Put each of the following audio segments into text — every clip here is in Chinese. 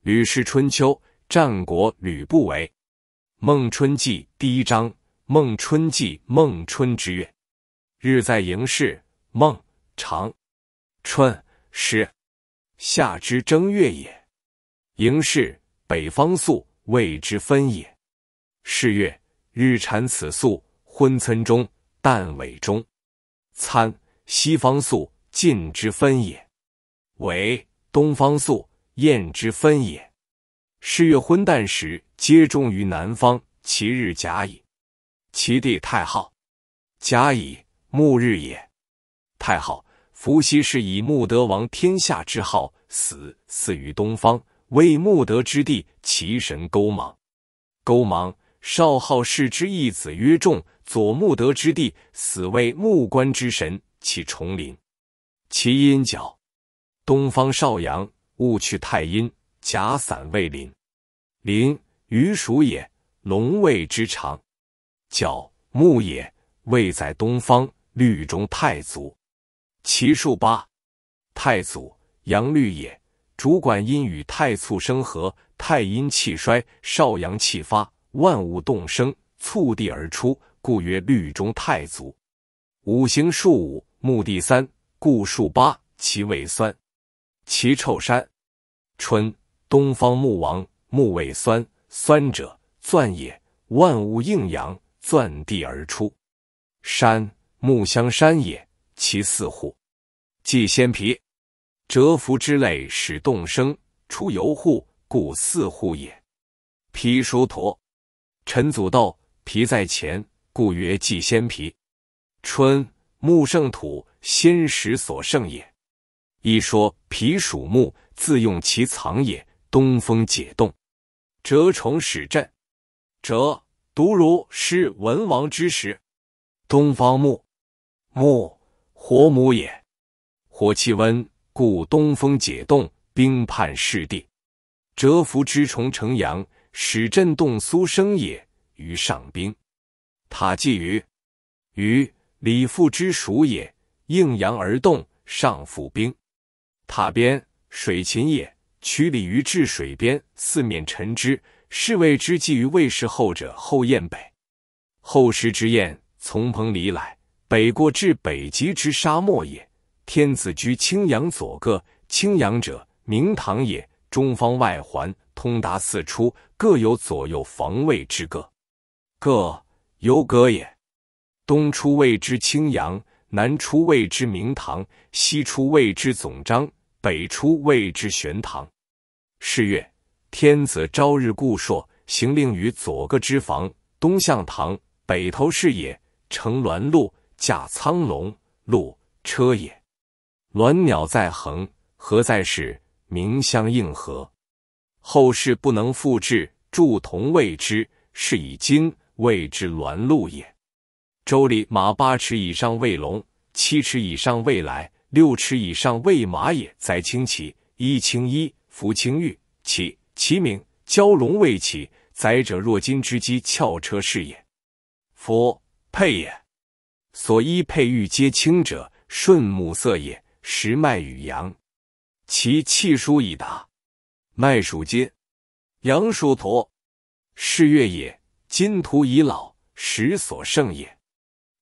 《吕氏春秋》战国，吕不韦，《孟春季》第一章，《孟春季》孟春之月，日在营室，孟长春时，夏之正月也。营室，北方宿，谓之分也。是月，日产此宿，昏村中，旦尾中，参，西方宿，晋之分也。为东方宿。燕之分也，是月昏旦时，皆中于南方。其日甲乙，其地太昊。甲乙，木日也。太昊，伏羲氏以木德王天下之号，死死于东方，为木德之地。其神勾芒。勾芒，少昊氏之义子曰仲，左木德之地，死为木关之神。其重林，其阴角，东方少阳。勿去太阴，甲散未临。临，余属也。龙位之长，角木也。位在东方，绿中太足。其数八。太祖阳绿也。主管阴与太促生合，太阴气衰，少阳气发，万物动生，促地而出，故曰绿中太足。五行数五，木地三，故数八。其味酸，其臭山。春东方木王木为酸酸者钻也万物应阳钻地而出山木相山也其四户季先皮蛰伏之类使动生出游户故四户也皮属土陈祖豆皮在前故曰季先皮春木胜土先时所胜也一说皮属木。自用其藏也。东风解冻，蛰虫始振。蛰，独如是文王之时。东方木，木火母也。火气温，故东风解冻，冰叛释地。蛰伏之虫成阳，始震动苏生也。于上冰，塔记于于李父之属也，应阳而动，上府冰，塔边。水禽也，取鲤鱼至水边，四面陈之。是谓之寄于魏氏后者后燕北，后时之燕从蓬里来，北过至北极之沙漠也。天子居青阳左各，青阳者明堂也。中方外环，通达四出，各有左右防卫之各，各游阁也。东出谓之青阳，南出谓之明堂，西出谓之总章。北出谓之玄堂。是月，天子朝日，固朔行令于左各之房，东向堂，北头是也。乘鸾鹿，驾苍龙路，车也。鸾鸟在横，何在是？鸣相应和。后世不能复制，铸铜谓之，是以今谓之鸾鹿也。周礼，马八尺以上为龙，七尺以上未来。六尺以上为马也。载青旗，一青衣，服青玉。其其名，蛟龙未起，载者，若金之鸡，翘车是也。夫佩也。所依佩玉皆青者，顺木色也。时脉与阳，其气疏以达。脉属金，阳属土，是月也。金土已老，时所盛也。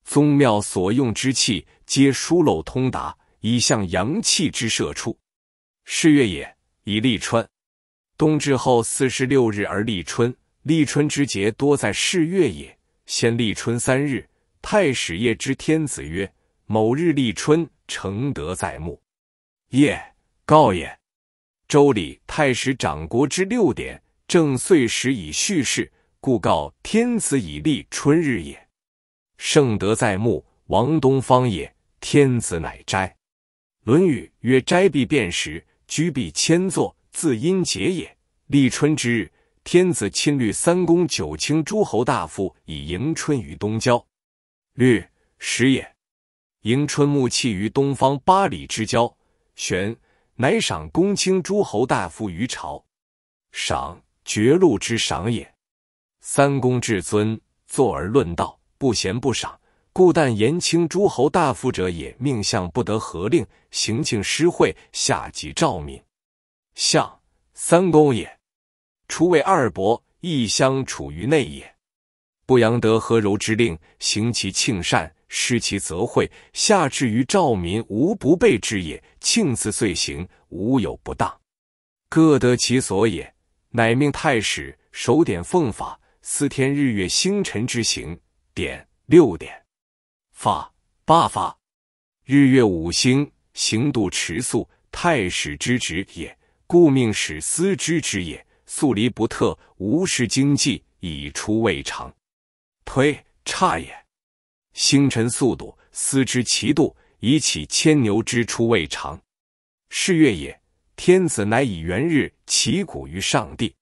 宗庙所用之器，皆疏漏通达。以向阳气之射出，是月也以立春。冬至后四十六日而立春，立春之节多在是月也。先立春三日，太史夜之天子曰：“某日立春，承德在目。”夜告也。周礼，太史掌国之六典，正岁时以叙事，故告天子以立春日也。圣德在目，王东方也，天子乃斋。《论语》曰：“斋必辨时，居必千坐，自因节也。”立春之日，天子亲率三公、九卿、诸侯、大夫以迎春于东郊。律时也。迎春木气于东方八里之郊。玄，乃赏公卿、诸侯、大夫于朝。赏，爵禄之赏也。三公至尊，坐而论道，不贤不赏。故但延卿诸侯大夫者也，命相不得合令，行庆失会，下级诏民，相三公也。除为二伯，异相处于内也。不扬德和柔之令，行其庆善，失其泽惠，下至于赵民无不备之也。庆字遂行，无有不当，各得其所也。乃命太史守典奉法，司天日月星辰之行，典六典。法八法，日月五星行度持速，太史之职也。故命使司之之也。素离不特，无时经济，以出未尝推差也。星辰速度，司之其度，以起牵牛之出未尝是月也。天子乃以元日其谷于上帝。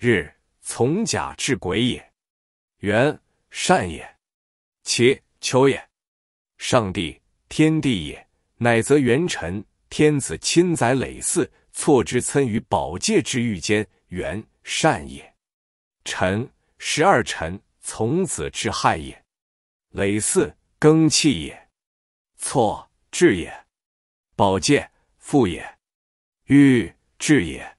日从甲至癸也。元善也。其求也，上帝，天地也，乃则元臣，天子亲宰累嗣，错之参于宝界之欲间，元善也。臣十二臣，从子之害也。累嗣更气也，错治也。宝界复也，欲治也，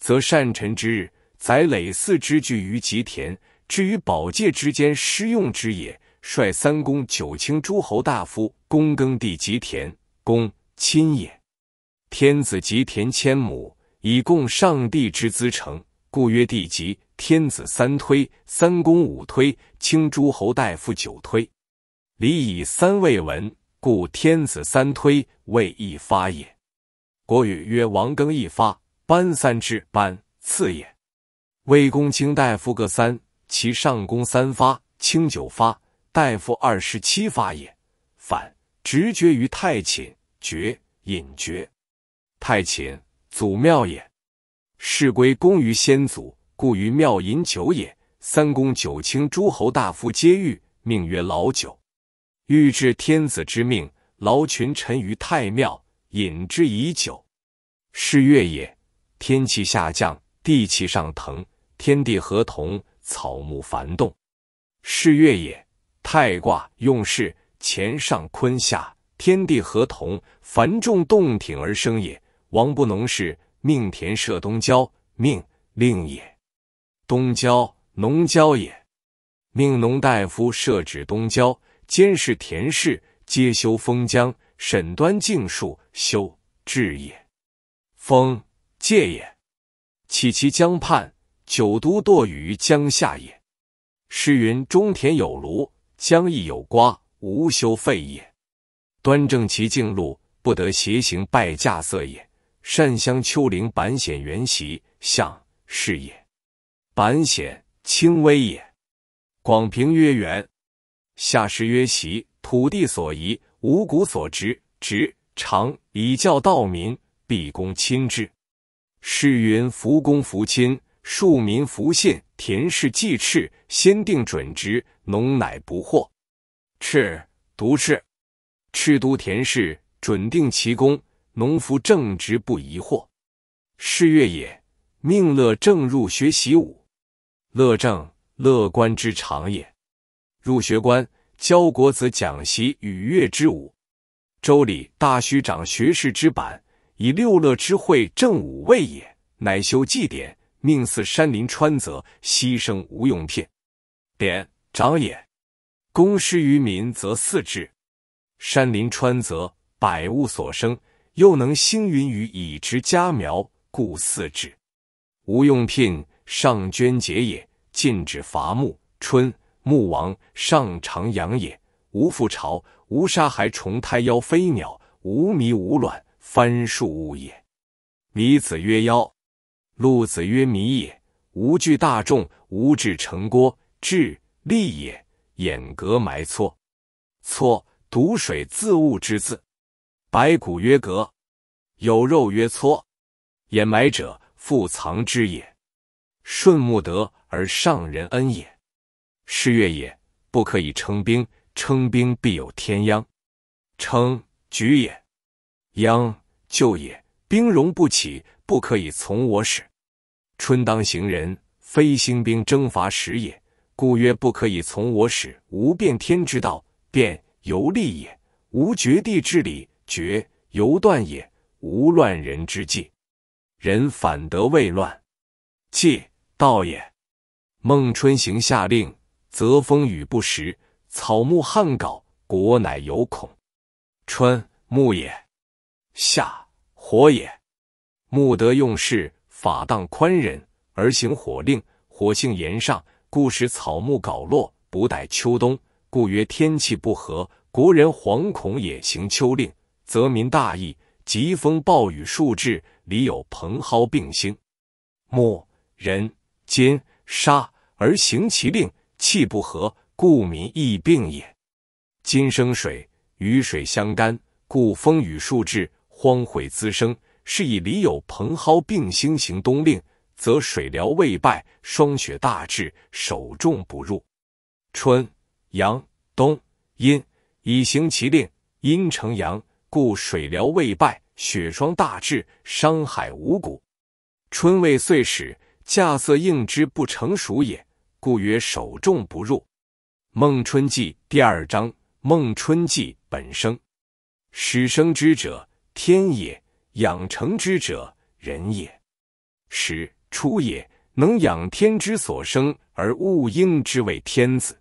则善臣之日，载累嗣之聚于吉田，至于宝界之间，失用之也。率三公九卿诸侯大夫公耕地及田公亲也，天子及田千亩以供上帝之资成，故曰地及天子三推，三公五推，卿诸侯大夫九推。礼以三位文，故天子三推位一发也。国语曰：“王耕一发，班三之班次也。”魏公卿大夫各三，其上公三发，卿九发。大夫二十七发也，反直觉于太寝，绝饮绝。太寝，祖庙也。是归功于先祖，故于庙饮酒也。三公九卿诸侯大夫皆欲，命曰老酒。欲至天子之命，劳群臣于太庙，饮之以酒。是月也，天气下降，地气上腾，天地合同，草木繁动。是月也。太卦用事，乾上坤下，天地合同，繁重动挺而生也。王不能事，命田设东郊，命令也。东郊，农郊也。命农大夫设止东郊，监视田氏，皆修封疆，审端禁术，修治也。封界也。岂其江畔，九都堕于江下也。诗云：“中田有庐。”将亦有瓜，无修废也。端正其径路，不得邪行败驾色也。善相丘陵，板险原隰，象是也。板险轻微也。广平曰圆，下时曰隰。土地所宜，五谷所植，直长以教道民，必躬亲之。诗云：“福公福亲。”庶民服信，田氏祭赤，先定准职，农乃不惑。赤，独赤，赤都田氏，准定其功，农夫正直不疑惑。是月也，命乐正入学习武。乐正，乐观之长也。入学官，教国子讲习与乐之舞。周礼大须掌学士之版，以六乐之会正五位也，乃修祭典。命似山林川泽，牺牲无用片。典长也。公施于民，则祀之。山林川泽，百物所生，又能兴云于以之家苗，故祀之。无用聘，上捐结也。禁止伐木，春木王，上长养也。无复巢，无杀孩虫胎夭飞鸟，无迷无卵，翻树物也。迷子曰夭。陆子曰：“迷也，无惧大众，无志成郭，志利也。掩革埋撮，撮毒水自悟之字。白骨曰革，有肉曰搓，掩埋者，复藏之也。顺木德而上人恩也。是月也不可以称兵，称兵必有天殃。称举也，殃就也。兵戎不起，不可以从我使。”春当行人，非兴兵征伐时也，故曰不可以从我使。无变天之道，变犹利也；无绝地之理，绝犹断也；无乱人之计，人反得未乱，计道也。孟春行下令，则风雨不时，草木旱槁，国乃有恐。春，木也；夏，火也。木得用事。法当宽仁，而行火令。火性炎上，故使草木槁落，不待秋冬。故曰天气不和，国人惶恐也。行秋令，则民大疫。疾风暴雨数至，里有蓬蒿病兴。木、人、金、沙而行其令，气不和，故民亦病也。金生水，与水相干，故风雨数至，荒毁滋生。是以李有蓬蒿并兴行冬令，则水疗未败，霜雪大至，守重不入。春阳冬阴，以行其令。阴成阳，故水疗未败，雪霜大至，伤海无谷。春未岁始，稼穑应之不成熟也，故曰守重不入。孟春季第二章。孟春季本生，始生之者天也。养成之者，人也；始出也，能养天之所生而物应之为天子，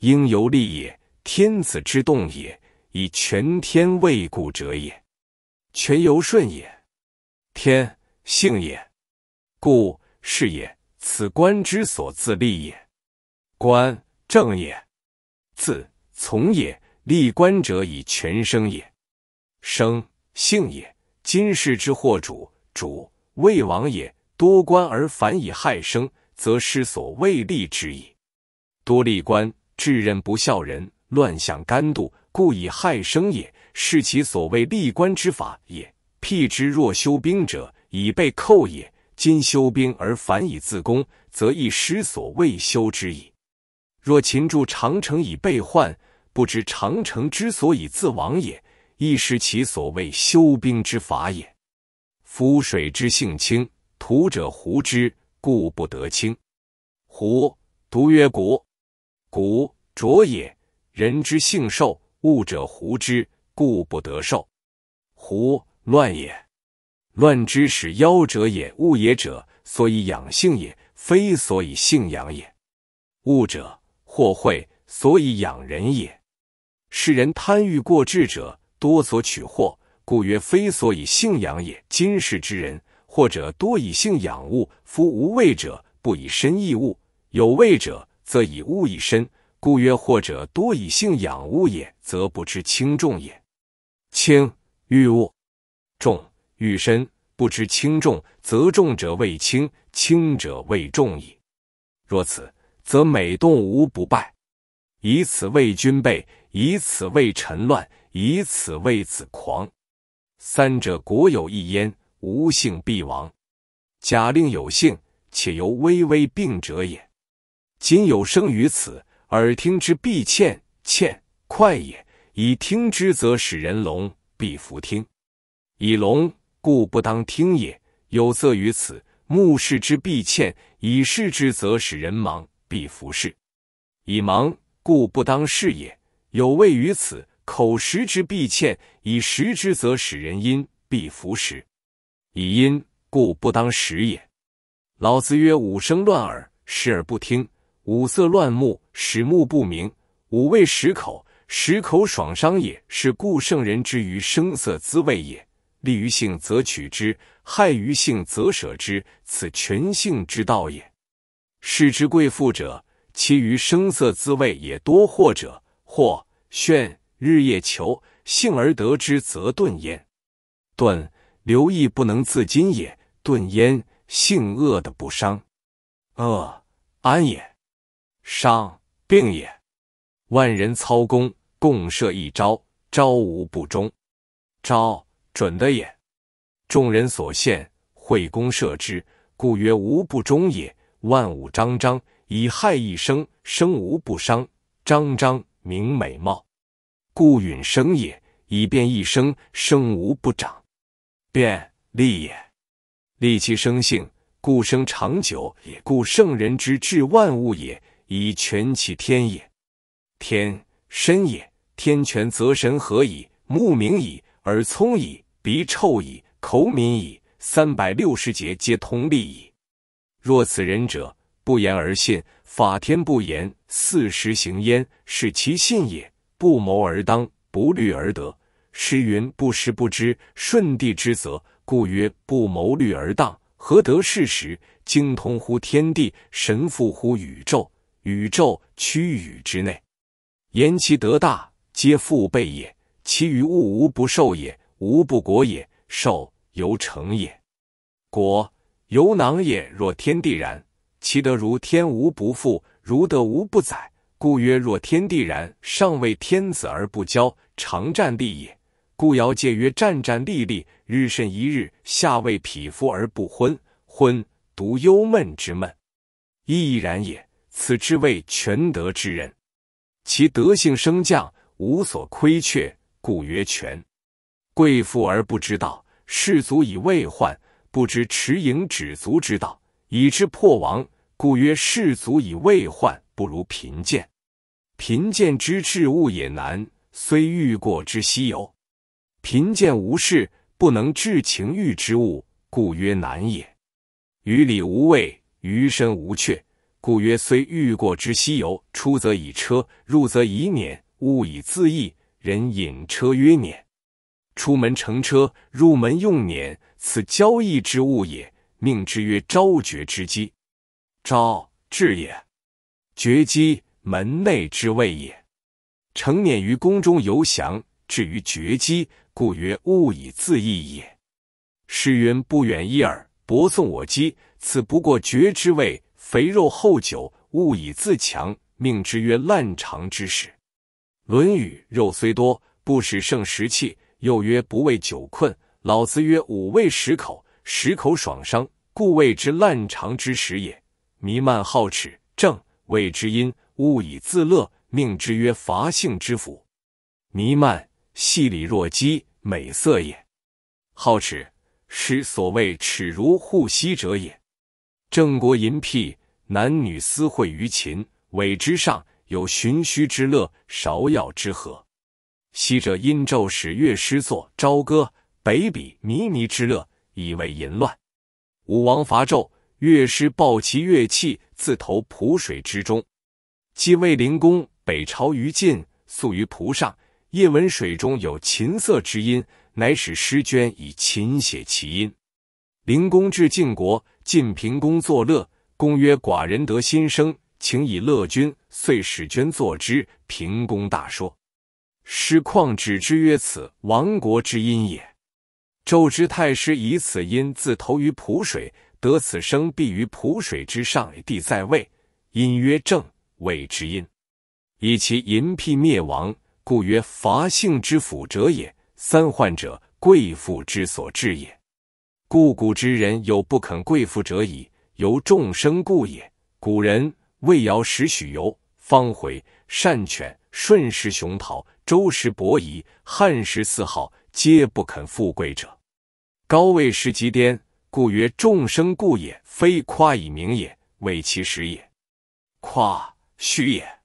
应由立也；天子之动也，以全天未固者也，全由顺也；天性也，故是也。此官之所自立也，官正也，自从也。立官者以全生也，生性也。今世之祸主，主魏王也。多官而反以害生，则失所谓利之矣。多立官，至人不孝人乱想干度，故以害生也。是其所谓立官之法也。辟之若修兵者，以被寇也。今修兵而反以自攻，则亦失所谓修之矣。若秦筑长城以备患，不知长城之所以自亡也。亦是其所谓修兵之法也。夫水之性清，土者湖之，故不得清。湖，读曰古。古浊也。人之性寿，物者糊之，故不得寿。胡乱也。乱之使夭者也。物也者，所以养性也，非所以性养也。物者，或会所以养人也。是人贪欲过至者。多所取货，故曰非所以性养也。今世之人，或者多以性养物。夫无味者，不以身易物；有味者，则以物易身。故曰或者多以性养物也，则不知轻重也。轻欲物，重欲身，不知轻重，则重者未轻，轻者未重矣。若此，则每动无不败。以此为军备，以此为臣乱。以此谓子狂，三者果有一焉，无幸必亡。假令有幸，且由微微病者也。今有生于此，耳听之必欠欠快也；以听之，则使人聋，必弗听；以聋，故不当听也。有色于此，目视之必欠；以视之，则使人盲，必弗视；以盲，故不当视也。有味于此。口食之必欠，以食之则使人因必服食，以因故不当食也。老子曰：“五声乱耳，食而不听；五色乱目，使目不明；五味食口，食口爽伤也。是故圣人之于声色滋味也，利于性则取之，害于性则舍之。此全性之道也。”是之贵富者，其于声色滋味也多或者，或炫。日夜求，幸而得之，则顿焉。顿，留亦不能自禁也。顿焉，性恶的不伤，恶安也；伤病也。万人操弓，共射一招，招无不中。招准的也。众人所献，惠公射之，故曰无不中也。万物张张，以害一生，生无不伤。张张名美貌。故允生也，以便一生，生无不长；便利也，利其生性，故生长久也。故圣人之治万物也，以全其天也。天身也，天全则神合以？目明矣，耳聪矣，鼻臭矣，口敏矣，三百六十节皆通利矣。若此人者，不言而信，法天不言，四时行焉，是其信也。不谋而当，不虑而得。诗云：“不时不知，顺帝之则。”故曰：“不谋虑而当，何得事时？”精通乎天地，神复乎宇宙，宇宙屈宇之内。言其德大，皆父辈也；其余物无不受也，无不果也。受由成也，果由囊也。若天地然，其德如天无不覆，如德无不载。故曰：若天地然，上为天子而不骄，常战立也。故尧戒曰：战战立立，日甚一日。下为匹夫而不昏，昏独忧闷之闷，亦然也。此之谓全德之人，其德性升降无所亏缺，故曰全。贵妇而不知道，士卒以未患，不知持盈止足之道，以致破亡。故曰：士卒以未患。不如贫贱，贫贱之至物也难。虽欲过之稀有，贫贱无事，不能至情欲之物，故曰难也。于理无畏，于身无阙，故曰虽欲过之稀有。出则以车，入则以辇，物以自异，人引车曰辇。出门乘车，入门用辇，此交易之物也。命之曰昭绝之机，昭至也。绝鸡门内之谓也，成撵于宫中游翔，至于绝鸡，故曰勿以自逸也。诗云：“不远一耳，博送我机。”此不过绝之谓，肥肉厚酒，勿以自强。命之曰烂肠之食。《论语》：“肉虽多，不使胜食气。”又曰：“不为酒困。”老子曰：“五味十口，食口爽伤，故谓之烂肠之食也。”弥漫好齿，正。谓之音，物以自乐，命之曰伐性之斧。弥漫细理若稽，美色也。好耻，是所谓耻如护膝者也。郑国淫辟，男女私会于秦，委之上有寻虚之乐，芍药之和。昔者殷纣使乐师作《朝歌》，北鄙靡靡之乐，以为淫乱。武王伐纣。乐师抱其乐器，自投蒲水之中。即魏灵公北朝于晋，宿于蒲上，夜闻水中有琴瑟之音，乃使诗娟以琴写其音。灵公至晋国，晋平公作乐，公曰：“寡人得新声，请以乐君。”遂使娟作之。平公大说，师旷止之曰：“此亡国之音也。”昼之太师以此音自投于蒲水。得此生必于蒲水之上，帝在位，因曰正，谓之阴；以其淫辟灭亡，故曰伐性之辅者也。三患者，贵妇之所至也。故古之人有不肯贵妇者矣，由众生故也。古人：魏尧时许由，方回善犬，顺时熊陶，周时伯夷，汉时四皓，皆不肯富贵者。高位时极颠。故曰：众生故也，非夸以名也，为其实也。夸虚也，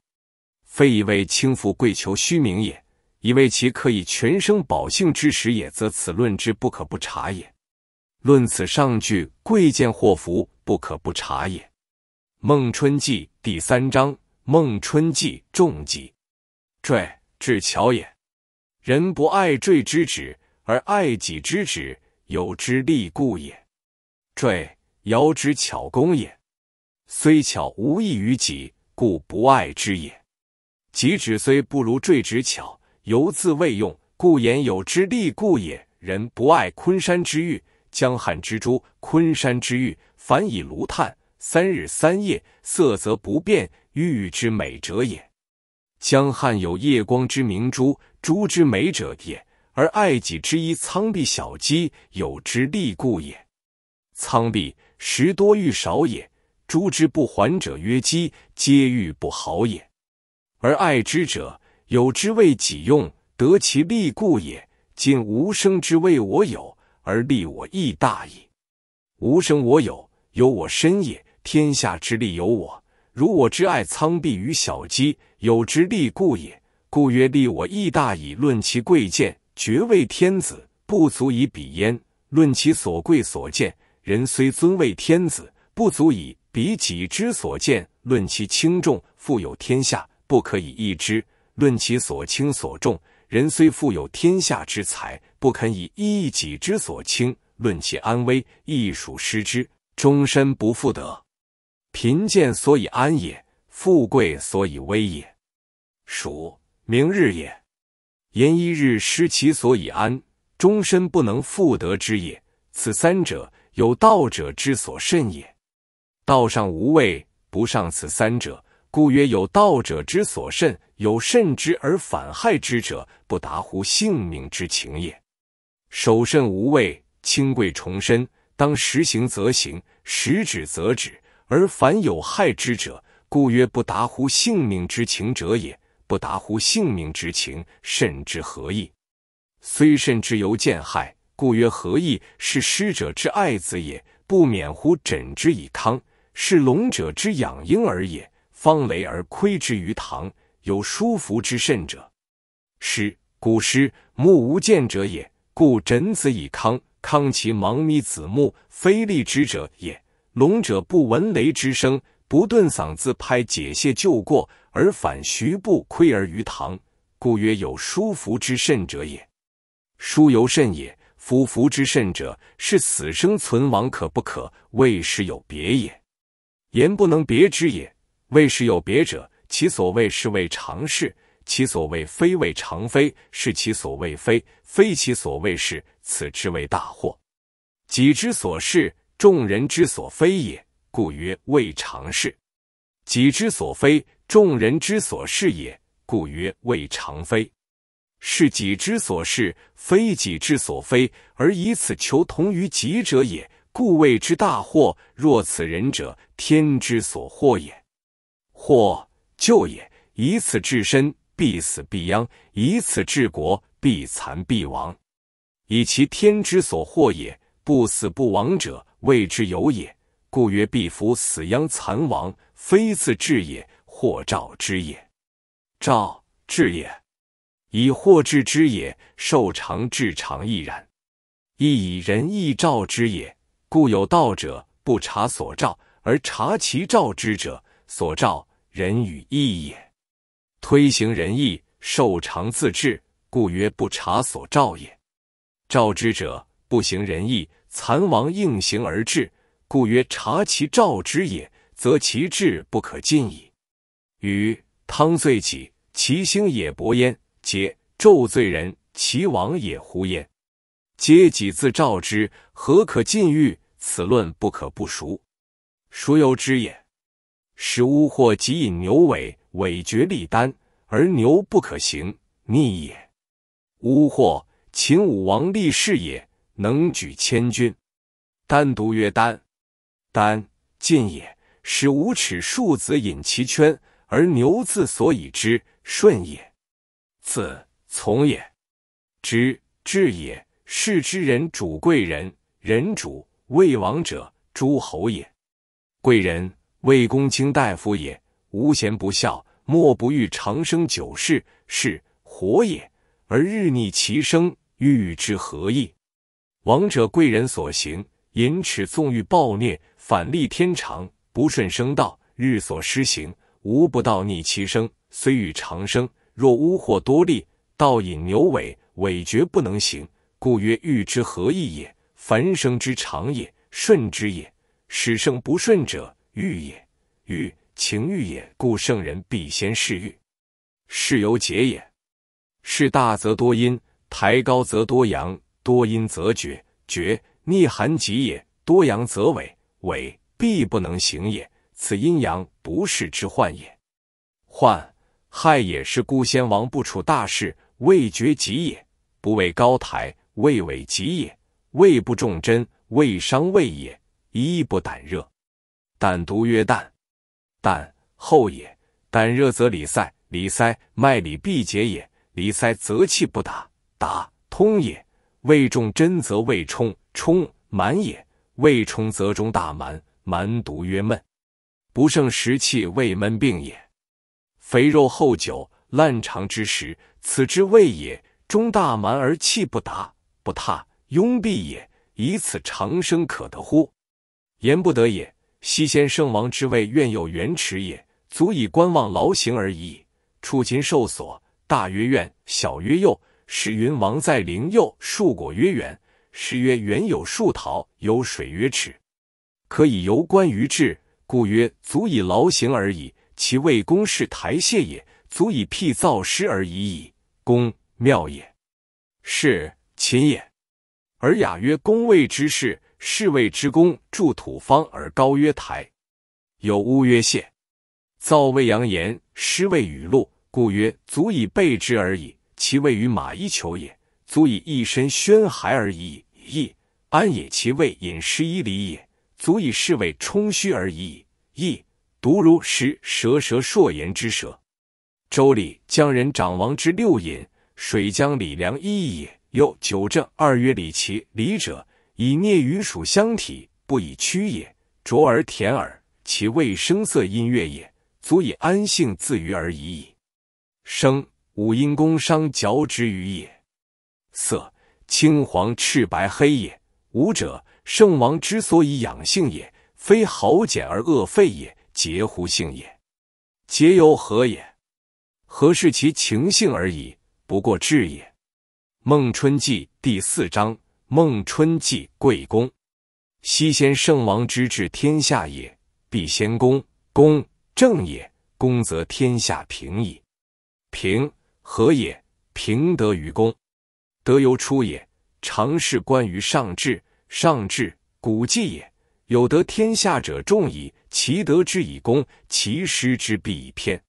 非以为轻浮贵求虚名也，以为其可以全生保性之实也，则此论之不可不察也。论此上句，贵贱祸福不可不察也。《孟春季》第三章。孟春季重疾坠至桥也。人不爱坠之止，而爱己之止，有之利故也。坠摇之巧工也，虽巧无益于己，故不爱之也。己指虽不如坠之巧，犹自未用，故言有之利故也。人不爱昆山之玉、江汉之珠，昆山之玉凡以炉炭三日三夜，色泽不变，玉之美者也。江汉有夜光之明珠，珠之美者也，而爱己之一苍壁小鸡，有之利故也。仓璧时多欲少也，诸之不还者曰积，皆欲不好也。而爱之者，有之为己用，得其利故也。今吾生之为我有，而利我亦大矣。吾生我有，有我身也。天下之利有我，如我之爱仓璧与小鸡，有之利故也。故曰利我亦大矣。论其贵贱，爵位天子，不足以比焉。论其所贵所贱。人虽尊为天子，不足以比己之所见；论其轻重，富有天下，不可以易之。论其所轻所重，人虽富有天下之财，不肯以一己之所轻；论其安危，亦属失之，终身不复得。贫贱所以安也，富贵所以危也，属明日也。言一日失其所以安，终身不能复得之也。此三者。有道者之所慎也，道上无畏，不上此三者，故曰有道者之所慎。有慎之而反害之者，不达乎性命之情也。守慎无畏，轻贵重身，当实行则行，实止则止，而凡有害之者，故曰不达乎性命之情者也。不达乎性命之情，慎之何益？虽慎之，犹见害。故曰何意？是师者之爱子也，不免乎枕之以康；是龙者之养婴儿也，方雷而窥之于堂，有疏服之甚者。师古师目无见者也，故枕子以康，康其盲眯子目，非利之者也。龙者不闻雷之声，不顿嗓子拍解谢救过，而反徐步窥而于堂，故曰有疏服之甚者也。疏犹甚也。夫福之甚者，是死生存亡可不可未是有别也，言不能别之也。未是有别者，其所谓是谓常事，其所谓非谓常非，是其所谓非，非其所谓是，此之谓大祸。己之所是，众人之所非也，故曰未常事；己之所非，众人之所是也，故曰未常非。是己之所是，非己之所非，而以此求同于己者也，故谓之大祸。若此人者，天之所祸也。祸，救也。以此治身，必死必殃；以此治国，必残必亡。以其天之所祸也，不死不亡者，谓之有也。故曰：必服死殃残亡，非自治也，或召之也。召，治也。以获治之也，受常治常亦然。亦以仁义照之也。故有道者不察所照，而察其照之者所照，仁与义也。推行仁义，受常自治，故曰不察所照也。照之者不行仁义，残王应行而治，故曰察其照之也，则其志不可尽矣。禹汤遂己，其兴也勃焉。皆咒罪人，其亡也乎焉？皆己自召之，何可禁欲？此论不可不熟。孰由之也？使巫获即引牛尾，尾绝立丹，而牛不可行，逆也。巫获，秦武王立誓也，能举千钧。丹独曰丹，丹进也。使五尺数子引其圈，而牛自所以之，顺也。自从也，知至也。是之人主贵人，人主魏王者，诸侯也；贵人魏公卿大夫也。无贤不孝，莫不欲长生久世，是活也。而日逆其生，欲之何益？王者贵人所行，淫耻纵欲暴虐，反利天长，不顺生道，日所施行，无不道逆其生，虽欲长生。若污或多利，倒引牛尾，尾绝不能行，故曰欲之何意也？凡生之常也，顺之也。使圣不顺者，欲也。欲情欲也，故圣人必先释欲。是由节也。势大则多阴，抬高则多阳。多阴则绝，绝逆寒极也；多阳则萎，萎，必不能行也。此阴阳不是之患也。患。害也是故先王不处大事，未觉疾也；不为高台，未为疾也；未不重针，未伤胃也；一不胆热，胆毒曰胆，胆后也。胆热则里塞，里塞脉里闭结也；里塞则气不达，达通也。未重针则未冲，冲满也；未冲则中大满，满毒曰闷，不胜食气，未闷病也。肥肉厚酒，烂肠之时，此之谓也。终大蛮而气不达，不踏庸蔽也。以此长生可得乎？言不得也。西先圣王之位，愿有源池也，足以观望劳形而已。楚禽受所大曰愿，小曰幼。使云王在灵佑，树果曰源，诗曰原有树桃，有水曰池，可以游观于志，故曰足以劳形而已。其谓公是台榭也，足以辟燥湿而已矣。公庙也，是秦也。《尔雅》曰：“公位之事，室谓之公，筑土方而高曰台，有屋曰榭。燥未扬言，湿谓雨露，故曰足以备之而已。”其位于马衣裘也，足以一身宣骸而已矣。安也。其位饮食以礼也，足以事谓充虚而已矣。独如食蛇蛇硕言之蛇。周礼将人长王之六饮，水将礼良一也。又九正二曰礼其礼者，以聂与属相体，不以屈也。浊而甜耳，其味声色音乐也，足以安性自娱而已矣。声五音宫商角徵羽也。色青黄赤白黑也。五者圣王之所以养性也，非好俭而恶废也。节乎性也，节由何也？何是其情性而已，不过志也。《孟春季》第四章。孟春季，贵公。昔先圣王之治天下也，必先公，公正也。公则天下平矣。平何也？平得于公，德由出也。常事关于上智，上智古迹也。有得天下者众矣。其德之以功，其师之必以偏，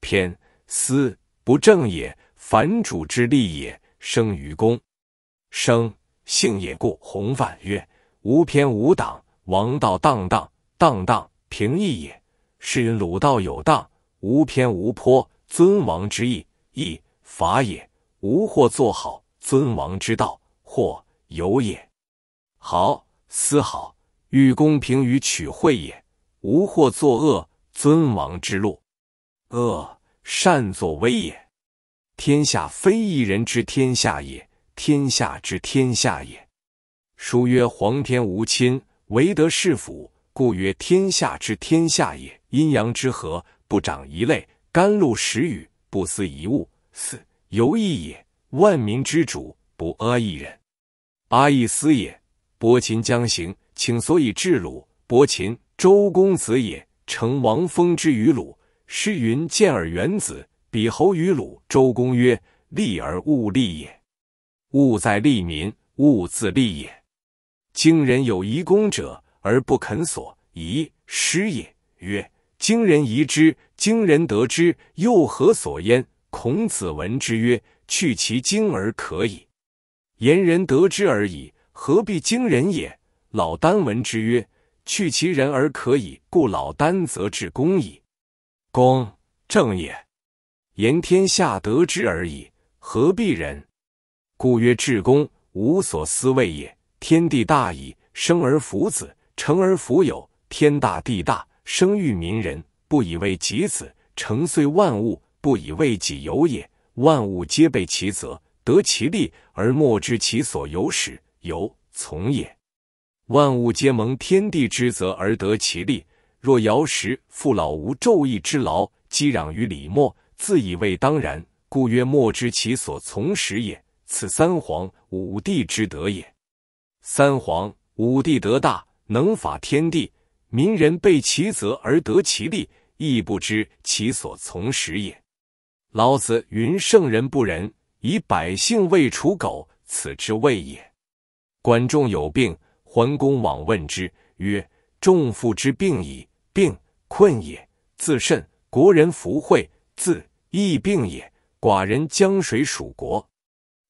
偏私不正也。凡主之利也，生于公，生性也。故弘范曰：“无偏无党，王道荡荡荡荡，平易也。是云鲁道有荡，无偏无颇，尊王之意，义法也。无或做好，尊王之道，或有也。好思好，欲公平于取惠也。”无惑作恶，尊王之路；恶善作威也。天下非一人之天下也，天下之天下也。书曰：“皇天无亲，惟德是辅。”故曰：“天下之天下也。”阴阳之和，不长一类；甘露时雨，不思一物。四由义也。万民之主，不阿一人；阿一思也。伯禽将行，请所以至鲁。伯禽。周公子也，成王封之于鲁。诗云：“见而元子，比侯于鲁。”周公曰：“利而勿利也，务在利民，务自利也。”今人有遗公者而不肯所遗，失也。曰：“今人疑之，今人得之，又何所焉？”孔子闻之曰：“去其惊而可矣，言人得之而已，何必惊人也？”老聃闻之曰。去其人而可以，故老丹则至公矣。公正也，言天下得之而已，何必人？故曰至公，无所思谓也。天地大矣，生而弗子，成而弗有。天大地大，生育民人，不以为己子；成遂万物，不以为己有也。万物皆备其则，得其利而莫知其所有始，由从也。万物皆蒙天地之责而得其利。若尧时父老无昼翼之劳，积壤于李莫，自以为当然，故曰莫知其所从始也。此三皇五帝之德也。三皇五帝德大，能法天地，民人备其责而得其利，亦不知其所从始也。老子云：“圣人不仁，以百姓为刍狗。”此之谓也。管仲有病。桓公往问之，曰：“仲父之病矣，病困也。自甚，国人福惠，自疫病也。寡人将水属国，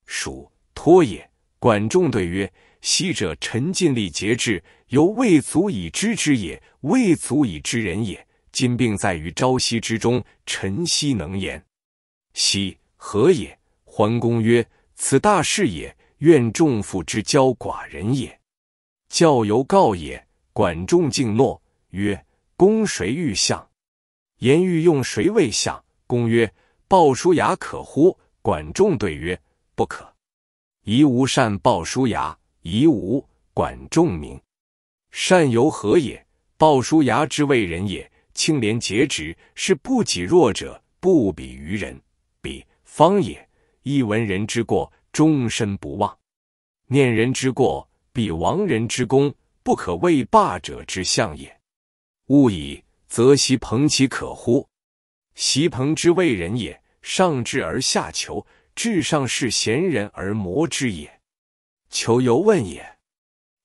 属托也。”管仲对曰：“昔者臣尽力节制，犹未足以知之也，未足以知人也。今病在于朝夕之中，臣夕能言，昔何也？”桓公曰：“此大事也，愿仲父之教寡人也。”教由告也。管仲敬诺曰：“公谁欲相？言欲用谁为相？”公曰：“鲍叔牙可乎？”管仲对曰：“不可。夷吾善鲍叔牙，夷吾管仲名。善由何也？鲍叔牙之为人也，清廉节直，是不己弱者不比于人，比方也。一闻人之过，终身不忘，念人之过。”必亡人之功，不可谓霸者之相也。勿以，则席朋其可乎？席朋之谓人也，上智而下求，至上是贤人而摩之也，求犹问也。《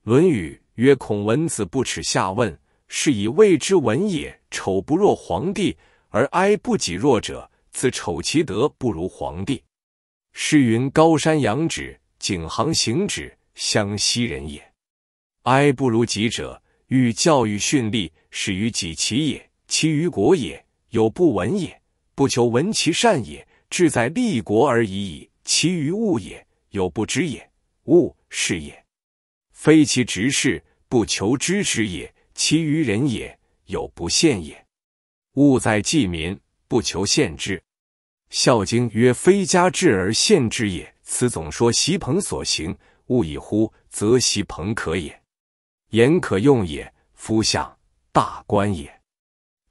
论语》曰：“孔文子不耻下问，是以谓之文也。”丑不若皇帝，而哀不己弱者，自丑其德不如皇帝。诗云：“高山仰止，景行行止。”湘西人也，哀不如己者，欲教育训吏，始于己其也，其余国也有不闻也，不求闻其善也，志在立国而已矣。其余物也有不知也，物是也，非其执事不求知之也。其余人也有不献也，物在济民不求献之。《孝经》曰：“非家治而献之也。”此总说席鹏所行。勿以乎，则席朋可也，言可用也。夫相大官也，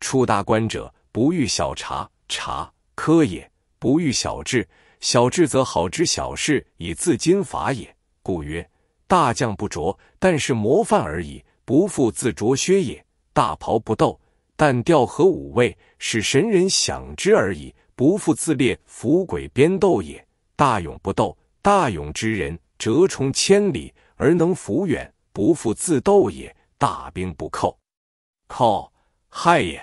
出大官者不欲小察察科也，不欲小智小智则好知小事以自今法也。故曰：大将不着，但是模范而已，不复自着靴也；大袍不斗，但调和五味，使神人享之而已，不复自列伏鬼鞭斗也。大勇不斗，大勇之人。折冲千里而能抚远，不复自斗也。大兵不寇，寇害也。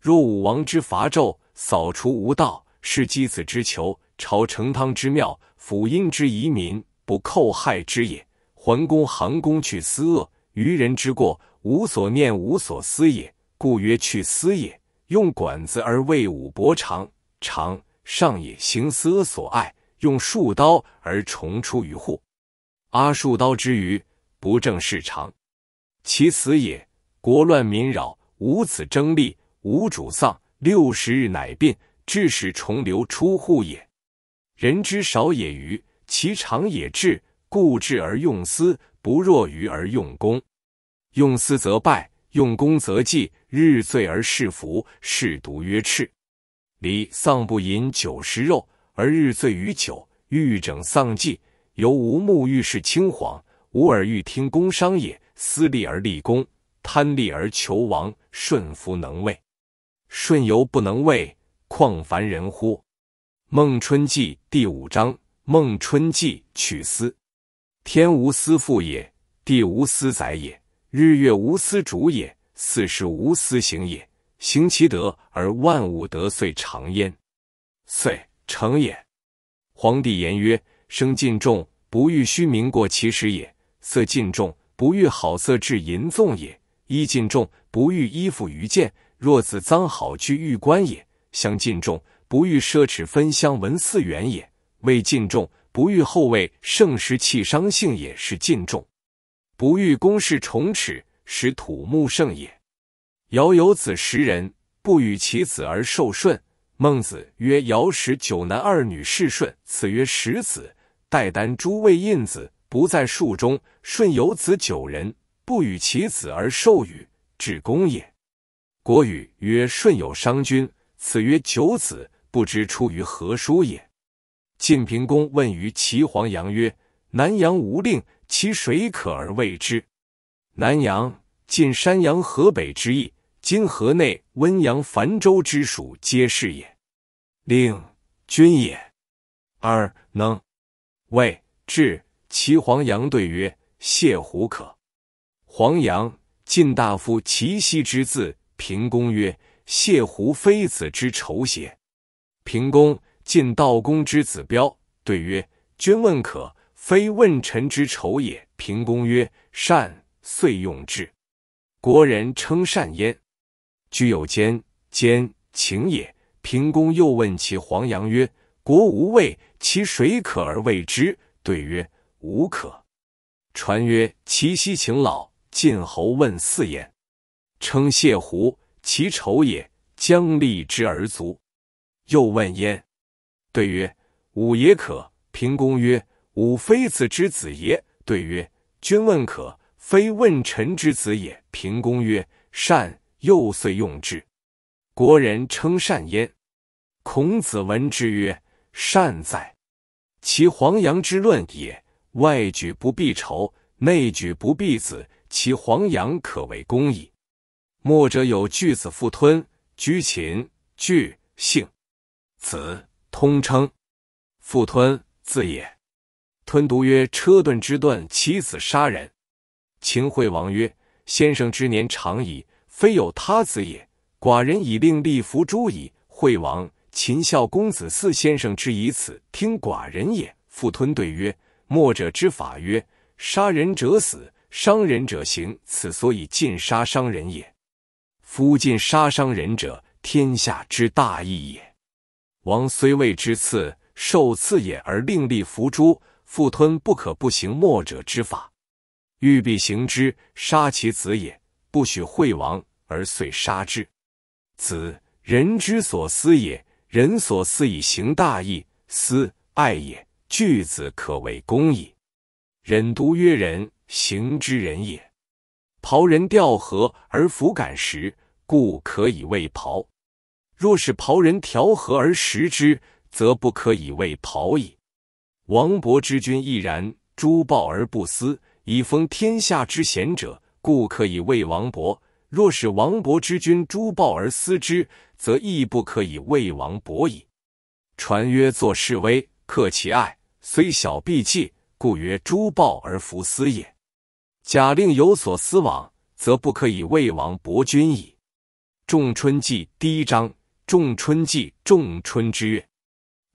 若武王之伐纣，扫除无道，是箕子之求朝成汤之庙，辅殷之遗民，不寇害之也。桓公、桓公去私恶，愚人之过，无所念，无所思也。故曰去私也。用管子而为武伯长，长上也。行思所爱。用数刀而重出于户，阿数刀之鱼不正事常？其死也，国乱民扰，无此争利，无主丧，六十日乃病，致使重流出户也。人之少也愚，其长也智，故智而用私，不若愚而用功。用私则败，用功则济。日醉而事福，事毒曰赤。离丧不饮酒食肉。而日醉于酒，欲整丧纪；由无目欲视青黄，无耳欲听工商也。私利而立功，贪利而求王，顺服能畏，顺犹不能畏，况凡人乎？孟春纪第五章。孟春纪取思。天无私覆也，地无私载也，日月无私主也，四时无私行也。行其德而万物得遂长焉，遂。成也。皇帝言曰：“生尽重，不欲虚名过其实也；色尽重，不欲好色至淫纵也；衣尽重，不欲衣服于贱。若子脏好居玉官也；香尽重，不欲奢侈分香闻四远也；味尽重，不欲厚位盛食气伤性也；是尽重，不欲宫室重耻，使土木盛也。”尧有子十人，不与其子而受顺。”孟子曰：“尧使九男二女侍舜，此曰十子。代丹朱位印子，不在数中。舜有子九人，不与其子而授与，至公也。”《国语》曰：“舜有商君，此曰九子，不知出于何书也。”晋平公问于齐黄羊曰：“南阳无令，其谁可而为之？”南阳，晋山阳河北之意。今河内温阳樊州之属皆是也。令君也，二能谓至。齐黄羊对曰：“谢胡可。”黄羊晋大夫齐奚之字。平公曰：“谢胡非子之仇邪？”平公，晋道公之子彪。对曰：“君问可，非问臣之仇也。”平公曰：“善，遂用之。”国人称善焉。居有间，间，请也。平公又问其黄羊曰：“国无畏，其水可而畏之？”对曰：“吾可。”传曰：“其西请老。”晋侯问四焉，称谢狐，其仇也，将立之而卒。又问焉，对曰：“吾也可。”平公曰：“吾非子之子也。”对曰：“君问可，非问臣之子也。”平公曰：“善。”又遂用之，国人称善焉。孔子闻之曰：“善哉！其黄羊之论也。外举不避仇，内举不避子，其黄羊可谓公矣。”墨者有巨子复吞，居秦，巨姓，子通称，复吞字也。吞读曰车顿之盾，其子杀人。秦惠王曰：“先生之年长矣。”非有他子也，寡人以令立伏诛矣。惠王、秦孝公子四先生之以此听寡人也。复吞对曰：“墨者之法曰：杀人者死，伤人者刑。此所以尽杀伤人也。夫尽杀伤人者，天下之大义也。王虽未之赐，受赐也，而令立伏诛。复吞不可不行墨者之法，欲必行之，杀其子也。”不许惠王，而遂杀之。子，人之所思也；人所思以行大义，思爱也。拒子可谓公矣。忍独曰人，行之人也。庖人调和而弗敢食，故可以谓庖。若使庖人调和而食之，则不可以谓庖矣。王勃之君亦然。诸暴而不思，以封天下之贤者。故可以为王伯。若使王伯之君诛暴而思之，则亦不可以为王伯矣。传曰：“作示威，克其爱，虽小必戒。”故曰：“诛暴而弗思也。”假令有所思往，则不可以为王伯君矣。仲春纪第一章。仲春纪，仲春之月，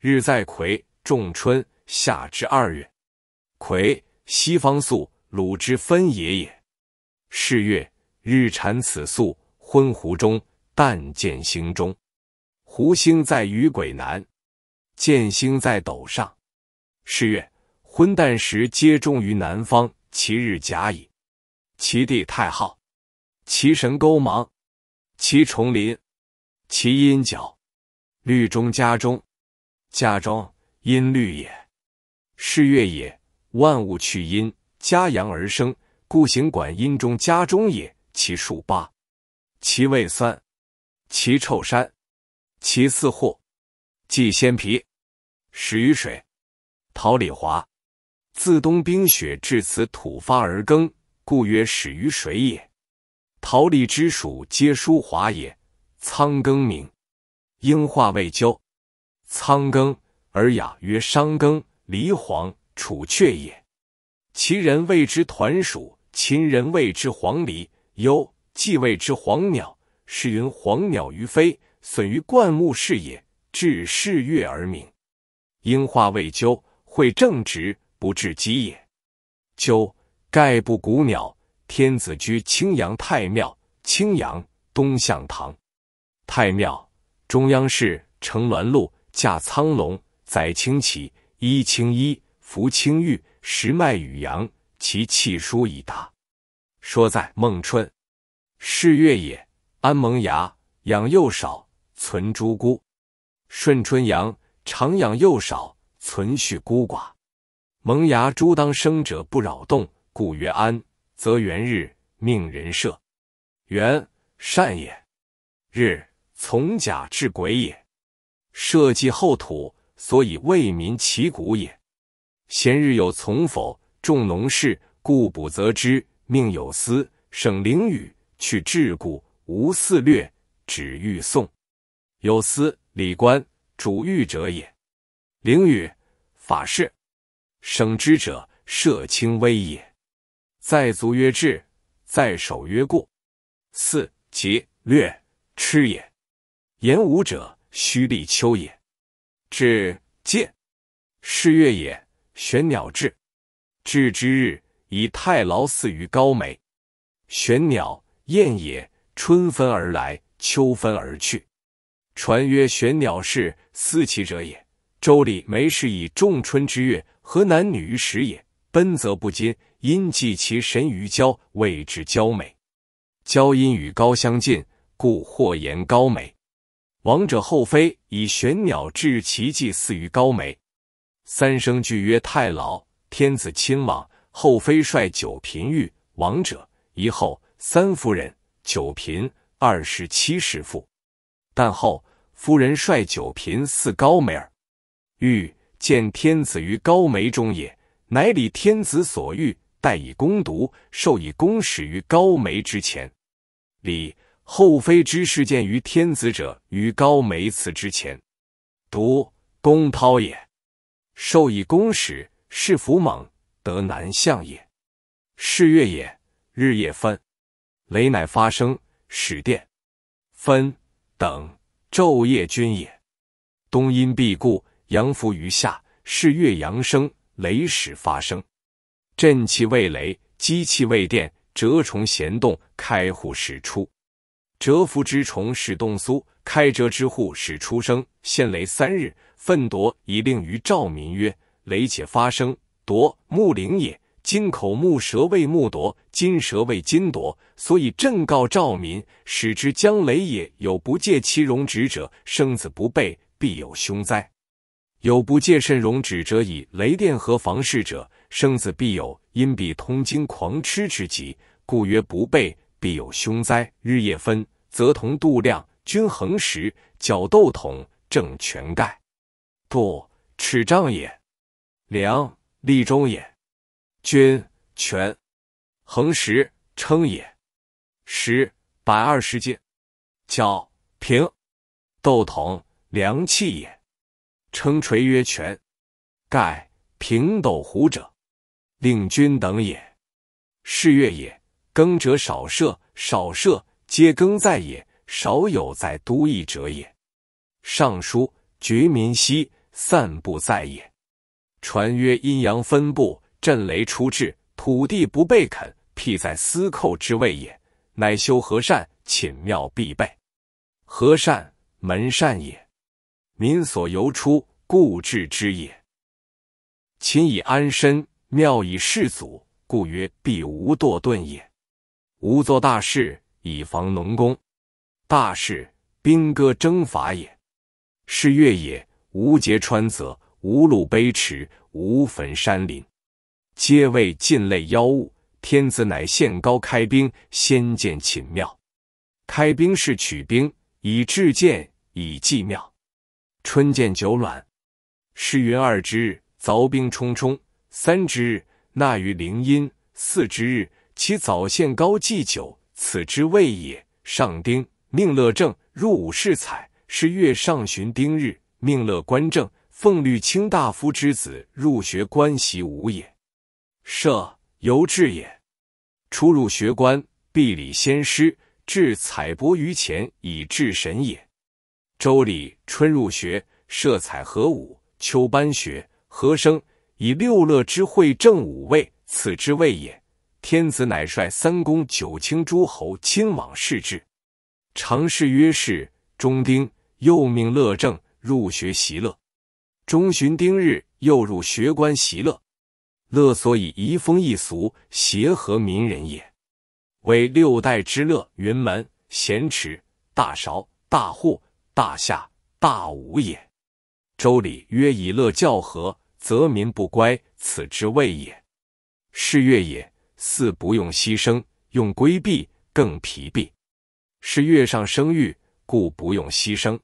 日在癸。仲春，夏之二月。癸，西方宿，鲁之分野也。是月日产此宿，昏湖中，但见星中。湖星在鱼鬼南，见星在斗上。是月昏旦时，皆中于南方。其日甲乙，其地太昊，其神勾芒，其重林，其阴角，绿中家中。家中阴律也。是月也，万物去阴加阳而生。故行管阴中家中也，其数八，其味酸，其臭膻，其四祸，即先皮，始于水，桃李华，自冬冰雪至此土发而耕，故曰始于水也。桃李之属皆疏华也。苍庚名，英化未究，苍庚尔雅曰商庚，离黄楚雀也。其人谓之团鼠。秦人谓之黄鹂，忧既谓之黄鸟。是云黄鸟于飞，损于灌木，是也。至是月而鸣。因化未究，会正直，不至积也。鸠，盖不古鸟。天子居青阳太庙，青阳东向堂。太庙中央是乘鸾路驾苍龙，载青旗，衣青衣，服青玉，食麦与羊。其气疏以达，说在孟春，是月也，安萌芽，养幼少，存诸孤。顺春阳，常养幼少，存续孤寡。萌芽诸当生者，不扰动，故曰安。则元日命人设，元善也。日从甲至癸也。社稷后土，所以为民其谷也。贤日有从否。众农事，故补则之；命有司，省灵雨去桎梏，无肆掠，止欲送。有司，礼官，主欲者也；灵雨法事，省之者，涉轻微也。在足曰治，在守曰固。四，节，略，吃也。言武者，虚立秋也。至戒，是月也，玄鸟至。至之日，以太牢寺于高梅。玄鸟，燕也，春分而来，秋分而去。传曰：玄鸟氏思其者也。周礼，梅氏以仲春之月河男女于时也。奔则不矜，因祭其神于郊，谓之郊美。郊因与高相近，故或言高梅。王者后妃以玄鸟至其祭，祀于高梅。三生俱曰太牢。天子亲王、后妃率九嫔御。王者一后、三夫人、九嫔、二十七世妇。但后夫人率九嫔，似高梅儿。欲见天子于高梅中也，乃礼天子所欲，待以攻读，授以公使于高梅之前。礼后妃之事见于天子者，于高梅祠之前。读公涛也，授以公使。是福猛得南向也，是月也，日夜分，雷乃发生，始电分等昼夜均也。冬阴必固，阳伏于夏，是月阳生，雷始发生。震气未雷，积气未电，蛰虫咸动，开户始出。蛰伏之虫始动苏，开蛰之户始出生。现雷三日，奋夺以令于兆民曰。雷且发生，夺木灵也。金口木舌为木夺，金舌为金夺。所以朕告赵民，使之将雷也。有不戒其容止者，生子不备，必有凶灾。有不戒慎容止者，以雷电何防事者，生子必有因彼通经狂痴之疾。故曰不备，必有凶灾。日夜分，则同度量，均衡时，角斗统正，全盖不尺丈也。梁立中也，君，权衡实，称也，十百二十斤，角平斗统，梁、器也，称垂曰权，盖平斗虎者，令君等也。是月也，耕者少射，少射皆耕在也，少有在都邑者也。尚书决民息，散布在也。传曰：阴阳分布，震雷出至，土地不被垦，辟在司寇之位也。乃修和善，寝庙必备。和善，门善也。民所由出，故治之也。秦以安身，庙以事祖，故曰必无惰顿也。无作大事，以防农工。大事，兵戈征伐也。是月也，无节川泽。无路碑池，无坟山林，皆为境类妖物。天子乃限高开兵，先见秦庙。开兵是取兵，以制剑，以祭庙。春见九卵。诗云：“二之日凿冰冲冲，三之日纳于灵阴，四之日其早限高祭酒，此之谓也。”上丁，命乐正入武是采，是月上旬丁日，命乐官正。奉律卿大夫之子入学，官习武也。射犹志也。初入学官，必礼先师，致彩帛于前，以至神也。周礼，春入学，设彩和舞；秋班学，和声，以六乐之会正五味，此之谓也。天子乃率三公、九卿、诸侯亲往视之。尝侍曰：“是中丁。”又命乐正入学习乐。中旬丁日，又入学官习乐，乐所以移风易俗，协和民人也。为六代之乐，云门、咸池、大韶、大户、大夏、大武也。周礼曰：“以乐教和，则民不乖。”此之谓也。是乐也，四不用牺牲，用规避更疲弊。是月上生育，故不用牺牲，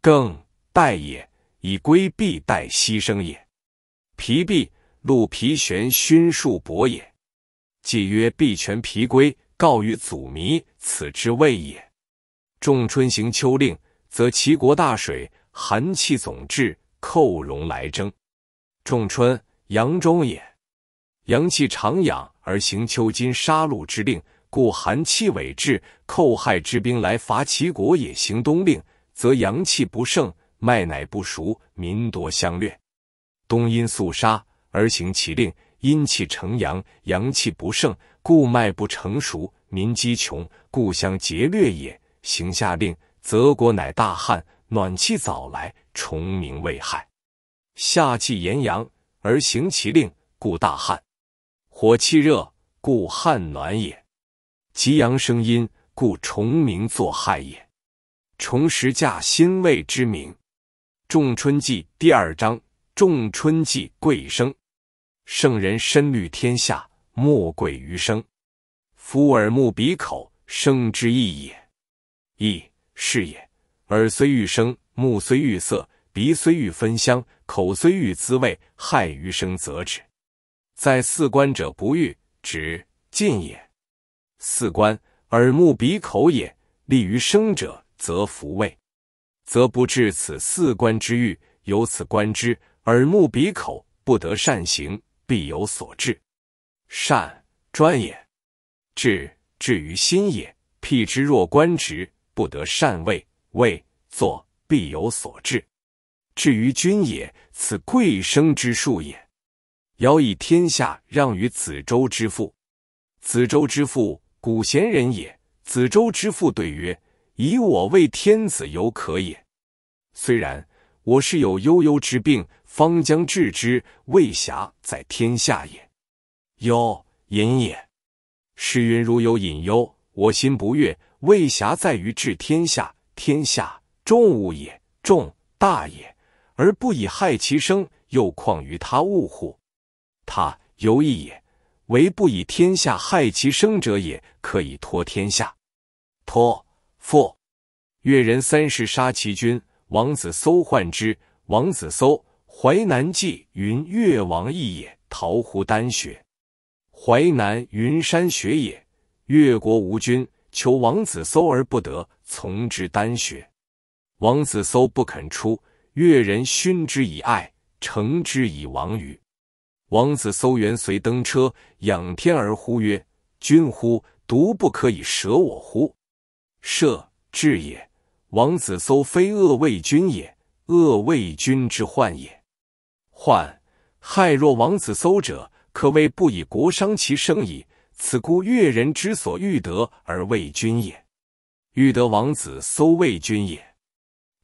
更待也。以龟避待牺牲也，皮币，鹿皮玄熏树帛也。既曰必全皮归，告于祖弥，此之谓也。仲春行秋令，则齐国大水，寒气总至，寇戎来征。仲春，阳中也，阳气长养而行秋金杀戮之令，故寒气伪至，寇害之兵来伐齐国也。行冬令，则阳气不盛。脉乃不熟，民多相掠。冬因肃杀而行其令，阴气成阳，阳气不盛，故脉不成熟，民饥穷，故相劫掠也。行下令，则国乃大旱。暖气早来，虫鸣为害。夏季炎阳而行其令，故大旱。火气热，故旱暖也。极阳生阴，故虫鸣作害也。重食稼辛未之名。仲春纪第二章。仲春纪贵生，圣人深虑天下，莫贵于生。夫耳目鼻口，生之义也。义是也。耳虽欲生，目虽欲色，鼻虽欲分香，口虽欲滋味，害于生则止。在四观者不欲，止尽也。四观，耳目鼻口也。利于生者，则服味。则不至此四官之欲，由此观之耳目鼻口不得善行，必有所至；善专也，至至于心也。辟之若官职，不得善位，位坐必有所至，至于君也。此贵生之术也。尧以天下让于子周之父，子周之父古贤人也。子周之父对曰。以我为天子，犹可也。虽然，我是有悠悠之病，方将治之。未暇在天下也。忧隐也。诗云：“如有隐忧，我心不悦。”未暇在于治天下。天下重物也，重大也，而不以害其生，又况于他物乎？他犹亦也。唯不以天下害其生者，也可以托天下。托。父，越人三世杀其君，王子搜患之。王子搜，淮南记云：越王义也。桃湖丹雪，淮南云山雪也。越国无君，求王子搜而不得，从之丹雪。王子搜不肯出，越人熏之以爱，乘之以亡舆。王子搜元随登车，仰天而呼曰：“君乎，独不可以舍我乎？”射治也，王子搜非恶魏君也，恶魏君之患也。患害若王子搜者，可谓不以国伤其生矣。此故越人之所欲得而魏君也，欲得王子搜魏君也。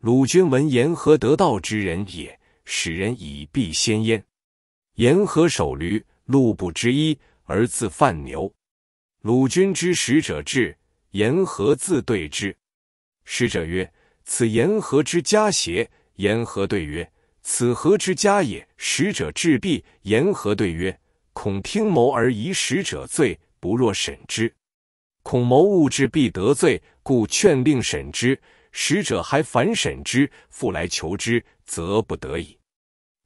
鲁君闻言，何得道之人也？使人以避先焉。言何守驴，路不知一而自犯牛。鲁君之使者至。言何自对之？使者曰：“此言何之家邪？”言何对曰：“此何之家也。”使者至必言何对曰：“恐听谋而疑使者罪，不若审之。恐谋物之必得罪，故劝令审之。使者还反审之，复来求之，则不得已。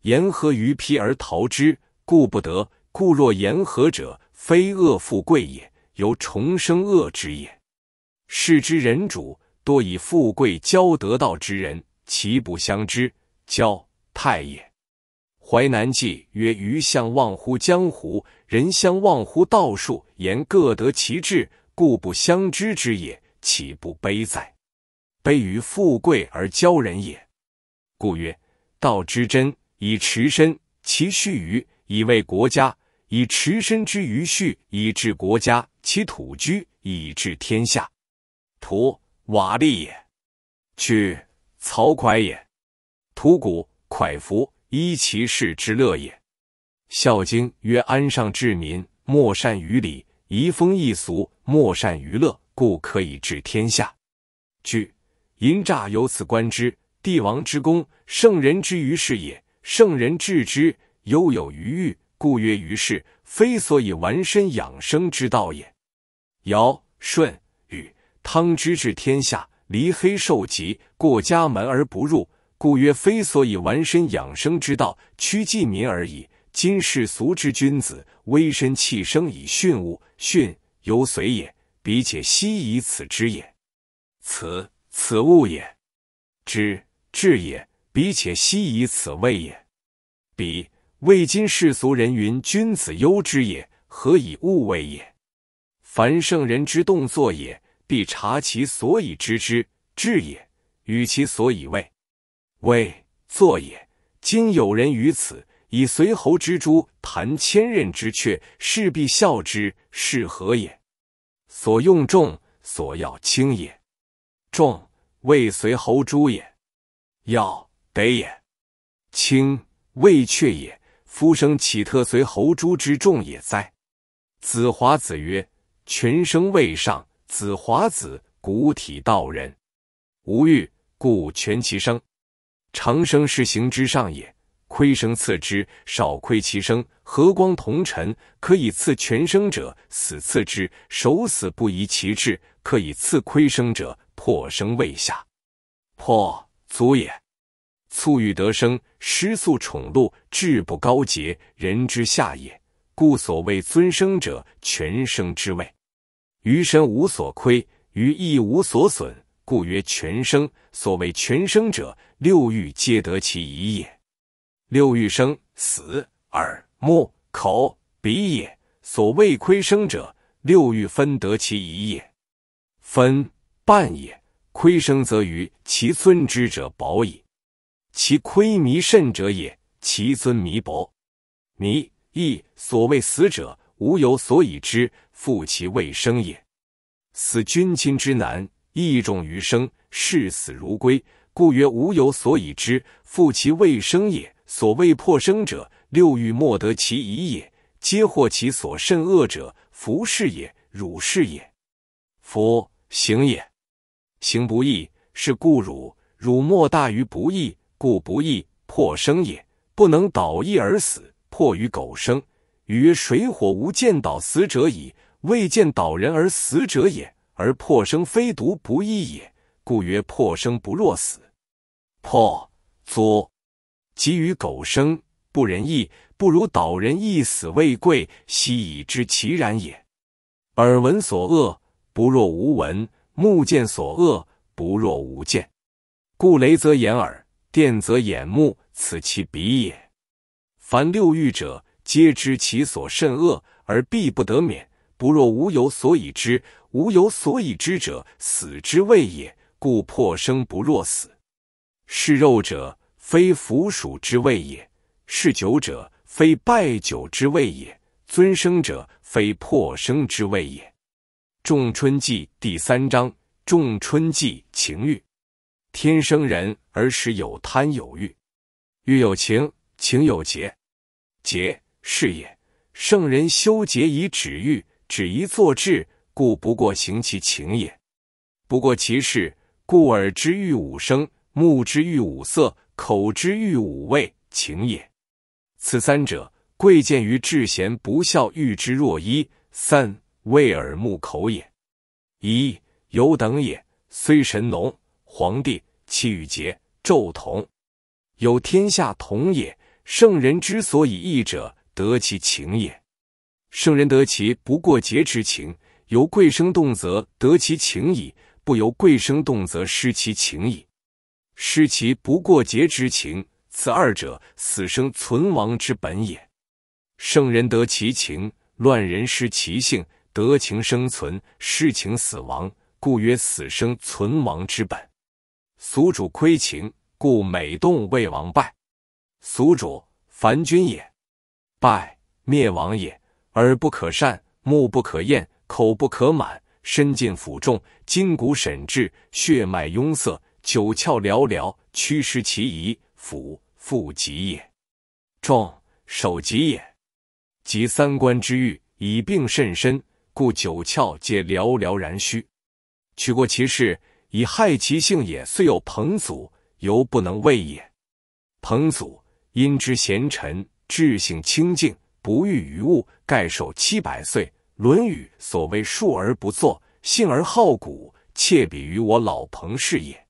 言何于披而逃之，故不得。故若言和者，非恶富贵也，由重生恶之也。”世之人主多以富贵交得道之人，其不相知？交太也。淮南记曰：“余相忘乎江湖，人相忘乎道术，言各得其志，故不相知之也。岂不悲哉？悲于富贵而交人也。故曰：道之真，以持身；其序于，以为国家；以持身之于序，以治国家；其土居，以治天下。”土瓦砾也，去曹蒯也，土谷蒯服，依其事之乐也。《孝经》曰：“安上治民，莫善于礼；移风易俗，莫善于乐。故可以治天下。”具淫诈，由此观之，帝王之功，圣人之于是也。圣人治之，犹有余欲，故曰于是，非所以完身养生之道也。尧舜。汤之治天下，黎黑受疾，过家门而不入，故曰非所以完身养生之道，趋济民而已。今世俗之君子，微身弃生以训物，训犹随也。彼且奚以此之也？此此物也，之至也。彼且奚以此谓也？彼未今世俗人云君子忧之也，何以物谓也？凡圣人之动作也。必察其所以知之智也，与其所以为为作也。今有人于此，以随侯之诸谈千仞之阙，势必笑之。是何也？所用重，所要轻也。重，谓随侯诸也；要，得也。轻，谓却也。夫生岂特随侯珠之众也哉？子华子曰：群生未上。子华子，古体道人。无欲，故全其生。长生是行之上也，亏生次之，少亏其生。和光同尘，可以赐全生者，死次之。守死不移其志，可以赐亏生者，破生未下，破足也。促欲得生，失素宠禄，志不高洁，人之下也。故所谓尊生者，全生之谓。余身无所亏，余亦无所损，故曰全生。所谓全生者，六欲皆得其一也。六欲生死耳目口鼻也。所谓亏生者，六欲分得其一也，分半也。亏生则余其尊之者薄矣，其亏弥甚者也，其尊弥薄。弥亦所谓死者。吾有所以之复其未生也，死君亲之难，义重于生，视死如归，故曰吾有所以之复其未生也。所谓破生者，六欲莫得其已也，皆获其所甚恶者，服是也，汝是也，夫行也，行不义，是故汝，汝莫大于不义，故不义破生也，不能导义而死，破于苟生。与水火无见导死者矣，未见导人而死者也。而破生非独不易也，故曰破生不若死。破作，给予苟生，不仁义，不如导人一死未贵。昔以知其然也。耳闻所恶，不若无闻；目见所恶，不若无见。故雷则掩耳，电则掩目，此其鼻也。凡六欲者。皆知其所甚恶而必不得免，不若无有所以之，无有所以之者，死之谓也。故破生不若死。是肉者，非腐鼠之谓也；是酒者，非败酒之谓也；尊生者，非破生之谓也。《仲春纪》第三章。仲春纪情欲。天生人而使有贪有欲，欲有情，情有节，节。是也。圣人修节以止欲，止一作智，故不过行其情也。不过其事，故耳之欲五声，目之欲五色，口之欲五味，情也。此三者，贵贱于智贤不孝，欲之若一。三谓耳目口也。一犹等也。虽神农、皇帝，气与节昼同，有天下同也。圣人之所以异者。得其情也，圣人得其不过节之情；由贵生动则得其情矣，不由贵生动则失其情矣。失其不过节之情，此二者死生存亡之本也。圣人得其情，乱人失其性；得情生存，失情死亡，故曰死生存亡之本。俗主亏情，故每动未亡败。俗主，凡君也。败，灭亡也；耳不可善，目不可厌，口不可满，身尽腐重，筋骨沈滞，血脉壅塞，九窍寥寥，屈失其仪，腐复极也。重，守疾也。及三观之欲以病甚深，故九窍皆寥寥然虚，取过其势，以害其性也。虽有彭祖，犹不能畏也。彭祖，因之贤臣。智性清净，不欲于物，盖寿七百岁。《论语》所谓“述而不作，信而好古”，窃比于我老彭氏也。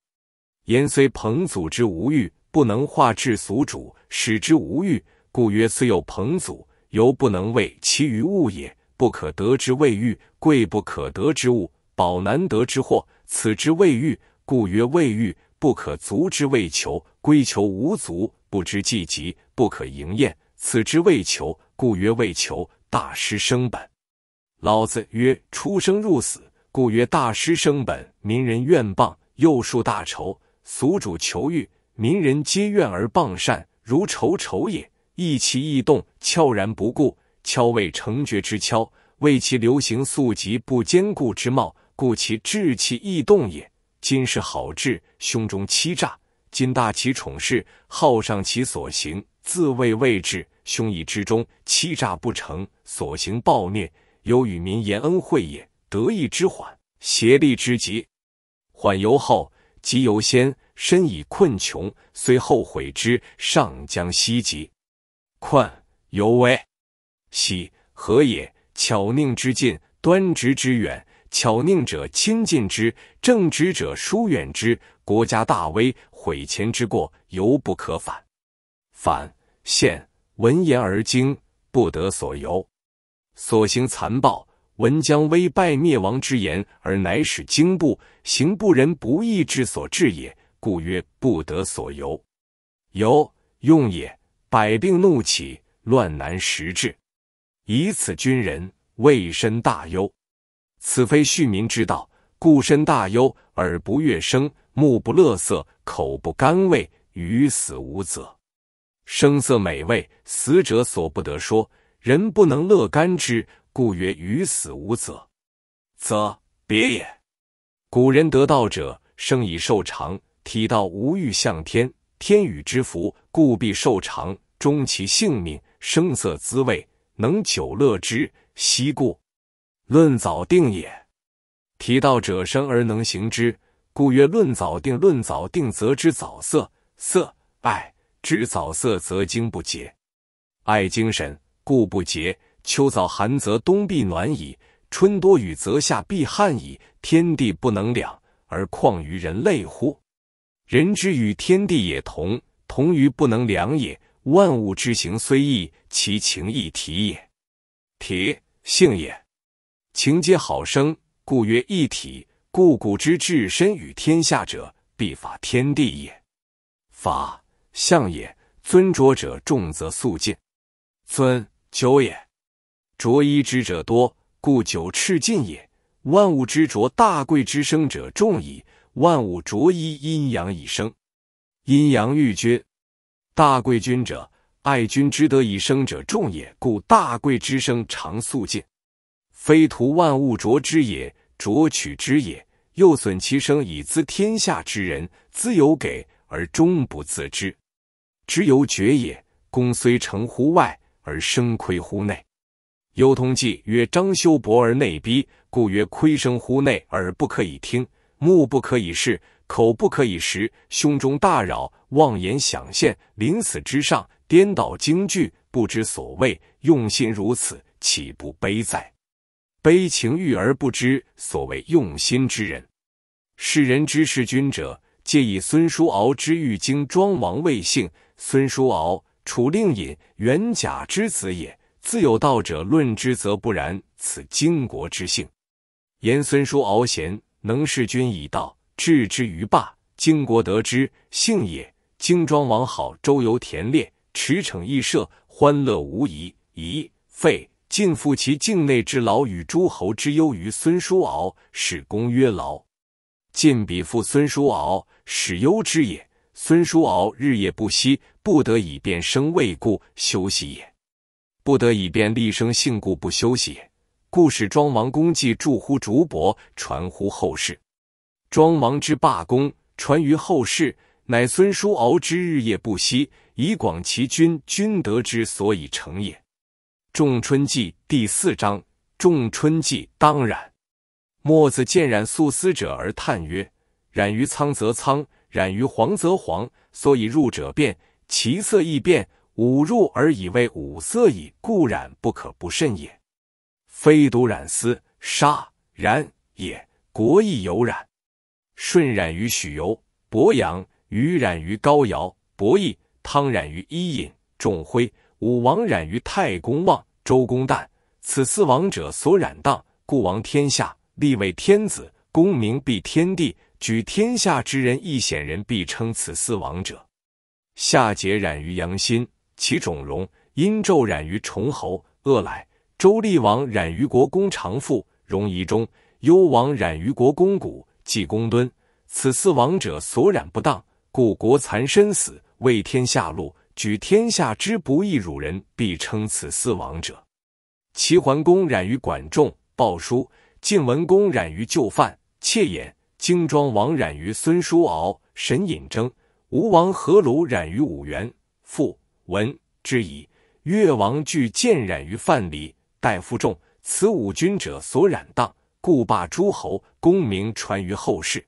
言虽彭祖之无欲，不能化至俗主，使之无欲，故曰虽有彭祖，犹不能为其于物也。不可得之未欲，贵不可得之物，宝难得之货，此之未欲。故曰未欲，不可足之未求，归求无足，不知既极，不可盈厌。此之未求，故曰未求。大师生本，老子曰：出生入死，故曰大师生本。民人愿谤，又树大仇。俗主求欲，民人皆怨而谤善，如仇仇也。意气易动，悄然不顾。敲未成绝之敲，为其流行素疾不坚固之貌，故其志气易动也。今是好志，胸中欺诈。今大其宠事，好上其所行，自谓未至。凶意之中，欺诈不成，所行暴虐，尤与民言恩惠也。得意之缓，协力之急，缓犹后，急犹先，身以困穷，虽后悔之上，将息极。困犹危，喜何也？巧佞之近，端直之远。巧佞者亲近之，正直者疏远之。国家大危，悔前之过，犹不可反。反现。闻言而惊，不得所由，所行残暴。闻将危败灭亡之言，而乃使惊怖，行不仁不义之所至也。故曰不得所由。由，用也。百病怒起，乱难时治。以此君人，未身大忧。此非恤民之道，故身大忧，耳不悦声，目不乐色，口不甘味，于死无责。声色美味，死者所不得说，人不能乐甘之，故曰于死无责，则别也。古人得道者，生以寿长，体道无欲，向天，天与之福，故必寿长，终其性命。声色滋味，能久乐之，昔故论早定也。体道者生而能行之，故曰论早定。论早定，则之早色色爱。知早色则精不竭，爱精神故不竭。秋早寒则冬必暖矣，春多雨则夏必旱矣。天地不能两，而况于人类乎？人之与天地也同，同于不能两也。万物之行虽异，其情亦体也。体性也，情皆好生，故曰一体。故古之至身与天下者，必法天地也。法。象也，尊浊者重则肃尽；尊久也，浊衣之者多，故久赤尽也。万物之浊，大贵之生者重矣。万物浊衣，阴阳以生，阴阳欲君，大贵君者，爱君之德以生者重也。故大贵之生，常肃尽，非徒万物浊之也，浊取之也，又损其生以资天下之人，资有给。而终不自知，知由觉也。功虽成乎外，而生亏乎内。幽通记曰：“张修伯而内逼，故曰亏生乎内而不可以听，目不可以视，口不可以食，胸中大扰，妄言想现，临死之上，颠倒惊惧，不知所谓。用心如此，岂不悲哉？悲情欲而不知所谓用心之人，世人知事君者。”借以孙叔敖之玉经庄王未姓。孙叔敖，楚令尹元甲之子也。自有道者论之，则不然。此经国之姓。言孙叔敖贤，能事君以道，治之于霸。经国得之，姓也。经庄王好周游田猎，驰骋异射，欢乐无遗。仪废尽负其境内之劳与诸侯之忧于孙叔敖，使公曰劳。晋鄙父孙叔敖始忧之也。孙叔敖日夜不息，不得已便生未故休息也；不得已便立生性故不休息也。故使庄王功绩著乎竹帛，传乎后世。庄王之罢工，传于后世，乃孙叔敖之日夜不息，以广其君君德之所以成也。仲春纪第四章。仲春纪当然。墨子见染素丝者而叹曰：“染于苍则苍，染于黄则黄，所以入者变，其色亦变。五入而以为五色矣，故染不可不慎也。非独染丝，杀染也。国亦有染。舜染于许由，伯阳于染于高尧，伯邑；汤染于伊尹，仲辉；武王染于太公望，周公旦。此四王者所染当，故王天下。”立为天子，功名必天地；举天下之人，一显人必称此四王者。夏桀染于阳心，其种荣；殷纣染于崇侯恶来；周厉王染于国公长父荣夷中；幽王染于国公谷季公敦。此四王者所染不当，故国残身死，为天下戮。举天下之不义辱人，必称此四王者。齐桓公染于管仲、鲍叔。晋文公染于旧范、妾眼、京庄王染于孙叔敖、沈尹征；吴王阖庐染于伍员、傅文之以，越王惧践染于范蠡、戴负众。此五君者所染当，故霸诸侯，功名传于后世。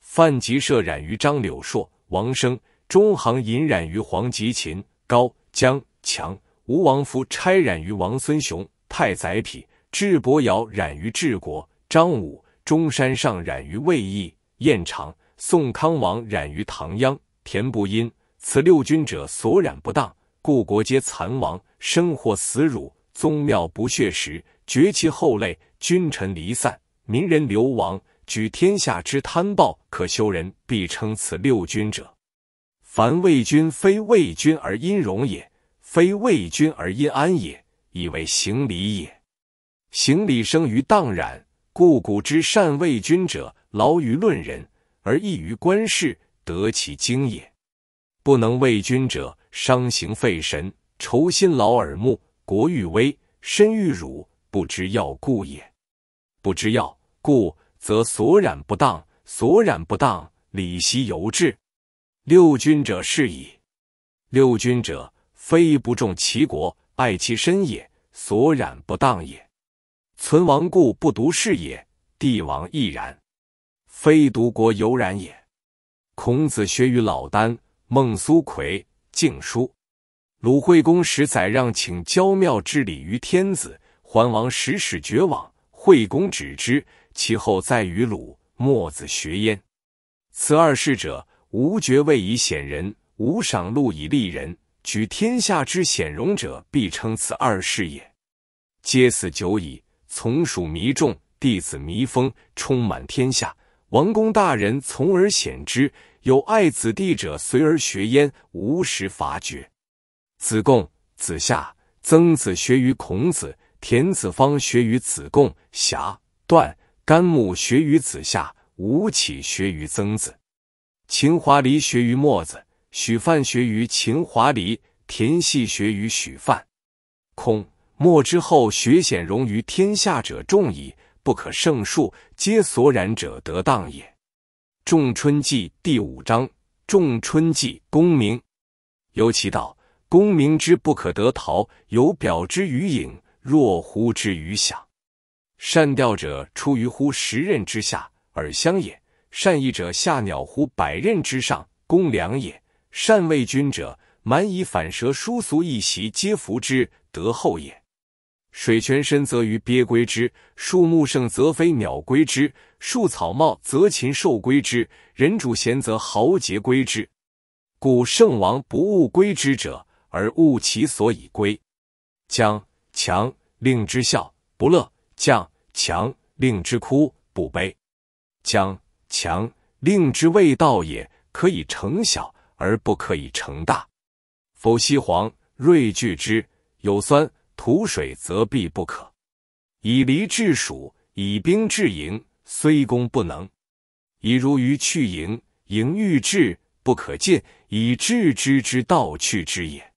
范吉射染于张柳硕、王生；中行隐染于黄吉秦、高姜强；吴王夫差染于王孙雄、太宰匹。智伯尧染于治国，张武中山上染于魏邑，燕长宋康王染于唐鞅，田不因。此六君者所染不当，故国皆残亡，生或死辱，宗庙不血食，绝其后类，君臣离散，民人流亡。举天下之贪暴，可修人必称此六君者。凡魏君非魏君而因荣也，非魏君而因安也，以为行礼也。行礼生于荡然。故古之善为君者，劳于论人，而逸于观事，得其精也。不能为君者，伤行废神，愁心劳耳目，国欲危，身欲辱，不知药故也。不知药故，则所染不当，所染不当，礼兮由至。六君者是矣。六君者，非不重其国，爱其身也，所染不当也。存亡故不独是也，帝王亦然，非独国犹然也。孔子学于老聃、孟苏奎、敬叔。鲁惠公时，宰让请教庙之礼于天子，桓王时使绝往，惠公止之。其后在于鲁，墨子学焉。此二世者，无爵位以显人，无赏禄以利人，举天下之显荣者，必称此二世也。皆死久矣。从属迷众，弟子迷风，充满天下。王公大人从而显之，有爱子弟者随而学焉，无时伐绝。子贡、子夏、曾子学于孔子，田子方学于子贡，瑕、段、甘木学于子夏，吴起学于曾子，秦华黎学于墨子，许范学于秦华黎，田系学于许范，空。莫之后学显荣于天下者众矣，不可胜数，皆所染者得当也。仲春纪第五章，仲春纪功名，尤其道功名之不可得逃，有表之于影，若乎之于响。善钓者出于乎十仞之下而相也，善弈者下鸟乎百仞之上，公良也。善为君者，蛮夷反舌殊俗一袭，皆服之，得厚也。水泉深则鱼鳖归之，树木盛则飞鸟归之，树草茂则禽兽归之，人主贤则豪杰归之。故圣王不务归之者，而务其所以归。将强令之笑不乐，将强令之哭不悲，将强令之未道也，可以成小而不可以成大。否羲黄，锐具之有酸。土水则必不可，以离治蜀，以兵治营，虽攻不能。以如鱼去营，营欲治，不可进；以治之之道去之也。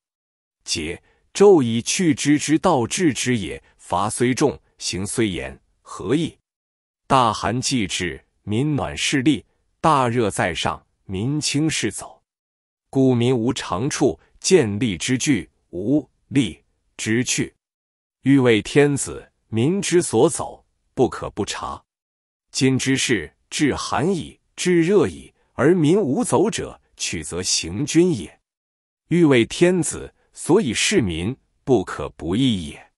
解纣以去之之道治之也。罚虽重，刑虽严，何意？大寒既至，民暖势利；大热在上，民轻势走。故民无长处，见利之惧，无力。知去，欲为天子，民之所走，不可不察。今之事，至寒矣，至热矣，而民无走者，取则行军也。欲为天子，所以事民，不可不义也。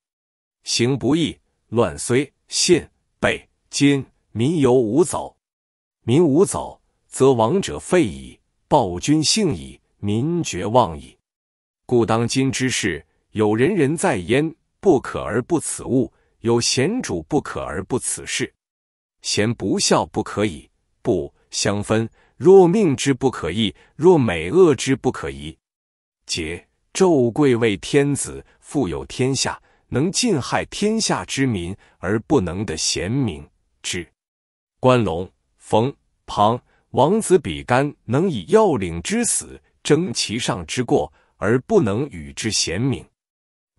行不义，乱虽信背，今民犹无走。民无走，则亡者废矣，暴君兴矣，民绝望矣。故当今之事。有人人在焉，不可而不此物；有贤主不可而不此事。贤不孝不可以不相分。若命之不可易，若美恶之不可移。解纣贵为天子，富有天下，能尽害天下之民，而不能的贤明之。关龙冯、庞王子比干，能以要领之死争其上之过，而不能与之贤明。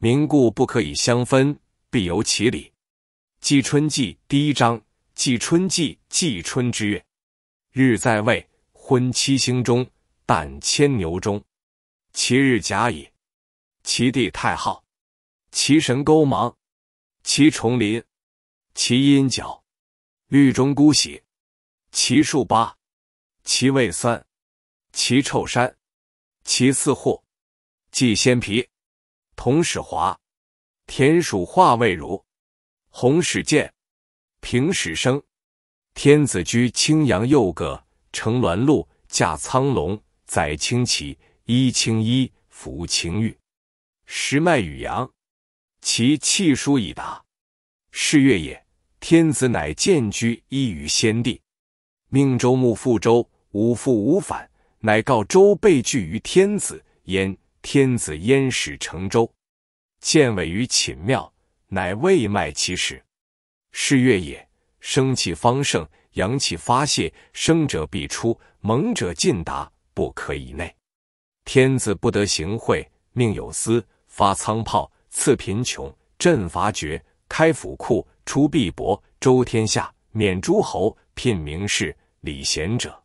名故不可以相分，必有其理。季春季第一章，季春季季春之月，日在位，昏七星中，旦牵牛中。其日甲乙，其地太昊，其神勾芒，其虫林，其阴角，绿中孤喜，其数八，其味酸，其臭膻，其四惑，季仙皮。同史华，田鼠化魏如，洪史建，平史生，天子居青阳右阁，乘鸾鹿，驾苍龙，载青旗，衣青衣，服青玉，时脉与阳，其气书以达，是月也，天子乃建居一于先帝，命周穆复周，武复无反，乃告周备拒于天子焉。天子焉使乘舟，建尾于寝庙，乃未迈其始。是月也，生气方盛，阳气发泄，生者必出，蒙者尽达，不可以内。天子不得行贿，命有司发仓炮，赐贫穷，振伐绝，开府库，出币帛，周天下，免诸侯，聘名士，礼贤者。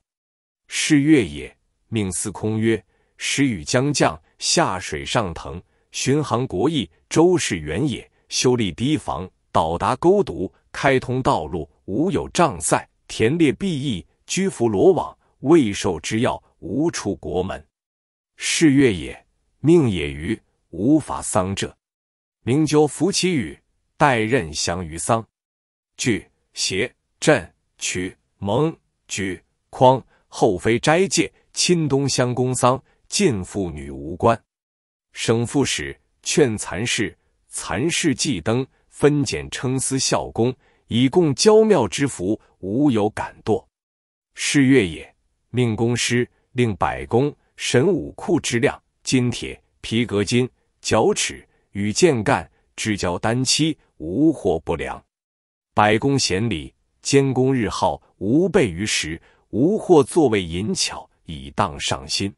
是月也，命司空曰：时与将将，下水上腾，巡航国邑，周氏原野，修立堤防，到达沟渎，开通道路，无有障塞，田猎必易，居服罗网，未受之要，无出国门。是月也，命也于无法丧者，明鸠服其羽，待任相于丧。据协震取蒙举匡后妃斋戒，亲东乡公丧。尽妇女无官，省副使劝蚕室蚕室既登，分拣称丝，孝公以供娇妙之福，无有敢堕。是月也，命公师令百工审武库之量，金铁皮革、金、角齿与剑干之交单期，无货不良。百工贤礼，监工日号，无备于时，无货作为淫巧，以当上心。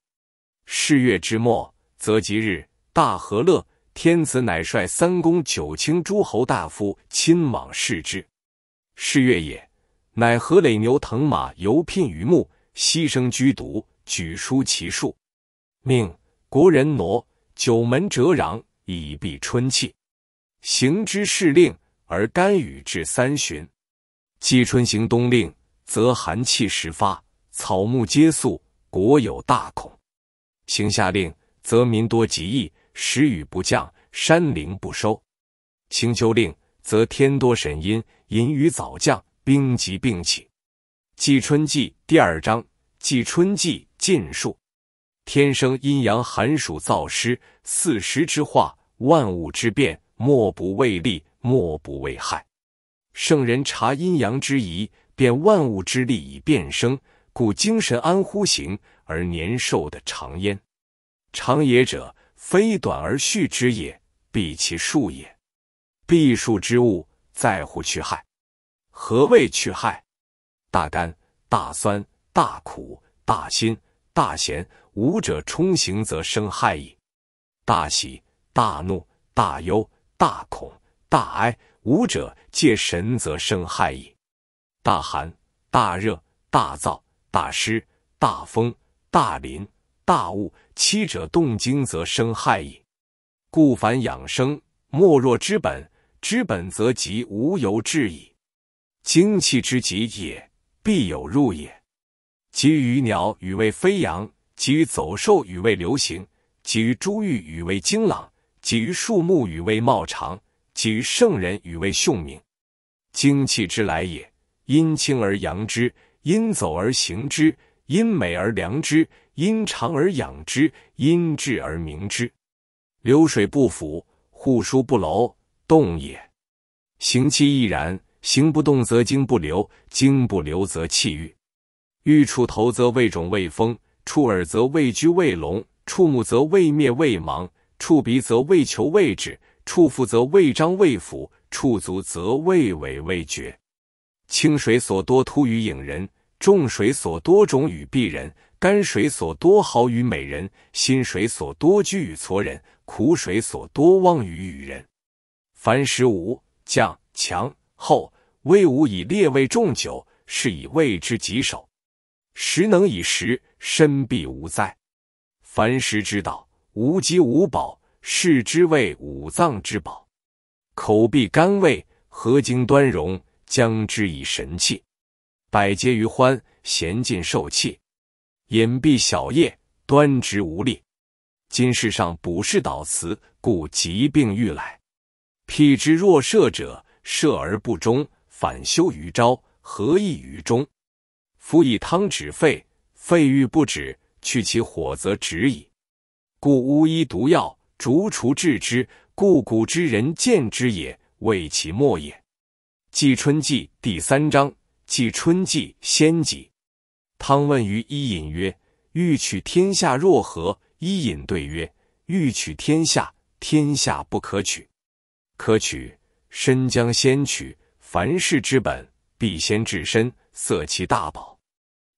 是月之末，则吉日，大和乐。天子乃率三公、九卿、诸侯、大夫亲往视之。是月也，乃和耒牛、腾马，游牝于牧，牺牲居足，举书其数。命国人挪九门折壤，以避春气。行之是令，而甘雨至三旬。季春行冬令，则寒气时发，草木皆肃，国有大恐。行下令，则民多疾疫，时雨不降，山陵不收；行秋令，则天多神阴，淫雨早降，兵疾并起。季春季第二章，季春季禁术。天生阴阳寒暑燥湿，四时之化，万物之变，莫不为利，莫不为害。圣人察阴阳之宜，变万物之利以变生，故精神安乎行，而年寿的长焉，长也者，非短而续之也，必其数也。必数之物在乎去害。何谓去害？大甘、大酸、大苦、大辛、大咸，五者冲行则生害矣。大喜、大怒、大忧、大恐、大哀，五者借神则生害矣。大寒、大热、大燥、大湿、大风。大林大物，七者动精则生害矣。故凡养生，莫若知本。知本则及无由至矣。精气之极也，必有入也。及于鸟，羽为飞扬；及于走兽，羽为流行；及于珠玉，羽为精朗；及于树木，羽为茂长；及于圣人，羽为秀明。精气之来也，因清而扬之，因走而行之。因美而良之，因长而养之，因智而明之。流水不腐，户枢不楼，动也。行气亦然。行不动则精不流，精不流则气郁。郁处头则未肿未风，处耳则未居未聋，触目则未灭未盲，触鼻则未求未止，触腹则未张未腐，触足则未萎未绝。清水所多突于影人。众水所多，种与鄙人；甘水所多，好与美人；心水所多，居与矬人；苦水所多，忘与愚人。凡食五降强厚，魏武以列位重酒，是以谓之棘首。食能以食，身必无灾。凡食之道，无饥无饱，是之谓五脏之宝。口必甘味，合精端容，将之以神气。百皆于欢，闲尽受气，隐蔽小业，端直无力。今世上补士导辞，故疾病愈来。辟之若射者，射而不中，反修于招，何益于中？夫以汤止沸，沸欲不止，去其火则止矣。故乌医毒药，逐除治之。故古之人见之也，谓其末也。季春季第三章。即春季先己。汤问于伊尹曰：“欲取天下若何？”伊尹对曰：“欲取天下，天下不可取。可取身将先取。凡事之本，必先治身，色其大宝，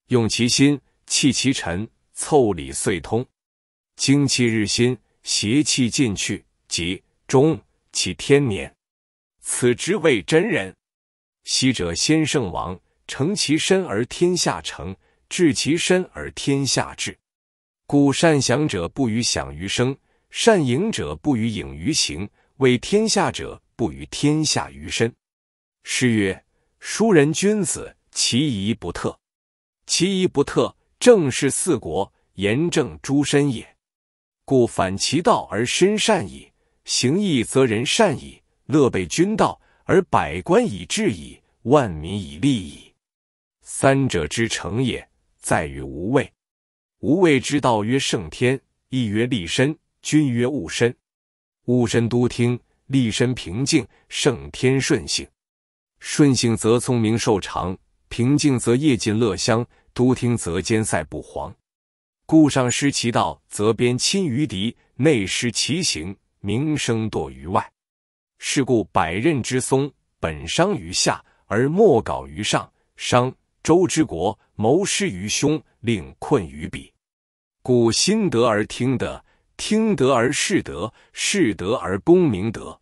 用其心，弃其尘，凑理遂通。精气日新，邪气尽去，即终其天年。此之谓真人。”昔者先圣王，成其身而天下成，治其身而天下治。故善享者不与享于生，善隐者不与隐于行，为天下者不与天下于身。诗曰：“书人君子，其仪不特。其仪不特，正是四国，严正诸身也。故反其道而身善矣，行义则人善矣，乐备君道。”而百官以治矣，万民以利矣。三者之成也，在于无畏。无畏之道曰圣天，亦曰立身，君曰务身。务身都听，立身平静，圣天顺性。顺性则聪明寿长，平静则夜尽乐乡，都听则兼塞不慌。故上失其道，则边亲于敌；内失其行，名声堕于外。是故百仞之松，本伤于下，而莫搞于上；伤周之国，谋失于兄，令困于彼。故心得而听得，听得而事得，事得而功名德。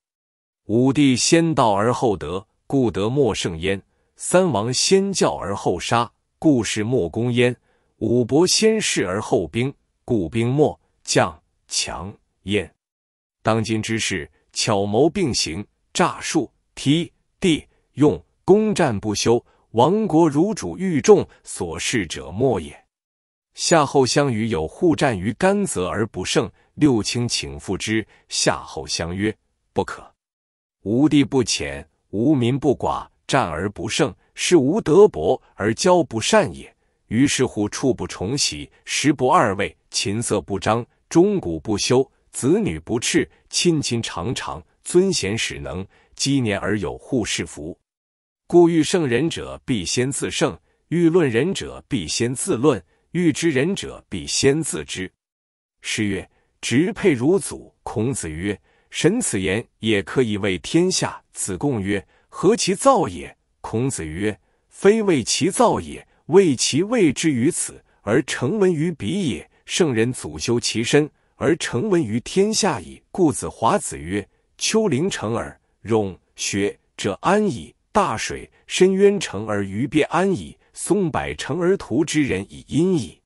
五帝先道而后德，故德莫盛焉；三王先教而后杀，故事莫攻焉；五伯先事而后兵，故兵莫将强焉。当今之事。巧谋并行，诈术梯地用，攻战不休，亡国如主欲众所事者莫也。夏侯相与有互战于甘泽而不胜，六卿请复之。夏侯相曰：“不可。无地不浅，无民不寡，战而不胜，是无德薄而骄不善也。于是乎处不重席，食不二味，琴瑟不张，钟鼓不修。”子女不恃，亲亲常常，尊贤使能，积年而有护世福。故欲圣人者，必先自圣；欲论人者，必先自论；欲知人者，必先自知。诗曰：“直佩如祖。”孔子曰：“神此言也可以为天下。”子贡曰：“何其造也？”孔子曰：“非为其造也，为其谓之于此而成文于彼也。圣人祖修其身。”而成文于天下矣。故子华子曰：“丘陵成而冗学者安矣；大水深渊成而鱼鳖安矣；松柏成而徒之人以阴矣。”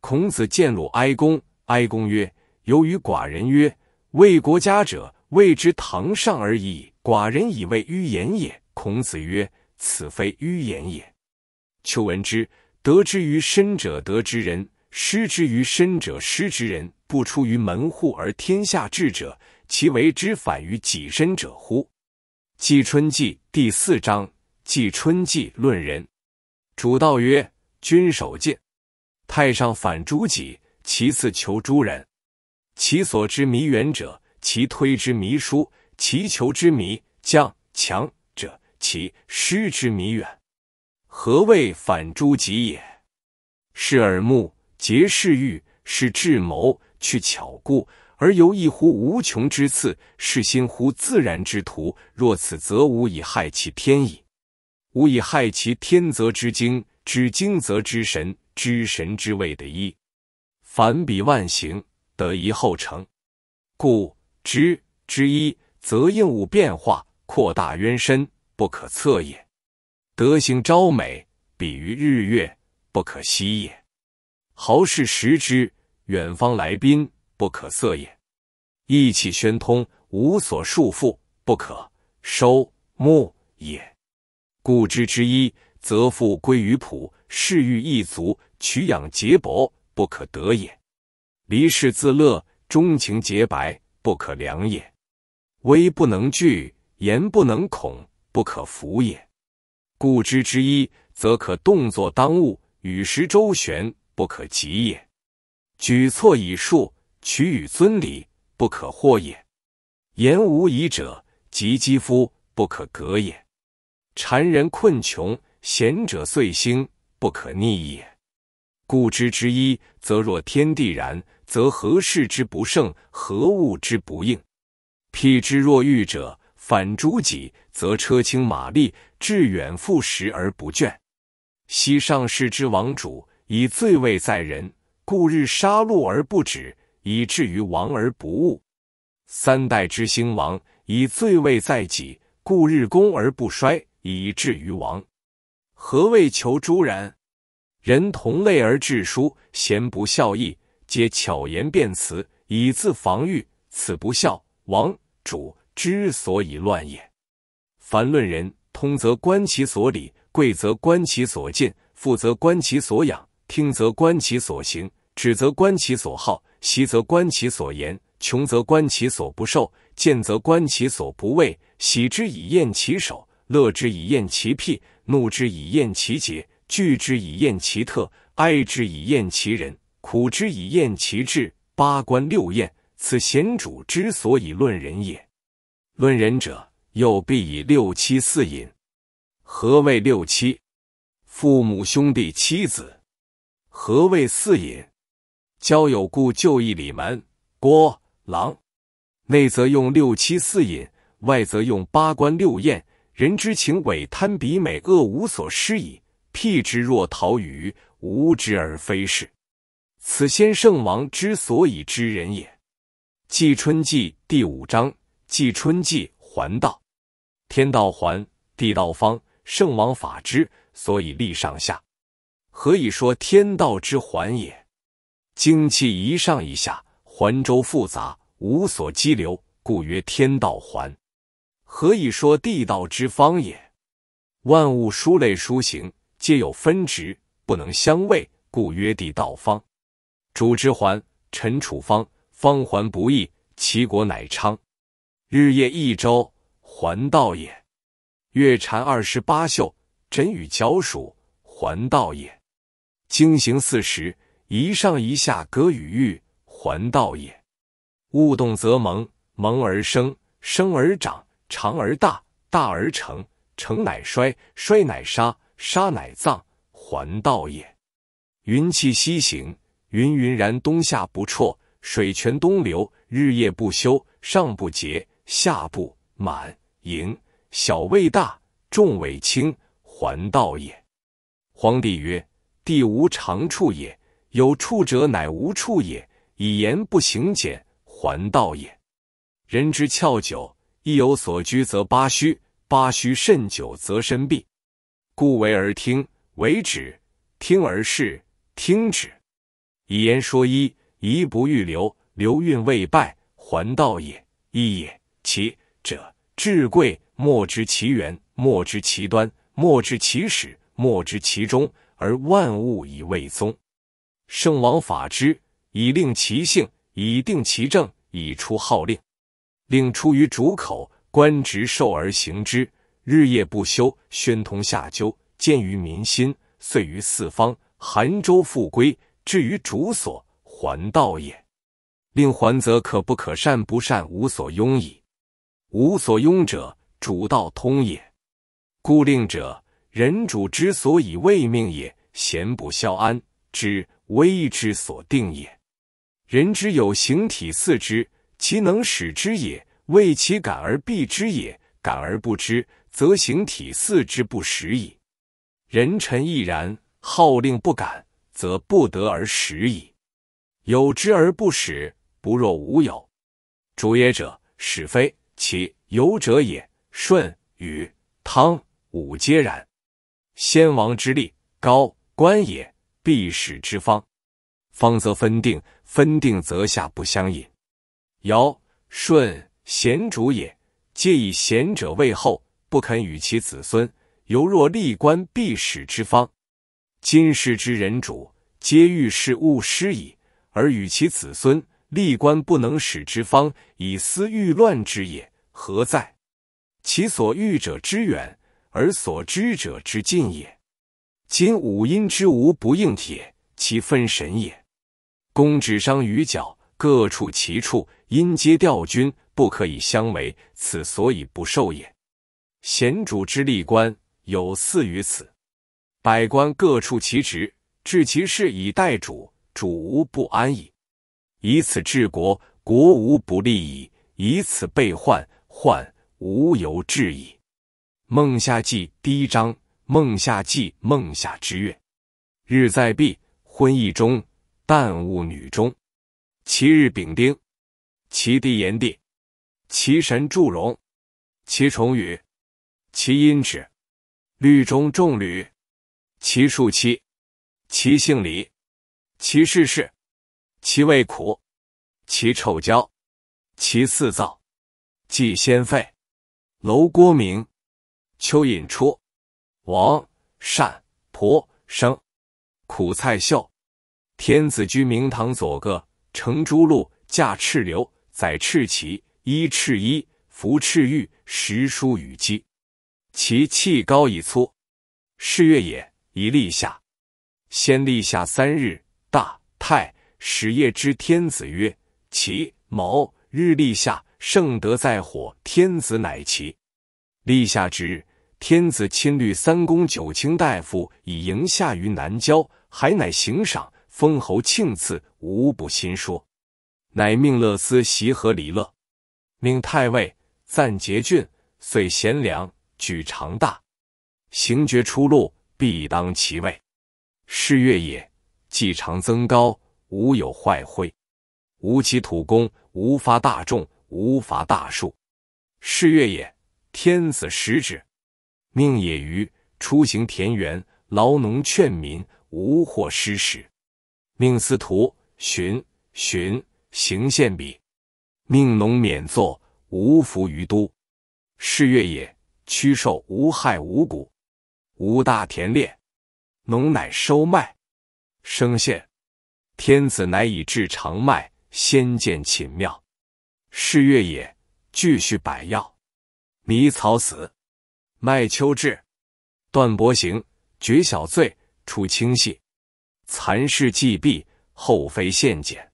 孔子见鲁哀公，哀公曰：“由于寡人曰：‘为国家者，谓之堂上而已寡人以为迂言也。”孔子曰：“此非迂言也。”丘闻之：得之于身者得之人，失之于身者失之人。不出于门户而天下治者，其为之反于己身者乎？季春季第四章，季春季论人。主道曰：君守戒，太上反诸己，其次求诸人。其所知迷远者，其推之迷疏；其求之迷将强者，其失之迷远。何谓反诸己也？是耳目，结视欲，是智谋。去巧故，而由一乎无穷之次，是心乎自然之徒。若此，则无以害其天矣。无以害其天，则之精，知精则之神，知神之谓的一，凡比万行，得一后成。故知之一，则应物变化，扩大渊深，不可测也。德行昭美，比于日月，不可息也。豪士识之。远方来宾，不可色也；意气宣通，无所束缚，不可收目也。故知之一，则复归于朴，适欲一足，取养竭薄，不可得也。离世自乐，钟情洁白，不可良也。威不能惧，言不能恐，不可服也。故知之一，则可动作当务，与时周旋，不可及也。举措以数，取与尊礼，不可惑也；言无以者，及肌肤，不可隔也；谗人困穷，贤者遂兴，不可逆也。故知之一，则若天地然，则何事之不胜，何物之不应？辟之若欲者，反诸己，则车轻马利，至远赴时而不倦。昔上世之王主，以罪位在人。故日杀戮而不止，以至于亡而不悟；三代之兴亡，以罪位在己。故日功而不衰，以至于亡。何谓求诸然？人同类而智书，贤不孝义，皆巧言辩辞以自防御，此不孝王主之所以乱也。凡论人，通则观其所礼，贵则观其所见，富则观其所养，听则观其所行。止则观其所好，习则观其所言，穷则观其所不受，贱则观其所不畏。喜之以厌其手，乐之以厌其癖，怒之以厌其节，惧之以厌其特，哀之以厌其人，苦之以厌其志。八观六厌，此贤主之所以论人也。论人者，又必以六七四饮。何谓六七？父母、兄弟、妻子。何谓四饮？交友故旧，义里门郭郎。内则用六七四饮，外则用八官六宴。人之情伪贪比美恶无所失矣。辟之若逃与，无之而非是。此先圣王之所以知人也。季春季第五章。季春季还道。天道还，地道方，圣王法之所以立上下。何以说天道之还也？精气一上一下，环周复杂，无所激流，故曰天道环。何以说地道之方也？万物殊类殊形，皆有分值，不能相位，故曰地道方。主之环，陈楚方，方环不易，其国乃昌。日夜一周，环道也。月禅二十八宿，枕与角属，环道也。经行四时。一上一下，隔与御，还道也。物动则萌，萌而生，生而长，长而大，大而成，成乃衰，衰乃杀，杀乃葬，还道也。云气西行，云云然东下不辍；水泉东流，日夜不休，上不竭，下不满，盈小未大，众谓轻，还道也。皇帝曰：地无常处也。有处者，乃无处也；以言不行，简还道也。人之翘久，亦有所居，则八虚；八虚甚久，则身弊。故为而听，为止；听而视，听止。以言说一，一不欲留，留运未败，还道也。一也，其者至贵，莫知其源，莫知其端，莫知其始，莫知其中，而万物以未宗。圣王法之，以令其性，以定其政，以出号令。令出于主口，官职受而行之，日夜不休。宣通下究，见于民心，遂于四方。韩州复归，至于主所，还道也。令还则可，不可善不善，无所庸矣。无所庸者，主道通也。故令者，人主之所以未命也。贤不肖安之。微之所定也。人之有形体四肢，其能使之也，为其感而避之也；感而不知，则形体四肢不使矣。人臣亦然，号令不敢，则不得而使矣。有之而不使，不若无有。主也者，使非其有者也。舜、禹、汤、武皆然。先王之力高官也。必使之方，方则分定，分定则下不相引。尧、舜贤主也，皆以贤者为后，不肯与其子孙；犹若立官必使之方。今世之人主，皆欲事勿失矣，而与其子孙立官不能使之方，以思欲乱之也。何在？其所欲者之远，而所知者之近也。今五阴之无不应铁，其分神也。公指伤于角，各处其处，阴皆调均，不可以相为，此所以不受也。贤主之立官，有似于此。百官各处其职，治其事以待主，主无不安矣。以此治国，国无不利矣；以此备患，患无由治矣。《孟夏记》第一章。孟夏季，孟夏之月，日在毕，昏意中，旦戊女中。其日丙丁，其地炎帝，其神祝融，其虫羽，其音止，律中仲吕，其数七，其姓李，其事事，其味苦，其臭焦，其四燥，季先废，楼郭明，蚯蚓出。王善婆、生苦菜秀，天子居明堂左各，乘朱路，驾赤牛，载赤旗，衣赤衣，服赤玉，食疏与鸡。其气高以粗，是月也，以立夏。先立夏三日，大太始夜之天子曰：其卯日立夏，圣德在火，天子乃其立夏之日。天子亲率三公九卿大夫以迎下于南郊，还乃行赏，封侯庆赐，无不心说。乃命乐司习和礼乐，命太尉赞节郡，遂贤良举常大，行爵出路，必当其位。是月也，季常增高，无有坏毁，无其土功，无伐大众，无伐大树。是月也，天子食之。命也于出行田园劳农劝民无获失时，命司徒寻寻行献笔，命农免作无服于都。是月也，驱兽无害无谷，无大田猎，农乃收麦。生县，天子乃以至长麦，先见寝庙。是月也，继续百药迷草死。麦秋至，断伯行，绝小罪，出轻细，残事既毕，后妃献简，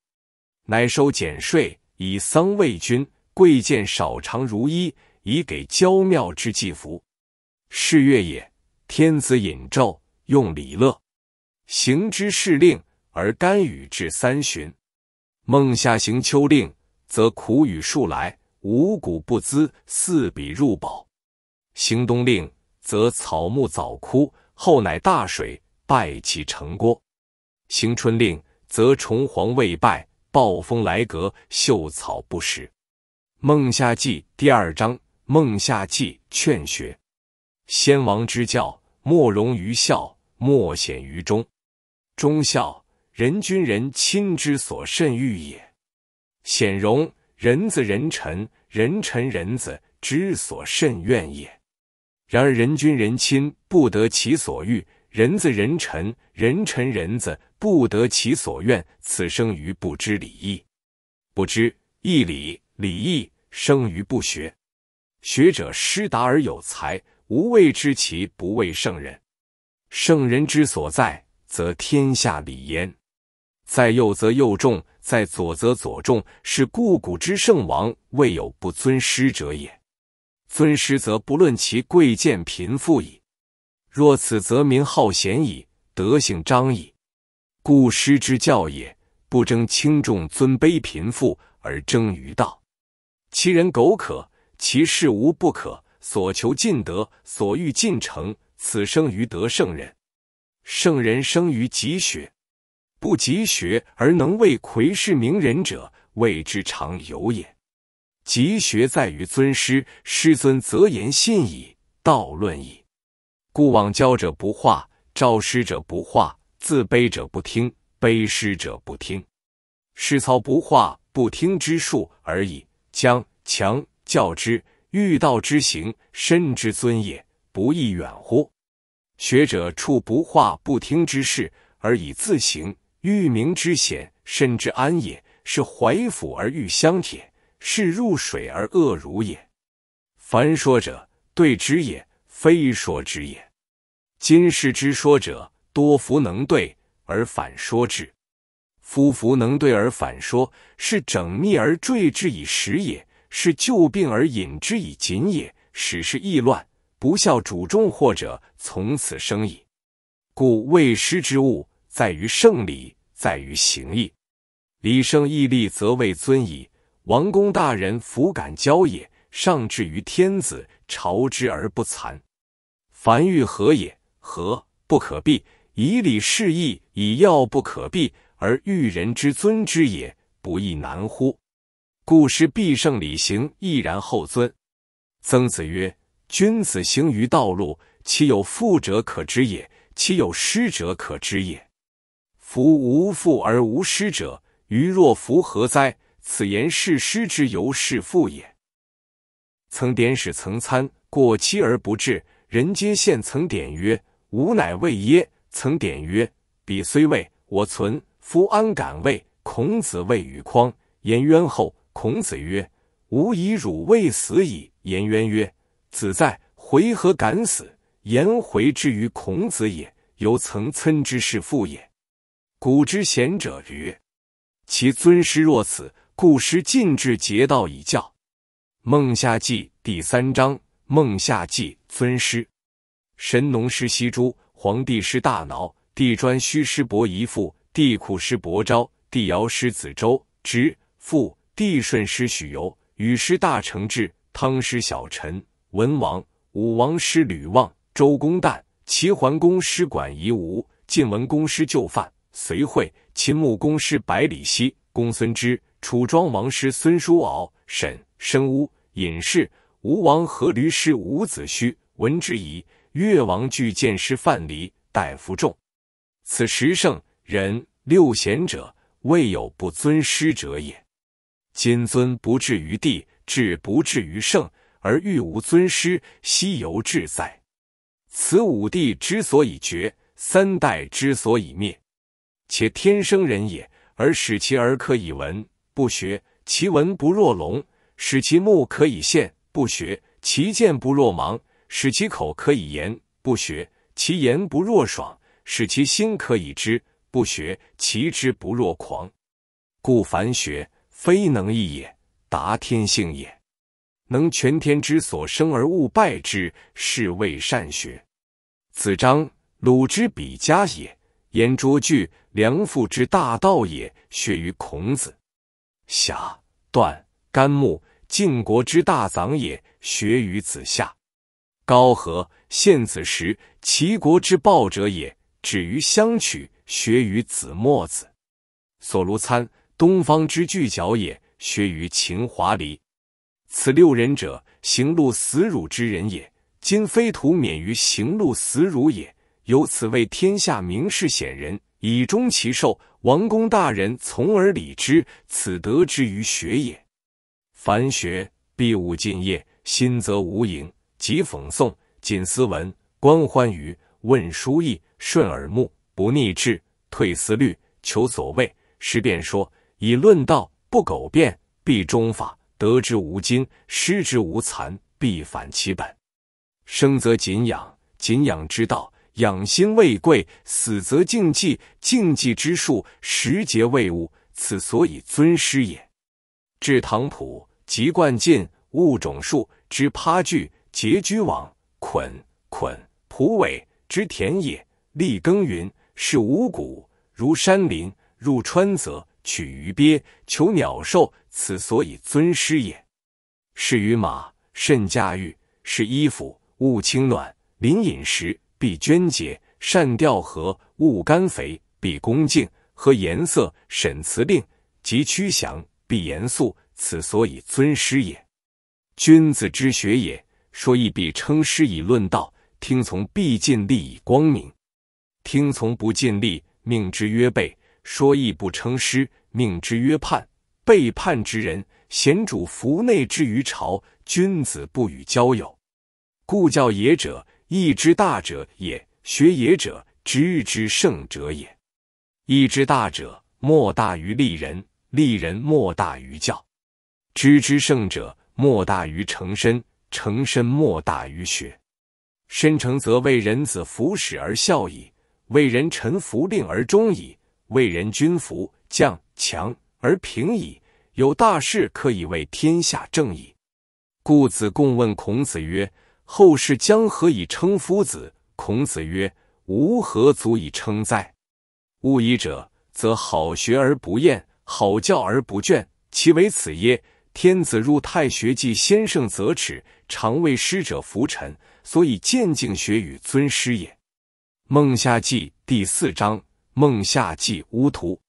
乃收减税以丧为君，贵贱少长如一，以给郊庙之祭服。是月也，天子引咒，用礼乐，行之事令，而甘雨至三旬。孟夏行秋令，则苦雨数来，五谷不滋，四鄙入宝。行冬令，则草木早枯；后乃大水，败其成郭。行春令，则虫蝗未败，暴风来革，秀草不实。《孟夏季第二章《孟夏季劝学：先王之教，莫容于孝，莫显于忠。忠孝，人君人亲之所慎欲也；显容，人子人臣，人臣人子之所慎怨也。然而，人君人亲不得其所欲，人子人臣人臣人子不得其所愿。此生于不知礼义，不知义礼礼义，生于不学。学者师达而有才，无畏知其不畏圣人。圣人之所在，则天下礼焉。在右则右众，在左则左众。是故古之圣王，未有不尊师者也。尊师则不论其贵贱贫富矣。若此，则民好贤矣，德性彰矣。故师之教也，不争轻重尊卑贫富，而争于道。其人苟可，其事无不可。所求尽得，所欲尽成。此生于德圣人。圣人生于己学，不及学而能为魁士名人者，谓之常有也。集学在于尊师，师尊则言信矣，道论矣。故往教者不化，召师者不化，自卑者不听，卑师者不听。师操不化不听之术而已。将强教之，欲道之行，身之尊也，不亦远乎？学者处不化不听之事，而以自行，欲明之显，身之安也。是怀腐而欲香铁。是入水而恶如也。凡说者对之也，非说之也。今世之说者，多弗能对而反说之。夫弗能对而反说，是整密而坠之以实也，是救病而引之以谨也，使是易乱，不孝主众或者从此生矣。故未失之物，在于圣理，在于行义。礼生义立，则为尊矣。王公大人弗敢骄也，上至于天子，朝之而不惭。凡欲何也？何不可避？以礼事义，以药不可避，而欲人之尊之也，不亦难乎？故师必胜礼行，亦然后尊。曾子曰：“君子行于道路，其有富者可知也，其有失者可知也。夫无富而无失者，于若夫何哉？”此言是师之由是父也。曾点使曾参过期而不至，人皆献曾点曰：“吾乃畏耶？”曾点曰：“彼虽畏，我存，夫安敢谓孔子谓与匡颜渊后，孔子曰：“吾以汝未死矣。”颜渊曰：“子在，回何敢死？”颜回之于孔子也，由曾参之是父也。古之贤者于其尊师若此。故师尽至，节道以教。孟夏记第三章。孟夏记尊师：神农师西珠，皇帝师大挠，帝砖虚师伯夷父，帝喾师伯昭，帝尧师子周之父，帝舜师许由，禹师大成志，汤师小臣，文王、武王师吕望，周公旦、齐桓公师管夷吾，晋文公师就范，隋惠，秦穆公师百里奚、公孙之。楚庄王师孙叔敖、沈申巫隐士，吴王阖闾师伍子胥、文之仪，越王巨剑师范蠡、大夫仲。此十圣人六贤者，未有不尊师者也。今尊不至于帝，至不至于圣，而欲无尊师，西游志哉？此五帝之所以绝，三代之所以灭。且天生人也，而使其儿科以闻。不学，其文不若龙；使其目可以现；不学，其见不若盲；使其口可以言，不学，其言不若爽；使其心可以知，不学，其知不若狂。故凡学，非能义也，达天性也。能全天之所生而勿败之，是谓善学。子张，鲁之比家也，言拙具，梁父之大道也，学于孔子。侠、段、甘木，晋国之大藏也，学于子夏；高何、献子时，齐国之暴者也，止于相取，学于子墨子；所卢参，东方之巨角也，学于秦华黎。此六人者，行路死辱之人也。今非徒免于行路死辱也，由此为天下名士显人，以终其寿。王公大人从而理之，此得之于学也。凡学必务尽业，心则无盈。即讽诵，谨思文，观欢愉，问书义，顺耳目，不逆志，退思虑，求所谓，使便说，以论道，不苟辩，必中法，得之无今，失之无惭，必反其本。生则谨养，谨养之道。养心未贵，死则静寂；静寂之术，时节未物，此所以尊师也。至唐圃，即贯尽，物种树，之趴具，结居网，捆捆蒲苇，之田野，立耕耘，是五谷；如山林，入川泽，取鱼鳖，求鸟兽，此所以尊师也。是与马，甚驾驭；是衣服，勿轻暖；临饮食。必娟洁，善调和，勿甘肥；必恭敬，和颜色，审辞令，及趋祥，必严肃。此所以尊师也。君子之学也，说义必称师以论道，听从必尽力以光明。听从不尽力，命之曰背；说义不称师，命之曰叛。背叛之人，贤主弗内之于朝。君子不与交友。故教也者。义之大者也，学也者，知之圣者也。义之大者，莫大于利人；利人莫大于教。知之圣者，莫大于成身；成身莫大于学。身成则为人子服使而孝矣，为人臣服令而忠矣，为人君服将强而平矣。有大事可以为天下正矣。故子贡问孔子曰。后世将何以称夫子？孔子曰：“吾何足以称哉？”勿以者，则好学而不厌，好教而不倦，其为此耶？天子入太学，即先生则耻，常为师者拂尘，所以渐进学与尊师也。孟夏记第四章。孟夏记，乌图，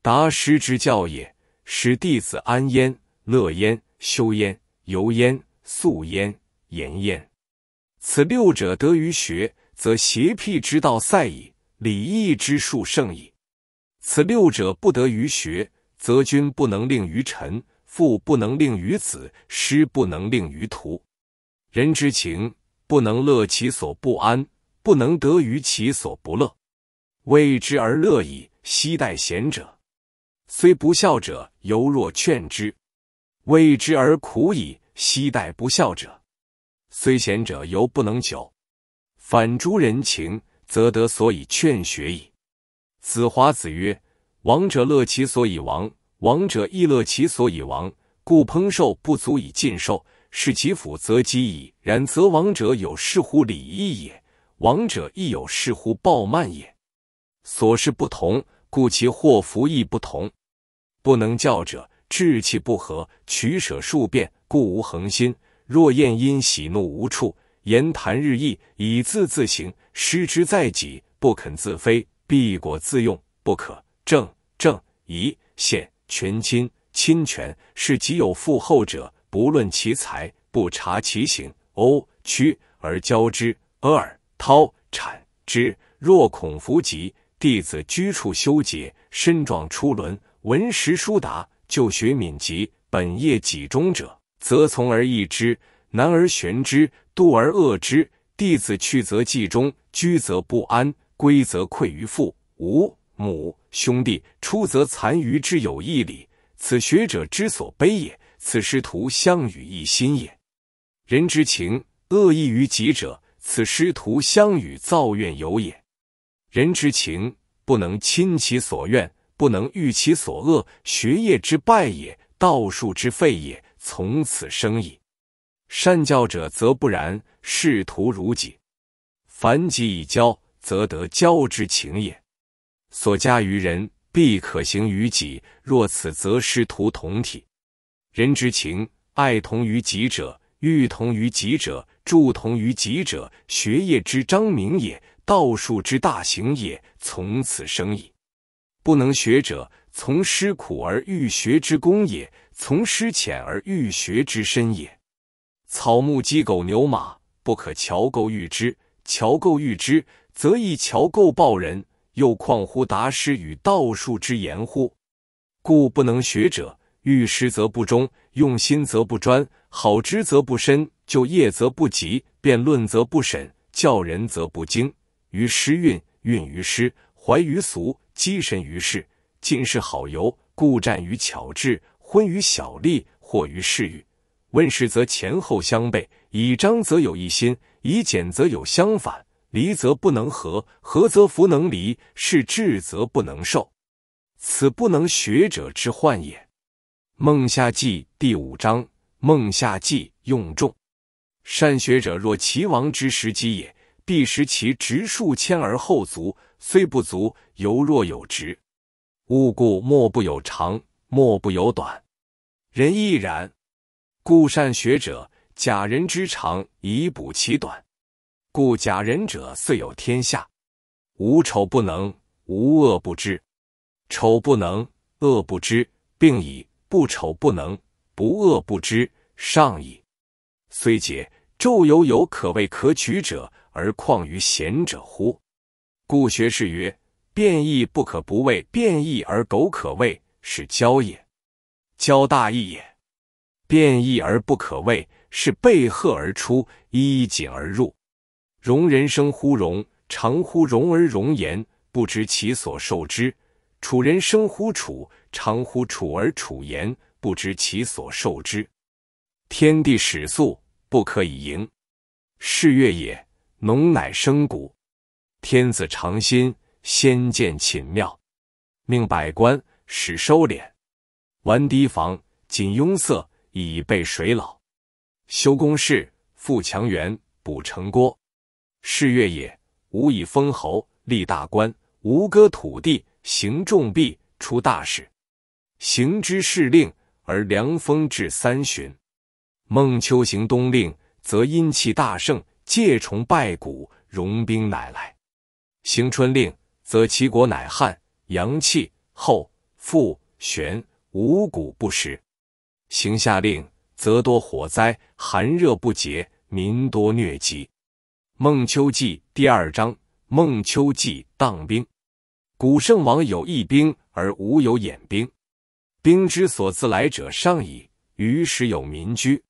达师之教也，使弟子安焉，乐焉，修焉，游焉，素焉，言焉。此六者得于学，则邪辟之道塞矣，礼义之术胜矣。此六者不得于学，则君不能令于臣，父不能令于子，师不能令于徒。人之情，不能乐其所不安，不能得于其所不乐。为之而乐矣，悉待贤者；虽不孝者，犹若劝之。谓之而苦矣，悉待不孝者。虽贤者犹不能久，反诸人情，则得所以劝学矣。子华子曰：“亡者乐其所以亡，亡者亦乐其所以亡。故烹兽不足以尽兽，是其腐则饥矣。然则亡者有是乎礼义也，亡者亦有是乎暴慢也。所事不同，故其祸福亦不同。不能教者，志气不和，取舍数变，故无恒心。”若晏因喜怒无处，言谈日益以自自行，失之在己，不肯自非，必果自用，不可。正正宜显权亲亲权，是既有负后者，不论其才，不察其行，殴屈而交之。恶而韬产之，若孔夫及弟子居处修解，身壮出伦，文识书达，就学敏集，本业己中者。则从而易之，难而悬之，度而恶之。弟子去则继中，居则不安，归则愧于父，无母兄弟，出则残余之有义理。此学者之所悲也。此师徒相与一心也。人之情恶异于己者，此师徒相与造怨尤也。人之情不能亲其所怨，不能欲其所恶，学业之败也，道术之废也。从此生矣。善教者则不然，视徒如己。凡己以教，则得教之情也。所加于人，必可行于己。若此，则师徒同体。人之情，爱同于己者，欲同于己者，助同于己者，学业之彰明也，道术之大行也。从此生矣。不能学者，从师苦而欲学之功也。从师浅而欲学之深也。草木鸡狗牛马，不可乔购欲之；乔购欲之，则亦乔购报人。又况乎达师与道术之言乎？故不能学者，遇师则不忠，用心则不专，好之则不深，就业则不急，辩论则不审，教人则不精。于师运，运于师，怀于俗，积身于世，尽是好游，故战于巧智。昏于小利，惑于事欲。问世则前后相悖，以张则有一心，以简则有相反。离则不能合，合则弗能离。是智则不能受，此不能学者之患也。孟夏记第五章。孟夏记用众善学者，若齐王之时机也，必食其直数千而后足，虽不足，犹若有直。物故莫不有常。莫不有短，人亦然。故善学者，假人之长以补其短；故假人者，遂有天下，无丑不能，无恶不知。丑不能，恶不知，并矣。不丑不能，不恶不知，上矣。虽解昼犹有可谓可取者，而况于贤者乎？故学士曰：变异不可不为变异而苟可畏。是交也，交大义也，变易而不可畏，是背赫而出，依谨而入。容人生乎容，常乎容而容言，不知其所受之；楚人生乎楚，常乎楚而楚言，不知其所受之。天地始素，不可以盈。是月也，农乃生谷。天子尝新，先见寝庙，命百官。始收敛，完堤防，紧拥塞，以备水涝。修工事，复墙垣，补城郭。是月也，无以封侯，立大官，无割土地，行重币，出大事。行之是令，而凉风至三旬。孟秋行冬令，则阴气大盛，借虫败谷，融兵乃来。行春令，则齐国乃汉，阳气后。复玄五谷不食，行下令则多火灾，寒热不节，民多疟疾。孟秋季第二章。孟秋季当兵。古圣王有义兵而无有掩兵。兵之所自来者上矣。于时有民居。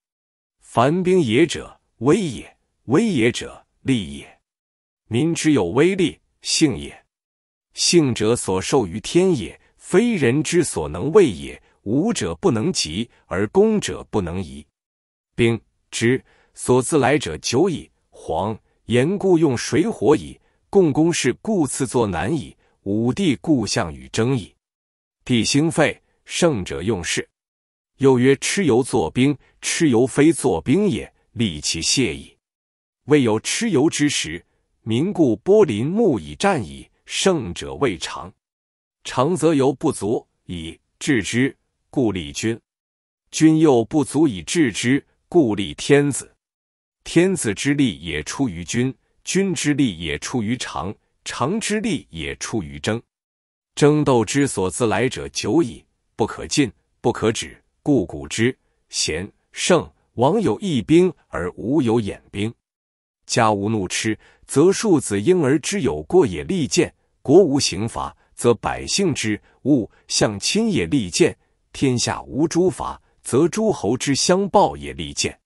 凡兵也者威也，威也者利也。民之有威力性也。性者所受于天也。非人之所能为也，武者不能及，而攻者不能移。兵之所自来者久矣。黄炎故用水火矣，共工氏故赐作难矣，五帝故相与争矣。帝兴废，胜者用事。又曰：蚩尤作兵，蚩尤非作兵也，利其谢矣。未有蚩尤之时，民故剥林木以战矣，胜者未尝。长则由不足以治之，故立君；君又不足以治之，故立天子。天子之利也出于君，君之利也出于长，长之利也出于争。争斗之所自来者久矣，不可尽，不可止，故古之贤圣，王有一兵而无有眼兵；家无怒痴，则庶子婴儿之有过也，利剑；国无刑罚。则百姓之物向亲也，利见；天下无诸法，则诸侯之相报也，利见。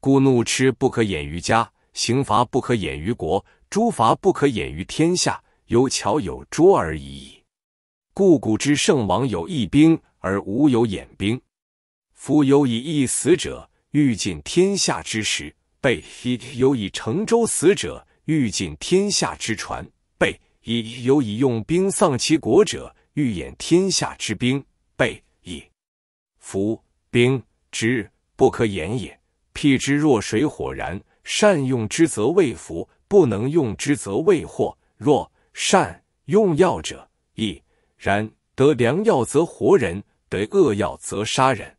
故怒斥不可掩于家，刑罚不可掩于国，诸法不可掩于天下，有巧有拙而已矣。故古之圣王有义兵而无有掩兵。夫有以一死者，欲尽天下之时；备 有以乘舟死者，欲尽天下之船。备。以有以用兵丧其国者，欲掩天下之兵备矣。夫兵之不可言也，譬之若水火然。善用之则为福，不能用之则为祸。若善用药者亦然，得良药则活人，得恶药则杀人。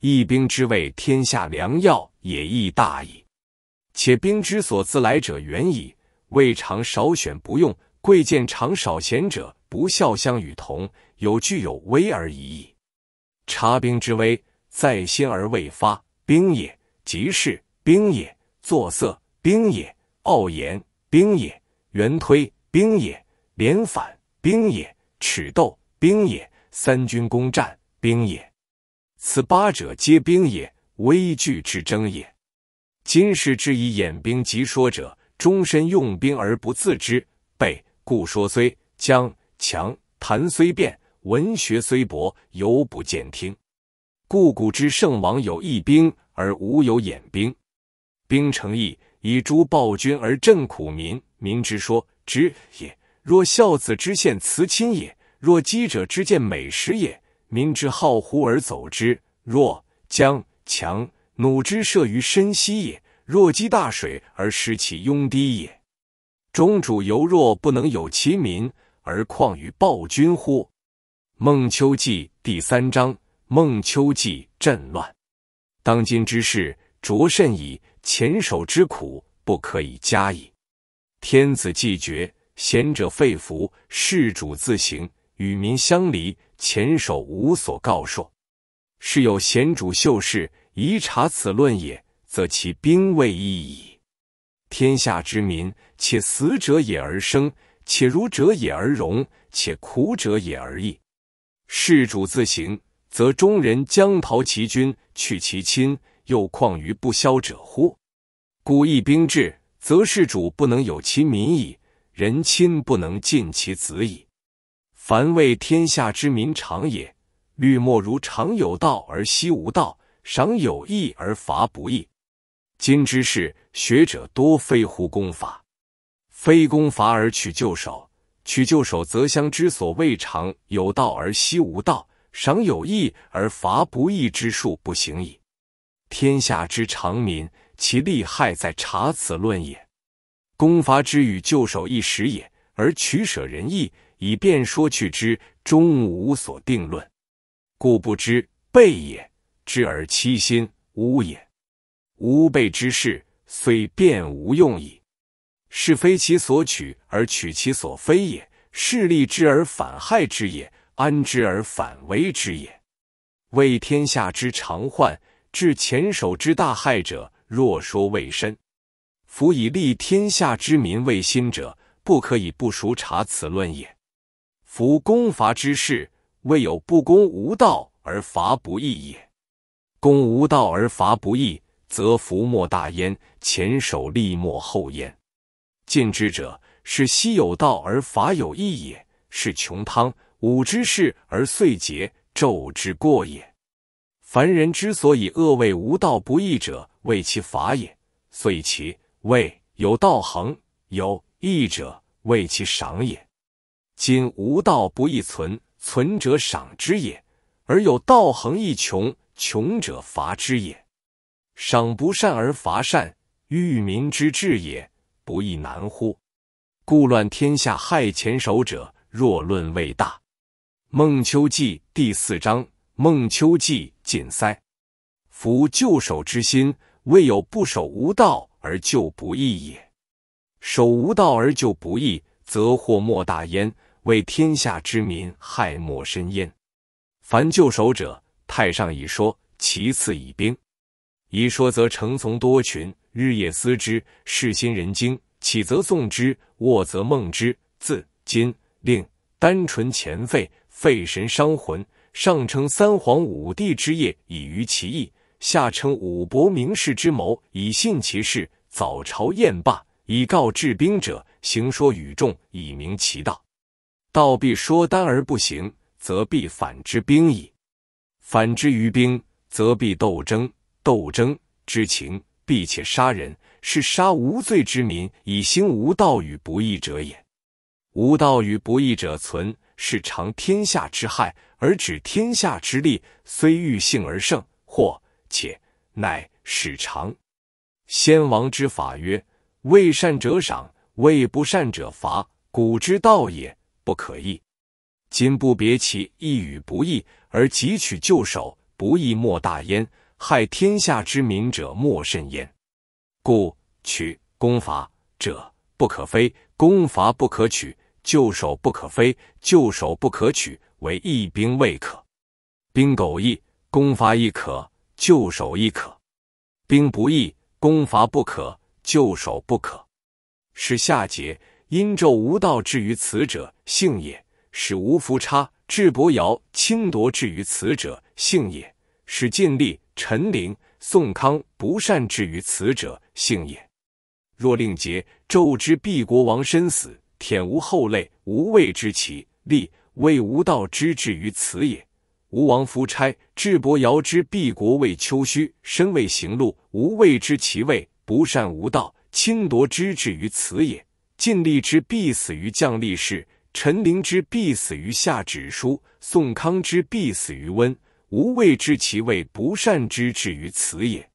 一兵之谓天下良药也，亦大矣。且兵之所自来者远矣，未尝少选不用。贵贱常少贤者，不肖相与同，有具有威而已矣。察兵之威，在心而未发，兵也；急是兵也；作色，兵也；傲言，兵也；圆推，兵也；连反，兵也；耻斗，兵也；三军攻战，兵也。此八者皆兵也，危惧之争也。今世之以演兵及说者，终身用兵而不自知备。故说虽将强谈虽变，文学虽博犹不见听。故古之圣王有义兵而无有演兵。兵成义以诛暴君而震苦民，民之说之也。若孝子之献慈亲也，若饥者之见美食也，民之好乎而走之。若将强弩之射于深溪也，若击大水而失其壅堤也。中主犹若不能有其民，而况于暴君乎？孟秋记第三章。孟秋记震乱，当今之事着甚矣。前手之苦，不可以加矣。天子既决，贤者废服，事主自行，与民相离，前手无所告朔。是有贤主秀士宜察此论也，则其兵未易矣。天下之民。且死者也而生，且如者也而荣，且苦者也而易。事主自行，则中人将逃其君，去其亲，又况于不肖者乎？故一兵至，则事主不能有其民矣，人亲不能尽其子矣。凡为天下之民长也，律莫如常有道而惜无道，赏有义而罚不义。今之事学者多非乎公法。非攻伐而取旧守，取旧守则相之所未尝有道而悉无道，赏有义而伐不义之术不行矣。天下之常民，其利害在察此论也。攻伐之与旧守一时也，而取舍仁义，以便说去之，终无所定论，故不知备也。知而欺心，诬也。吾备之事，虽变无用矣。是非其所取而取其所非也，势利之而反害之也，安之而反危之也。为天下之常患，至前手之大害者，若说未深。夫以利天下之民为心者，不可以不熟察此论也。夫功伐之事，未有不攻无道而伐不义也。攻无道而伐不义，则福莫大焉，前手利莫后焉。尽之者，是昔有道而法有义也；是穷汤武之事而遂竭纣之过也。凡人之所以恶为无道不义者，为其法也；所以其为有道恒有义者，为其赏也。今无道不义存，存者赏之也；而有道恒义穷，穷者罚之也。赏不善而罚善，欲民之治也。不亦难乎？故乱天下、害前守者，若论未大。孟秋季第四章。孟秋季尽塞。夫救守之心，未有不守无道而救不义也。守无道而救不义，则祸莫大焉，为天下之民害莫深焉。凡救守者，太上以说，其次以兵。以说则成从多群。日夜思之，事心人惊，起则诵之，卧则梦之。自今令单纯前肺，肺神伤魂。上称三皇五帝之业以于其意，下称五伯名士之谋以信其事。早朝宴罢，以告治兵者，行说与众以明其道。道必说单而不行，则必反之兵矣。反之于兵，则必斗争。斗争之情。必且杀人，是杀无罪之民，以兴无道与不义者也。无道与不义者存，是长天下之害而止天下之利。虽欲幸而胜，或且乃始长。先王之法曰：为善者赏，为不善者罚。古之道也，不可易。今不别其义与不义，而汲取旧手，不义莫大焉。害天下之民者莫甚焉，故取攻伐者不可非，攻伐不可取；旧守不可非，旧守不可取。为一兵未可，兵苟易，攻伐亦可，旧守亦可；兵不易，攻伐不可，旧守不可。使夏桀、殷纣无道至于此者，性也；使无弗差、智伯尧轻夺至于此者，性也；使尽力。陈灵、宋康不善至于此者，幸也。若令桀纣之毙国王身死，恬无后累，无谓之其立，谓无道之至于此也。吴王夫差、智伯尧之毙国，未丘虚身未行路，无谓之其位不善无道，侵夺之至于此也。尽力之必死于将吏士，陈灵之必死于下旨书，宋康之必死于温。无谓知其位不善之至于此也。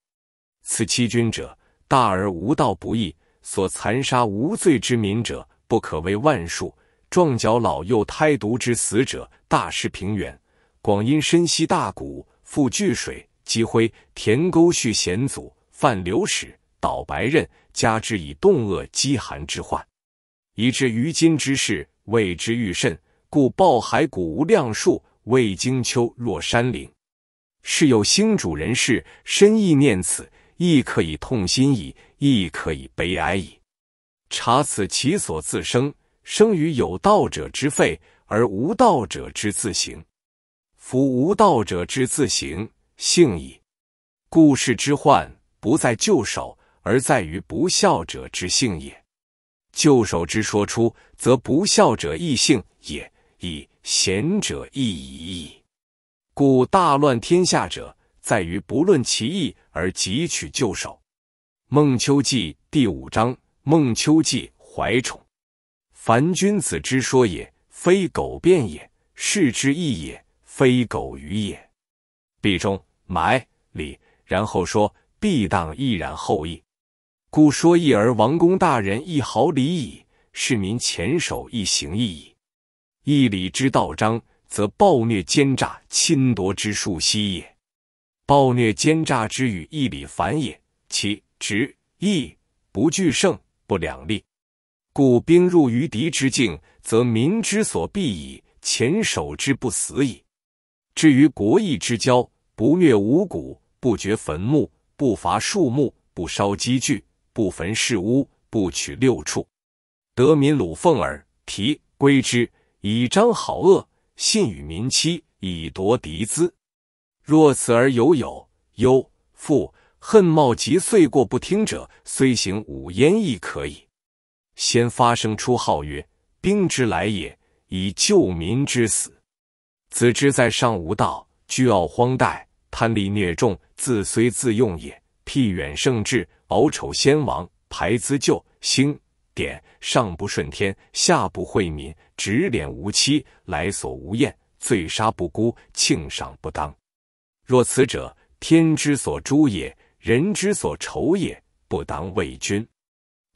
此欺君者，大而无道不义，所残杀无罪之民者，不可为万数。壮脚老幼胎毒之死者，大失平原。广因深溪大谷，覆巨水积灰，填沟蓄险阻，犯流矢，倒白刃，加之以冻饿饥寒之患，以至于今之事，谓之愈甚。故抱骸骨无量数。未经秋，若山岭，是有兴主人士，深意念此，亦可以痛心矣，亦可以悲哀矣。察此其所自生，生于有道者之废，而无道者之自行。夫无道者之自行，性矣。故事之患，不在旧守，而在于不孝者之性也。旧守之说出，则不孝者异性也。一。贤者亦已矣，故大乱天下者，在于不论其义而汲取旧守。孟秋记第五章。孟秋记怀宠，凡君子之说也，非苟辩也；是之义也，非苟愚也。必中埋里，然后说；必当亦然后义。故说义而王公大人亦毫礼矣，市民前守亦行义矣。义礼之道章，则暴虐奸诈侵夺之术息也。暴虐奸诈之与义礼反也。其直义不惧胜，不两立。故兵入于敌之境，则民之所必矣，前守之不死矣。至于国义之交，不虐五谷，不掘坟墓，不伐树木，不烧积聚，不焚室屋，不取六畜，得民鲁凤耳，提归之。以彰好恶，信与民期，以夺敌资。若此而犹有忧、负、恨、冒及遂过不听者，虽行五焉亦可矣。先发声出号曰：“兵之来也，以救民之死。”子之在上无道，居傲荒怠，贪利虐众，自虽自用也，辟远圣志，敖丑先王，排资旧兴。点上不顺天，下不惠民，指脸无期，来所无厌，罪杀不辜，庆赏不当。若此者，天之所诛也，人之所仇也，不当为君。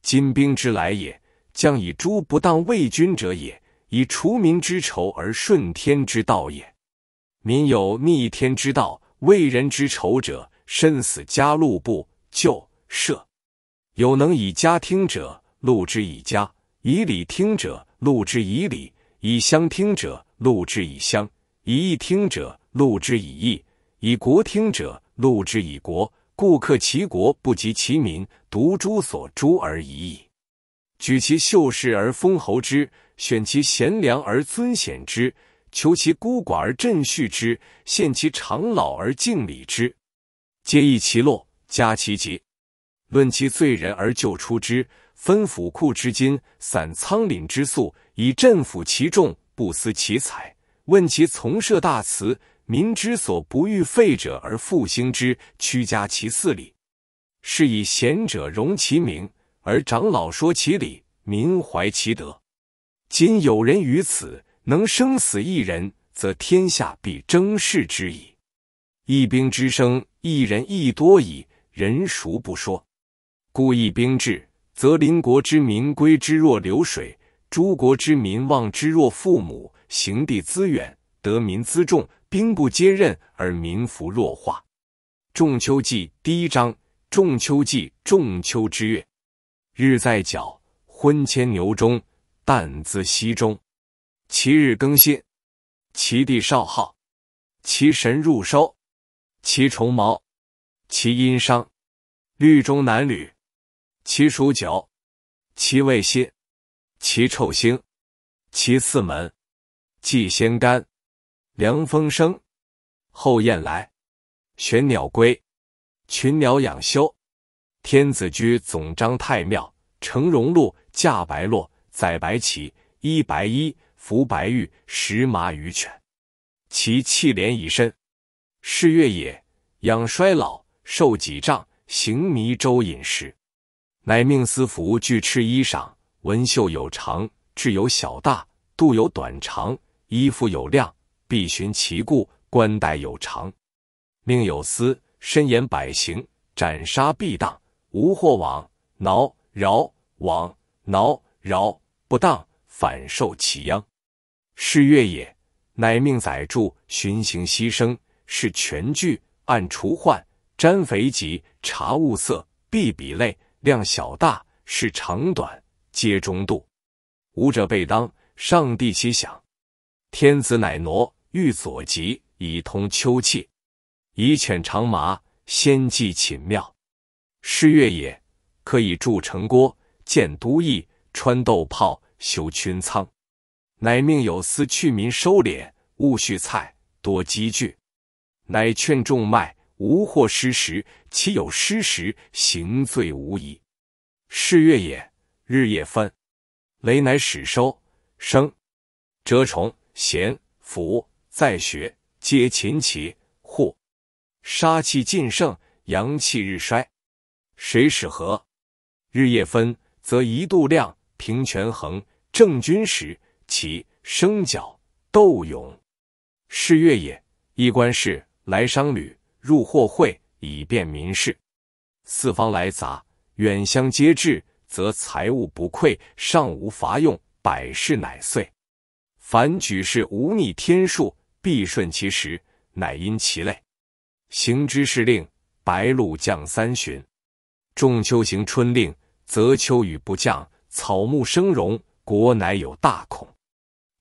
金兵之来也，将以诛不当为君者也，以除民之仇而顺天之道也。民有逆天之道，为人之仇者，身死家禄不救赦。有能以家听者。录之以家，以礼听者录之以礼；以乡听者录之以乡；以义听者录之以义；以国听者录之以国。故克其国不及其民，独诛所诛而已矣。举其秀士而封侯之，选其贤良而尊显之，求其孤寡而振恤之，献其长老而敬礼之，皆益其乐，加其节。论其罪人而救出之。分府库之金，散仓廪之粟，以振抚其众，不思其财。问其从设大祠，民之所不欲废者而复兴之，屈家其四礼。是以贤者荣其名，而长老说其理，民怀其德。今有人于此，能生死一人，则天下必争事之矣。一兵之生，一人亦多矣，人孰不说？故一兵至。则邻国之民归之若流水，诸国之民望之若父母。行地资远，得民资重，兵不接刃而民服弱化。仲秋季第一章。仲秋季，仲秋之月，日在角，昏牵牛中，旦自西中。其日更新，其地少号，其神入收，其虫毛，其阴商，律中南吕。其属九，其味辛，其臭腥，其四门，忌仙干，凉风生，后雁来，玄鸟归，群鸟养休。天子居总章太庙，乘荣禄，驾白骆，载白旗，衣白衣，服白玉，食麻鱼犬。其气连以身，是月也，养衰老，受几丈，行迷周饮食。乃命司服具赤衣裳，纹绣有长，志有小大，度有短长，衣服有量，必寻其故。官带有长，命有司申言百行，斩杀必当。无或往挠饶往挠饶不当，反受其殃。是月也，乃命宰祝巡行牺牲，是全具按除患，沾肥己，查物色，必比类。量小大是长短，皆中度。武者备当，上帝其享。天子乃挪欲左极，以通秋气，以犬长麻，先祭寝庙。是月也，可以筑城郭，建都邑，穿斗炮，修群仓。乃命有司去民收敛，勿蓄菜，多积聚。乃劝种麦。无或失时，其有失时，行罪无疑。是月也，日夜分，雷乃始收生，蛰虫咸腐在穴，皆潜起。户杀气尽盛，阳气日衰。水始合，日夜分，则一度量平，权衡正，君时起生角斗勇。是月也，衣冠士来商旅。入货会，以便民事。四方来杂，远乡皆至，则财物不匮，尚无乏用，百事乃遂。凡举事无逆天数，必顺其时，乃因其类。行之事令，白露降三旬，仲秋行春令，则秋雨不降，草木生荣，国乃有大恐。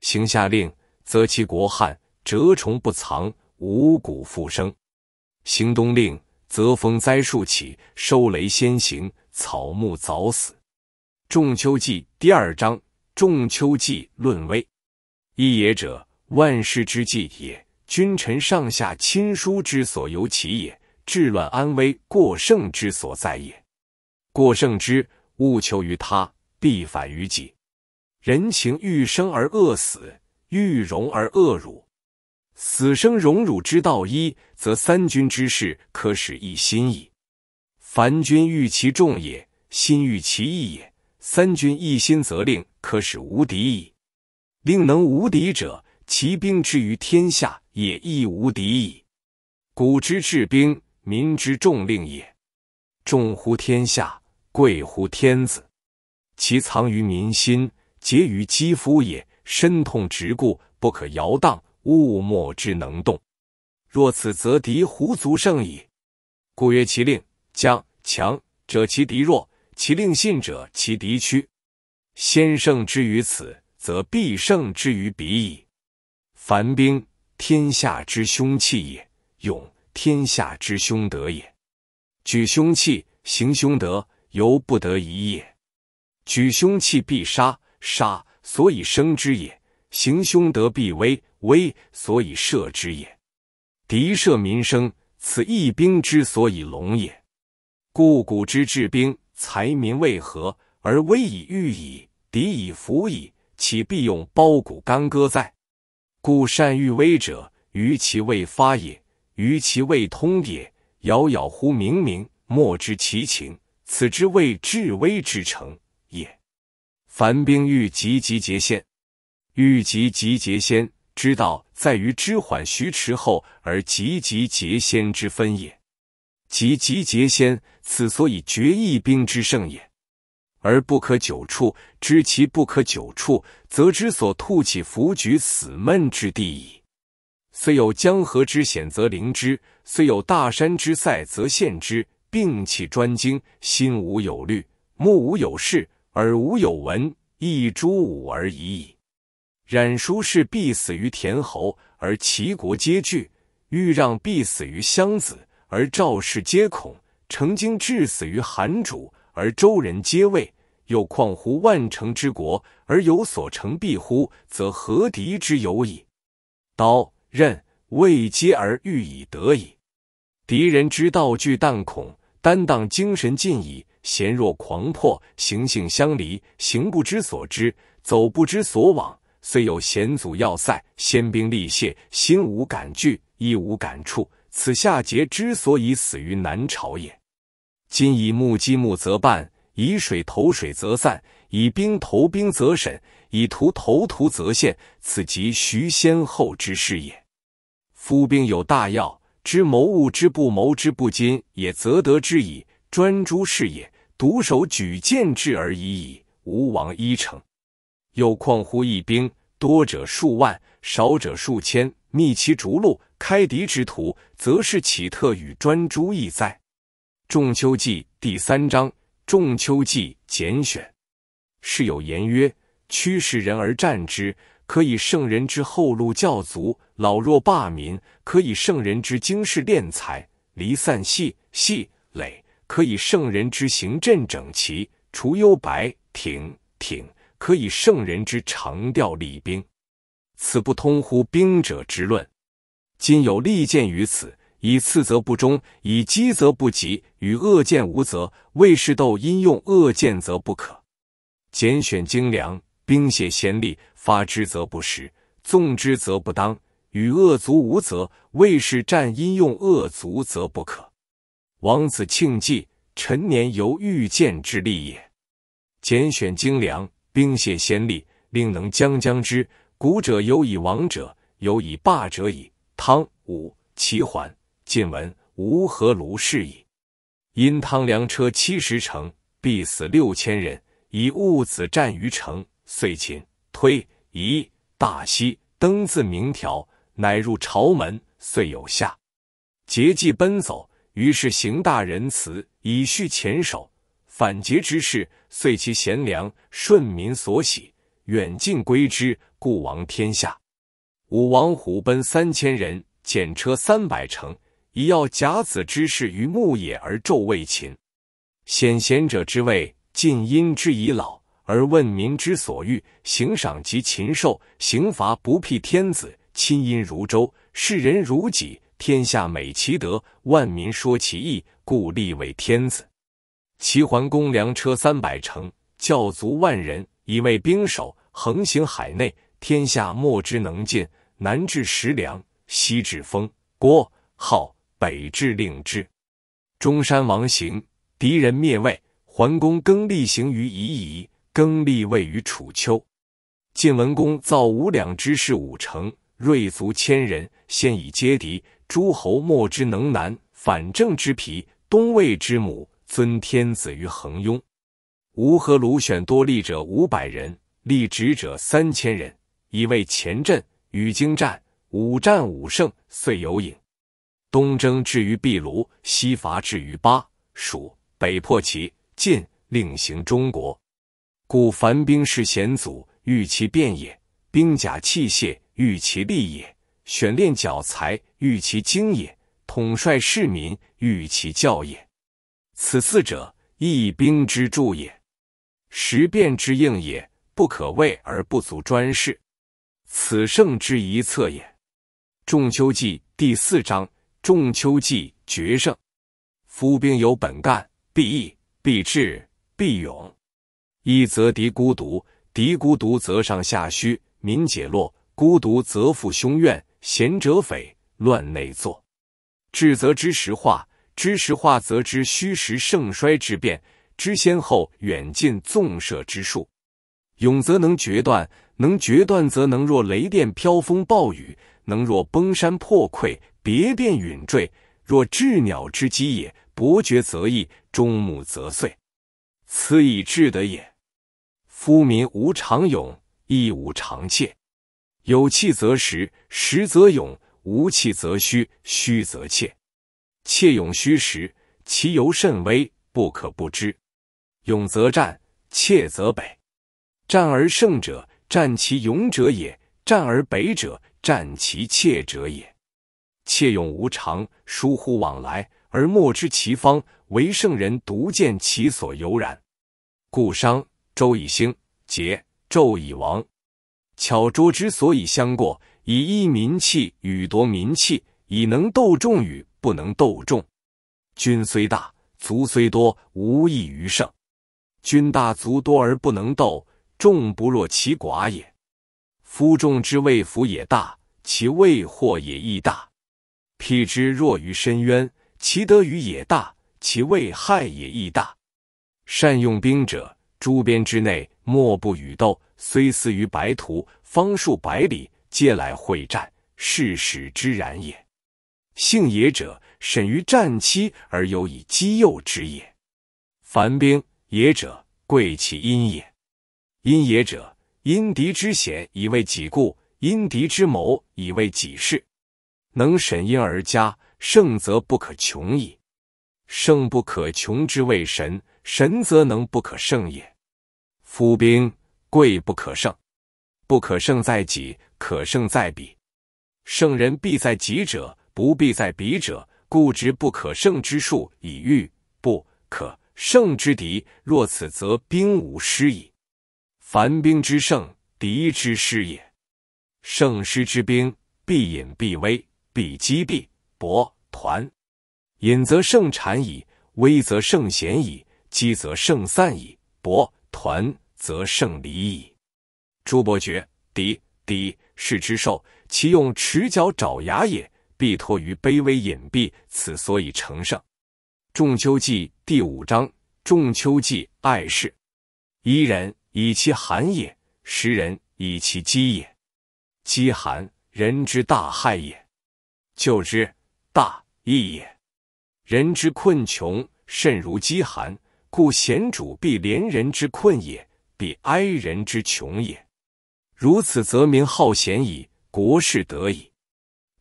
行夏令，则其国旱，蛰虫不藏，五谷复生。行冬令，则风灾树起，收雷先行，草木早死。仲秋季第二章，仲秋季论危。一也者，万事之计也；君臣上下亲疏之所由其也；治乱安危过盛之所在也。过盛之，务求于他，必反于己。人情欲生而恶死，欲荣而恶辱。死生荣辱之道一，则三军之事可使一心矣。凡君欲其众也，心欲其义也。三军一心，则令可使无敌矣。令能无敌者，其兵之于天下也亦无敌矣。古之治兵，民之重令也。重乎天下，贵乎天子。其藏于民心，结于肌肤也。身痛直故，不可摇荡。物莫之能动，若此则敌胡足胜矣。故曰：其令将强者，其敌弱；其令信者，其敌屈。先胜之于此，则必胜之于彼矣。凡兵，天下之凶器也；勇，天下之凶德也。举凶器，行凶德，犹不得已也。举凶器，必杀；杀，所以生之也。行凶德，必危，威所以射之也，敌射民生，此一兵之所以隆也。故古之治兵，财民为何而威以御矣，敌以服矣，其必用包谷干戈哉？故善御威者，于其未发也，于其未通也，杳杳乎冥冥，莫知其情，此之谓治威之成也。凡兵欲集集结先，欲集集结先。知道在于知缓徐迟后而急急节先之分也，急急节先，此所以决一兵之胜也。而不可久处，知其不可久处，则之所吐起伏举死闷之地矣。虽有江河之险，则临之；虽有大山之塞，则陷之。病起专精，心无有虑，目无有事，耳无有闻，一诸武而已矣。冉叔氏必死于田侯，而齐国皆惧；豫让必死于襄子，而赵氏皆恐；成经至死于韩主，而周人皆畏。又况乎万乘之国，而有所成必乎？则何敌之有矣？刀刃未接而欲以得矣。敌人之道具但恐担当精神尽矣。贤若狂破，行性相离，行不知所知，走不知所往。虽有险阻要塞，先兵立械，心无敢惧，亦无敢触。此夏桀之所以死于南朝也。今以木击木则半；以水投水则散，以兵投兵则审；以图投图则陷。此即徐先后之事也。夫兵有大要，知谋物之不谋之不今也，则得之矣。专诸是也，独手举荐之而已矣。吴王依成。又况乎一兵多者数万，少者数千，密其逐鹿，开敌之途，则是奇特与专诸异哉。《仲秋记》第三章《仲秋记》简选。是有言曰：“驱使人而战之，可以圣人之后路教足；老弱罢民，可以圣人之经世练财；离散细细累，可以圣人之行阵整齐；除幽白挺挺。”可以圣人之长调礼兵，此不通乎兵者之论。今有利剑于此，以次则不中，以饥则不及，与恶剑无则，魏士斗，因用恶剑则不可。拣选精良，兵械先利，发之则不实，纵之则不当，与恶卒无则，魏士战，因用恶卒则不可。王子庆忌，陈年犹欲剑之利也。拣选精良。兵械先例，令能将将之。古者有以王者，有以霸者矣。汤、武、齐桓、晋文、吴、何卢是矣。因汤粮车七十乘，必死六千人，以物子战于城，遂秦推夷大西。登自明条，乃入朝门，遂有下节迹奔走。于是行大仁慈，以续前手。反劫之事，遂其贤良，顺民所喜，远近归之，故王天下。武王虎奔三千人，简车三百乘，以要甲子之事于牧野，而纣未秦。显贤者之位，尽殷之以老，而问民之所欲，行赏及禽兽，刑罚不辟天子，亲殷如周，视人如己，天下美其德，万民说其义，故立为天子。齐桓公粮车三百乘，教卒万人，以为兵守，横行海内，天下莫之能进。南至石梁，西至封郭、号，北至令制。中山王行，狄人灭魏。桓公更立行于夷夷，更立位于楚丘。晋文公造五两之士五成，锐卒千人，先以皆敌，诸侯莫之能难。反正之皮，东魏之母。尊天子于恒雍，吾和卢选多立者五百人，立职者三千人，以为前阵。与精战五战五胜，遂有影。东征至于壁卢，西伐至于巴蜀，北破齐晋，令行中国。故凡兵士险阻，欲其变也；兵甲器械，欲其利也；选练角材，欲其精也；统帅士民，欲其教也。此四者，义兵之助也，时变之应也，不可畏而不足专恃。此胜之一策也。仲秋季第四章，仲秋季决胜。夫兵有本干，必义，必智，必勇。一则敌孤独，敌孤独则上下虚，民解落；孤独则复凶怨，贤者匪，乱内作。智则知实化。知实化则知虚实盛衰之变，知先后远近纵舍之术。勇则能决断，能决断则能若雷电飘风暴雨，能若崩山破溃，别变陨坠，若鸷鸟之击也。伯爵则易，终母则碎。此以至得也。夫民无常勇，亦无常怯。有气则实，实则勇；无气则虚，虚则怯。妾勇虚实，其由甚微，不可不知。勇则战，怯则北。战而胜者，战其勇者也；战而北者，战其怯者也。妾勇无常，疏忽往来，而莫知其方。唯圣人独见其所由然。故商周以兴，桀纣以亡。巧拙之所以相过，以益民气与夺民气，以能斗众与。不能斗众，军虽大，卒虽多，无益于胜。军大卒多而不能斗，众不若其寡也。夫众之未服也大，其未祸也亦大。辟之若于深渊，其得于也大，其未害也亦大。善用兵者，诸边之内莫不与斗，虽死于白图，方数百里，皆来会战，是使之然也。性也者，审于战期而有以击诱之也。凡兵也者，贵其因也。因也者，因敌之险以为己故，因敌之谋以为己事。能审因而加，胜则不可穷矣。胜不可穷之谓神，神则能不可胜也。夫兵贵不可胜，不可胜在己，可胜在彼。圣人必在己者。不必在彼者，故执不可胜之术以御不可胜之敌。若此，则兵无失矣。凡兵之胜，敌之失也。胜师之兵，必隐必威，必积必搏团。隐则胜产矣，威则胜贤矣，积则胜散矣，搏团则胜离矣。诸伯爵，敌敌是之兽，其用持角爪牙也。必托于卑微隐蔽，此所以成圣。仲秋记第五章。仲秋记爱事。一人以其寒也，十人以其饥也。饥寒，人之大害也。救之，大义也。人之困穷，甚如饥寒，故贤主必怜人之困也，必哀人之穷也。如此，则民好贤矣，国事得矣。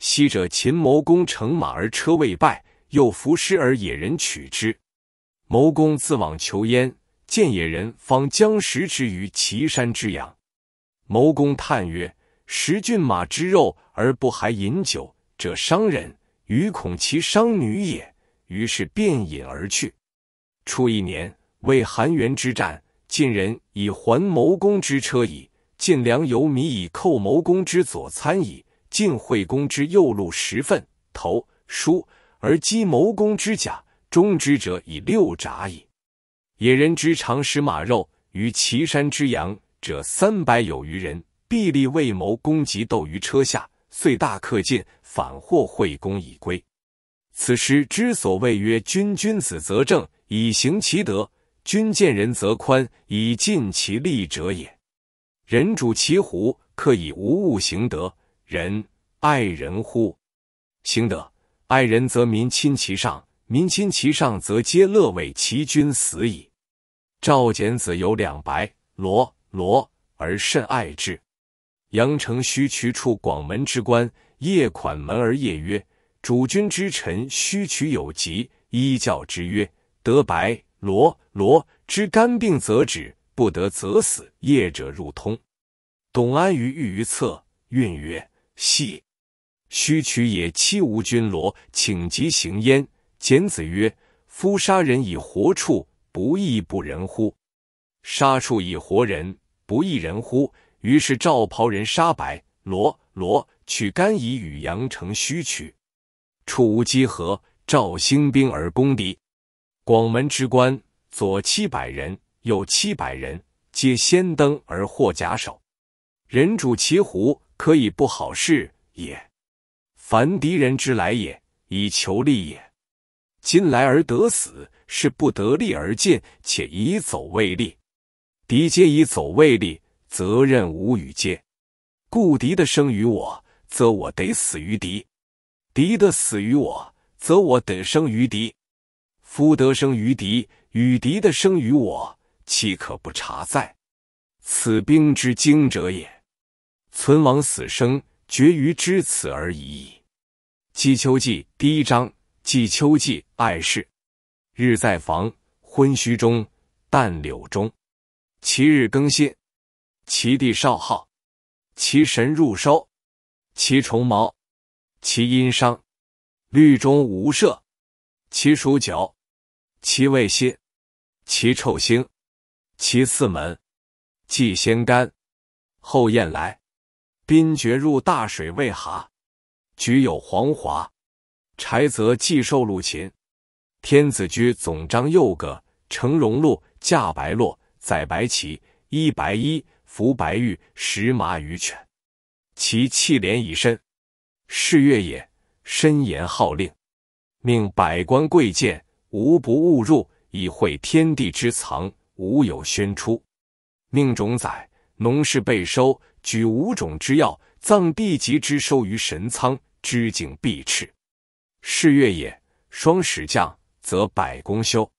昔者，秦谋公乘马而车未败，又服尸而野人取之。谋公自往求焉，见野人，方将食之于岐山之阳。谋公叹曰：“食骏马之肉而不还饮酒者，伤人；余恐其伤女也，于是便饮而去。”初一年，为韩元之战，晋人以还谋公之车矣，晋粮由米以扣谋公之左餐矣。晋惠公之右路十份头书，而积谋公之甲中之者以六闸矣。野人之常食马肉于岐山之阳者三百有余人，必力未谋攻及斗于车下，遂大克尽，反获惠公以归。此诗之所谓曰：君君子则正以行其德，君见人则宽以尽其力者也。人主其胡，可以无物行德。仁爱人乎？行德，爱人则民亲其上，民亲其上，则皆乐为其君死矣。赵简子有两白罗罗，而甚爱之。阳城须渠处广门之关，夜款门而夜曰：“主君之臣须渠有疾，医教之曰：‘得白罗罗，之肝病则止，不得则死。’”夜者入通。董安于御于侧，运曰。戏，须取也。妻无君罗，请即行焉。简子曰：“夫杀人以活畜，不义不仁乎？杀畜以活人，不义人乎？”于是赵袍人杀白罗罗，取干以与阳城须取。楚无饥何？赵兴兵而攻敌。广门之官左七百人，右七百人，皆先登而获甲首。人主其胡。可以不好事也。凡敌人之来也，以求利也。今来而得死，是不得利而进，且以走为利。敌皆以走为利，则任无与皆。故敌的生于我，则我得死于敌；敌的死于我，则我得生于敌。夫得生于敌与敌的生于我，岂可不察哉？此兵之精者也。存亡死生，决于知此而已矣。季秋季第一章。季秋季爱事。日在房，昏虚中，淡柳中。其日更新，其地少号，其神入收，其虫毛，其阴商，律中无射，其属酒，其味辛，其臭腥，其四门，既先干，后燕来。宾爵入大水未蛤，举有黄华；柴则既受鹿禽。天子居总章右阁，乘荣禄，驾白骆，载白旗，衣白衣，服白玉，食麻鱼犬。其气廉以身，是月也，深言号令，命百官贵贱，无不误入，以会天地之藏，无有宣出。命种载，农事备收。举五种之药，藏地极之收于神仓，知景必赤，是月也。双始将，则百工修，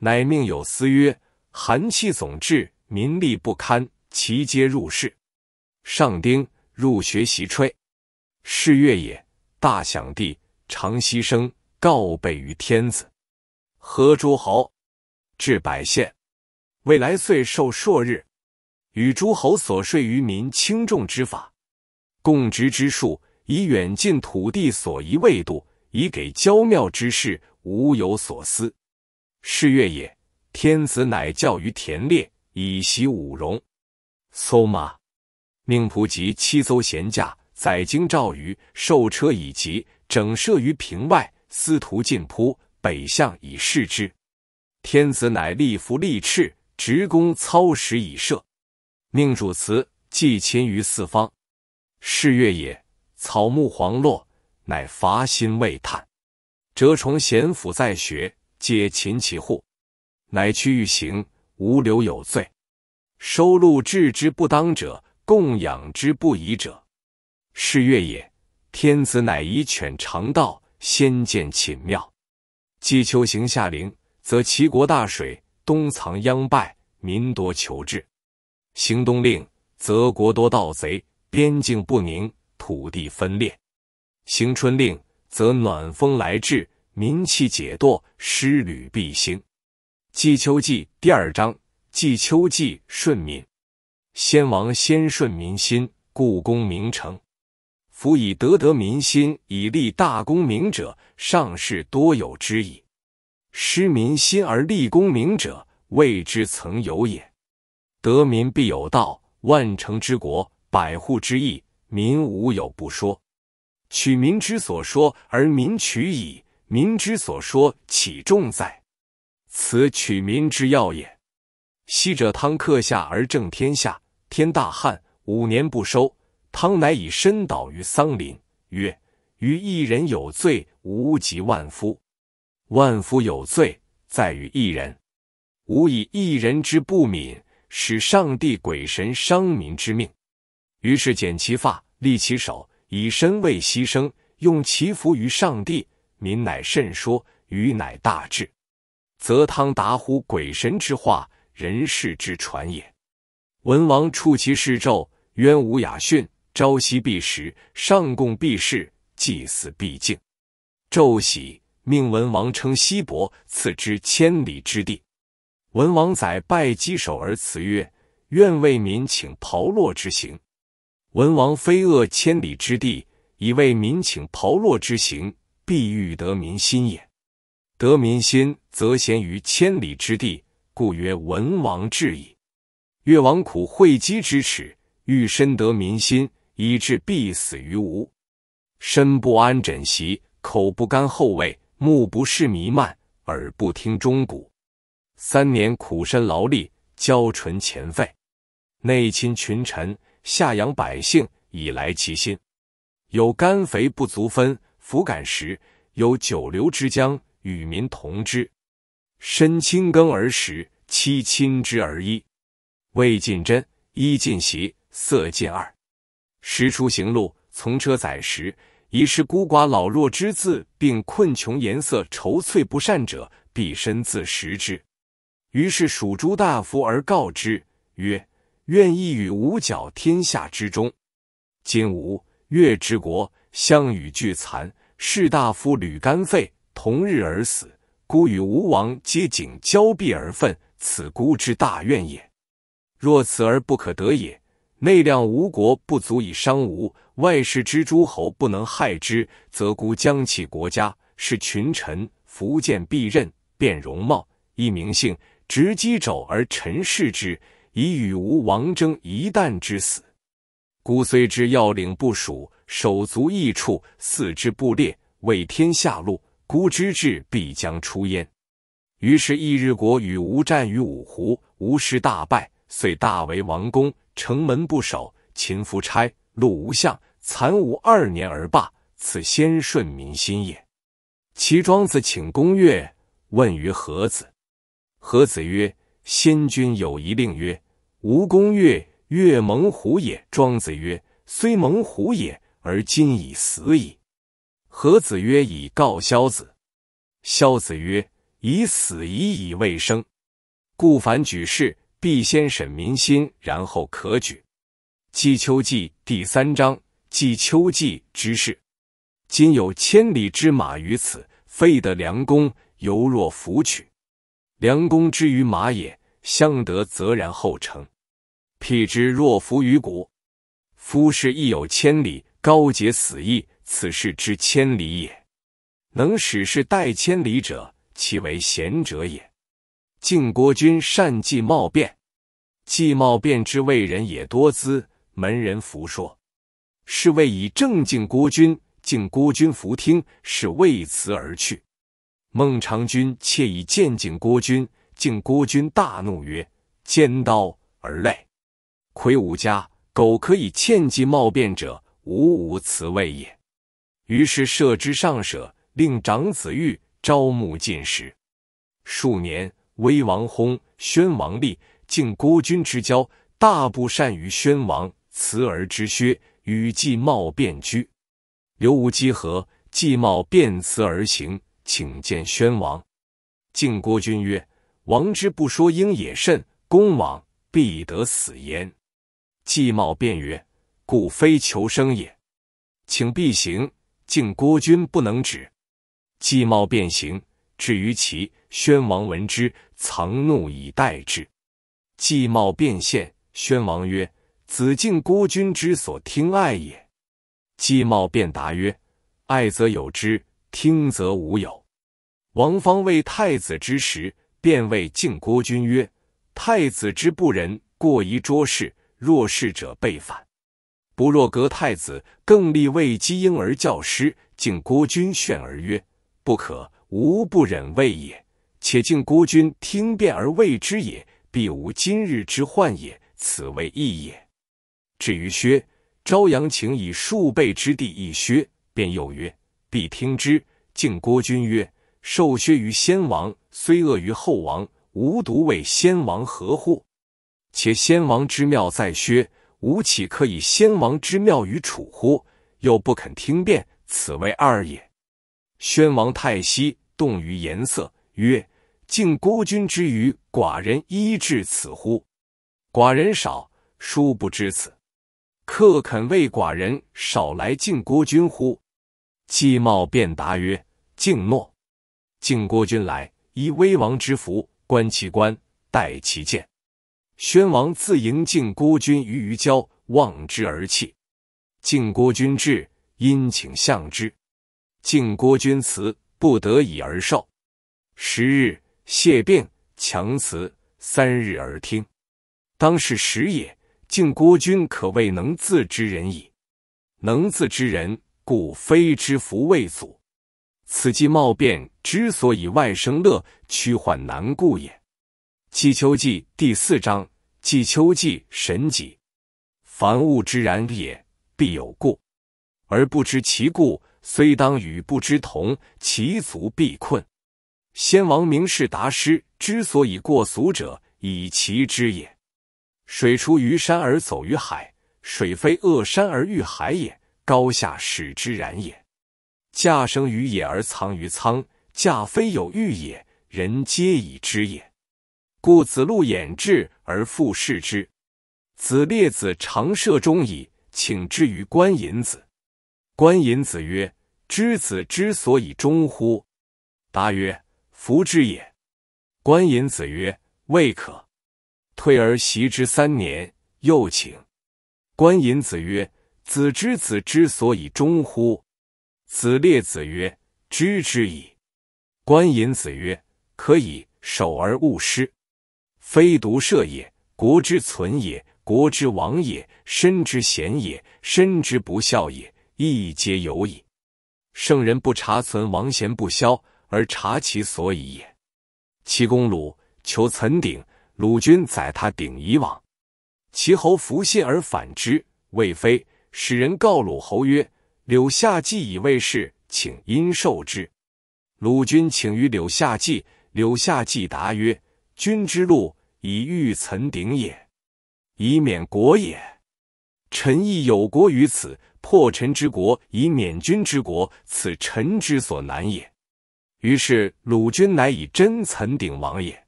乃命有司曰：寒气总至，民力不堪，其皆入室。上丁入学习吹，是月也。大享地，长息声，告备于天子，合诸侯，至百县，未来岁受朔日。与诸侯所税于民轻重之法，供职之数，以远近土地所宜位度，以给郊庙之事，无有所思。是月也，天子乃教于田猎，以习武戎。搜马，命仆及七艘闲驾，载京兆于兽车，以及整设于屏外。司徒进仆，北向以视之。天子乃立服立赤，执弓操矢以射。命主辞，祭亲于四方。是月也，草木黄落，乃伐薪未炭。谪虫贤俯在穴，皆禽其户，乃屈欲行，无留有罪。收录置之不当者，供养之不宜者。是月也，天子乃以犬尝道，先见寝庙。季秋行下陵，则齐国大水，东藏殃败，民多求治。行冬令，则国多盗贼，边境不宁，土地分裂；行春令，则暖风来至，民气解堕，失旅必兴。季秋季第二章，季秋季顺民。先王先顺民心，故功名成。夫以德得民心，以立大功名者，上士多有之矣；失民心而立功名者，未知曾有也。得民必有道，万乘之国，百户之邑，民无有不说。取民之所说而民取矣。民之所说，岂重哉？此取民之要也。昔者汤克下而正天下，天大旱，五年不收。汤乃以身倒于桑林，曰：“于一人有罪，无及万夫；万夫有罪，在于一人。吾以一人之不敏。”使上帝鬼神伤民之命，于是剪其发，立其手，以身为牺牲，用其福于上帝。民乃甚说，于乃大治。则汤达乎鬼神之化，人世之传也。文王触其事纣，渊无雅训，朝夕必食，上供必事，祭祀必敬。纣喜，命文王称西伯，赐之千里之地。文王载败稽首而辞曰：“愿为民请袍落之行。”文王非恶千里之地，以为民请袍落之行，必欲得民心也。得民心，则贤于千里之地，故曰文王治矣。越王苦会稽之耻，欲深得民心，以致必死于吴。身不安枕席，口不甘后味，目不视弥漫，耳不听钟鼓。三年苦身劳力，交纯钱费，内亲群臣，下养百姓，以来其心。有甘肥不足分，弗敢食；有九流之将，与民同之。身亲耕而食，妻亲之而衣。未尽真，衣尽习，色尽二。时出行路，从车载食，以是孤寡老弱之子，并困穷颜色憔悴不善者，必身自食之。于是属诸大夫而告之曰：“愿意与吾角天下之中。今吴越之国，相与俱残，士大夫屡肝肺，同日而死。孤与吴王皆颈交臂而愤，此孤之大怨也。若此而不可得也，内谅吴国不足以伤吴，外事之诸侯不能害之，则孤将弃国家，是群臣福建必刃，变容貌，易名姓。”执击肘而陈事之，以与吴王争一旦之死。孤虽知要领不署，手足异处，四肢不裂，为天下戮，孤之志必将出焉。于是翌日，国与吴战于五湖，吴师大败，遂大为王宫，城门不守，秦夫差、陆无相残吴二年而罢。此先顺民心也。齐庄子请公乐，问于何子。何子曰：“先君有一令曰：‘吾攻越，越猛虎也。’”庄子曰：“虽猛虎也，而今已死矣。”何子曰：“以告萧子。”萧子曰：“以死以以未生，故凡举事，必先审民心，然后可举。”《季秋记》第三章，《季秋记》之事。今有千里之马于此，废得良弓，犹若弗取。良弓之于马也，相得则然后成。譬之若服于骨，夫士亦有千里，高洁死亦，此事之千里也。能使士待千里者，其为贤者也。晋国君善计貌变，计貌变之为人也多姿。门人服说，是谓以正敬孤君。敬孤君服听，是谓辞而去。孟尝君窃以见景郭君，敬郭君大怒曰：“尖刀而泪，魁梧家，苟可以欠计貌变者，无无辞位也。”于是设之上舍，令长子玉朝暮进食。数年，威王薨，宣王立，敬郭君之交大不善于宣王，辞而之薛，与季貌变居。刘无稽和季貌变辞而行。请见宣王。晋国君曰：“王之不说，应也甚。公往必得死焉。”季茂便曰：“故非求生也，请必行。”晋国君不能止。季茂便行至于其宣王闻之，藏怒以待之。季茂便献，宣王曰：“子敬郭君之所听爱也。”季茂便答曰：“爱则有之。”听则无有。王方为太子之时，便谓敬郭君曰：“太子之不仁，过于卓事。若事者，被反；不若隔太子，更立未基婴儿教师。”敬郭君炫而曰：“不可，吾不忍为也。且敬郭君听辩而谓之也，必无今日之患也。此为义也。”至于薛，朝阳请以数倍之地易薛，便又曰。必听之。敬郭君曰：“受削于先王，虽恶于后王，无独为先王何乎？且先王之庙在薛，吾岂可以先王之庙于楚乎？”又不肯听辩，此为二也。宣王太息，动于颜色，曰：“敬郭君之于寡人依至此乎？寡人少，殊不知此。客肯为寡人少来敬郭君乎？”季茂便答曰：“敬诺。敬郭君来，依威王之福，观其官，待其见。宣王自迎敬郭君于于郊，望之而泣。敬郭君至，殷请相之。敬郭君辞，不得已而受。十日谢病，强辞三日而听。当是时也，敬郭君可谓能自知人矣。能自知人。”故非之福未阻。此计貌变之所以外生乐，趋患难故也。季秋季第四章，季秋季神己，凡物之然也，必有故，而不知其故，虽当与不知同，其足必困。先王明士达师之所以过俗者，以其之也。水出于山而走于海，水非恶山而遇海也。高下使之然也。驾生于野而藏于仓，驾非有欲也，人皆以知也。故子路掩志而复视之。子列子常射中矣，请之于观隐子。观隐子曰：“知子之所以中乎？”答曰：“服之也。”观隐子曰：“未可。”退而习之三年，又请。观隐子曰。子之子之所以忠乎？子列子曰：“知之矣。”观隐子曰：“可以守而勿失，非独射也，国之存也，国之亡也，身之贤也，身之不孝也，亦皆有矣。圣人不察存亡贤不肖而察其所以也。齐公鲁求岑鼎，鲁君载他鼎以往，齐侯弗信而反之，未非。”使人告鲁侯曰：“柳下季以为士，请因受之。”鲁君请于柳下季，柳下季答曰：“君之路以欲岑鼎也，以免国也。臣亦有国于此，破臣之国以免君之国，此臣之所难也。”于是鲁君乃以真岑鼎王也。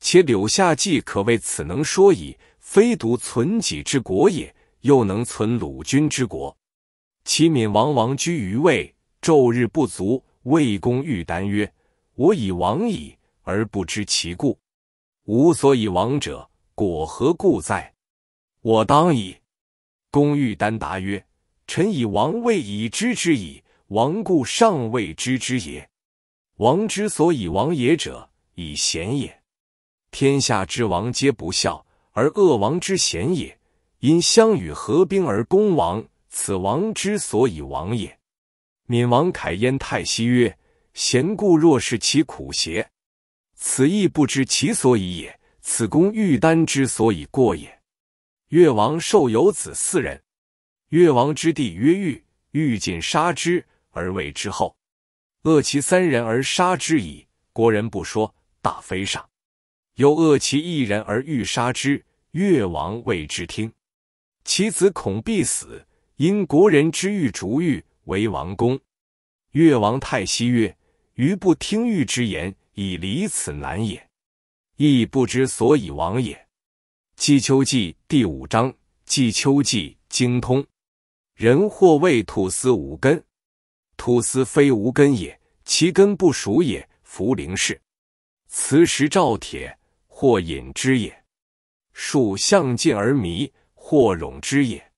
且柳下季可谓此能说矣，非独存己之国也。又能存鲁君之国。齐闵王王居于魏，昼日不足。魏公玉丹曰：“我以亡矣，而不知其故。吾所以亡者，果何故哉？我当矣。”公欲丹答曰：“臣以王位已知之矣，王故尚未知之也。王之所以亡也者，以贤也。天下之王皆不孝，而恶王之贤也。”因相与合兵而攻王，此王之所以亡也。闵王凯焉太息曰：“贤故若是其苦邪？此亦不知其所以也。此公玉丹之所以过也。”越王受有子四人，越王之弟曰玉，欲尽杀之而为之后，恶其三人而杀之矣。国人不说，大非上。又恶其一人而欲杀之，越王谓之听。其子恐必死，因国人之欲逐欲为王公。越王太息曰：“余不听欲之言，以离此难也；亦不知所以亡也。”《季秋记》第五章。《季秋记》精通。人或谓土司无根，土司非无根也，其根不熟也。茯苓氏，磁石照铁，或引之也。树向尽而迷。或冗之也。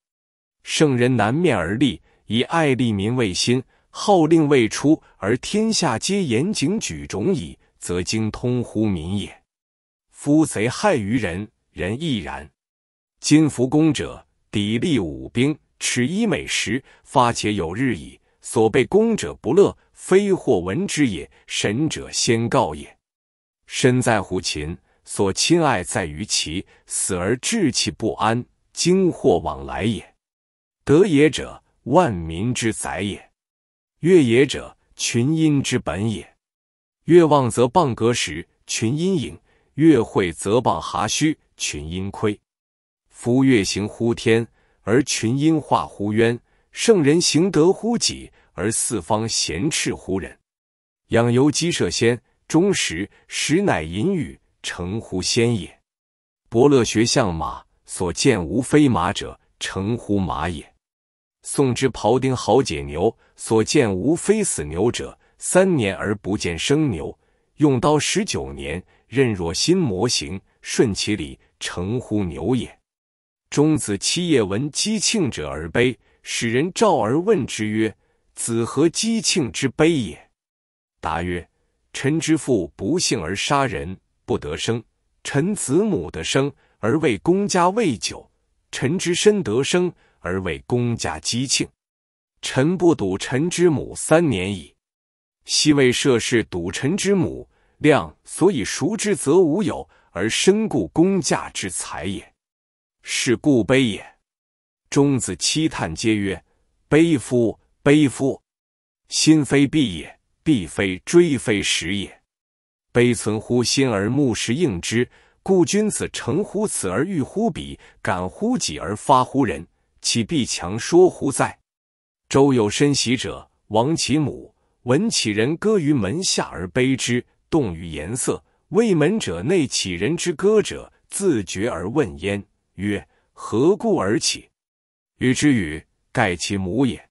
圣人难面而立，以爱利民为心，号令未出而天下皆严警举踵矣，则精通乎民也。夫贼害于人，人亦然。今服公者，砥砺武兵，侈衣美食，发且有日矣。所被公者不乐，非或闻之也。神者先告也。身在乎秦，所亲爱在于齐，死而志气不安。经或往来也，德也者，万民之载也；乐也者，群阴之本也。月旺则傍格时，群阴盈；月晦则傍蛤虚，群阴亏。夫月行乎天，而群音化乎渊；圣人行德乎己，而四方贤斥乎人。养由基舍仙，终实实乃隐语，成乎仙也。伯乐学相马。所见无非马者，成乎马也。宋之庖丁好解牛，所见无非死牛者，三年而不见生牛。用刀十九年，刃若新模形顺其理，成乎牛也。钟子期夜闻姬庆者而悲，使人召而问之曰：“子何姬庆之悲也？”答曰：“臣之父不幸而杀人，不得生，臣子母得生。”而为公家未久，臣之身得生，而为公家积庆。臣不睹臣之母三年矣。昔为涉世赌，臣之母量所以熟之，则无有，而身故公家之财也。是故悲也。钟子期叹，皆曰：“悲夫，悲夫！心非必也，必非追非时也。悲存乎心而目实应之。”故君子成乎此而欲乎彼，感乎己而发乎人，其必强说乎哉？周有身袭者，亡其母，闻其人歌于门下而悲之，动于颜色。谓门者内，起人之歌者，自觉而问焉曰：何故而起？与之语，盖其母也。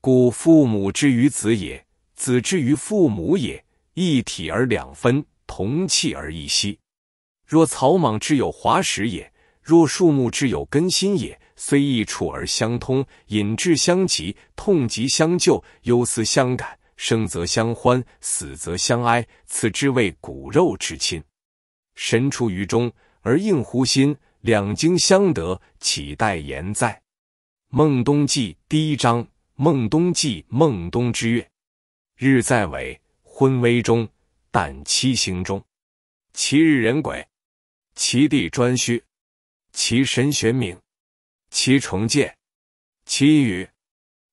故父母之于子也，子之于父母也，一体而两分，同气而异息。若草莽之有华实也，若树木之有根心也，虽异处而相通，引致相及，痛疾相救，忧思相感，生则相欢，死则相哀，此之谓骨肉之亲。神出于中而应乎心，两经相得，岂待言哉？《孟冬季》第一章。孟冬季，孟冬之月，日在尾，昏微中，旦七星中，其日人鬼。其地专虚，其神玄冥，其重建，其羽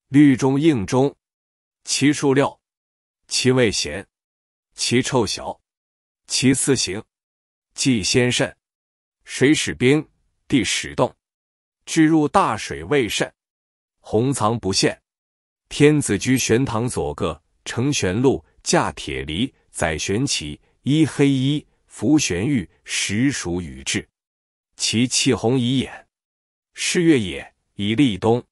绿中应中，其数六，其味咸，其臭小，其四行，既先肾，水使冰，地使冻，至入大水未甚，洪藏不现。天子居玄堂左各，承玄鹿，驾铁犁，载玄旗，衣黑衣。福玄玉实属愚智，其气红以衍，是月也以立冬。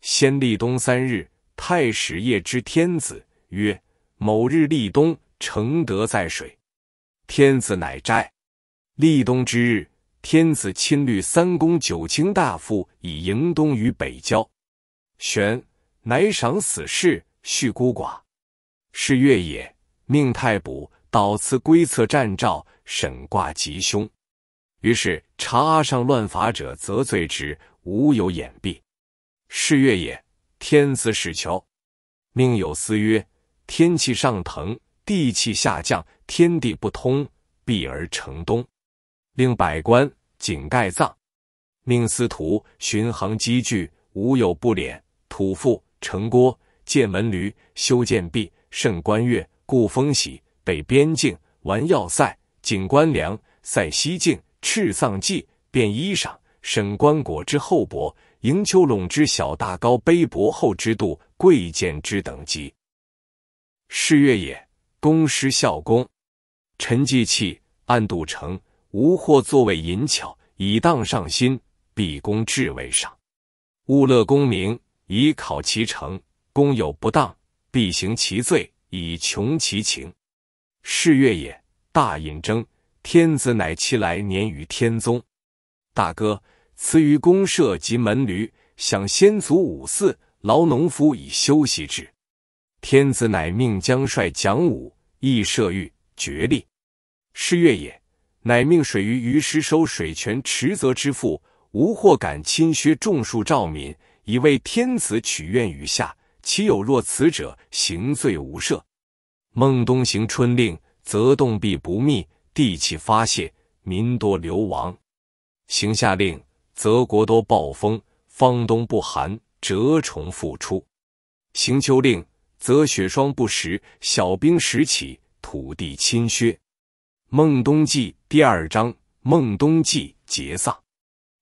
先立冬三日，太史夜之天子曰：“某日立冬，承德在水。”天子乃斋。立冬之日，天子亲率三公九卿大夫以迎冬于北郊。玄乃赏死士，恤孤寡。是月也，命太卜。导辞规策占兆，审卦吉凶。于是查上乱法者，则罪之，无有掩蔽。是月也，天子使求命有司曰：“天气上腾，地气下降，天地不通，闭而成冬。”令百官井盖藏，命司徒巡行积聚，无有不敛。土覆城郭，建门闾，修建壁，甚观月，故风喜。北边境完要塞，景官粮塞西境赤丧祭，便衣裳审官果之厚薄，迎丘垄之小大高卑薄厚之度，贵贱之等级。是月也，公师孝公，臣计器暗度成，无或作为淫巧，以荡上心，必公至为上。务乐功名，以考其成。功有不当，必行其罪，以穷其情。是月也，大隐征天子，乃其来年于天宗。大哥赐于公社及门闾，享先祖五祀，劳农夫以休息之。天子乃命将帅讲武，亦射御，决力。是月也，乃命水于鱼师收水泉池泽之赋，无或敢侵削众树兆民，以为天子取愿于下。其有若此者，行罪无赦。孟冬行春令，则冻必不密，地气发泄，民多流亡；行夏令，则国多暴风，方冬不寒，蛰虫复出；行秋令，则雪霜不食，小冰时起，土地侵削。孟东记第二章。孟东记节丧。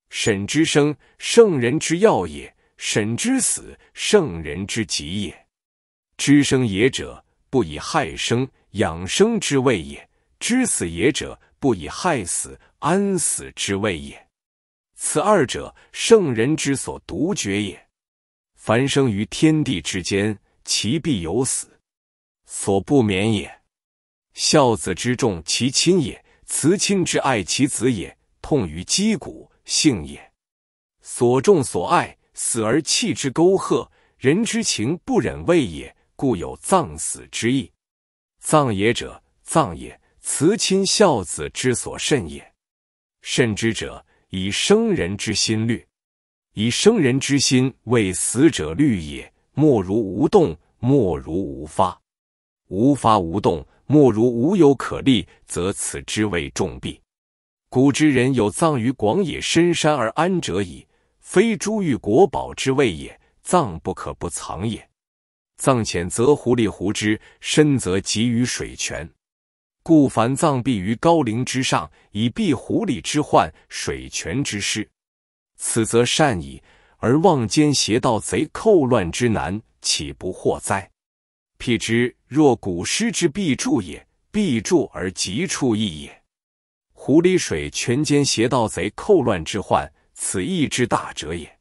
沈之生，圣人之要也；沈之死，圣人之极也。知生也者。不以害生，养生之谓也；知死也者，不以害死，安死之谓也。此二者，圣人之所独绝也。凡生于天地之间，其必有死，所不免也。孝子之重其亲也，慈亲之爱其子也，痛于击骨，性也。所重所爱，死而弃之沟壑，人之情不忍畏也。故有葬死之意，葬也者，葬也，慈亲孝子之所慎也。慎之者，以生人之心虑，以生人之心为死者虑也。莫如无动，莫如无发，无发无动，莫如无有可立，则此之谓重弊。古之人有葬于广野深山而安者矣，非珠玉国宝之谓也。葬不可不藏也。葬浅则狐狸狐之，深则及于水泉，故凡葬必于高陵之上，以避狐狸之患、水泉之失。此则善矣，而妄奸邪盗贼寇乱之难，岂不祸哉？辟之若古诗之必注也，必注而极处易也。狐狸水泉奸邪盗贼寇乱之患，此亦之大者也。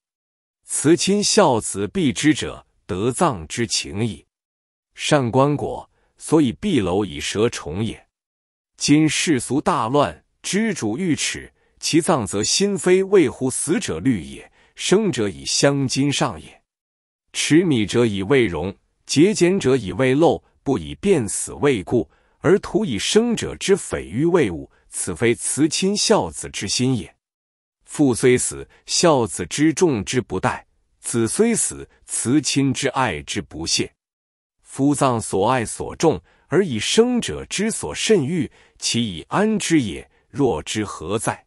慈亲孝子避之者。得藏之情矣。上棺果，所以壁楼以蛇虫也。今世俗大乱，知主欲耻，其葬则心非畏乎死者虑也，生者以相金上也。持米者以未荣，节俭者以未陋，不以便死为故，而徒以生者之匪欲为伍。此非慈亲孝子之心也。父虽死，孝子之重之不殆。子虽死，慈亲之爱之不懈。夫葬所爱所重，而以生者之所甚欲，其以安之也。若之何哉？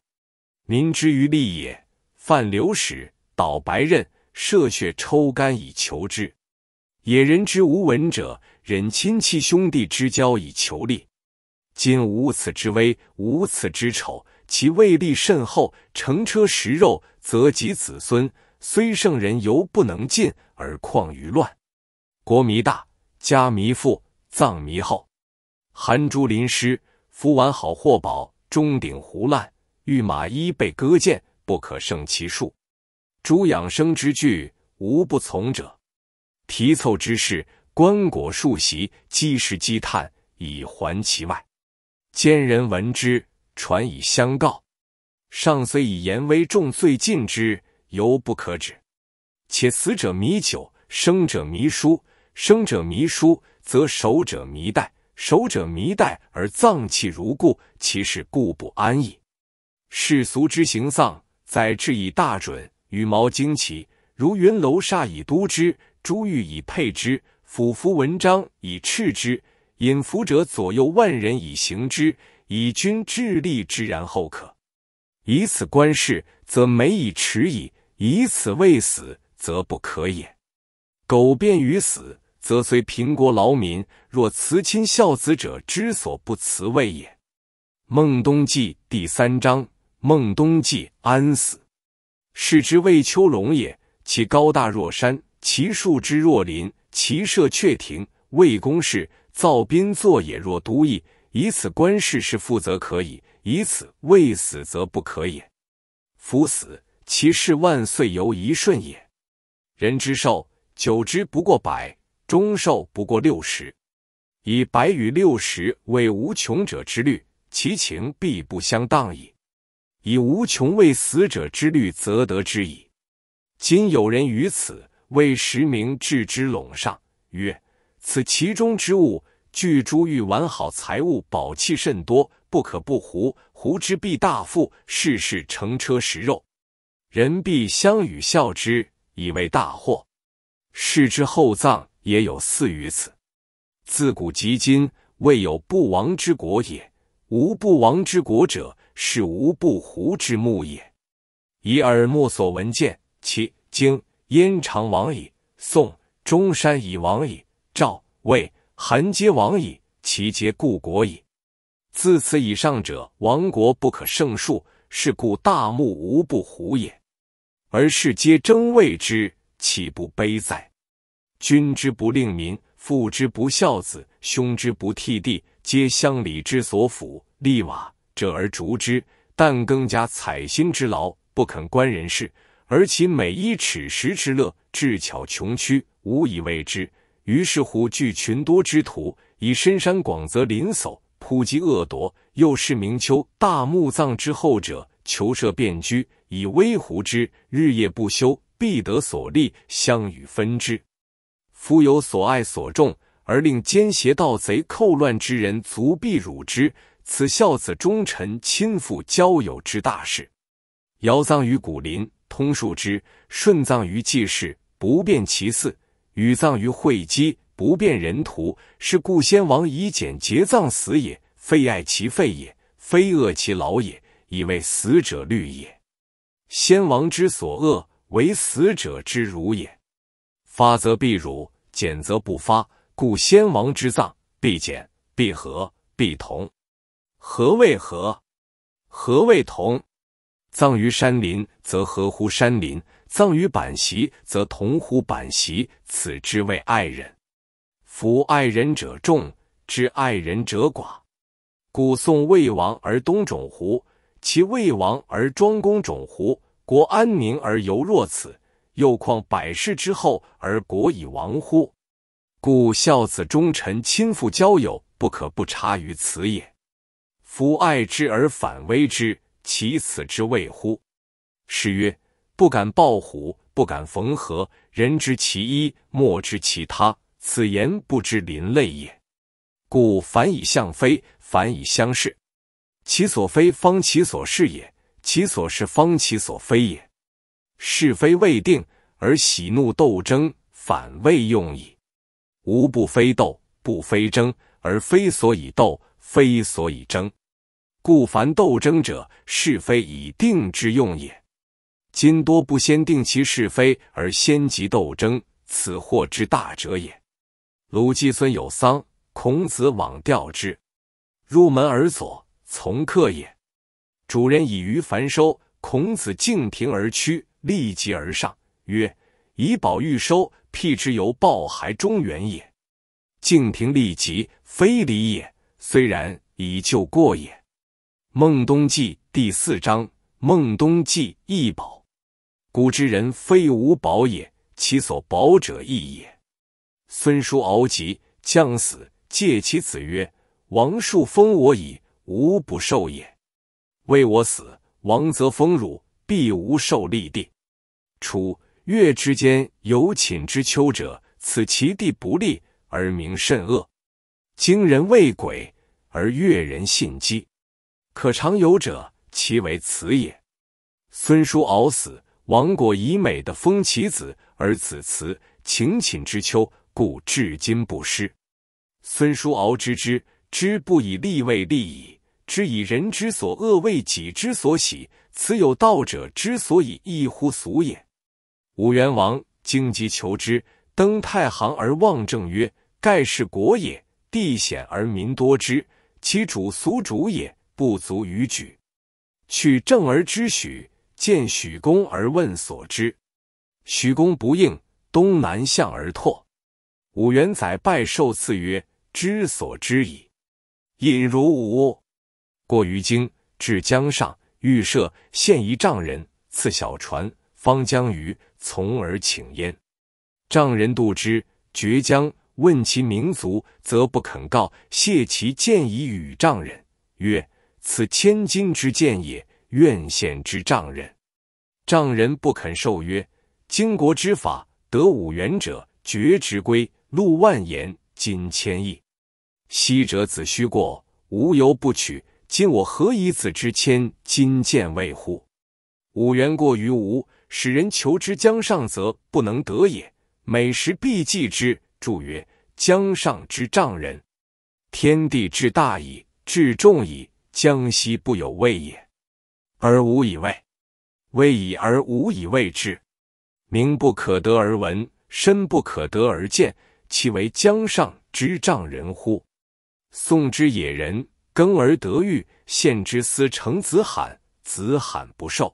民之于利也，犯流矢，蹈白刃，涉血抽肝以求之。野人之无闻者，忍亲戚兄弟之交以求利。今无此之危，无此之丑，其位利甚厚。乘车食肉，则及子孙。虽圣人犹不能尽，而况于乱国弥大，家弥富，藏弥厚，寒珠临师，夫完好获宝，钟鼎胡烂，玉马衣被割剑，不可胜其数。诸养生之具，无不从者。提凑之事，棺椁数席，积石积炭，以还其外。奸人闻之，传以相告。上虽以严威重罪禁之。犹不可止，且死者弥久，生者弥疏。生者弥疏，则守者弥殆，守者弥殆而脏器如故，其事固不安矣。世俗之行丧，载至以大准，羽毛旌旗如云楼刹以都之，珠玉以佩之，俯伏文章以斥之，引服者左右万人以行之，以君致力之，然后可。以此观世，则美以迟矣。以此未死，则不可也。苟便于死，则虽贫国劳民，若慈亲孝子者之所不辞，谓也。孟东记第三章。孟东记安死？是之谓丘龙也。其高大若山，其树之若林，其舍却亭，谓公室，造宾作也，若都邑。以此观世事，富则可以；以此未死，则不可也。夫死。其事万岁由一瞬也。人之寿久之不过百，终寿不过六十。以百与六十为无穷者之虑，其情必不相当矣。以无穷为死者之虑，则得之矣。今有人于此，为实名置之陇上，曰：此其中之物，具珠玉完好财物宝器甚多，不可不胡。胡之必大富，世世乘车食肉。人必相与笑之，以为大祸。视之厚葬，也有似于此。自古及今，未有不亡之国也。无不亡之国者，是无不胡之墓也。以耳目所闻见，其经燕长亡矣，宋中山已亡矣，赵、魏、韩皆亡矣，其皆故国矣。自此以上者，亡国不可胜数。是故大墓无不胡也。而士皆争位之，岂不悲哉？君之不令民，父之不孝子，兄之不悌弟，皆乡里之所辅，立瓦者而逐之，但更加采薪之劳，不肯观人事，而其每一尺食之乐，至巧穷屈，无以为之。于是乎聚群多之徒，以深山广泽林叟，扑及恶夺，又是明丘大墓葬之后者。求舍变居以威狐之，日夜不休，必得所利，相与分之。夫有所爱所重，而令奸邪盗贼寇乱之人，足必辱之。此孝子忠臣亲父交友之大事。尧葬于古林，通树之；舜葬于祭祀，不辨其祀；禹葬于会稽，不辨人徒。是故先王以俭节葬死也，非爱其废也，非恶其劳也。以为死者虑也，先王之所恶，为死者之辱也。发则必辱，俭则不发。故先王之葬，必俭，必和，必同。何谓合？何谓同？葬于山林，则合乎山林；葬于板席，则同乎板席。此之谓爱人。夫爱人者众，知爱人者寡。古宋魏王而东种胡。其未亡而庄公冢胡，国安宁而犹若此，又况百世之后而国已亡乎？故孝子忠臣亲父交友，不可不察于此也。夫爱之而反危之，其此之谓乎？诗曰：不敢抱虎，不敢缝合，人知其一，莫知其他。此言不知林类也。故凡以相非，凡以相视。其所非，方其所是也；其所是，方其所非也。是非未定，而喜怒斗争，反未用矣。无不非斗，不非争，而非所以斗，非所以争。故凡斗争者，是非以定之用也。今多不先定其是非，而先即斗争，此祸之大者也。鲁季孙有丧，孔子往吊之，入门而左。从客也，主人以鱼繁收。孔子敬亭而趋，立即而上，曰：“以宝欲收，辟之由抱孩中原也。敬亭立即，非礼也。虽然，以旧过也。”孟东记第四章。孟东记易宝。古之人非无宝也，其所宝者义也。孙叔敖疾将死，借其子曰：“王树封我矣。”无不受也。为我死，王则封汝，必无受利地。楚越之间有寝之丘者，此其地不利而名甚恶。今人畏鬼而越人信机。可常有者，其为此也。孙叔敖死，王果以美的封其子，而子辞，情寝之丘，故至今不失。孙叔敖知之。知不以利为利矣，知以人之所恶为己之所喜。此有道者之所以异乎俗也。武元王荆棘求之，登太行而望正曰：“盖世国也，地险而民多之，其主俗主也，不足与举。”去正而之许，见许公而问所之。许公不应，东南向而拓。武元载拜受赐曰：“知所知矣。”引如吴，过于荆，至江上，欲射，见一丈人，赐小船，方将于，从而请焉。丈人度之，绝江，问其名族，则不肯告，谢其见以与丈人，曰：“此千金之见也，愿献之丈人。”丈人不肯受，曰：“经国之法，得五元者，绝之归，路万言，金千亿。”昔者子虚过，无由不取。今我何以子之谦？今见未乎？五原过于吾，使人求之江上，则不能得也。每食必祭之。注曰：江上之丈人，天地之大矣，至重矣。江西不有味也，而无以味；味矣而无以味之。名不可得而闻，身不可得而见，其为江上之丈人乎？宋之野人耕而得玉，献之司成子罕，子罕不受。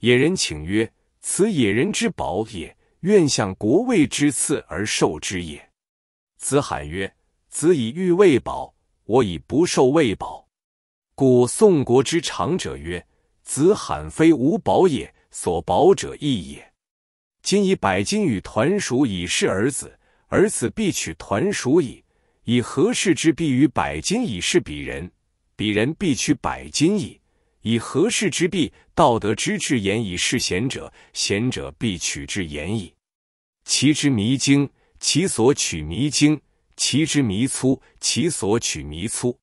野人请曰：“此野人之宝也，愿向国位之赐而受之也。”子罕曰：“子以玉为宝，我以不受为宝。故宋国之长者曰：‘子罕非无宝也，所宝者义也。’今以百金与团鼠以示儿子，儿子必取团鼠矣。”以何事之璧于百金以示彼人，彼人必取百金矣；以何事之璧，道德之至言以示贤者，贤者必取之言矣。其之迷精，其所取迷精；其之迷粗，其所取迷粗。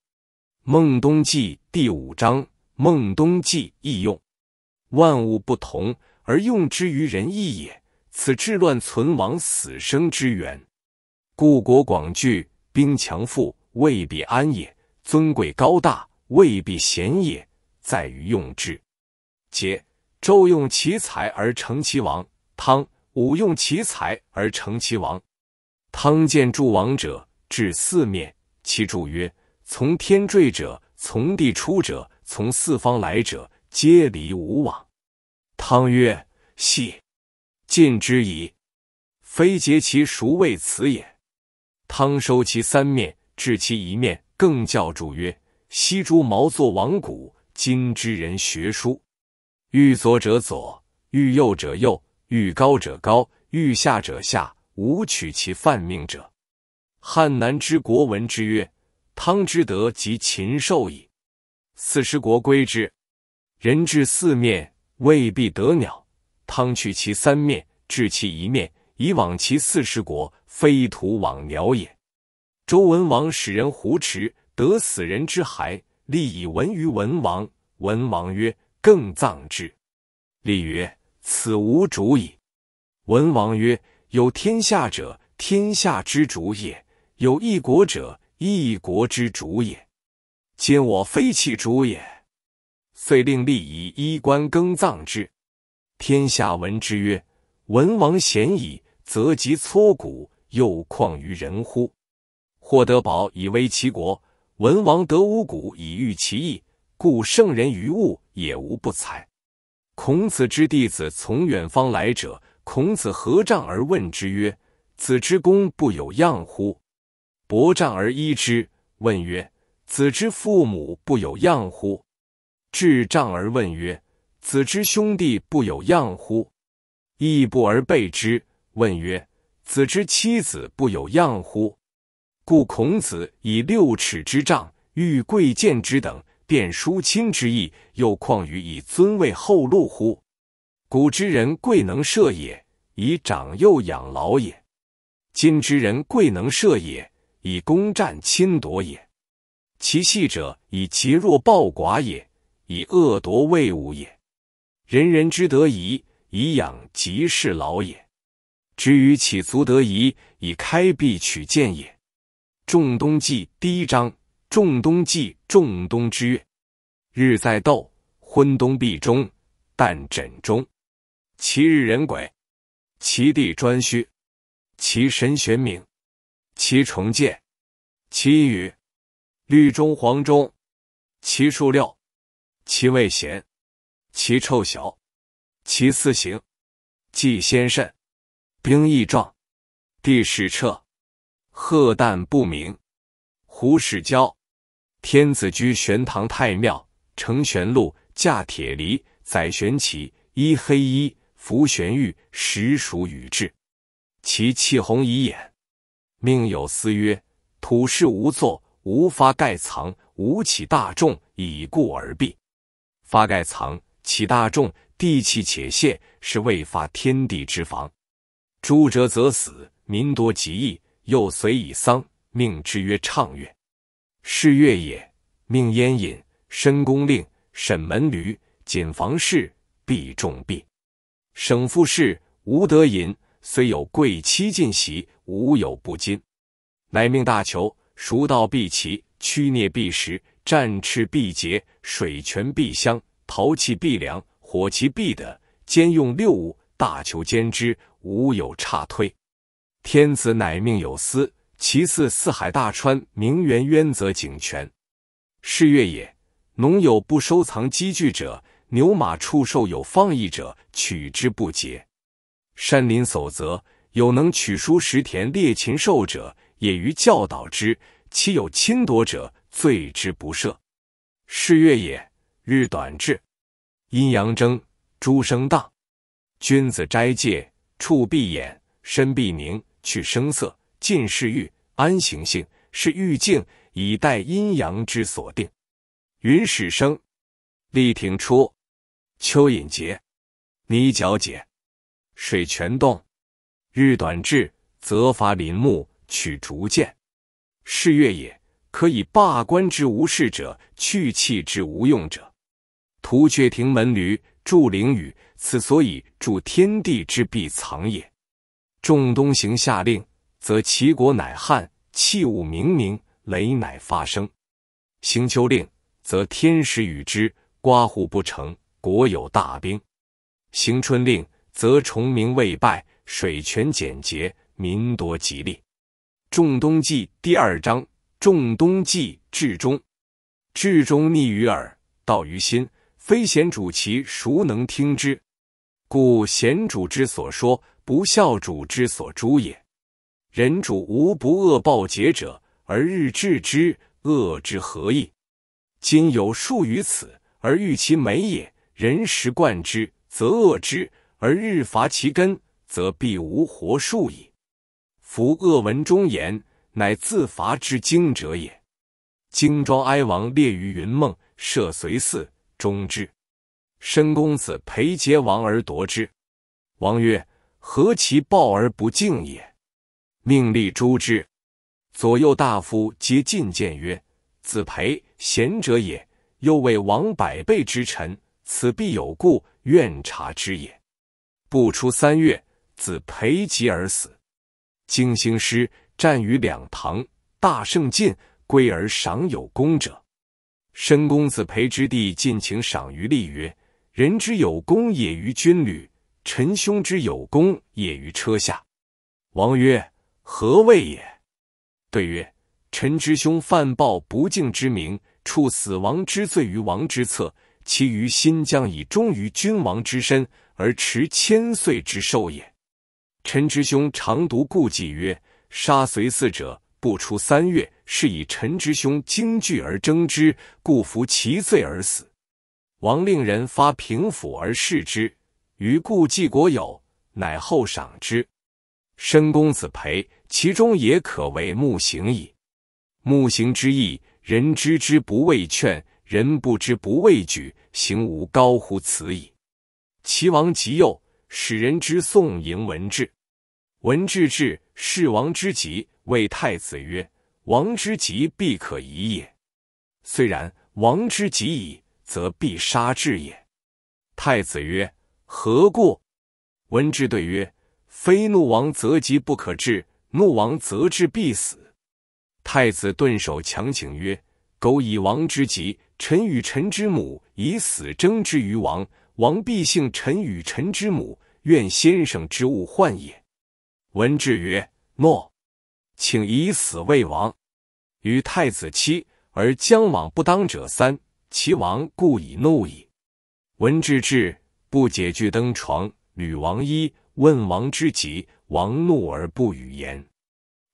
孟冬记第五章，孟冬记易用。万物不同，而用之于人亦也。此治乱存亡死生之源。故国广聚。兵强富未必安也，尊贵高大未必贤也，在于用之。解：周用其才而成其王，汤武用其才而成其王。汤见诸王者至四面，其著曰：“从天坠者，从地出者，从四方来者，皆离吾往。”汤曰：“系，尽之矣。非竭其孰谓此也？”汤收其三面，置其一面，更教主曰：“昔诸毛作王古，今之人学书，欲左者左，欲右者右，欲高者高，欲下者下，无取其犯命者。”汉南之国闻之曰：“汤之德及禽兽矣。”四十国归之，人至四面，未必得鸟。汤去其三面，置其一面，以往其四十国。非土往鸟也。周文王使人胡持得死人之骸，立以闻于文王。文王曰：“更葬之。”立曰：“此无主矣。”文王曰：“有天下者，天下之主也；有一国者，一国之主也。今我非其主也，遂令立以衣冠更葬之。天下闻之曰：‘文王贤矣。’则及搓骨。”又况于人乎？获德宝以威其国，文王得五谷以御其义，故圣人于物也无不才。孔子之弟子从远方来者，孔子合杖而问之曰：“子之功不有样乎？”伯杖而揖之，问曰：“子之父母不有样乎？”至杖而问曰：“子之兄弟不有样乎？”义不而备之，问曰。子之妻子不有恙乎？故孔子以六尺之丈，欲贵贱之等，便疏亲之意，又况于以尊位厚禄乎？古之人贵能射也，以长幼养老也；今之人贵能射也，以攻战侵夺也。其细者以劫弱暴寡也，以恶夺位武也。人人之德矣，以养及是老也。至于起足得宜，以开闭取见也。仲冬季第一章。仲冬季，仲冬之月，日在斗，昏冬毕中，旦枕中。其日人鬼，其地专虚，其神玄明，其重见，其羽绿中黄中，其数六，其味咸，其臭小，其四行，即先肾。兵役状，地势彻，鹤淡不明。胡始交，天子居玄堂太庙，乘玄辂，驾铁犁，载玄旗，衣黑衣，服玄玉，实属宇治。其气红以眼，命有司曰：土势无作，无发盖藏，无起大众，以故而毙。发盖藏，起大众，地气且泄，是未发天地之防。诛折则死，民多疾疫。又随以丧，命之曰畅月。是月也，命烟饮，申公令，沈门闾，谨防事，必重币。省复事，无得饮。虽有贵戚近袭，无有不矜。乃命大求，熟道必齐，屈孽必食，战赤必竭，水泉必香，陶器必良，火器必得，兼用六物，大求兼之。无有差推，天子乃命有司。其次，四海大川，名源渊泽，井泉，是月也。农有不收藏积聚者，牛马畜兽有放逸者，取之不竭。山林叟则，有能取书食田猎禽兽者，也于教导之。其有侵夺者，罪之不赦。是月也，日短至，阴阳争，诸生荡，君子斋戒。触必眼，身必凝，去声色，尽是欲；安行性，是欲静，以待阴阳之所定。云始生，立挺出；蚯蚓节，泥角解；水泉动，日短至，则伐林木，取竹剑，是月也，可以罢官之无事者，去气之无用者。屠阙亭门闾，筑陵宇。此所以助天地之必藏也。仲冬行下令，则齐国乃旱，器物明明，雷乃发声；行秋令，则天时与之，刮瓠不成，国有大兵；行春令，则崇明未败，水泉简洁，民多吉利。仲冬季第二章，仲冬季至中，至中逆于耳，道于心，非贤主其孰能听之？故贤主之所说，不孝主之所诛也。人主无不恶暴桀者，而日治之，恶之何益？今有树于此，而欲其美也，人食贯之，则恶之；而日伐其根，则必无活术矣。夫恶闻忠言，乃自伐之精者也。荆庄哀王列于云梦，设随寺，终之。申公子陪桀亡而夺之，王曰：“何其暴而不敬也！”命立诛之。左右大夫皆进谏曰：“子陪贤者也，又为王百倍之臣，此必有故，愿察之也。”不出三月，子陪疾而死。荆兴师战于两堂，大胜晋，归而赏有功者。申公子陪之弟尽请赏于立曰。人之有功也于军旅，臣兄之有功也于车下。王曰：“何谓也？”对曰：“臣之兄犯暴不敬之名，处死亡之罪于王之侧，其于新将以忠于君王之身，而持千岁之寿也。臣之兄常独顾忌曰：‘杀随四者不出三月，是以臣之兄惊惧而争之，故服其罪而死。’”王令人发平府而视之，于故季国有，乃后赏之。申公子培，其中也可为木行矣。木行之意，人知之不畏劝，人不知不畏举，行无高乎此矣。齐王即右，使人之宋迎文治。文治至，世王之极，谓太子曰：“王之极必可疑也。虽然，王之极矣。”则必杀之也。太子曰：“何故？”文之对曰：“非怒王，则疾不可治；怒王，则治必死。”太子顿首强请曰：“苟以王之疾，臣与臣之母以死争之于王，王必幸臣与臣之母。愿先生之物患也。”文之曰：“诺，请以死为王，与太子妻而将往不当者三。”齐王故以怒矣。文至至，不解屦登床。履王衣问王之疾，王怒而不语言。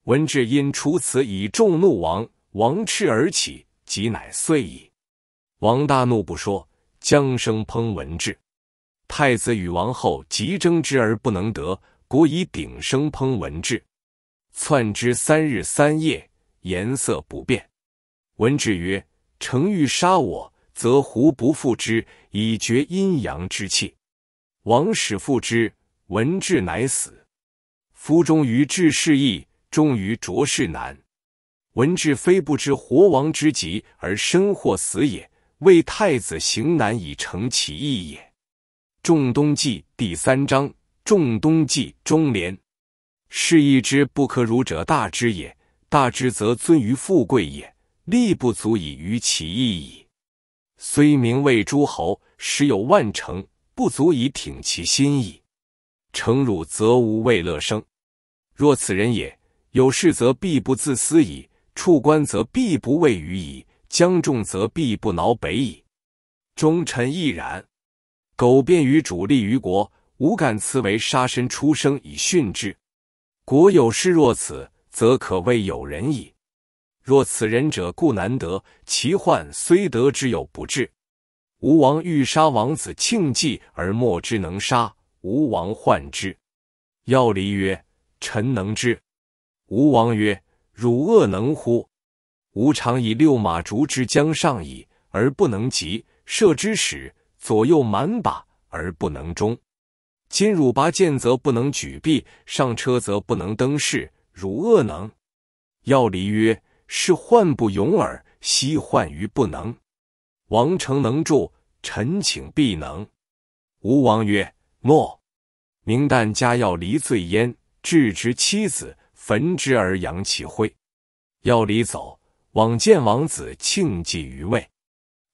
文至因出此以众怒王。王斥而起，即乃遂矣。王大怒不说，将生烹文治。太子与王后急争之而不能得，国以鼎生烹文治。窜之三日三夜，颜色不变。文至曰。诚欲杀我，则胡不复之，以绝阴阳之气？王使复之，文志乃死。夫忠于事义，忠于卓事难。文治非不知活亡之急，而身或死也，为太子行难以成其义也。仲冬记第三章。仲冬记中连，是义之不可辱者，大之也。大之则尊于富贵也。力不足以于其意矣，虽名为诸侯，实有万乘，不足以挺其心矣。诚辱，则无畏乐生；若此人也，有事则必不自私矣，处官则必不畏于矣，将重则必不挠北矣。忠臣亦然。苟便于主，利于国，无敢辞为杀身出生以殉之。国有事若此，则可谓有人矣。若此人者，故难得。其患虽得之，有不治。吴王欲杀王子庆忌，而莫之能杀。吴王患之。要离曰：“臣能之。”吴王曰：“汝恶能乎？”吾尝以六马逐之江上矣，而不能及；射之矢，左右满把而不能中。今汝拔剑则不能举臂，上车则不能登轼。汝恶能？要离曰。是患不勇耳，惜患于不能？王成能助，臣请必能。吴王曰：“诺。”明旦，家要离醉焉，置之妻子，焚之而扬其灰。要离走，往见王子庆忌于位。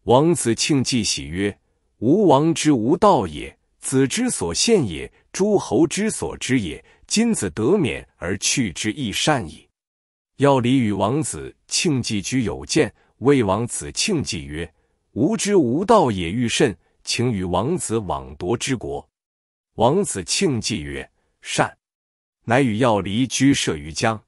王子庆忌喜曰：“吴王之无道也，子之所献也，诸侯之所知也。今子得免而去之，亦善矣。”要离与王子庆忌居有见，魏王子庆忌曰：“吾之无道也，欲甚，请与王子往夺之国。”王子庆忌曰：“善。”乃与要离居射于江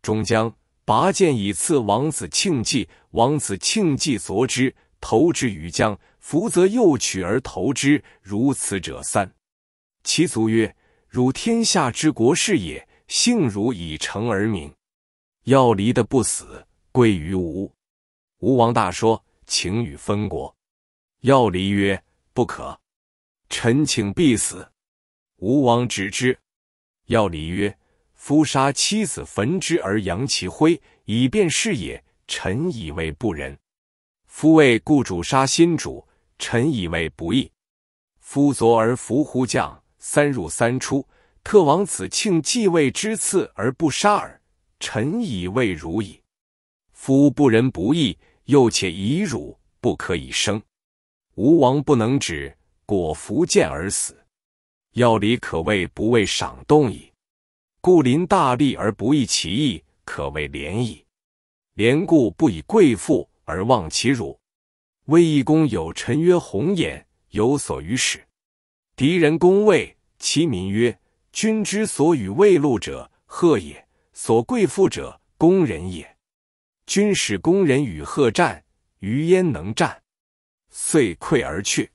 中。江拔剑以刺王子庆忌，王子庆忌斫之，投之于江。福则又取而投之，如此者三。其族曰：“汝天下之国士也，幸汝以成而名。”要离的不死，归于吴。吴王大说，请与分国。要离曰：“不可，臣请必死。”吴王直之。要离曰：“夫杀妻子，焚之而扬其灰，以便是也。臣以为不仁。夫为故主杀新主，臣以为不义。夫昨而伏乎将，三入三出，特王子庆继位之赐，而不杀尔。”臣以为辱矣。夫不仁不义，又且以辱，不可以生。吴王不能止，果伏剑而死。要离可谓不为赏动矣。故临大利而不义其义，可谓廉矣。廉故不以贵富而忘其辱。魏义公有臣曰：“红眼，有所于使。”敌人攻魏，其民曰：“君之所与魏禄者，贺也。”所贵富者，工人也。君使工人与贺战，于焉能战？遂溃而去。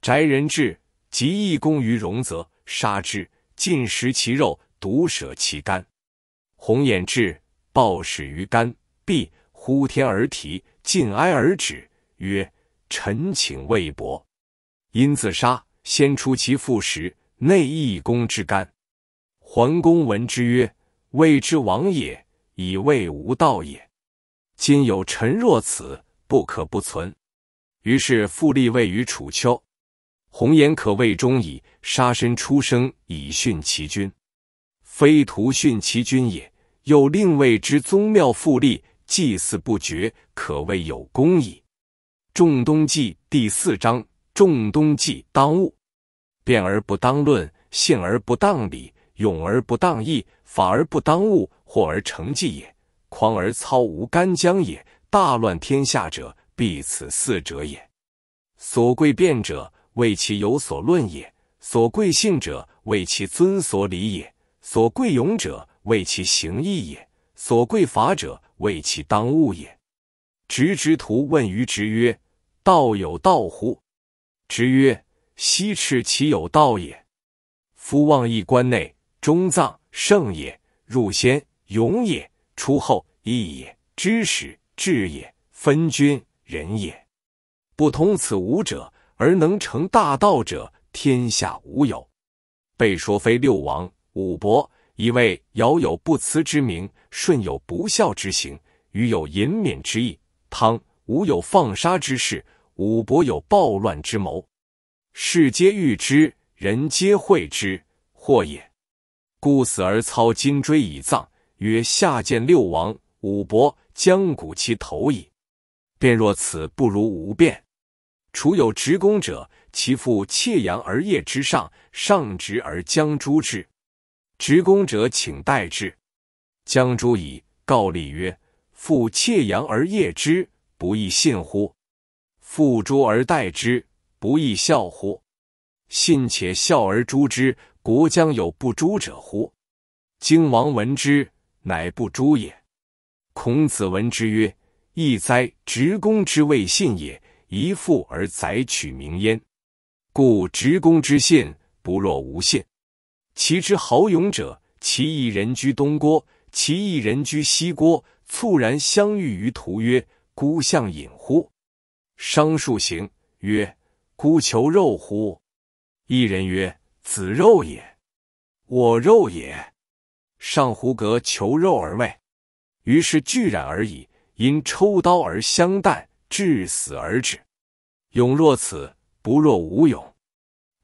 翟人至，即义攻于荣泽，杀之，尽食其肉，独舍其肝。红眼至，暴始于肝，必呼天而啼，尽哀而止，曰：“臣请未薄。”因自杀。先出其腹食，内义攻之肝。桓公闻之曰。谓之亡也，以谓无道也。今有臣若此，不可不存。于是复立位于楚丘，红颜可谓忠矣。杀身出生以训其君，非徒训其君也。又令谓之宗庙复立，祭祀不绝，可谓有功矣。仲冬记第四章：仲冬记当务，辩而不当论，信而不当理，勇而不当义。法而不当物，或而成计也；狂而操无干将也。大乱天下者，必此四者也。所贵辩者，为其有所论也；所贵信者，为其尊所礼也；所贵勇者，为其行义也；所贵法者，为其当务也。直之徒问于直曰：“道有道乎？”直曰：“奚赤其有道也。夫望一关内，中藏。”圣也入先，勇也出后，义也知始，智也分君仁也。不通此五者而能成大道者，天下无有。被说非六王五伯，以为尧有不辞之名，舜有不孝之行，禹有隐免之意，汤无有放杀之事，五伯有暴乱之谋。世皆欲之，人皆会之，祸也。故死而操金锥以葬，曰：“下见六王五伯，将鼓其头矣。”便若此，不如无便。除有执公者，其父窃阳而业之上，上执而将诛之。执公者请待之，将诸矣。告立曰：“父窃阳而业之，不亦信乎？父诸而待之，不亦孝乎？信且孝而诛之。”国将有不诛者乎？荆王闻之，乃不诛也。孔子闻之曰：“义哉，执公之谓信也。一富而宰取名焉。故执公之信，不若无信。其之好勇者，其一人居东郭，其一人居西郭。猝然相遇于途，曰：‘孤向隐乎？’商数行，曰：‘孤求肉乎？’一人曰：”子肉也，我肉也。上胡格求肉而味，于是俱染而已。因抽刀而相啖，至死而止。勇若此，不若无勇。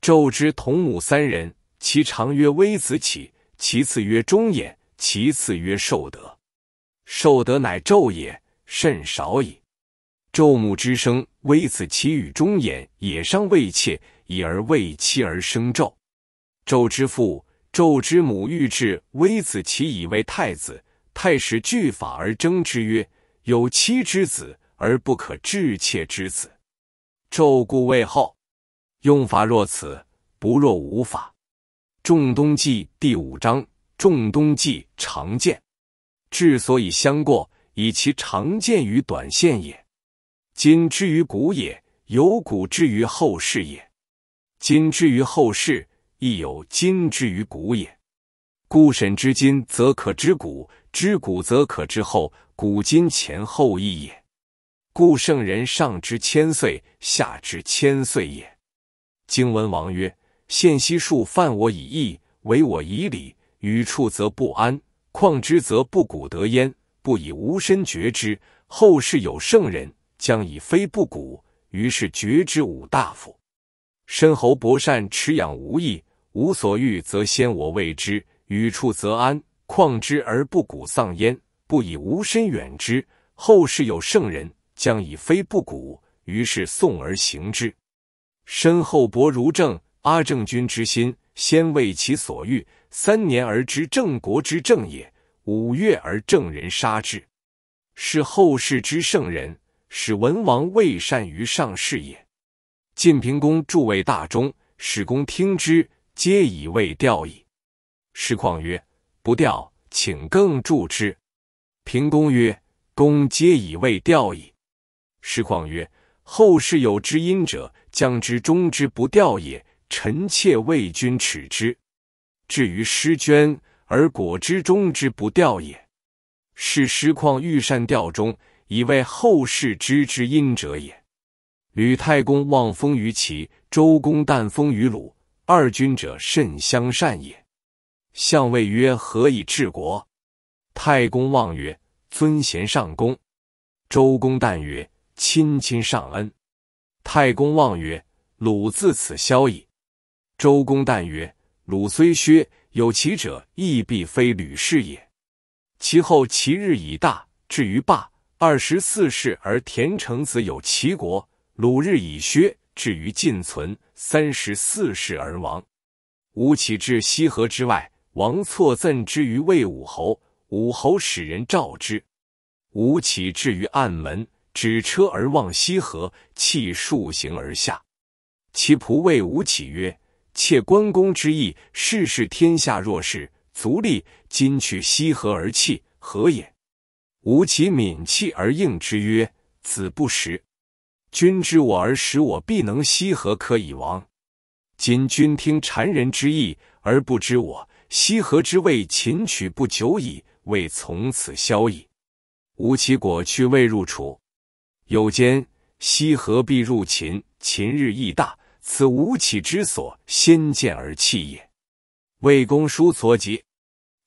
昼之同母三人，其长曰微子启，其次曰中衍，其次曰寿德。寿德乃昼也，甚少矣。昼母之生微子启与中衍，也尚未妾，已而为妻而生昼。纣之父，纣之母欲制，微子其以为太子，太史惧法而争之曰：“有妻之子，而不可治妾之子。”纣故未后，用法若此，不若无法。仲冬季第五章，仲冬季常见，之所以相过，以其常见于短线也。今之于古也，有古之于后世也；今之于后世。亦有今之于古也，故审之今，则可知古；知古，则可知后。古今前后异也，故圣人上知千岁，下知千岁也。经文王曰：“献息术犯我以义，违我以礼，语处则不安，况之则不古得焉。不以吾身觉之，后世有圣人，将以非不古。于是觉之武大夫，申侯伯善持养无益。”无所欲则先我为之，与处则安，况之而不古丧焉。不以无身远之，后世有圣人将以非不古，于是送而行之。身后薄如政，阿正君之心，先为其所欲，三年而知正国之政也。五月而正人杀之，是后世之圣人使文王未善于上士也。晋平公诸位大忠，使公听之。皆以为调矣。师旷曰：“不调，请更助之。”平公曰：“公皆以为调矣。”师旷曰：“后世有知音者，将之终之不调也。臣妾为君耻之。至于师捐而果之终之不调也。是师旷欲善调中，以为后世知之音者也。吕太公望风于齐，周公旦风于鲁。”二君者甚相善也。相谓曰：“何以治国？”太公望曰：“尊贤上公。周公旦曰：“亲亲上恩。”太公望曰：“鲁自此削矣。”周公旦曰：“鲁虽削，有其者亦必非吕氏也。其后其日已大，至于霸，二十四世而田成子有齐国。鲁日已削，至于尽存。”三十四世而亡。吴起至西河之外，王错赠之于魏武侯。武侯使人召之，吴起至于暗门，止车而望西河，弃数行而下。其仆谓吴起曰：“窃关公之意，世事天下若是，足利今去西河而弃，何也？”吴起抿气而应之曰：“子不食。”君知我而使我，必能西河可以亡。今君听谗人之议而不知我，西河之谓秦取不久矣，未从此消矣。吴其果去，未入楚，有间，西河必入秦。秦日益大，此吴起之所先见而弃也。魏公叔所及，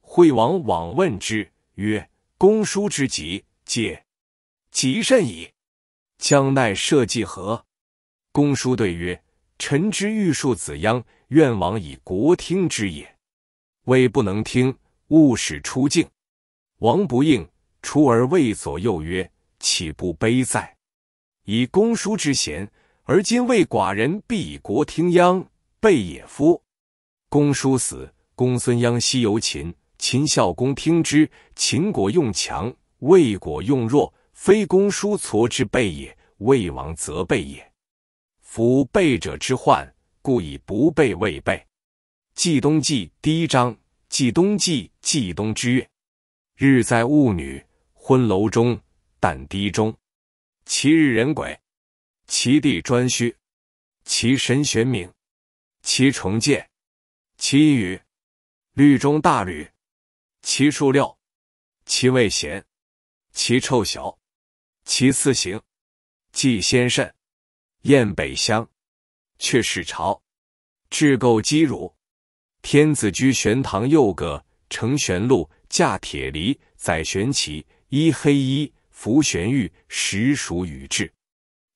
惠王往问之曰：“公叔之急，皆极甚矣。”将奈社稷何？公叔对曰：“臣之欲树子殃，愿王以国听之也。魏不能听，勿使出境。”王不应，出而谓左右曰：“岂不悲哉！以公叔之贤，而今为寡人，必以国听殃，备也夫！”公叔死，公孙鞅西游秦。秦孝公听之，秦国用强，魏国用弱。非公叔痤之备也，魏王则备也。夫备者之患，故以不备未备。季冬纪第一章：季冬纪季冬之月，日在戊女，昏楼中，旦滴中。其日人鬼，其地颛顼，其神玄冥，其虫见，其羽，律中大吕。其数六，其味咸，其臭小。其次行，祭先圣，燕北乡，却使朝，制构基乳，天子居玄堂右个，乘玄鹿，驾铁犁，载玄旗，衣黑衣，服玄玉，实属与制。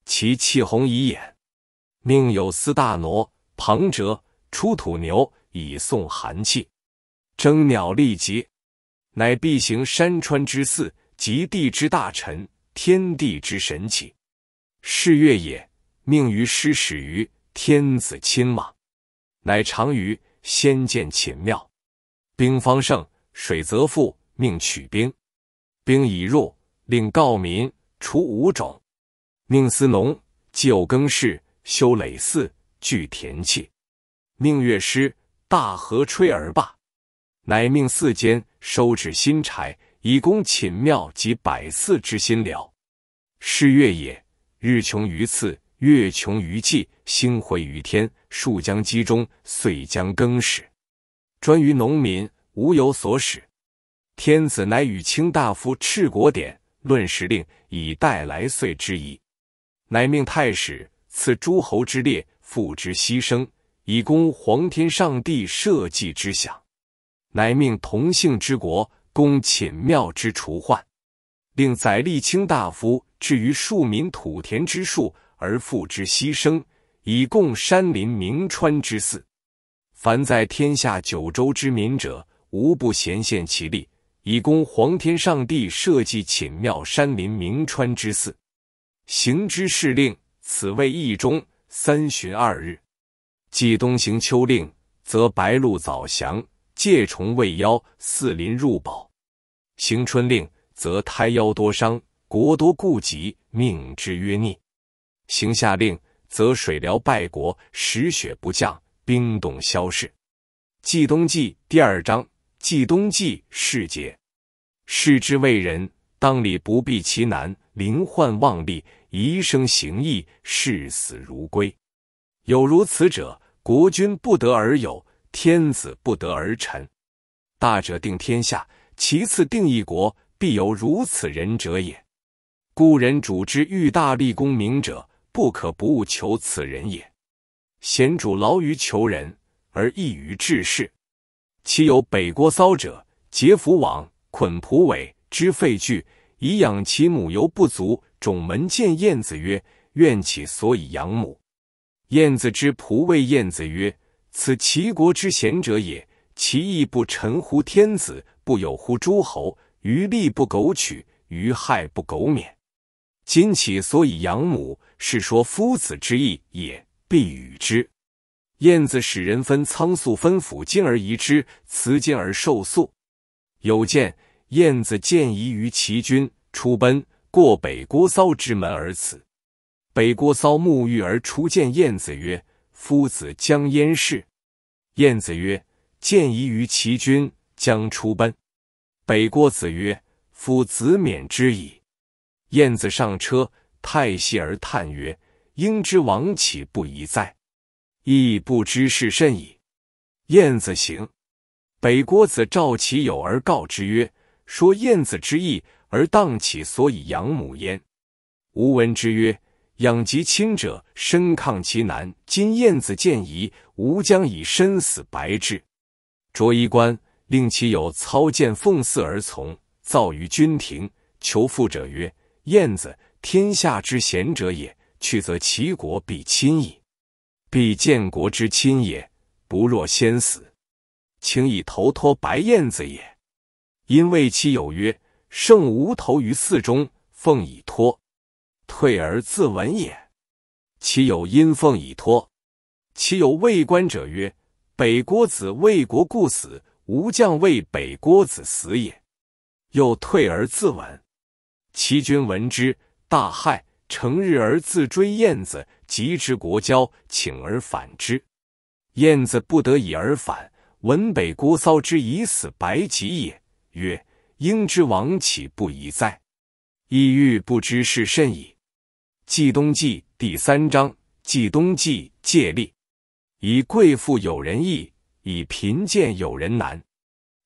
其气宏以眼，命有司大挪庞哲，出土牛以送寒气，征鸟立节，乃必行山川之祀，及地之大臣。天地之神奇，是月也，命于师，始于天子亲王，乃长于先见秦庙。兵方盛，水则富，命取兵。兵已入，令告民除五种，命思农，既有耕事，修垒寺，聚田契。命乐师大河吹而罢，乃命四间收置新柴。以供寝庙及百祀之心了。是月也，日穷于次，月穷于季，星回于天，数将积中，岁将更始。专于农民，无有所使。天子乃与卿大夫赤国典，论时令，以待来岁之宜。乃命太史赐诸侯之列，付之牺牲，以供皇天上帝社稷之享。乃命同姓之国。供寝庙之除患，令宰立卿大夫至于庶民土田之数，而复之牺牲，以供山林名川之祀。凡在天下九州之民者，无不咸献其力，以供皇天上帝设稷寝庙、山林、名川之祀。行之是令，此谓一中三旬二日，既东行秋令，则白露早降，戒虫未妖，四邻入宝。行春令，则胎夭多伤，国多故疾，命之曰逆。行夏令，则水潦败国，时雪不降，冰冻消逝。季冬季第二章，季冬季世节，世之为人，当礼不避其难，临患忘利，遗生行义，视死如归。有如此者，国君不得而有，天子不得而臣。大者定天下。其次，定一国必有如此人者也。故人主之欲大立功名者，不可不务求此人也。贤主劳于求人，而易于治世。其有北郭骚者，结罘往，捆仆苇之废具，以养其母，犹不足。种门见晏子曰：“愿其所以养母。”晏子之仆谓晏子曰：“此齐国之贤者也，其义不臣乎天子？”不有乎诸侯？于利不苟取，于害不苟免。今起所以养母，是说夫子之意也，必与之。燕子使人分仓粟分府金而移之，辞金而受粟。有见燕子见夷于齐君，出奔，过北郭骚之门而死。北郭骚沐浴而出，见燕子曰：“夫子将焉事？”燕子曰：“见夷于齐君。”将出奔，北郭子曰：“夫子免之矣。”晏子上车，太息而叹曰：“应之亡，岂不宜哉？亦不知是甚矣。”晏子行，北郭子召其友而告之曰：“说晏子之意，而当起所以养母焉。”吾闻之曰：“养及亲者，身抗其难。今晏子见矣，吾将以身死白之。”卓衣冠。令其有操剑奉祀而从，造于君庭。求复者曰：“燕子，天下之贤者也。去则齐国必亲矣，必建国之亲也。不若先死，请以头托白燕子也。”因谓其有曰：“圣无头于寺中，奉以托，退而自刎也。”其有因奉以托，其有为官者曰：“北郭子为国故死。”吾将为北郭子死也，又退而自刎。齐君闻之，大骇，成日而自追燕子，急之国交，请而反之。燕子不得已而返，闻北郭骚之已死，白己也，曰：“婴之亡岂不宜哉？意欲不知是甚矣。”季东季第三章，季东季借力以贵妇有仁义。以贫贱有人难。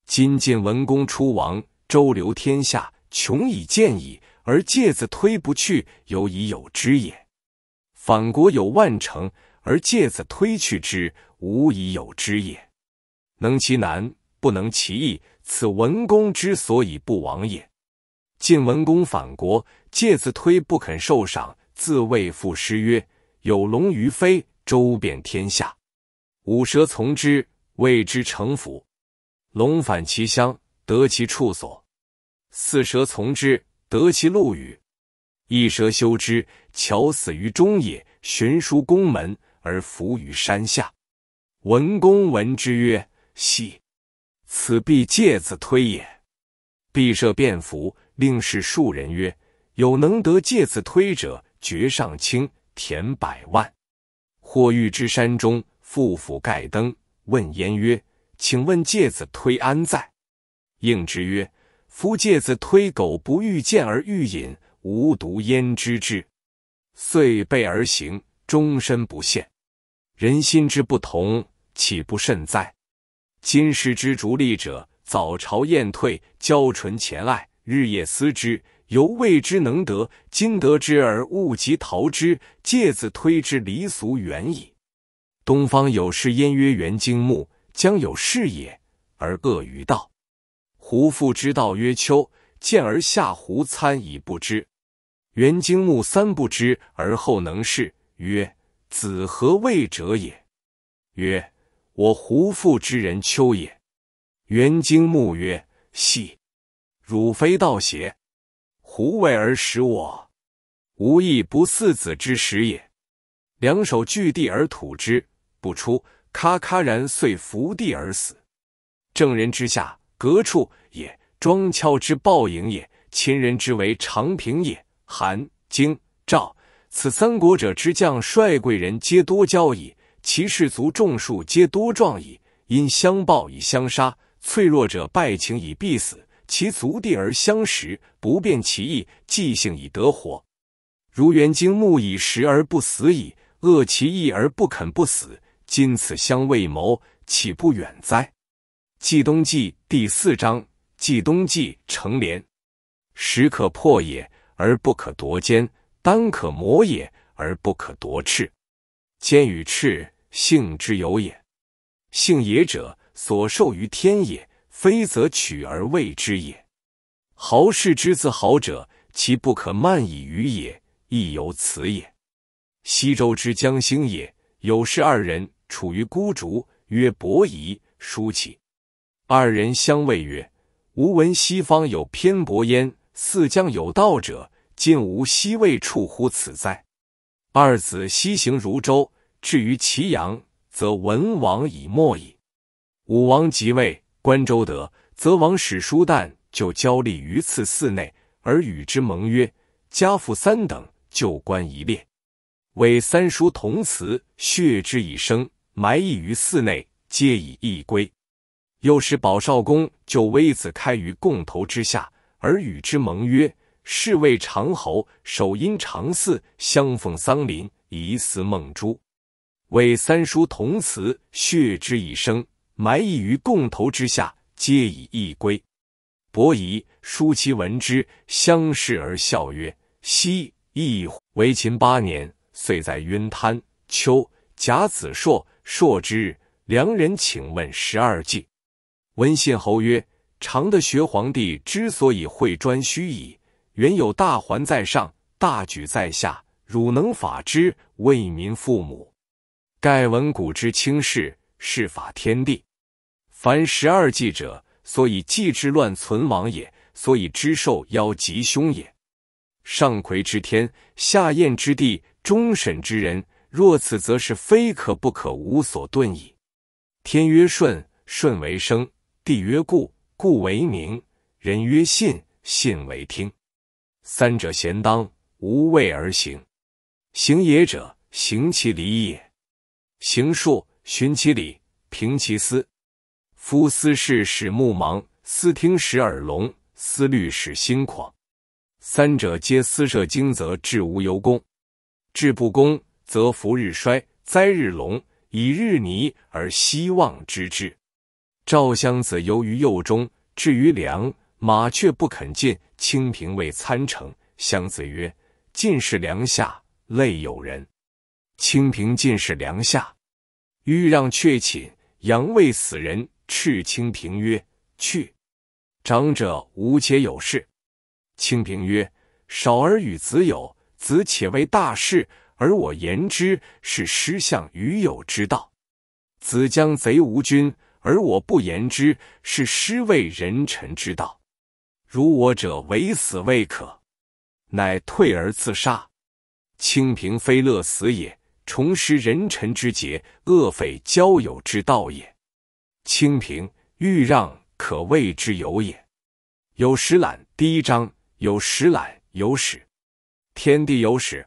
今晋文公出亡，周流天下，穷以见矣；而介子推不去，犹以有之也。反国有万乘，而介子推去之，无以有之也。能其难，不能其易，此文公之所以不亡也。晋文公反国，介子推不肯受赏，自谓赋诗曰：“有龙于飞，周遍天下；五蛇从之。”谓之城府，龙返其乡，得其处所；四蛇从之，得其路语。一蛇修之，巧死于中野，寻书宫门而伏于山下。文公闻之曰：“嘻，此必借子推也。”必设便服，令使庶人曰：“有能得借子推者，绝上清田百万；或欲之山中，复府盖登。”问焉曰：“请问介子推安在？”应之曰：“夫介子推，狗不欲见而欲饮，无独焉知之？遂背而行，终身不现。人心之不同，岂不甚哉？今世之逐利者，早朝厌退，交唇前爱，日夜思之，犹未之能得。今得之而勿及逃之，介子推之离俗远矣。”东方有事焉，曰元精木，将有事也，而恶于道。胡父之道曰秋，见而下胡参以不知。元精木三不知而后能事，曰子何谓者也？曰我胡父之人秋也。元精木曰：系，汝非道邪？胡为而食我？吾亦不似子之食也。两手据地而土之。不出，咔咔然遂伏地而死。郑人之下，隔处也；庄峭之暴赢也，秦人之为长平也，韩、荆、赵，此三国者之将帅贵人皆多骄矣，其士卒众数皆多壮矣，因相报以相杀，脆弱者败情以必死，其足地而相食，不辨其义，即性以得活。如元精木以食而不死矣，恶其义而不肯不死。今此相为谋，岂不远哉？季东季第四章。季东季成连，石可破也而不可夺坚，丹可磨也而不可夺赤。坚与赤，性之有也。性也者，所受于天也，非则取而为之也。豪士之自豪者，其不可慢以逾也，亦由此也。西周之将兴也，有事二人。处于孤竹，曰伯夷叔齐。二人相谓曰：“吾闻西方有偏伯焉，似将有道者，今吾西未处乎此哉？”二子西行，如周，至于齐阳，则文王已没矣。武王即位，关周德，则王使叔旦就交立于次寺内，而与之盟曰：“家父三等，旧官一列，为三叔同祠，血之以生，埋瘗于寺内，皆以一归。又使宝少公就微子开于共头之下，而与之盟曰：“是为长侯，守阴长寺，相奉桑林，以祀孟珠。为三叔同祠，血之以生，埋瘗于共头之下，皆以一归。伯夷、叔齐闻之，相视而笑曰：“昔亦为秦八年，遂在云滩。秋，甲子朔。朔之，良人请问十二计。文信侯曰：“常的学皇帝之所以会专虚矣，原有大环在上，大举在下，汝能法之，为民父母。盖文古之轻视，是法天地。凡十二计者，所以计之乱存亡也，所以知受妖吉凶也。上魁之天，下验之地，中审之人。”若此，则是非可不可，无所遁矣。天曰顺，顺为生；地曰固，固为名；人曰信，信为听。三者咸当，无畏而行。行也者，行其礼也；行数，循其礼，平其思。夫思事使目盲，思听使耳聋，思虑使心狂。三者皆思设精，则治无尤功；治不功。则福日衰，灾日隆，以日泥而希望之至。赵襄子由于幼中，至于梁，马却不肯进。清平为参乘，襄子曰：“进是梁下，类有人。”清平进是梁下，欲让却寝，阳谓死人，斥清平曰：“去，长者吾且有事。”清平曰：“少而与子有，子且为大事。”而我言之，是失向与友之道；子将贼无君，而我不言之，是失畏人臣之道。如我者，唯死未可，乃退而自杀。清平非乐死也，重拾人臣之节，恶匪交友之道也。清平欲让，可谓之有也。有始览第一章，有始览有始，天地有始。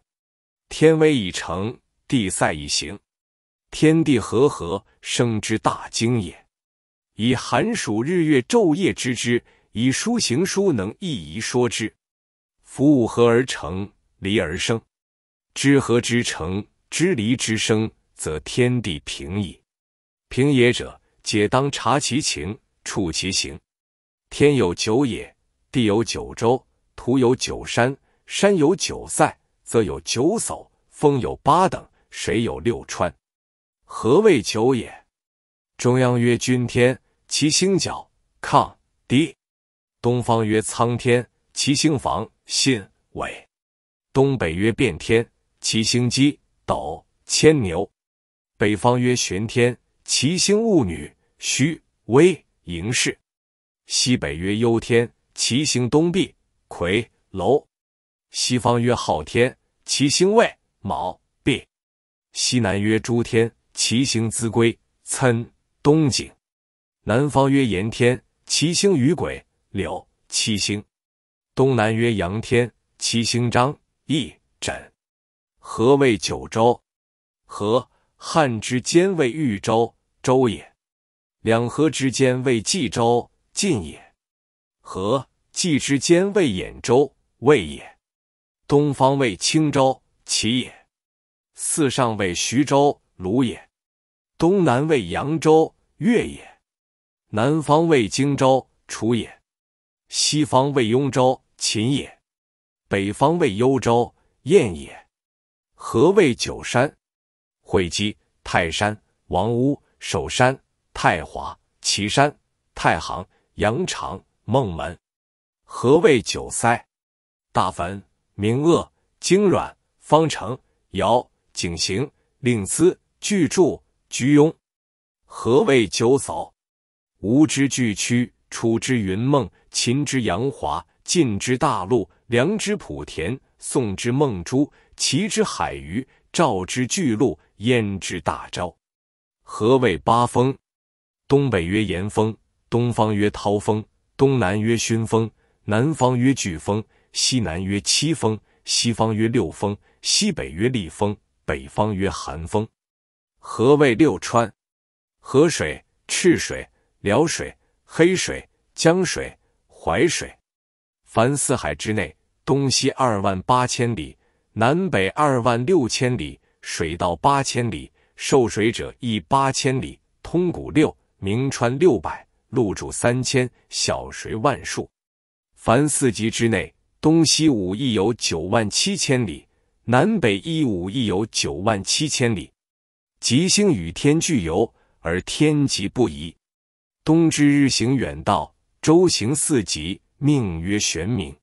天威已成，地塞已行，天地合合，生之大经也。以寒暑、日月、昼夜之之，以书行书能一仪说之。夫五合而成，离而生，知合之成，知离之生，则天地平矣。平也者，皆当察其情，处其行。天有九野，地有九州，土有九山，山有九塞。则有九叟，风有八等，水有六川。何谓九也？中央曰君天，其星角、亢、低；东方曰苍天，其星房、信尾；东北曰变天，其星箕、斗、牵牛；北方曰玄天，其星戊女、虚、危、营室；西北曰幽天，其星东壁、魁楼；西方曰昊天。其星位卯、毕，西南曰诸天，其星资归参东井；南方曰炎天，其星与鬼柳七星；东南曰阳天，其星章翼枕。何谓九州？河汉之间谓豫州，州也；两河之间为冀州，晋也；河冀之间为兖州，魏也。东方为青州齐也，四上为徐州鲁也，东南为扬州越也，南方为荆州楚也，西方为雍州秦也，北方为幽州燕也。何谓九山？会稽、泰山、王屋、首山、太华、岐山、太行、阳长、孟门。何谓九塞？大坟。名鄂、荆阮、方城、姚、景行、令兹、巨柱、居庸。何谓九叟？吾之巨躯，楚之云梦，秦之阳华，晋之大陆，梁之莆田，宋之孟珠，齐之海鱼，赵之巨鹿，燕之大招。何谓八风？东北曰严风，东方曰涛风，东南曰熏风，南方曰飓风。西南曰七风，西方曰六风，西北曰立风，北方曰寒风。何谓六川？河水、赤水、辽水、黑水、江水、淮水。凡四海之内，东西二万八千里，南北二万六千里，水道八千里，受水者一八千里。通谷六，名川六百，陆渚三千，小水万数。凡四极之内。东西五亿有九万七千里，南北一五亿有九万七千里。极星与天俱游，而天极不移。冬至日行远道，周行四极，命曰玄冥；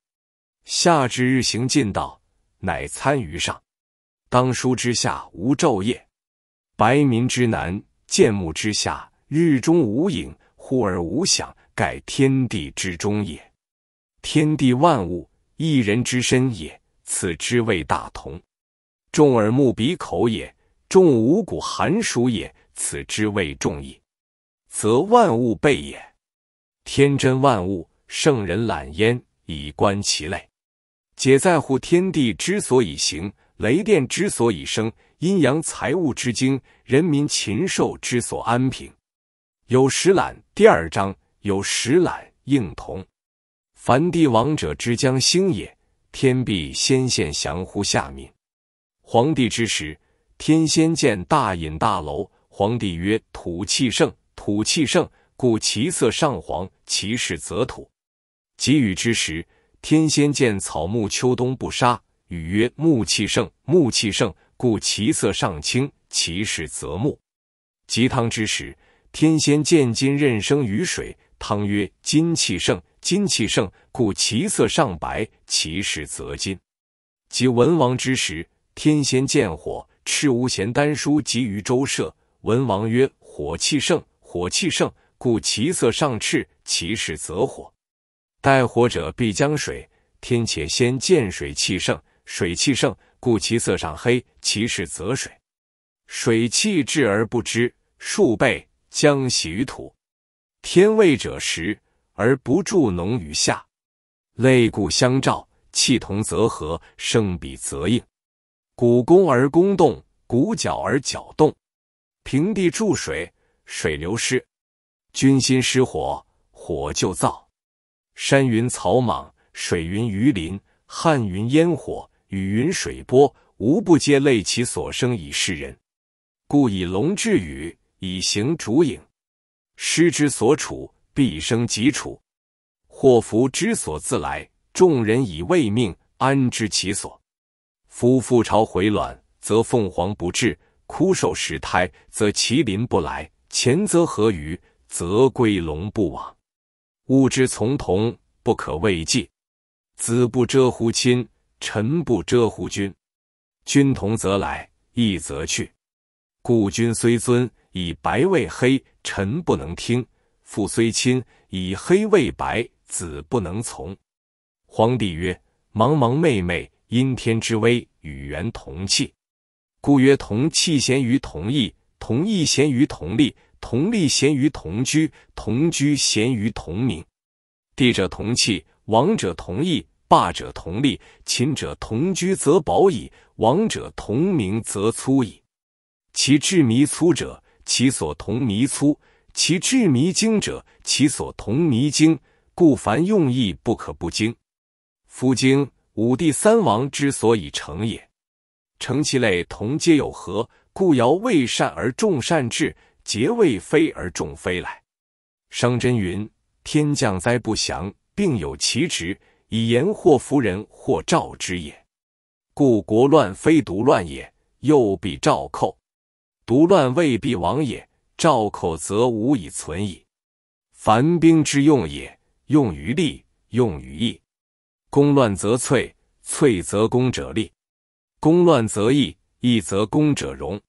夏至日行近道，乃参于上。当书之下无昼夜，白民之南建木之下，日中无影，忽而无响，盖天地之中也。天地万物。一人之身也，此之谓大同；众耳目鼻口也，众五谷寒暑也，此之谓众矣。则万物备也。天真万物，圣人懒焉以观其类。解在乎天地之所以行，雷电之所以生，阴阳财物之精，人民禽兽之所安平。有十懒，第二章，有十懒应同。凡帝王者之将兴也，天必先现降乎下民。皇帝之时，天先见大隐大楼。皇帝曰：土气盛，土气盛，故其色上黄，其势则土。给予之时，天先见草木秋冬不杀，雨曰木气盛，木气盛，故其色上青，其势则木。及汤之时，天先见金刃生于水，汤曰金气盛。金气盛，故其色上白，其势则金。及文王之时，天先见火，赤无贤丹书集于周社。文王曰：“火气盛，火气盛，故其色上赤，其势则火。待火者必将水，天且先见水气盛，水气盛，故其色上黑，其势则水。水气至而不知数倍，将徙于土。天未者时。”而不助浓于下，类固相照，气同则和，胜比则应。鼓弓而弓动，鼓角而角动。平地注水，水流失；军心失火，火就燥。山云草莽，水云鱼鳞，旱云烟火，雨云水波，无不皆类其所生以示人。故以龙治雨，以形主影。师之所处。必生己处，祸福之所自来。众人以未命安之其所。夫复巢回卵，则凤凰不至；枯兽食胎，则麒麟不来。前则何鱼，则归龙不往。物之从同，不可畏近；子不遮乎亲，臣不遮乎君。君同则来，义则去。故君虽尊，以白为黑，臣不能听。父虽亲，以黑为白，子不能从。皇帝曰：茫茫妹妹，因天之威，与元同气，故曰同气贤于同义，同义贤于同利，同利贤于同居，同居贤于同名。帝者同气，王者同义，霸者同利，秦者同居则保矣，王者同名则粗矣。其志弥粗者，其所同弥粗。其至迷经者，其所同迷经，故凡用意不可不精。夫经，五帝三王之所以成也。成其类同，皆有合，故尧为善而众善治，桀为非而众非来。商真云：“天降灾不祥，并有其职，以言惑夫人或召之也。故国乱非独乱也，又必召寇；独乱未必亡也。”赵口则无以存矣。凡兵之用也，用于利，用于义。攻乱则脆，脆则攻者利；攻乱则易，易则攻者荣。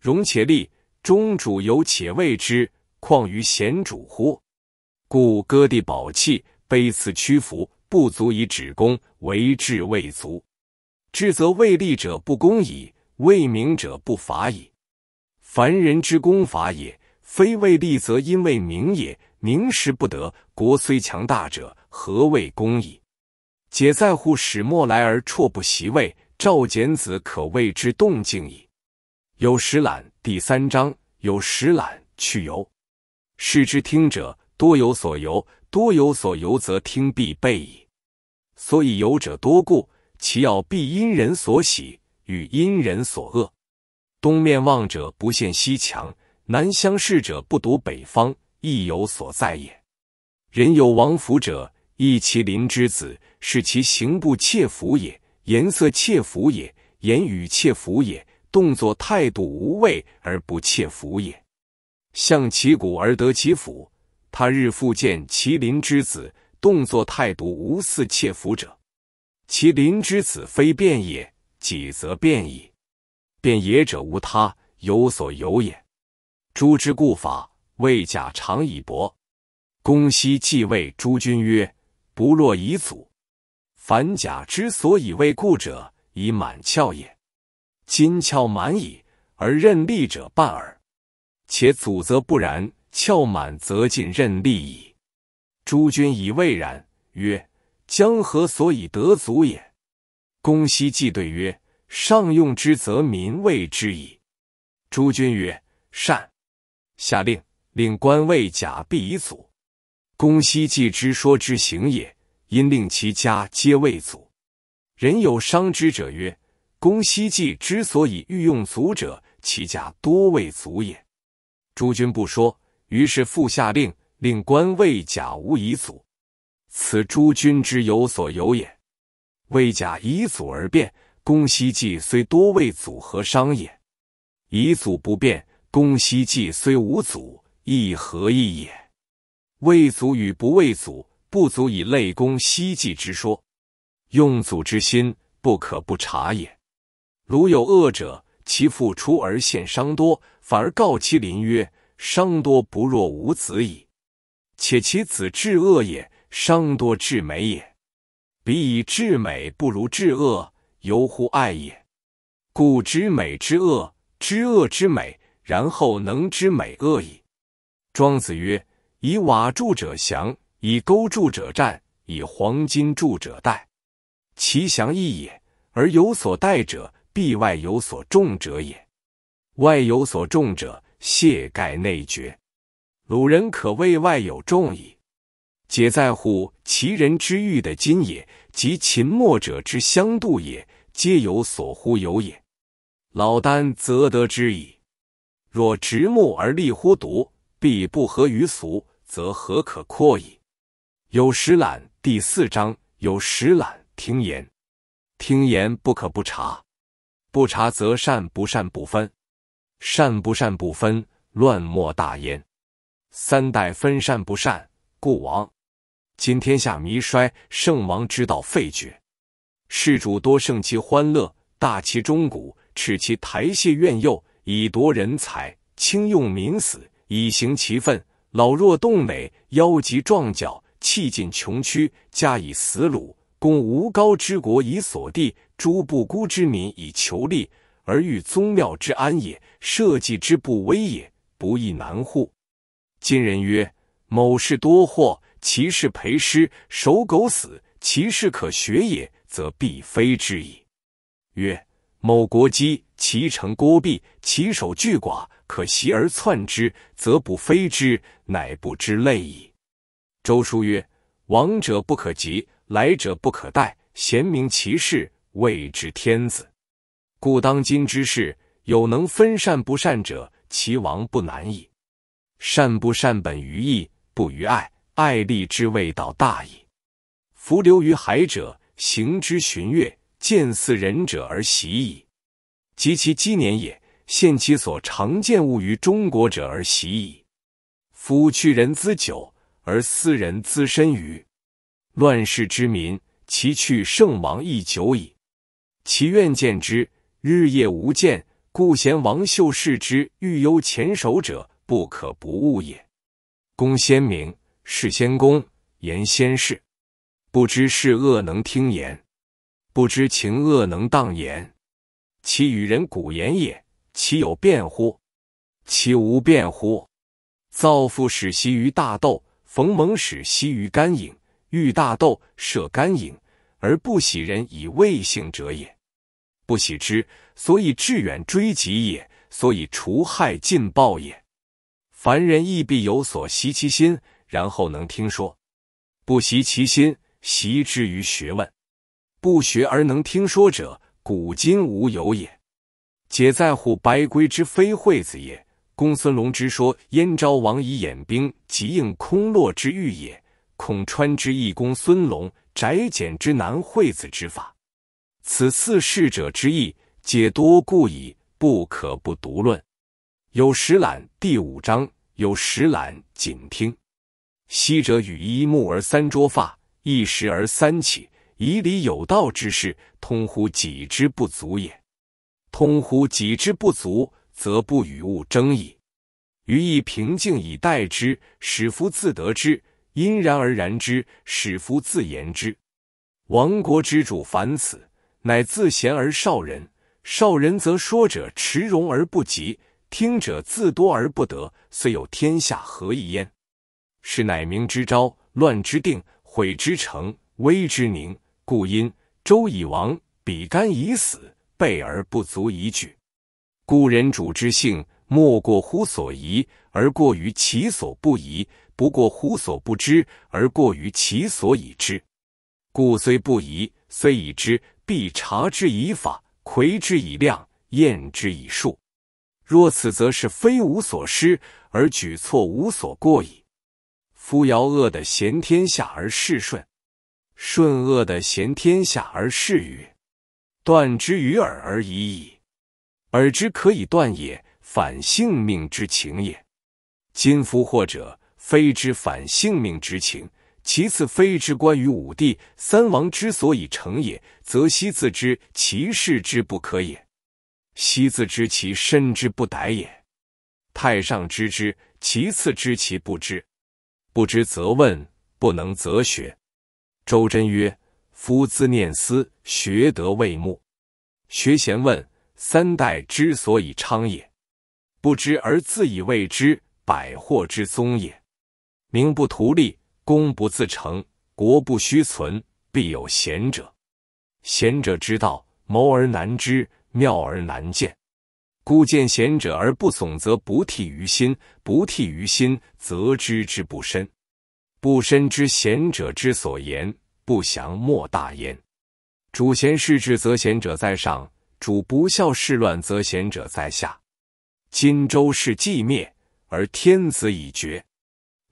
荣且利，中主有且畏之，况于贤主乎？故割地保器，卑辞屈服，不足以止攻，为智未足；智则未利者不攻矣，未明者不伐矣。凡人之功法也，非为利则因为名也。名实不得，国虽强大者，何谓功矣？解在乎始末来而辍不习位，赵简子可谓之动静矣。有时览第三章，有时览去游。是之听者，多有所游；多有所游，则听必备矣。所以游者多故，其要必因人所喜，与因人所恶。东面望者不羡西墙，南相视者不睹北方，亦有所在也。人有王府者，亦其邻之子，是其行不切斧也，颜色切斧也，言语切斧也，动作态度无畏而不切斧也。向其鼓而得其斧。他日复见其邻之子，动作态度无似切斧者，其邻之子非变也，己则变矣。便也者无他，有所由也。诸之故法，未甲常以薄。公西继谓诸君曰：“不若以祖。”凡甲之所以为固者，以满窍也。今窍满矣，而任利者半耳。且祖则不然，窍满则尽任利矣。诸君以未然，曰：“江河所以得祖也。”公西既对曰。上用之则民畏之矣。诸君曰：“善。”下令，令官未甲必以祖。公西季之说之行也，因令其家皆畏祖。人有伤之者曰：“公西季之所以欲用祖者，其家多畏祖也。”诸君不说，于是复下令，令官畏甲无以祖。此诸君之有所由也。未甲以祖而变。公西季虽多为祖合商也，以祖不变。公西季虽无祖，亦何异也？为祖与不为祖，不足以类公西季之说。用祖之心，不可不察也。如有恶者，其父出而献商多，反而告其邻曰：“商多不若无子矣。”且其子至恶也，商多至美也。彼以至美不如至恶。由乎爱也，故知美之恶，知恶之美，然后能知美恶矣。庄子曰：“以瓦筑者降，以钩筑者战，以黄金筑者待。其祥义也，而有所待者，必外有所重者也。外有所重者，谢盖内绝。鲁人可谓外有重矣，皆在乎其人之欲的今也。”即秦末者之相度也，皆有所乎有也。老聃则得之矣。若执木而立乎独，必不合于俗，则何可阔矣？有识览第四章。有识览听言，听言不可不察。不察则善不善不分，善不善不分，乱莫大焉。三代分善不善，故亡。今天下弥衰，圣王之道废绝。世主多盛其欢乐，大其钟鼓，斥其台榭苑囿，以夺人才；轻用民死，以行其忿。老弱冻馁，腰疾壮脚，气尽穷屈，加以死虏，攻无高之国以锁地，诸不孤之民以求利，而欲宗庙之安也，社稷之不危也，不亦难乎？今人曰：“某事多祸。”其士陪师，守狗死，其士可学也，则必非之矣。曰：某国积其城郭敝，其守巨寡，可袭而篡之，则不非之，乃不知类矣。周书曰：亡者不可及，来者不可待。贤明其士，谓之天子。故当今之事，有能分善不善者，其亡不难矣。善不善本于义，不于爱。爱利之味道大矣。夫流于海者，行之寻月；见似人者而习矣。及其积年也，现其所常见物于中国者而习矣。夫去人资久，而思人资深于乱世之民，其去圣王亦久矣。其愿见之，日夜无见，故贤王秀士之欲忧前守者，不可不务也。公先明。事先公言先事，不知事恶能听言，不知情恶能当言。其与人古言也，其有辩乎？其无辩乎？造父使息于大斗，逢猛使息于干影。遇大斗射干影而不喜人以味性者也。不喜之所以致远追及也，所以除害尽暴也。凡人亦必有所惜其心。然后能听说，不习其心，习之于学问。不学而能听说者，古今无有也。解在乎白圭之非惠子也，公孙龙之说燕昭王以演兵，即应空落之欲也。孔川之意，公孙龙宅简之难惠子之法，此四事者之意，解多故矣，不可不独论。有识览第五章，有识览谨听。昔者与一木而三桌发，一时而三起，以礼有道之事，通乎己之不足也。通乎己之不足，则不与物争矣。于亦平静以待之，使夫自得之；因然而然之，使夫自言之。亡国之主，凡此，乃自贤而少人，少人则说者持容而不及，听者自多而不得，虽有天下，何益焉？是乃明之昭，乱之定，毁之成，危之宁。故因周已亡，比干已死，备而不足以举。故人主之性，莫过乎所疑，而过于其所不疑；不过乎所不知，而过于其所以知。故虽不疑，虽已知，必察之以法，窥之以量，验之以数。若此，则是非无所失，而举措无所过矣。夫尧恶的贤天下而事顺，顺恶的贤天下而事与。断之于耳而已矣。耳之可以断也，反性命之情也。今夫或者，非之反性命之情；其次，非之关于五帝三王之所以成也，则悉自知其事之不可也，悉自知其身之不逮也。太上知之，其次知其不知。不知则问，不能则学。周真曰：“夫自念思学，得未目。学贤问，三代之所以昌也。不知而自以为之，百祸之宗也。名不图利，功不自成，国不虚存，必有贤者。贤者之道，谋而难知，妙而难见。”故见贤者而不耸，则不惕于心；不惕于心，则知之不深。不深知贤者之所言，不祥莫大焉。主贤事治，则贤者在上；主不孝事乱，则贤者在下。今周室既灭，而天子已绝，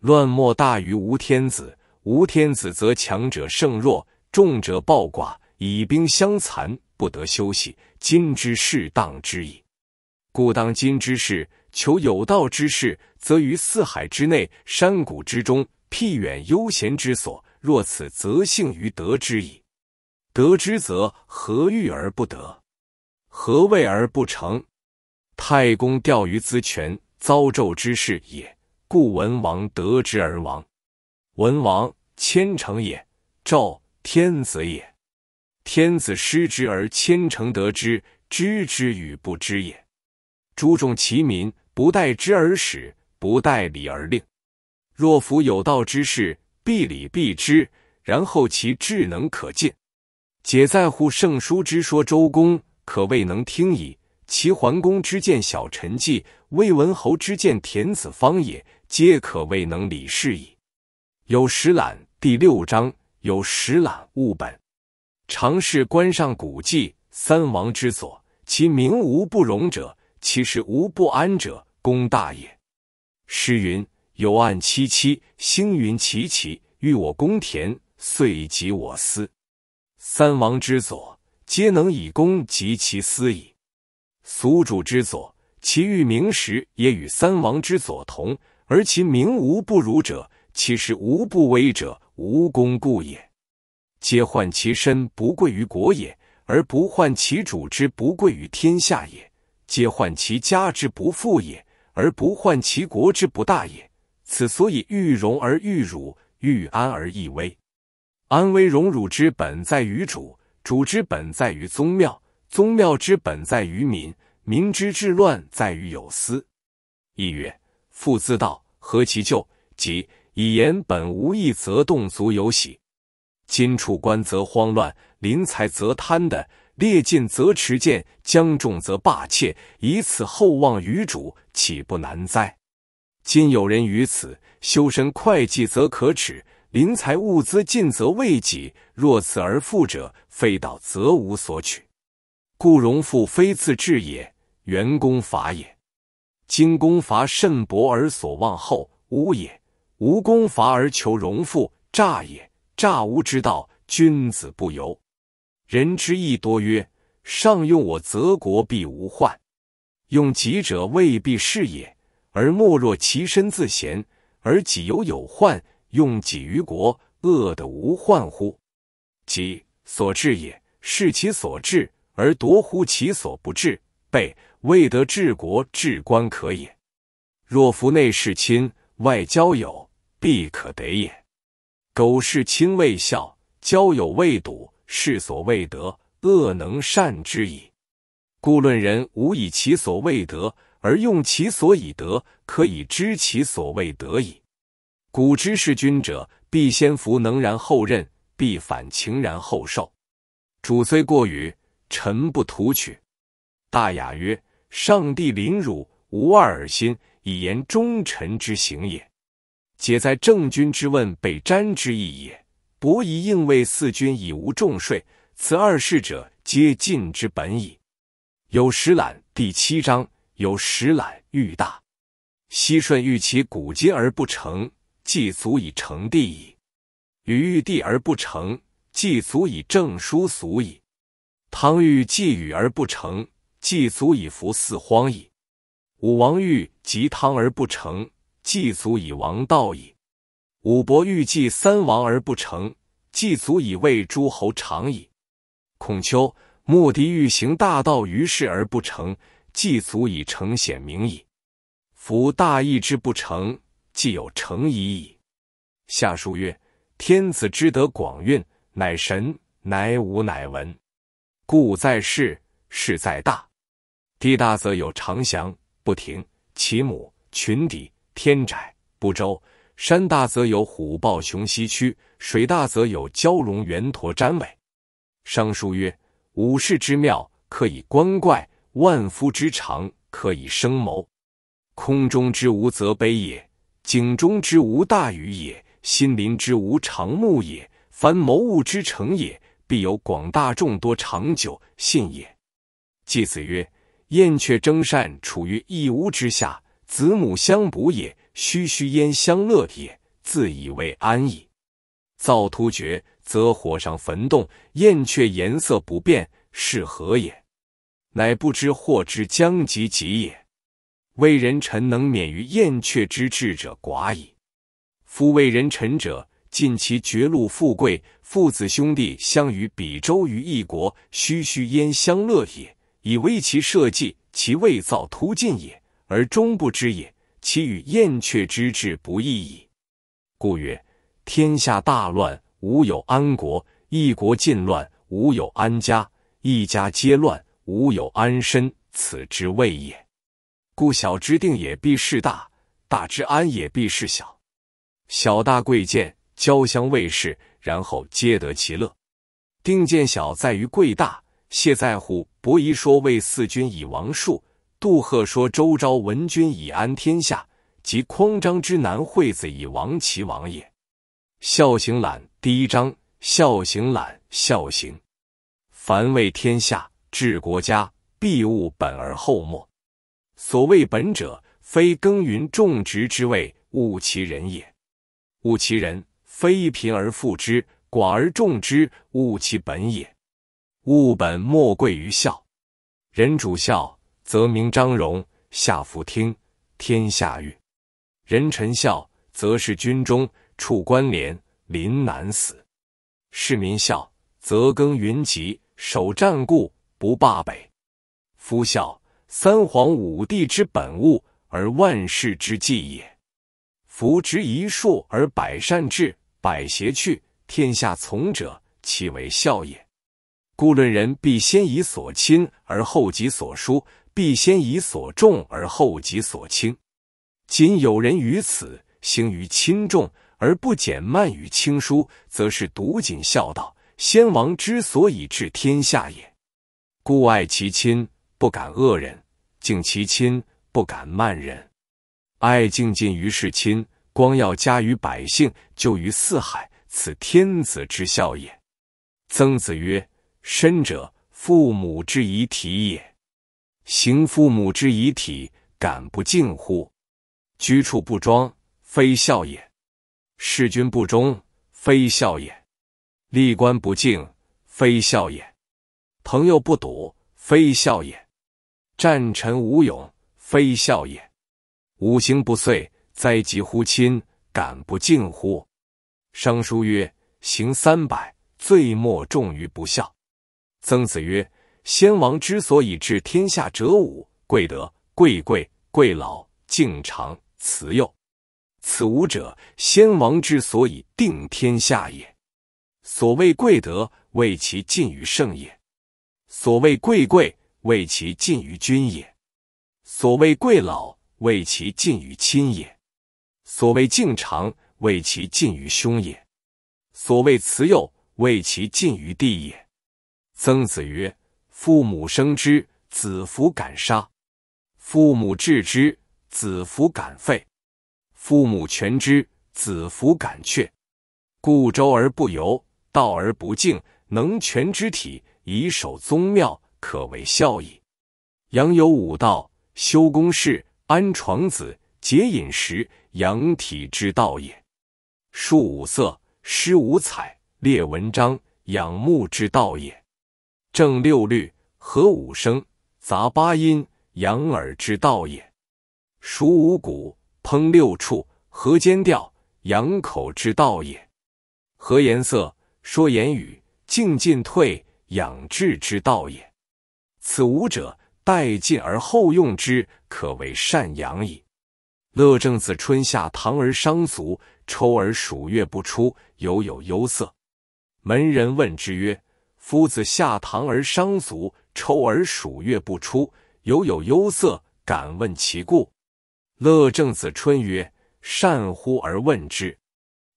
乱莫大于无天子。无天子，则强者胜弱，众者暴寡，以兵相残，不得休息。今之适当之矣。故当今之世，求有道之士，则于四海之内、山谷之中、僻远悠闲之所，若此，则幸于得之矣。得之，则何欲而不得？何畏而不成？太公钓鱼，资权，遭纣之事也。故文王得之而亡。文王，千乘也；纣，天子也。天子失之而千乘得之，知之与不知也。诸众其民，不待之而使，不待礼而令。若夫有道之士，必礼必之，然后其智能可尽。解在乎圣书之说，周公可谓能听矣；齐桓公之见小臣计，魏文侯之见田子方也，皆可谓能理事矣。有石览第六章，有石览物本。尝是观上古迹，三王之所，其名无不容者。其实无不安者，功大也。诗云：“有岸萋萋，星云齐齐，欲我公田，遂及我私。三王之所，皆能以公及其私矣。俗主之所，其欲明时，也与三王之所同，而其名无不如者，其实无不危者，无功故也。皆患其身不贵于国也，而不患其主之不贵于天下也。皆患其家之不富也，而不患其国之不大也。此所以欲荣而欲辱，欲安而易危。安危荣辱之本在于主，主之本在于宗庙，宗庙之本在于民，民之治乱在于有司。亦曰：父自道何其旧？即以言本无益，则动足有喜；今处官则慌乱，临财则贪的。列尽则持剑，将重则霸窃，以此厚望于主，岂不难哉？今有人于此，修身会计则可耻，临财物资尽则未己。若此而富者，非道则无所取。故荣富非自治也，原功伐也。今功伐甚薄而所望厚，乌也；无功伐而求荣富，诈也。诈无之道，君子不由。人之义多曰：上用我则国必无患，用己者未必是也。而莫若其身自贤，而己犹有患。用己于国，恶得无患乎？己所治也，视其所治而夺乎其所不治，备未得治国治官可也。若服内事亲，外交友，必可得也。苟事亲未孝，交友未笃。是所谓德，恶能善之矣。故论人无以其所谓德，而用其所以德，可以知其所谓德矣。古之是君者，必先服能，然后任；必反情，然后受。主虽过与，臣不图取。大雅曰：“上帝临汝，无二而心。”以言忠臣之行也。解在正君之问，被瞻之意也。伯夷应为四君，已无重税。此二事者，皆尽之本矣。有实览第七章。有实览欲大。西顺欲其古今而不成，既足以成帝矣；与欲帝而不成，既足以正书俗矣。汤欲既禹而不成，既足以服四荒矣。武王欲及汤而不成，既足以王道矣。武伯欲济三王而不成，既足以为诸侯长矣。孔丘穆迪欲行大道于世而不成，既足以成显名矣。夫大义之不成，既有成矣矣。下书曰：天子之德广运，乃神，乃武，乃文。故在世，事在大。地大则有长祥，不停其母群底天窄不周。山大则有虎豹熊溪区，水大则有蛟龙猿驼瞻尾。商书曰：“五世之妙，可以观怪；万夫之长，可以生谋。”空中之无则悲也，井中之无大于也，心林之无长木也。凡谋物之成也，必有广大众多长久信也。季子曰：“燕雀争善处于一屋之下，子母相哺也。”须须焉相乐也，自以为安矣。灶突厥，则火上焚动，燕雀颜色不变，是何也？乃不知祸之将及己也。为人臣能免于燕雀之志者寡矣。夫为人臣者，尽其绝禄富贵，父子兄弟相与比周于一国，须须焉相乐也，以为其社稷，其未造突进也，而终不知也。其与燕雀之志不异矣，故曰：天下大乱，无有安国；一国尽乱，无有安家；一家皆乱，无有安身。此之谓也。故小之定也，必事大；大之安也，必事小。小大贵贱，交相畏事，然后皆得其乐。定见小在于贵大，谢在乎伯夷说为四君以王术。杜赫说：“周昭闻君以安天下，及匡张之难，惠子以亡其王也。”《孝行览》第一章：孝行览，孝行。凡为天下、治国家，必务本而后末。所谓本者，非耕耘种植之谓，务其人也。务其人，非贫而富之，寡而众之，务其本也。务本，莫贵于孝。人主孝。则名张荣，下福听天下誉；人臣孝，则是军中处官廉，临难死；市民孝，则耕云集，守战固，不霸北。夫孝，三皇五帝之本物，而万世之计也。夫之一术而百善至，百邪去，天下从者，其为孝也。故论人，必先以所亲，而后及所疏。必先以所重而后及所轻，仅有人于此，兴于亲重而不减慢于亲疏，则是独谨孝道，先王之所以治天下也。故爱其亲，不敢恶人；敬其亲，不敢慢人。爱敬尽于事亲，光耀加于百姓，就于四海，此天子之孝也。曾子曰：“身者，父母之遗体也。”行父母之遗体，敢不敬乎？居处不庄，非孝也；事君不忠，非孝也；立官不敬，非孝也；朋友不笃，非孝也；战臣无勇，非孝也。五行不遂，灾及乎亲，敢不敬乎？《生书》曰：“行三百，罪莫重于不孝。”曾子曰。先王之所以治天下者，五：贵德、贵贵、贵老、敬长、慈幼。此五者，先王之所以定天下也。所谓贵德，谓其尽于圣也；所谓贵贵，谓其尽于君也；所谓贵老，谓其尽于亲也；所谓敬长，谓其尽于兄也；所谓慈幼，谓其尽于弟也。曾子曰。父母生之，子服敢杀；父母治之，子服敢废；父母全之，子服敢却。故周而不由，道而不敬，能全之体，以守宗庙，可谓孝矣。养有五道：修宫室，安床子，节饮食，养体之道也；树五色，施五彩，列文章，养目之道也。正六律和五声，杂八音，养耳之道也；数五谷，烹六畜，和间调，养口之道也；和颜色，说言语，静进退，养志之道也。此五者，待进而后用之，可谓善养矣。乐正子春，夏堂而商足，抽而数月不出，犹有忧色。门人问之曰。夫子下堂而伤足，抽而数月不出，犹有忧色。敢问其故？乐正子春曰：“善乎而问之！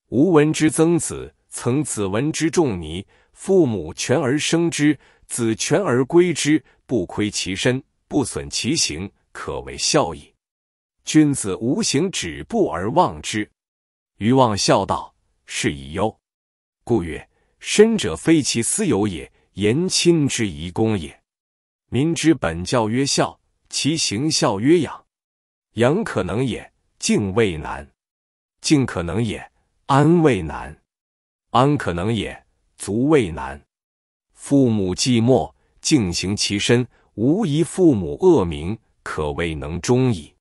吾闻之曾子，曾子闻之仲尼：父母全而生之，子全而归之，不亏其身，不损其行，可谓孝矣。君子无行止步而望之。余望笑道：是以忧。故曰。”身者非其私有也，言亲之宜公也。民之本教曰孝，其行孝曰养。养可能也，敬畏难；敬可能也，安慰难；安可能也，足畏难。父母寂寞，敬行其身，无贻父母恶名，可谓能忠矣。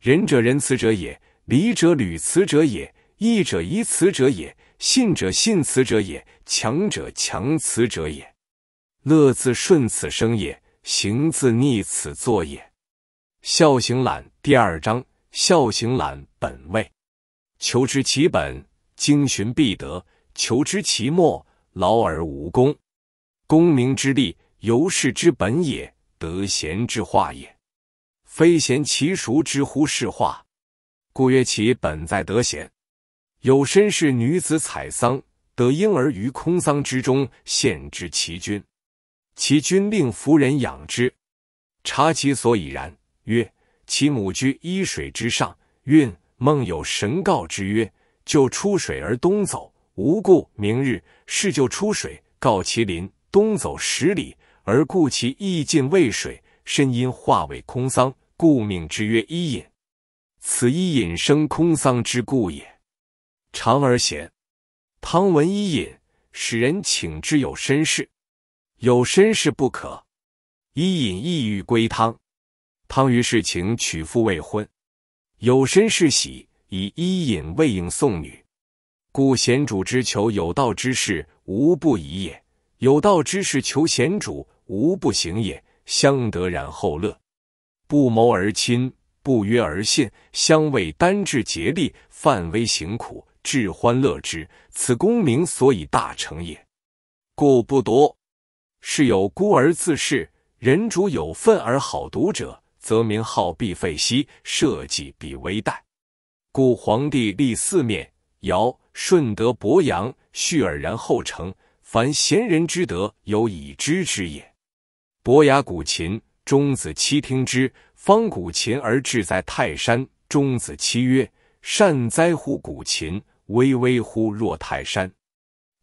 仁者仁慈者也，礼者履慈者也，义者义慈者也，信者信慈者也。强者强此者也，乐自顺此生也，行自逆此作也。孝行懒第二章，孝行懒本位，求之其本，精寻必得；求之其末，劳而无功。功名之利，由是之本也，得贤之化也。非贤其孰之乎？是化，故曰其本在得贤。有身氏女子采桑。得婴儿于空桑之中，献之其君。其君令夫人养之。察其所以然，曰：其母居一水之上，运梦有神告之曰：“就出水而东走，无故。”明日是就出水，告其邻：“东走十里而故其意尽渭水，身因化为空桑，故命之曰伊尹。此伊尹生空桑之故也。长而贤。汤闻伊尹，使人请之，有绅士，有绅士不可。伊尹意欲归汤，汤于是请娶妇未婚，有绅士喜，以伊尹未应送女。故贤主之求有道之士，无不宜也；有道之士求贤主，无不行也。相得然后乐，不谋而亲，不约而信，相为单质竭力，犯微行苦。至欢乐之，此功名所以大成也。故不夺，是有孤而自恃，人主有愤而好独者，则名号必废兮，社稷必危殆。故皇帝立四面，尧、舜德伯阳，续尔然后成。凡贤人之德，有以知之也。伯牙鼓琴，钟子期听之。方鼓琴而志在泰山，钟子期曰：“善哉乎鼓琴！”巍巍乎若泰山，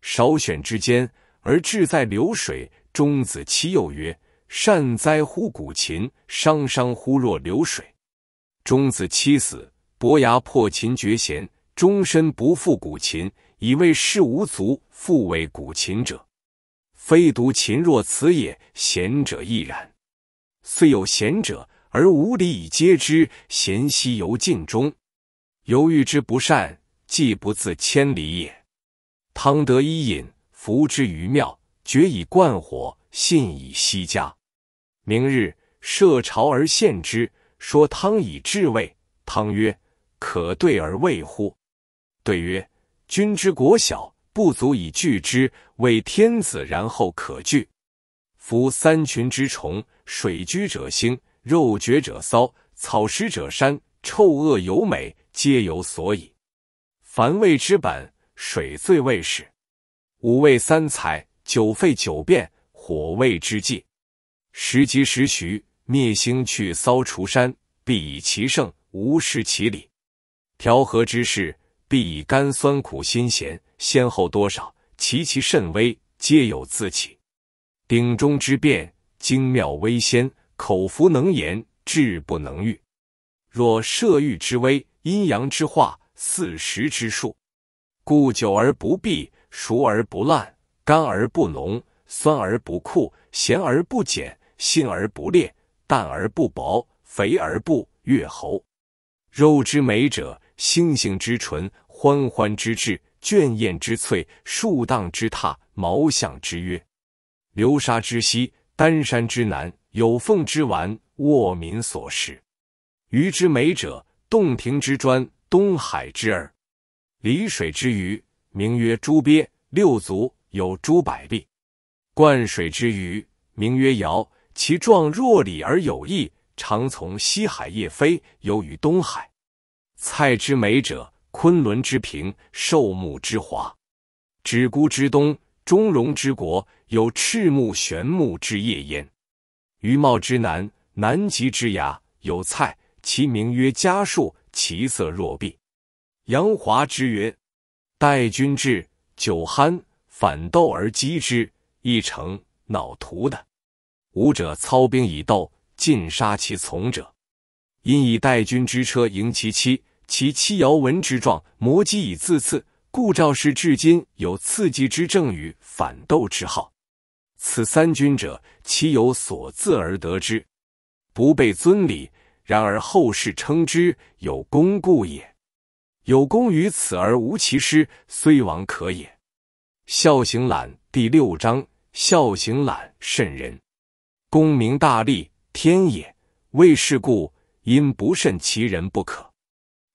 少选之间，而志在流水。钟子期又曰：“善哉乎鼓琴，汤汤乎若流水。”钟子期死，伯牙破琴绝弦，终身不复鼓琴，以为世无足复为鼓琴者。非独琴若此也，贤者亦然。虽有贤者，而无礼以接之，贤兮犹尽忠，犹豫之不善。既不自千里也。汤得伊尹，服之于庙，决以灌火，信以息家。明日设朝而献之，说汤以至位。汤曰：“可对而未乎？”对曰：“君之国小，不足以拒之；为天子，然后可惧。夫三群之虫，水居者兴，肉绝者骚，草食者膻，臭恶尤美，皆有所以。”凡味之本，水最为始。五味三才，九沸九变。火味之忌，时吉时徐。灭星去骚，除山必以其盛，无失其理。调和之事，必以甘酸苦辛咸先后多少，其其甚微，皆有自起。鼎中之变，精妙微鲜，口服能言，志不能喻。若摄欲之微，阴阳之化。四时之术，故久而不敝，熟而不烂，甘而不浓，酸而不酷，咸而不碱，辛而不烈，淡而不薄，肥而不越喉。肉之美者，腥腥之纯，欢欢之至，倦厌之脆，树荡之榻，毛响之约，流沙之稀，丹山之南，有凤之丸，卧民所食。鱼之美者，洞庭之砖。东海之儿，鲤水之鱼，名曰猪鳖，六足，有猪百臂。灌水之鱼，名曰尧，其状若鲤而有翼，常从西海夜飞，游于东海。菜之美者，昆仑之平，寿木之华，指孤之东，中容之国，有赤木、玄木之叶焉。鱼茂之南，南极之崖，有菜，其名曰嘉树。其色若碧。杨华之曰：“待君至，酒酣，反斗而击之，一成脑涂的。武者操兵以斗，尽杀其从者。因以待君之车迎其妻。其妻姚闻之状，摩击以自刺。故赵氏至今有刺激之政与反斗之号。此三军者，其有所自而得之，不备尊礼。”然而后世称之有功故也，有功于此而无其师，虽亡可也。孝行览第六章：孝行览甚人，功名大利天也。为是故，因不慎其人不可。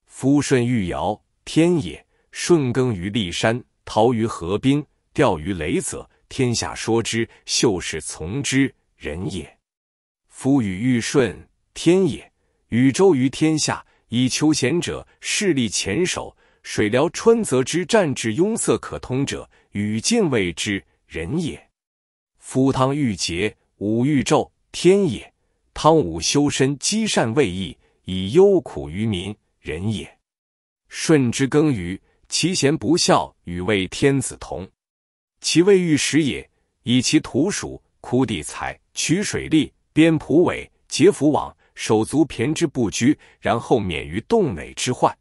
夫舜欲尧，天也；舜耕于历山，陶于河滨，钓于雷泽，天下说之，秀士从之，人也。夫禹欲舜，天也。禹州于天下以求贤者，势利前手；水潦川泽之战至庸塞可通者，禹尽为之。人也。夫汤欲桀，武欲纣，天也。汤武修身积善未易，以忧苦于民，人也。舜之耕于，其贤不孝，与为天子同。其为遇时也，以其土属枯地财，取水利，编蒲苇，结浮网。手足骈之不居，然后免于冻馁之患。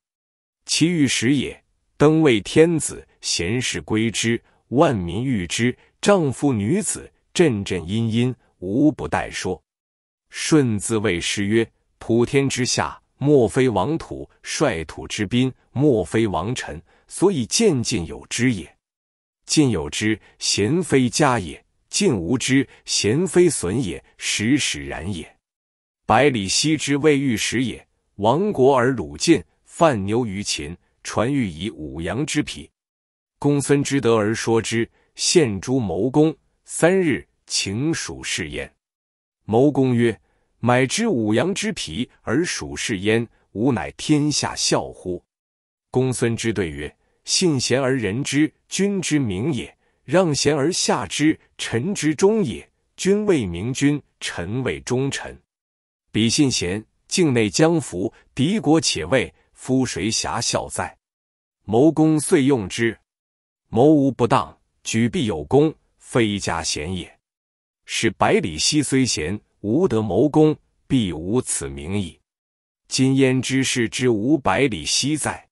其欲食也，登位天子，贤士归之，万民欲之，丈夫女子，振振殷殷，无不待说。舜自谓师曰：“普天之下，莫非王土；率土之滨，莫非王臣。所以渐渐有之也。进有之，贤非家也；进无之，贤非损也。始始然也。”百里奚之未遇时也，亡国而鲁晋，犯牛于秦，传欲以五羊之匹。公孙之得而说之，献诸谋公。三日，请属士焉。谋公曰：“买之五羊之皮而属士焉，吾乃天下笑乎？”公孙之对曰：“信贤而人之君之明也，让贤而下之臣之忠也。君为明君，臣为忠臣。”李信贤，境内将服，敌国且畏，夫谁暇效哉？谋功遂用之，谋无不当，举必有功，非家贤也。使百里奚虽贤，无得谋功，必无此名矣。今焉知事之无百里奚哉？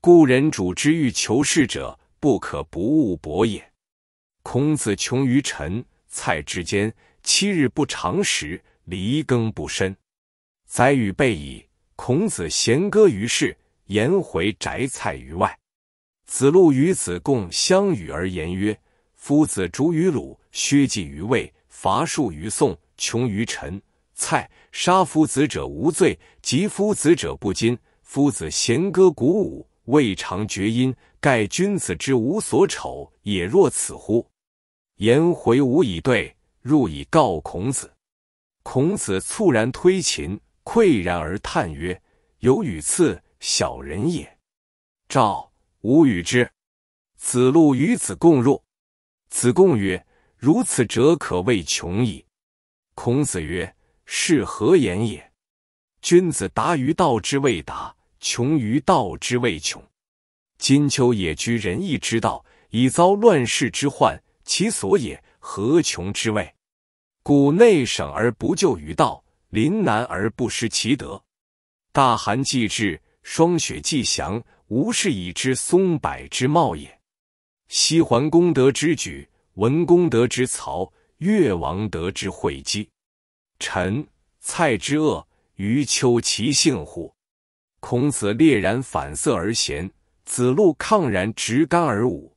故人主之欲求是者，不可不务薄也。孔子穷于陈蔡之间，七日不常食。离耕不深，载与备矣。孔子弦歌于室，颜回摘菜于外。子路与子贡相与而言曰：“夫子逐于鲁，削稷于卫，伐树于宋，穷于陈蔡。杀夫子者无罪，及夫子者不矜。夫子弦歌鼓舞，未尝绝音。盖君子之无所丑也，若此乎？”颜回无以对，入以告孔子。孔子猝然推琴，喟然而叹曰：“有与次，小人也。”赵吾与之。子路与子贡入。子贡曰：“如此者，可谓穷矣。”孔子曰：“是何言也？君子达于道之未达，穷于道之未穷。今秋野居仁义之道，以遭乱世之患，其所也何穷之谓？”故内省而不救于道，临难而不失其德。大寒既至，霜雪既降，吾是以之松柏之茂也。西桓公得之举，文公得之曹，越王得之会稽。臣蔡之恶，余丘其幸乎？孔子烈然反色而贤，子路抗然直干而武。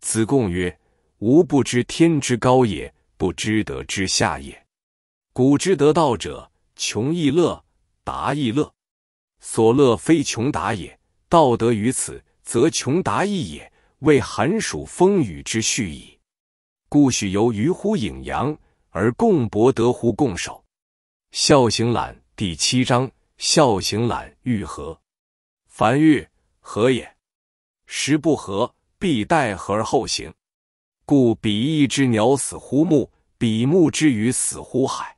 子贡曰：“吾不知天之高也。”不知得之下也，古之得道者，穷亦乐，达亦乐，所乐非穷达也。道德于此，则穷达亦也，为寒暑风雨之序矣。故许由于乎隐阳，而共伯得乎共守。孝行览第七章，孝行览欲和，凡欲和也？食不和，必待和而后行。故比翼之鸟死乎木，比目之鱼死乎海。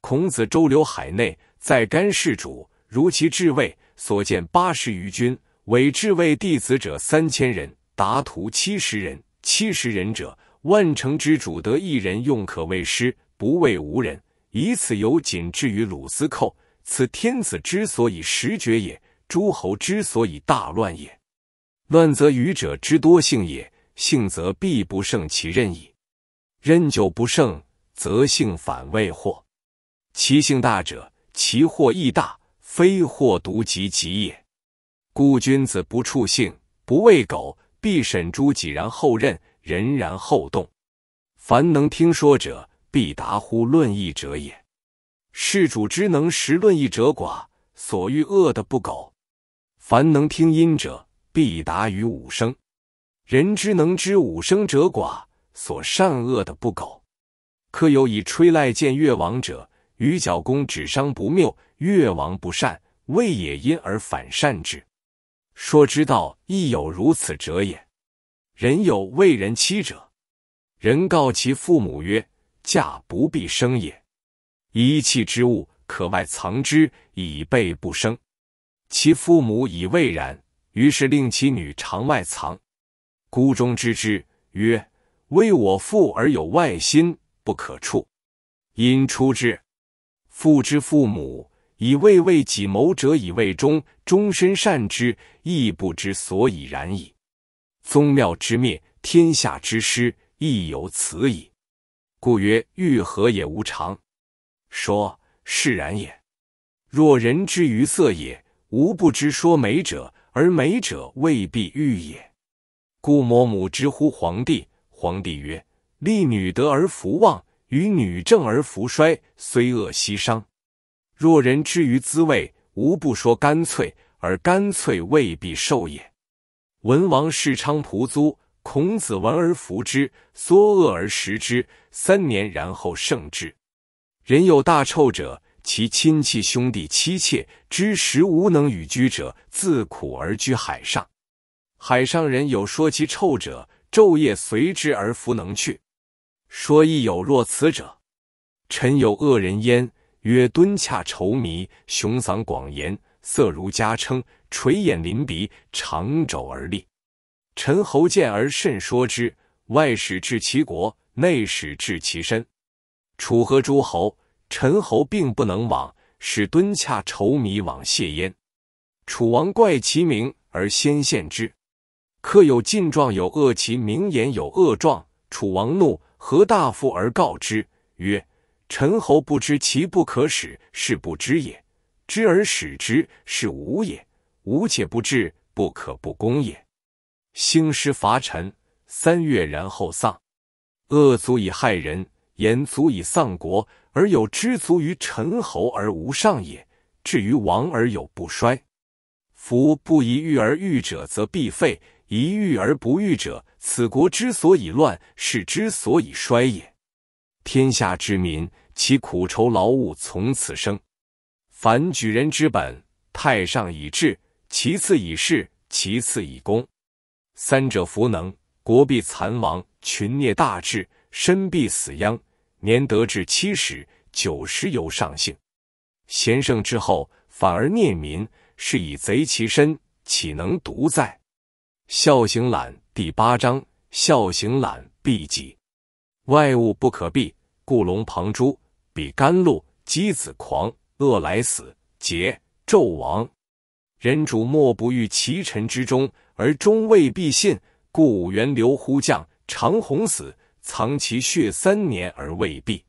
孔子周流海内，在干世主，如其至位，所见八十余君，委至位弟子者三千人，达徒七十人。七十人者，万乘之主得一人用，可谓师不畏无人。以此由谨至于鲁司寇，此天子之所以实绝也，诸侯之所以大乱也。乱则愚者之多幸也。性则必不胜其任矣，任久不胜，则性反未祸。其性大者，其祸亦大，非祸独及己也。故君子不处性，不畏苟，必审诸己然后任人，然后动。凡能听说者，必达乎论义者也。事主之能识论义者寡，所欲恶的不苟。凡能听音者，必达于五声。人之能知五声者寡，所善恶的不苟。刻有以吹赖见越王者，余角弓指伤不谬。越王不善，未也，因而反善之。说之道亦有如此者也。人有为人妻者，人告其父母曰：“嫁不必生也，一气之物可外藏之，以备不生。”其父母以未然，于是令其女常外藏。孤中知之曰：“为我父而有外心，不可处。”因出之。父之父母以未为己谋者，以未忠；终身善之，亦不知所以然矣。宗庙之灭，天下之失，亦有此矣。故曰：“欲何也？无常。”说：“是然也。若人之于色也，无不知说美者，而美者未必欲也。”故母母之呼皇帝。皇帝曰：“立女德而弗旺，与女正而弗衰。虽恶息伤。若人之于滋味，无不说干脆，而干脆未必受也。文王视昌蒲租，孔子闻而服之，缩恶而食之，三年然后胜之。人有大臭者，其亲戚兄弟妻妾之食无能与居者，自苦而居海上。”海上人有说其臭者，昼夜随之而弗能去。说亦有若此者。臣有恶人焉，曰敦洽愁靡，雄嗓广言，色如佳称，垂眼临鼻，长肘而立。陈侯见而甚说之，外使治其国，内使治其身。楚合诸侯，陈侯并不能往，使敦洽愁靡往谢焉。楚王怪其名而先献之。客有近状，有恶其名言，有恶状。楚王怒，何大夫而告之曰：“陈侯不知其不可使，是不知也；知而使之，是无也。无且不至，不可不攻也。兴师伐陈，三月然后丧。恶足以害人，言足以丧国，而有知足于陈侯而无上也。至于亡而有不衰，夫不宜欲而欲者，则必废。”一遇而不遇者，此国之所以乱，世之所以衰也。天下之民，其苦愁劳务从此生。凡举人之本，太上以治，其次以事，其次以功。三者弗能，国必残亡，群孽大治，身必死殃。年得至七十、九十，尤上幸。贤圣之后，反而念民，是以贼其身，岂能独在？孝行懒第八章，孝行懒必己，外物不可避，故龙旁诛比甘露，鸡子狂恶来死，桀纣亡。人主莫不欲其臣之忠，而忠未必信，故五元流忽将长虹死，藏其血三年而未必。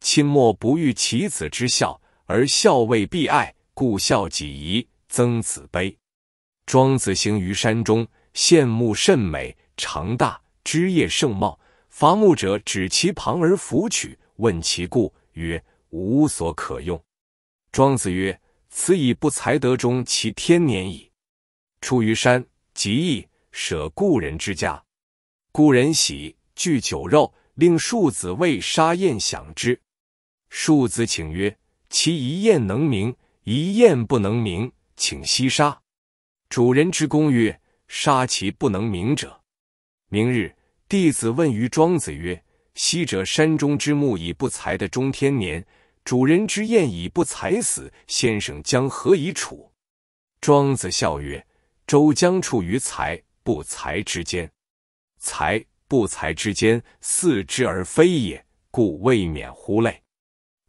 亲莫不欲其子之孝，而孝未必爱，故孝己宜，曾子悲。庄子行于山中。羡慕甚美，长大，枝叶盛茂。伐木者指其旁而弗取，问其故，曰：“无所可用。”庄子曰：“此以不才德中其天年矣。”出于山，即意舍故人之家，故人喜，具酒肉，令庶子为杀宴享之。庶子请曰：“其一宴能鸣，一宴不能鸣，请西杀。”主人之公曰。杀其不能明者。明日，弟子问于庄子曰：“昔者山中之木已不才的中天年，主人之宴已不才死，先生将何以处？”庄子笑曰：“周将处于才不才之间，才不才之间，似之而非也，故未免乎类。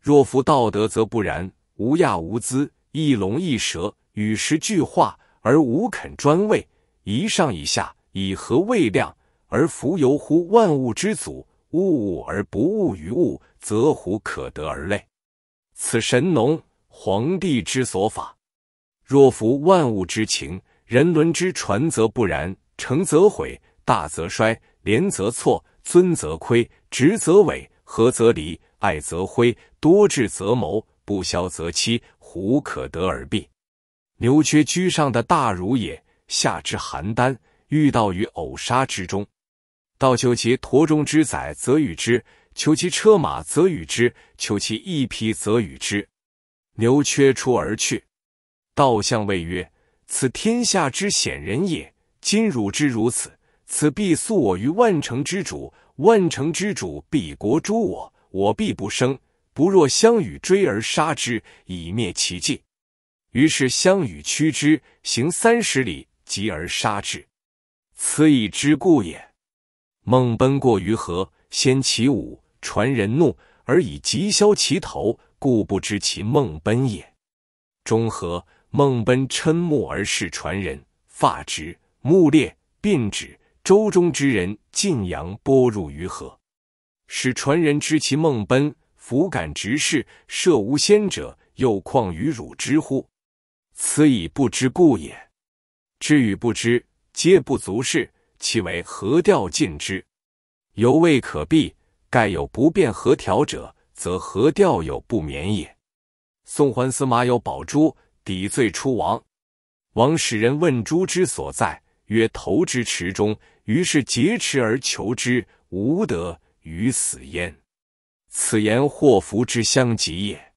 若夫道德，则不然，无亚无资，一龙一蛇，与时俱化，而无肯专位。”一上一下，以和为量，而浮游乎万物之祖，物物而不物于物，则乎可得而类。此神农、黄帝之所法。若服万物之情，人伦之传，则不然：成则毁，大则衰，廉则错，尊则亏，直则伪，和则离，爱则隳，多智则谋，不肖则欺，胡可得而避？牛缺居上的大儒也。下至邯郸，遇道于偶杀之中。盗求其驼中之载，则与之；求其车马，则与之；求其一匹，则与之。牛缺出而去。道相谓曰：“此天下之险人也。今汝之如此，此必诉我于万城之主。万城之主必国诛我，我必不生。不若相与追而杀之，以灭其迹。”于是相与驱之，行三十里。急而杀之，此以之故也。孟奔过于河，先其舞，传人怒而以急削其头，故不知其孟奔也。中和，孟奔瞋目而视传人，发直，目裂，鬓指舟中之人尽扬波入于河，使传人知其孟奔，弗敢直视，设无先者，又况于汝之乎？此以不知故也。知与不知，皆不足恃，其为何调尽之？犹未可避。盖有不便何调者，则何调有不免也。宋桓司马有宝珠，抵罪出亡。王使人问珠之所在，曰：“投之池中。”于是劫池而求之，无得，于死焉。此言祸福之相及也。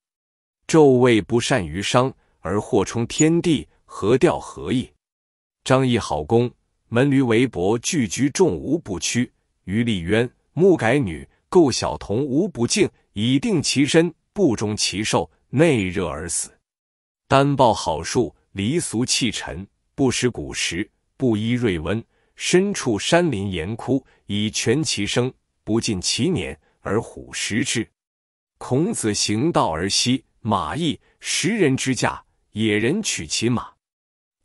纣位不善于商，而祸冲天地，何调何益？张毅好功，门闾围泊，聚居众无不屈。于立渊木改女，购小童无不敬，以定其身，不中其寿，内热而死。丹豹好树，离俗弃尘，不食古食，不衣瑞温，身处山林岩窟，以全其生，不尽其年而虎食之。孔子行道而息，马邑食人之驾，野人取其马。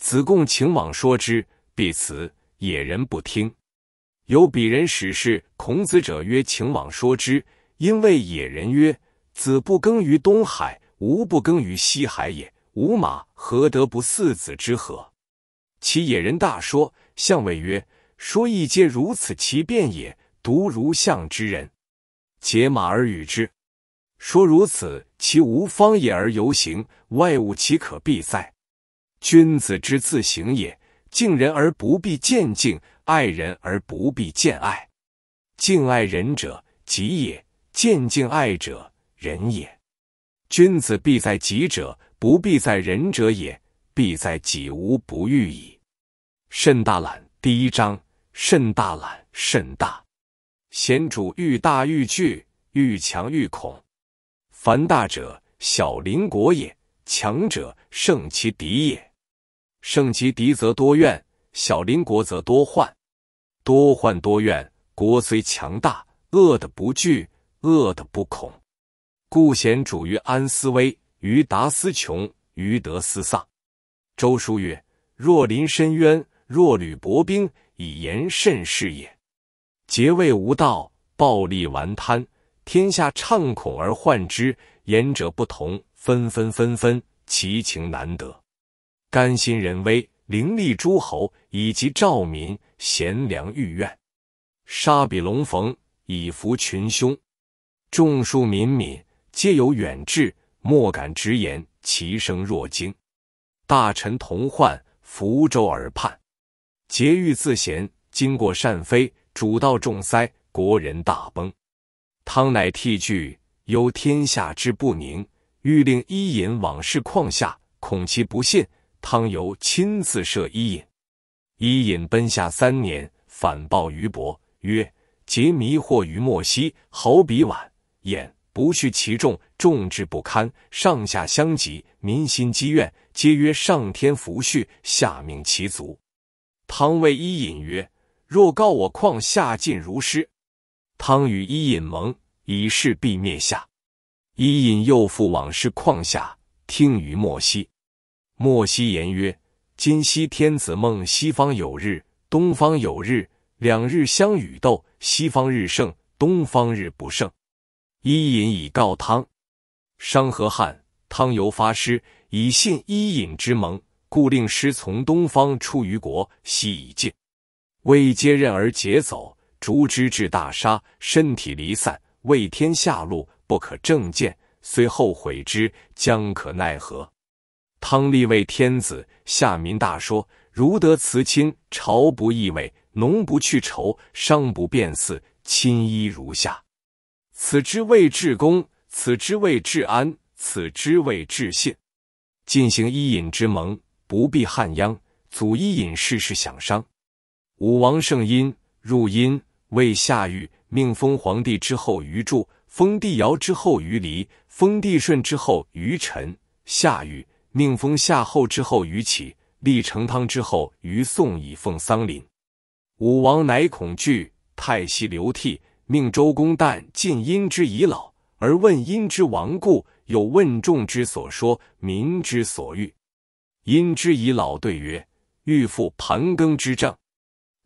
子贡请往说之，必辞。野人不听。有鄙人使事孔子者，曰：“请往说之。”因为野人曰：“子不耕于东海，吾不耕于西海也。吾马何得不似子之何？”其野人大说。相谓曰：“说亦皆如此其辩也，独如相之人，解马而与之。说如此，其无方也而游行，外物岂可避哉？”君子之自省也，敬人而不必见敬，爱人而不必见爱。敬爱人者，己也；见敬爱者，人也。君子必在己者，不必在仁者也。必在己，无不欲矣。慎大懒第一章：慎大懒，慎大。贤主欲大欲惧，欲强欲恐。凡大者，小邻国也；强者，胜其敌也。盛极敌则多怨，小邻国则多患。多患多怨，国虽强大，恶的不惧，恶的不恐。故贤主于安思危，于达思穷，于德思丧。周书曰：“若临深渊，若履薄冰，以言慎是也。”节位无道，暴力顽贪，天下畅恐而患之。言者不同，纷纷纷纷，其情难得。甘心仁威、凌厉诸侯，以及赵民贤良御苑，杀比龙逢，以服群凶。众庶民敏，皆有远志，莫敢直言，其声若惊。大臣同患，福州耳畔，节欲自贤，经过善非，主道众塞，国人大崩。汤乃涕惧，忧天下之不宁，欲令伊尹往视况下，恐其不信。汤由亲自射伊尹，伊尹奔下三年，反报于伯曰：“桀迷惑于莫西，好比晚，偃不恤其众，众志不堪，上下相及，民心积怨，皆曰上天福恤，下命其族。”汤谓伊尹曰：“若告我况下尽如师。”汤与伊尹盟，以示必灭下。伊尹又复往视况下，听于莫西。莫西言曰：“今夕天子梦，西方有日，东方有日，两日相与斗，西方日胜，东方日不胜。”伊尹以告汤。商和汉，汤尤发师以信伊尹之盟，故令师从东方出于国，西已尽，未接任而劫走，逐之至大沙，身体离散，为天下路不可正见，虽后悔之，将可奈何？汤立为天子，下民大说。如得慈亲，朝不易位，农不去愁，商不变祀，亲衣如下，此之谓至公，此之谓至安，此之谓至信。进行伊尹之盟，不必汉殃。祖伊尹，世世享商。武王圣殷入殷，为夏禹命封皇帝之后于柱，封帝尧之后于黎，封帝舜之后于陈。夏禹。宁封夏后之后于启，立成汤之后于宋，以奉桑林。武王乃恐惧，太息流涕，命周公旦尽殷之遗老，而问殷之亡故，有问众之所说，民之所欲。殷之遗老对曰：欲复盘庚之政。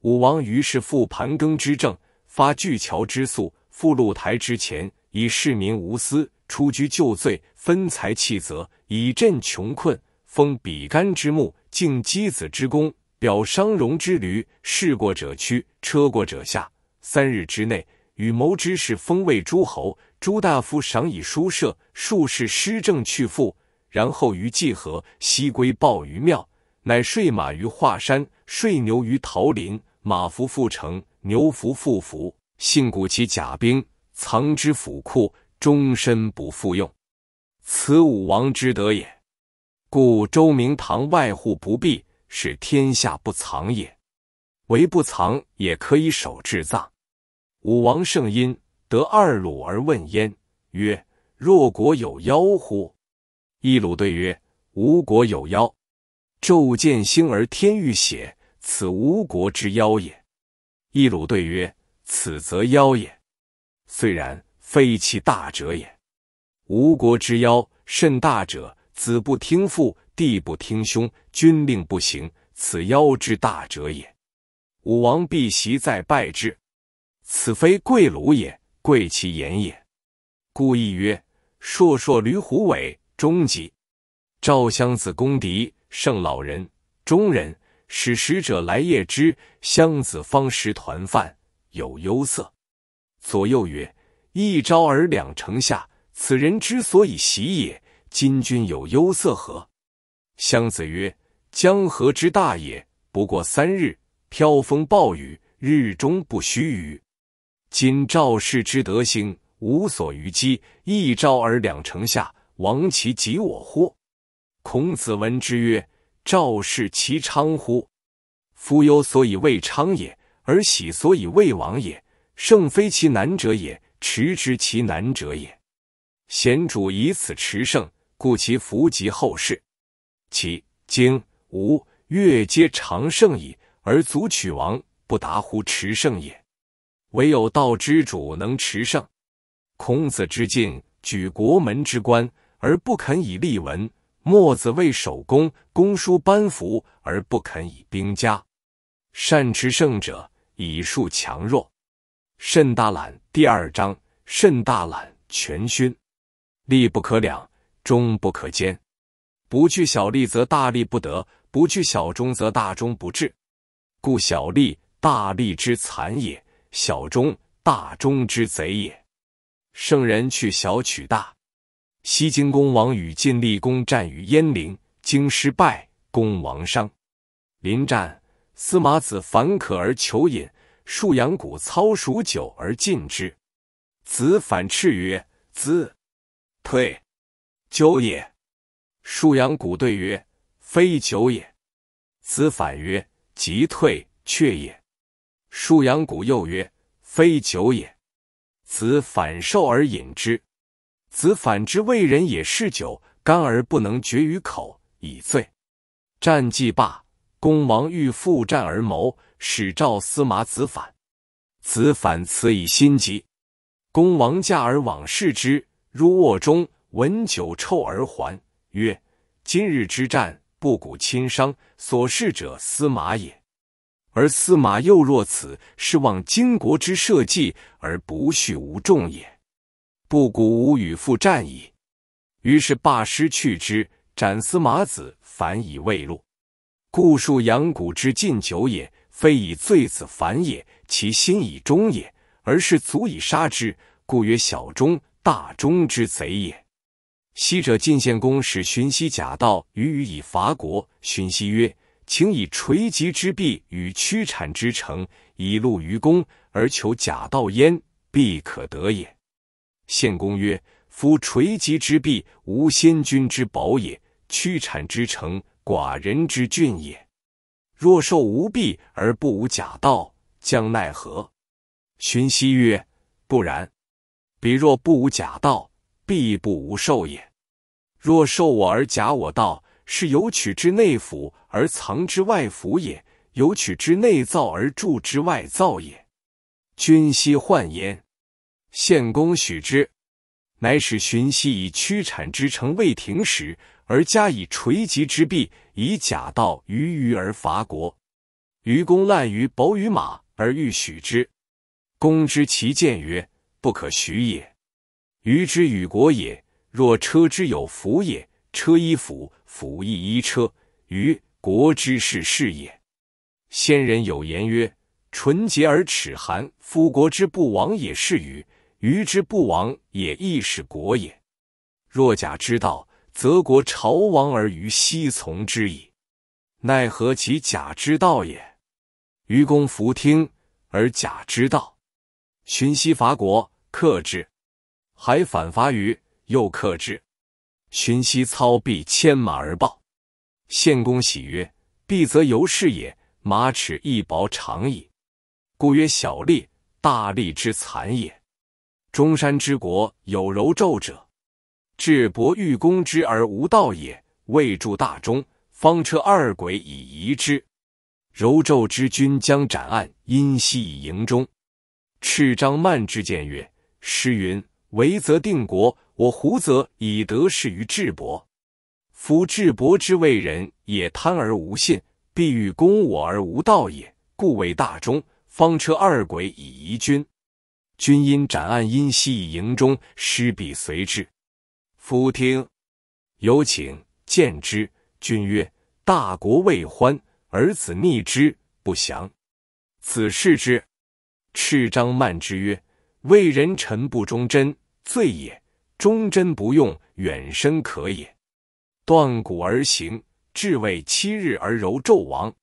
武王于是复盘庚之政，发巨桥之粟，复露台之前，以市民无私，出居旧罪。分财弃责，以振穷困；封比干之墓，敬箕子之功；表商容之驴，事过者屈，车过者下。三日之内，与谋之士封为诸侯，诸大夫赏以书舍。数士施政去富，然后于济河西归，鲍于庙。乃睡马于华山，睡牛于桃林。马服复乘，牛服复服。幸鼓其甲兵，藏之府库，终身不复用。此武王之德也，故周明堂外户不避，使天下不藏也。唯不藏，也可以守至藏。武王圣因，得二鲁而问焉，曰：若国有妖乎？一鲁对曰：吴国有妖，昼见星而天欲血，此吴国之妖也。一鲁对曰：此则妖也，虽然，非其大者也。吴国之妖甚大者，子不听父，弟不听兄，君令不行，此妖之大者也。武王必袭在拜之，此非贵鲁也，贵其言也。故亦曰：硕硕驴虎尾，终极。赵襄子攻狄，胜老人中人，使使者来谒之，襄子方食团饭，有忧色。左右曰：一朝而两城下。此人之所以喜也，今君有忧色何？襄子曰：“江河之大也，不过三日；飘风暴雨，日中不须臾。今赵氏之德兴，无所逾积，一朝而两城下，亡其及我乎？”孔子闻之曰：“赵氏其昌乎？夫忧所以未昌也，而喜所以未亡也。胜非其难者也，持之其难者也。”贤主以此持胜，故其福及后世。其经吴、越皆长胜矣，而足取王不达乎持胜也。唯有道之主能持胜。孔子之进，举国门之官，而不肯以立文；墨子为守功，公书班服而不肯以兵家。善持胜者，以数强弱。《甚大懒》第二章。甚大懒，全勋。利不可两，中不可兼。不去小利，则大利不得；不去小中，则大中不至。故小利大利之残也，小中大中之贼也。圣人去小取大。西京公王与晋厉公战于鄢陵，经失败，公王伤。临战，司马子反渴而求饮，庶阳谷操属酒而进之。子反斥曰：“子。”退久也，树阳谷对曰：“非久也。”子反曰：“即退却也。”树阳谷又曰：“非久也。”子反受而饮之。子反之为人也嗜酒，干而不能决于口，以醉。战既罢，公王欲复战而谋，使赵司马子反。子反辞以心疾，公王驾而往视之。入卧中，闻酒臭而还，曰：“今日之战，不古亲伤所事者司马也。而司马又若此，是忘巾国之社稷而不恤吾众也。不古吾与复战矣。”于是罢师去之，斩司马子反以未路。故数阳谷之进酒也，非以罪子反也，其心以忠也，而是足以杀之，故曰小忠。大中之贼也。昔者晋献公使荀息假道，予以伐国。荀息曰：“请以垂棘之璧与屈产之诚，以赂于公，而求假道焉，必可得也。”献公曰：“夫垂棘之璧，无先君之宝也；屈产之诚，寡人之俊也。若受无璧而不无假道，将奈何？”荀息曰：“不然。”彼若不无假道，必不无受也。若受我而假我道，是有取之内府而藏之外府也；有取之内造而铸之外造也。君兮患焉？献公许之，乃使荀息以屈产之乘未停时，而加以垂棘之弊，以假道于虞而伐国。虞公滥于薄于马而欲许之，公之其谏曰。不可许也。鱼之与国也，若车之有福也。车衣服，辅亦衣车。于国之事是也。先人有言曰：“纯洁而齿寒。”夫国之不亡也是于于之不亡也亦是国也。若假之道，则国朝亡而于西从之矣。奈何其假之道也？愚公弗听而假之道，循西伐国。克制，还反伐于，又克制。荀息操必牵马而报。献公喜曰：“必则由是也。马齿一薄长矣，故曰小利，大利之残也。”中山之国有柔纣者，智伯欲攻之而无道也，未助大中，方车二轨以移之。柔昼之君将斩岸，因息以迎中。赤张曼之见曰。诗云：“为则定国，我胡则以德事于智伯。夫智伯之为人也，贪而无信，必欲攻我而无道也，故为大忠，方车二轨以疑君。君因斩案因息以迎中，师必随之。夫听有请见之，君曰：‘大国未欢，而子逆之，不祥。’子视之，赤张曼之曰。”为人臣不忠贞，罪也；忠贞不用，远身可也。断骨而行，至位七日而柔纣王。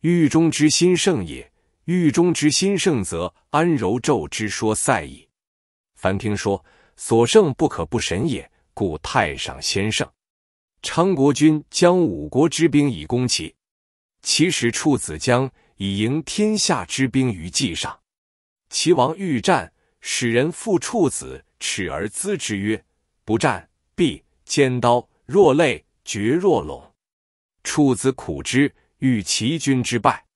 狱中之心盛也，狱中之心盛，则安柔纣之说塞矣。凡听说所胜，不可不审也。故太上先胜。昌国君将五国之兵以攻齐，齐使处子将以迎天下之兵于冀上。齐王欲战。使人复处子，耻而咨之曰：“不战，必。尖刀若累，绝若拢。处子苦之，欲齐君之败。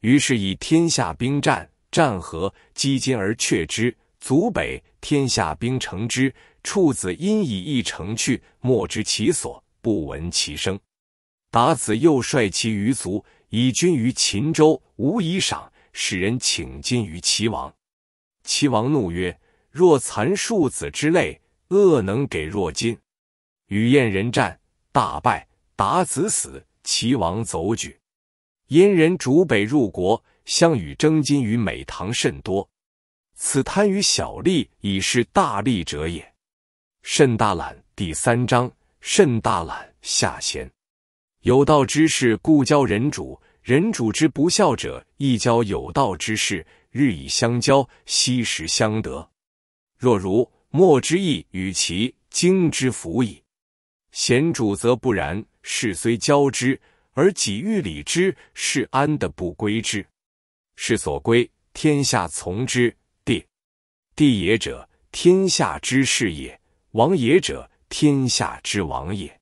于是以天下兵战，战和，击金而却之。卒北，天下兵乘之。处子因以一乘去，莫知其所，不闻其声。达子又率其余卒，以军于秦州，无以赏，使人请金于齐王。”齐王怒曰：“若残庶子之类，恶能给若金？”与燕人战，大败，达子死。齐王走举。燕人逐北入国。项羽征金于美唐甚多。此贪于小利，以是大利者也。甚大懒。第三章。甚大懒。下贤。有道之士，故教人主；人主之不孝者，亦教有道之士。日以相交，夕时相得。若如莫之义，与其经之福矣。贤主则不然，事虽交之，而己欲理之，是安得不归之？是所归，天下从之。地，地也者，天下之事也；王也者，天下之王也。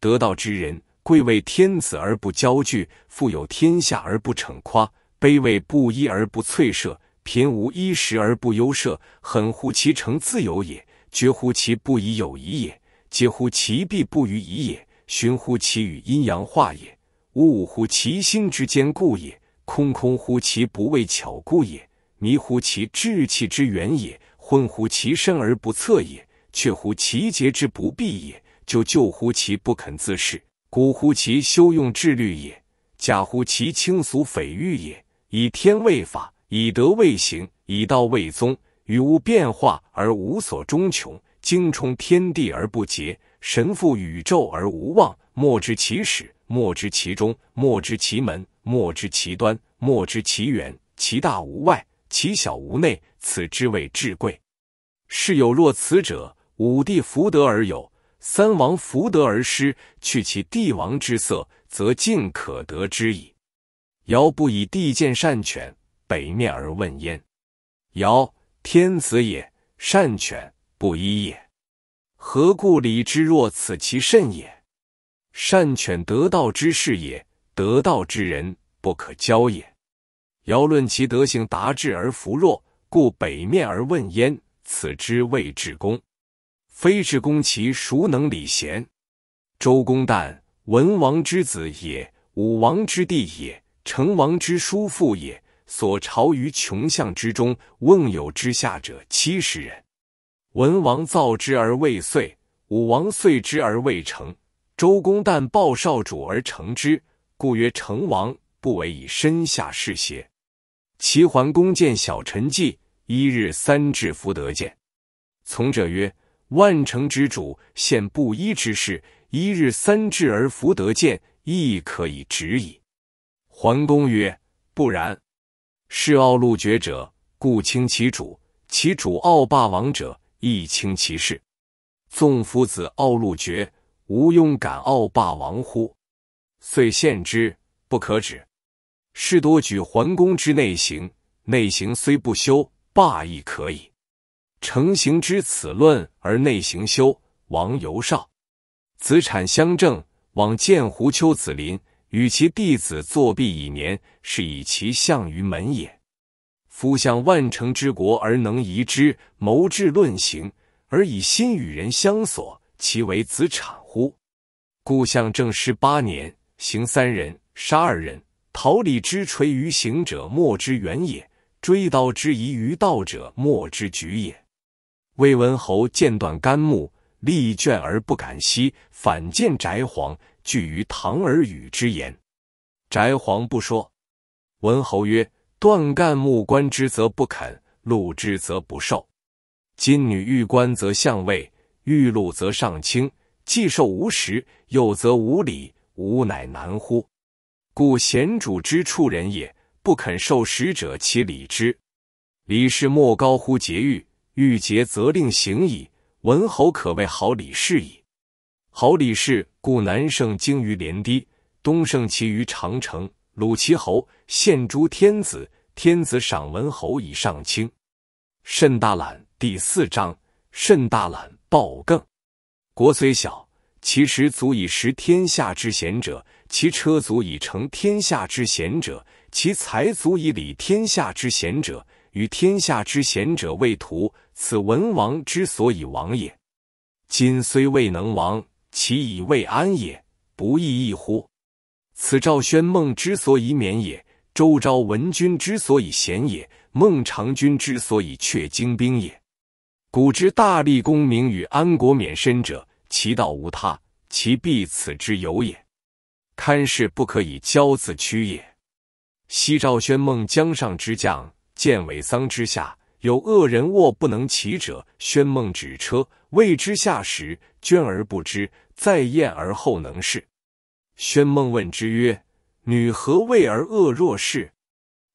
得道之人，贵为天子而不骄惧，富有天下而不逞夸。卑微不依而不翠舍，贫无衣食而不忧舍，狠乎其成自有也，绝乎其不以有疑也，皆乎其必不于疑也，寻乎其与阴阳化也，兀五乎其心之间故也，空空乎其不畏巧故也，迷乎其志气之远也，昏乎其身而不测也，却乎其节之不避也，就就乎其不肯自恃，古乎其修用智虑也，假乎其轻俗匪欲也。以天为法，以德为行，以道为宗，与物变化而无所终穷，经充天地而不竭，神覆宇宙而无望，莫知其始，莫知其终，莫知其门，莫知其端，莫知其源。其大无外，其小无内。此之谓至贵。是有若此者，五帝福德而有，三王福德而失。去其帝王之色，则尽可得之矣。尧不以地见善犬，北面而问焉。尧，天子也；善犬，不一也。何故礼之若此其甚也？善犬得道之士也，得道之人不可教也。尧论其德行达至而弗若，故北面而问焉。此之谓至公。非至公，其孰能礼贤？周公旦，文王之子也，武王之弟也。成王之叔父也，所朝于穷巷之中、瓮有之下者七十人。文王造之而未遂，武王遂之而未成，周公旦报少主而成之，故曰成王。不为以身下世邪？齐桓公见小臣计，一日三至，弗得见。从者曰：“万城之主，现布衣之事，一日三至而弗得见，亦可以止矣。”桓公曰：“不然，是傲路绝者，故轻其主；其主傲霸王者，亦轻其事。纵夫子傲陆绝，无庸敢傲霸王乎？”遂献之，不可止。士多举桓公之内行，内行虽不修，霸亦可以成行之。此论而内行修，王由少。子产相政，往见狐丘子林。与其弟子作弊以年，是以其相于门也。夫向万乘之国而能移之，谋治论行而以心与人相索，其为子产乎？故相正十八年，行三人，杀二人。桃李之垂于行者，莫之远也；追刀之遗于道者，莫之举也。魏文侯见断干木，立卷而不敢息，反见翟黄。据于唐而语之言，翟璜不说。文侯曰：“段干木官之则不肯，禄之则不受。今女玉官则相位，玉禄则上卿。既受无实，又则无礼，吾乃难乎？故贤主之处人也，不肯受食者，其礼之。礼士莫高乎节欲，欲节则令行矣。文侯可谓好礼事矣，好礼事故南胜精于连堤，东胜其于长城。鲁齐侯献诸天子，天子赏文侯以上卿。甚大懒第四章。甚大懒暴更。国虽小，其实足以食天下之贤者；其车足以乘天下之贤者；其财足以礼天下之贤者。与天下之贤者为徒，此文王之所以亡也。今虽未能亡。其以未安也，不亦异乎？此赵宣孟之所以免也，周昭文君之所以贤也，孟尝君之所以却精兵也。古之大力功名与安国免身者，其道无他，其必此之有也。堪事不可以骄自屈也。昔赵宣孟江上之将，见尾桑之下有恶人卧不能骑者，宣孟止车。谓之下时，捐而不知；再验而后能事。宣孟问之曰：“女何畏而恶若是？”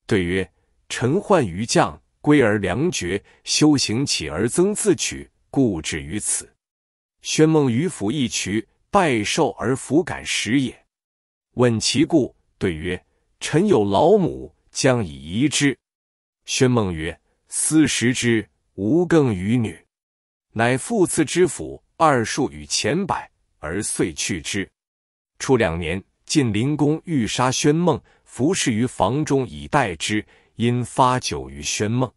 对曰：“臣患于将归而良绝，修行起而增自取，故至于此。”宣孟于府一曲，拜寿而弗敢食也。问其故，对曰：“臣有老母，将以遗之。”宣孟曰：“思食之，无更于女。”乃复赐知府二数与钱百，而遂去之。初两年，晋灵公欲杀宣孟，服侍于房中以待之，因发酒于宣孟。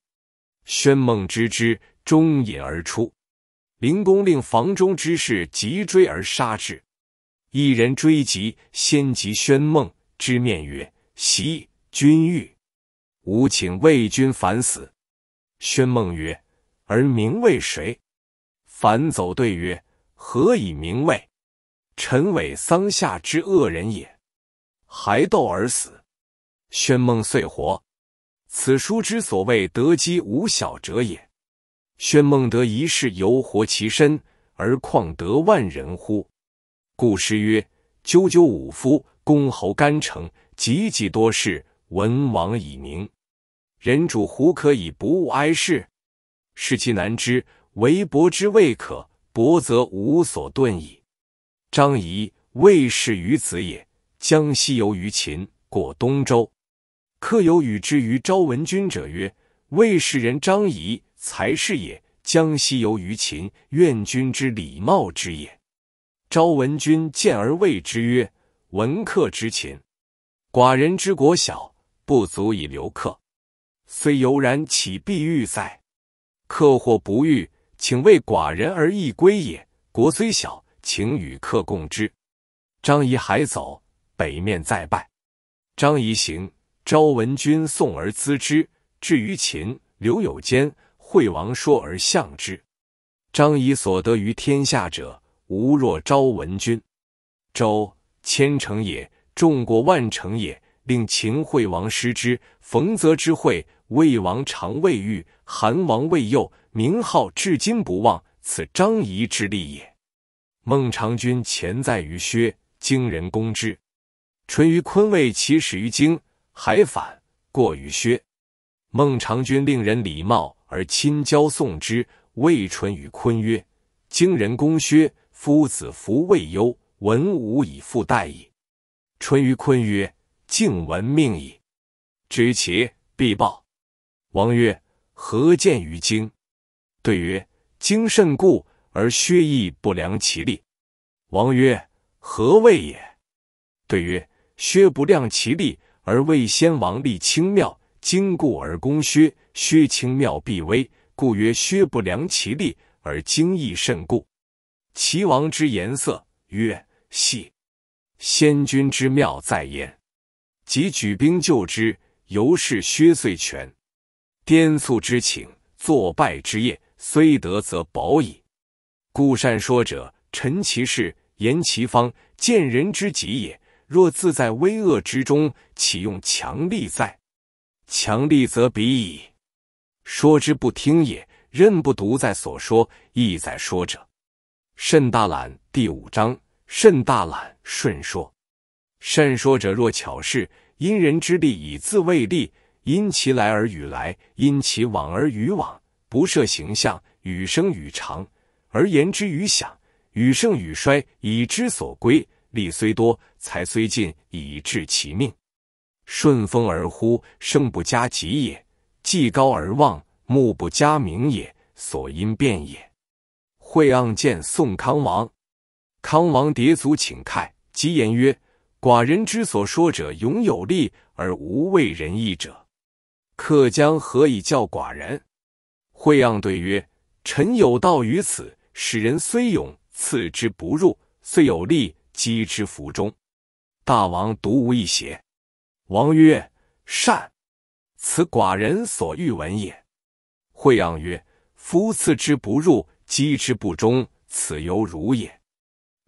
宣孟知之，终饮而出。灵公令房中之士急追而杀之。一人追及，先及宣孟之面曰：“袭君欲吾请魏君反死。”宣孟曰：“而名为谁？”反走对曰：“何以名谓？臣伪桑下之恶人也，还斗而死。宣孟遂活。此书之所谓得机无小者也。宣孟得一世犹活其身，而况得万人乎？故诗曰：‘赳赳武夫，公侯干城。’汲汲多事，文王以宁。人主胡可以不务哀事？事其难知。”为博之未可，博则无所遁矣。张仪，魏氏于子也，将西游于秦，过东周。客有与之于昭文君者曰：“魏世人张仪，才是也，将西游于秦，愿君之礼貌之也。”昭文君见而谓之曰：“文客之秦，寡人之国小，不足以留客，虽犹然，岂必欲哉？客或不欲。”请为寡人而役归也。国虽小，请与客共之。张仪还走，北面再拜。张仪行，昭文君送而咨之。至于秦，留有间，惠王说而相之。张仪所得于天下者，无若昭文君。周千城也，众过万城也，令秦惠王失之。冯泽之会，魏王尝未遇，韩王未幼。名号至今不忘，此张仪之利也。孟尝君潜在于薛，经人攻之。淳于髡谓其始于荆，还反，过于薛。孟尝君令人礼貌而亲交送之。谓淳于髡曰：“荆人攻薛，夫子弗未忧，文武以复待矣。”淳于髡曰：“敬闻命矣。知其必报。”王曰：“何见于荆？”对曰：精甚固，而薛亦不良其力。王曰：何谓也？对曰：薛不量其力，而为先王立清庙，经固而攻薛，薛清庙必危，故曰薛不良其力，而精亦甚固。齐王之颜色曰：戏。先君之妙在焉，即举兵救之，犹是薛遂全。颠蹙之请，作败之业。虽得则保矣，故善说者陈其事，言其方，见人之己也。若自在危恶之中，岂用强力哉？强力则彼矣。说之不听也，任不独在所说，亦在说者。慎大懒第五章，慎大懒顺说。善说者若巧事，因人之力以自为利，因其来而与来，因其往而与往。不设形象，与生与长，而言之于想，与盛与衰，以之所归。力虽多，财虽尽，以致其命。顺风而呼，声不加吉也；既高而望，目不加明也。所因变也。惠盎见宋康王，康王迭足请看，即言曰：“寡人之所说者，勇有力而无畏仁义者，客将何以教寡人？”惠盎对曰：“臣有道于此，使人虽勇，刺之不入；虽有力，击之服中。大王独无一邪？”王曰：“善。”此寡人所欲闻也。惠盎曰：“夫刺之不入，击之不中，此犹如也。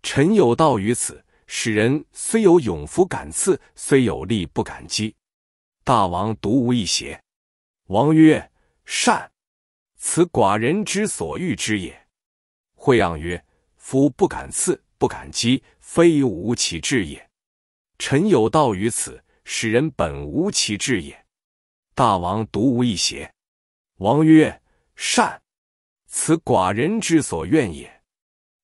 臣有道于此，使人虽有勇，夫敢刺；虽有力，不敢击。大王独无一邪？”王曰：“善。”此寡人之所欲之也。惠盎曰：“夫不敢赐，不敢击，非无其志也。臣有道于此，使人本无其志也。大王独无一邪？”王曰：“善。”此寡人之所愿也。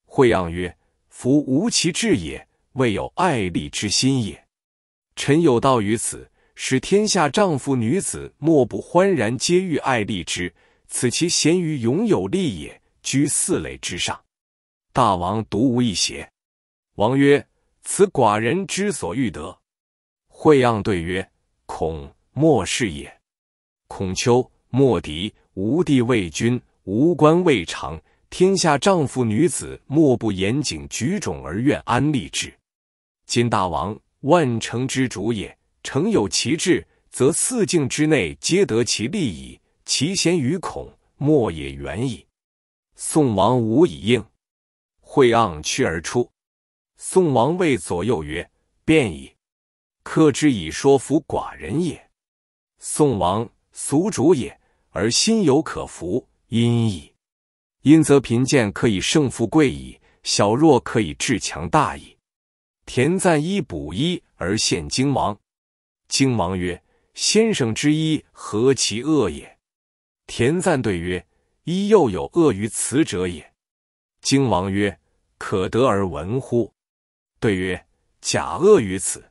惠盎曰：“夫无其志也，未有爱利之心也。臣有道于此，使天下丈夫女子莫不欢然皆欲爱利之。”此其贤于勇有力也，居四垒之上。大王独无一邪？王曰：“此寡人之所欲得。”惠盎对曰：“孔莫是也。孔丘莫敌，无地魏君，无官未长。天下丈夫女子，莫不严谨举种而愿安利之。今大王万城之主也，城有其志，则四境之内皆得其利矣。”其贤于孔，莫也远矣。宋王无以应，会盎驱而出。宋王谓左右曰：“便矣，客之以说服寡人也。宋王俗主也，而心有可服，因矣。因则贫贱可以胜富贵矣，小弱可以致强大矣。”田赞衣补衣而献荆王，荆王曰：“先生之衣何其恶也？”田赞对曰：“衣又有恶于此者也。”荆王曰：“可得而闻乎？”对曰：“假恶于此。”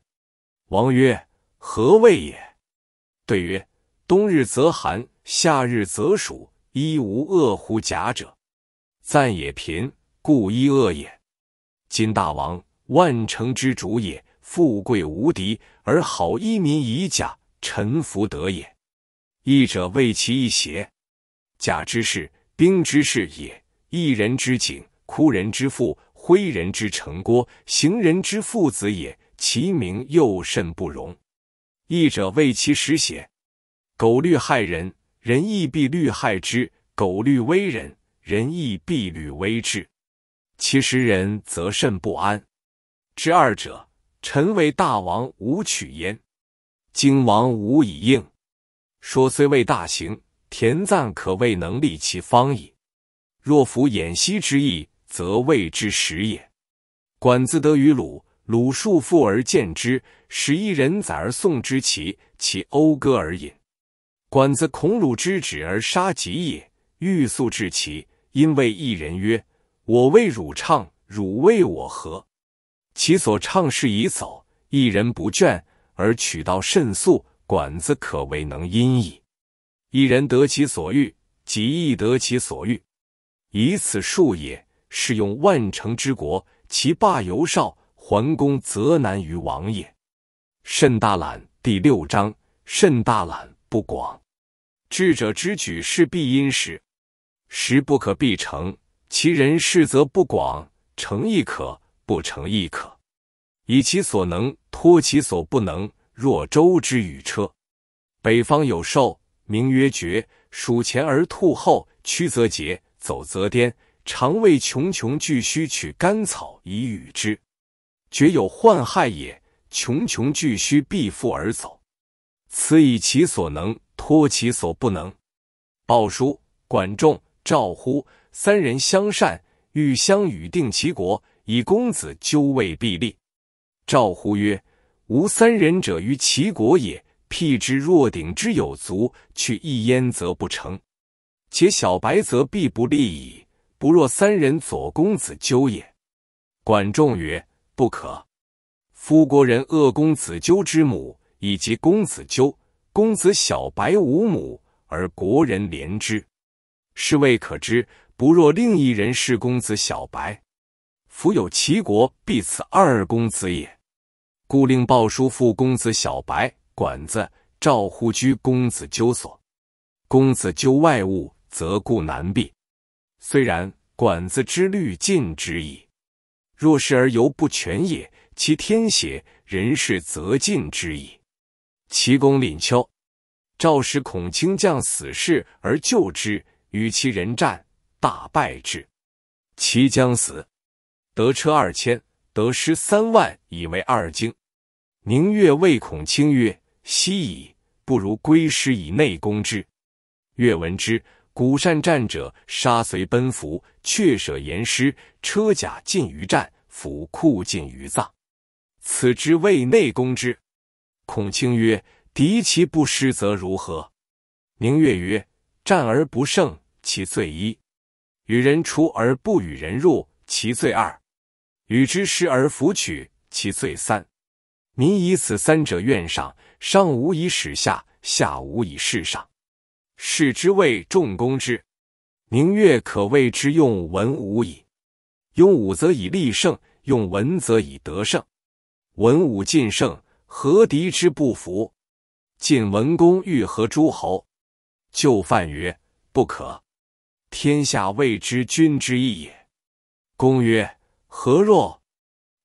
王曰：“何谓也？”对曰：“冬日则寒，夏日则暑，衣无恶乎假者？赞也贫，故衣恶也。今大王万城之主也，富贵无敌，而好衣民以假，臣服得也。”义者为其义邪，甲之士，兵之事也。一人之景，枯人之腹，灰人之城郭，行人之父子也。其名又甚不容。义者为其实邪？苟虑害人，人亦必虑害之；苟虑危人，人亦必虑危之。其实人则甚不安。知二者，臣为大王无取焉。今王无以应。说虽未大行，田赞可谓能立其方矣。若弗偃息之意，则谓之实也。管子得于鲁，鲁数负而见之，使一人载而送之其，其讴歌而饮。管子恐鲁之止而杀己也，欲速至其，因谓一人曰：“我为汝唱，汝为我何？”其所唱是以走，一人不倦而取道甚速。管子可谓能因矣。一人得其所欲，即亦得其所欲。以此数也，是用万乘之国，其霸犹少。桓公则难于王也。甚大懒第六章。甚大懒不广。智者之举是必因时，时不可必成。其人事则不广，成亦可，不成亦可。以其所能，托其所不能。若舟之与车，北方有兽，名曰绝，数前而兔后，趋则节，走则颠。常为穷穷巨须取甘草以与之。绝有患害也，穷穷巨须必复而走。此以其所能，托其所不能。鲍叔、管仲、赵乎三人相善，欲相与定齐国，以公子纠为必立。赵乎曰。无三人者于齐国也，辟之若鼎之有足，去一焉则不成；且小白则必不利矣，不若三人。左公子纠也。管仲曰：“不可。夫国人恶公子纠之母，以及公子纠，公子小白无母，而国人怜之，是未可知。不若另一人是公子小白。夫有齐国，必此二公子也。”故令鲍叔父公子小白，管子赵乎居公子纠所。公子纠外物，则固难避。虽然，管子之虑尽之矣。若是而犹不全也，其天邪？人事则尽之矣。齐公领丘，赵使孔卿将死士而救之，与其人战，大败之。齐将死，得车二千。得失三万，以为二经。宁月谓孔卿曰：“昔矣，不如归师以内攻之。”月闻之，古善战者，杀随奔服，却舍言师，车甲尽于战，府库尽于藏。此之谓内攻之。孔卿曰：“敌其不失，则如何？”宁月曰：“战而不胜，其罪一；与人出而不与人入，其罪二。”与之失而弗取，其罪三。民以此三者怨上，上无以使下，下无以事上，是之谓重公之。明月可谓之用文武矣。用武则以立胜，用文则以得胜。文武尽胜，何敌之不服？晋文公欲合诸侯，就犯曰：“不可，天下谓之君之意也。”公曰。何若？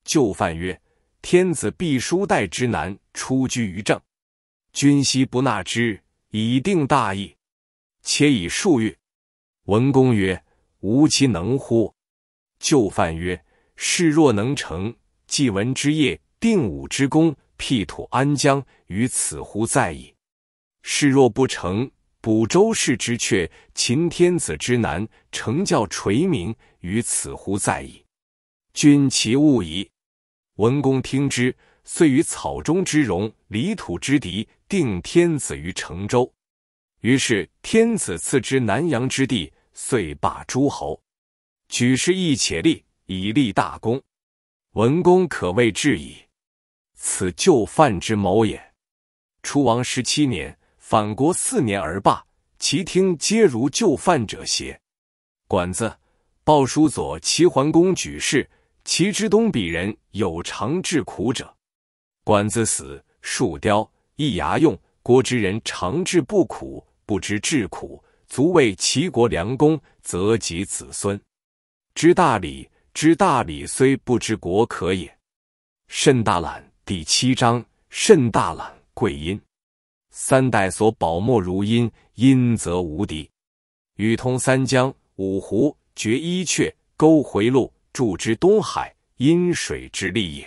就范曰：“天子必书代之难，出居于政，君奚不纳之以定大义，且以数欲？”文公曰：“吾其能乎？”就范曰：“事若能成，祭文之业，定武之功，辟土安疆，于此乎在矣；事若不成，补周氏之阙，秦天子之难，成教垂名，于此乎在矣。”君其勿疑。文公听之，遂于草中之戎、离土之敌，定天子于成州。于是天子赐之南阳之地，遂罢诸侯。举事亦且立，以立大功。文公可谓至矣。此就范之谋也。初王十七年，反国四年而罢，其听皆如就范者邪？管子、鲍叔左齐桓公举事。齐之东鄙人有常治苦者，管子死，树雕一牙用。国之人常治不苦，不知治苦，足为齐国良公，则及子孙。知大理，知大理虽不知国可也。甚大懒第七章，甚大懒贵阴，三代所宝莫如阴，阴则无敌。禹通三江五湖，绝一阙，沟回路。注之东海，因水之利也；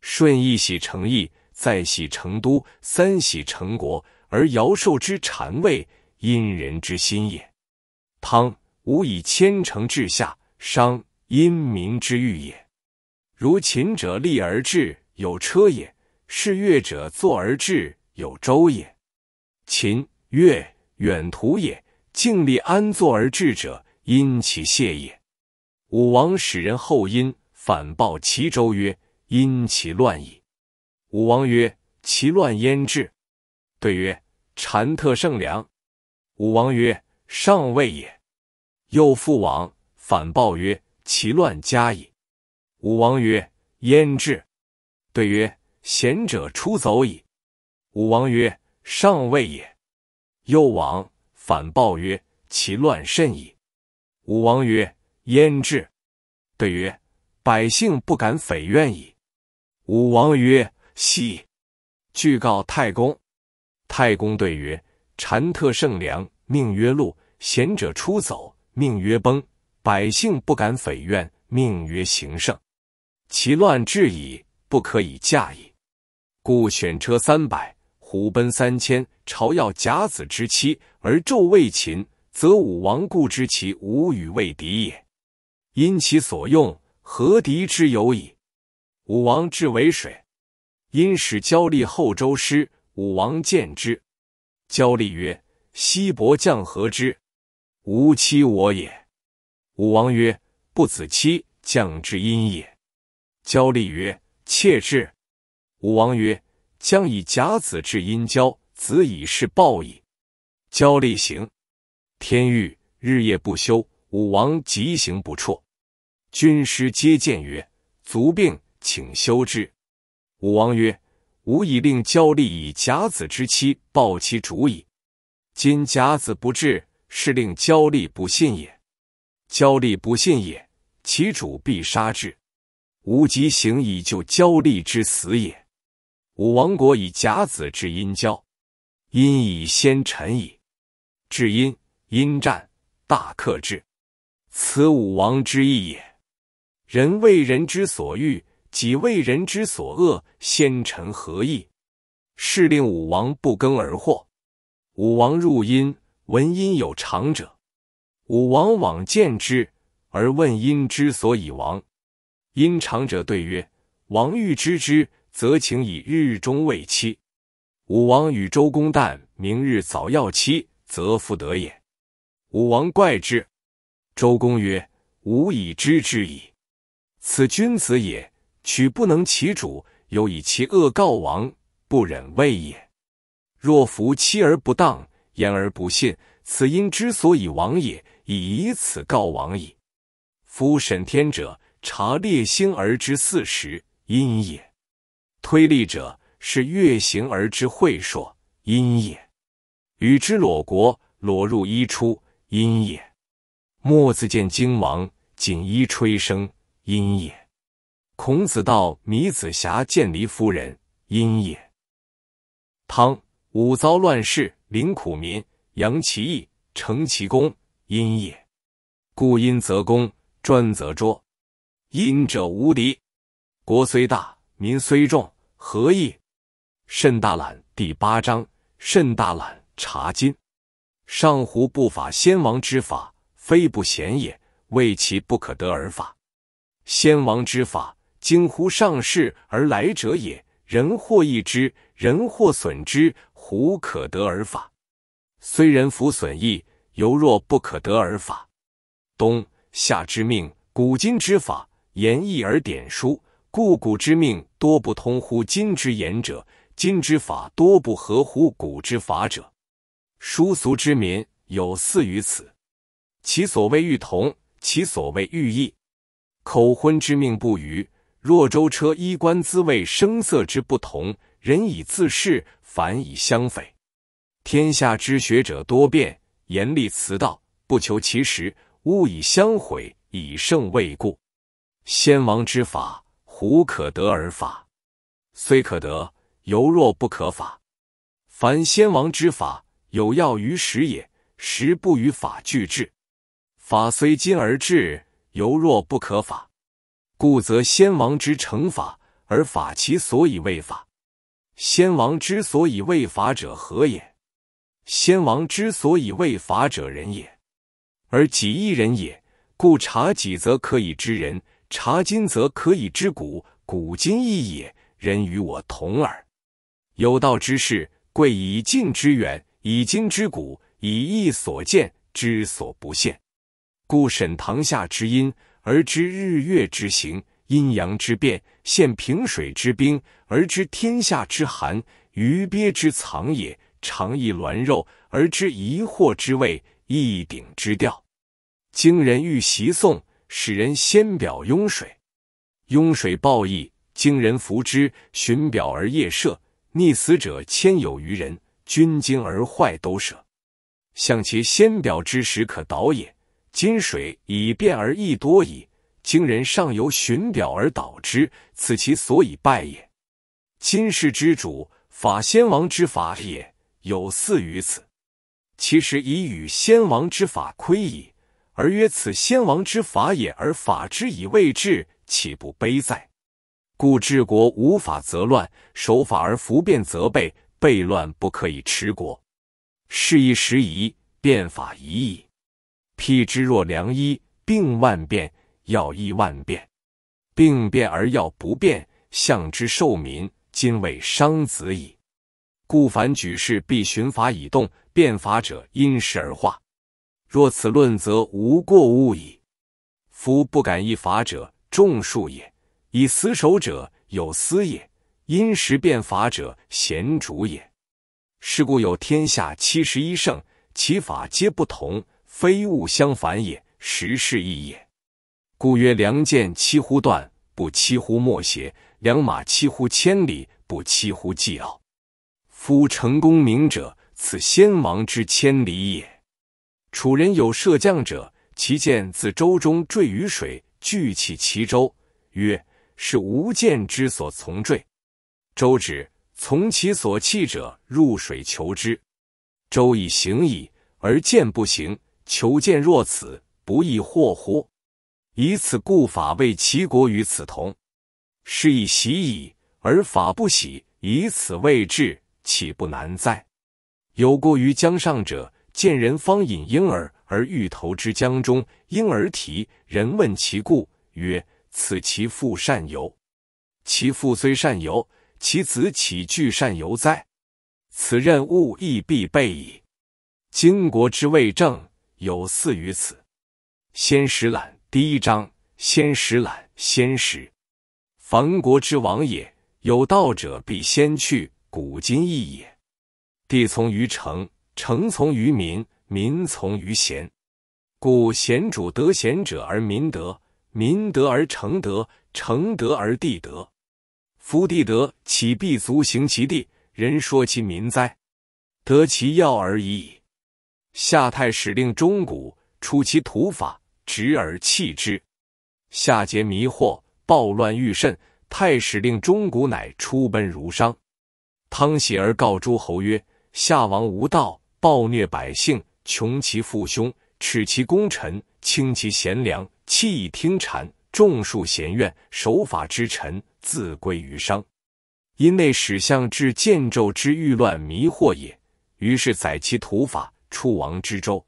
顺一喜成邑，再喜成都，三喜成国，而尧寿之禅位，因人之心也。汤吾以千乘治下，商因民之欲也。如秦者立而治，有车也；是越者坐而治，有舟也。秦越远途也，静立安坐而治者，因其谢也。武王使人后因反报齐州曰：“因其乱矣。”武王曰：“其乱焉至？”对曰：“谗特盛梁。”武王曰：“上位也。”又复往反报曰：“其乱加矣。”武王曰：“焉至？”对曰：“贤者出走矣。”武王曰：“上位也。”又往反报曰：“其乱甚矣。”武王曰。焉至？对曰：百姓不敢匪怨矣。武王曰：嘻！具告太公。太公对曰：禅特盛梁，命曰禄；贤者出走，命曰崩；百姓不敢匪怨，命曰行胜。其乱至矣，不可以驾矣。故选车三百，虎贲三千，朝要甲子之妻，而昼未秦，则武王固知其无与为敌也。因其所用，何敌之有矣？武王至为水，因使焦立后周师。武王见之，焦立曰：“西伯将何之？吾妻我也。”武王曰：“不子欺，将之阴也。”焦立曰：“妾至。”武王曰：“将以甲子至阴交，子以是报矣。”焦立行，天欲日夜不休。武王疾行不辍。军师接见曰：“卒病，请休之。”武王曰：“吾已令焦立以甲子之妻报其主矣。今甲子不至，是令焦立不信也。焦立不信也，其主必杀之。吾即行以救焦立之死也。武王国以甲子之阴交，阴以先臣矣。至阴，阴战大克之。此武王之意也。”人为人之所欲，己为人之所恶。先臣何意？是令武王不耕而获。武王入殷，闻殷有长者，武王往见之，而问殷之所以亡。殷长者对曰：“王欲知之，则请以日中未期。”武王与周公旦明日早要期，则复得也。武王怪之，周公曰：“吾已知之矣。”此君子也，取不能其主，又以其恶告王，不忍畏也。若夫妻而不当，言而不信，此因之所以亡也。以以此告王矣。夫审天者，察列星而知四时，因也；推历者，是月行而知晦朔，因也；与之裸国，裸入衣出，因也。墨子见荆王，锦衣吹笙。阴也。孔子道：“米子瑕见离夫人，阴也。”汤武遭乱世，临苦民，扬其义，成其功，阴也。故阴则公，专则拙。阴者无敌。国虽大，民虽众，何益？《甚大懒》第八章。《甚大懒》查今。上胡不法先王之法？非不贤也，为其不可得而法。先王之法，经乎上世而来者也。人或益之，人或损之，胡可得而法？虽人弗损益，犹若不可得而法。冬夏之命，古今之法，言义而典书。故古之命多不通乎今之言者，今之法多不合乎古之法者。殊俗之民，有似于此。其所谓欲同，其所谓欲异。口昏之命不渝。若舟车衣冠滋味声色之不同，人以自是，反以相匪。天下之学者多变，严厉辞道，不求其实，物以相毁，以胜未固。先王之法，胡可得而法？虽可得，犹若不可法。凡先王之法，有要于时也，时不与法俱至，法虽今而至。犹若不可法，故则先王之成法而法其所以未法。先王之所以未法者何也？先王之所以未法者，人也，而己一人也。故察己则可以知人，察今则可以知古。古今亦也，人与我同耳。有道之士，贵以近之远，以今之古，以易所见之所不见。故沈堂下之阴，而知日月之行，阴阳之变；现平水之冰，而知天下之寒。鱼鳖之藏也，尝一栾肉而知疑惑之味，一鼎之调。今人欲习诵，使人先表雍水，雍水报义，今人服之，寻表而夜涉，溺死者千有余人。君经而坏都舍，向其先表之时，可导也。今水以变而益多矣，今人尚由循表而导之，此其所以败也。今世之主法先王之法也，有似于此，其实已与先王之法亏矣。而曰此先王之法也，而法之以未至，岂不悲哉？故治国无法则乱，守法而弗变则悖，悖乱不可以持国。是以时宜变法宜矣。辟之若良医，病万变，药亦万变；病变而药不变，向之受民，今为伤子矣。故凡举事，必循法以动；变法者，因时而化。若此论，则无过误矣。夫不敢一法者，众数也；以死守者，有私也；因时变法者，贤主也。是故有天下七十一圣，其法皆不同。非物相反也，实是异也。故曰：良剑七乎断，不七乎莫邪；良马七乎千里，不七乎既奥。夫成功名者，此先王之千里也。楚人有射将者，其剑自舟中坠于水，聚起其舟，曰：“是吾剑之所从坠。”舟止，从其所弃者入水求之，舟已行矣，而剑不行。求见若此，不亦惑乎？以此故法为齐国与此同，是以喜矣。而法不喜，以此为治，岂不难哉？有过于江上者，见人方引婴儿而欲投之江中，婴儿啼，人问其故，曰：“此其父善游。”其父虽善游，其子岂惧善游哉？此任物亦必备矣。今国之未正，有似于此。先史览第一章。先史览，先史，凡国之王也。有道者必先去，古今义也。地从于成，成从于民，民从于贤。故贤主得贤者而民德，民德而成德，成德而地德。夫地德岂必足行其地，人说其民哉？得其要而已矣。夏太史令中谷出其土法执而弃之，夏桀迷惑暴乱愈甚。太史令中谷乃出奔如商。汤喜而告诸侯曰：“夏王无道，暴虐百姓，穷其父兄，耻其功臣，轻其贤良，弃以听谗，众庶贤怨，守法之臣自归于商。因内史相至建纣之欲乱迷惑也，于是载其土法。”出王之州，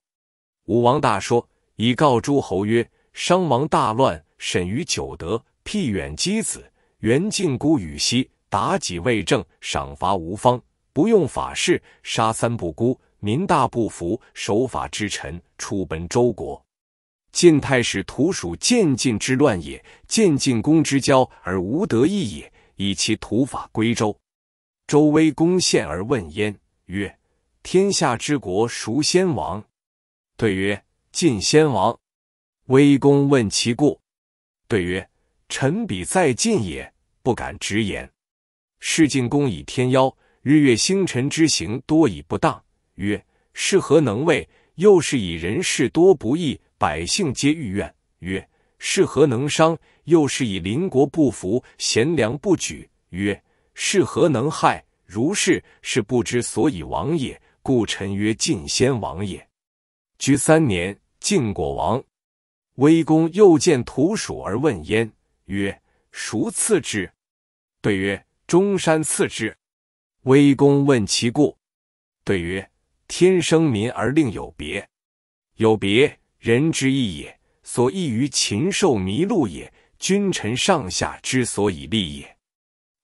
武王大说，以告诸侯曰：“商王大乱，审于九德，辟远箕子，元晋孤与西，妲己为政，赏罚无方，不用法事，杀三不孤，民大不服。守法之臣出奔周国。晋太史土属渐晋之乱也，渐晋公之交而无得意也，以其土法归周。周威攻陷而问焉，曰。”天下之国孰先王？对曰：晋先王。威公问其故，对曰：臣比在晋也，不敢直言。是晋公以天妖、日月星辰之行多以不当，曰：是何能为？又是以人事多不义，百姓皆欲怨，曰：是何能伤？又是以邻国不服，贤良不举，曰：是何能害？如是，是不知所以亡也。故臣曰：“晋先王也。”居三年，晋国亡。威公又见屠蜀而问焉曰：“孰次之？”对曰：“中山次之。”威公问其故，对曰：“天生民而令有别，有别人之义也。所异于禽兽麋鹿也。君臣上下之所以立也。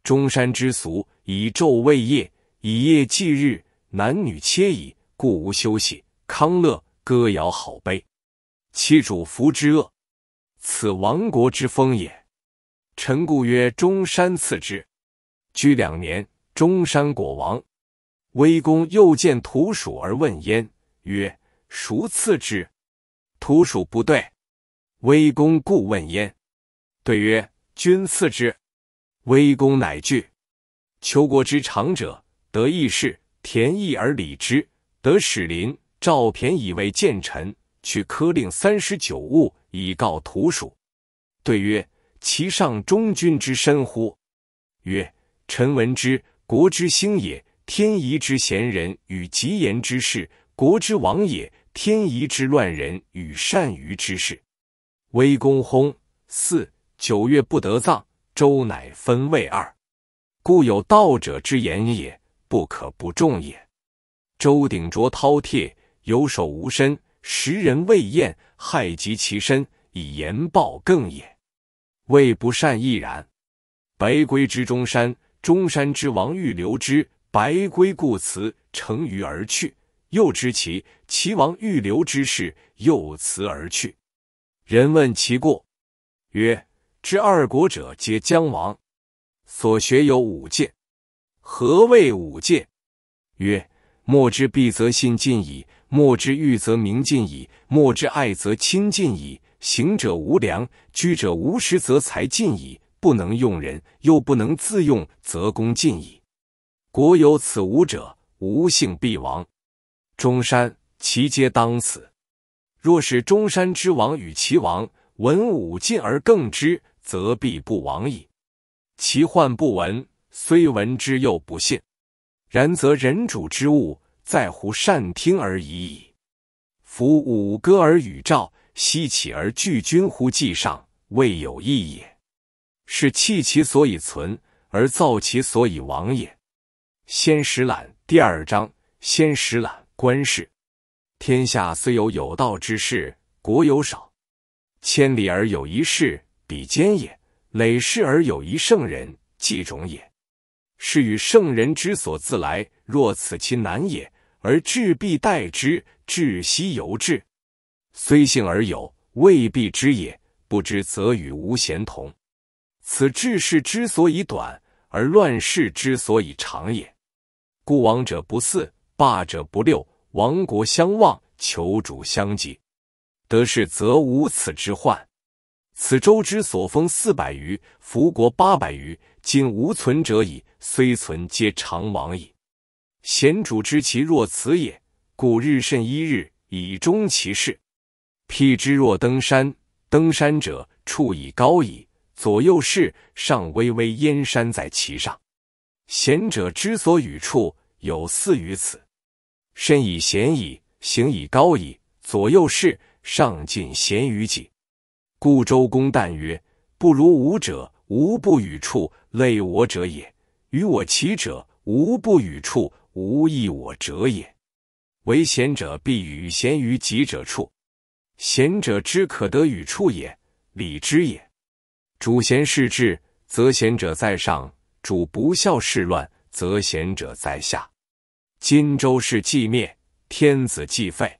中山之俗，以昼为夜，以夜继日。”男女切矣，故无休息。康乐歌谣好悲，其主福之恶。此亡国之风也。臣故曰：中山次之。居两年，中山果亡。威公又见土鼠而问焉，曰：孰次之？土鼠不对。威公故问焉，对曰：君次之。威公乃惧。求国之长者，得义士。田邑而礼之，得使林赵骈以为谏臣，取科令三十九物以告徒属。对曰：“其上忠君之深乎？”曰：“臣闻之，国之兴也，天仪之贤人与吉言之事；国之亡也，天仪之乱人与善于之事。威公薨，四九月不得葬，周乃分位二，故有道者之言也。”不可不重也。周鼎卓饕餮，有手无身，食人未厌，害及其身，以言报更也。未不善亦然。白龟之中山，中山之王欲留之，白龟故辞，乘舆而去。又知其齐王欲留之事，又辞而去。人问其故，曰：知二国者皆将亡，所学有五戒。何谓五戒？曰：莫之必则信尽矣；莫之欲则明尽矣；莫之爱则亲尽矣。行者无良，居者无实，则才尽矣。不能用人，又不能自用，则功尽矣。国有此五者，无幸必亡。中山其皆当死。若使中山之王与其王闻五尽而更之，则必不亡矣。其患不闻。虽闻之又不信，然则人主之物，在乎善听而已矣。夫五歌而与赵，奚乞而拒君乎？祭上未有异也。是弃其所以存，而造其所以亡也。先实览第二章。先实览观世，天下虽有有道之士，国有少；千里而有一士，比肩也；累世而有一圣人，计种也。是与圣人之所自来，若此其难也，而志必待之，志希犹志，虽幸而有，未必知也。不知则与无贤同，此治世之所以短，而乱世之所以长也。故王者不嗣，霸者不六，亡国相忘，求主相及。得势则无此之患。此周之所封四百余，服国八百余。今无存者矣，虽存，皆常亡矣。贤主知其若此也，故日甚一日，以终其事。譬之若登山，登山者处以高矣，左右视，尚巍巍焉山在其上。贤者之所与处，有似于此。身以贤矣，行以高矣，左右视，尚尽贤于己。故周公旦曰：“不如吾者。”无不与处类我者也，与我齐者无不与处无益我者也。为贤者必与贤于己者处，贤者之可得与处也，理之也。主贤事治，则贤者在上；主不孝事乱，则贤者在下。今周氏既灭，天子既废，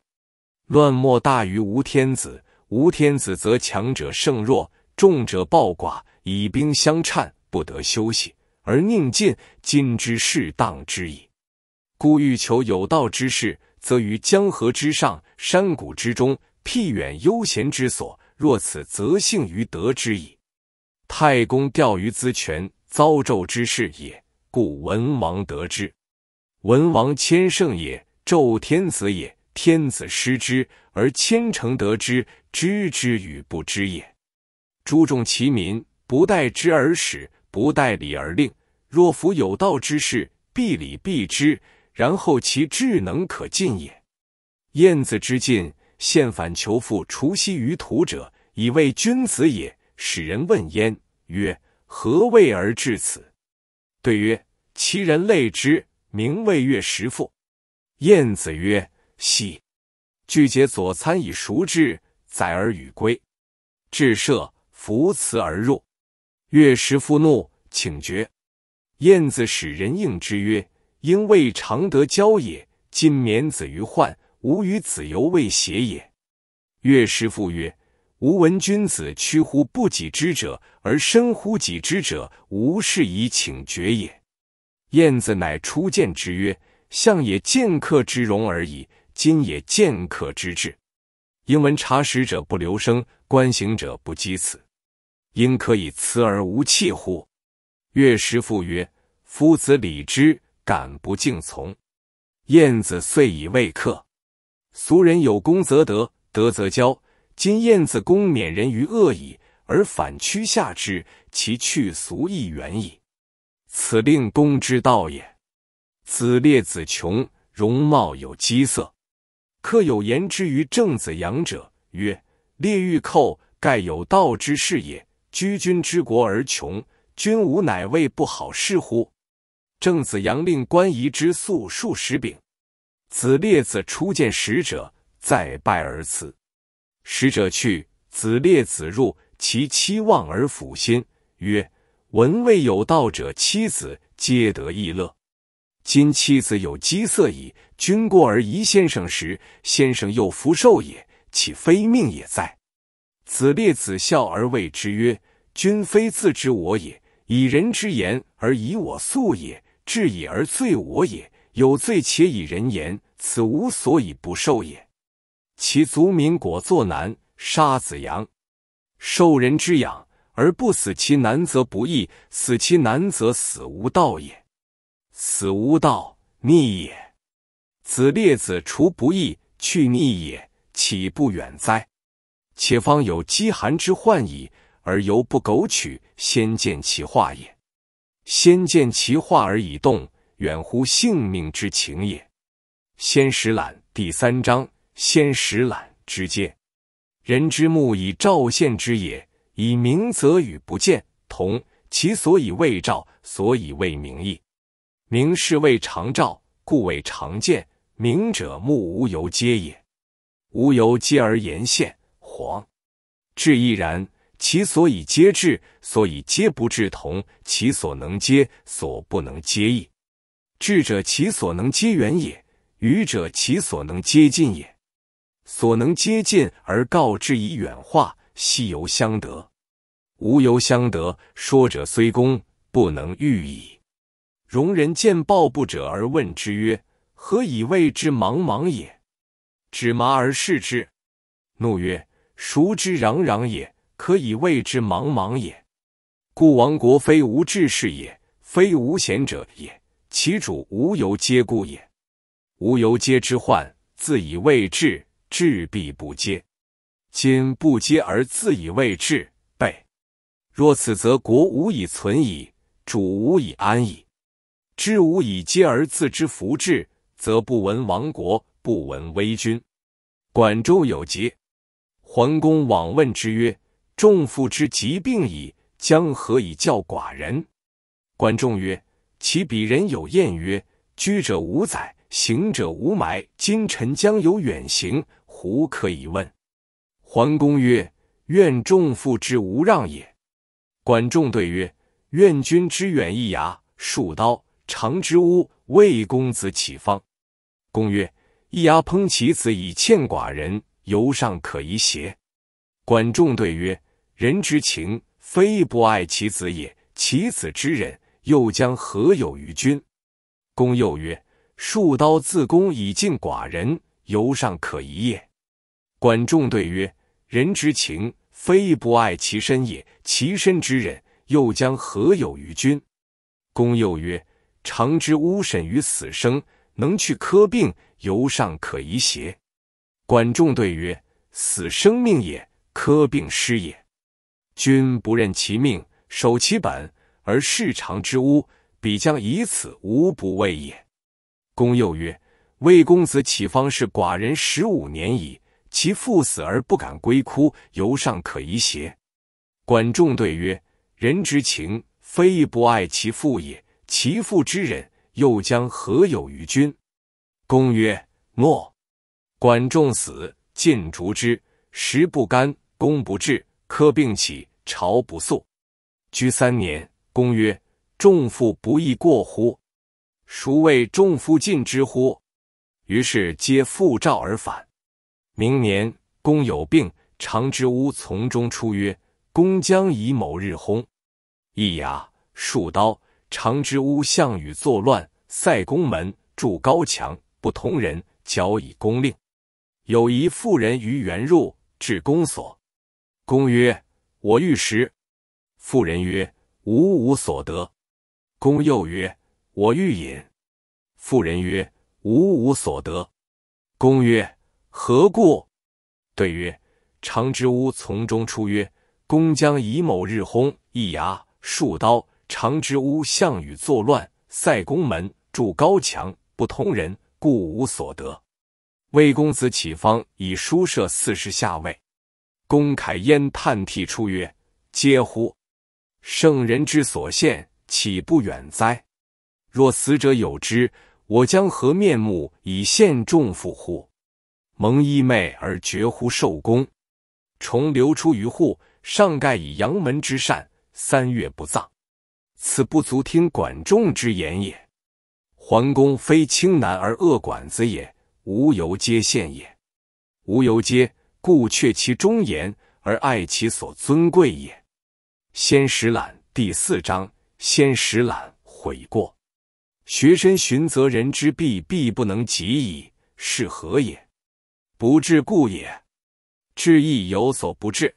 乱莫大于无天子。无天子，则强者胜弱，众者暴寡。以兵相颤，不得休息，而宁进，今之适当之矣。故欲求有道之士，则于江河之上、山谷之中、僻远悠闲之所，若此，则幸于得之矣。太公钓鱼，资权，遭纣之事也，故文王得之。文王谦圣也，纣天子也，天子失之，而千乘得之，知之与不知也。诸众其民。不待之而使，不待礼而令。若夫有道之士，必礼必之，然后其智能可进也。晏子之进，献反求父，除息于土者，以为君子也。使人问焉，曰：何谓而至此？对曰：其人类之，名谓越食父。晏子曰：嘻！具解左参以熟之，载而与归。至舍，扶辞而入。乐师父怒，请决。晏子使人应之曰：“因未尝得交也，今免子于患，吾与子犹未谐也。”乐师父曰：“吾闻君子屈乎不己之者，而深乎己之者，吾是以请绝也。”晏子乃出见之曰：“相也，剑客之容而已；今也，剑客之志。”因闻察实者不留声，观行者不讥此。应可以辞而无气乎？乐师父曰：“夫子礼之，敢不敬从？”晏子遂以未克。俗人有功则德，德则骄。今晏子功免人于恶矣，而反屈下之，其去俗亦远矣。此令公之道也。子列子穷，容貌有饥色。客有言之于正子阳者曰：“列欲寇，盖有道之士也。”居君之国而穷，君无乃未不好事乎？郑子阳令官仪之粟数十柄。子列子初见使者，再拜而辞。使者去，子列子入，其妻望而抚心曰：“闻未有道者妻子皆得益乐，今妻子有饥色矣。君过而疑先生时，先生又福寿也，岂非命也哉？”子列子笑而谓之曰：“君非自知我也，以人之言而以我素也，至矣而罪我也。有罪且以人言，此无所以不受也。其族民果作难，杀子阳，受人之养而不死，其难则不义；死其难则死无道也，死无道逆也。子列子除不义，去逆也，岂不远哉？”且方有饥寒之患矣，而犹不苟取，先见其化也。先见其化而已动，远乎性命之情也。先识览第三章，先识览之见。人之目以照见之也，以明则与不见同。其所以未照，所以未明矣。明是未常照，故未常见。明者目无由皆也，无由皆而言现。黄，智亦然，其所以皆智，所以皆不智同；其所能皆，所不能皆异。智者其所能皆远也，愚者其所能皆近也。所能接近而告之以远化，悉由相得；无由相得，说者虽公，不能喻矣。容人见报不者而问之曰：何以谓之茫茫也？指麻而视之，怒曰。孰之攘攘也，可以谓之茫茫也。故亡国非无志士也，非无贤者也，其主无由皆故也。无由皆之患，自以为治，治必不皆。今不皆而自以为治，备。若此，则国无以存矣，主无以安矣。知无以皆而自之弗治，则不闻亡国，不闻危君。管仲有疾。桓公往问之曰：“仲父之疾病矣，将何以教寡人？”管仲曰：“其鄙人有谚曰：‘居者无宰，行者无埋。’今臣将有远行，胡可以问？”桓公曰：“愿仲父之无让也。”管仲对曰：“愿君之远一牙，数刀，长之屋，为公子启方。”公曰：“一牙烹其子以欠寡人。”由上可疑邪？管仲对曰：“人之情，非不爱其子也，其子之忍，又将何有于君？”公又曰：“数刀自宫，以尽寡人，由上可疑也。”管仲对曰：“人之情，非不爱其身也，其身之忍，又将何有于君？”公又曰：“常知巫审于死生，能去苛病，由上可疑邪？”管仲对曰：“死生命也，苛病失也。君不任其命，守其本，而事常之屋，彼将以此无不畏也。”公又曰：“魏公子岂方是寡人十五年矣？其父死而不敢归哭，犹尚可疑邪？”管仲对曰：“人之情，非不爱其父也，其父之忍，又将何有于君？”公曰：“诺。”管仲死，尽逐之。食不甘，功不至。苛病起，朝不肃。居三年，公曰：“仲父不亦过乎？”孰谓仲父尽之乎？于是皆复召而返。明年，公有病，常之屋从中出曰：“公将以某日薨。”一牙数刀，常之屋项羽作乱，塞宫门，筑高墙，不通人，矫以公令。有一妇人于园入，至公所。公曰：“我欲食。”妇人曰：“无无所得。”公又曰：“我欲饮。”妇人曰：“无无所得。”公曰：“何故？”对曰：“长之屋从中出，曰：‘公将以某日轰一牙数刀。’长之屋项羽作乱，塞宫门，筑高墙，不通人，故无所得。”魏公子启方以书舍四十下位，公凯焉叹涕出曰：“嗟乎！圣人之所现，岂不远哉？若死者有之，我将何面目以献众父乎？蒙衣袂而绝乎寿宫，重流出于户，上盖以阳门之扇，三月不葬。此不足听管仲之言也。桓公非轻男而恶管子也。”无由皆现也，无由皆故却其忠言而爱其所尊贵也。先使览第四章，先使览悔过。学身寻责人之弊，必不能及矣。是何也？不至故也。至亦有所不至，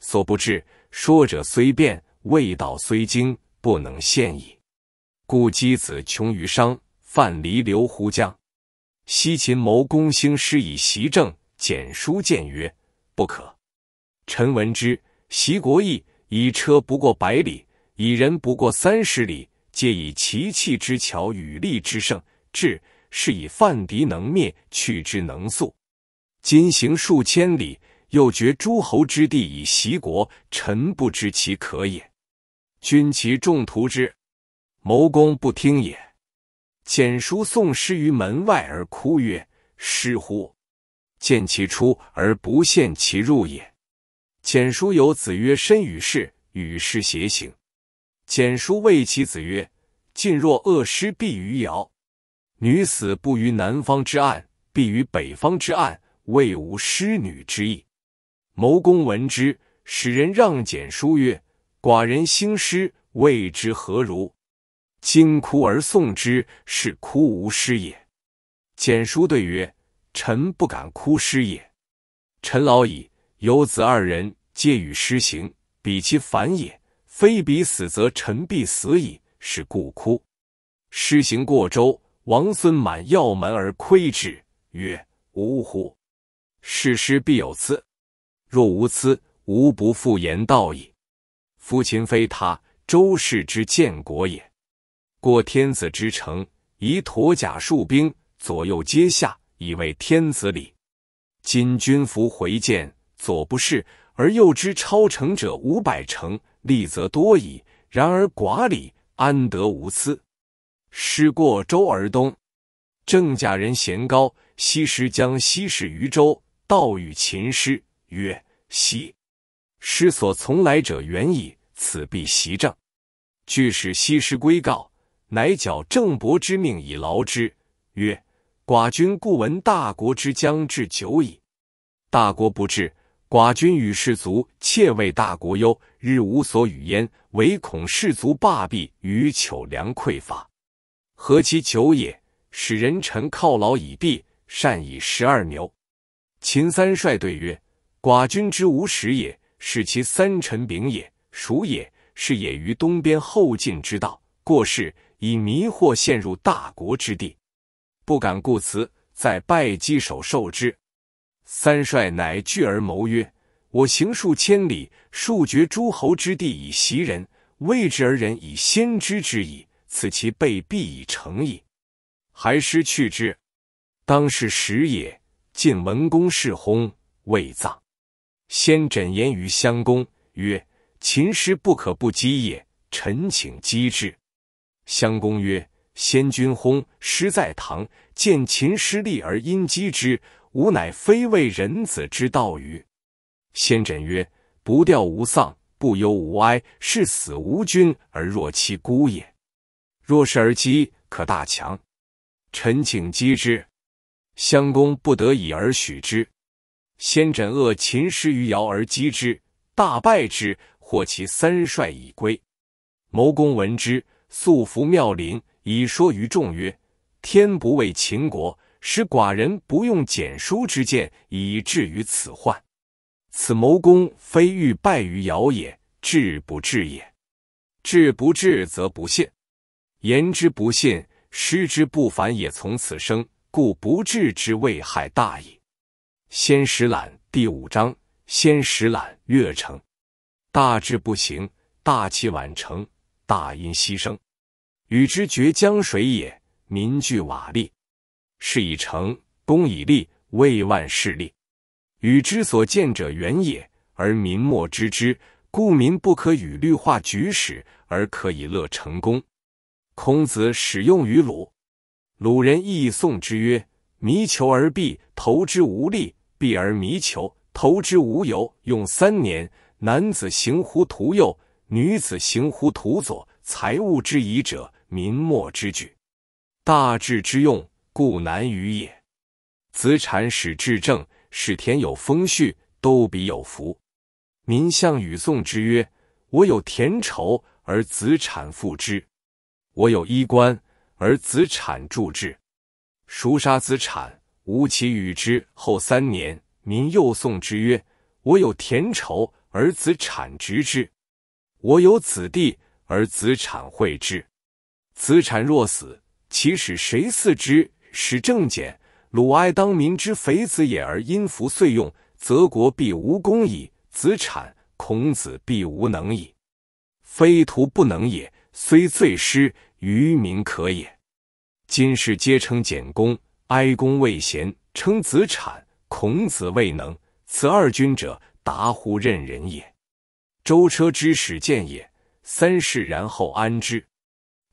所不至说者虽辩，未道虽精，不能现矣。故箕子穷于商，范蠡流乎江。西秦谋公兴，师以袭政，简书谏曰：“不可。”臣闻之，袭国义以车不过百里，以人不过三十里，皆以其气之巧与力之盛至，是以犯敌能灭，去之能速。今行数千里，又绝诸侯之地以袭国，臣不知其可也。君其众图之。谋公不听也。简叔送师于门外而哭曰：“师乎，见其出而不见其入也。”简叔有子曰：“身与世，与师偕行。”简叔谓其子曰：“晋若恶师，必于尧；女死不于南方之岸，必于北方之岸，未无师女之意。”谋公闻之，使人让简叔曰：“寡人兴师，谓之何如？”今哭而送之，是哭无师也。简书对曰：“臣不敢哭师也。臣老矣，有子二人，皆与师行。彼其反也，非彼死，则臣必死矣。是故哭。师行过周，王孙满要门而窥之，曰：‘呜呼！是师必有疵。若无疵，吾不复言道矣。’夫秦非他，周氏之建国也。”过天子之城，以驼甲戍兵，左右皆下，以为天子礼。今君服回见左不侍，而右之超城者五百城，利则多矣。然而寡礼，安得无私？师过周而东，郑贾人贤高，西师将西使于周，道与秦师，曰：“西师所从来者远矣，此必袭郑。”据使西师归告。乃缴郑伯之命以劳之，曰：“寡君故闻大国之将至久矣。大国不至，寡君与士卒窃为大国忧，日无所与焉，唯恐士卒罢弊与糗粮匮乏。何其久也！使人臣犒劳以毕，善以十二牛。”秦三帅对曰：“寡君之无始也，使其三臣秉也，孰也是也。于东边后进之道，过世以迷惑陷入大国之地，不敢固辞，在拜稽首受之。三帅乃聚而谋曰：“我行数千里，数绝诸侯之地以袭人，未之而人以先知之矣。此其备必已成矣，还师去之，当是时也。”晋文公逝薨，未葬，先诊言于襄公曰：“秦师不可不击也，臣请击之。”襄公曰：“先君薨，师在堂，见秦失利而因击之，吾乃非为人子之道欤？”先轸曰：“不钓无丧，不忧无哀，是死无君而若其孤也。若是而击，可大强。臣请击之。”襄公不得已而许之。先轸恶秦师于尧而击之，大败之，获其三帅以归。谋公闻之。素服妙林，以说于众曰：“天不畏秦国，使寡人不用简书之谏，以至于此患。此谋功非欲败于尧也，治不治也。治不治则不信，言之不信，失之不凡也。从此生，故不治之未害大矣。”《先使览》第五章。《先使览》越成，大志不行，大器晚成。大音牺牲，与之决江水也。民聚瓦砾，事以成，功以立，未万事利。与之所见者远也，而民莫知之，故民不可与绿化举使，而可以乐成功。孔子使用于鲁，鲁人亦诵之曰：迷求而避，投之无力；避而迷求，投之无由。用三年，男子行乎涂右。女子行乎土左，财物之宜者，民末之举，大智之用，故难于也。子产使治政，使田有丰序，都比有福。民向与宋之曰：“我有田畴，而子产复之；我有衣冠，而子产助之。”孰杀子产，吾其与之。后三年，民又送之曰：“我有田畴，而子产执之。”我有子弟，而子产会之。子产若死，其使谁似之？使郑简、鲁哀当民之肥子也，而因服遂用，则国必无功矣。子产、孔子必无能矣，非徒不能也，虽罪师于民可也。今世皆称简公、哀公未贤，称子产、孔子未能，此二君者达乎任人也。舟车之始建也，三世然后安之。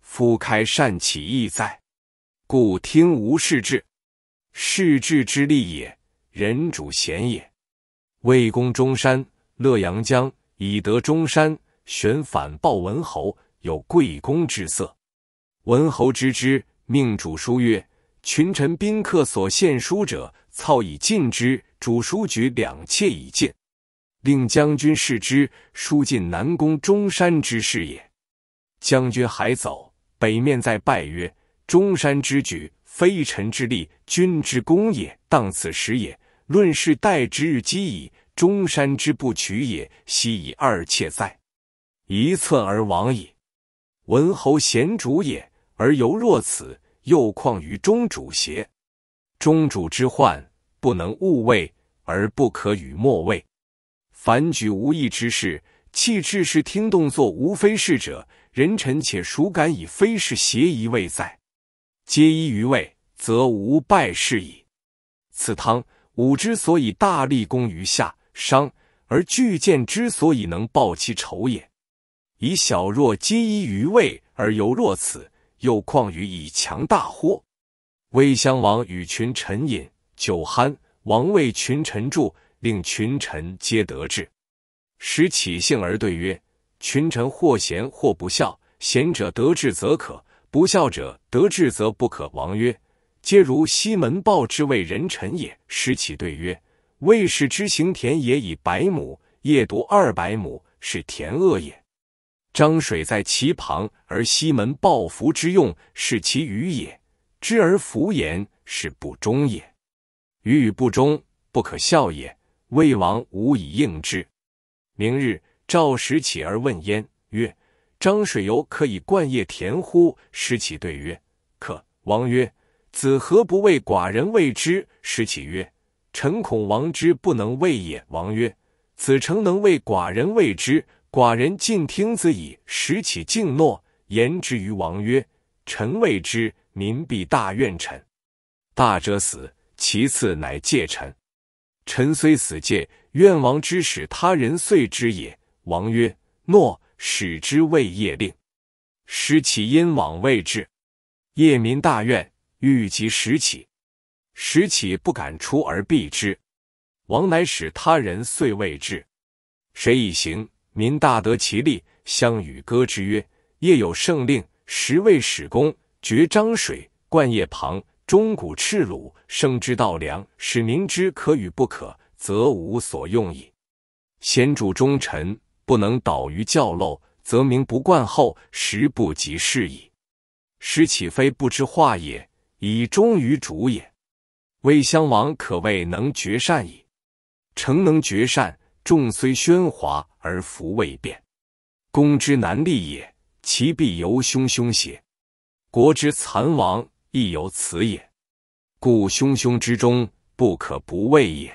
夫开善起义哉，故听无事志。事志之利也。人主贤也。魏公中山，乐阳江以得中山，选反报文侯，有贵公之色。文侯知之，命主书曰：群臣宾客所献书者，操以进之。主书举两妾以进。令将军视之，疏尽南宫中山之事也。将军还走，北面再拜曰：“中山之举，非臣之力，君之功也。当此时也，论世代之日积矣。中山之不取也，昔以二妾在，一寸而亡也。文侯贤主也，而犹若此，又况于中主邪？中主之患，不能勿畏，而不可与莫畏。”凡举无益之事，弃志是听动作无非是者，人臣且孰敢以非是邪疑未在，皆依于位，则无败事矣。此汤武之所以大立功于夏商，而巨剑之所以能报其仇也。以小弱皆依于位而犹若此，又况于以强大乎？魏襄王与群臣饮，酒酣，王谓群臣助。令群臣皆得志，使起兴而对曰：“群臣或贤或不孝，贤者得志则可，不孝者得志则不可。”王曰：“皆如西门豹之为人臣也。”使起对曰：“魏氏之行田也，以百亩夜读二百亩，是田恶也。漳水在其旁，而西门豹服之用，是其愚也。知而弗言，是不忠也。愚与不忠，不可笑也。”魏王无以应之。明日，赵使起而问焉，曰：“漳水游可以灌邺田乎？”使起对曰：“可。”王曰：“子何不为寡人谓之？”使起曰：“臣恐王之不能谓也。”王曰：“子诚能为寡人谓之，寡人尽听子矣。”使起敬诺，言之于王曰：“臣谓之，民必大怨臣，大者死，其次乃戒臣。”臣虽死谏，愿王之使他人遂之也。王曰：“诺，使之谓夜令。”时起因往未之：“夜民大怨，欲及时起。”时起不敢出而避之。王乃使他人遂未之：“谁以行？民大得其利。”相与歌之曰：“夜有圣令，时未使公绝漳水，灌夜旁。”忠鼓赤鲁，生之道良，使民知可与不可，则无所用矣。贤主忠臣，不能导于教漏，则民不贯后，时不及事矣。师岂非不知化也？以忠于主也。魏襄王可谓能决善矣。诚能决善，众虽喧哗而弗未变，攻之难立也。其必由凶凶邪，国之残亡。亦有此也，故汹汹之中，不可不畏也。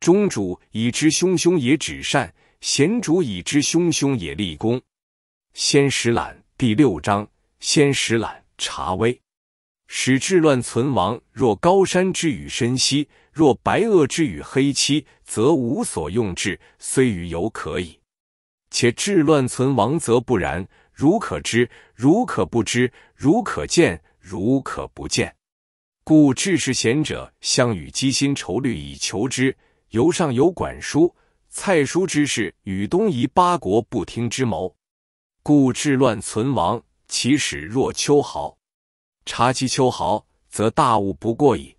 中主以知汹汹也止善，贤主以知汹汹也立功。先实览第六章，先实览察微，使治乱存亡。若高山之与深溪，若白恶之与黑漆，则无所用治，虽与犹可矣。且治乱存亡则不然，如可知，如可不知，如可见。如可不见，故智士贤者相与积心筹虑以求之。由上有管叔、蔡叔之事，与东夷八国不听之谋，故治乱存亡，其始若秋毫，察其秋毫，则大物不过矣。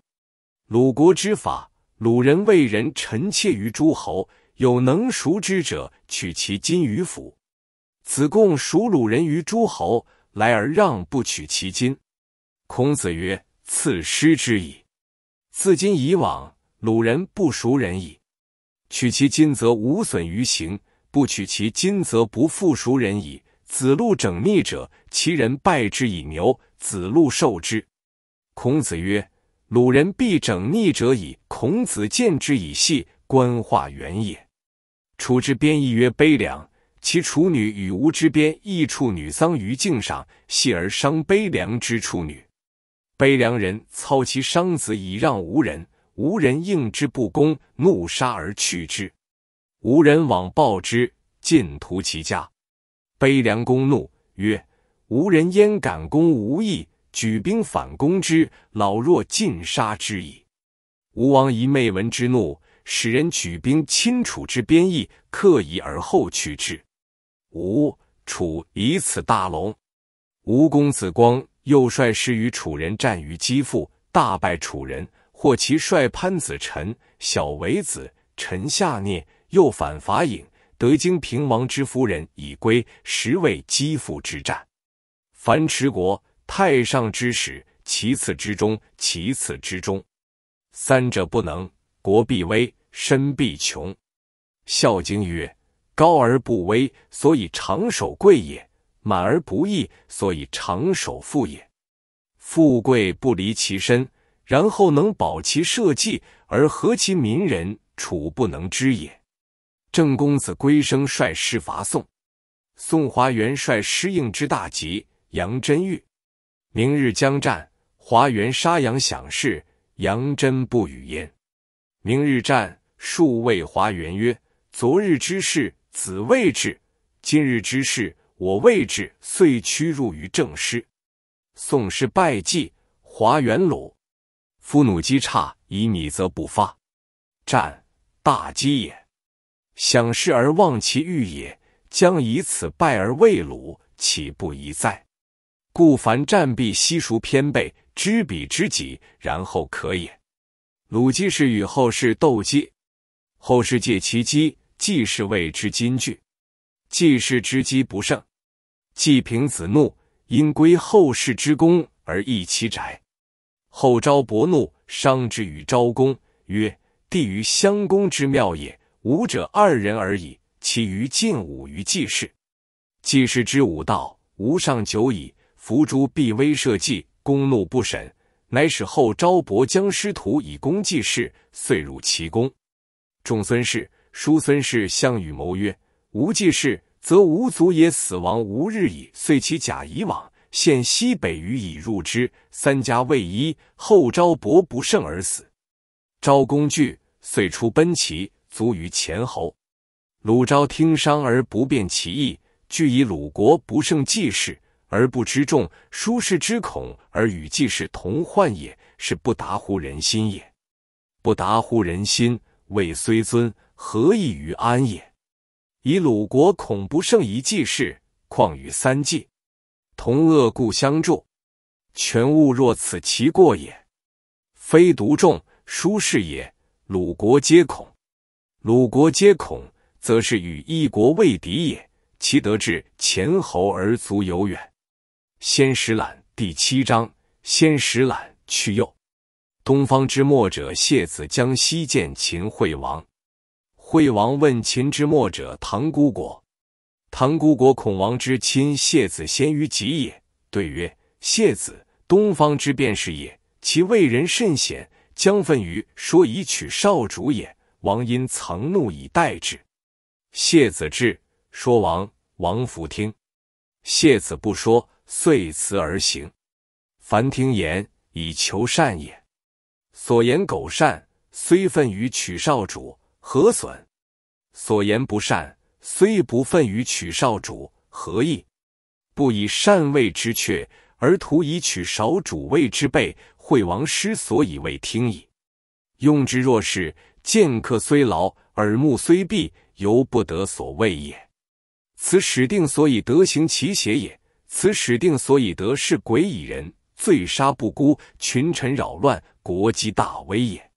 鲁国之法，鲁人为人臣妾于诸侯，有能孰之者，取其金于府。子贡赎鲁人于诸侯，来而让，不取其金。孔子曰：“赐师之矣。自今以往，鲁人不熟人矣。取其金则无损于行，不取其金则不复熟人矣。”子路整逆者，其人拜之以牛。子路受之。孔子曰：“鲁人必整逆者矣。孔子见之以戏，观化远也。楚之边邑曰悲凉，其处女与吴之边亦处女丧于境上，戏而伤悲凉之处女。”悲凉人操其商子以让无人，无人应之不恭，怒杀而去之。无人往报之，尽屠其家。悲凉公怒曰：“无人焉敢攻吴邑？举兵反攻之，老弱尽杀之矣。”吴王一昧闻之怒，使人举兵侵楚之边邑，克以而后取之。吴楚以此大隆。吴公子光。又率师与楚人战于姬父，大败楚人。或其帅潘子臣、小韦子臣下聂，又反伐郢，得荆平王之夫人以归。实为姬父之战。凡持国，太上之始，其次之中，其次之中，三者不能，国必危，身必穷。《孝经》曰：“高而不危，所以长守贵也。”满而不溢，所以长守富也。富贵不离其身，然后能保其社稷，而和其民人，楚不能知也。郑公子归生率师伐宋，宋华元帅师应之大吉，杨真玉。明日将战，华元杀杨享事，杨真不语焉。明日战，数谓华元曰：“昨日之事，子未至；今日之事。”我未至，遂屈入于郑师。宋师败绩，华元鲁夫弩击差以米，则不发。战大饥也，想事而忘其欲也，将以此败而未鲁，岂不宜哉？故凡战必悉熟偏备，知彼知己，然后可也。鲁机是与后世斗鸡，后世借其机，既是谓之金句。季氏之姬不胜，季平子怒，因归后世之功而易其宅。后昭伯怒，伤之于昭公，曰：“帝于襄公之庙也，吾者二人而已，其余尽吾于季氏。季氏之武道无上久矣，伏诸必威社稷，公怒不审，乃使后昭伯将师徒以攻季氏，遂入其宫。众孙氏、叔孙氏相与谋曰。”无济事，则无卒也。死亡无日矣。遂其甲以往，陷西北隅以入之。三家未一，后昭伯不胜而死。昭公惧，遂出奔齐，卒于前侯。鲁昭听商而不辨其意，据以鲁国不胜济事，而不知众。舒适之恐而与济事同患也，是不达乎人心也。不达乎人心，位虽尊，何益于安也？以鲁国恐不胜一计事，况于三计？同恶故相助，权物若此，其过也。非独众殊事也，鲁国皆恐。鲁国皆恐，则是与一国为敌也。其得志，前侯而足有远。先使览第七章，先使览去右。东方之末者，谢子将西见秦惠王。惠王问秦之末者唐孤国，唐孤国恐王之亲谢子先于己也。对曰：谢子东方之便是也，其为人甚险，将愤于说以取少主也。王因曾怒以待之。谢子至，说王，王弗听。谢子不说，遂辞而行。凡听言以求善也，所言苟善，虽愤于取少主。何损？所言不善，虽不愤于取少主，何益？不以善位之阙，而图以取少主位之备，惠王失所以未听矣。用之若是，剑客虽劳，耳目虽闭，犹不得所谓也。此使定所以德行其邪也，此使定所以得是鬼以人，罪杀不孤，群臣扰乱，国基大危也。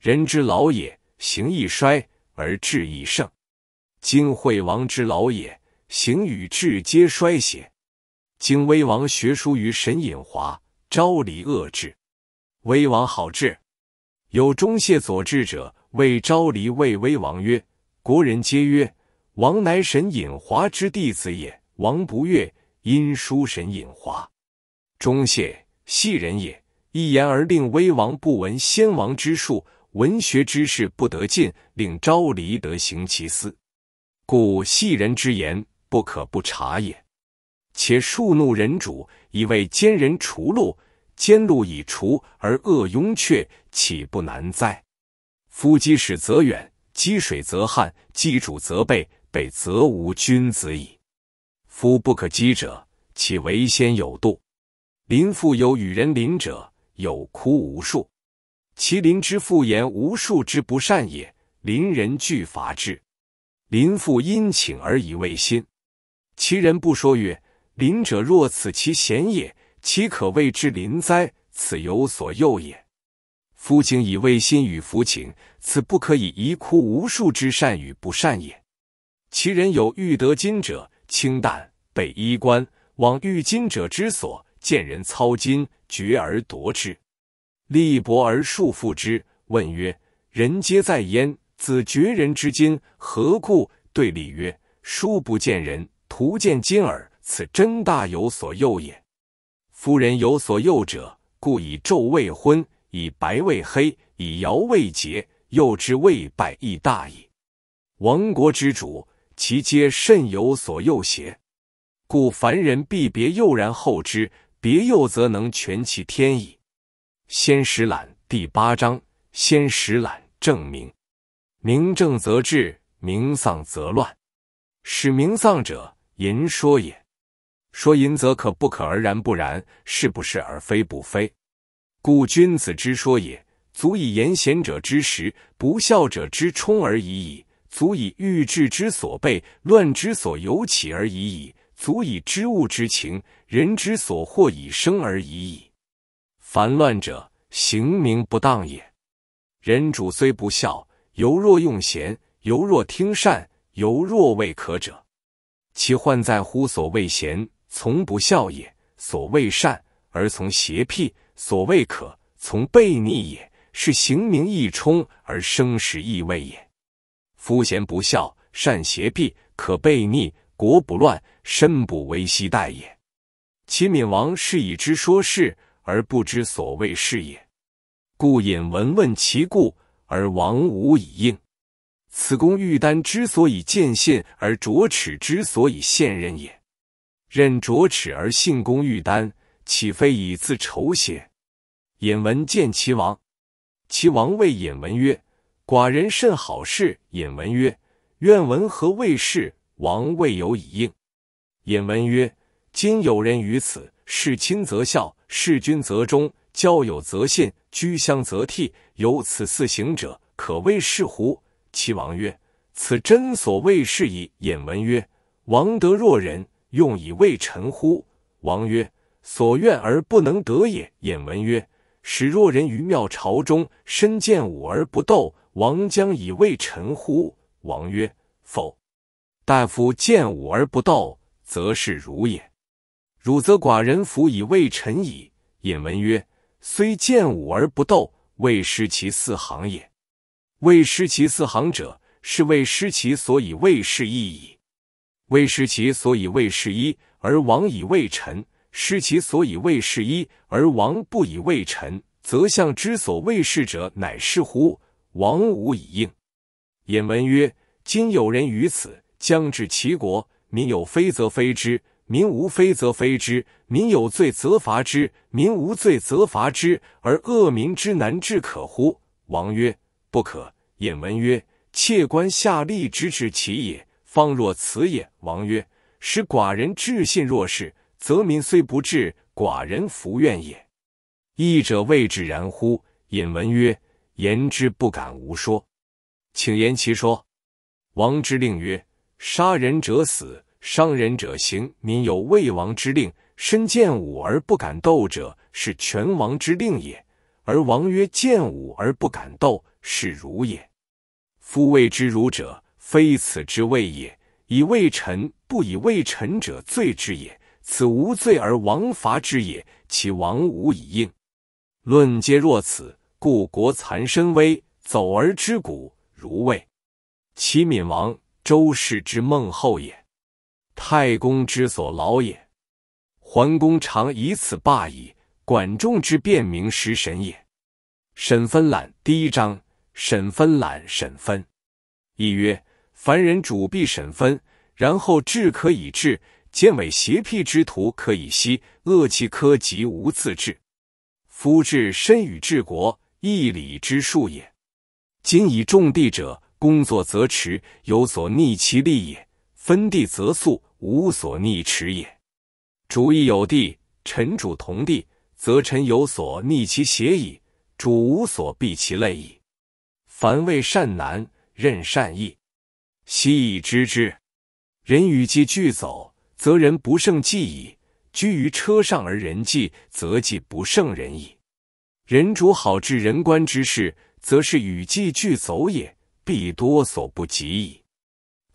人之老也。行亦衰而志亦盛。今惠王之老也，行与志皆衰也。今威王学书于沈尹华，昭离恶志。威王好志，有忠谢佐治者，谓昭离谓威王曰：“国人皆曰，王乃沈尹华之弟子也。王不悦，因书沈尹华。忠谢，系人也，一言而令威王不闻先王之术。”文学之士不得进，令昭离得行其私，故戏人之言不可不察也。且庶怒人主，以为奸人除戮，奸戮已除，而恶庸却，岂不难哉？夫积始则远，积水则旱，积主则背，背则无君子矣。夫不可积者，岂为先有度？邻父有与人邻者，有枯无树。其邻之父言无数之不善也，邻人俱伐之。邻父因请而以慰心，其人不说曰：“邻者若此，其贤也，岂可谓之邻哉？此有所诱也。夫情以慰心与服情，此不可以遗枯无数之善与不善也。其人有欲得金者，清淡被衣冠，往欲金者之所，见人操金，绝而夺之。”力薄而数负之。问曰：“人皆在焉，子绝人之今，何故？”对礼曰：“殊不见人，徒见今耳。此真大有所诱也。夫人有所诱者，故以昼未昏，以白未黑，以遥未结，诱之未败亦大矣。亡国之主，其皆甚有所诱邪？故凡人必别诱然后之，别诱则能全其天矣。”先实览第八章。先实览，证明明正则治，明丧则乱。使明丧者，淫说也。说淫则可不可而然不然，是不是而非不非。故君子之说也，足以言贤者之实，不孝者之冲而已矣；足以欲治之所备，乱之所由起而已矣；足以知物之情，人之所获以生而已矣。凡乱者，行名不当也。人主虽不孝，犹若用贤，犹若听善，犹若未可者，其患在乎所谓贤从不孝也，所谓善而从邪僻，所谓可从悖逆也。是行名易冲而生时易位也。夫贤不孝，善邪僻，可悖逆，国不乱，身不为兮殆也。齐闵王是以之说事。而不知所谓是也，故尹文问其故，而王无以应。此公玉丹之所以见信，而卓齿之所以现任也。任卓齿而信公玉丹，岂非以自酬邪？尹文见其王，其王谓尹文曰：“寡人甚好事。”尹文曰：“愿闻何谓事？”王未有以应。尹文曰：“今有人于此。”事亲则孝，事君则忠，交友则信，居乡则悌。有此四行者，可谓是乎？齐王曰：“此真所谓是矣。”引文曰：“王德若人，用以为臣乎？”王曰：“所愿而不能得也。”引文曰：“使若人于庙朝中，身见武而不斗，王将以为臣乎？”王曰：“否。大夫见武而不斗，则是儒也。”汝则寡人服以谓臣矣。引文曰：“虽见武而不斗，未失其四行也。未失其四行者，是谓失其所以未事义矣。未失其所以未事一，而王以未臣；失其所以未事一，而王不以谓臣，则相之所谓事者，乃是乎？王无以应。”引文曰：“今有人于此，将至齐国，民有非则非之。”民无非则非之，民有罪则罚之，民无罪则罚之，而恶民之难治可乎？王曰：不可。尹文曰：妾观下吏之治其也，方若此也。王曰：使寡人至信若是，则民虽不治，寡人弗怨也。义者谓之然乎？尹文曰：言之不敢无说，请言其说。王之令曰：杀人者死。伤人者行，民有魏王之令；身见武而不敢斗者，是全王之令也。而王曰：“见武而不敢斗，是儒也。”夫谓之儒者，非此之谓也。以为臣不以为臣者，罪之也。此无罪而王伐之也，其王无以应。论皆若此，故国残身危，走而知古，如谓，齐闵王，周氏之孟后也。太公之所劳也，桓公常以此霸矣。管仲之辨明时神也。沈分懒第一章。沈分懒，沈分。亦曰凡人主必沈分，然后治可以治。见为邪僻之徒，可以息恶气；科及无自治。夫治身与治国，一理之术也。今以种地者工作，则持，有所逆其利也。分地则素无所逆迟也。主亦有地，臣主同地，则臣有所逆其邪矣；主无所避其累矣。凡为善难，任善易。昔已知之。人与骥俱走，则人不胜计矣；居于车上而人骥，则计不胜人矣。人主好治人官之事，则是与骥俱走也，必多所不及矣。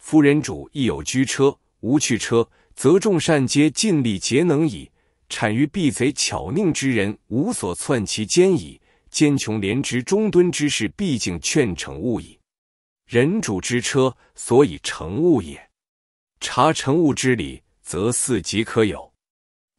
夫人主亦有居车，无去车，则众善皆尽力，皆能矣。产于避贼巧佞之人，无所窜其奸矣。奸穷廉直中敦之事，必竟劝惩物矣。人主之车，所以乘物也。察乘物之理，则四即可有；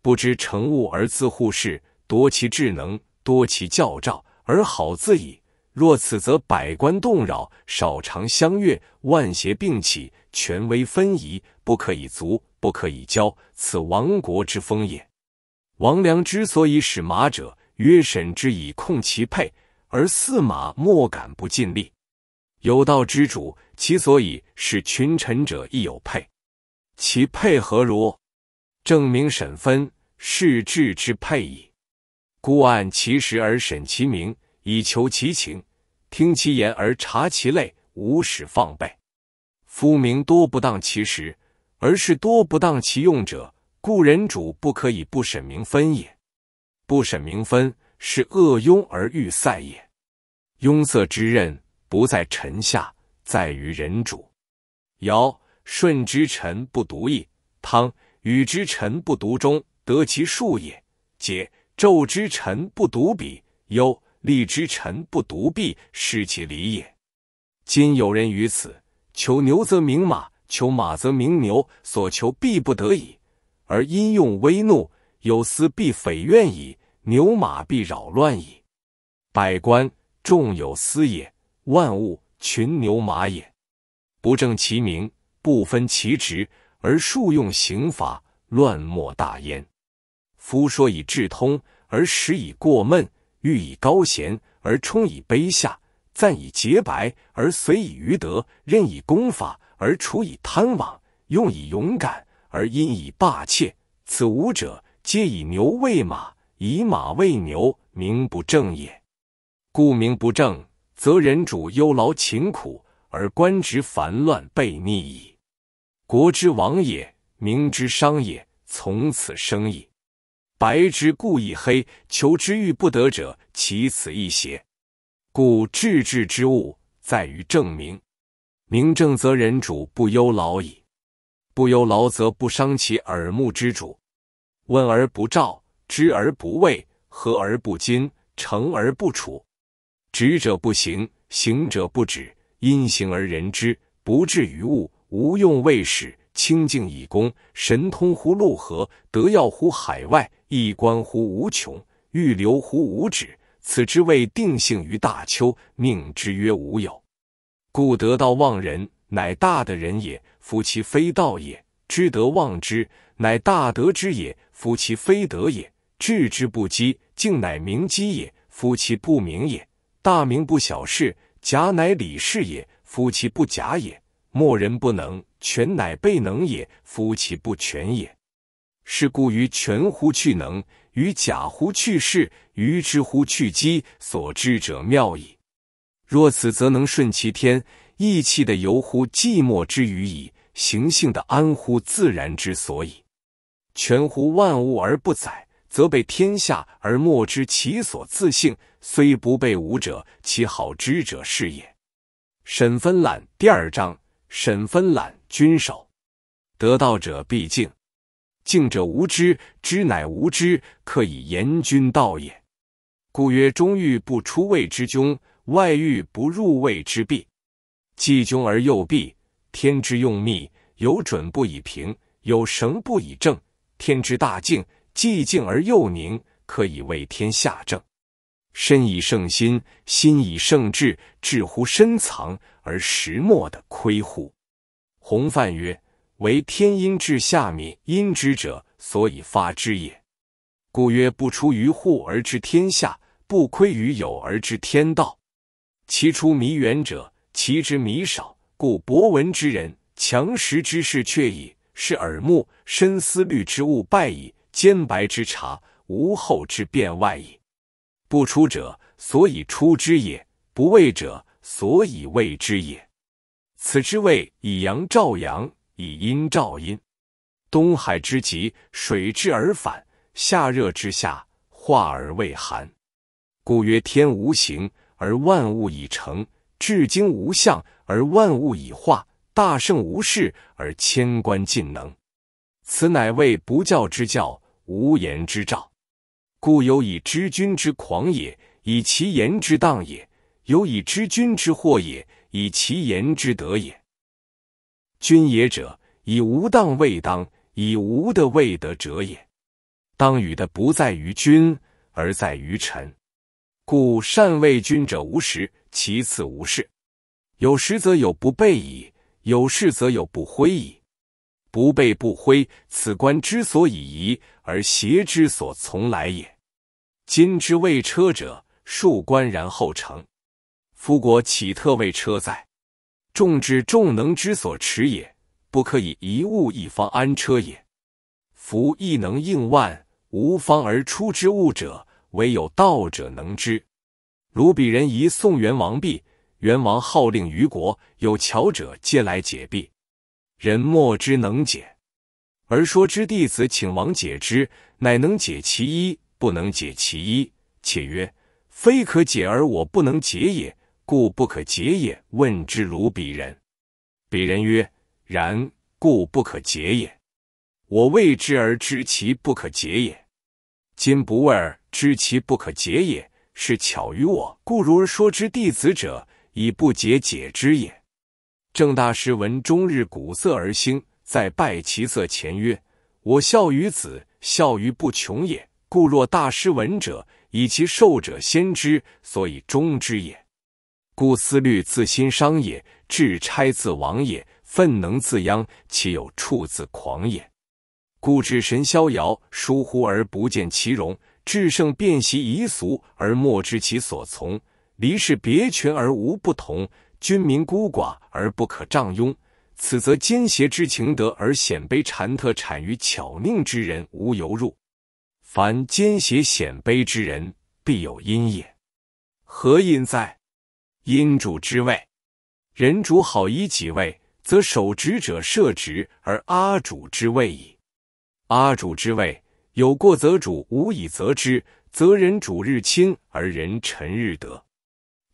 不知乘物而自护事，夺其智能，多其教照，而好自矣。若此，则百官动扰，少常相悦，万邪并起，权威分移，不可以足，不可以骄，此亡国之风也。王良之所以使马者，曰审之以控其配，而驷马莫敢不尽力。有道之主，其所以使群臣者，亦有配。其配何如？证明审分，是治之配矣。故按其实而审其名。以求其情，听其言而察其类，无始放备。夫名多不当其实，而是多不当其用者，故人主不可以不审明分也。不审明分，是恶庸而欲塞也。庸塞之任，不在臣下，在于人主。尧、舜之臣不独义，汤、禹之臣不独忠，得其数也。桀、纣之臣不独彼，忧。立之臣不独弊失其礼也。今有人于此，求牛则名马，求马则名牛，所求必不得已，而因用威怒，有司必匪怨矣，牛马必扰乱矣。百官众有私也，万物群牛马也，不正其名，不分其职，而数用刑法，乱莫大焉。夫说以智通，而时以过闷。欲以高贤而充以卑下，赞以洁白而随以愚德，任以功法而处以贪妄，用以勇敢而因以霸怯。此五者，皆以牛为马，以马为牛，名不正也。故名不正，则人主忧劳勤苦而官职烦乱悖逆矣。国之亡也，民之伤也，从此生矣。白之故亦黑，求之欲不得者，其此一邪。故治治之物，在于正明。明正则人主不忧劳矣。不忧劳，则不伤其耳目之主。问而不照，知而不畏，和而不矜，成而不处。止者不行，行者不止，因行而人之，不至于物。无用未始清净以功，神通乎陆河，得要乎海外。亦观乎无穷，欲流乎无止，此之谓定性于大丘。命之曰无有，故得道忘人，乃大的人也；夫其非道也。知德忘之，乃大德之也；夫其非德也。智之不积，静乃明积也；夫其不明也。大明不小事，假乃理事也；夫其不假也。莫人不能，全乃备能也；夫其不全也。是故于全乎去能，于假乎去事，于知乎去机，所知者妙矣。若此，则能顺其天，意气的由乎寂寞之余矣，行性的安乎自然之所以。全乎万物而不宰，则被天下而莫知其所自性。虽不被吾者，其好之者是也。沈分懒第二章，沈分懒君守得道者必敬。敬者无知，知乃无知，可以言君道也。故曰：中欲不出位之君，外欲不入位之弊。既君而又弊，天之用密，有准不以平，有绳不以正。天之大静，既静而又宁，可以为天下正。身以圣心，心以圣智，至乎深藏而实莫的窥乎。洪范曰。为天阴至下面，阴之者所以发之也。故曰不出于户而知天下，不窥于友而知天道。其出弥远者，其知弥少。故博闻之人，强识之士，却矣；是耳目深思虑之物败矣，兼白之察无后之变外矣。不出者，所以出之也；不为者，所以为之也。此之谓以阳照阳。以阴照阴，东海之极，水至而反；夏热之下，化而未寒。故曰：天无形而万物以成，至精无相，而万物以化，大圣无事而千官尽能。此乃谓不教之教，无言之兆。故有以知君之狂也，以其言之荡也；有以知君之惑也，以其言之德也。君也者，以无当未当，以无的未得者也。当与的不在于君，而在于臣。故善为君者无时，其次无事。有时则有不备矣，有事则有不徽矣。不备不徽，此官之所以移，而邪之所从来也。今之谓车者，数官然后成。夫国岂特谓车哉？众之众能之所持也，不可以一物一方安车也。夫亦能应万无方而出之物者，唯有道者能知。如彼人疑宋元王毕，元王号令于国，有巧者皆来解毕，人莫之能解。而说之弟子，请王解之，乃能解其一，不能解其一，且曰：非可解而我不能解也。故不可解也。问之如鄙人，鄙人曰：“然，故不可解也。”我未知而知其不可解也。今不问而知其不可解也，是巧于我，故如说之弟子者，以不解解之也。郑大师闻终日鼓瑟而兴，在拜其色前曰：“我孝于子，孝于不穷也。故若大师闻者，以其受者先知，所以终之也。”故思虑自心伤也，智差自亡也，忿能自殃，岂有处自狂也？故至神逍遥，疏忽而不见其容；至圣辨习遗俗而莫知其所从；离世别群而无不同；君民孤寡而不可仗拥。此则奸邪之情德，而鲜卑谗特产于巧佞之人，无由入。凡奸邪鲜卑之人，必有因也。何因在？因主之位，人主好以己位，则守职者摄职而阿主之位矣。阿主之位有过则主无以则之，则人主日亲而人臣日得。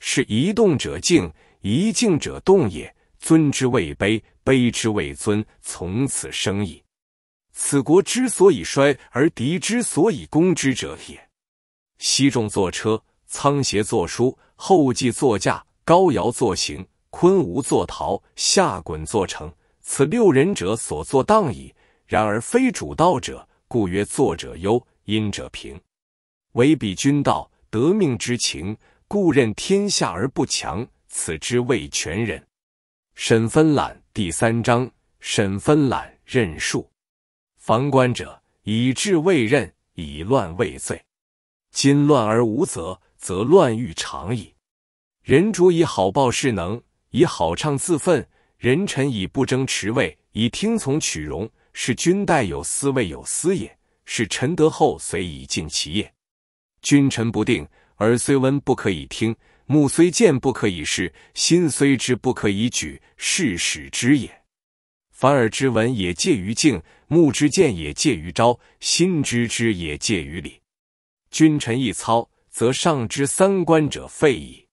是一动者静，一静者动也。尊之谓卑，卑之谓尊，从此生矣。此国之所以衰，而敌之所以攻之者也。西仲坐车。仓颉作书，后稷作驾，高尧作行，昆吾作陶，夏鲧作成。此六人者，所作当矣。然而非主道者，故曰作者忧，因者平。唯彼君道，得命之情，故任天下而不强。此之谓全人。沈芬懒第三章。沈芬懒任术。凡官者，以治未任，以乱未罪。今乱而无责。则乱欲长矣。人主以好报势能，以好唱自奋；人臣以不争持位，以听从取容。是君待有司，未有司也；是臣德厚，虽以尽其业。君臣不定，耳虽闻不可以听，目虽见不可以视，心虽知不可以举，是使之也。凡尔之闻也，介于静；目之见也，介于昭；心之知也，介于理。君臣一操。则上之三观者废矣。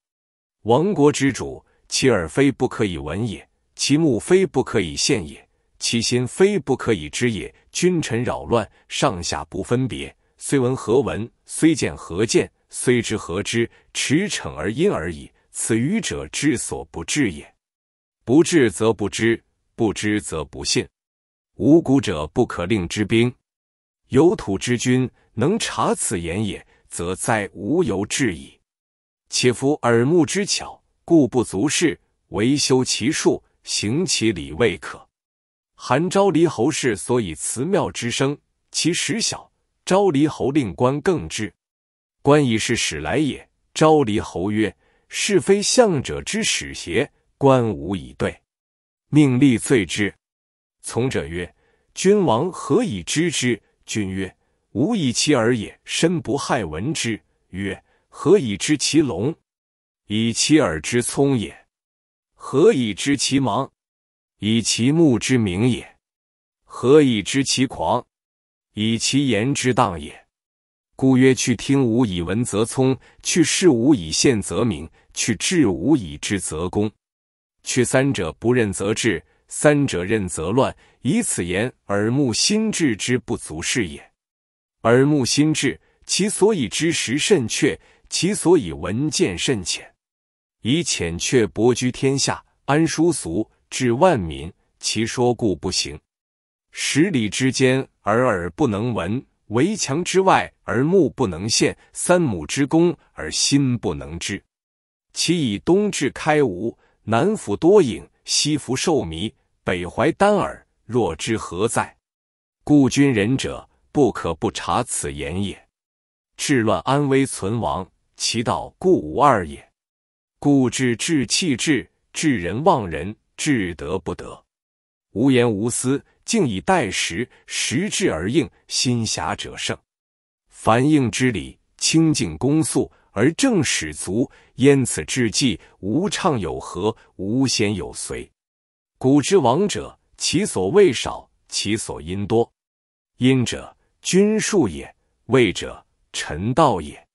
亡国之主，其耳非不可以闻也，其目非不可以现也，其心非不可以知也。君臣扰乱，上下不分别，虽闻何闻？虽见何见？虽知何知？驰骋而因而已。此愚者之所不至也。不至则不知，不知则不信。无古者不可令之兵，有土之君能察此言也。则在无由至矣。且夫耳目之巧，故不足恃；惟修其术，行其礼，未可。韩昭离侯氏所以辞庙之声，其实小。昭离侯令官更之。官以是使来也。昭离侯曰：“是非相者之使邪？”官无以对，命立罪之。从者曰：“君王何以知之？”君曰：吾以其耳也，身不害闻之。曰：何以知其聋？以其耳之聪也。何以知其盲？以其目之明也。何以知其狂？以其言之荡也。故曰：去听吾以闻则聪，去视吾以现则明，去治吾以治则公。去三者不任则治，三者任则乱。以此言耳目心智之不足是也。耳目心智，其所以知识甚确，其所以闻见甚浅。以浅却博居天下，安殊俗治万民，其说故不行。十里之间而耳不能闻，围墙之外而目不能见，三亩之功，而心不能知。其以东至开吴，南抚多影，西抚寿弥，北怀丹耳，若之何在？故君仁者。不可不察此言也。治乱安危存亡，其道固无二也。故治治气治，治人忘人，治德不得。无言无私，静以待时，时至而应。心狭者胜。凡应之理，清净公素而正始足。焉此治计无畅有和，无险有随。古之亡者，其所未少，其所因多。因者。君术也，位者臣道也。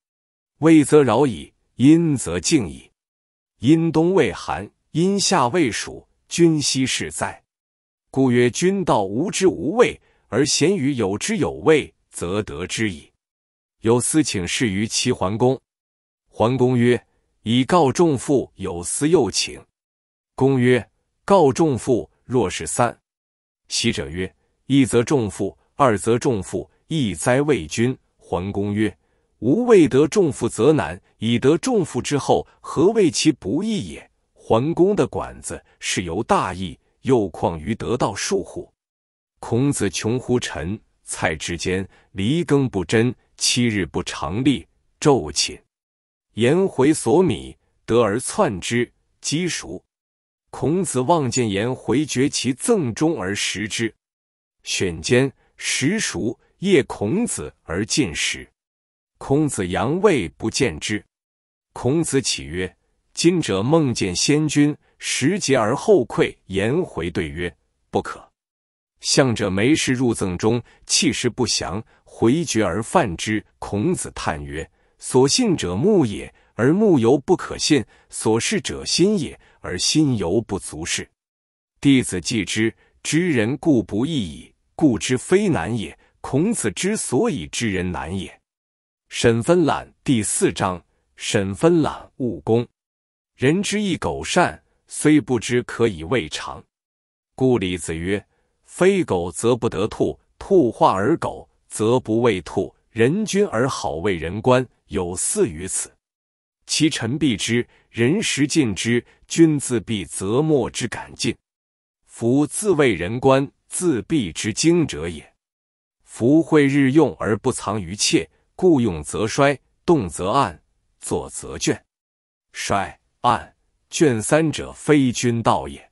位则饶矣，阴则敬矣。阴冬畏寒，阴夏畏暑。君昔是哉？故曰：君道无知无畏，而贤于有知有畏，则得之矣。有司请事于齐桓公，桓公曰：“以告众父。”有司又请，公曰：“告众父，若是三。”昔者曰：“一则众父，二则众父。”益哉，魏君！桓公曰：“吾未得重负，则难；以得重负之后，何谓其不义也？”桓公的管子是由大义，又况于得道数乎？孔子穷乎臣蔡之间，离耕不贞，七日不长立，昼寝。颜回索米，得而窜之，鸡熟。孔子望见颜回，绝其憎中而食之。选间食熟。夜孔子而进食，孔子阳未不见之。孔子起曰：“今者梦见先君，食节而后馈。”颜回对曰：“不可。向者没事入赠中，气势不祥，回绝而犯之。”孔子叹曰：“所信者目也，而目犹不可信；所事者心也，而心犹不足恃。弟子记之：知人固不易矣，故之非难也。”孔子之所以知人难也。沈纷懒第四章。沈纷懒务功。人之异狗善，虽不知可以未尝。故李子曰：非狗则不得兔，兔化而狗则不畏兔。人君而好为人官，有似于此。其臣必之人时尽之，君自必则莫之敢进。夫自为人官，自避之精者也。福会日用而不藏于妾，故用则衰，动则暗，坐则倦。衰、暗、倦三者，非君道也。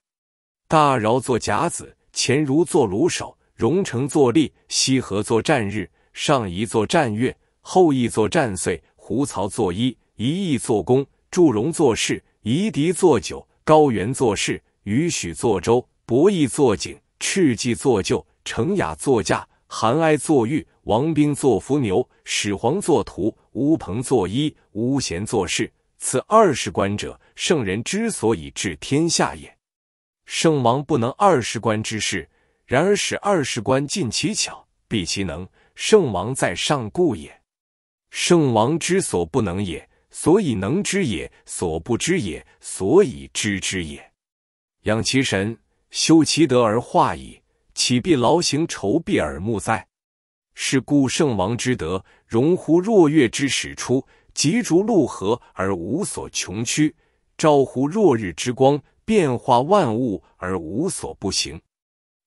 大饶作甲子，钱如作炉首，荣成作立，西河作战日，上夷作战月，后羿作战岁，胡曹作衣，一羿作弓，祝融作事，夷狄作酒，高原作事，禹许作舟，博弈作景，赤骥坐厩，程雅坐驾。韩哀作玉，王兵作伏牛，始皇作图，乌鹏作衣，巫贤作事。此二十官者，圣人之所以治天下也。圣王不能二十官之事，然而使二十官尽其巧，必其能。圣王在上故也。圣王之所不能也，所以能之也；所不知也，所以知之也。养其神，修其德而化矣。岂必劳形愁闭耳目哉？是故圣王之德，容乎若月之始出，及逐陆河而无所穷屈；照乎若日之光，变化万物而无所不行。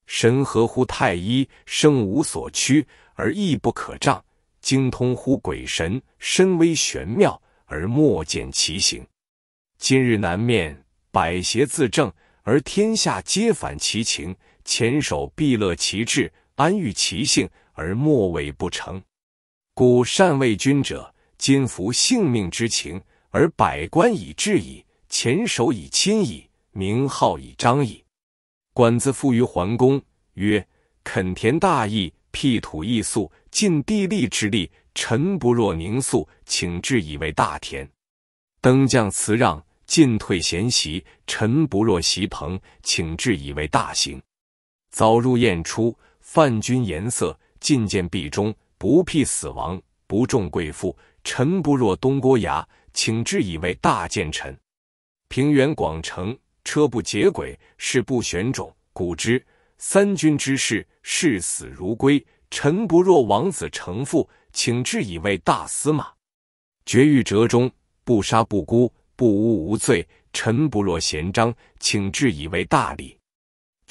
神合乎太一，生无所屈而亦不可障，精通乎鬼神，深微玄妙而莫见其形。今日南面，百邪自正，而天下皆反其情。前首必乐其志，安欲其性，而莫为不成。故善为君者，今服性命之情，而百官以治矣，前首以亲矣，名号以彰矣。管子富于桓公曰：“垦田大义，辟土易粟，尽地利之力，臣不若宁粟，请治以为大田。”登将辞让，进退贤席，臣不若席朋，请治以为大行。早入晏出，范君颜色，尽见必中，不辟死亡，不重贵妇。臣不若东郭牙，请致以为大谏臣。平原广城，车不结轨，士不选种。古之三军之事，视死如归。臣不若王子成父，请致以为大司马。绝狱折中，不杀不辜，不诬无罪。臣不若贤章，请致以为大礼。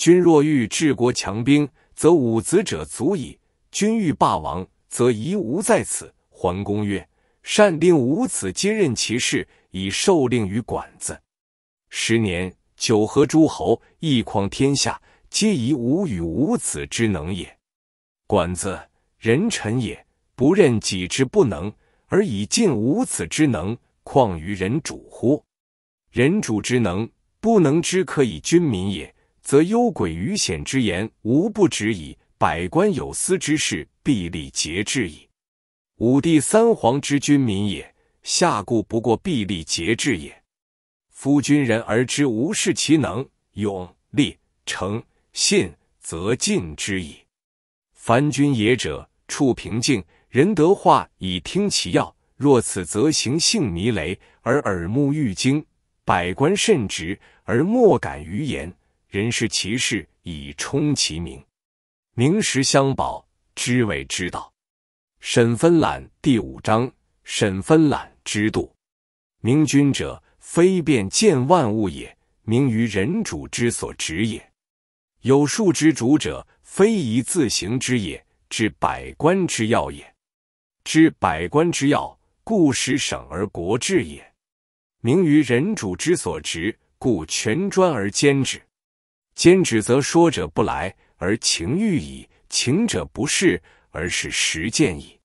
君若欲治国强兵，则五子者足矣；君欲霸王，则宜吾在此。桓公曰：“善，令五子皆任其事，以受令于管子。十年，九合诸侯，一匡天下，皆宜吾与五子之能也。管子，人臣也，不任己之不能，而以尽五子之能，况于人主乎？人主之能，不能之可以君民也。”则幽鬼于险之言，无不止矣。百官有私之事，必立节制矣。武帝三皇之君民也，下固不过必立节制也。夫君人而知无事其能勇力诚信，则尽之矣。凡君也者，处平静，仁德化以听其要。若此，则行性弥雷而耳目欲惊；百官慎直，而莫敢于言。人是其事以充其名，名实相保，知为之道。沈分览第五章。沈分览之度，明君者非便见万物也，明于人主之所执也。有数之主者，非宜自行之也，知百官之要也。知百官之要，故使省而国治也。明于人主之所执，故权专而兼之。兼止则说者不来，而情欲矣；情者不是，而是实践矣。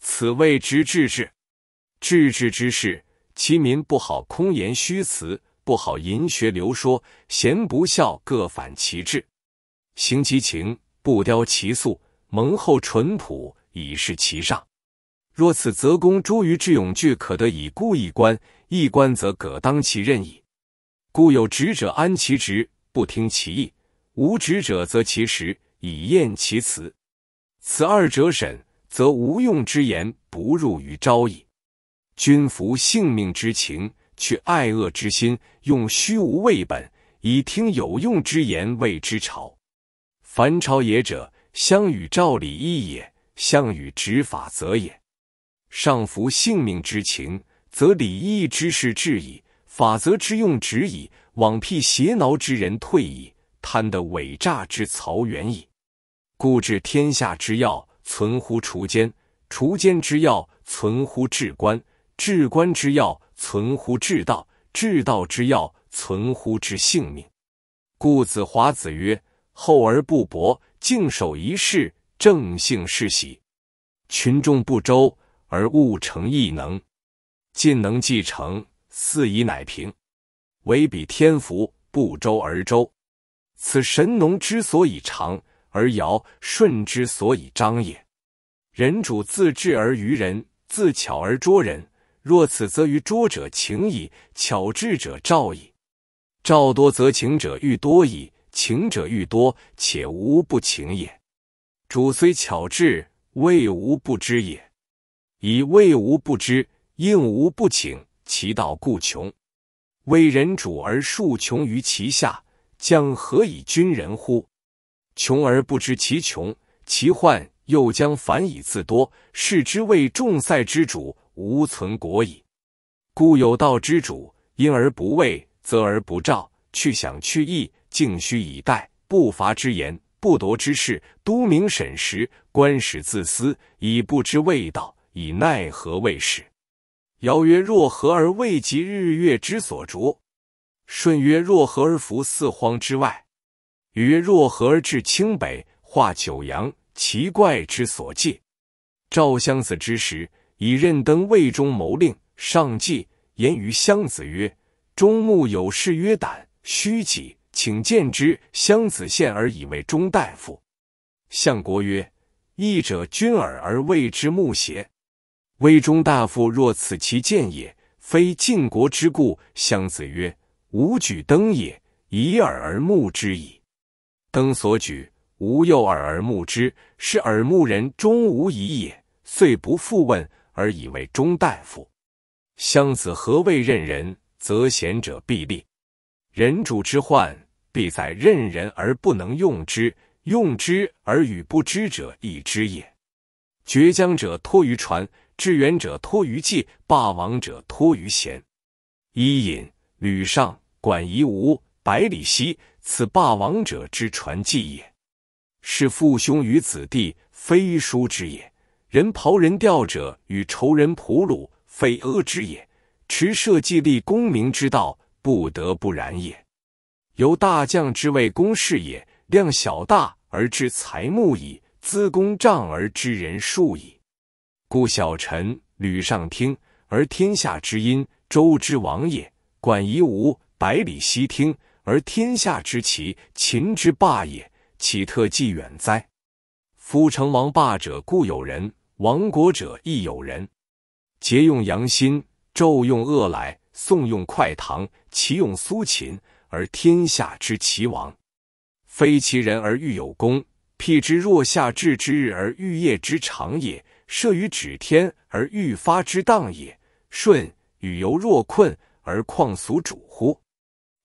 此谓之治治。治治之事，其民不好空言虚辞，不好淫学流说，贤不孝各反其志，行其情，不雕其素，蒙厚淳朴，以是其上。若此，则公诸于智勇俱可得以故一官，一官则可当其任矣。故有职者安其职。不听其意，无职者则其实以厌其辞，此二者审，则无用之言不入于朝矣。君服性命之情，去爱恶之心，用虚无为本，以听有用之言为之朝。凡朝野者，相与照礼义也，相与执法则也。上服性命之情，则礼义之事至矣，法则之用止矣。枉辟邪挠之人退矣，贪得伪诈之曹原矣。故治天下之要，存乎除奸；除奸之要，存乎治官；治官之要，存乎治道；治道之要，存乎治性命。故子华子曰：“厚而不薄，敬守一世，正性是喜。群众不周而务成，亦能尽能继承，四夷乃平。”唯比天福不周而周，此神农之所以长，而尧舜之所以彰也。人主自智而愚人，自巧而拙人。若此，则于拙者情矣，巧智者兆矣。兆多则情者愈多矣，情者愈多，且无不情也。主虽巧智，未无不知也。以未无不知，应无不请，其道固穷。为人主而数穷于其下，将何以君人乎？穷而不知其穷，其患又将反以自多。是之谓众塞之主，无存国矣。故有道之主，因而不为，则而不召，去想去意，静虚以待，不伐之言，不夺之事，都明审时，官使自私，以不知味道，以奈何为始。尧曰：“若何而未及日月之所逐？”舜曰：“若何而服四荒之外？”禹曰：“若何而至清北化九阳奇怪之所界？”赵襄子之时，以任登魏中谋令上计，言于襄子曰：“中木有事曰胆虚己，请见之。”襄子献而以为中大夫。相国曰：“义者君耳，而谓之木邪？”魏中大夫若此其见也，非晋国之故。襄子曰：“吾举登也，以耳而目之矣。登所举，吾右耳而目之，是耳目人终无疑也。遂不复问，而以为中大夫。襄子何谓任人？则贤者必立。人主之患，必在任人而不能用之，用之而与不知者，亦之也。绝江者托于船。”致远者托于计，霸王者托于贤。伊尹、吕尚、管夷吾、百里奚，此霸王者之传记也。是父兄与子弟，非叔之也。人庖人钓者，与仇人仆虏，非恶之也。持社稷立功名之道，不得不然也。由大将之位，公事也。量小大而知财木矣，资公丈而知人数矣。故小臣吕上听而天下之音周之王也；管夷吾百里奚听而天下之齐秦之霸也。岂特计远哉？夫成王霸者，固有人；亡国者亦有人。桀用杨心，纣用恶来，宋用快唐，齐用苏秦，而天下之齐亡。非其人而欲有功，辟之若夏至之日而欲业之长也。设于指天而欲发之荡也，舜禹犹若困而况俗主乎？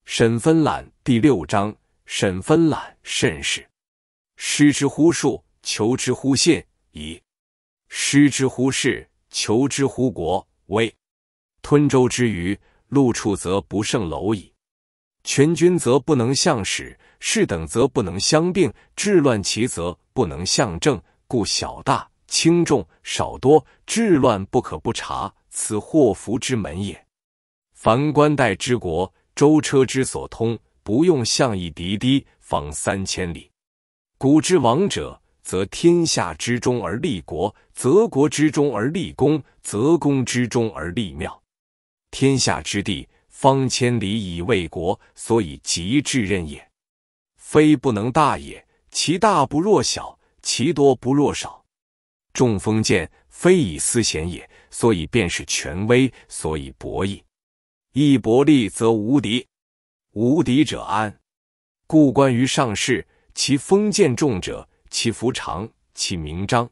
沈分懒第六章，沈分懒甚是。失之乎术，求之乎信矣；失之乎事，求之乎国危。吞舟之鱼，陆处则不胜蝼蚁；全军则不能相使，士等则不能相并，治乱其则不能相正，故小大。轻重少多治乱不可不察，此祸福之门也。凡官代之国，舟车之所通，不用相意敌敌，方三千里。古之王者，则天下之中而立国；则国之中而立功，则公之中而立庙。天下之地，方千里以为国，所以极至任也。非不能大也，其大不若小，其多不若少。众封建，非以私贤也，所以便是权威；所以博弈，一博利则无敌，无敌者安。故关于上世，其封建重者，其福长，其名彰。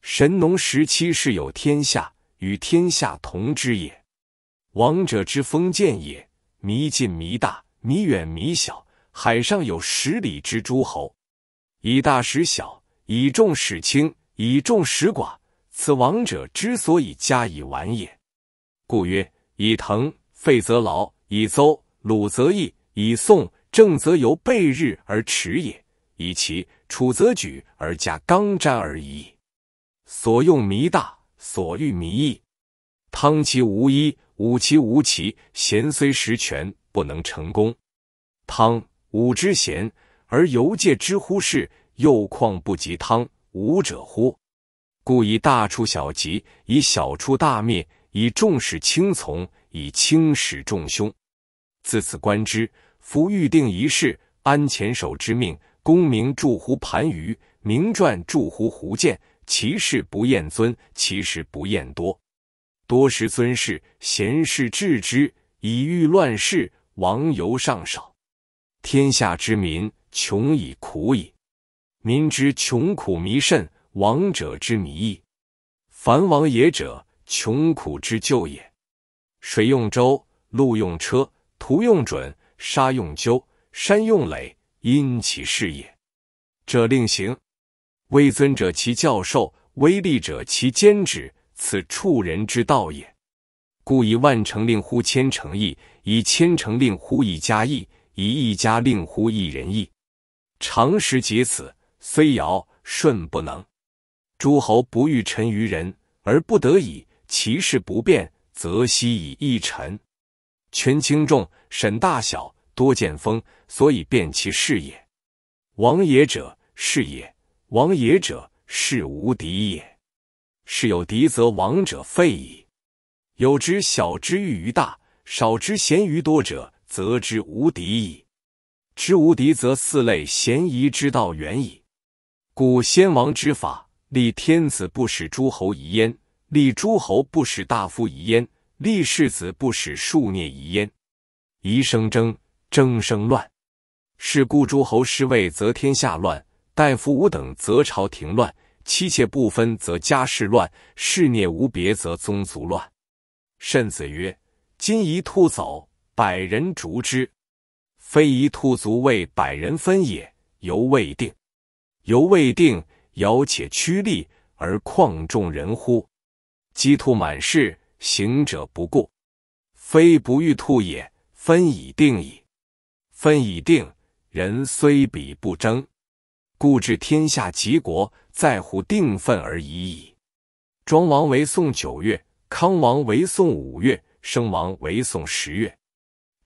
神农时期是有天下，与天下同之也。王者之封建也，弥近弥大，弥远弥小。海上有十里之诸侯，以大使小，以重使轻。以众识寡，此王者之所以加以完也。故曰：以滕废则劳，以邹鲁则易，以宋郑则由备日而驰也。以其楚则举而加刚瞻而已。所用弥大，所欲弥易。汤其无一，武其无奇，贤虽实权，不能成功。汤武之贤，而犹介之乎士，又况不及汤？无者乎？故以大出小吉，以小出大灭，以众使轻从，以轻使众凶。自此观之，夫欲定一事，安前守之命，功名著乎盘盂，名传著乎胡鉴。其事不厌尊，其事不厌多。多识尊事，贤事治之，以欲乱世，亡犹上少。天下之民，穷以苦矣。民之穷苦弥甚，亡者之弥矣。凡亡也者，穷苦之救也。水用舟，路用车，途用准，沙用纠，山用垒，因其事也。者令行，威尊者其教授，威利者其坚止，此处人之道也。故以万乘令乎千乘义，以千乘令乎一家义，以一家令乎一人义。常识即此。虽尧舜不能，诸侯不欲臣于人而不得已，其事不变，则悉以一臣。权轻重，审大小，多见风，所以变其事也。王也者，是也；王也者，是无敌也。是有敌则亡者废矣。有之小之欲于大，少之咸于多者，则之无敌矣。知无敌则四类咸宜之道远矣。故先王之法，立天子不使诸侯疑焉，立诸侯不使大夫疑焉，立世子不使庶孽疑焉。疑生争，争生乱。是故诸侯失位则天下乱，大夫无等则朝廷乱，妻妾不分则家室乱，世孽无别则宗族乱。慎子曰：“今一兔走，百人逐之，非一兔足为百人分也，犹未定。”犹未定，尧且趋利而况众人乎？鸡兔满市，行者不顾，非不欲兔也，分已定矣。分已定，人虽彼不争，故治天下、齐国在乎定分而已矣。庄王为宋九月，康王为宋五月，生王为宋十月，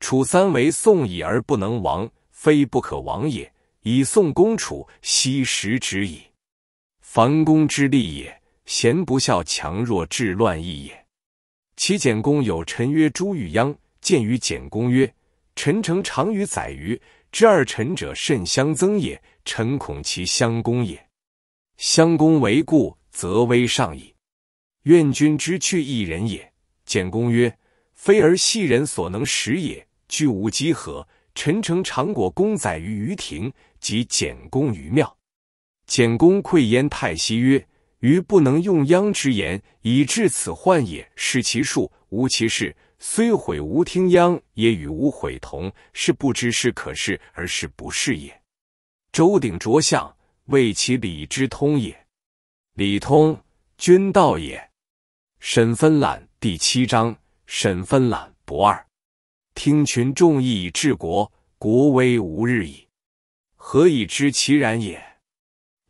楚三为宋矣而不能亡，非不可亡也。以宋公楚，昔时之矣。凡公之利也，贤不肖、强弱、治乱易也。齐简公有臣曰朱玉鞅，见于简公曰：“臣诚常与宰于知二臣者甚相憎也，臣恐其相攻也。相攻为故，则危上矣。愿君之去一人也。”简公曰：“非而系人所能识也，居无稽何？臣诚常果公宰于于庭。”及简公于庙，简公愧焉。太息曰：“余不能用鞅之言，以至此患也。失其术，无其事，虽毁无听央，也，与吾毁同。是不知是可是，而是不是也。”周鼎卓相谓其礼之通也，礼通君道也。《沈分览》第七章，《沈分览》不二，听群众议以治国，国威无日矣。何以知其然也？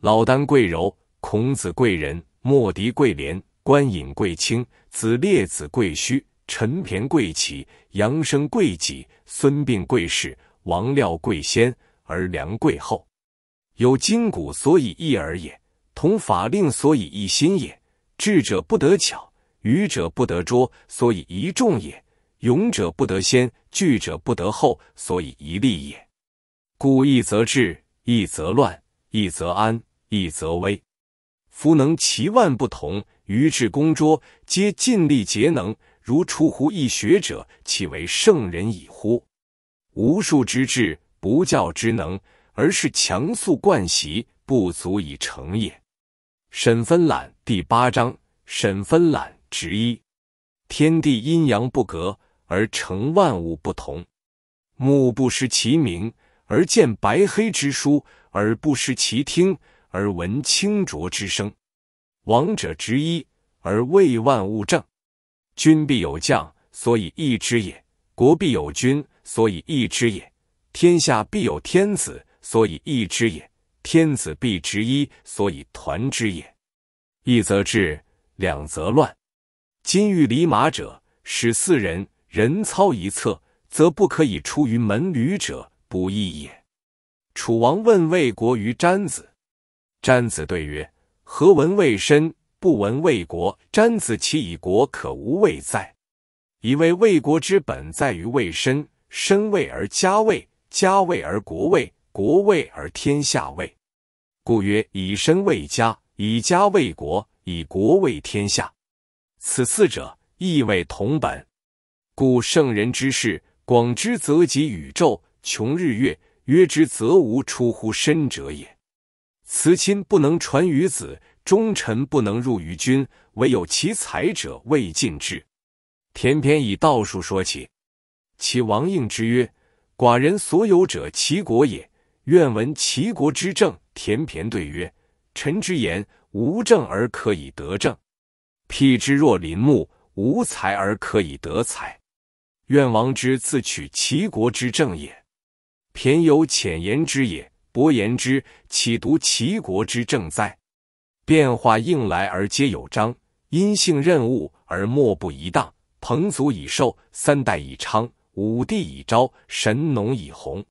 老聃贵柔，孔子贵仁，墨翟贵廉，关尹贵清，子列子贵虚，陈骈贵奇，杨生贵己，孙膑贵势，王廖贵先，而梁贵后。有筋骨所以异耳也，同法令所以一心也。智者不得巧，愚者不得拙，所以一众也。勇者不得先，惧者不得后，所以一利也。故一则治，一则乱，一则安，一则危。夫能其万不同，于治公拙，皆尽力竭能，如出乎一学者，其为圣人矣乎？无数之志，不教之能，而是强速惯习，不足以成也。沈芬懒第八章，沈分懒之一。天地阴阳不隔，而成万物不同。目不识其名。而见白黑之书，而不失其听；而闻清浊之声，王者之一，而为万物正。君必有将，所以义之也；国必有君，所以义之也；天下必有天子，所以义之也；天子必执一，所以团之也。一则治，两则乱。金欲离马者，使四人，人操一策，则不可以出于门闾者。不义也。楚王问魏国于詹子，詹子对曰：“何闻魏身不闻魏国？詹子其以国可无魏哉？以为魏国之本在于魏身，身魏而家魏，家魏而国魏，国魏而天下魏。故曰：以身为家，以家为国，以国为天下。此四者，亦谓同本。故圣人之事，广之则及宇宙。”穷日月，曰之则无出乎身者也。慈亲不能传于子，忠臣不能入于君，唯有其才者未尽之。田骈以道术说起，其王应之曰：“寡人所有者，齐国也。愿闻齐国之政。”田骈对曰：“臣之言，无政而可以得政；辟之若林木，无才而可以得才。愿王之自取齐国之政也。”偏有浅言之也，博言之，岂独齐国之政哉？变化应来而皆有章，因性任物而莫不宜当。彭祖以寿，三代以昌，五帝以昭，神农以弘。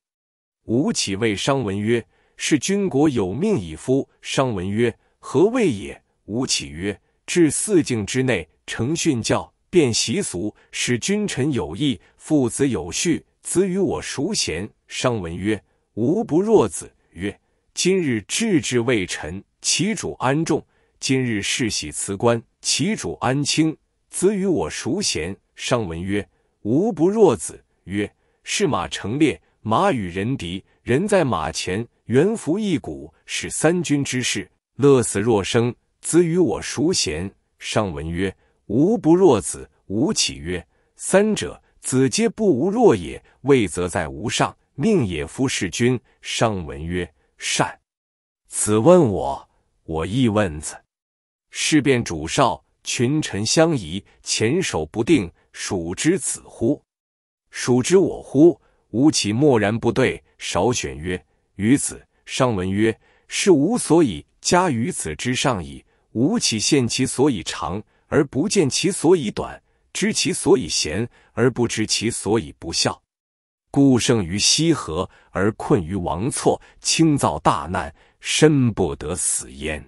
吴起谓商文曰：“是君国有命以夫。”商文曰：“何谓也？”吴起曰：“至四境之内，承训教，变习俗，使君臣有义，父子有序。”子与我孰贤？商文曰：“吾不若子。”曰：“今日置之未臣，其主安重；今日世喜辞官，其主安轻。子与我孰贤？”商文曰：“吾不若子。”曰：“是马成列，马与人敌，人在马前，猿伏一鼓，使三军之势，乐死若生。子与我孰贤？”商文曰：“吾不若子。”吾起曰：“三者。”子皆不无若也，位则在无上，命也。夫事君，商文曰善。子问我，我亦问子。事变主少，群臣相疑，前守不定，数之子乎？数之我乎？吴起默然不对，少选曰：于子。商文曰：是吾所以加于子之上矣。吾岂见其所以长，而不见其所以短。知其所以贤，而不知其所以不孝，故胜于西河而困于王错，轻造大难，身不得死焉。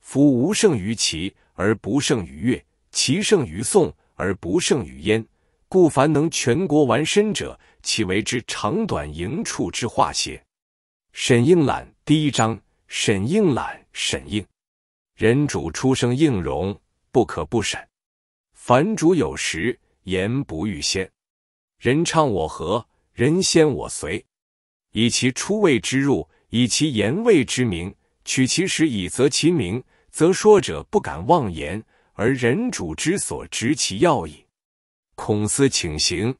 夫无胜于齐而不胜于越，其胜于宋而不胜于燕，故凡能全国完身者，岂为之长短盈处之化邪？沈应览第一章。沈应览，沈应，人主出生应容，不可不审。凡主有时言不欲先，人唱我和，人先我随，以其出位之入，以其言位之名，取其实以则其名，则说者不敢妄言，而人主之所执其要矣。孔思请行，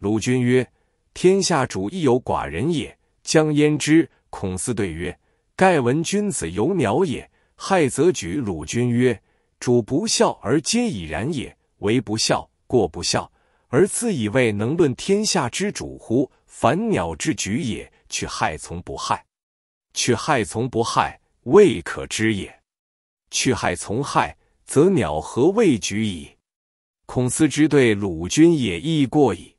鲁君曰：“天下主亦有寡人也，将焉之？”孔思对曰：“盖闻君子有鸟也，害则举。”鲁君曰。主不孝而皆已然也，为不孝，过不孝而自以为能论天下之主乎？凡鸟之举也，去害从不害，去害从不害，未可知也。去害从害，则鸟何未举矣？孔思之对鲁君也，亦过矣。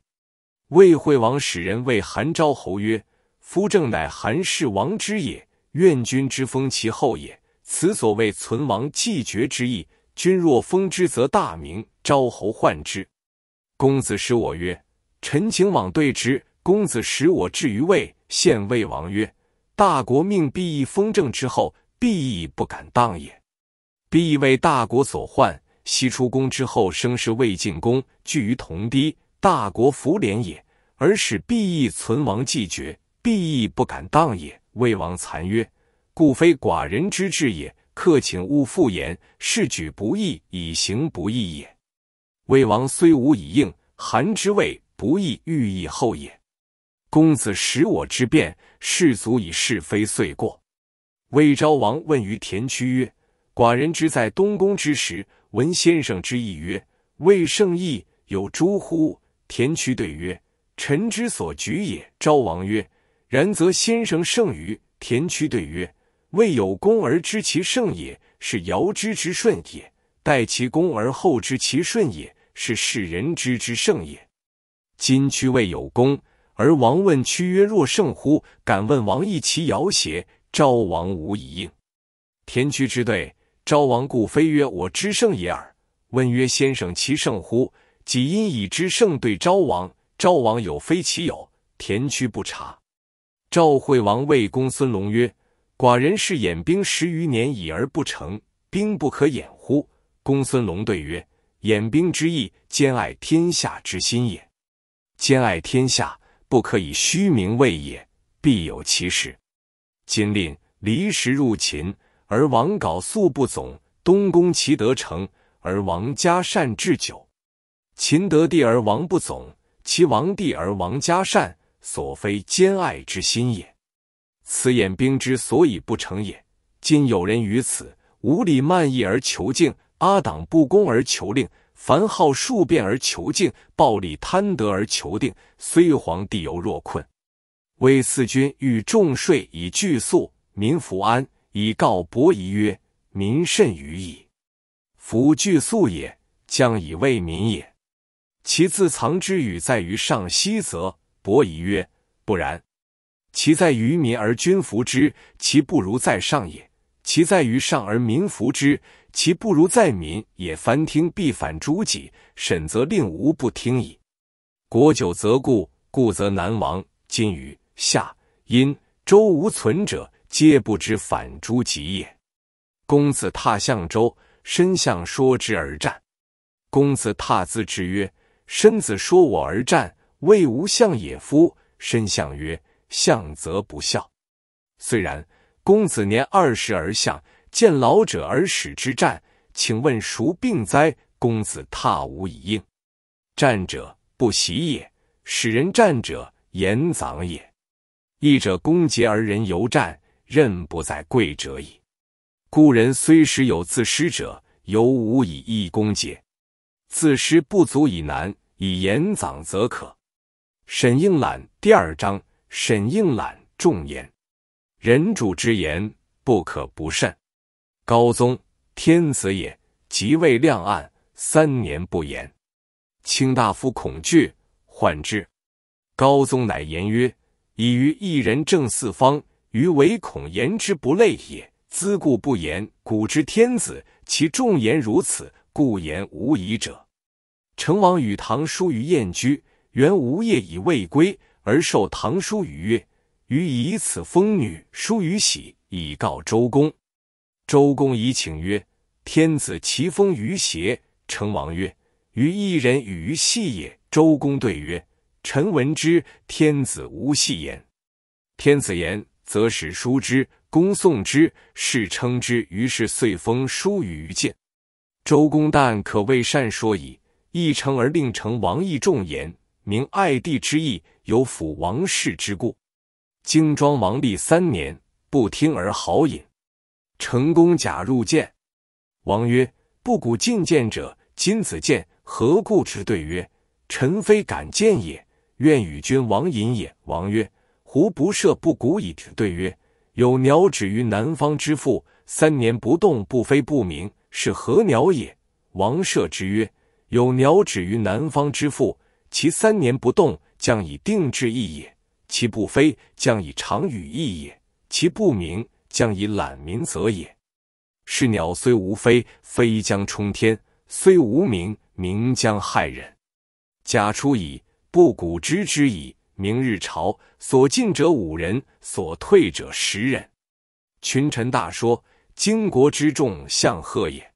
魏惠王使人谓韩昭侯曰：“夫正乃韩氏王之也，愿君之封其后也。此所谓存亡继绝之意。”君若封之，则大名昭侯患之。公子使我曰：“臣请往对之。”公子使我至于魏，献魏王曰：“大国命必义封政之后，必义不敢当也。必义为大国所患。西出宫之后，生势未进宫，居于同堤，大国服连也，而使必义存亡既绝，必义不敢当也。”魏王惭曰：“故非寡人之志也。”客，请勿复言。是举不义，以行不义也。魏王虽无以应，韩之谓不义，欲以后也。公子使我之辩，士足以是非罪过。魏昭王问于田区曰：“寡人之在东宫之时，闻先生之意曰：‘魏胜义有诸乎？’”田区对曰：“臣之所举也。”昭王曰：“然则先生胜于？”田区对曰。未有功而知其胜也是尧之之顺也，待其功而后知其顺也是世人之之胜也。今屈未有功而王问屈曰：“若圣乎？”敢问王亦其尧邪？昭王无以应。田屈之对昭王故非曰：“我之圣也耳。”问曰：“先生其圣乎？”己因以之胜对昭王。昭王有非其有，田屈不察。赵惠王谓公孙龙曰。寡人是演兵十余年已而不成，兵不可掩乎？公孙龙对曰：“演兵之意，兼爱天下之心也。兼爱天下，不可以虚名谓也，必有其实。今令离石入秦，而王稿素不总；东宫其德成，而王嘉善治久。秦得地而王不总，其王地而王嘉善，所非兼爱之心也。”此眼兵之所以不成也。今有人于此，无礼慢易而求敬，阿党不公而求令，凡号数变而求敬，暴力贪得而求定。虽皇帝犹若困。魏四君欲重税以拒粟，民服安，以告伯夷曰：“民甚愚矣，夫拒粟也，将以为民也。其自藏之语在于上西，则伯夷曰：‘不然。’其在于民而君服之，其不如在上也；其在于上而民服之，其不如在民也。凡听必反诸己，审则令无不听矣。国久则固，固则难亡。今与夏、殷、周无存者，皆不知反诸己也。公子踏向周，申相说之而战。公子踏自之曰：“申子说我而战，未无相也。”夫申相曰。相则不孝。虽然公子年二十而相，见老者而使之战，请问孰病哉？公子踏无以应。战者不喜也，使人战者言臧也。义者攻节而人犹战，任不在贵者矣。故人虽时有自失者，犹无以义攻节。自失不足以难，以言臧则可。沈应览第二章。沈应览重言，人主之言不可不慎。高宗天子也，即位亮暗三年不言，卿大夫恐惧，患之。高宗乃言曰：“以于一人正四方，于唯恐言之不类也。兹故不言。古之天子，其重言如此，故言无疑者。”成王与唐叔于燕居，原无业已未归。而受唐叔虞曰：“予以此封女叔虞喜，以告周公。”周公以请曰：“天子其封于邪？”成王曰：“于一人与于戏也。”周公对曰：“臣闻之，天子无戏言。天子言，则使书之，公送之，士称之。于是遂封叔虞于晋。周公旦可谓善说矣。一成而令成王益重言，明爱帝之意。”有辅王室之故。京庄王立三年，不听而好饮。成公假入见，王曰：“不古进见者，今子见何故之？”对曰：“臣非敢见也，愿与君王饮也。”王曰：“胡不射不古矣？”对曰：“有鸟止于南方之腹，三年不动，不飞不鸣，是何鸟也？”王射之曰：“有鸟止于南方之腹，其三年不动。”将以定之义也，其不飞将以长羽翼也，其不明将以懒民泽也。是鸟虽无飞，飞将冲天；虽无鸣，鸣将害人。甲出矣，不鼓之矣。明日朝，所进者五人，所退者十人。群臣大说，经国之众向贺也。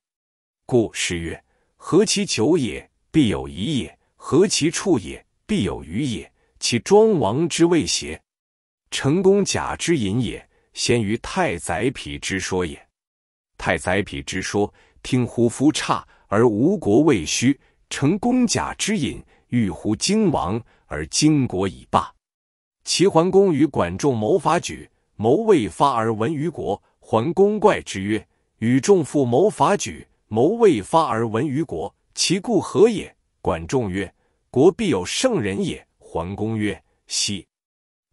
故诗曰：“何其久也，必有疑也；何其处也。”必有余也。其庄王之谓邪，成功甲之隐也。先于太宰匹之说也。太宰匹之说，听乎夫差而无国未虚；成功甲之隐，欲乎荆王而荆国已霸。齐桓公与管仲谋伐举，谋未发而闻于国。桓公怪之曰：“与众父谋伐举，谋未发而闻于国，其故何也？”管仲曰。国必有圣人也。桓公曰：“昔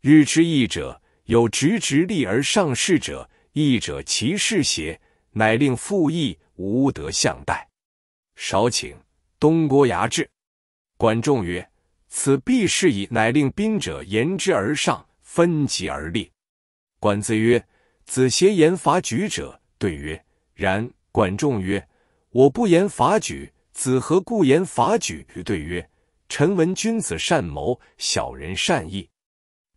日之义者，有执直立而上士者，义者其事邪？乃令复义，无德相待。”少顷，东郭牙志。管仲曰：“此必是以乃令兵者言之而上，分级而立。管子曰：“子挟言伐举者？”对曰：“然。”管仲曰：“我不言伐举，子何故言伐举？”对曰：臣闻君子善谋，小人善意，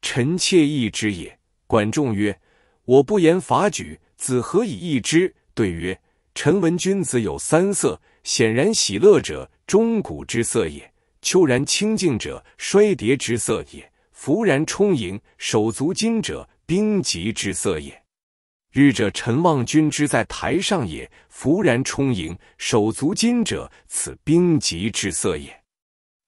臣妾意之也。管仲曰：“我不言法举，子何以议之？”对曰：“臣闻君子有三色：显然喜乐者，钟鼓之色也；秋然清静者，衰叠之色也；弗然充盈，手足金者，兵急之色也。日者，臣望君之在台上也，弗然充盈，手足金者，此兵急之色也。”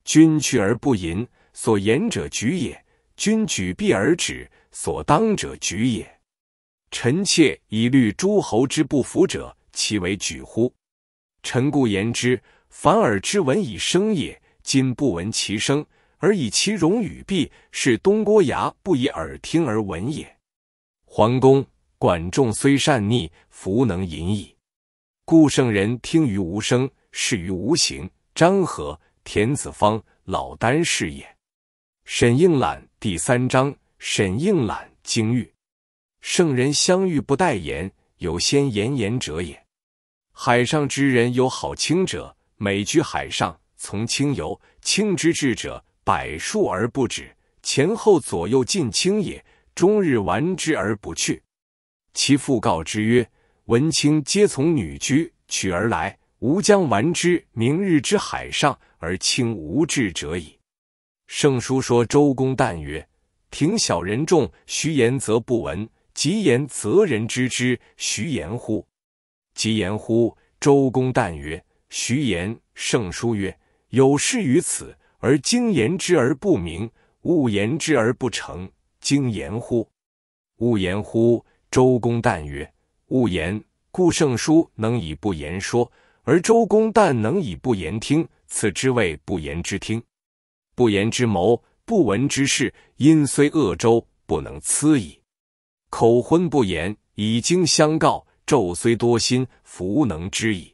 君去而不淫，所言者举也；君举臂而止，所当者举也。臣妾以律诸侯之不服者，其为举乎？臣故言之，凡耳之闻以声也，今不闻其声而以其容与蔽，是东郭牙不以耳听而闻也。桓公、管仲虽善逆，弗能隐矣。故圣人听于无声，视于无形。张合、田子方老聃是也。沈应览第三章。沈应览经玉。圣人相遇不待言，有先言言者也。海上之人有好清者，每居海上，从清游。清之至者，百数而不止，前后左右尽清也。终日玩之而不去。其父告之曰：“文清皆从女居，取而来。”吾将玩之，明日之海上而轻无智者矣。圣书说，周公旦曰：“庭小人众，徐言则不闻，即言则人知之。徐言乎？即言乎？”周公旦曰：“徐言。”圣书曰：“有事于此，而经言之而不明，勿言之而不成，经言乎？勿言乎？”周公旦曰：“勿言。”故圣书能以不言说。而周公旦能以不言听，此之谓不言之听，不言之谋，不闻之事。因虽恶周，不能辞矣。口昏不言，以经相告，纣虽多心，弗能知矣。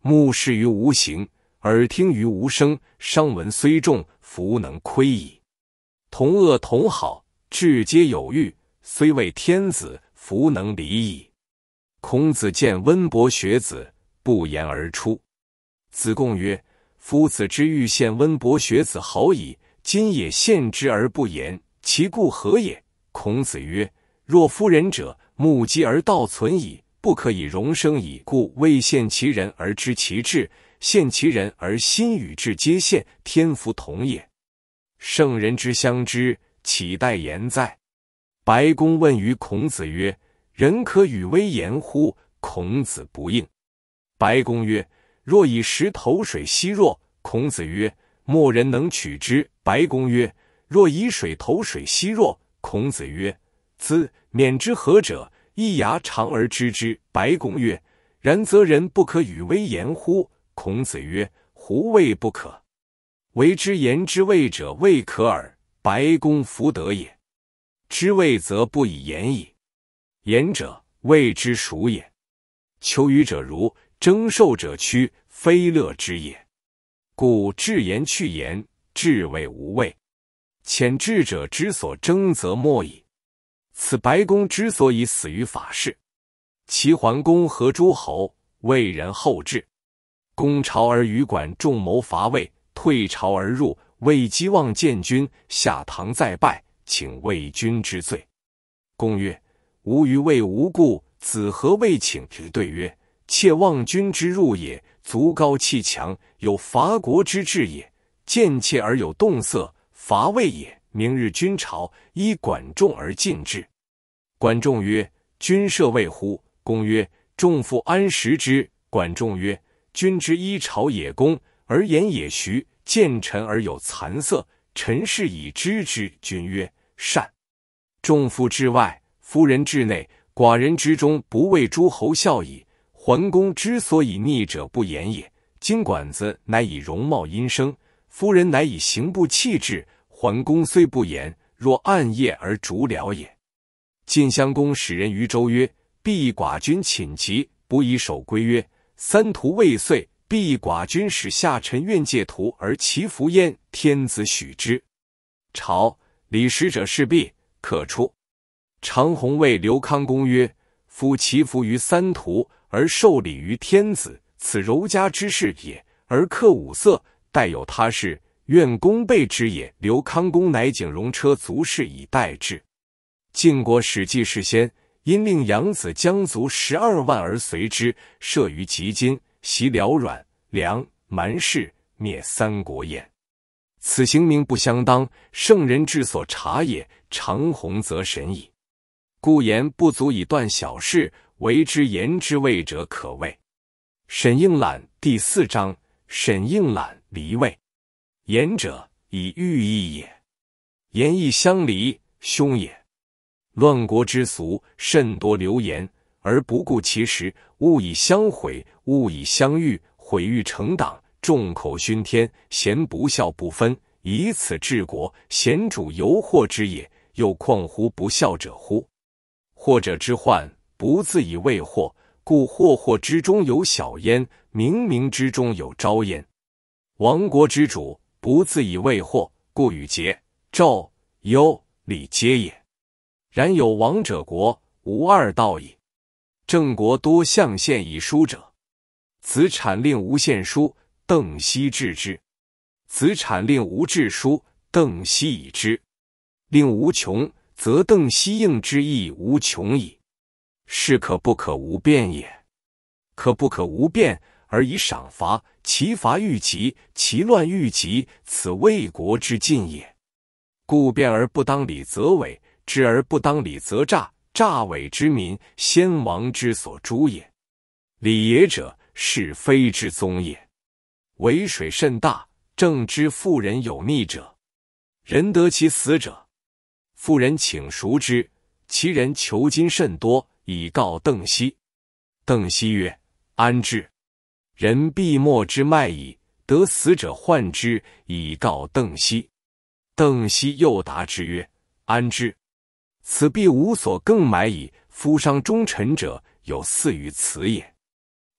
目视于无形，耳听于无声，伤闻虽重，弗能窥矣。同恶同好，至皆有欲，虽为天子，弗能离矣。孔子见温伯学子。不言而出。子贡曰：“夫子之欲陷温伯学子好矣。今也陷之而不言，其故何也？”孔子曰：“若夫仁者，目击而道存矣，不可以容声矣。故未陷其人而知其志，陷其人而心与志皆陷，天福同也。圣人之相知，岂待言哉？”白公问于孔子曰：“人可与微言乎？”孔子不应。白公曰：“若以石投水，奚若？”孔子曰：“莫人能取之。”白公曰：“若以水投水，奚若？”孔子曰：“兹免之何者？一牙长而知之。”白公曰：“然则人不可与微言乎？”孔子曰：“胡谓不可？为之言之谓者，未可耳。白公弗得也。知谓则不以言矣。言者，谓之属也。求于者如。”争受者屈，非乐之也。故至言去言，至谓无畏。遣智者之所争，则莫矣。此白公之所以死于法事。齐桓公和诸侯，为人后至，攻朝而与管仲谋伐魏，退朝而入，魏姬望见君，下堂再拜，请魏君之罪。公曰：“吾于魏无故，子何未请？”对曰：窃望君之入也，足高气强，有伐国之志也。见妾而有动色，伐魏也。明日君朝，依管仲而进之。管仲曰：“君设位乎？”公曰：“仲父安食之。”管仲曰：“君之依朝也公，而言也徐。见臣而有惭色，臣事以知之。君曰：善。仲父之外，夫人之内，寡人之中，不为诸侯笑矣。”桓公之所以逆者不言也。金管子乃以容貌音声，夫人乃以刑部弃质。桓公虽不言，若暗夜而逐辽也。晋襄公使人于周曰：“必寡君寝疾，不以守规曰：“三途未遂，必寡君使下臣愿借图而祈福焉。天子许之。”朝礼使者事毕，可出。常弘谓刘康公曰：“夫祈福于三途。”而受礼于天子，此柔家之事也；而克五色，待有他事，愿功备之也。刘康公乃景荣车足事以待之。晋国史记事先因令养子将卒十二万而随之，射于吉金、袭辽、阮、梁、蛮氏，灭三国也。此行名不相当，圣人之所察也。长虹则神矣，故言不足以断小事。为之言之谓者可畏。沈应览第四章。沈应览离位。言者以欲义也。言义相离，凶也。乱国之俗甚多流言，而不顾其实，物以相毁，物以相欲，毁誉成党，众口熏天，贤不孝不分，以此治国，贤主犹惑之也。又况乎不孝者乎？或者之患。不自以未祸，故祸祸之中有小焉；冥冥之中有昭焉。亡国之主不自以未祸，故与桀、纣、幽、礼皆也。然有亡者国，无二道矣。郑国多项献以书者，子产令无限书，邓析治之；子产令无治书，邓析已之。令无穷，则邓析应之亦无穷矣。是可不可无变也，可不可无变而以赏罚，其罚愈急，其乱愈急，此为国之尽也。故变而不当理则伪，知而不当理则诈，诈伪之民，先王之所诛也。礼也者，是非之宗也。为水甚大，正之妇人有逆者，人得其死者，妇人请赎之，其人求金甚多。以告邓析，邓析曰：“安之，人必莫之卖矣。得死者患之，以告邓析。邓析又答之曰：‘安之，此必无所更买矣。夫伤忠臣者，有似于此也。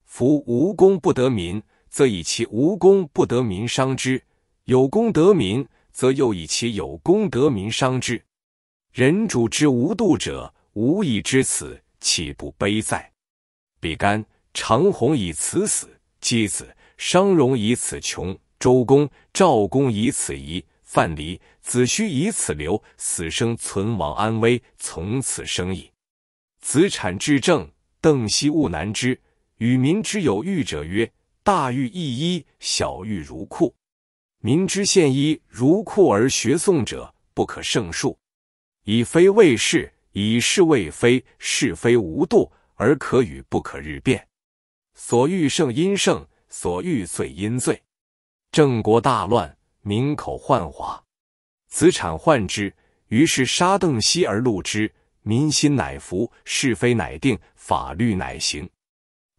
夫无功不得民，则以其无功不得民伤之；有功得民，则又以其有功得民伤之。人主之无度者，无以知此。”岂不悲哉！比干长虹以此死，箕子商容以此穷，周公赵公以此夷，范蠡子胥以此留。死生存亡安危，从此生矣。子产治政，邓析勿难知。与民之有欲者曰：大欲一衣，小欲如裤。民之献衣如裤而学诵者，不可胜数。以非为氏。以是为非，是非无度，而可与不可日辩。所欲胜因胜，所欲罪因罪。郑国大乱，民口患华，子产患之，于是杀邓析而戮之，民心乃服，是非乃定，法律乃行。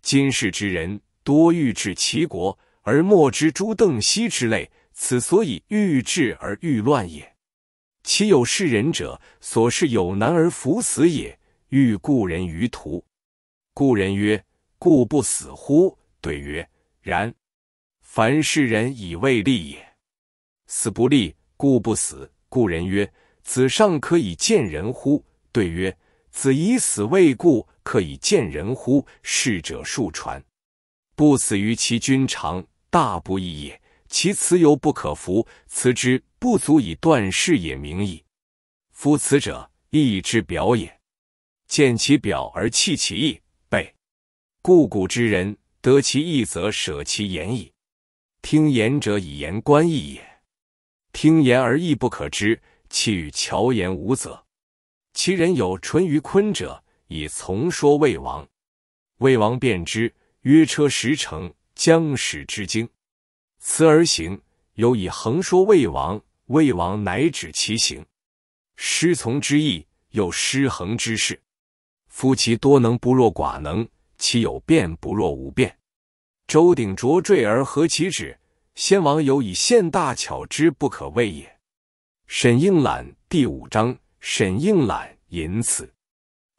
今世之人多欲治齐国，而莫知诛邓析之类，此所以欲治而欲乱也。其有是人者，所事有难而弗死也，欲故人于途。故人曰：“故不死乎？”对曰：“然。凡士人以未立也，死不立，故不死。”故人曰：“子尚可以见人乎？”对曰：“子以死未故，可以见人乎？”逝者数传，不死于其君常，大不义也。其辞犹不可服，辞之不足以断事也明矣。夫辞者，义之表也。见其表而弃其义，背。故古之人得其义则舍其言矣。听言者以言观义也。听言而义不可知，弃与巧言无则。其人有淳于坤者，以从说魏王。魏王便之，约车十乘，将使之经。辞而行，有以横说魏王，魏王乃止其行。师从之意，又失衡之势。夫其多能不若寡能，其有变不若无变。周鼎卓坠而何其止？先王有以现大巧之不可畏也。沈应览第五章，沈应览引此，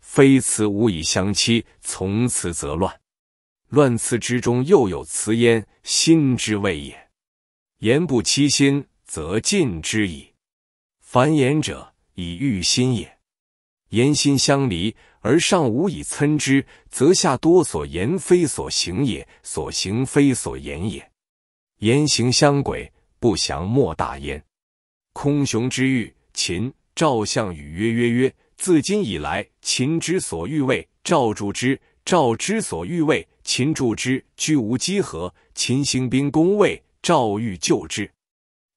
非辞无以相欺，从此则乱。乱辞之中又有辞焉，心之谓也。言不欺心，则尽之矣。凡言者，以喻心也。言心相离而上无以参之，则下多所言非所行也，所行非所言也。言行相诡，不祥莫大焉。空熊之欲，秦赵相与曰曰曰，自今以来，秦之所欲为，赵助之；赵之所欲为，秦助之，居无机何？秦兴兵攻魏，赵欲救之。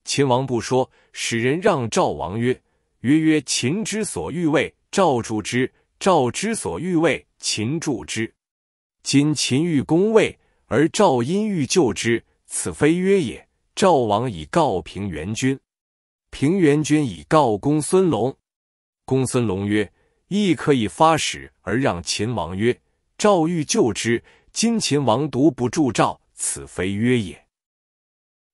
秦王不说，使人让赵王曰：“曰曰，秦之所欲为，赵助之；赵之所欲为，秦助之。今秦欲攻魏，而赵因欲救之，此非曰也。赵王以告平原君，平原君以告公孙龙。公孙龙曰：‘亦可以发使而让秦王曰：赵欲救之。’”今秦王独不铸赵，此非约也。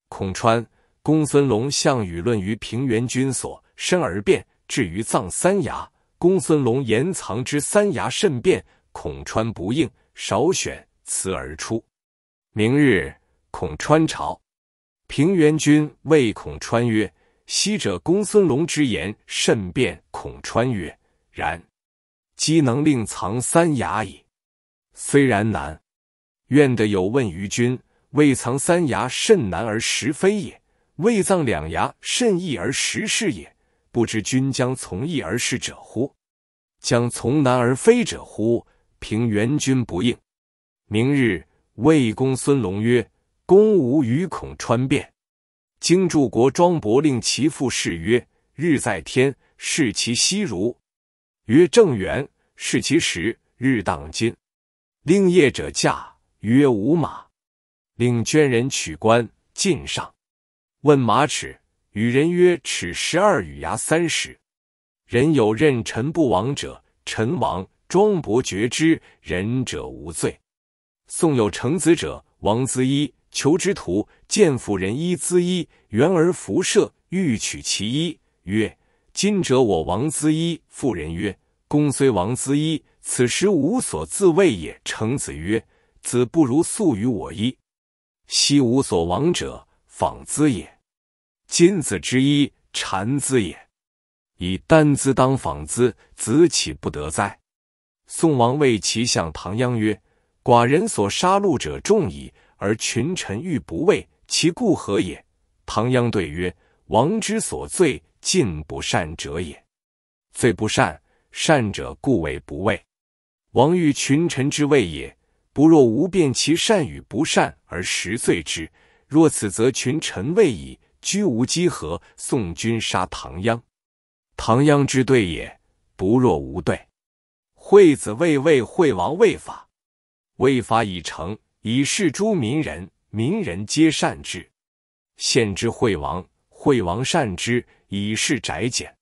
孔川、公孙龙、项羽论于平原君所，身而变，至于藏三牙，公孙龙言藏之三牙甚变，孔川不应，少选辞而出。明日，孔川朝平原君，谓孔川曰：“昔者公孙龙之言甚变。”孔川曰：“然，今能令藏三牙矣。虽然难。”愿得有问于君：未藏三牙甚难而实非也；未藏两牙甚易而实是也。不知君将从易而实者乎？将从难而非者乎？平原君不应。明日，魏公孙龙曰：“公无与孔穿辩。”经著国庄伯令其父誓曰：“日在天，视其息如；曰正元，视其实；日当今。”令业者嫁。”曰无马，令捐人取官进上。问马齿，与人曰尺十二，与牙三十。人有任臣不亡者，臣亡，庄伯绝之，仁者无罪。宋有成子者，王资一求之徒见妇人衣资衣，元而辐射，欲取其衣。曰：今者我王资衣。妇人曰：公虽王资衣，此时无所自卫也。成子曰。子不如素与我衣，昔无所往者，访资也；今子之衣，缠资也。以单资当访资，子岂不得哉？宋王谓其相唐鞅曰：“寡人所杀戮者众矣，而群臣欲不畏，其故何也？”唐鞅对曰：“王之所罪，尽不善者也；罪不善，善者故为不畏。王欲群臣之畏也。”不若无辩其善与不善而实罪之。若此，则群臣畏矣。居无积，何宋君杀唐鞅？唐鞅之对也，不若无对。惠子谓魏惠王谓法，未法已成，以示诸民人，民人皆善之。献之惠王，惠王善之，以示翟简。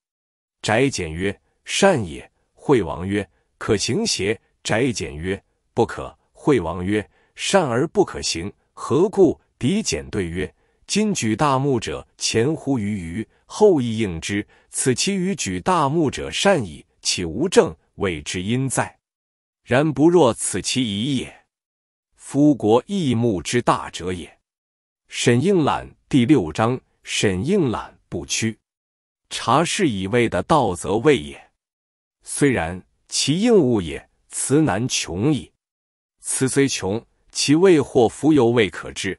翟简曰：“善也。”惠王曰：“可行邪？”翟简曰：“不可。”惠王曰：“善而不可行，何故？”狄简对曰：“今举大木者，前呼于余，后亦应之。此其与举大木者善矣，岂无正？谓之因哉。然不若此其已也。夫国异木之大者也。”沈应懒第六章，沈应懒不屈，察事以位的道则位也。虽然其应物也，辞难穷矣。此虽穷，其未祸福犹未可知。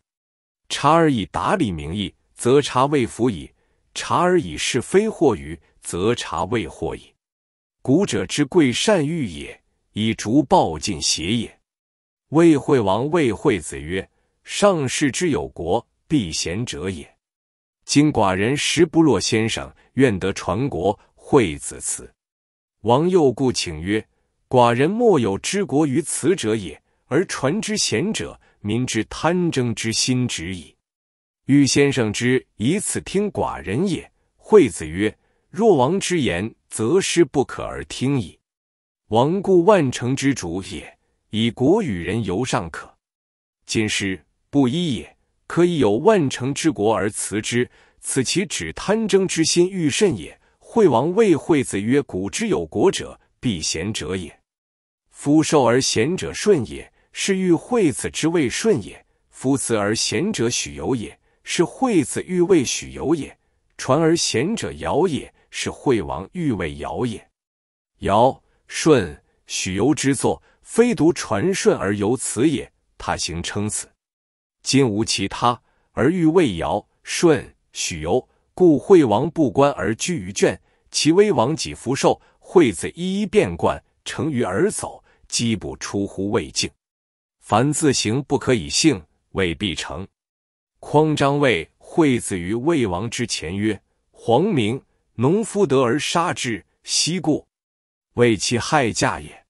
察而以达理名义，则察未福矣；察而以是非惑语，则察未惑矣。古者之贵善欲也，以逐暴尽邪也。魏惠王魏惠子曰：“上士之有国，必贤者也。今寡人实不若先生，愿得传国。”惠子辞。王又故请曰：“寡人莫有知国于此者也。”而传之贤者，民之贪争之心止矣。欲先生之以此听寡人也。惠子曰：“若王之言，则师不可而听矣。王固万城之主也，以国与人犹尚可，今师不一也，可以有万城之国而辞之。此其指贪争之心欲甚也。”惠王谓惠子曰：“古之有国者，必贤者也。夫受而贤者顺也。”是欲惠子之谓顺也，夫辞而贤者许由也；是惠子欲为许由也，传而贤者尧也；是惠王欲为尧也。尧、舜、许由之作，非独传舜而由辞也，他行称此，今无其他，而欲为尧、舜、许由，故惠王不官而居于卷，其威王几福寿。惠子一一变冠，乘舆而走，几不出乎魏境。凡自行不可以幸，未必成。匡张谓惠子于魏王之前曰：“黄明，农夫得而杀之，奚故？为其害驾也。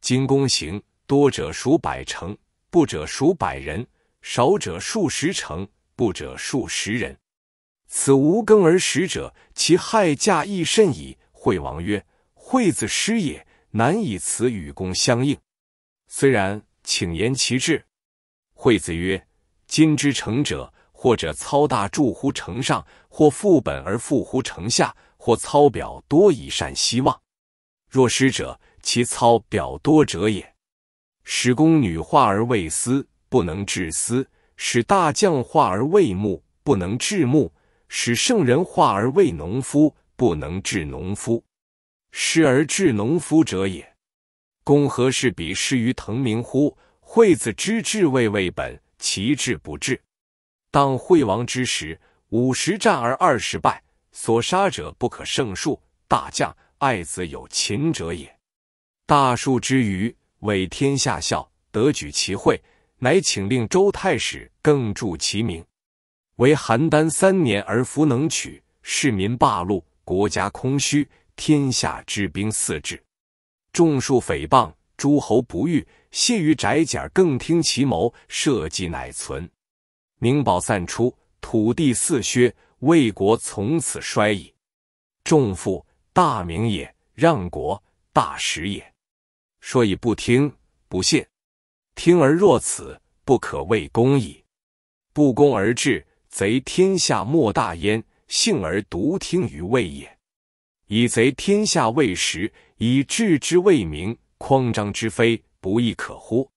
今公行多者数百乘，不者数百人；少者数十乘，不者数十人。此无耕而食者，其害驾亦甚矣。”惠王曰：“惠子失也，难以此与公相应。虽然。”请言其志。惠子曰：“今之成者，或者操大柱乎城上，或负本而负乎城下，或操表多以善希望。若失者，其操表多者也。使公女化而为思，不能致思；使大将化而为木，不能致木；使圣人化而为农夫，不能致农夫。失而致农夫者也。”公何事比失于滕明乎？惠子之治未本，其志不至。当惠王之时，五十战而二十败，所杀者不可胜数。大将爱子有秦者也。大数之余，为天下笑。得举其惠，乃请令周太史更著其名。为邯郸三年而弗能取，市民罢戮，国家空虚，天下之兵四至。众数诽谤诸侯不欲，谢于宅简，更听其谋，社稷乃存。明宝散出，土地四削，魏国从此衰矣。众父大明也，让国大食也。说以不听不信，听而若此，不可谓公矣。不公而治，贼天下莫大焉。幸而独听于魏也，以贼天下为食。以置之未明，匡张之非，不亦可乎？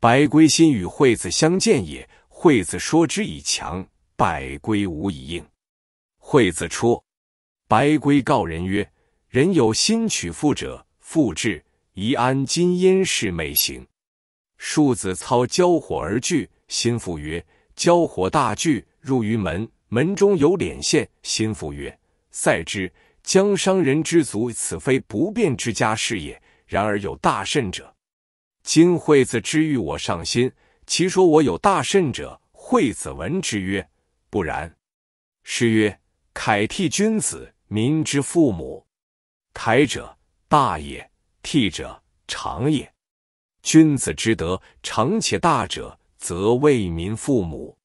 白龟心与惠子相见也，惠子说之以强，百龟无以应。惠子出，白龟告人曰：人有心取妇者，妇至，宜安金烟室美行。”庶子操交火而惧，心腹曰：交火大惧，入于门，门中有敛线。心腹曰：塞之。将伤人之足，此非不变之家事也。然而有大慎者，今惠子之欲我上心，其说我有大慎者。惠子闻之曰：“不然。”诗曰：“凯替君子，民之父母。凯者大也，替者长也。君子之德长且大者，则为民父母。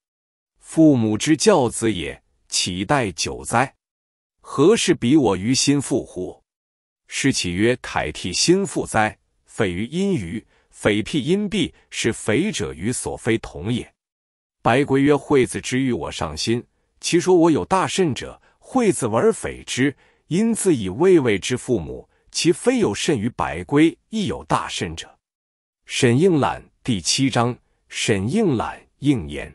父母之教子也，岂待久哉？”何事比我于心腹乎？诗启曰：“凯替心腹哉？匪于阴鱼，匪辟阴蔽，是匪者与所非同也。”白圭曰：“惠子之欲我上心，其说我有大甚者。惠子而匪之，因自以未未之父母，其非有甚于白圭，亦有大甚者。”沈应览第七章。沈应览应言。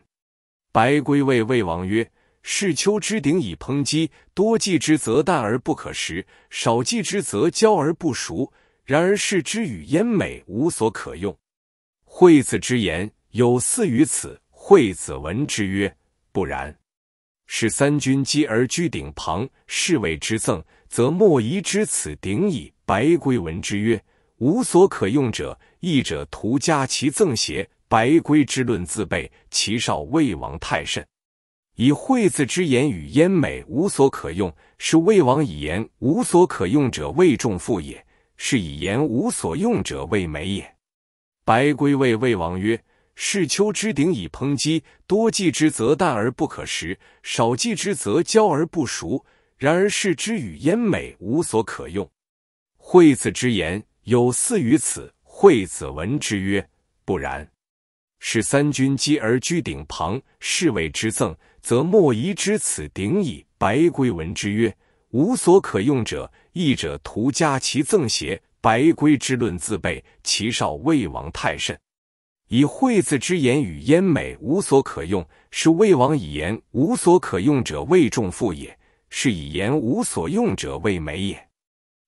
白圭谓魏王曰。是丘之鼎以烹鸡，多祭之则淡而不可食，少祭之则焦而不熟。然而视之与焉美，无所可用。惠子之言有似于此。惠子闻之曰：“不然，使三军击而居鼎旁，是谓之赠，则莫宜之此鼎矣。”白圭闻之曰：“无所可用者，义者徒加其赠邪？”白圭之论自备，其少未亡太甚。以惠子之言与焉美无所可用，是魏王以言无所可用者为众负也；是以言无所用者为美也。白圭谓魏王曰：“是丘之鼎以烹鸡，多计之则淡而不可食，少计之则焦而不熟。然而视之与焉美无所可用。惠子之言有似于此。”惠子闻之曰：“不然，使三军积而居鼎旁，是谓之赠。”则莫疑之此鼎矣。白圭闻之曰：“无所可用者，义者徒加其赠邪？”白圭之论自备，其少魏王太甚。以惠子之言与焉美无所可用，是魏王以言无所可用者为众复也；是以言无所用者为美也。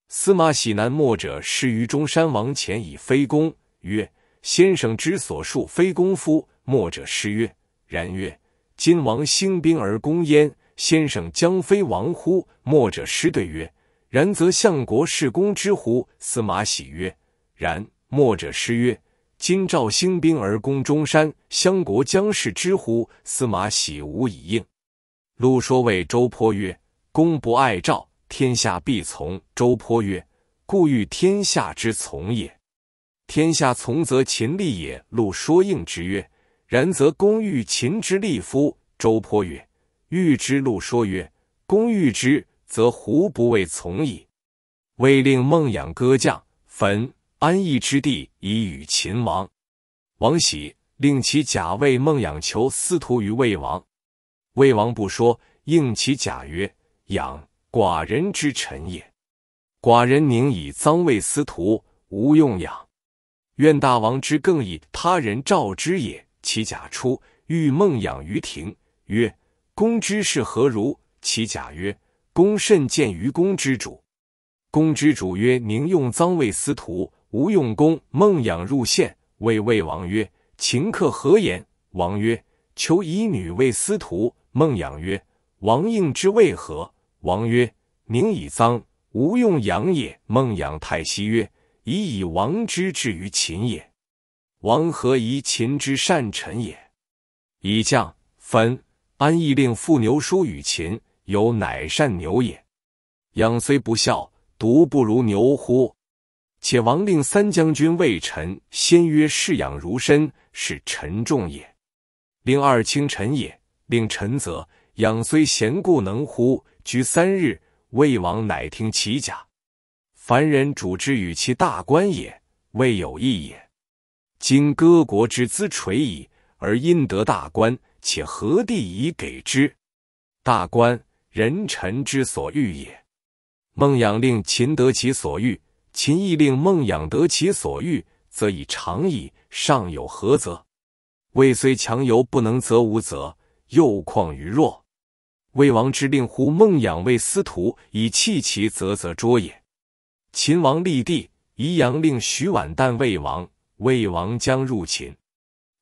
司马喜南墨者失于中山王前以非公曰：“先生之所述非公夫。”墨者失曰：“然。”曰今王兴兵而攻燕，先生将非王乎？墨者师对曰：“然则相国是攻之乎？”司马喜曰：“然。”墨者师曰：“今赵兴兵而攻中山，相国将释之乎？”司马喜无以应。陆说谓周颇曰：“公不爱赵，天下必从。”周颇曰：“故欲天下之从也。天下从则秦利也。”陆说应之曰。然则公欲秦之利夫？周颇曰：“欲之路说曰，公欲之，则胡不为从矣？未令孟养割将焚安邑之地以与秦王。王喜，令其假为孟养求司徒于魏王。魏王不说，应其假曰：‘养，寡人之臣也。寡人宁以臧为司徒，无用养。愿大王之更以他人召之也。’”其假出，欲孟养于庭，曰：“公之事何如？”其假曰：“公甚见于公之主。”公之主曰：“宁用臧为司徒，无用公。”孟养入献。”谓魏王曰：“秦客何言？”王曰：“求以女为司徒。”孟养曰：“王应之为何？”王曰：“宁以臧，无用养也。”孟养太息曰：“以以王之至于秦也。”王何宜秦之善臣也？以将分安义令父牛叔与秦，有乃善牛也。养虽不孝，独不如牛乎？且王令三将军为臣，先曰视养如身，是臣重也；令二卿臣也，令臣则养虽贤，故能乎？居三日，魏王乃听其假。凡人主之与其大官也，未有易也。今割国之资垂矣，而因得大官，且何地以给之？大官，人臣之所欲也。孟养令秦得其所欲，秦亦令孟养得其所欲，则以长矣。尚有何则？魏虽强，犹不能，则无则，又况于弱？魏王之令乎？孟养为司徒，以弃其则则拙也。秦王立帝，宜阳令徐宛旦魏王。魏王将入秦，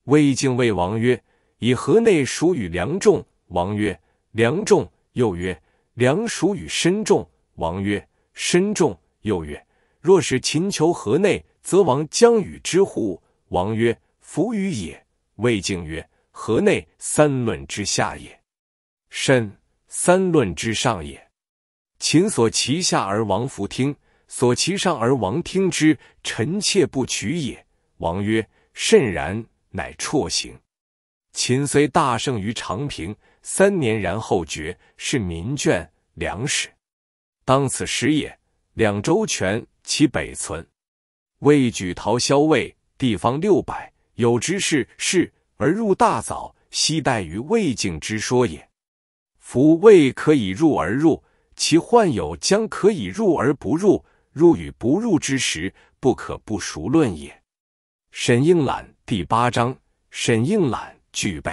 魏敬魏王曰：“以河内属与梁仲。”王曰：“梁仲。”又曰：“梁属与申仲。”王曰：“申仲。”又曰：“若使秦求河内，则王将与之乎？”王曰：“弗与也。”魏敬曰：“河内三论之下也，申三论之上也。秦所其下而王弗听，所其上而王听之，臣妾不取也。”王曰：“甚然，乃辍行。秦虽大胜于长平，三年然后决，是民眷粮食，当此时也，两周全其北存，魏举逃萧魏，地方六百，有之士士而入大早，昔待于魏境之说也。夫魏可以入而入，其患有将可以入而不入，入与不入之时，不可不熟论也。”沈应览第八章。沈应览具备。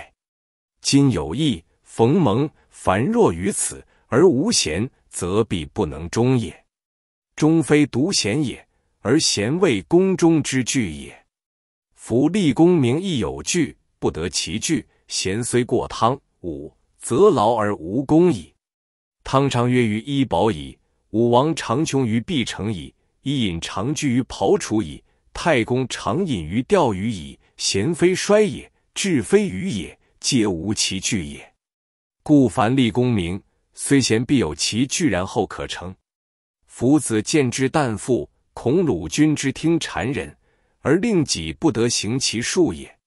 今有义、冯蒙，凡若于此而无贤，则必不能忠也。忠非独贤也，而贤谓宫中之具也。夫立功名亦有据，不得其据。贤虽过汤、武，则劳而无功矣。汤长曰于衣帛矣，武王长穷于必成矣，伊尹长居于庖厨矣。太公常隐于钓鱼矣，贤非衰也，智非愚也，皆无其具也。故凡立功名，虽贤必有其具，然后可成。夫子见之，旦复，恐鲁君之听谗人，而令己不得行其术也。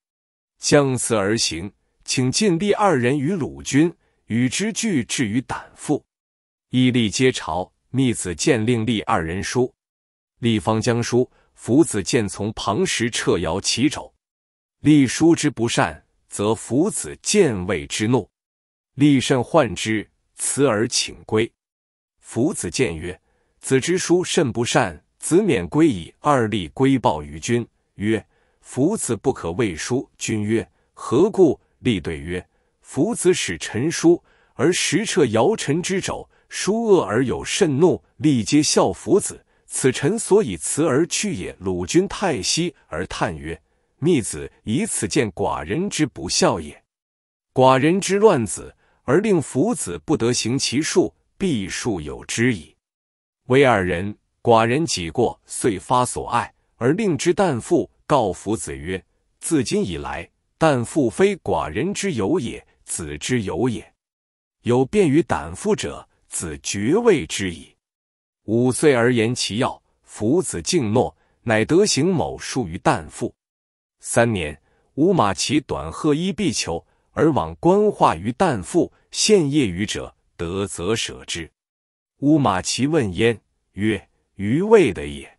将辞而行，请尽力二人于鲁君，与之俱至于胆腹，义立皆朝。密子见令立二人书，立方将书。夫子见从旁时撤摇其肘，立叔之不善，则夫子见谓之怒。立甚患之，辞而请归。夫子见曰：“子之叔甚不善，子免归矣。”二立归报于君曰：“夫子不可谓叔。”君曰：“何故？”立对曰：“夫子使臣叔而实撤摇陈之肘，叔恶而有甚怒，立皆笑夫子。”此臣所以辞而去也。鲁君太息而叹曰：“逆子以此见寡人之不孝也。寡人之乱子，而令夫子不得行其术，必术有之矣。为二人，寡人己过，遂发所爱而令之。旦父告夫子曰：自今以来，旦父非寡人之有也，子之有也。有便于旦父者，子绝位之矣。”五岁而言其要，夫子敬诺，乃得行。某数于旦父。三年，乌马其短褐衣必求，而往官化于旦父。献业于者，得则舍之。乌马其问焉，曰：于未得也。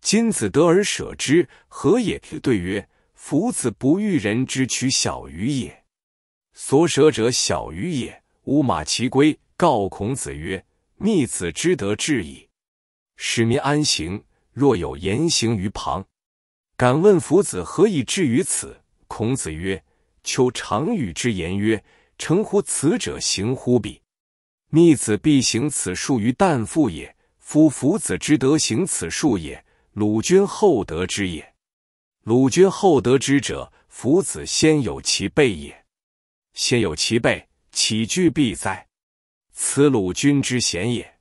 今子得而舍之，何也？对曰：夫子不欲人之取小鱼也。所舍者小鱼也。乌马其归，告孔子曰。逆子之德至矣，使民安行。若有言行于旁，敢问夫子何以至于此？孔子曰：求常与之言曰：成乎此者，行乎彼；逆子必行此术于旦父也。夫夫子之德行此术也，鲁君厚德之也。鲁君厚德之者，夫子先有其备也。先有其备，岂惧必哉？此鲁君之贤也。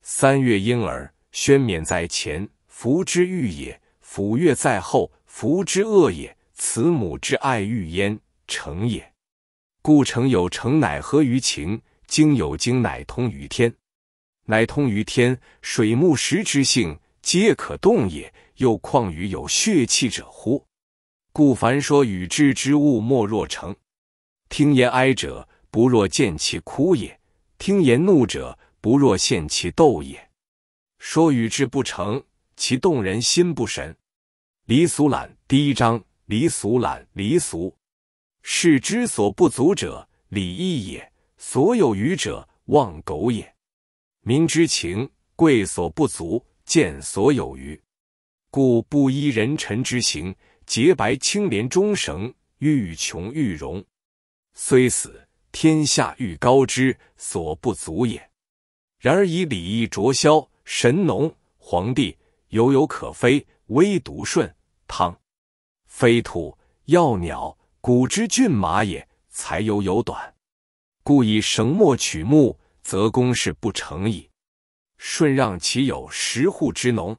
三月婴儿，宣冕在前，福之欲也；抚月在后，福之恶也。慈母之爱欲焉成也。故成有成，乃合于情；精有精，乃通于天。乃通于天，水木石之性皆可动也，又况于有血气者乎？故凡说与智之物，莫若成。听言哀者，不若见其哭也。听言怒者，不若陷其斗也。说与之不成，其动人心不神。离俗懒第一章。离俗懒，离俗，世之所不足者，礼义也；所有余者，忘苟也。民之情，贵所不足，贱所有余，故不依人臣之行，洁白青廉忠绳，欲穷欲荣，虽死。天下欲高之所不足也，然而以礼义卓削，神农、黄帝犹有可非；微独舜汤，非土、药鸟，古之骏马也，才有有短，故以绳墨取木，则工事不成矣。舜让其有十户之农，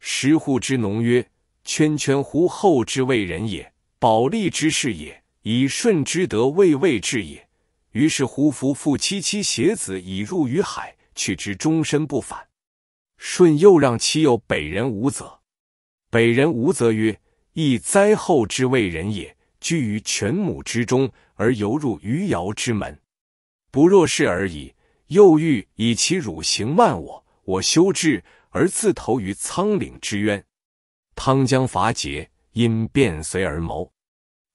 十户之农曰：“圈圈乎后之为人也，保利之事也，以顺之德为位置也。”于是胡服复妻妻携子已入于海去之终身不返。舜又让妻友北人无责。北人无责曰：“亦灾后之谓人也，居于犬母之中而犹入于尧之门，不若是而已。又欲以其辱行慢我，我修之而自投于苍岭之渊。汤将伐桀，因便随而谋。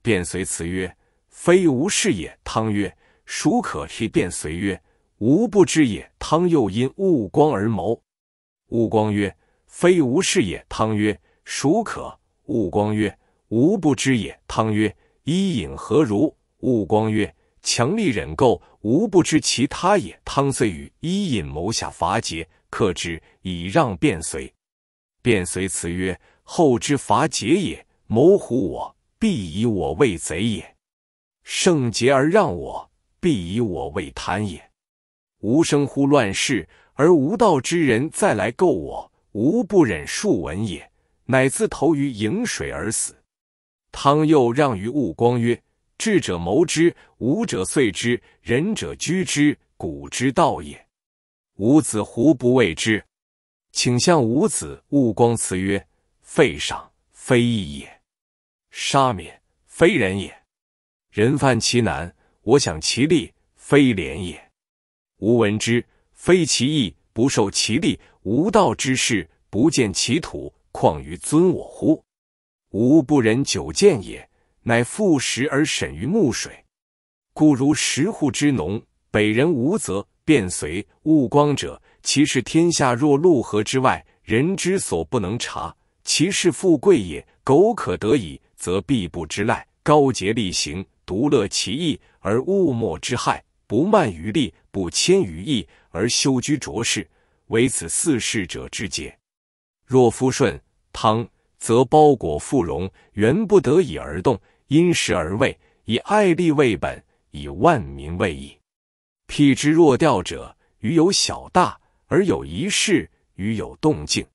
便随辞曰：‘非吾事也。’汤曰：”孰可？替卞随曰：“吾不知也。”汤又因悟光而谋。悟光曰：“非吾是也。”汤曰：“孰可？”悟光曰：“吾不知也。”汤曰：“伊尹何如？”悟光曰：“强力忍垢，吾不知其他也。”汤遂与伊尹谋下伐桀，克之，以让卞随。卞随辞曰：“后之伐桀也，谋虎我，必以我为贼也；圣桀而让我。”必以我为贪也。吾生乎乱世，而无道之人再来构我，吾不忍数闻也，乃自投于颍水而死。汤又让于物光曰：“智者谋之，武者遂之，仁者居之，古之道也。吾子胡不畏之？”请向吾子。悟光辞曰：“废赏，非义也；杀免，非人也。人犯其难。”我想其利非廉也，吾闻之，非其义不受其利，无道之士，不见其土，况于尊我乎？吾不忍久见也，乃复食而审于木水，故如十户之农。北人无则，便随物光者，其视天下若陆河之外，人之所不能察，其视富贵也，苟可得矣，则必不之赖。高洁立行，独乐其意。而物莫之害，不慢于利，不迁于义，而修居浊世，唯此四世者之节。若夫顺汤，则包裹富荣，原不得已而动，因时而为，以爱利为本，以万民为意。辟之若钓者，鱼有小大，而有一事，鱼有动静，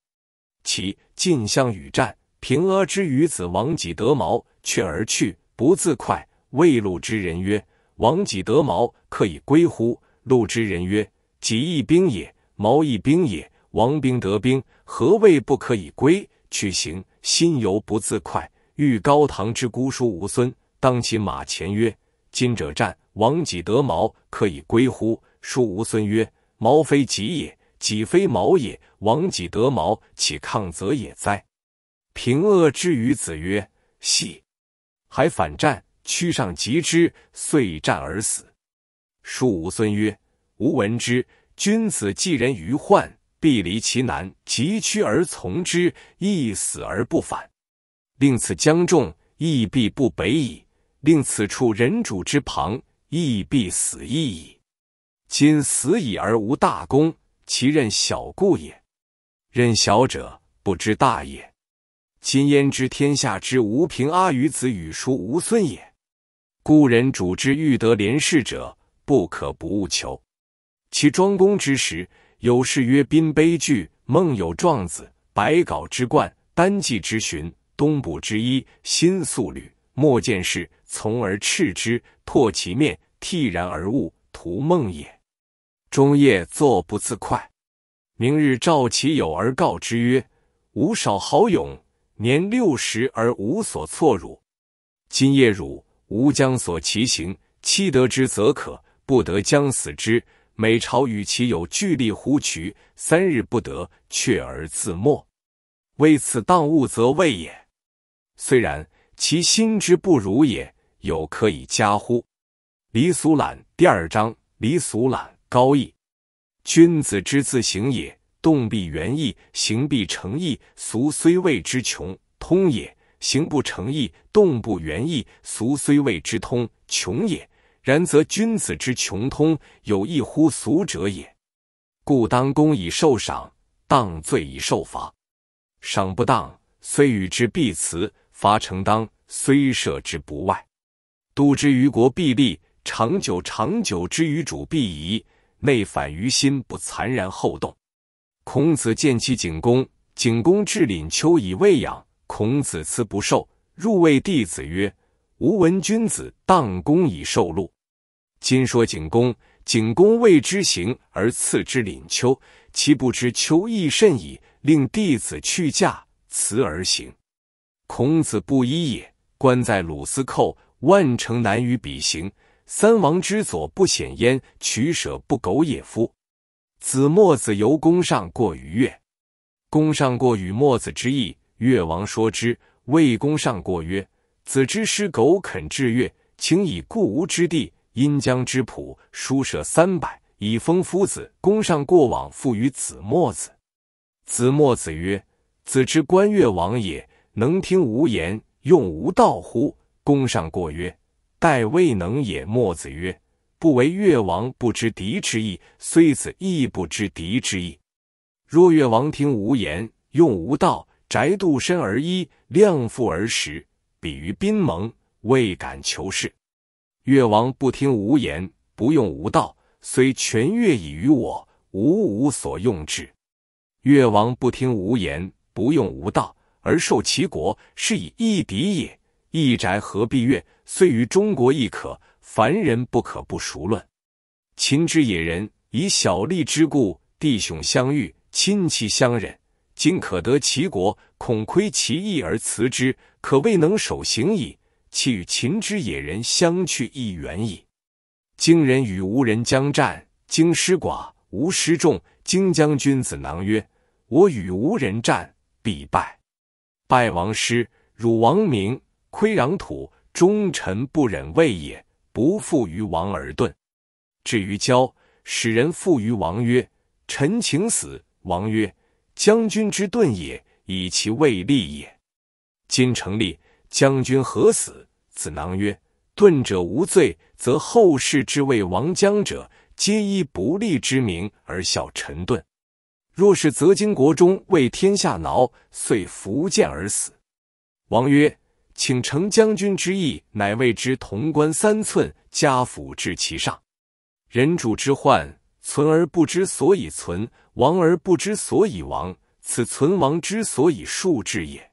其进相与战。平阿之鱼子亡己得毛，却而去，不自快。魏路之人曰。王己得毛，可以归乎？陆之人曰：“己亦兵也，矛亦兵也。王兵得兵，何谓不可以归？”去行，心犹不自快，欲高堂之孤叔无孙，当其马前曰：“今者战，王己得毛，可以归乎？”叔无孙曰：“毛非己也，己非毛也。王己得毛，岂抗则也哉？”平恶之于子曰：“戏。”还反战。屈上急之，遂战而死。叔吴孙曰：“吾闻之，君子寄人于患，必离其难，急趋而从之，亦死而不返。令此将众，亦必不北矣；令此处人主之旁，亦必死亦矣。今死矣而无大功，其任小故也。任小者不知大也。今焉知天下之无平阿于子与叔无孙也？”故人主之欲得连氏者，不可不务求。其庄公之时，有事曰宾悲剧，梦有壮子，白缟之冠，丹纪之裙，东补之衣，新素履，莫见事，从而斥之，唾其面，替然而悟，图梦也。中夜坐不自快，明日召其友而告之曰：“吾少好勇，年六十而无所挫辱。今夜汝。”吾将所其行，期得之则可，不得将死之。每朝与其有聚力乎渠，三日不得，却而自没。为此当务则未也。虽然，其心之不如也有可以加乎？离俗懒第二章，离俗懒高义。君子之自行也，动必原意，行必诚意。俗虽谓之穷，通也。行不成义，动不原意。俗虽谓之通，穷也。然则君子之穷通，有一乎俗者也。故当功以受赏，当罪以受罚。赏不当，虽与之必辞；罚成当，虽赦之不外。度之于国必利，长久；长久之于主必宜。内反于心，不残然后动。孔子见其景公，景公至廪丘以喂养。孔子辞不受，入谓弟子曰：“吾闻君子荡公以受禄，今说景公，景公谓之行而赐之廪丘，其不知丘意甚矣。令弟子去驾辞而行。孔子不依也。关在鲁司寇，万乘难与比行。三王之左不显焉，取舍不苟也。夫子墨子由公上过于越，公上过与墨子之意。”越王说之，魏公上过曰：“子之师苟肯治越，请以故吴之地、阴江之浦、书舍三百，以封夫子。”公上过往，复于子墨子。子墨子曰：“子之观越王也，能听无言，用无道乎？”公上过曰：“待未能也。”墨子曰：“不为越王不知敌之意，虽子亦不知敌之意。若越王听无言，用无道。”宅度身而衣，量腹而食，比于宾盟，未敢求事。越王不听无言，不用无道，虽全越以于我，无无所用之。越王不听无言，不用无道，而受齐国，是以一敌也。一宅何必越？虽于中国亦可。凡人不可不熟论。秦之野人，以小利之故，弟兄相遇，亲戚相忍。今可得齐国，恐亏其义而辞之，可未能守行矣。其与秦之野人相去亦远矣。今人与吴人将战，经失寡，吴失众。经将君子囊曰：“我与吴人战，必败。败王师，辱王名，亏壤土，忠臣不忍为也。不负于王而遁。”至于交，使人负于王曰：“臣请死。”王曰。将军之盾也，以其未立也。今成立，将军何死？子囊曰：盾者无罪，则后世之谓王将者，皆以不立之名而笑臣盾。若是，则金国中为天下挠，遂伏剑而死。王曰：请承将军之意，乃为之潼关三寸，家府至其上。人主之患，存而不知所以存。亡而不知所以亡，此存亡之所以数之也。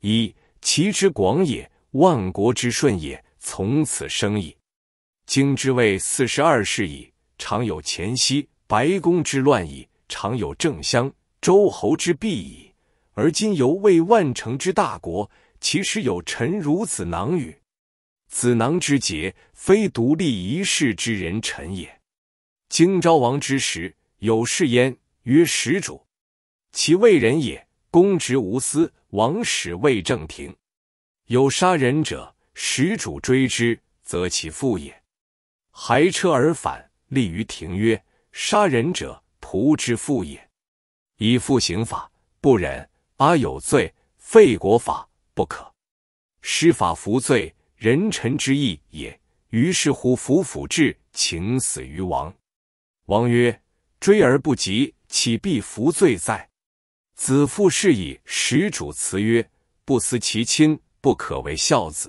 一其之广也，万国之顺也，从此生矣。今之位四十二世矣，常有前西、白公之乱矣，常有正襄；周侯之弊矣，而今犹为万乘之大国，其实有臣如此囊与？子囊之节，非独立一世之人臣也。今昭王之时，有事焉。曰：“始主，其为人也，公直无私。王使未正廷有杀人者，始主追之，则其父也；还车而返，立于庭曰：‘杀人者，仆之父也。’以父刑法，不忍。阿有罪，废国法不可。施法服罪，人臣之义也。于是乎服府至，请死于王。王曰：追而不及。”岂必服罪哉？子父是以始主辞曰：“不思其亲，不可为孝子；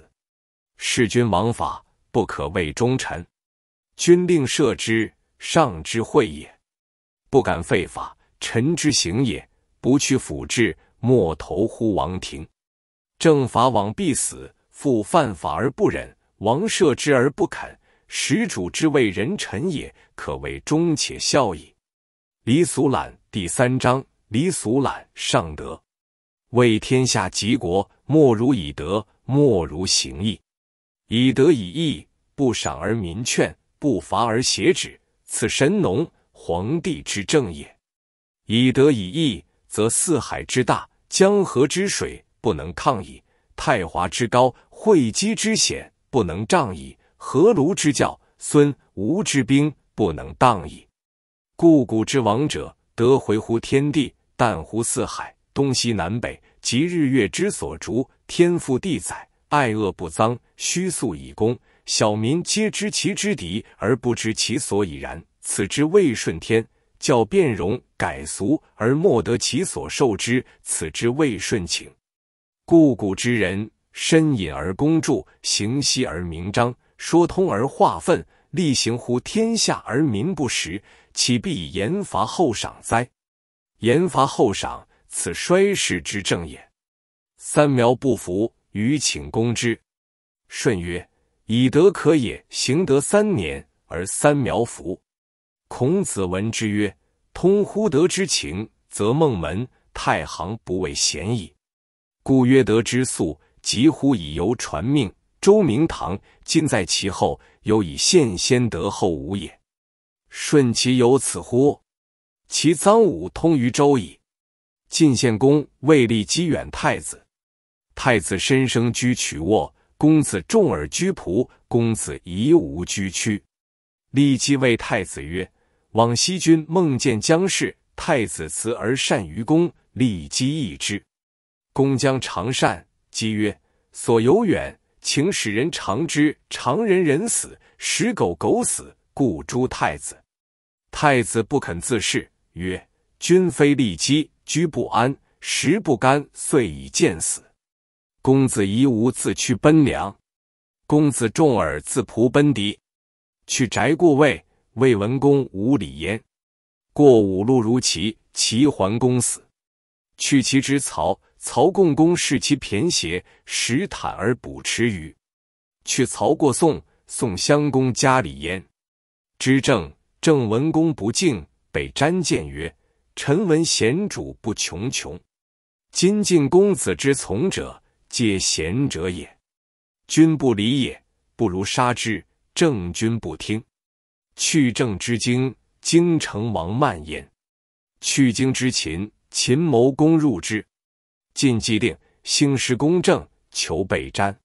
弑君枉法，不可为忠臣。君令赦之，上之惠也；不敢废法，臣之行也。不去辅治，莫投乎王庭。正法往必死，父犯法而不忍，王赦之而不肯。始主之谓人臣也，可谓忠且孝矣。”离俗懒第三章，离俗懒上德，为天下及国，莫如以德，莫如行义。以德以义，不赏而民劝，不罚而挟止。此神农皇帝之政也。以德以义，则四海之大，江河之水不能抗矣；太华之高，会稽之险不能仗矣；河庐之教，孙吴之兵不能荡矣。故古之王者，得回乎天地，淡乎四海，东西南北，及日月之所逐，天覆地载，爱恶不臧，虚素以功。小民皆知其之敌，而不知其所以然。此之未顺天。教变容改俗，而莫得其所受之。此之未顺情。故古之人，深隐而公著，行息而明章，说通而化愤，力行乎天下而民不识。岂必以严罚后赏哉？严罚后赏，此衰世之政也。三苗不服，于请攻之。舜曰：“以德可也。”行德三年，而三苗服。孔子闻之曰：“通乎德之情，则孟门、太行不为贤矣。故曰德之素，几乎以由传命。周明堂，今在其后，犹以献先德后武也。”顺其有此乎？其臧武通于周矣。晋献公未立姬远太子，太子申生居曲沃，公子重耳居仆，公子夷吾居屈。立姬为太子曰：“往昔君梦见姜氏，太子慈而善于公，立姬异之。公将长善，姬曰：‘所由远，请使人尝之。’常人人死，使狗狗死，故诛太子。”太子不肯自恃，曰：“君非利己，居不安，食不甘，遂以见死。”公子夷吾自去奔梁。公子重耳自仆奔狄。去翟过卫，卫文公无礼焉。过五路如齐，齐桓公死。去齐之曹，曹共公视其骈谐，食坦而捕池鱼。去曹过宋，宋襄公加礼焉。知政。郑文公不敬，北詹谏曰：“臣闻贤主不穷穷，今晋公子之从者，皆贤者也。君不礼也，不如杀之。”郑君不听，去郑之京，京城王慢焉；去京之秦，秦谋公入之。晋既定，兴师公正，求北詹。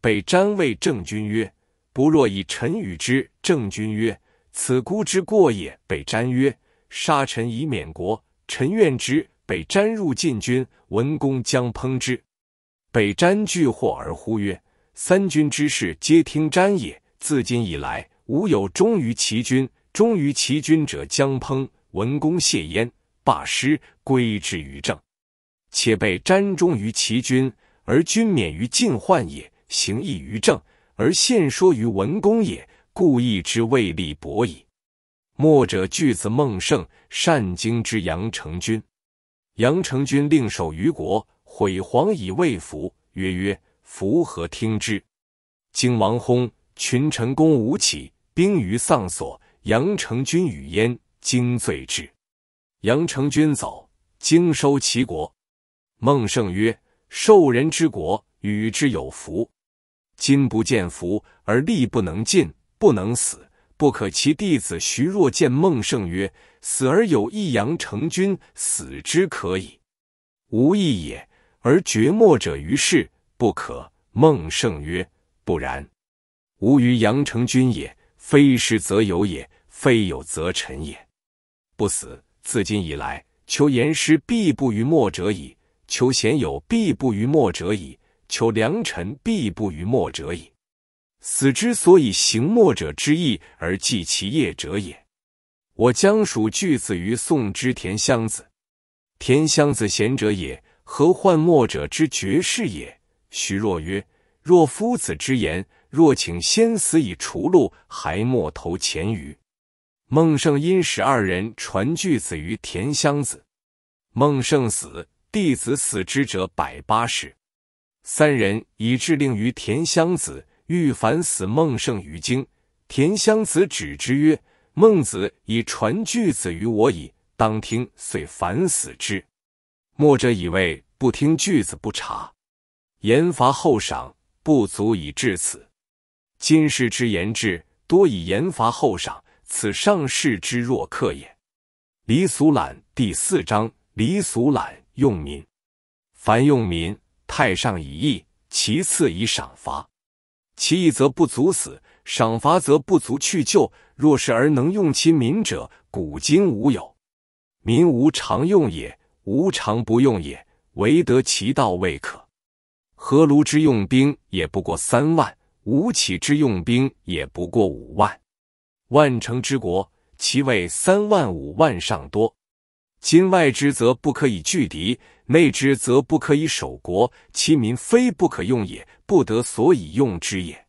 北詹谓郑君曰：“不若以臣与之。”郑君曰：此孤之过也。被詹曰：“杀臣以免国，臣愿之。”北詹入晋军，文公将烹之。北詹惧祸而呼曰：“三军之事，皆听詹也。自今以来，吾有忠于其君，忠于其君者，将烹。”文公谢焉，罢师，归之于政。且被詹忠于其君，而君免于晋患也；行义于政，而献说于文公也。故意之未立博矣。墨者巨子孟胜善京之杨成君，杨成君令守于国，毁黄以未服，曰曰，符何听之？经王薨，群臣攻吴起，兵于丧所。杨成君与焉，经罪至，杨成君走，经收齐国。孟胜曰：“受人之国，与之有福。今不见福，而力不能尽。”不能死，不可。其弟子徐若见孟胜曰：“死而有义，阳成君死之可矣，无义也，而绝墨者于世不可。”孟胜曰：“不然，吾于阳成君也，非师则有也，非有则臣也。不死，自今以来，求言师必不于墨者矣，求贤友必不于墨者矣，求良臣必不于墨者矣。”死之所以行墨者之意而继其业者也。我将属巨子于宋之田襄子。田襄子贤者也，何患墨者之绝世也？徐若曰：若夫子之言，若请先死以除路，还墨投钱于。孟胜因使二人传巨子于田襄子。孟胜死，弟子死之者百八十，三人以至令于田襄子。欲凡死，孟胜于经。田襄子止之曰：“孟子以传句子于我矣，当听。遂反死之。”墨者以为不听句子，不察，严罚后赏，不足以至此。今世之言治，多以严罚后赏，此上世之若克也。离俗懒第四章，离俗懒用民，凡用民，太上以义，其次以赏罚。其义则不足死，赏罚则不足去救。若是而能用其民者，古今无有。民无常用也，无常不用也。唯得其道未可。何卢之用兵也不过三万，吴起之用兵也不过五万。万乘之国，其位三万五万尚多。今外之则不可以拒敌，内之则不可以守国。其民非不可用也。不得所以用之也，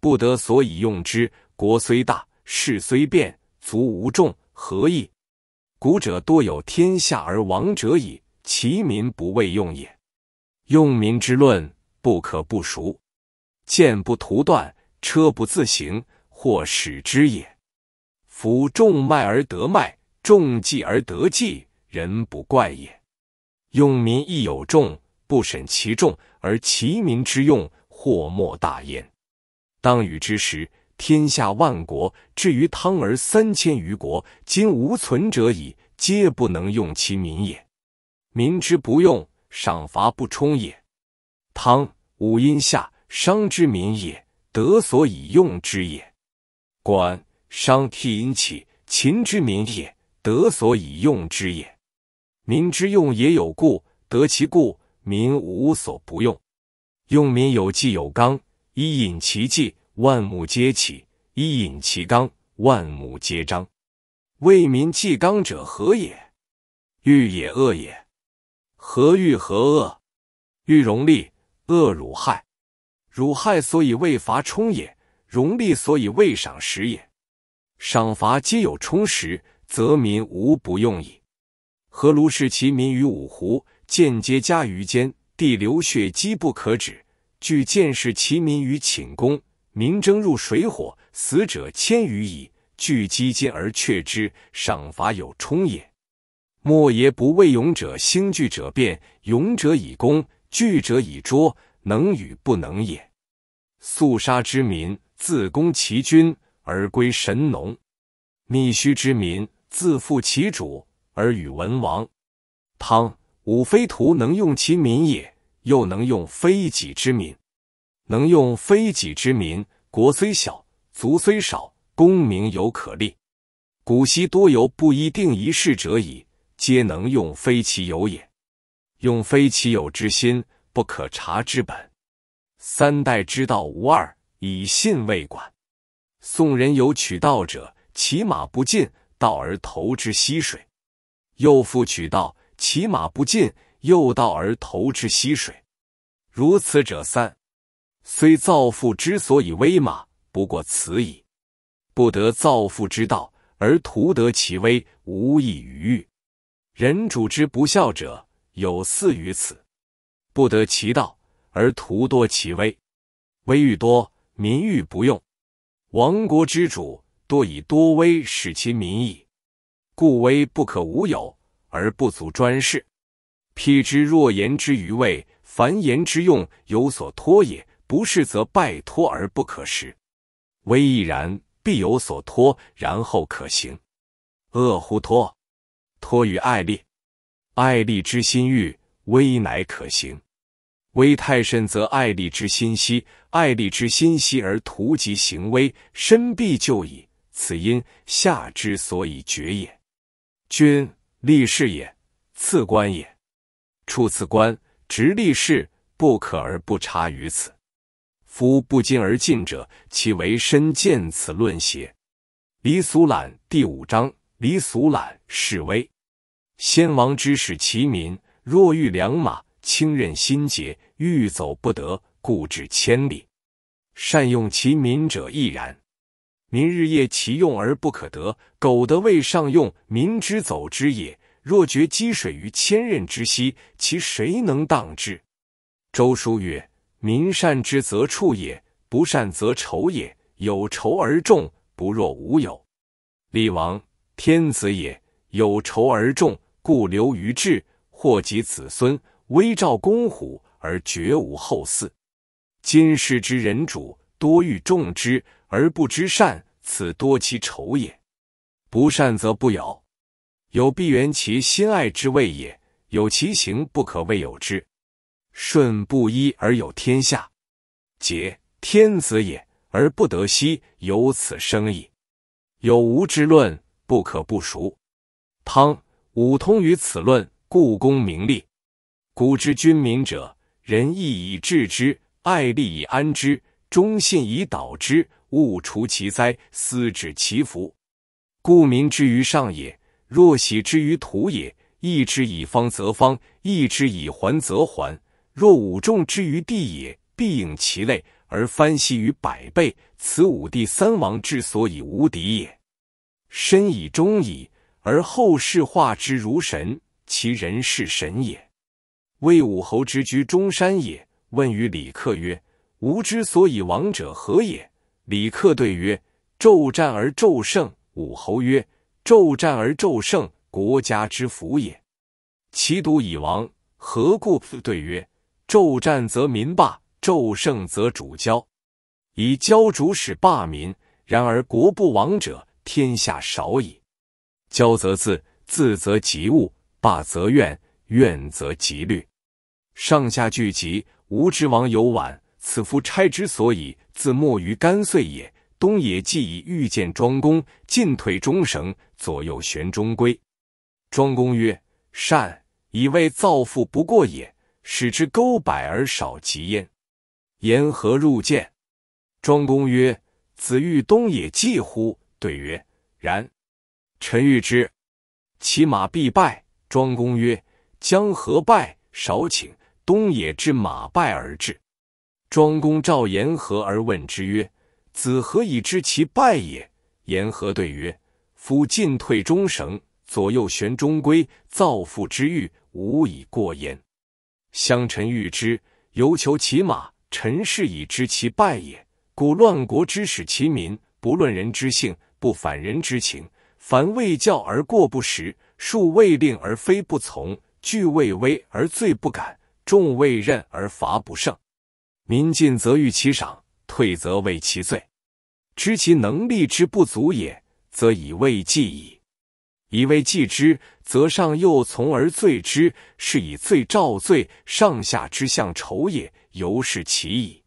不得所以用之。国虽大，事虽变，足无众何益？古者多有天下而亡者矣，其民不为用也。用民之论，不可不熟。剑不图断，车不自行，或使之也。夫众脉而得脉，众计而得计，人不怪也。用民亦有众。不审其众而其民之用，祸莫大焉。当禹之时，天下万国，至于汤而三千余国，今无存者矣。皆不能用其民也。民之不用，赏罚不充也。汤武阴下，商之民也，得所以用之也；管商替殷起，秦之民也，得所以用之也。民之用也有故，得其故。民无所不用，用民有济有刚。以引其济，万木皆起；以引其刚，万木皆张。为民计刚者何也？欲也，恶也。何欲何恶？欲荣利，恶辱害。辱害所以为罚充也，荣利所以为赏识也。赏罚皆有充实，则民无不用矣。何如视其民于五湖？间接加于间，地流血，机不可止。据见识其民于寝宫，民争入水火，死者千余矣。据积金而却之，赏罚有充也。莫邪不畏勇者，兴惧者变。勇者以攻，惧者以捉，能与不能也。肃杀之民，自攻其君而归神农；密虚之民，自负其主而与文王、汤。吾非徒能用其民也，又能用非己之民。能用非己之民，国虽小，族虽少，功名犹可立。古昔多有不一定一世者矣，皆能用非其有也。用非其有之心，不可察之本。三代之道无二，以信为管。宋人有取道者，骑马不进，道而投之溪水，又复取道。骑马不进，又道而投之溪水。如此者三，虽造父之所以威马，不过此矣。不得造父之道，而徒得其威，无益于欲。人主之不孝者，有似于此。不得其道，而徒多其威，威欲多，民欲不用。亡国之主，多以多威使其民矣。故威不可无有。而不足专事。辟之若言之于味，凡言之用有所托也。不是则拜托而不可食。微亦然，必有所托，然后可行。恶乎托？托于爱利。爱利之心欲微乃可行。微太甚则爱利之心息，爱利之心息而图及行微，身必就矣。此因下之所以绝也。君。立事也，次官也。处次官，直立事，不可而不察于此。夫不进而近者，其为身见此论邪？离俗览第五章，离俗览示威。先王之使其民，若遇良马，轻任心节，欲走不得，故至千里。善用其民者，亦然。民日夜其用而不可得，苟得未上用，民之走之也。若决积水于千仞之溪，其谁能当之？周书曰：“民善之则畜也，不善则仇也。有仇而众，不若无有。”厉王，天子也，有仇而众，故留于志，祸及子孙。威兆公虎而绝无后嗣，今世之人主。多欲众之而不知善，此多其仇也。不善则不有，有必缘其心爱之谓也。有其行不可谓有之。舜不一而有天下，桀天子也而不得息，有此生矣。有无之论不可不熟。汤武通于此论，故功名利。古之君民者，仁义以治之，爱利以安之。忠信以导之，勿除其灾，思止其福，故民之于上也，若喜之于土也；义之以方，则方；义之以环则环。若五众之于地也，必应其类，而翻息于百倍。此五帝三王之所以无敌也。身以忠矣，而后世化之如神，其人是神也。魏武侯之居中山也，问于李克曰。吾之所以亡者何也？李克对曰：“骤战而骤胜。”武侯曰：“骤战而骤胜，国家之福也。其独以亡？何故？”对曰：“骤战则民罢，骤胜则主骄。以骄主使罢民，然而国不亡者，天下少矣。骄则自自，则及物；罢则怨，怨则及虑。上下俱极，吾之亡有晚。”此夫差之所以自没于干岁也。东野既已欲见庄公，进退中绳，左右旋中规。庄公曰：“善，以为造父不过也，使之勾百而少疾焉。”言何入见？庄公曰：“子欲东野季乎？”对曰：“然。”臣欲之，其马必败。庄公曰：“将何败？”少请东野之马败而至。庄公召言和而问之曰：“子何以知其败也？”言和对曰：“夫进退中绳，左右旋中规，造父之欲，无以过焉。相臣欲之，犹求其马；臣氏以知其败也。故乱国之使其民，不论人之性，不反人之情。凡未教而过不实，数未令而非不从，惧未威而罪不敢，众未任而罚不胜。”民进则欲其赏，退则畏其罪。知其能力之不足也，则以畏计矣。以畏计之，则上又从而罪之，是以罪召罪，上下之相仇也，由是其矣。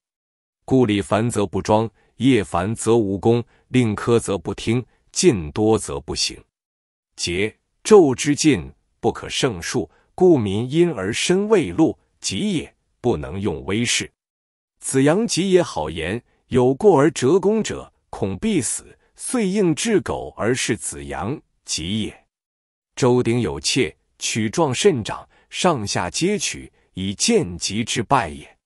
故礼繁则不庄，业繁则无功，令苛则不听，进多则不行。节纣之尽，不可胜数，故民因而身未禄，己也不能用威势。子阳极也好言，有过而折公者，恐必死。遂应至苟而是子阳极也。周鼎有妾，取状甚长，上下皆取，以见疾之败也。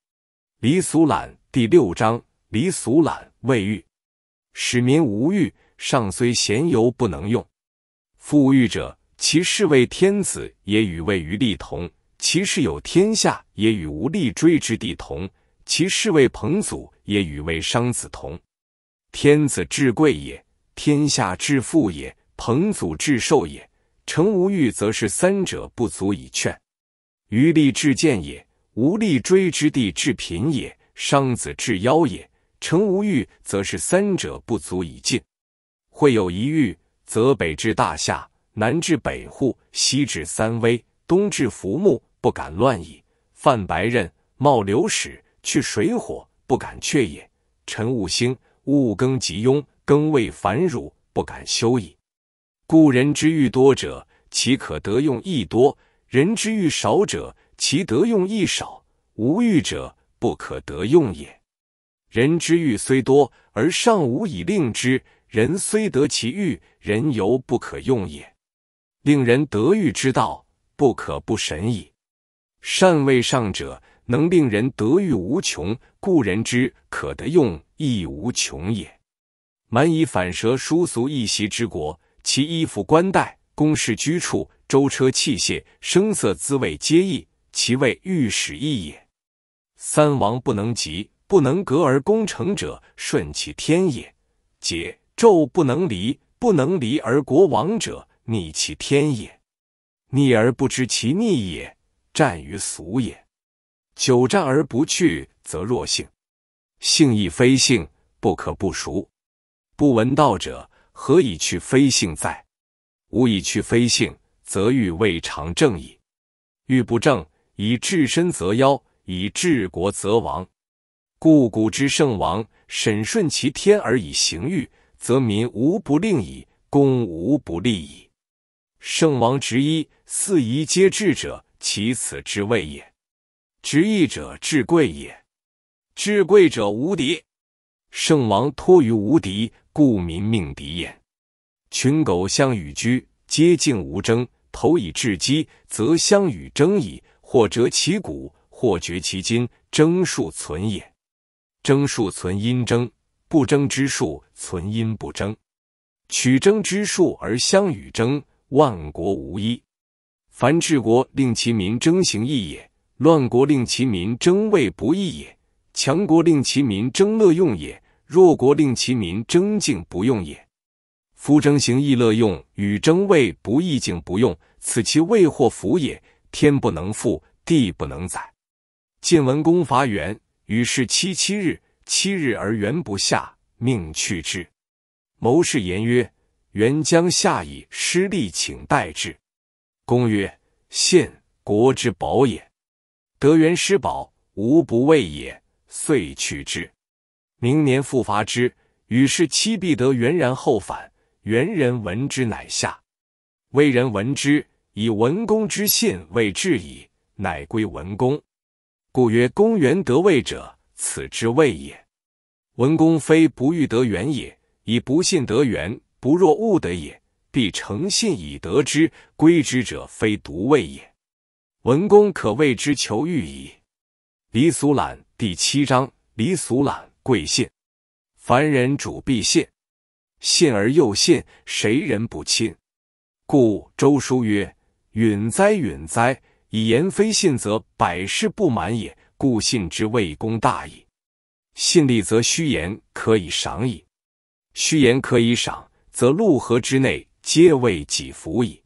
离俗懒第六章，离俗懒未遇，使民无欲，上虽贤犹不能用。富裕者，其势为天子也，与位于利同；其势有天下也，与无利锥之地同。其侍为彭祖也，与为商子同。天子至贵也，天下至富也，彭祖至寿也。成无欲，则是三者不足以劝。余力至贱也，无力追之地至贫也，商子至妖也。成无欲，则是三者不足以进。会有一欲，则北至大夏，南至北户，西至三危，东至浮木，不敢乱矣。泛白刃，冒流矢。去水火不敢却也。臣勿兴，勿庚及庸，庚未繁辱，不敢休矣。故人之欲多者，其可得用亦多；人之欲少者，其得用亦少。无欲者，不可得用也。人之欲虽多，而尚无以令之；人虽得其欲，人犹不可用也。令人得欲之道，不可不审矣。善为上者。能令人得欲无穷，故人之可得用亦无穷也。蛮夷反舌，殊俗一席之国，其衣服冠带、宫室居处、舟车器械、声色滋味，皆异，其为欲使异也。三王不能及，不能革而攻成者，顺其天也；桀纣不能离，不能离而国亡者，逆其天也。逆而不知其逆也，战于俗也。久战而不去，则弱性；性亦非性，不可不熟。不闻道者，何以去非性哉？无以去非性，则欲未尝正矣。欲不正，以治身则妖，以治国则亡。故古之圣王，审顺其天而以行欲，则民无不令矣，功无不立矣。圣王执一，四夷皆治者，其此之谓也。执义者至贵也，至贵者无敌。圣王托于无敌，故民命敌也。群狗相与居，皆敬无争；投以至机，则相与争矣。或折其骨，或绝其筋，争数存也。争数存，因争；不争之数存，因不争。取争之数而相与争，万国无一。凡治国，令其民争行义也。乱国令其民争位不义也，强国令其民争乐用也，弱国令其民争敬不用也。夫争行亦乐用，与争位不义，敬不用，此其未祸福也。天不能覆，地不能载。晋文公伐元，于是七七日，七日而元不下，命去之。谋士言曰：“元将下矣，失利，请待之。”公曰：“献国之宝也。”得元失宝，无不畏也。遂取之。明年复伐之，与是七必得元然后反。元人闻之，乃下；魏人闻之，以文公之信为至矣，乃归文公。故曰：公元得位者，此之谓也。文公非不欲得元也，以不信得元，不若物得也。必诚信以得之，归之者非独畏也。文公可谓之求欲矣。离俗览第七章。离俗览贵信，凡人主必信，信而又信，谁人不亲？故周书曰：“允哉，允哉！以言非信，则百事不满也。故信之谓公大矣。信立则虚言可以赏矣。虚言可以赏，则陆河之内皆为己福矣。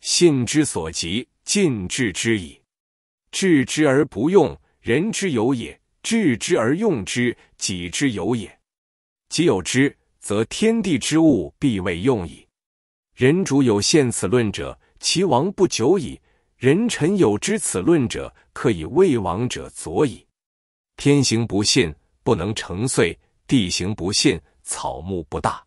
信之所及。”尽致之矣，智之而不用，人之有也；智之而用之，己之有也。己有之，则天地之物必未用矣。人主有献此论者，其亡不久矣；人臣有知此论者，可以为亡者佐矣。天行不信，不能成遂；地行不信，草木不大。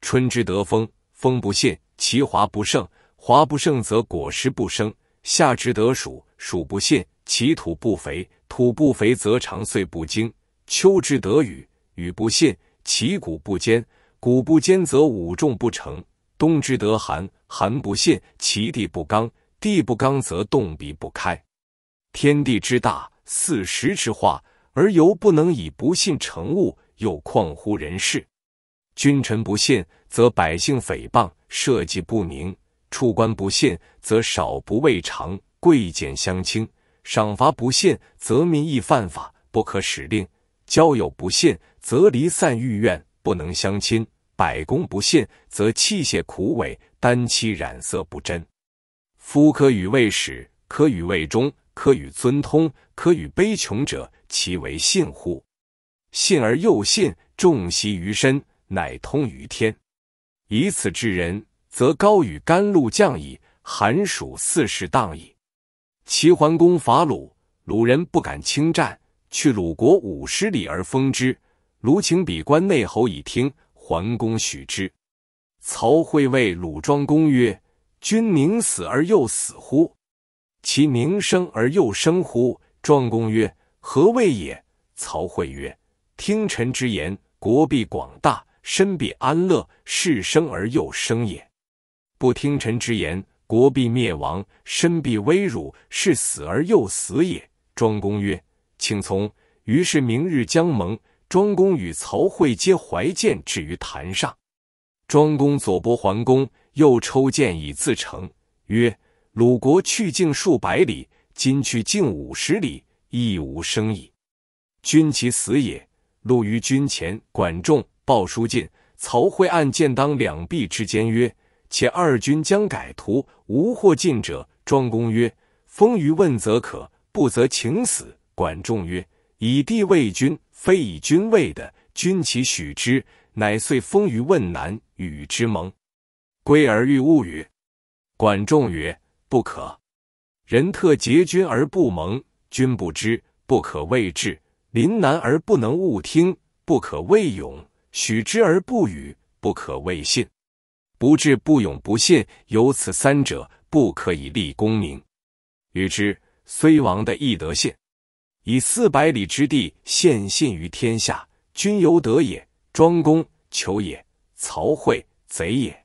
春之得风，风不信，其华不盛。华不盛则果实不生，夏之得暑，暑不信，其土不肥；土不肥则长岁不精。秋之得雨，雨不信，其谷不坚；谷不坚则五种不成。冬之得寒，寒不信，其地不刚；地不刚则冻鼻不开。天地之大，四时之化，而犹不能以不信成物，又况乎人事？君臣不信，则百姓诽谤，社稷不宁。处官不信，则少不畏长；贵贱相轻，赏罚不信，则民意犯法；不可使令。交友不信，则离散欲怨，不能相亲。百工不信，则器械苦伪，单漆染色不真。夫可与未始，可与未终，可与尊通，可与卑穷者，其为信乎？信而又信，重习于身，乃通于天。以此治人。则高与甘露降矣，寒暑四时当矣。齐桓公伐鲁，鲁人不敢轻战，去鲁国五十里而封之。鲁请比关内侯以听桓公，许之。曹刿谓鲁庄公曰：“君宁死而又死乎？其宁生而又生乎？”庄公曰：“何谓也？”曹刿曰：“听臣之言，国必广大，身必安乐，是生而又生也。”不听臣之言，国必灭亡，身必危辱，是死而又死也。庄公曰：“请从。”于是明日将盟。庄公与曹刿皆怀剑置于坛上，庄公左拨桓公，右抽剑以自成，曰：“鲁国去境数百里，今去境五十里，亦无生矣。君其死也。”陆于军前，管仲、鲍叔进，曹刿按剑当两臂之间，曰：且二军将改图，无获进者。庄公曰：“封于问则可，不则请死。”管仲曰：“以地为君，非以君为的。君其许之，乃遂封于问南，与之盟。归而欲勿与，管仲曰：‘不可。人特结君而不盟，君不知，不可谓至；临难而不能勿听，不可谓勇；许之而不与，不可谓信。’”不智不勇不信，有此三者，不可以立功名。与之虽亡的义德信，以四百里之地献信于天下，君犹得也。庄公求也，曹刿贼也。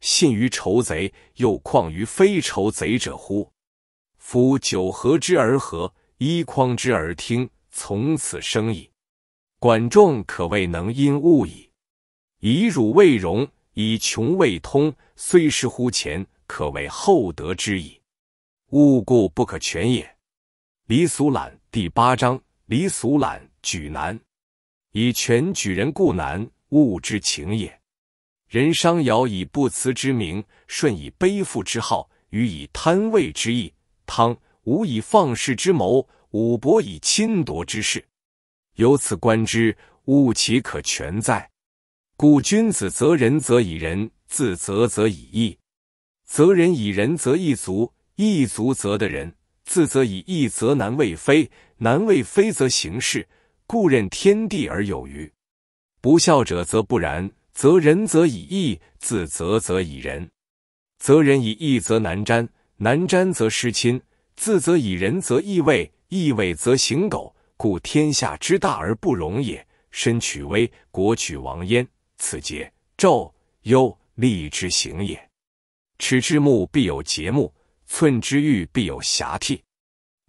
信于仇贼，又况于非仇贼者乎？夫九合之而合，一匡之而听，从此生矣。管仲可谓能因物矣。以汝为荣。以穷未通，虽失乎前，可谓厚德之矣。物故不可全也。离俗懒第八章，离俗懒举难，以全举人故难，物之情也。人商尧以不辞之名，舜以背负之号，禹以贪位之意，汤无以放肆之谋，武伯以侵夺之势。由此观之，物岂可全哉？故君子则仁则以仁，自责则以义。则仁以仁则义足，义足则的人自则以义则难为非，难为非则行事。故任天地而有余。不孝者则不然，则仁则以义，自则则以仁，则仁以义则难瞻，难瞻则失亲。自则以仁则义位，义位则行苟。故天下之大而不容也，身取威，国取亡焉。此节纣优利之行也。尺之木必有节木，寸之玉必有瑕替。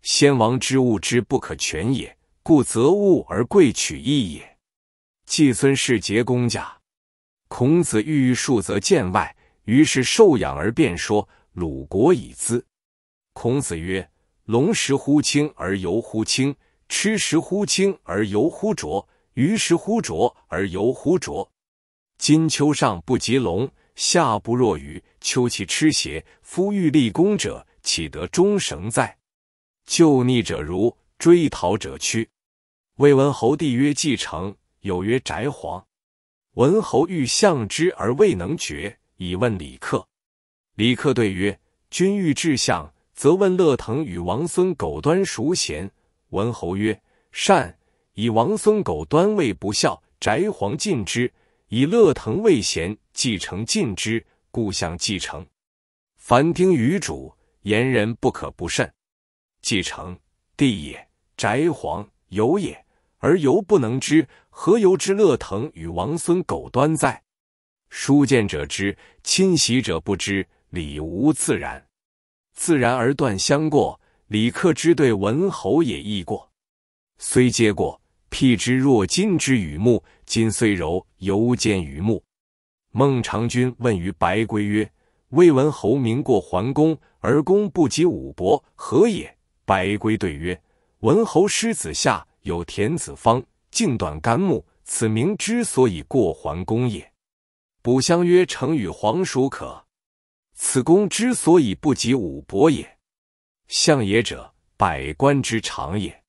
先王之物之不可全也，故择物而贵取义也。季孙氏结公家。孔子欲欲述则见外，于是受养而便说鲁国以资。孔子曰：龙食乎清而游乎清，吃食乎清而游乎浊，鱼食乎浊而游乎浊。金秋上不及龙，夏不若鱼。秋气痴邪。夫欲立功者，岂得终绳哉？救逆者如追逃者趋。魏文侯帝曰：继承有曰翟皇。文侯欲相之而未能决，以问李克。李克对曰：君欲治相，则问乐腾与王孙苟端孰贤？文侯曰：善。以王孙苟端位不孝，翟皇尽之。以乐滕为贤，继承晋之，故相继承。凡听于主，言人不可不慎。继承，帝也；宅皇，有也。而犹不能知，何由之乐滕与王孙苟端哉？书见者知，亲习者不知，礼无自然。自然而断相过，李克之对文侯也亦过，虽皆过。譬之若金之与木，金虽柔，犹见于木。孟尝君问于白圭曰：“魏文侯名过桓公，而公不及武伯，何也？”白圭对曰：“文侯师子下有田子方，敬短干木，此名之所以过桓公也。”卜相曰：“成与黄鼠可，此公之所以不及武伯也。”相也者，百官之长也。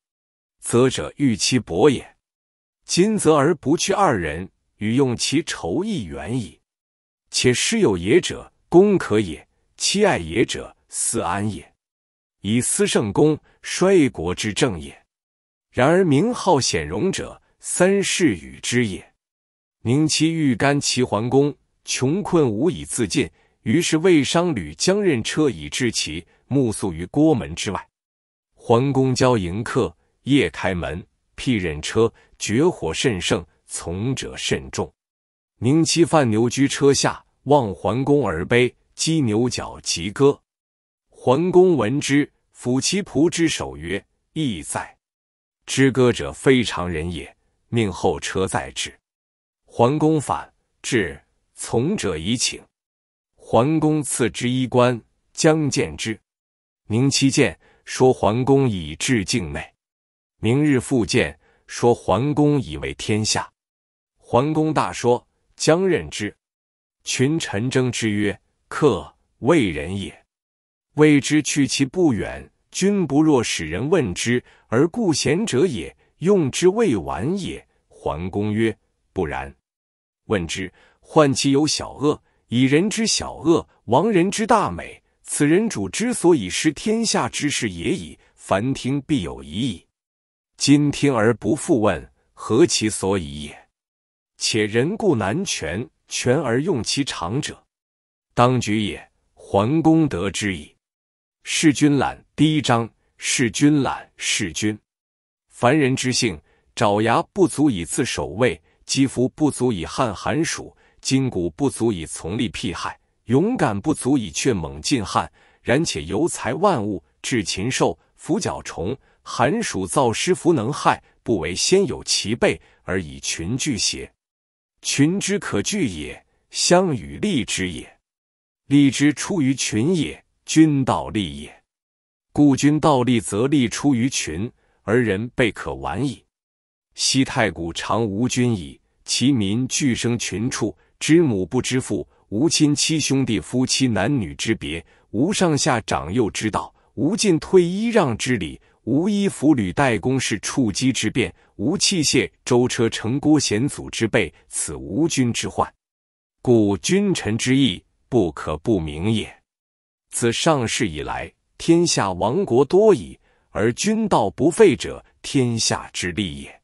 则者欲其薄也，今则而不去，二人与用其仇亦远矣。且师有也者，功可也；妻爱也者，思安也。以思胜功，衰国之政也。然而名号显荣者，三世与之也。宁戚欲甘齐桓公，穷困无以自尽，于是魏商旅将任车以至齐，目宿于郭门之外。桓公交迎客。夜开门，辟任车，绝火甚盛，从者甚众。宁戚犯牛居车下，望桓公而悲，击牛角及歌。桓公闻之，抚其仆之首曰：“意在。”知歌者非常人也，命后车载之。桓公反至，从者已请。桓公赐之衣冠，将见之。宁戚见，说桓公已至境内。明日复见，说桓公以为天下。桓公大说，将任之。群臣争之曰：“客，未人也。谓之去其不远，君不若使人问之，而故贤者也。用之未晚也。”桓公曰：“不然。问之，患其有小恶，以人之小恶亡人之大美。此人主之所以失天下之事也已，凡听必有疑矣。”今听而不复问，何其所以也？且人固难全，全而用其长者，当举也。桓公得之矣。弑君懒，第一章。弑君懒，弑君。凡人之性，爪牙不足以自守卫，肌肤不足以撼寒暑，筋骨不足以从力辟害，勇敢不足以却猛进悍。然且尤才万物，至禽兽，伏角虫。寒暑燥湿弗能害，不为先有其备，而以群聚邪。群之可聚也，相与利之也。利之出于群也，君道利也。故君道利，则利出于群，而人备可完矣。昔太古常无君矣，其民聚生群处，知母不知父，无亲戚兄弟，夫妻男女之别，无上下长幼之道，无进退揖让之礼。无衣服履代公事，触机之变；无器械舟车，乘郭险阻之备。此无君之患，故君臣之义不可不明也。自上世以来，天下亡国多矣，而君道不废者，天下之利也。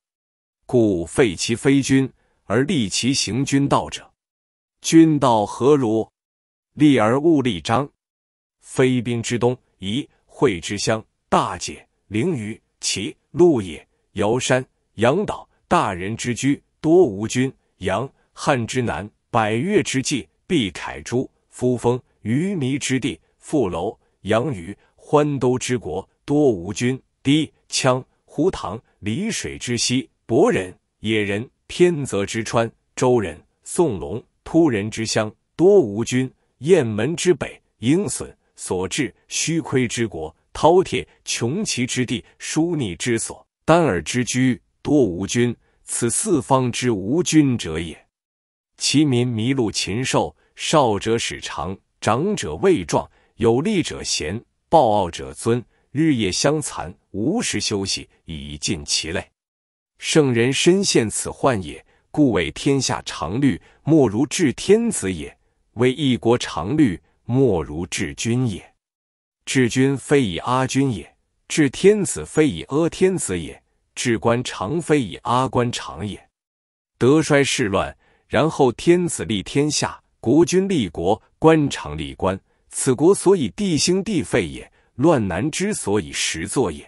故废其非君而立其行君道者，君道何如？立而务立张非兵之东夷，会之乡大解。凌虞、齐、陆野、尧山、羊岛、大人之居多无君；阳汉之南、百越之际，必凯诸夫封鱼糜之地、富楼、杨鱼、欢都之国多无君；低、羌、胡唐、澧水之西、伯人、野人、天泽之川、周人、宋龙、突人之乡多无君；雁门之北、鹰隼所至、虚亏之国。饕餮，穷奇之地，疏逆之所，单耳之居，多无君。此四方之无君者也。其民麋鹿禽兽，少者使长，长者畏壮，有力者贤，暴傲者尊，日夜相残，无时休息，以尽其类。圣人深陷此患也，故为天下常虑，莫如治天子也；为一国常虑，莫如治君也。治君非以阿君也，治天子非以阿天子也，治官常非以阿官常也。德衰世乱，然后天子立天下，国君立国，官常立官。此国所以地兴地废也，乱难之所以时作也。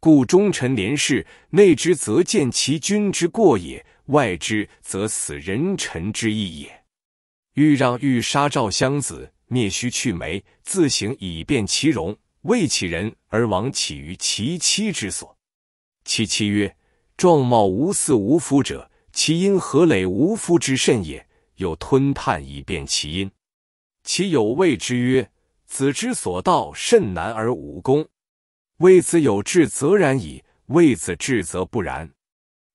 故忠臣廉士，内之则见其君之过也，外之则死人臣之义也。欲让欲杀赵襄子。灭须去眉，自行以便其容。谓其人而亡，起于其妻之所。其妻曰：“状貌无似无夫者，其因何累无夫之甚也？”又吞炭以便其因。其有谓之曰：“子之所道甚难而无功，谓子有志则然矣；谓子志则不然。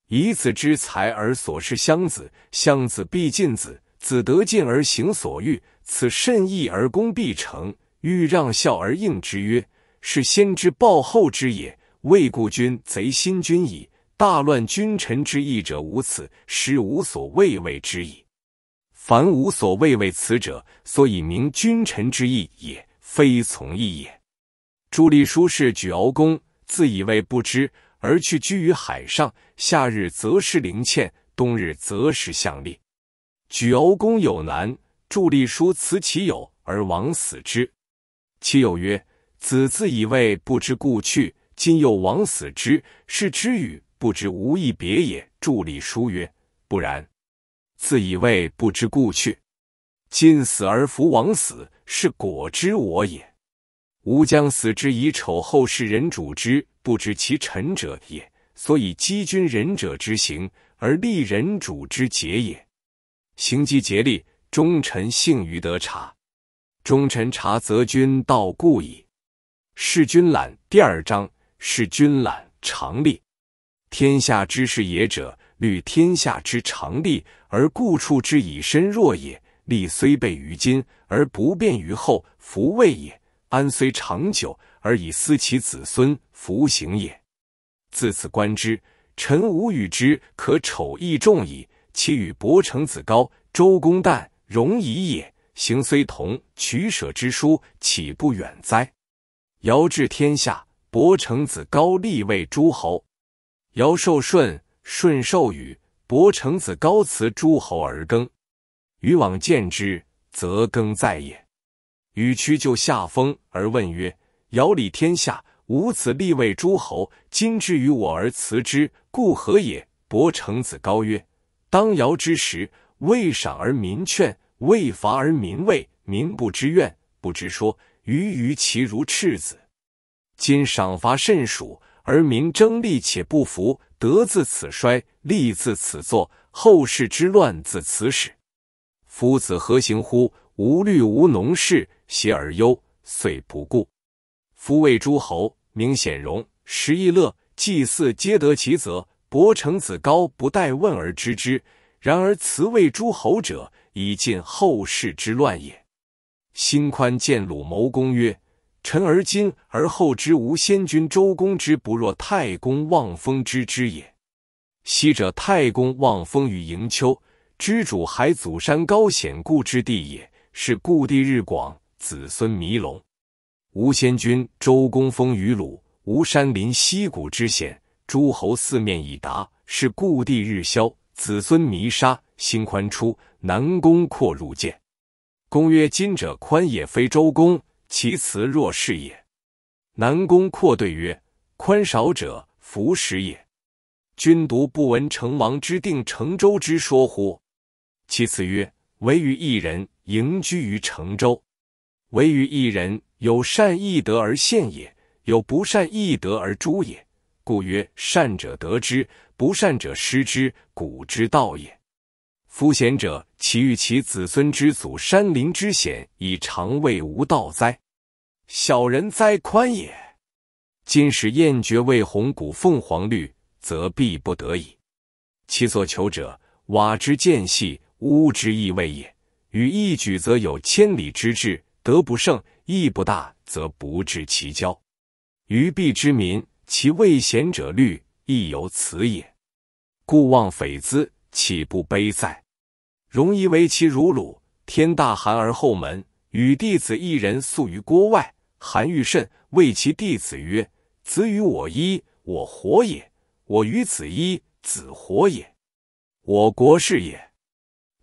以子之才而所事相子，相子必尽子，子得进而行所欲。”此甚易而功必成，欲让孝而应之曰：“是先之报后之也。”未故君贼心君矣，大乱君臣之义者无此，失无所畏畏之矣。凡无所畏畏此者，所以明君臣之义也，非从义也。朱立书士举敖公，自以为不知，而去居于海上。夏日则是灵芡，冬日则是相栗。举敖公有难。助力书辞其友而亡死之，其友曰：“子自以为不知故去，今又亡死之，是之与不知无异别也。”助力书曰：“不然，自以为不知故去，今死而弗亡死，是果之我也。吾将死之以丑后世人主之不知其臣者也，所以积君仁者之行而利人主之节也。行积节力。”忠臣幸于得察，忠臣察则君道故矣。是君懒。第二章：是君懒，常立。天下之事也者，虑天下之常利而故处之以身弱也。利虽备于今而不便于后，弗谓也。安虽长久而以思其子孙，弗行也。自此观之，臣无与之可丑亦众矣。其与伯成子高、周公旦。容矣也，行虽同，取舍之殊，岂不远哉？尧治天下，伯成子高立位诸侯。尧受舜，舜受禹，伯成子高辞诸侯而耕。禹往见之，则耕在也。禹屈就下风而问曰：“尧礼天下，吾子立位诸侯，今之于我而辞之，故何也？”伯成子高曰：“当尧之时。”未赏而民劝，未罚而民畏，民不知怨，不知说。于于其如赤子。今赏罚甚数，而民争利且不服，得自此衰，利自此作，后世之乱自此始。夫子何行乎？无虑无农事，喜而忧，遂不顾。夫为诸侯，名显荣，时亦乐，祭祀皆得其泽。伯成子高不待问而知之。然而，辞位诸侯者，以尽后世之乱也。心宽见鲁谋公曰：“臣而今而后知，吴先君周公之不若太公望风之之也。昔者太公望风于营丘，之主海祖山高险固之地也，是故地日广，子孙弥隆。吴先君周公封于鲁，无山林溪谷之险，诸侯四面以达，是故地日消。”子孙弥杀，心宽出。南宫括入见，公曰：“今者宽也，非周公。其辞若是也。”南宫括对曰：“宽少者，弗食也。君独不闻成王之定成周之说乎？”其辞曰：“唯于一人，盈居于成周。唯于一人，有善易得而献也，有不善易得而诛也。故曰，善者得之。”不善者失之，古之道也。夫贤者，其欲其子孙之祖山林之险，以长未无道哉？小人哉，宽也。今使燕绝为鸿古凤凰绿，则必不得已。其所求者，瓦之间隙，屋之异位也。与一举，则有千里之志；德不胜，义不大，则不至其交。于彼之民，其未贤者虑，亦由此也。故望匪资，岂不悲哉？容夷为其如虏，天大寒而后门。与弟子一人宿于郭外，寒欲甚，谓其弟子曰：“子与我衣，我活也；我与子衣，子活也。我国士也，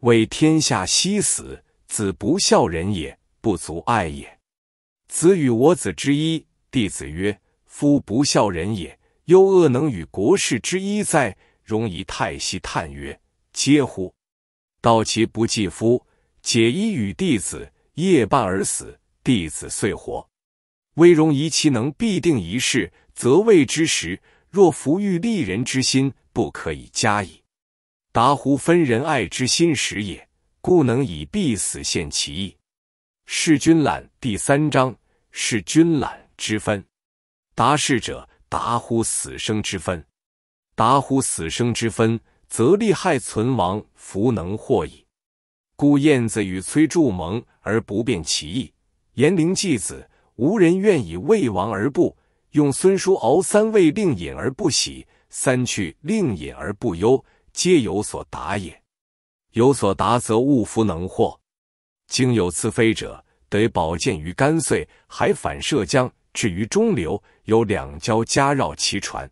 为天下惜死。子不孝人也，不足爱也。子与我子之一。”弟子曰：“夫不孝人也，忧恶能与国士之一哉？”容夷太息叹曰：“嗟乎！道其不济夫。解衣与弟子，夜半而死。弟子遂活。威容夷其能必定一事，则未之时，若弗欲利人之心，不可以加矣。达乎分仁爱之心时也，故能以必死现其意。是君览》第三章，是君览之分。达是者，达乎死生之分。”达乎死生之分，则利害存亡弗能惑矣。故晏子与崔杼盟而不辩其义，颜陵季子无人愿以魏亡而不用孙叔敖三位令隐而不喜，三去令隐而不忧，皆有所达也。有所达，则勿弗能惑。经有自非者，得宝剑于干岁，还反涉江，至于中流，有两蛟夹绕其船。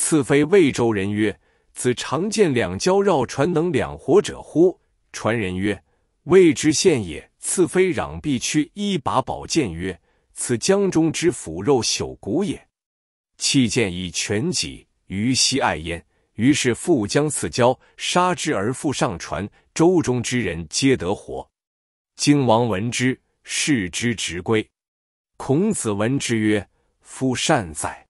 次非魏州人曰：“子常见两蛟绕船能两活者乎？”传人曰：“未知献也。”次非攘臂屈一把宝剑曰：“此江中之腐肉朽骨也。”弃剑以全戟，于西爱焉？于是复将赐蛟杀之而复上船，舟中之人皆得活。荆王闻之，视之直归。孔子闻之曰：“夫善哉！”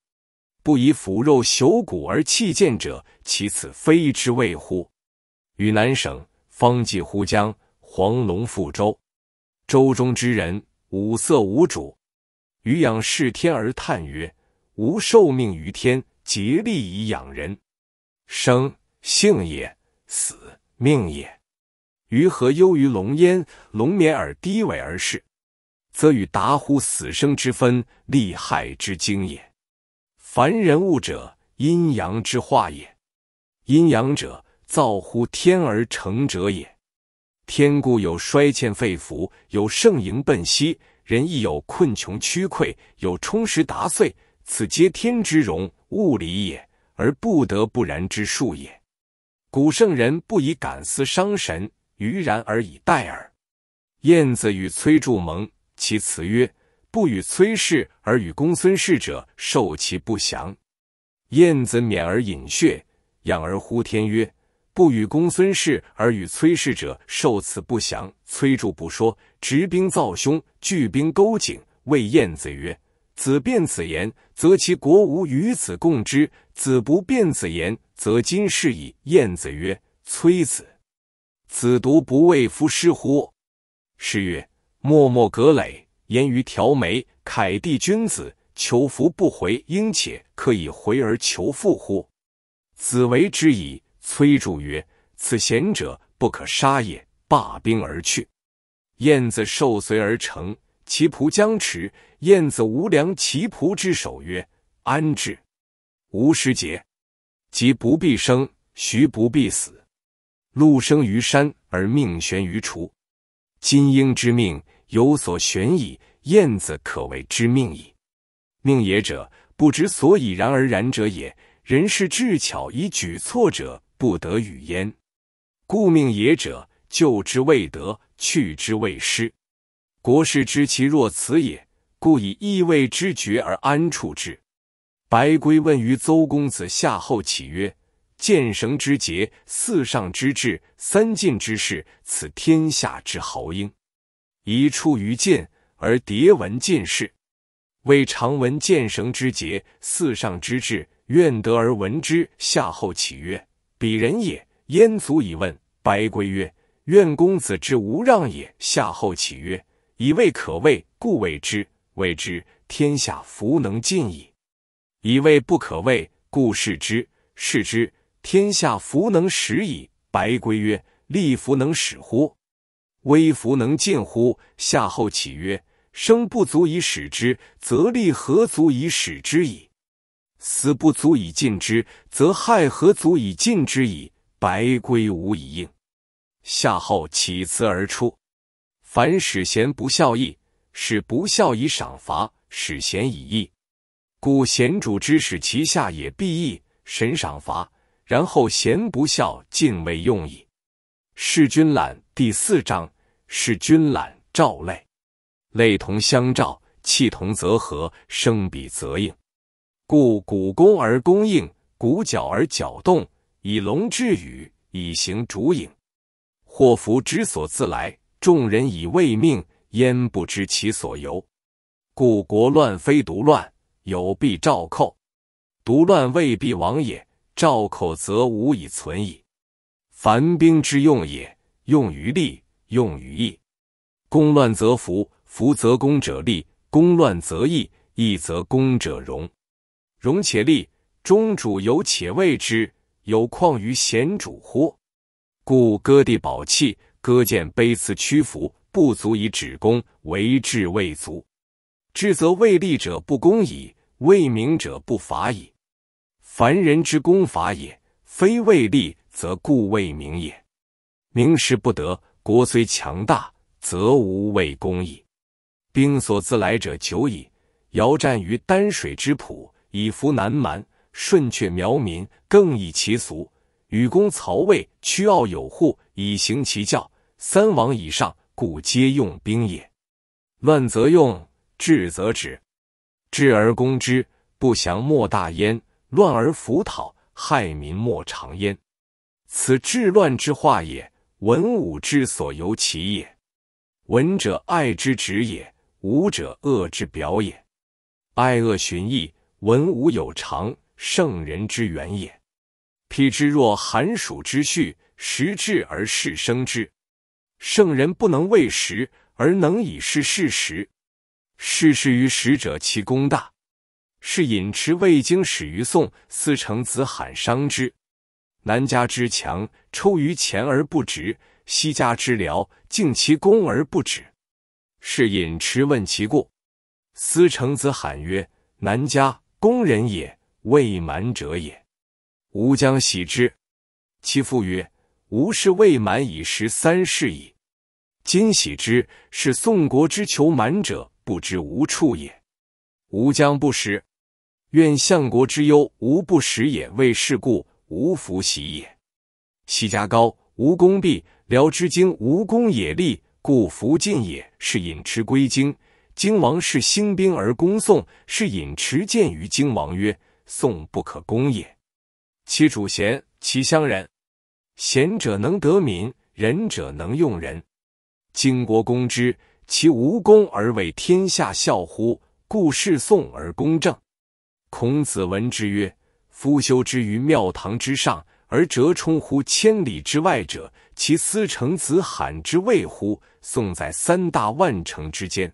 不以腐肉朽骨而弃剑者，其此非之谓乎？与南省方济乎江黄龙附舟，舟中之人五色无主。予仰视天而叹曰：“吾受命于天，竭力以养人。生性也，死命也。鱼何忧于龙焉？龙眠而低尾而逝，则与达乎死生之分，利害之精也。”凡人物者，阴阳之化也；阴阳者，造乎天而成者也。天故有衰欠废服，有盛盈奔息；人亦有困穷屈愧，有充实达遂。此皆天之容物理也，而不得不然之数也。古圣人不以感思伤神，于然而以待耳。晏子与崔杼盟，其辞曰。不与崔氏而与公孙氏者，受其不祥。晏子免而饮血，仰而呼天曰：“不与公孙氏而与崔氏者，受此不祥。”崔杼不说，执兵造凶，聚兵勾颈，谓晏子曰：“子辩子言，则其国无与子共之；子不辩子言，则今事矣。”晏子曰：“崔子，子独不畏夫师乎？”师曰：“默默格垒。”言于调眉，慨帝君子，求福不回，应且可以回而求富乎？子为之矣。崔杼曰：“此贤者，不可杀也。”罢兵而去。晏子受随而成，其仆将持，晏子无良，其仆之守曰：“安之，吾时节，即不必生，徐不必死。鹿生于山而命悬于厨，金鹰之命。”有所悬矣，燕子可谓知命矣。命也者，不知所以然而然者也。人事智巧以举措者，不得与焉。故命也者，就之未得，去之未失。国士知其若此也，故以意味之觉而安处之。白圭问于邹公子夏后启曰：“建绳之节，四上之治，三晋之势，此天下之豪英。”一出于禁而蝶闻禁事，为常闻见绳之节，四上之志，愿得而闻之。夏后启曰：“鄙人也，焉足以问？”白圭曰：“愿公子之无让也。”夏后启曰：“以未可畏，故谓之谓之。天下弗能尽矣；以未不可畏，故视之视之。天下弗能使矣。”白圭曰：“力弗能使乎？”微服能尽乎？夏后启曰：“生不足以使之，则利何足以使之矣？死不足以尽之，则害何足以尽之矣？”白圭无以应。夏后启辞而出。凡使贤不孝义，使不孝以赏罚，使贤以义。故贤主之使其下也，必义、神赏罚，然后贤不孝尽为用矣。事君览第四章。是君览赵类，类同相照，气同则和，声比则应。故鼓攻而攻应，鼓角而搅动，以龙制雨，以形主影。祸福之所自来，众人以为命，焉不知其所由。故国乱非独乱，有必赵寇；独乱未必亡也。赵寇则无以存矣。凡兵之用也，用于利。用于义，公乱则福，福则公者利；公乱则义，义则公者荣。荣且利，中主有且位之，有况于贤主乎？故割地保器，割剑卑辞屈服，不足以止公，为智未足；智则未立者不公矣，未明者不法矣。凡人之公法也，非未立则故未明也，明实不得。国虽强大，则无畏公矣。兵所自来者久矣。尧战于丹水之浦，以服南蛮；顺却苗民，更易其俗；禹攻曹魏，屈傲有户，以行其教。三王以上，故皆用兵也。乱则用，治则止。治而攻之，不祥莫大焉；乱而弗讨，害民莫长焉。此治乱之化也。文武之所由其也，文者爱之止也，武者恶之表也。爱恶寻义，文武有常，圣人之远也。辟之若寒暑之序，时至而事生之。圣人不能为时，而能以是事时。事事于时者，其功大。是饮食未经始于宋，思成子罕伤之。南家之强，抽于钱而不直；西家之辽，尽其功而不止。是隐迟问其故。司城子罕曰：“南家工人也，未满者也；吾将喜之。”其父曰：“吾是未满已十三世矣，今喜之，是宋国之求满者不知无处也。吾将不食。愿相国之忧吾不食也，为是故。”无福喜也，西家高无功，必辽之精无功也，立，故福晋也。是引持归京，京王是兴兵而攻宋，是引持见于京王曰：“宋不可攻也。”齐主贤，齐乡人贤者能得民，仁者能用人。经国攻之，其无功而为天下笑乎？故事宋而公正。孔子闻之曰。夫修之于庙堂之上，而折冲乎千里之外者，其思成子罕之谓乎？宋在三大万城之间，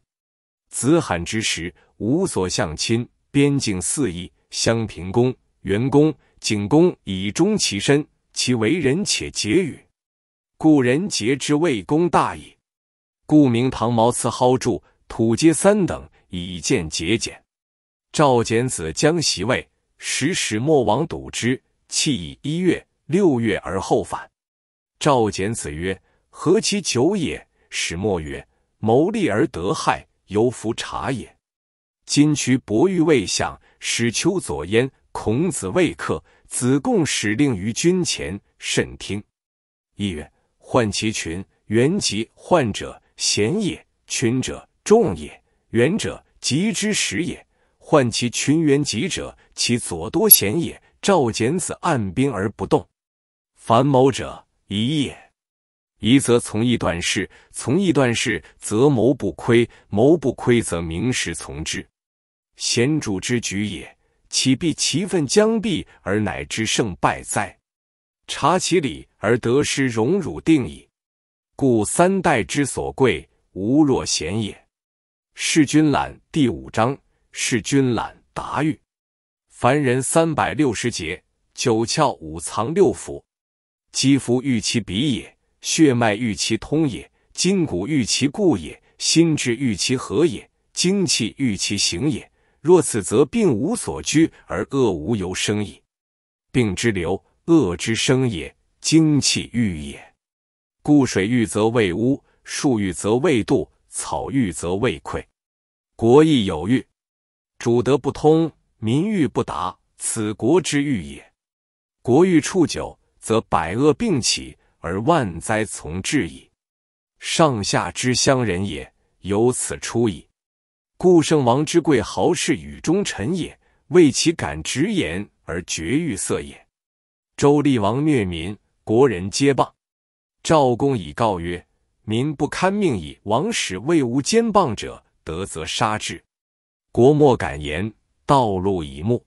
子罕之时，无所向亲，边境四邑，襄平公、元公、景公以忠其身，其为人且节与。故人节之谓公大矣。故明唐毛茨蒿柱，土阶三等，以见节俭。赵简子将袭位。使使末王笃之，弃以一月，六月而后返。赵简子曰：“何其久也？”始末曰：“谋利而得害，犹弗察也。”今驱伯玉未相，使丘左焉。孔子未克，子贡使令于君前，慎听。一曰：患其群，原及患者贤也；群者众也，原者极之始也。患其群援己者，其左多贤也。赵简子按兵而不动，凡谋者疑也。疑则从一断事，从一断事则谋不亏，谋不亏则名实从之，贤主之举也。岂必其愤将毕而乃知胜败哉？察其理而得失荣辱定矣。故三代之所贵，无若贤也。是君览第五章。是君览达欲，凡人三百六十节，九窍五藏六腑，肌肤欲其鼻也，血脉欲其通也，筋骨欲其固也，心志欲其和也，精气欲其行也。若此，则病无所居，而恶无由生矣。病之流，恶之生也，精气欲也。故水欲则未污，树欲则未度，草欲则未溃。国亦有欲。主德不通，民欲不达，此国之欲也。国欲处久，则百恶并起，而万灾从至矣。上下之相人也，由此出矣。故圣王之贵豪士与忠臣也，为其敢直言而绝欲色也。周厉王虐民，国人皆谤。赵公以告曰：“民不堪命矣。王使魏无兼谤者，得则杀之。”国莫敢言，道路已暮。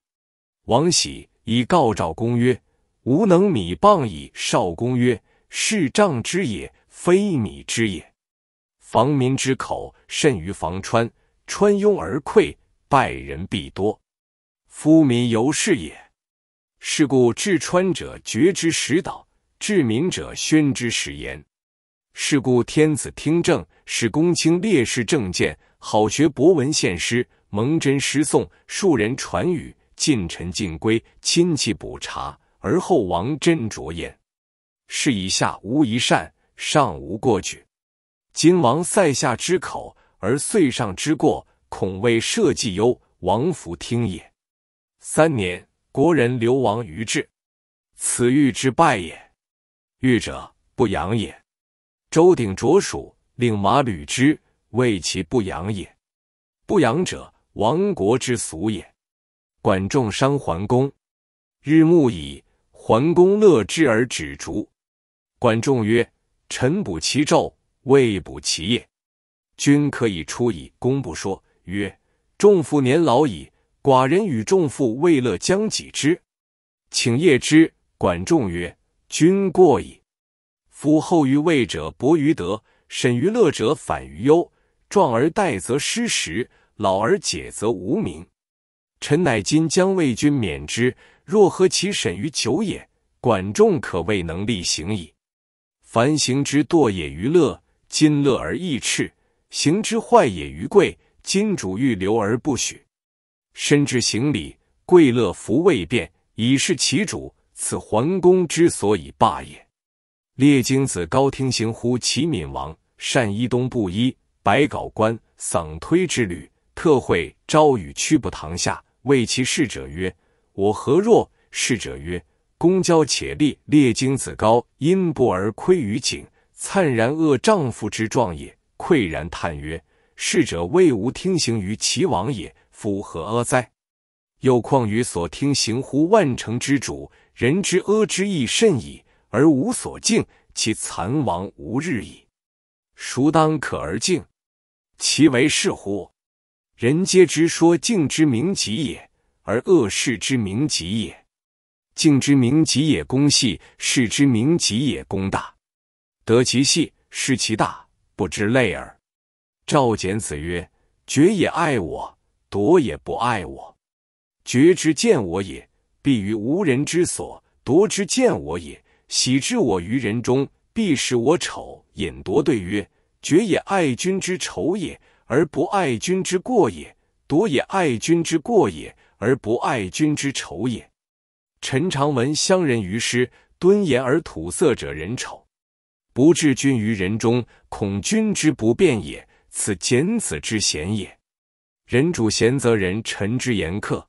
王喜以告赵公曰：“吾能米谤矣。”少公曰：“是仗之也，非米之也。防民之口，甚于防川。川拥而溃，败人必多。夫民犹是也。是故治川者决之使导，治民者宣之使言。是故天子听政，使公卿烈士政见，好学博闻献诗。”蒙真诗颂，庶人传语，近臣尽归，亲戚补察，而后王真着焉。是以下无一善，上无过举。今王塞下之口，而岁上之过，恐为社稷忧。王弗听也。三年，国人流亡于至，此欲之败也。欲者不养也。周鼎卓蜀，令马履之，谓其不养也。不养者。亡国之俗也。管仲伤桓公，日暮矣。桓公乐之而止烛。管仲曰：“臣补其昼，未补其夜。君可以出矣。”公不说，曰：“仲父年老矣，寡人与仲父未乐将己之，请业之。”管仲曰：“君过矣。夫厚于位者薄于德，沈于乐者反于忧。壮而待则失时。”老而解则无名，臣乃今将为君免之。若何其审于久也？管仲可未能立行矣。凡行之惰也于乐，今乐而易斥；行之坏也于贵，今主欲留而不许。身之行礼，贵乐福未变，以示其主。此桓公之所以霸也。列经子高听行乎齐闵王，善衣东布衣，白稿冠，丧推之旅。特会召与屈步堂下，谓其侍者曰：“我何若？”侍者曰：“公交且立，列精子高，因不而窥于井，灿然恶丈夫之状也。”喟然叹曰：“侍者未无听行于齐王也，夫何阿哉？又况于所听行乎？万乘之主人之阿之意甚矣，而无所敬，其残亡无日矣。孰当可而敬？其为是乎？”人皆之说，敬之名己也，而恶事之名己也。敬之名己也，功细；事之名己也，功大。得其细，失其大，不知累耳。赵简子曰：“爵也爱我，夺也不爱我。爵之见我也，必于无人之所；夺之见我也，喜之我于人中，必使我丑。”引夺对曰：“爵也爱君之丑也。”而不爱君之过也，夺也爱君之过也，而不爱君之仇也。陈长文乡人于师，敦言而土色者人丑，不治君于人中，恐君之不便也。此简子之贤也。人主贤则人臣之言客，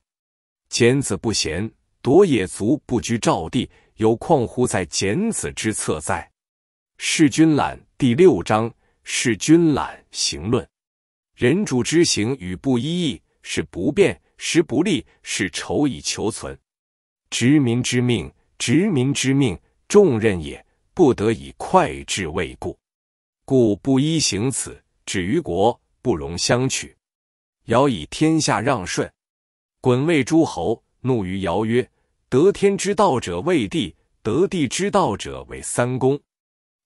简子不贤，夺也卒不居赵地，有况乎在简子之策哉？是君懒第六章，是君懒行论。人主之行与不一意，是不变，时不利，是仇以求存。执民之命，执民之命，重任也，不得以快志未故，故不一行此，止于国，不容相取。尧以天下让舜，鲧为诸侯，怒于尧曰：“得天之道者为地，得地之道者为三公。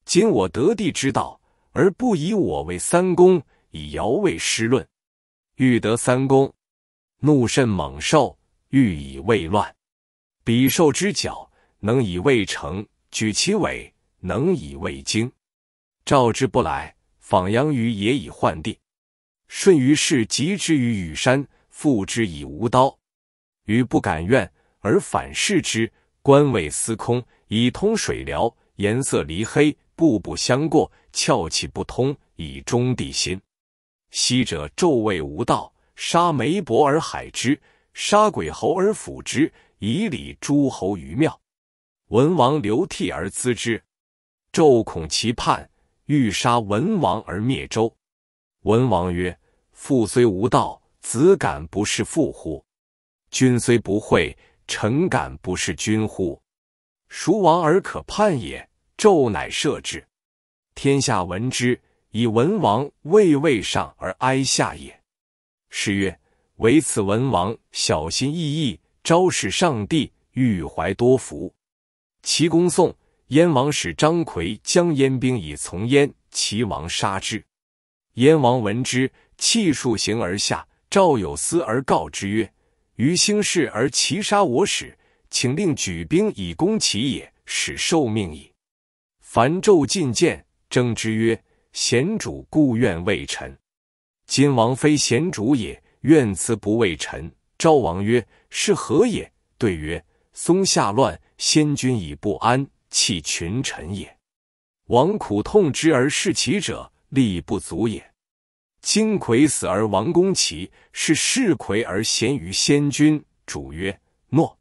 今我得地之道，而不以我为三公。”以尧位施论，欲得三公，怒甚猛兽，欲以未乱。彼兽之角能以未成，举其尾能以未精。召之不来，访阳于野以换地。顺于是，疾之于羽山，复之以无刀。禹不敢怨，而反视之。官位司空，以通水疗，颜色离黑，步步相过，窍气不通，以中地心。昔者纣未无道，杀梅伯而海之，杀鬼侯而辅之，以礼诸侯于庙。文王流涕而咨之，纣恐其叛，欲杀文王而灭周。文王曰：“父虽无道，子敢不是父乎？君虽不惠，臣敢不是君乎？孰王而可叛也？纣乃赦之，天下闻之。”以文王位位上而哀下也。诗曰：“唯此文王，小心翼翼，昭示上帝，欲怀多福。”齐公送燕王使张奎将燕兵以从燕，齐王杀之。燕王闻之，泣数行而下。赵有司而告之曰：“于兴事而齐杀我使，请令举兵以攻齐也。”使受命矣。凡纣进谏，征之曰。贤主故愿为臣，今王非贤主也，愿辞不为臣。昭王曰：“是何也？”对曰：“松下乱，先君已不安，弃群臣也。王苦痛之而视其者，力不足也。今魁死而王攻其，是视魁而贤于先君。”主曰：“诺，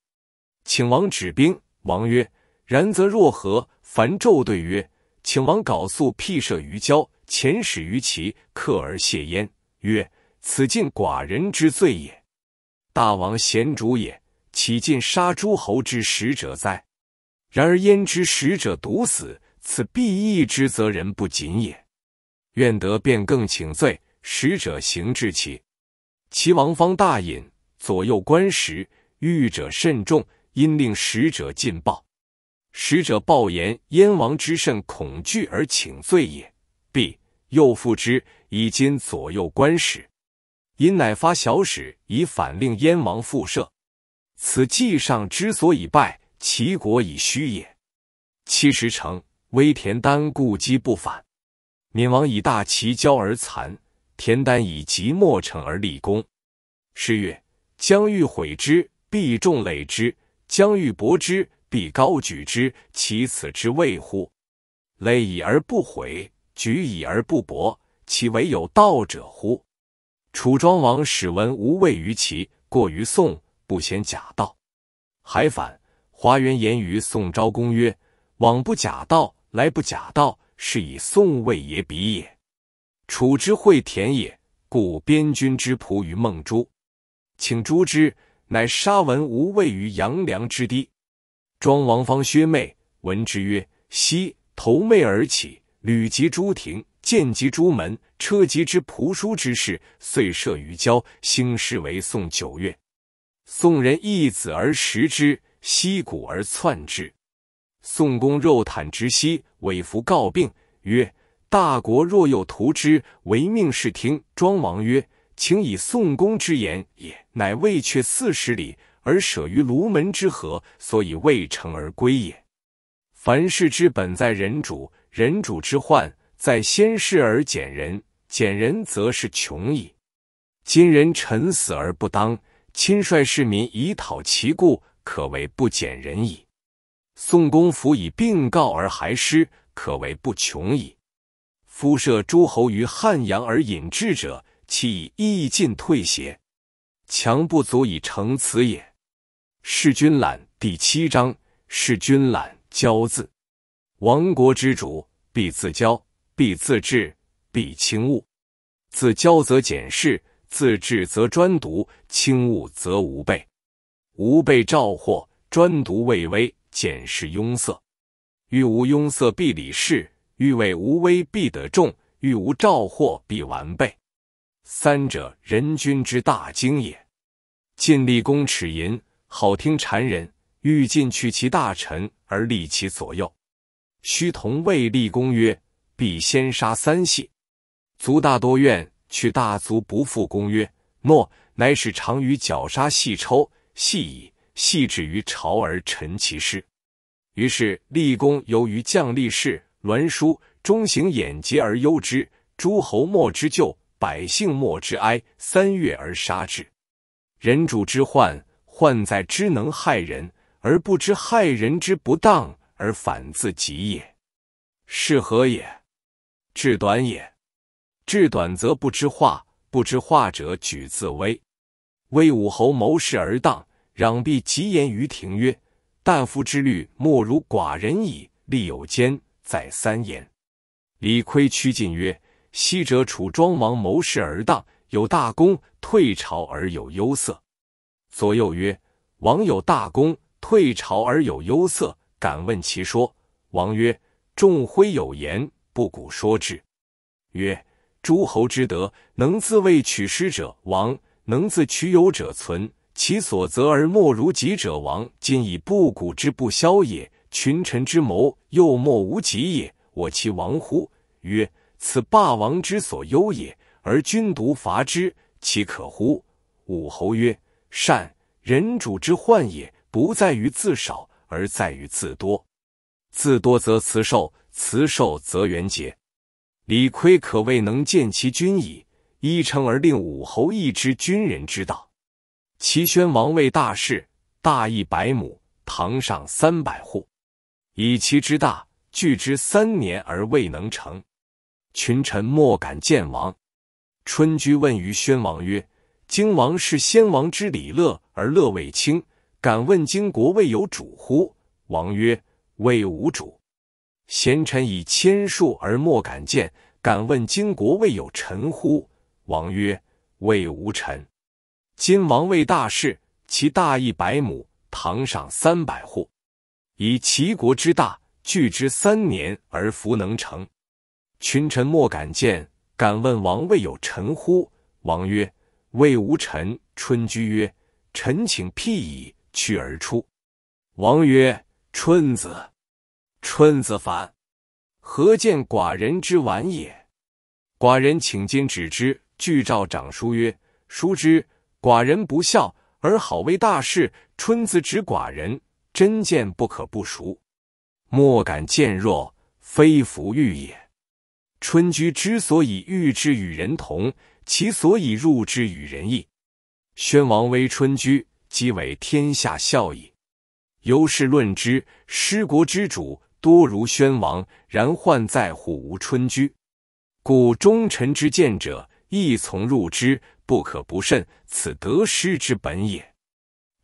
请王止兵。”王曰：“然则若何？”凡纣对曰：请王缟素，辟射于郊，遣使于齐，客而谢焉，曰：“此尽寡人之罪也。大王贤主也，岂尽杀诸侯之使者哉？然而焉知使者独死？此必义之，则人不谨也。愿得便更，请罪。使者行至齐，齐王方大饮，左右观食，欲者甚众，因令使者尽报。”使者报言，燕王之甚恐惧而请罪也。B 又复之，以今左右官使，因乃发小使以反令燕王复赦。此计上之所以败，齐国以虚也。七十城，威田单故击不反。闵王以大齐骄而残，田单以即墨城而立功。诗曰：“将欲毁之，必重累之；将欲搏之。”必高举之，其此之谓乎？累以而不悔，举以而不薄，其为有道者乎？楚庄王使文无畏于齐，过于宋，不嫌假道，还反。华元言于宋昭公曰：“往不假道，来不假道，是以宋魏也比也。楚之会田也，故边君之仆于孟诸，请诛之，乃杀文无畏于阳梁之堤。”庄王方薛妹闻之曰：“昔投妹而起，履及诸庭，见及诸门，车及之仆书之事，遂设于郊，兴师为宋九月。宋人一子而食之，息鼓而窜之。宋公肉袒之息，委服告病曰：‘大国若有图之，唯命是听。’庄王曰：‘请以宋公之言也。’乃未却四十里。”而舍于卢门之合，所以未成而归也。凡事之本在人主，人主之患在先事而俭人，俭人则是穷矣。今人臣死而不当，亲率士民以讨其故，可谓不俭人矣。宋公辅以并告而还师，可谓不穷矣。夫设诸侯于汉阳而引之者，其以义进退邪？强不足以成此也。《弑君懒第七章，弑君懒骄字，亡国之主必自骄，必自治，必轻物。自骄则简事，自治则专读，轻物则无备。无备召祸，专读畏危，简事庸色。欲无庸色，必礼事；欲为无威，必得众；欲无召祸，必完备。三者，人君之大经也。尽力公尺银。好听谗人，欲尽去其大臣而立其左右，须同未立公曰，必先杀三系。族大多怨，去大族不复公曰：诺，乃使常于绞杀细抽细矣，细止于朝而陈其事。于是立功由于将立事，栾书中行偃疾而忧之。诸侯莫之救，百姓莫之哀。三月而杀之，人主之患。患在知能害人，而不知害人之不当，而反自己也。是何也？至短也。至短则不知化，不知化者举自危。魏武侯谋事而当攘臂疾言于庭曰：“大夫之虑莫如寡人矣。”利有间，再三言。李亏趋进曰：“昔者楚庄王谋事而当有大功，退朝而有忧色。”左右曰：“王有大功，退朝而有忧色，敢问其说？”王曰：“仲辉有言，不古说之。”曰：“诸侯之德，能自为取失者亡，能自取有者存。其所择而莫如己者亡。今以不古之不肖也，群臣之谋又莫无己也。我其亡乎？”曰：“此霸王之所忧也，而君独伐之，其可乎？”武侯曰。善人主之患也，不在于自少，而在于自多。自多则辞寿，辞寿则缘节。李亏可谓能见其君矣。依称而令武侯一知军人之道。齐宣王位大事，大邑百亩，堂上三百户。以其之大，拒之三年而未能成。群臣莫敢见王。春居问于宣王曰。今王是先王之礼乐而乐未清，敢问今国未有主乎？王曰：未无主。贤臣以千数而莫敢谏，敢问今国未有臣乎？王曰：未无臣。今王位大事，其大邑百亩，堂上三百户。以齐国之大，聚之三年而弗能成，群臣莫敢谏，敢问王未有臣乎？王曰。魏无臣春居曰：“臣请辟矣。”去而出。王曰：“春子，春子反，何见寡人之晚也？寡人请今止之。”据诏长书曰：“孰之，寡人不孝，而好为大事。春子指寡人，真见不可不熟。莫敢见若，非弗欲也。春居之所以欲之与人同。”其所以入之与仁义，宣王微春居，即为天下孝矣。由是论之，失国之主多如宣王，然患在乎无春居。故忠臣之见者，亦从入之，不可不慎，此得失之本也。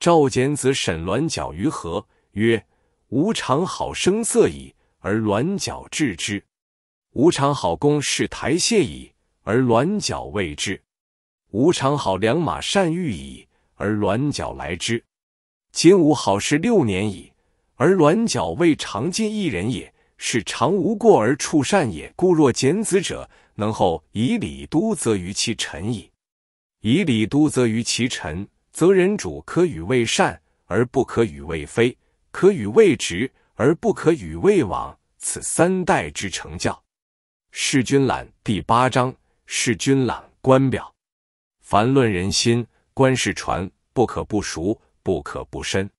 赵简子沈鸾角于何曰：“吾常好声色矣，而鸾角至之；吾常好公事台榭矣。”而卵角未至，吾尝好良马善御矣，而卵角来之。今吾好事六年矣，而卵角未尝进一人也。是常无过而处善也。故若简子者，能后以礼都，则于其臣矣；以礼都，则于其臣，则人主可与谓善，而不可与谓非；可与谓直，而不可与谓往。此三代之成教。事君览第八章。是君览官表，凡论人心，官事传不可不熟，不可不深。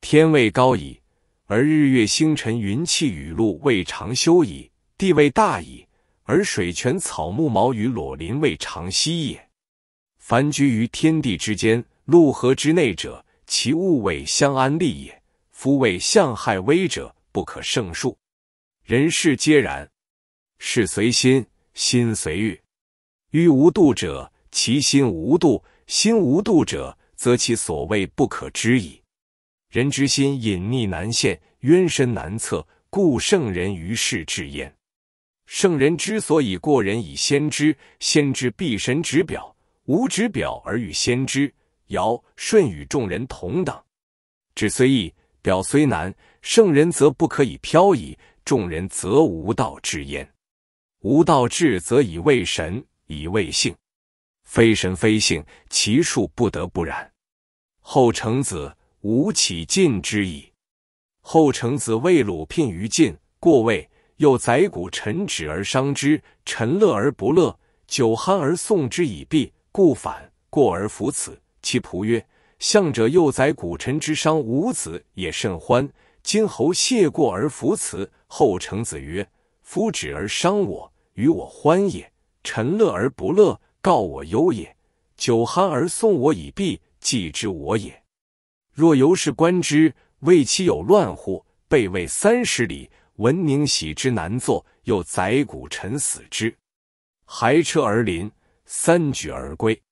天位高矣，而日月星辰云气雨露未尝休矣；地位大矣，而水泉草木毛与裸林未尝息也。凡居于天地之间，陆河之内者，其物为相安利也。夫为相害微者，不可胜数。人事皆然，事随心，心随欲。欲无度者，其心无度；心无度者，则其所谓不可知矣。人之心隐匿难现，渊深难测，故圣人于世至焉。圣人之所以过人，以先知；先知必神指表，无指表而与先知，尧、舜与众人同等。指虽易，表虽难，圣人则不可以飘矣；众人则无道至焉，无道至则以为神。以为性，非神非性，其术不得不然。后成子吴起晋之矣。后成子为鲁聘于晋，过位，又宰古臣止而伤之，臣乐而不乐，酒酣而送之以毕，故反过而服此。其仆曰：“向者又宰古臣之伤吾子也，甚欢。今侯谢过而服此。”后成子曰：“夫止而伤我，与我欢也。”臣乐而不乐，告我忧也；酒酣而送我以毕，既之我也。若由是观之，谓其有乱乎？备卫三十里，闻宁喜之，难坐；又宰古臣死之，还车而临，三举而归。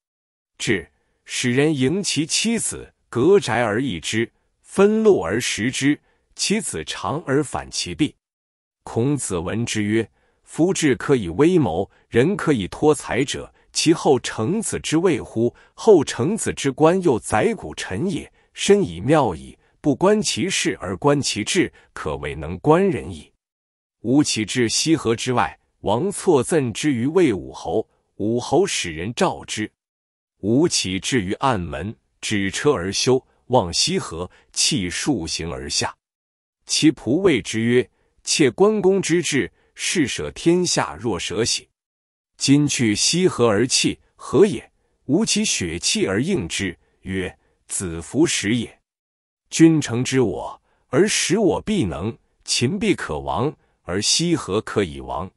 至使人迎其妻子，隔宅而议之，分路而食之。其子长而反其臂。孔子闻之曰。夫智可以威谋，人可以托才者，其后成子之位乎？后成子之官，又宰古臣也，身以妙矣。不观其事而观其志，可谓能观人矣。吴起至西河之外，王错赠之于魏武侯。武侯使人召之。吴起至于暗门，止车而休，望西河，弃数行而下。其仆谓之曰：“妾关公之志。”是舍天下若舍喜。今去西河而弃何也？吾其血气而应之曰：“子服食也。君诚知我而食我，必能秦必可亡，而西河可以亡。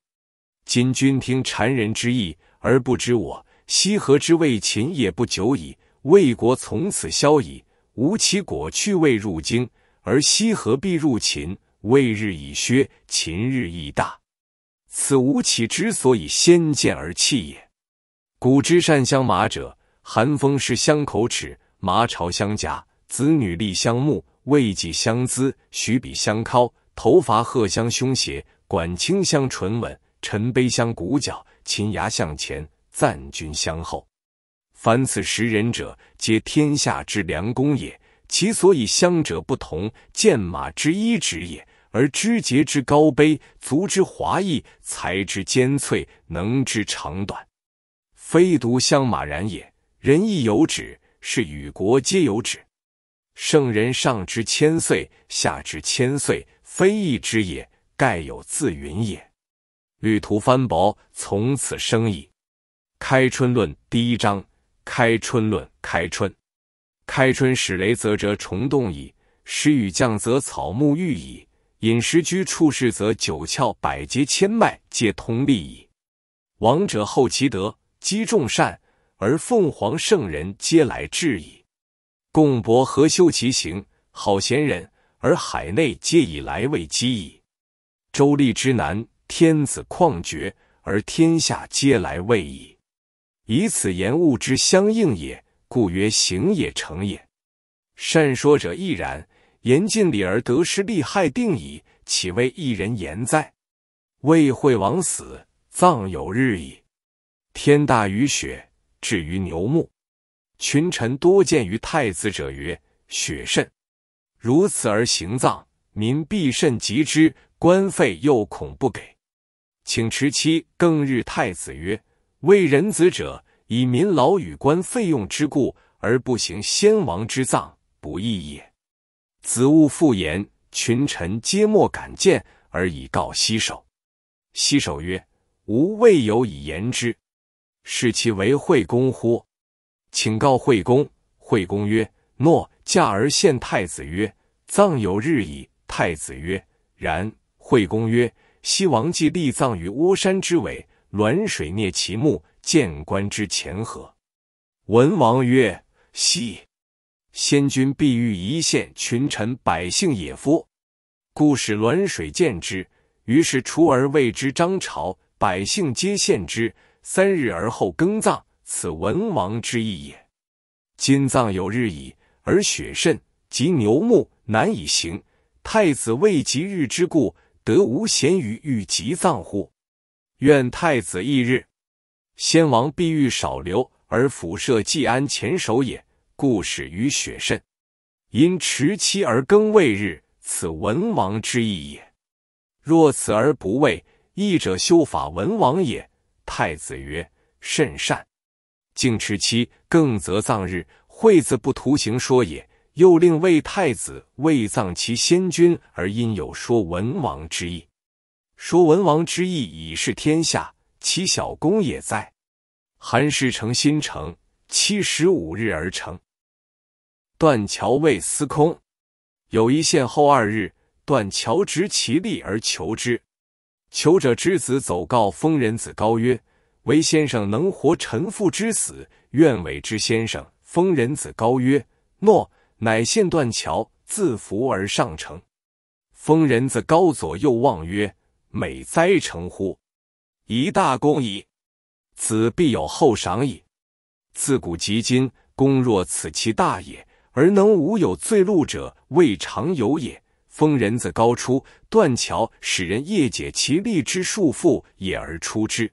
今君听谗人之议而不知我，西河之为秦也不久矣。魏国从此消矣。吾其果去未入京，而西河必入秦。魏日以削，秦日亦大。”此吴起之所以先见而弃也。古之善相马者，韩风是相口齿，马朝相颊，子女立相目，未髻相资，许笔相靠，头发褐相凶邪，管清相唇吻，沉杯相骨角，琴牙向前，赞君相后。凡此识人者，皆天下之良公也。其所以相者不同，见马之一指也。而枝节之高卑，足之华异，材之坚脆，能之长短，非独相马然也。人亦有止，是与国皆有止。圣人上之千岁，下之千岁，非一之也，盖有自云也。旅途翻薄，从此生矣。开春论第一章。开春论，开春，开春始雷，则蛰虫动矣；始雨降，则草木郁矣。饮食居处事，则九窍百节千脉皆通利矣。王者厚其德，积众善，而凤凰圣人皆来至矣。共伯何修其行？好贤人，而海内皆以来谓积矣。周立之难，天子旷绝，而天下皆来谓矣。以此言物之相应也，故曰行也成也。善说者亦然。言尽理而得失利害定矣，岂为一人言哉？魏惠王死，葬有日矣。天大雨雪，至于牛木。群臣多见于太子者曰：“雪甚，如此而行葬，民必甚急之。官费又恐不给，请迟期。”更日，太子曰：“为人子者，以民劳与官费用之故，而不行先王之葬，不义也。”子务复言，群臣皆莫敢谏，而以告西首。西首曰：“吾未有以言之，是其为惠公乎？”请告惠公。惠公曰：“诺。”嫁而献太子曰：“葬有日矣。”太子曰：“然。”惠公曰：“昔王既立葬于巫山之尾，栾水啮其墓，见官之前河。”文王曰：“昔。”先君必欲一献群臣百姓也夫，故使滦水见之。于是出而谓之张朝，百姓皆献之。三日而后更葬，此文王之意也。今葬有日矣，而雪甚，及牛木难以行。太子未及日之故，得无贤于欲及葬乎？愿太子一日，先王必欲少留而辅设季安前守也。故始于血甚，因迟期而更未日，此文王之意也。若此而不畏，义者修法文王也。太子曰：“甚善。”敬迟期，更则葬日。惠子不图形说也，又令为太子未葬其先君，而因有说文王之意。说文王之意以示天下，其小功也在。韩氏成新城，七十五日而成。断桥未司空，有一县后二日，断桥执其力而求之。求者之子走告封人子高曰：“唯先生能活臣父之死，愿委之先生。”封人子高曰：“诺。”乃现断桥，自扶而上城。封人子高左右望曰：“美哉成乎！一大功矣，子必有后赏矣。自古及今，功若此其大也。”而能无有罪戮者，未尝有也。封人子高出断桥，使人夜解其力之束缚也而出之，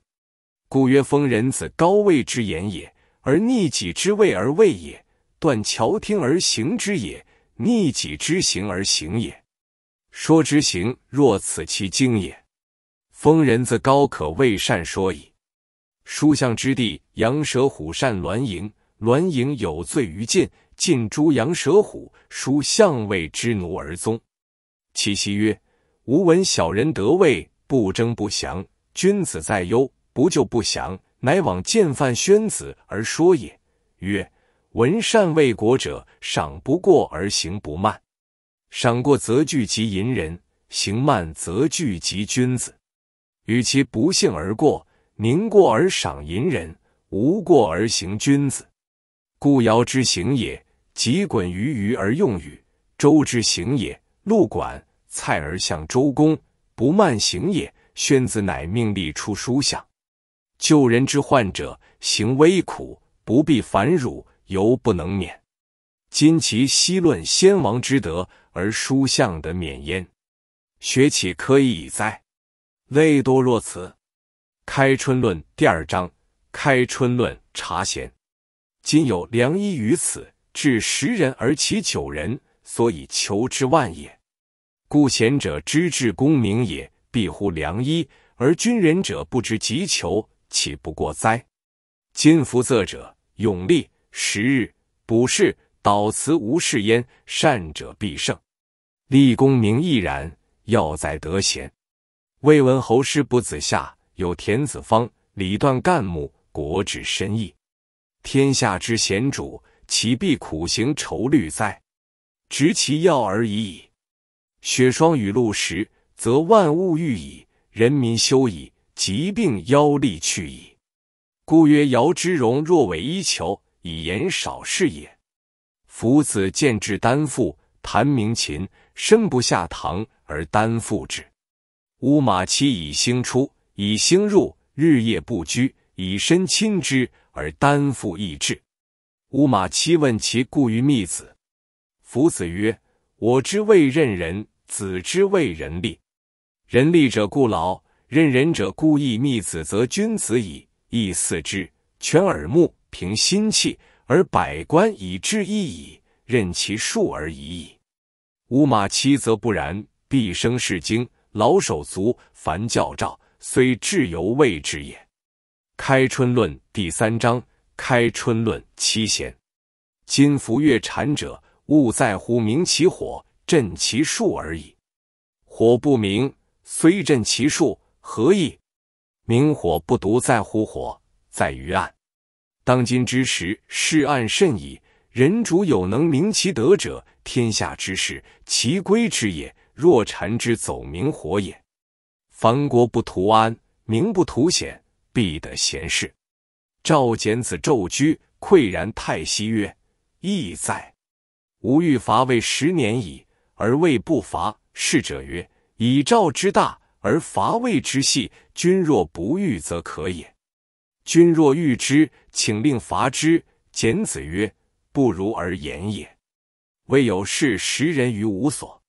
故曰封人子高位之言也，而逆己之谓而位也。断桥听而行之也，逆己之行而行也。说之行若此其经也。封人子高可谓善说矣。书相之地，羊舌虎善鸾盈，鸾盈有罪于尽。晋诸羊蛇虎，疏相位之奴而宗。其息曰：“吾闻小人得位，不争不降；君子在忧，不救不降。乃往见范宣子而说也。曰：‘闻善为国者，赏不过而行不慢；赏过则聚及淫人，行慢则聚及君子。与其不幸而过，宁过而赏淫人；无过而行君子，故尧之行也。’”急滚于鱼而用语，周之行也；陆管蔡而向周公，不慢行也。宣子乃命立出书相，救人之患者，行微苦，不必烦辱，犹不能免。今其昔论先王之德而书相得免焉，学岂可以已哉？类多若此。开春论第二章，开春论察贤。今有良医于此。至十人而其九人，所以求之万也。故贤者知至功名也，必乎良医；而君人者不知急求，岂不过哉？今夫色者，勇力时日，卜筮导辞无事焉，善者必胜。立功名亦然，要在得贤。魏文侯师卜子夏，有田子方、李段干木，国之深义。天下之贤主。其必苦行愁虑哉？执其要而已矣。雪霜雨露时，则万物欲矣，人民休矣，疾病妖力去矣。故曰：尧之容若委衣求，以言少事也。夫子见之担负，弹鸣琴，身不下堂而担负之。乌马期以兴出，以兴入，日夜不居，以身亲之而担负易志。乌马七问其故于密子，夫子曰：“我之谓任人，子之谓人立。人利者固劳，任人者故意。密子则君子矣，易四之，全耳目，凭心气，而百官以致一矣。任其数而已矣。乌马七则不然，毕生事经，老手足，凡教诏，虽智犹未之也。”开春论第三章。开春论七贤，今夫月禅者，勿在乎明其火，震其术而已。火不明，虽震其术，何益？明火不独在乎火，在于暗。当今之时，是暗甚矣。人主有能明其德者，天下之事，其归之也。若禅之走明火也。凡国不图安，名不图显，必得闲事。赵简子昼居，喟然太息曰：“意在，吾欲伐魏十年矣，而魏不伐。逝者曰：以赵之大而伐魏之细，君若不欲，则可也；君若欲之，请令伐之。”简子曰：“不如而言也，未有事食人于无所，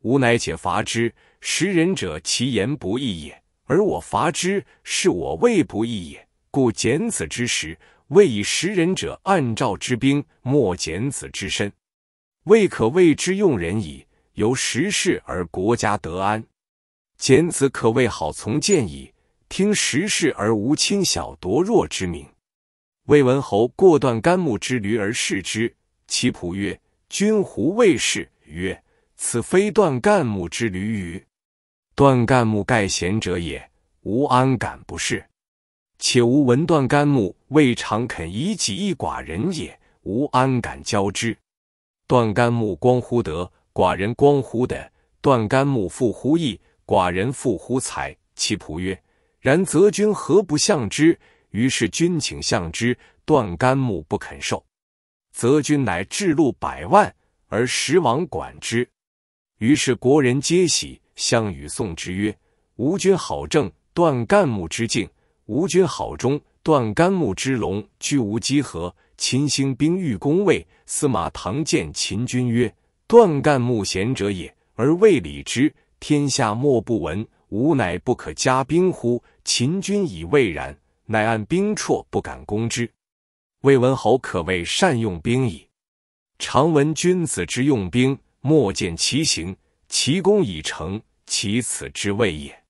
吾乃且伐之。食人者，其言不义也；而我伐之，是我未不义也。”故简子之时，未以识人者按照之兵；莫简子之身，未可谓之用人矣。由时事而国家得安，简子可谓好从谏矣。听时事而无轻小夺弱之名。魏文侯过断干木之驴而视之，其仆曰：“君胡谓事，曰：“此非断干木之驴欤？断干木盖贤者也，吾安敢不是？”且吾闻断干木，未尝肯以己易寡人也。吾安敢交之？断干木光乎德，寡人光乎德；断干木富乎义，寡人富乎财。其仆曰：“然则君何不相之？”于是君请相之，断干木不肯受，则君乃置禄百万而十王管之。于是国人皆喜，相与送之曰：“吾君好政，断干木之敬。”吴军好中，断干木之龙居无鸡何？秦兴兵欲攻魏，司马唐见秦君曰：“断干木贤者也，而未礼之，天下莫不闻。吾乃不可加兵乎？秦君以未然，乃按兵绰，不敢攻之。魏文侯可谓善用兵矣。常闻君子之用兵，莫见其行，其功已成，其此之谓也。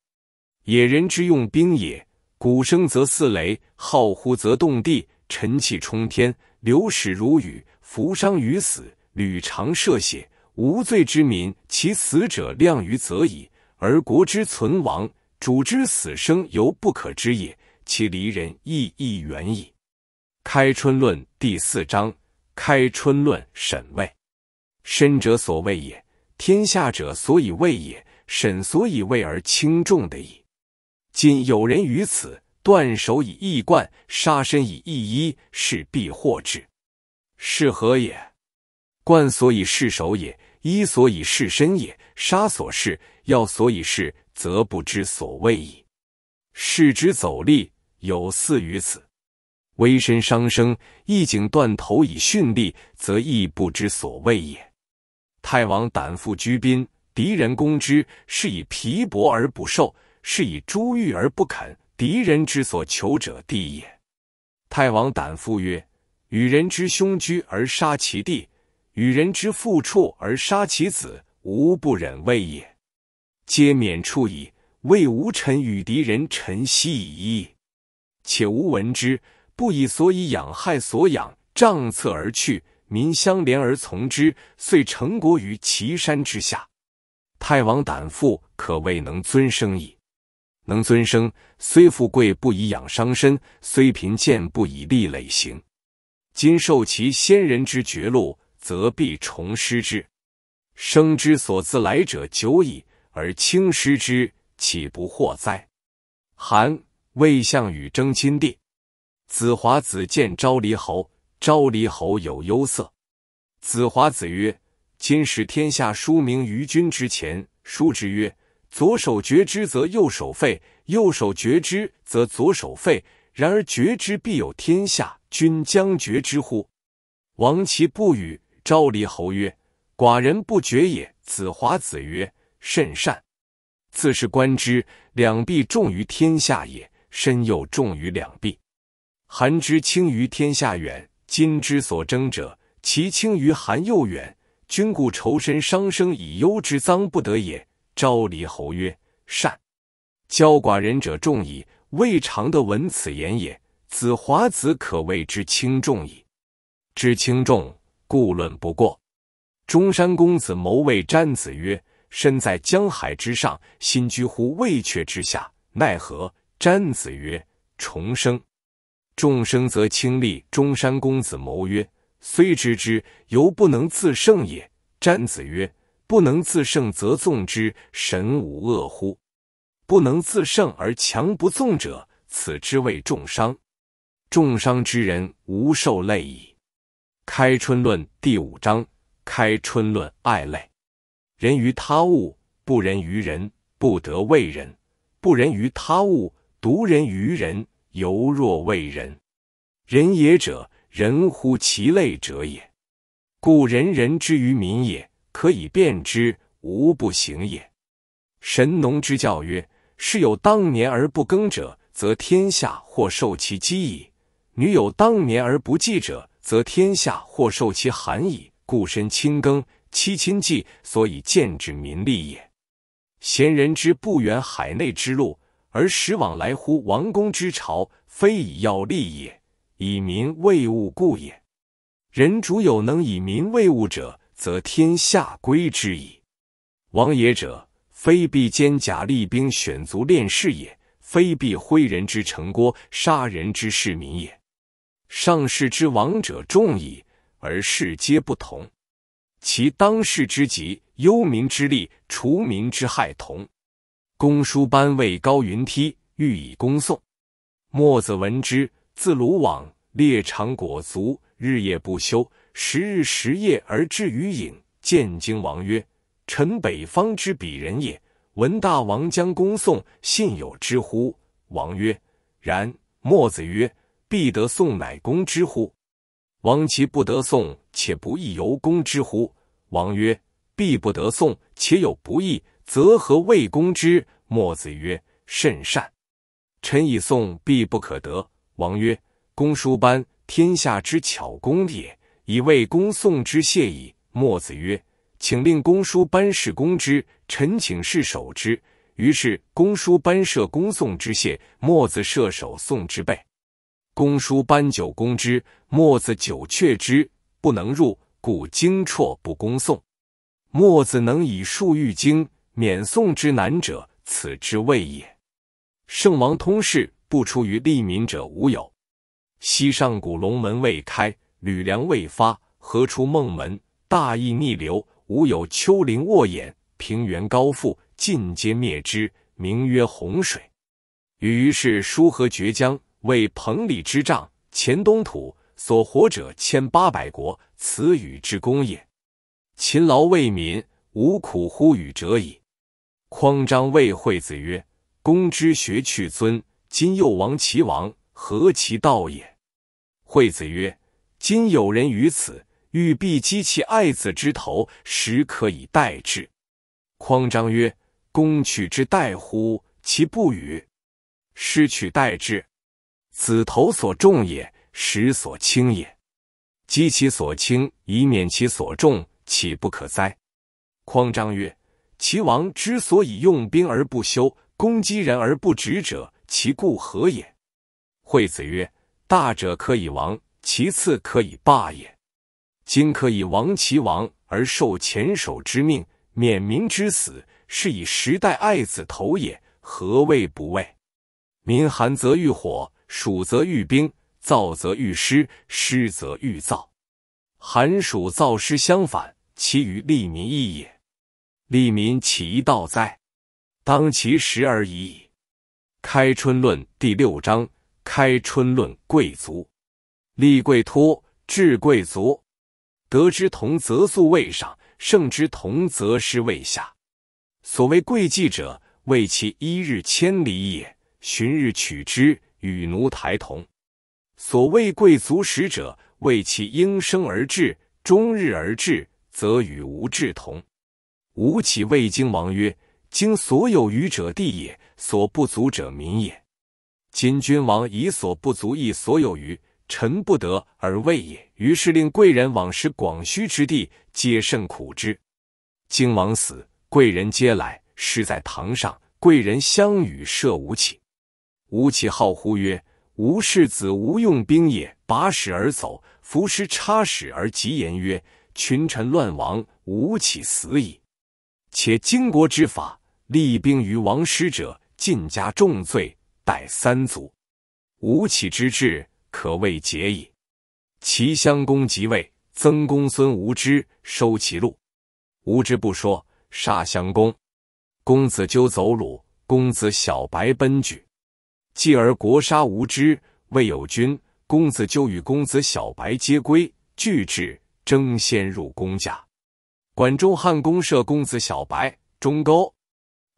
野人之用兵也。”鼓声则似雷，号呼则动地，尘气冲天，流矢如雨，浮伤于死，屡尝射血。无罪之民，其死者量于则矣；而国之存亡，主之死生，犹不可知也。其离人亦亦远矣。《开春论》第四章，《开春论》审位，身者所谓也，天下者所以谓也。审所以谓而轻重的矣。今有人于此，断手以义冠，杀身以义衣，是必获之。是何也？冠所以是手也，衣所以是身也，杀所是，要所以是，则不知所谓矣。是之走利，有似于此。危身伤生，一颈断头以殉利，则亦不知所谓也。太王胆负居宾，敌人攻之，是以皮薄而不受。是以珠欲而不肯，敌人之所求者地也。太王胆父曰：“与人之兄居而杀其弟，与人之父处而杀其子，吾不忍为也。皆免处矣。为吾臣与敌人，臣息以矣。且吾闻之，不以所以养害所养，杖策而去，民相怜而从之，遂成国于岐山之下。太王胆父可谓能尊生矣。”能尊生，虽富贵不以养伤身；虽贫贱不以力累行。今受其先人之绝禄，则必重失之。生之所自来者久矣，而轻失之，岂不祸哉？韩魏相与争亲地，子华子见昭离侯，昭离侯有忧色。子华子曰：“今使天下书名于君之前，书之曰。”左手绝之，则右手废；右手绝之，则左手废。然而绝之，必有天下。君将绝之乎？王其不与。昭离侯曰：“寡人不绝也。”子华子曰：“甚善。”自是观之，两臂重于天下也，身又重于两臂。韩之轻于天下远，今之所争者，其轻于韩又远。君故仇身伤生以忧之，脏不得也。昭离侯曰：“善，交寡人者众矣，未尝得闻此言也。子华子可谓之轻重矣，知轻重，故论不过。”中山公子谋谓詹子曰：“身在江海之上，心居乎未阙之下，奈何？”詹子曰：“重生。”众生则轻利。中山公子谋曰：“虽知之，犹不能自胜也。”詹子曰。不能自胜则纵之，神无恶乎？不能自胜而强不纵者，此之谓重伤。重伤之人，无受累矣。开春论第五章：开春论爱类。人于他物不仁于人，不得谓人；不仁于他物，独人于人，犹若为人。仁也者，人乎其类者也。故仁人之于民也。可以辨之，无不行也。神农之教曰：士有当年而不耕者，则天下或受其饥矣；女有当年而不祭者，则天下或受其寒矣。故身亲耕，妻亲祭，所以见之民利也。贤人之不远海内之路，而使往来乎王公之朝，非以要利也，以民为物故也。人主有能以民为物者。则天下归之矣。王也者，非必坚甲厉兵、选卒练士也，非必挥人之城郭、杀人之士民也。上士之王者众矣，而士皆不同。其当世之急、忧民之利、除民之害同。公叔班位高云梯，欲以恭送。墨子闻之，自鲁往，列长裹足，日夜不休。十日十夜而至于郢，见荆王曰：“臣北方之鄙人也，闻大王将公送，信有之乎？”王曰：“然。”墨子曰：“必得送乃公之乎？”王其不得送，且不亦由公之乎？”王曰：“必不得送，且有不义，则何谓公之？”墨子曰：“甚善。臣以送必不可得。”王曰：“公书班，天下之巧工也。”以谓公送之谢矣。墨子曰：“请令公叔班事公之，臣请事守之。”于是公叔班设公送之谢，墨子设守送之备。公叔班九攻之，墨子九却之，不能入，故荆辍不公送。墨子能以术御荆，免送之难者，此之谓也。圣王通事，不出于利民者无有。西上古龙门未开。吕梁未发，何出孟门？大义逆流，吾有丘陵沃野，平原高阜，尽皆灭之，名曰洪水。于是疏河决江，为彭蠡之障。前东土所活者，千八百国，此禹之功也。勤劳为民，无苦乎与者矣。匡章谓惠子曰：“公之学去尊，今又亡其王，何其道也？”惠子曰。今有人于此，欲必击其爱子之头，时可以代之。匡章曰：“攻取之代乎？其不与。失取代之，子头所重也，石所轻也。击其所轻，以免其所重，岂不可哉？”匡章曰：“齐王之所以用兵而不休，攻击人而不止者，其故何也？”惠子曰：“大者可以亡。”其次可以霸也，今可以亡其王而受前手之命，免民之死，是以时代爱子头也。何谓不畏？民寒则欲火，暑则欲冰，燥则欲湿，湿则欲燥。寒暑燥湿相反，其余利民义也。利民其一道哉？当其时而已矣。开春论第六章，开春论贵族。立贵托，治贵族，得之同则素位上，胜之同则失位下。所谓贵继者，为其一日千里也；寻日取之，与奴台同。所谓贵族使者，为其应生而至，终日而至，则与吾志同。吾起未经王曰：“经所有余者地也，所不足者民也。今君王以所不足易所有余。”臣不得而为也。于是令贵人往食广须之地，皆甚苦之。荆王死，贵人皆来，师在堂上，贵人相与射吴起。吴起号呼曰：“吴世子无用兵也。”拔矢而走，伏尸插矢而疾言曰：“群臣乱亡，吴起死矣。”且荆国之法，立兵于王师者，尽加重罪，逮三族。吴起之志。可谓结矣。齐襄公即位，曾公孙无知收其禄，无知不说，杀襄公。公子纠走鲁，公子小白奔去。继而国杀无知，未有君。公子纠与公子小白皆归，俱至，争先入公家。管仲、汉公射公子小白，中钩。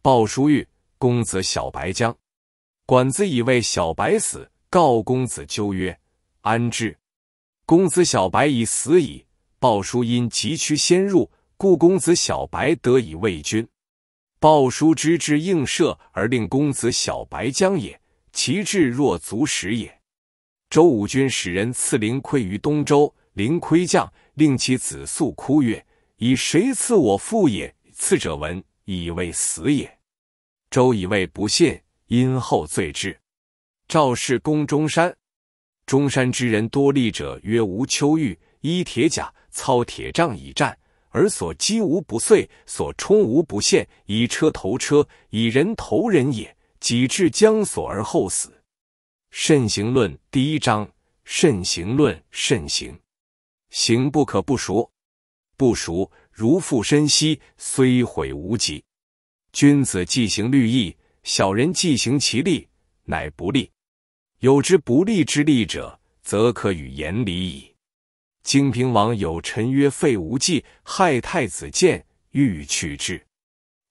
鲍叔玉，公子小白将。管子以为小白死。告公子纠曰：“安之，公子小白已死矣。鲍叔因急趋先入，故公子小白得以为君。鲍叔之至应射而令公子小白将也，其志若足食也。”周武君使人赐灵匮于东周，灵窥将令其子素哭曰：“以谁赐我父也？”赐者闻以为死也。周以为不信，因后罪之。赵氏攻中山，中山之人多力者曰吴秋玉，依铁甲，操铁杖以战，而所击无不碎，所冲无不陷。以车投车，以人投人也。己至将所而后死。慎行论第一章：慎行论慎行，行不可不熟，不熟如负深兮，虽悔无及。君子既行律义，小人既行其利，乃不利。有之不立之利者，则可与言离矣。荆平王有臣曰：“废无忌，害太子建，欲取之。”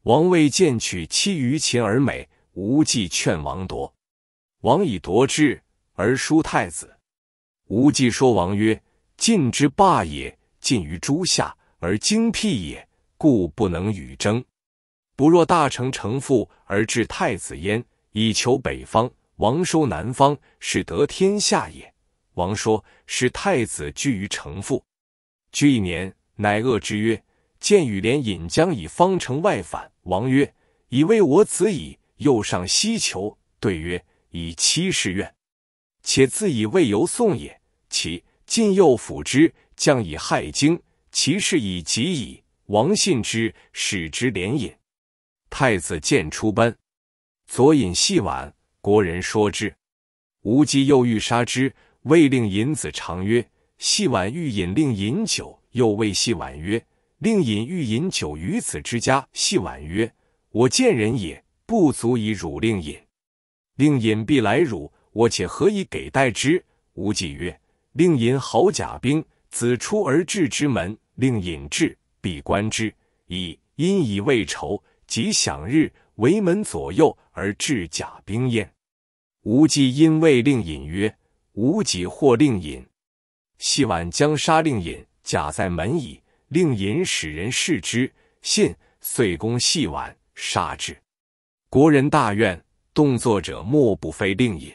王谓建取妻于秦而美，无忌劝王夺。王以夺之而书太子。无忌说王曰：“晋之霸也，尽于诸夏而精辟也，故不能与争。不若大成城父而置太子焉，以求北方。”王收南方，是得天下也。王说：“使太子居于城父，居一年，乃恶之曰：见与连引将以方城外反。王曰：以为我子矣。右上西求对曰：以七十愿，且自以为由送也。其进右辅之，将以害京，其事以及矣。王信之，使之连引太子，见出奔。左引细婉。”国人说之，无忌又欲杀之，谓令尹子长曰：“系宛欲饮，令饮酒；又谓系宛曰：‘令尹欲饮酒于子之家。’系宛曰：‘我见人也，不足以辱令尹。令尹必来辱我，且何以给待之？’无忌曰：‘令尹好甲兵，子出而至之门。令尹至，必观之，以因以未酬，即享日，为门左右而至甲兵焉。’无忌因谓令尹曰：“无己或令尹，细晚将杀令尹，假在门矣。令尹使人视之，信，遂攻细晚，杀之。国人大怨，动作者莫不非令尹。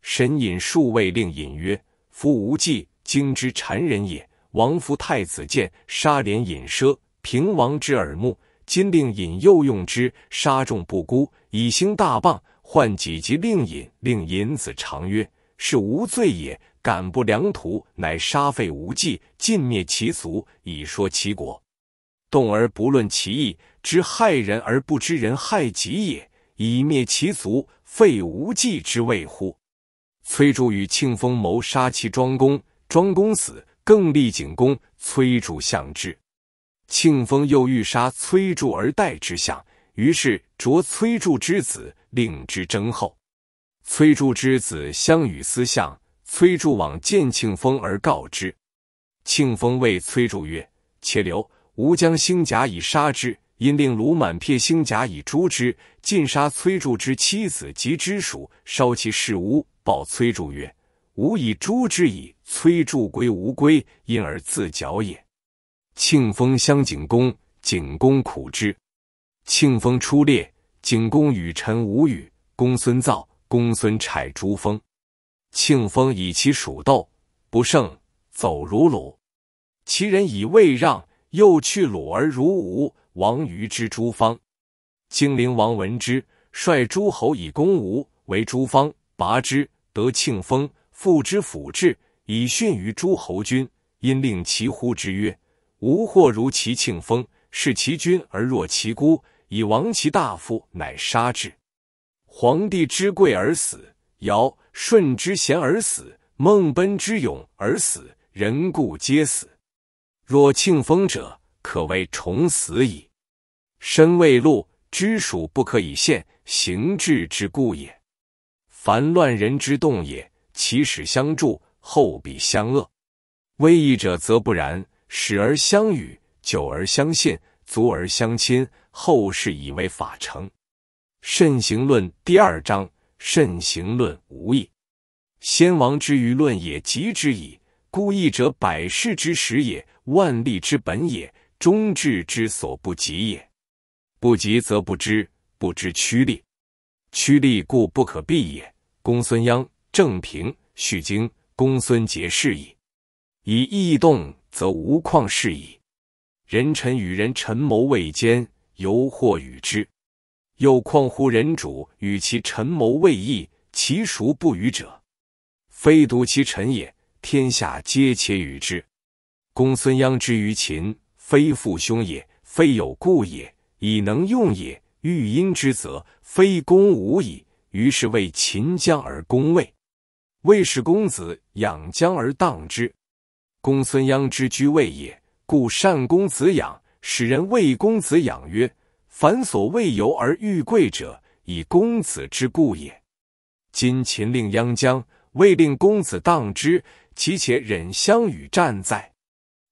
神隐数未令尹曰：‘夫无忌，今之谗人也。王弗太子建杀连尹奢，平王之耳目。今令尹又用之，杀众不孤，以兴大谤。’”患己及令尹，令尹子长曰：“是无罪也。敢不良图，乃杀废无忌，尽灭其族，以说齐国。动而不论其义，知害人而不知人害己也。以灭其族，废无忌之谓乎？”崔杼与庆封谋杀齐庄公，庄公死，更立景公。崔杼相之，庆封又欲杀崔杼而代之相，于是擢崔杼之子。令之征后，崔杼之子相与思相。崔杼往见庆封而告之，庆封谓崔杼曰：“且留，吾将星甲以杀之。”因令卢满撇星甲以诛之。尽杀崔杼之妻子及之属，烧其室屋。报崔杼曰：“吾以诛之矣。”崔杼归无归，因而自绞也。庆封相景公，景公苦之。庆封出猎。景公与臣无语。公孙造、公孙虿诛封庆封，以其属斗不胜，走如鲁。其人以魏让，又去鲁而如吴。亡于之诸方，金陵王闻之，率诸侯以攻吴，为诸方拔之，得庆封，复之府治，以逊于诸侯君。因令其乎之曰：“吾或如其庆封，视其君而若其孤。”以亡其大夫，乃杀之。皇帝之贵而死，尧、舜之贤而死，孟奔之勇而死，人故皆死。若庆丰者，可谓重死矣。身未露，知属不可以现，行志之故也。凡乱人之动也，其始相助，后必相恶。威义者则不然，始而相与，久而相信，足而相亲。后世以为法成，慎行论第二章。慎行论无益，先王之于论也，极之矣。故义者，百世之始也，万利之本也，终至之所不及也。不及则不知，不知趋利，趋利故不可避也。公孙鞅、郑平、许经、公孙杰是矣。以义动，则无旷事矣。人臣与人臣谋未坚。犹或与之，又况乎人主与其臣谋未易，其孰不与者？非独其臣也，天下皆且与之。公孙鞅之于秦，非父兄也，非有故也，以能用也。欲因之则非公无矣。于是为秦将而攻魏，魏使公子养将而荡之。公孙鞅之居魏也，故善公子养。使人谓公子养曰：“凡所谓游而遇贵者，以公子之故也。今秦令央将，未令公子当之，其且忍相与战哉？”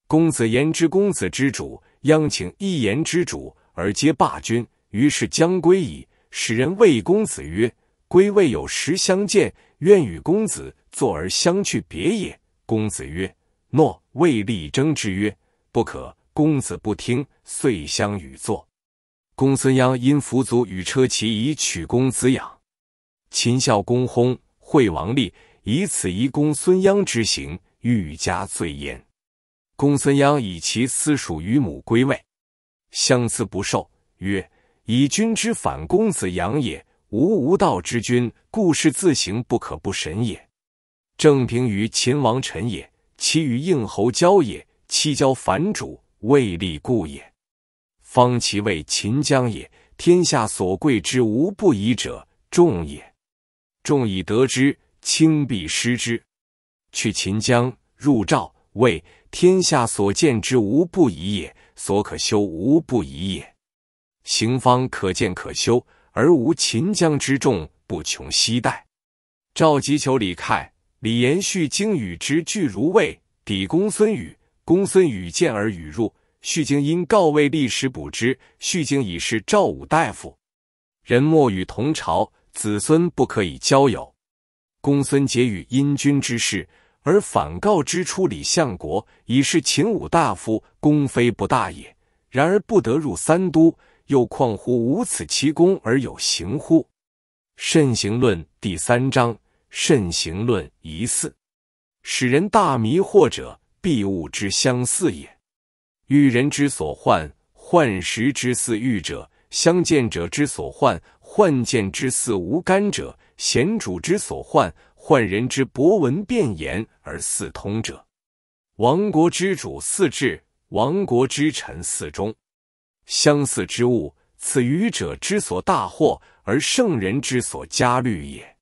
公子言之，公子之主央请一言之主而皆罢君。于是将归矣。使人谓公子曰：“归未有时相见，愿与公子坐而相去别也。”公子曰：“诺。”未力争之曰：“不可。”公子不听，遂相与坐。公孙鞅因扶足与车骑以取公子养。秦孝公薨，惠王立，以此遗公孙鞅之行，愈加罪焉。公孙鞅以其私属于母归位，相思不受，曰：“以君之反公子养也，无无道之君，故事自行，不可不审也。正平于秦王臣也，其与应侯交也，其交反主。”未立故也。方其为秦将也，天下所贵之无不疑者众也；众以得之，轻必失之。去秦将入赵、谓天下所见之无不疑也，所可修无不疑也。行方可见可修，而无秦将之众不穷，西代。赵急求李开，李延续经与之俱如魏，抵公孙羽。公孙与见而与入，续经因告慰历史补之。续经已是赵武大夫，人莫与同朝，子孙不可以交友。公孙结与殷君之事，而反告之出李相国，已是秦武大夫，功非不大也。然而不得入三都，又况乎无此奇功而有行乎？慎行论第三章，慎行论疑似使人大迷惑者。必物之相似也。欲人之所患，患食之似欲者；相见者之所患，患见之似无干者；贤主之所患，患人之博闻辩言而似通者。亡国之主似智，亡国之臣似忠。相似之物，此愚者之所大惑，而圣人之所加虑也。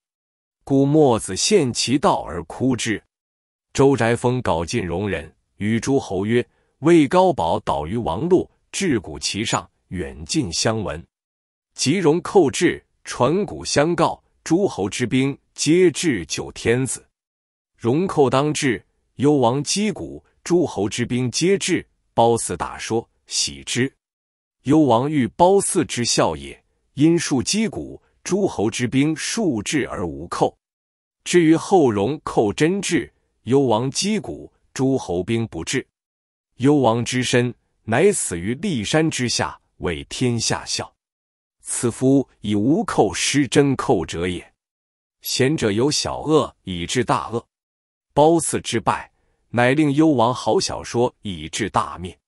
故墨子陷其道而枯之。周宅封，镐进戎人，与诸侯曰：“魏高保倒于王路，至鼓其上，远近相闻。”吉戎寇至，传鼓相告，诸侯之兵皆至救天子。戎寇当至，幽王击鼓，诸侯之兵皆至。褒姒大说，喜之。幽王欲褒姒之笑也，因数击鼓，诸侯之兵数至而无寇。至于后戎寇真至。幽王击鼓，诸侯兵不至。幽王之身，乃死于骊山之下，为天下笑。此夫以无寇失真寇者也。贤者有小恶以至大恶，褒姒之败，乃令幽王好小说以至大灭。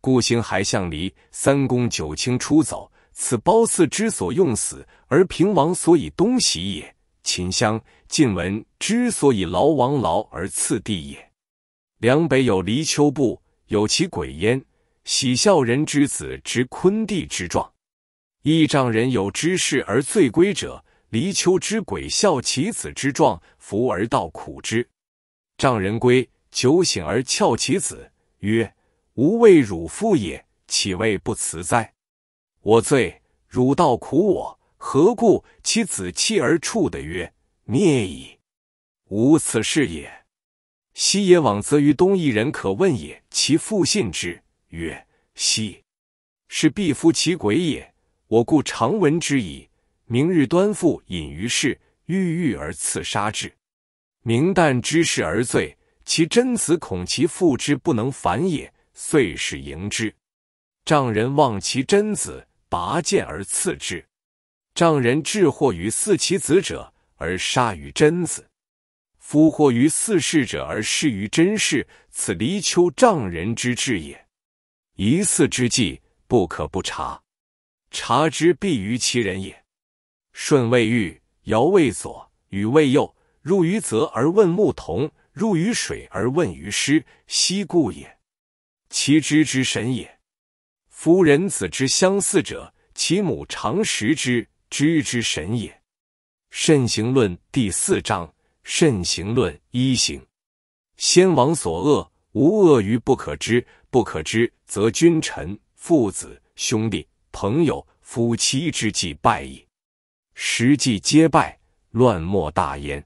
故行还相离，三公九卿出走。此褒姒之所用死，而平王所以东徙也。秦襄晋文之所以劳王劳而次第也。梁北有离丘部，有其鬼焉。喜笑人之子之昆弟之状。义丈人有知事而醉归者，离丘之鬼笑其子之状，扶而道苦之。丈人归，酒醒而诮其子曰：“吾为汝父也，岂谓不辞哉？我醉，汝道苦我。”何故其子弃而处的曰：灭矣，无此事也。西也往，则于东夷人可问也。其父信之曰：西，是必夫其鬼也。我故常闻之矣。明日端父隐于市，郁郁而刺杀之。明旦知事而罪，其贞子恐其父之不能反也，遂使迎之。丈人望其贞子，拔剑而刺之。丈人智惑于四其子者而杀于真子，夫惑于四世者而失于真氏。此离丘丈人之志也。一四之计不可不察，察之必于其人也。舜未遇，尧未左，禹未右，入于泽而问牧童，入于水而问于师，奚故也。其知之神也。夫人子之相似者，其母常识之。知之神也。慎行论第四章。慎行论一：行先王所恶，无恶于不可知。不可知，则君臣、父子、兄弟、朋友、夫妻之计败矣。实际皆败，乱莫大焉。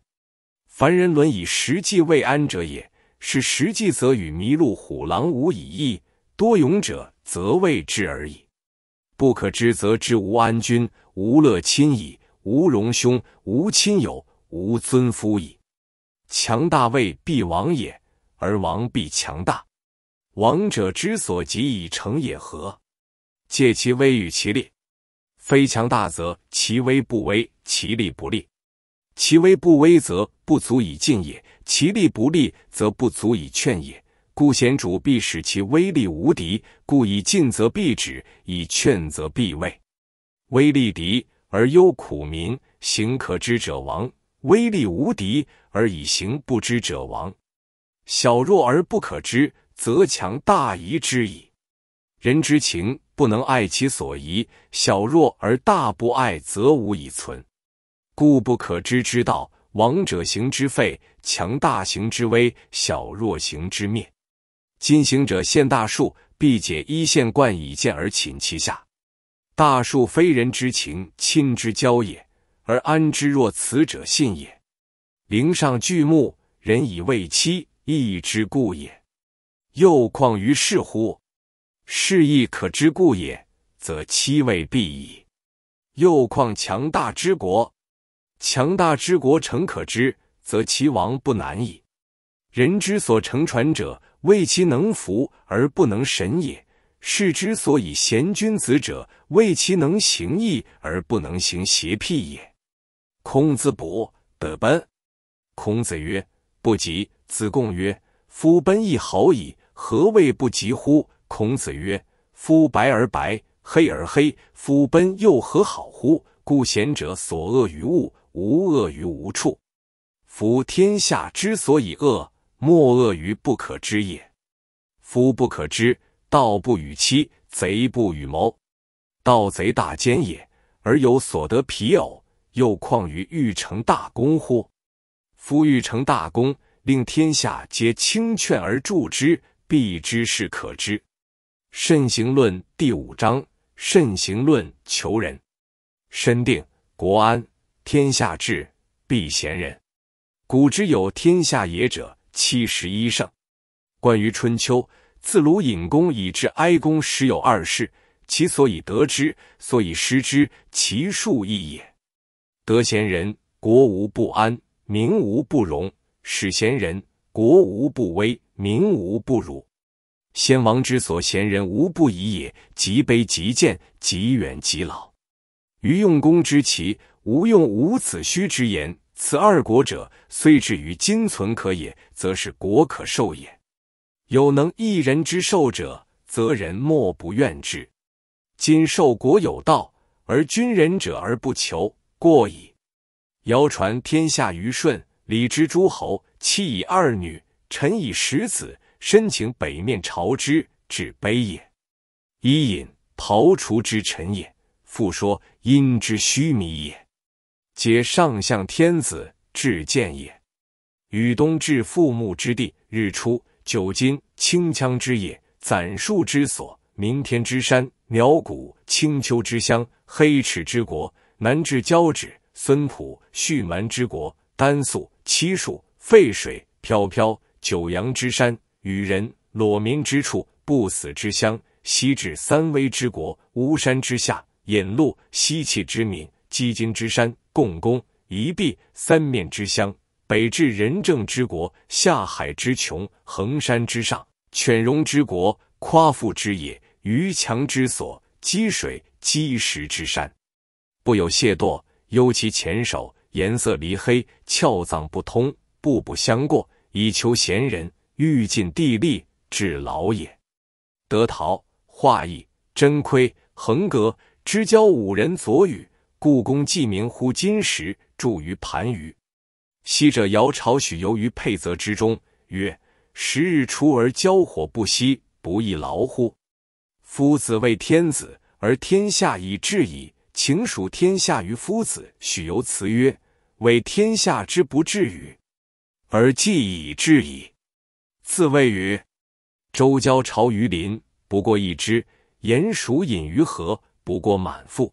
凡人伦以实际未安者也。是实际，则与麋鹿、虎狼无以异。多勇者，则未至而已。不可知，则知无安君。无乐亲矣，无荣兄，无亲友，无尊夫矣。强大位必亡也，而亡必强大。亡者之所及以成也，何？借其威与其力。非强大则其威不威，其力不利。其威不威则不足以进也，其力不利则不足以劝也。故贤主必使其威力无敌。故以进则必止，以劝则必畏。威利敌而忧苦民，行可知者亡；威利无敌而以行不知者亡。小弱而不可知，则强大夷之矣。人之情不能爱其所宜，小弱而大不爱，则无以存。故不可知之道，亡者行之废，强大行之危，小弱行之灭。今行者限大数，必解一线冠以见而寝其下。大树非人之情亲之交也，而安之若此者，信也。陵上巨木，人以为妻，亦之故也。又况于是乎？是亦可知故也，则妻未必矣。又况强大之国？强大之国诚可知，则其亡不难矣。人之所乘传者，为其能服而不能神也。是之所以贤君子者，为其能行义而不能行邪僻也。孔子卜得奔。孔子曰：不及。子贡曰：夫奔亦好矣，何谓不及乎？孔子曰：夫白而白，黑而黑，夫奔又何好乎？故贤者所恶于物，无恶于无处。夫天下之所以恶，莫恶于不可知也。夫不可知。盗不与欺，贼不与谋。盗贼大奸也，而有所得皮偶，又况于欲成大功乎？夫欲成大功，令天下皆轻劝而助之，必之事可知。慎行论第五章：慎行论求人，身定国安，天下治，必贤人。古之有天下也者，七十一圣。关于春秋。自鲁隐公以至哀公，时有二世，其所以得之，所以失之，其数亦也。得贤人，国无不安，民无不容；使贤人，国无不危，民无不辱。先王之所贤人，无不疑也。极卑，极贱，极远，极老。于用公之奇，无用无子虚之言。此二国者，虽至于今存可也，则是国可受也。有能一人之受者，则人莫不怨之。今受国有道，而君人者而不求，过矣。谣传天下，于顺礼之诸侯，妻以二女，臣以十子，申请北面朝之，至卑也。伊尹，庖厨之臣也；复说，殷之虚弥也。皆上相天子，至贱也。与东至父墓之地，日出。九津清羌之野，攒树之所，明天之山，鸟谷青丘之乡，黑齿之国，南至交趾、孙浦，蓄蛮之国，丹粟，漆树、沸水、飘飘、九阳之山，与人裸民之处，不死之乡；西至三危之国，巫山之下，引路西气之民，鸡金之山，共工一壁，三面之乡。北至仁政之国，下海之穷，衡山之上，犬戎之国，夸父之野，愚强之所，积水积石之山，不有懈惰，忧其前手，颜色离黑，窍脏不通，步步相过，以求贤人，欲尽地利，至老也。得陶、画意、真亏、衡革之交五人佐予，故宫记名乎金石，著于盘盂。昔者尧朝许由于沛泽之中，曰：“十日出而交火不息，不亦劳乎？”夫子为天子，而天下以治矣，请属天下于夫子。许由辞曰：“为天下之不治与，而既已治矣，自谓与。”周郊朝于林，不过一枝；鼹鼠隐于河，不过满腹。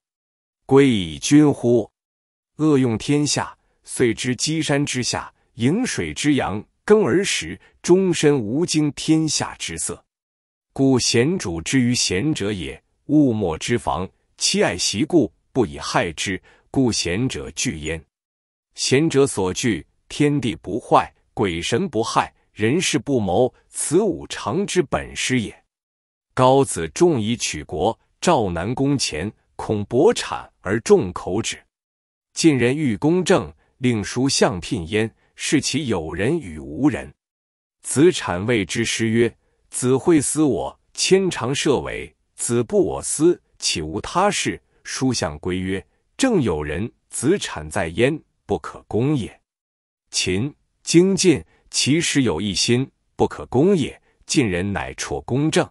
归以君乎？恶用天下？遂知积山之下，迎水之阳，耕而食，终身无惊天下之色。故贤主之于贤者也，物莫之防，妻爱习故，不以害之。故贤者惧焉。贤者所惧，天地不坏，鬼神不害，人事不谋，此五常之本师也。高子重以取国，赵南宫前恐薄产而众口止。晋人欲公正。令叔相聘焉，是其有人与无人。子产谓之师曰：“子会思我，牵长涉尾；子不我思，岂无他事？”叔相归曰：“正有人，子产在焉，不可攻也。秦、荆、晋，其实有一心，不可攻也。晋人乃辍公正。”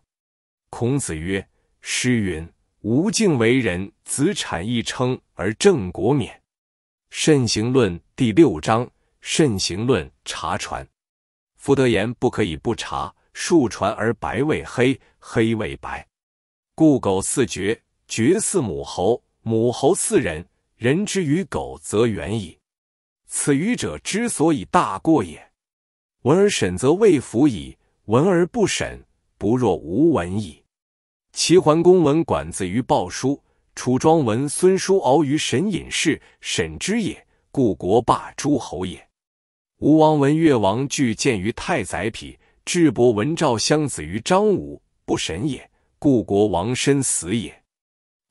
孔子曰：“诗云：‘吾敬为人。’子产亦称而郑国免。”慎行论第六章，慎行论查传，夫德言不可以不察，数传而白为黑，黑为白。故狗似绝，绝似母猴，母猴似人，人之于狗则远矣。此愚者之所以大过也。闻而审则未服矣，闻而不审，不若无闻矣。齐桓公闻管子于鲍叔。楚庄文、孙叔敖于神尹氏，沈之也，故国霸诸侯也。吴王闻越王惧见于太宰匹，智伯闻赵襄子于张武，不审也，故国亡身死也。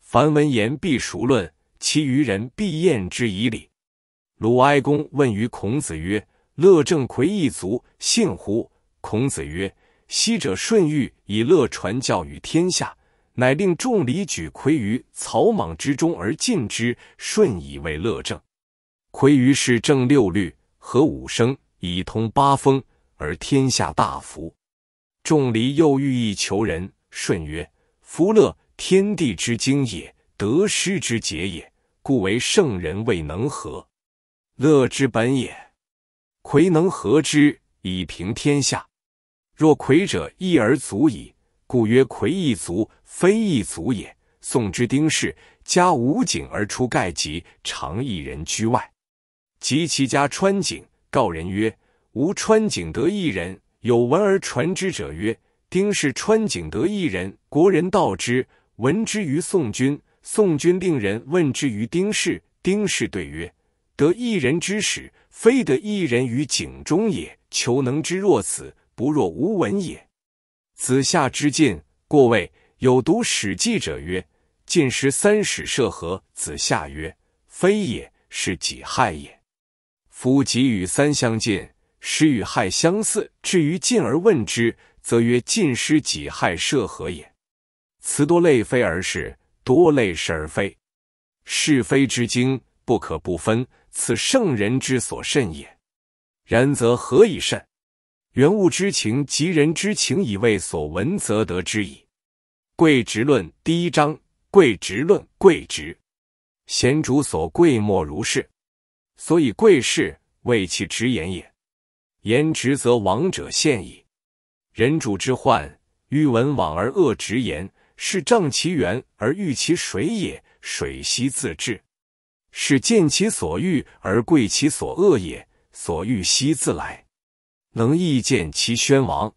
凡闻言必熟论，其余人必验之以礼。鲁哀公问于孔子曰：“乐正夔一族，姓乎？”孔子曰：“昔者舜欲以乐传教于天下。”乃令众离举魁于草莽之中而尽之，舜以为乐正。魁于是正六律，和五声，以通八风，而天下大服。众离又欲益求人，舜曰：“夫乐，天地之精也，得失之结也，故为圣人未能和，乐之本也。魁能和之，以平天下。若魁者一而足矣。”故曰魁一族，非一族也。宋之丁氏家无井，而出盖及，常一人居外。及其家川井，告人曰：“吾川井得一人。”有闻而传之者曰：“丁氏川井得一人。”国人道之，闻之于宋君。宋君令人问之于丁氏，丁氏对曰：“得一人之使，非得一人于井中也。求能之若此，不若无闻也。”子夏之晋，过谓有读《史记》者曰：“晋师三史涉河。”子夏曰：“非也，是己亥也。夫己与三相近，师与亥相似。至于进而问之，则曰：‘晋师己亥涉河也。’辞多类非而是，多类是而非。是非之经，不可不分。此圣人之所慎也。然则何以慎？”人物之情，及人之情，以为所闻，则得之矣。《贵直论》第一章，《贵直论》贵直，贤主所贵莫如是。所以贵是，为其直言也。言直则亡者现矣。人主之患，欲闻往而恶直言，是正其源而欲其水也。水兮自至，是见其所欲而贵其所恶也。所欲兮自来。能益见其宣王，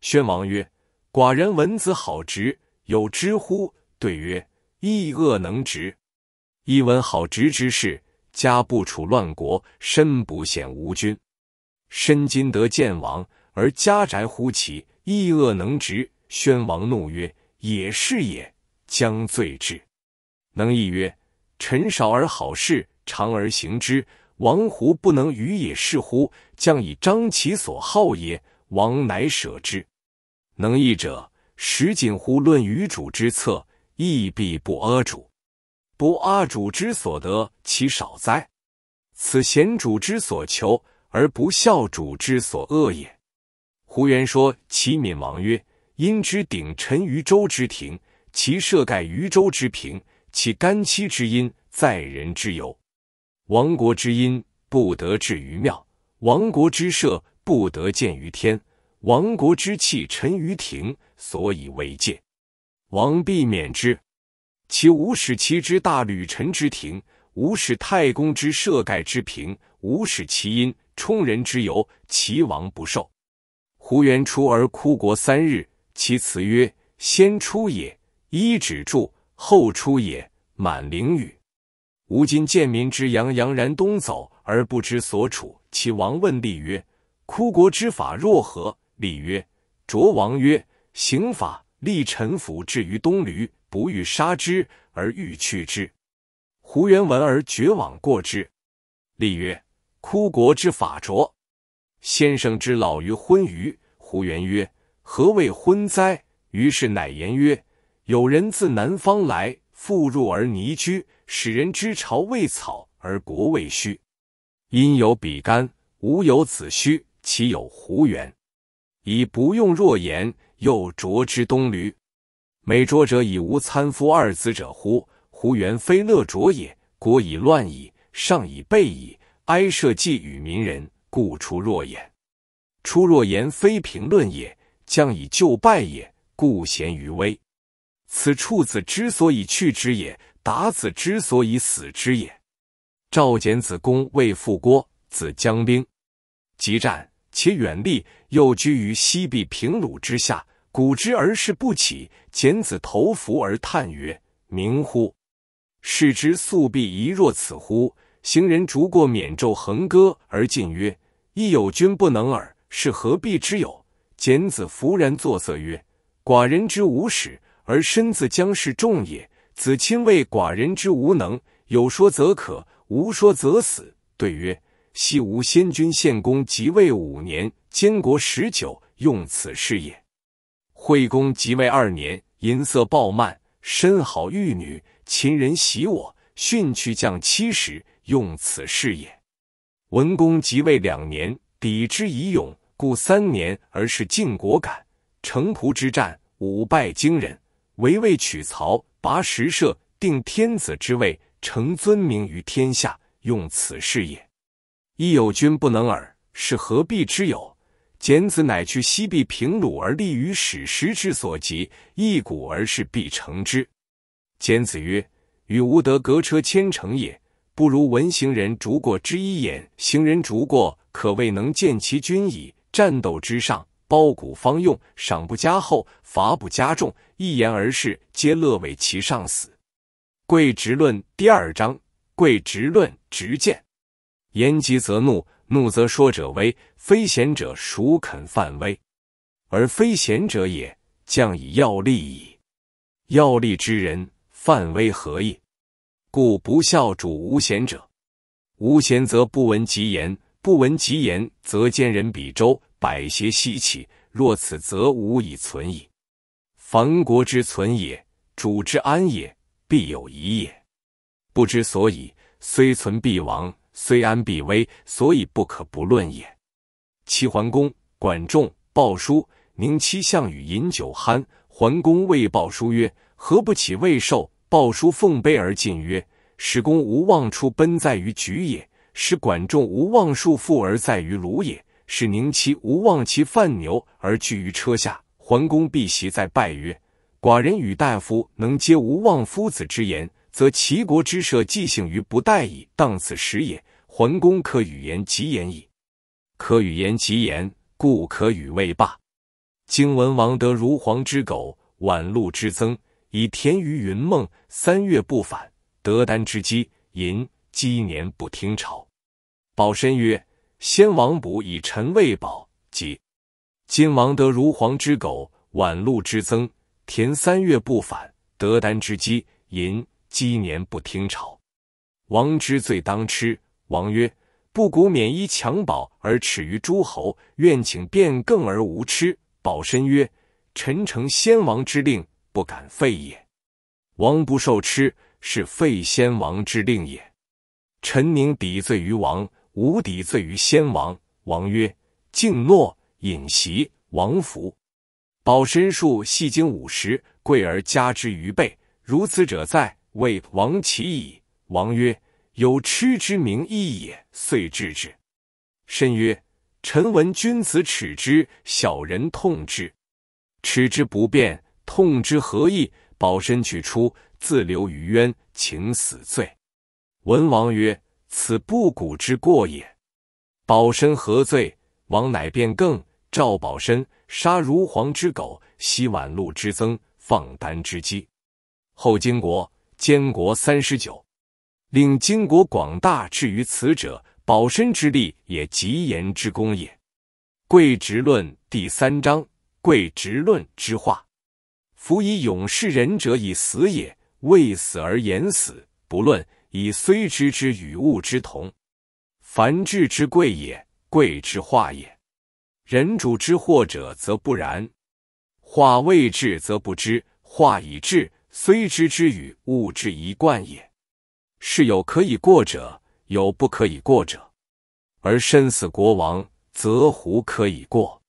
宣王曰：“寡人闻子好直，有知乎？”对曰：“亦恶能直？一闻好直之事，家不处乱国，身不显无君。身今得见王，而家宅乎齐，亦恶能直？”宣王怒曰：“也是也，将罪之。”能益曰：“臣少而好事，长而行之。”王胡不能与也，是乎？将以张其所好也。王乃舍之。能易者，石景乎论于主之策，亦必不阿主。不阿主之所得，其少哉？此贤主之所求，而不孝主之所恶也。胡元说齐闵王曰：“因之鼎臣于周之庭，其社盖于周之平，其干戚之音，在人之游。’”亡国之音不得至于庙，亡国之社不得见于天，亡国之气沉于庭，所以为戒。王必免之。其无使其之大吕陈之庭，无使太公之社盖之平，无使其因充人之由，齐王不受。胡元出而哭国三日，其辞曰：“先出也，衣止著；后出也，满灵雨。”吾今见民之洋洋然东走而不知所处，其王问吏曰：“枯国之法若何？”吏曰：“卓王曰：‘刑法，立臣服至于东闾，不欲杀之而欲去之。’”胡元闻而绝往过之。吏曰：“枯国之法卓。”先生之老于昏愚。”胡元曰：“何谓昏哉？”于是乃言曰：“有人自南方来。”妇入而泥居，使人之朝未草而国未虚。因有比干，无有子胥，岂有胡元？以不用若言，又酌之东闾。每拙者以无参夫二子者乎？胡元非乐擢也，国以乱矣，上以备矣，哀社稷与民人，故出若言。出若言非评论也，将以就败也，故贤于微。此处子之所以去之也，达子之所以死之也。赵简子攻未复郭，子将兵，即战，且远立，又居于西壁平鲁之下，鼓之而士不起。简子投伏而叹曰：“明乎！是之素必一若此乎？”行人逐过，免胄横戈而进曰：“亦有君不能耳，是何必之有？”简子弗然作色曰：“寡人之无使。”而身自将是众也。子亲谓寡人之无能，有说则可，无说则死。对曰：昔吴先君献公即位五年，监国十九，用此事也。惠公即位二年，淫色暴慢，身好玉女，秦人袭我，训去将七十，用此事也。文公即位两年，抵之以勇，故三年而是晋国敢城濮之战，五败惊人。为魏取曹，拔石社，定天子之位，承尊名于天下，用此事也。亦有君不能尔，是何必之有？简子乃去西壁平鲁，而立于史实之所及，一鼓而士必成之。简子曰：“与吾德隔车千乘也，不如闻行人逐过之一眼。行人逐过，可谓能见其君矣。战斗之上。”包谷方用，赏不加厚，罚不加重，一言而逝，皆乐为其上死。贵直论第二章，贵直论直谏。言急则怒，怒则说者危，非贤者孰肯犯危？而非贤者也，将以要利矣。要利之人，犯危何益？故不孝主无贤者，无贤则不闻极言，不闻极言则见人比周。百邪悉起，若此则无以存矣。凡国之存也，主之安也，必有疑也。不知所以，虽存必亡，虽安必危，所以不可不论也。齐桓公、管仲、鲍叔、宁戚、项羽饮酒酣，桓公谓鲍叔曰：“何不启魏寿？”鲍叔奉杯而进曰：“使公无忘出奔在于莒也，使管仲无忘束缚而在于鲁也。”是宁其无望其犯牛而居于车下。桓公避席再拜曰：“寡人与大夫能皆无望夫子之言，则齐国之社既幸于不待矣。当此时也，桓公可与言及言矣。可与言及言，故可与未罢。经文王得如黄之狗，宛鹿之增，以田于云梦，三月不返；得丹之鸡，淫鸡年不听朝。保申曰。”先王卜以臣未饱，即今王得如黄之狗，晚露之增，田三月不反，得丹之鸡，淫鸡年不听朝。王之罪当吃。王曰：“不谷免衣强饱而耻于诸侯，愿请变更而无笞。”保申曰：“臣承先王之令，不敢废也。王不受笞，是废先王之令也。臣宁抵罪于王。”无敌罪于先王。王曰：“敬诺。”引席，王服。保身术戏精五十，贵而加之于备。如此者在，谓王其矣。王曰：“有痴之名义也。”遂治之。申曰：“臣闻君子耻之，小人痛之。耻之不变，痛之何益？保身取出，自留于渊，请死罪。”文王曰。此不古之过也，保身何罪？王乃变更，赵保身杀如黄之狗，息宛露之增，放丹之鸡。后金国监国三十九，令金国广大至于此者，保身之力也，极言之功也。贵直论第三章，贵直论之话。夫以勇士仁者以死也，为死而言死，不论。以虽知之与物之同，凡治之贵也，贵之化也。人主之惑者则不然，化未至，则不知，化已至，虽知之与物之一贯也。是有可以过者，有不可以过者。而身死国亡，则胡可以过？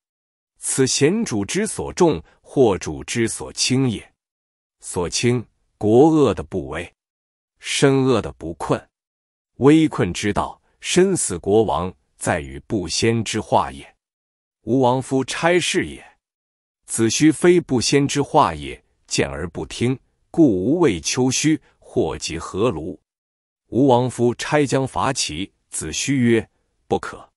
此贤主之所重，或主之所轻也。所轻，国恶的不为。深恶的不困，危困之道，身死国亡，在于不先之化也。吴王夫差事也。子虚非不先之化也，见而不听，故无畏丘虚祸及何庐。吴王夫差将伐齐，子虚曰：“不可。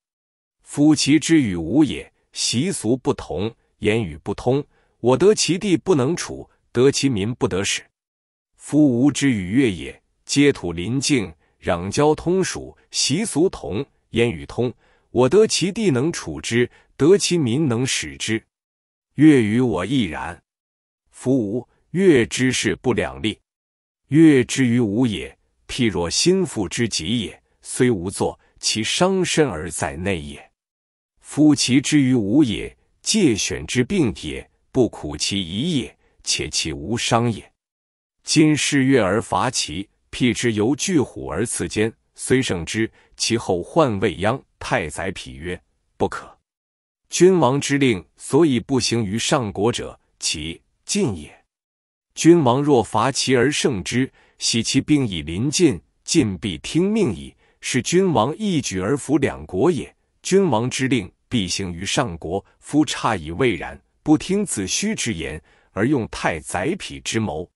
夫齐之与吾也，习俗不同，言语不通。我得其地不能处，得其民不得使。夫吾之与越也。”皆土邻境，壤交通属，习俗同，言语通。我得其地能处之，得其民能使之。越与我亦然。夫吾越之事不两立，越之于吾也，譬若心腹之疾也，虽无作，其伤身而在内也。夫其之于吾也，介选之病也，不苦其一也，且其无伤也。今恃悦而伐其。辟之由巨虎而刺间，虽胜之，其后患未央。太宰匹曰：“不可。君王之令，所以不行于上国者，其进也。君王若伐齐而胜之，喜其兵以临晋，晋必听命矣。是君王一举而服两国也。君王之令必行于上国。夫差以未然，不听子虚之言，而用太宰匹之谋。”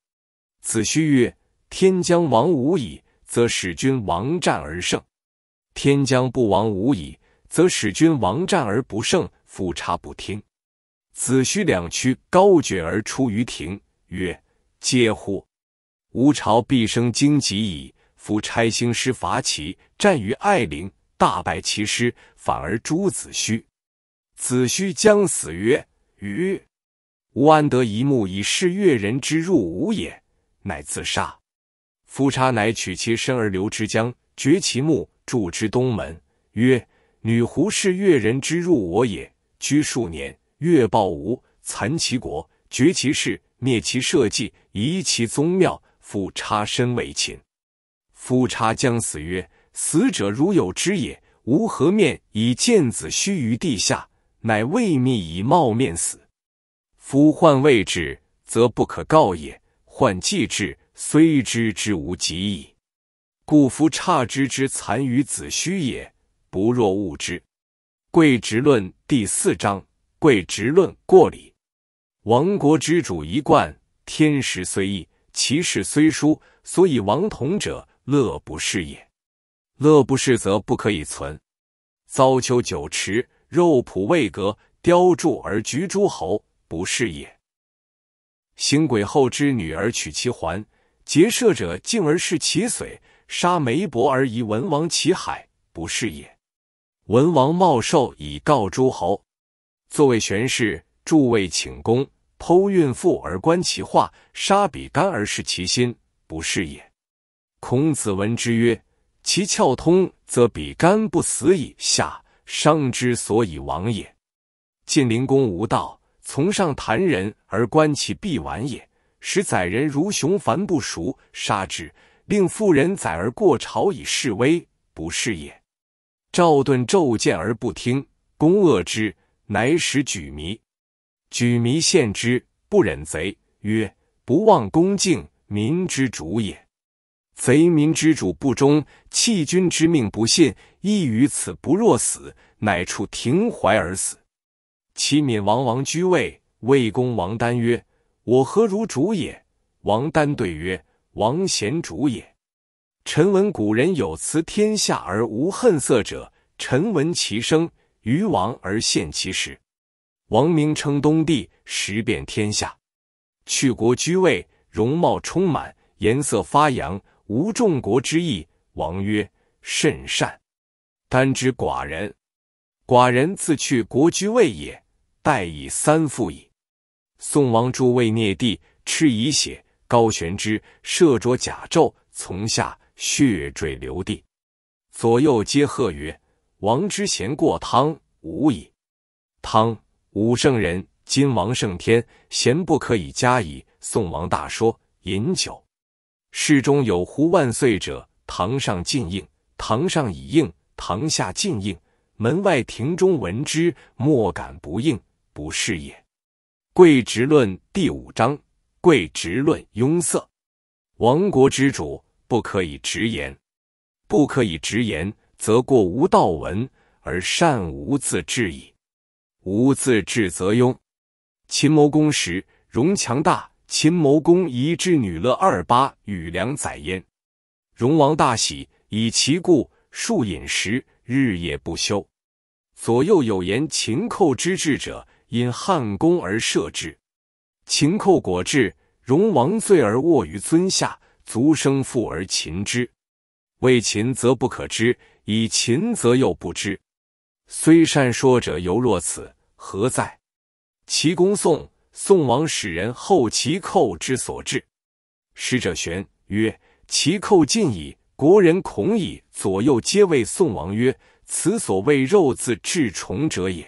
子虚曰。天将亡无矣，则使君王战而胜；天将不亡无矣，则使君王战而不胜。夫差不听，子胥两驱高卷而出于庭，曰：“嗟乎！吴朝必生荆棘矣。”夫差兴师伐齐，战于爱陵，大败其师，反而诛子胥。子胥将死，曰：“余，吾安得一木以示越人之入吾也？”乃自杀。夫差乃取其身而留之江，绝其墓，筑之东门，曰：“女狐是越人之入我也。”居数年，越暴吴，残其国，绝其事，灭其社稷，夷其宗庙。夫差身为秦。夫差将死曰：“死者如有知也，吾何面以见子虚于地下？乃未密以冒面死。夫患未至，则不可告也；患既至，虽知之无极矣，故夫差之之残于子虚也，不若物之贵直论第四章。贵直论过礼，亡国之主一贯，天时虽异，其事虽疏，所以亡同者，乐不是也。乐不是则不可以存，糟丘酒池，肉脯未革，雕铸而居诸侯，不是也。行鬼后之女而娶其环。劫舍者敬而视其髓，杀眉博而疑文王其海，不是也。文王茂寿以告诸侯，坐为玄氏，助位请功，剖孕妇而观其化，杀比干而视其心，不是也。孔子闻之曰：“其窍通则比干不死，以下商之所以亡也。”晋灵公无道，从上谈人而观其必完也。使宰人如熊，凡不熟杀之，令妇人宰而过朝以示威，不是也。赵盾骤见而不听，公恶之，乃使举迷。举迷献之，不忍贼，曰：“不忘恭敬，民之主也。贼民之主，不忠，弃君之命，不信，亦于此不若死。”乃处庭怀而死。齐闵王王居位，魏公王丹曰。我何如主也？王丹对曰：“王贤主也。臣闻古人有辞天下而无恨色者，臣闻其声，于王而献其实。王名称东帝，识遍天下，去国居位，容貌充满，颜色发扬，无众国之意。王曰：甚善。丹知寡人，寡人自去国居位也，待以三父矣。”宋王诸位，孽帝，赤以血。高玄之射着甲胄，从下血坠流地。左右皆贺曰：“王之贤过汤无矣。汤武圣人，今王圣天，贤不可以加矣。”宋王大说，饮酒。室中有呼万岁者，堂上尽应，堂上以应，堂下尽应，门外庭中闻之，莫敢不应，不是也。《贵直论》第五章，《贵直论》庸色，亡国之主不可以直言，不可以直言，则过无道文而善无自治矣。无自治则庸。秦穆公时，戎强大。秦穆公遗之女乐二八，与良宰焉。戎王大喜，以其故数饮食，日夜不休。左右有言秦寇之志者。因汉宫而设之，秦寇果至，容王罪而卧于尊下，卒生缚而擒之。为秦则不可知，以秦则又不知。虽善说者犹若此，何在？齐公宋，宋王使人后其寇之所至，使者玄曰：“其寇近矣，国人恐矣。”左右皆谓宋王曰：“此所谓肉自至虫者也。”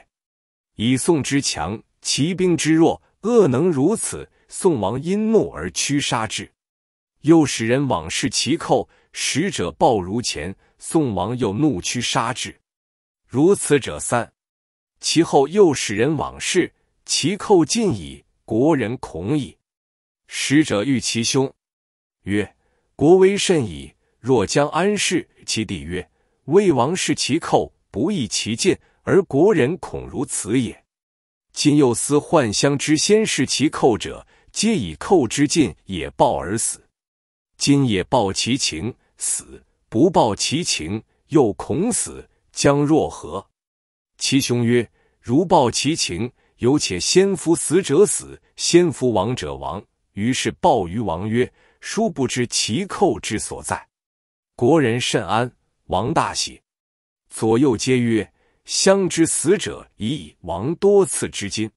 以宋之强，其兵之弱，恶能如此？宋王因怒而驱杀之。又使人往视其寇，使者报如前，宋王又怒驱杀之。如此者三。其后又使人往视，其寇尽矣，国人恐矣。使者欲其兄，曰：“国危甚矣，若将安视其弟曰：“魏王视其寇，不益其进。”而国人恐如此也。今又思患相之先是其寇者，皆以寇之近也，报而死。今也报其情，死不报其情，又恐死，将若何？其兄曰：如报其情，有且先夫死者死，先夫亡者亡。于是报于王曰：殊不知其寇之所在。国人甚安。王大喜，左右皆曰。相知死者已以亡多次之今，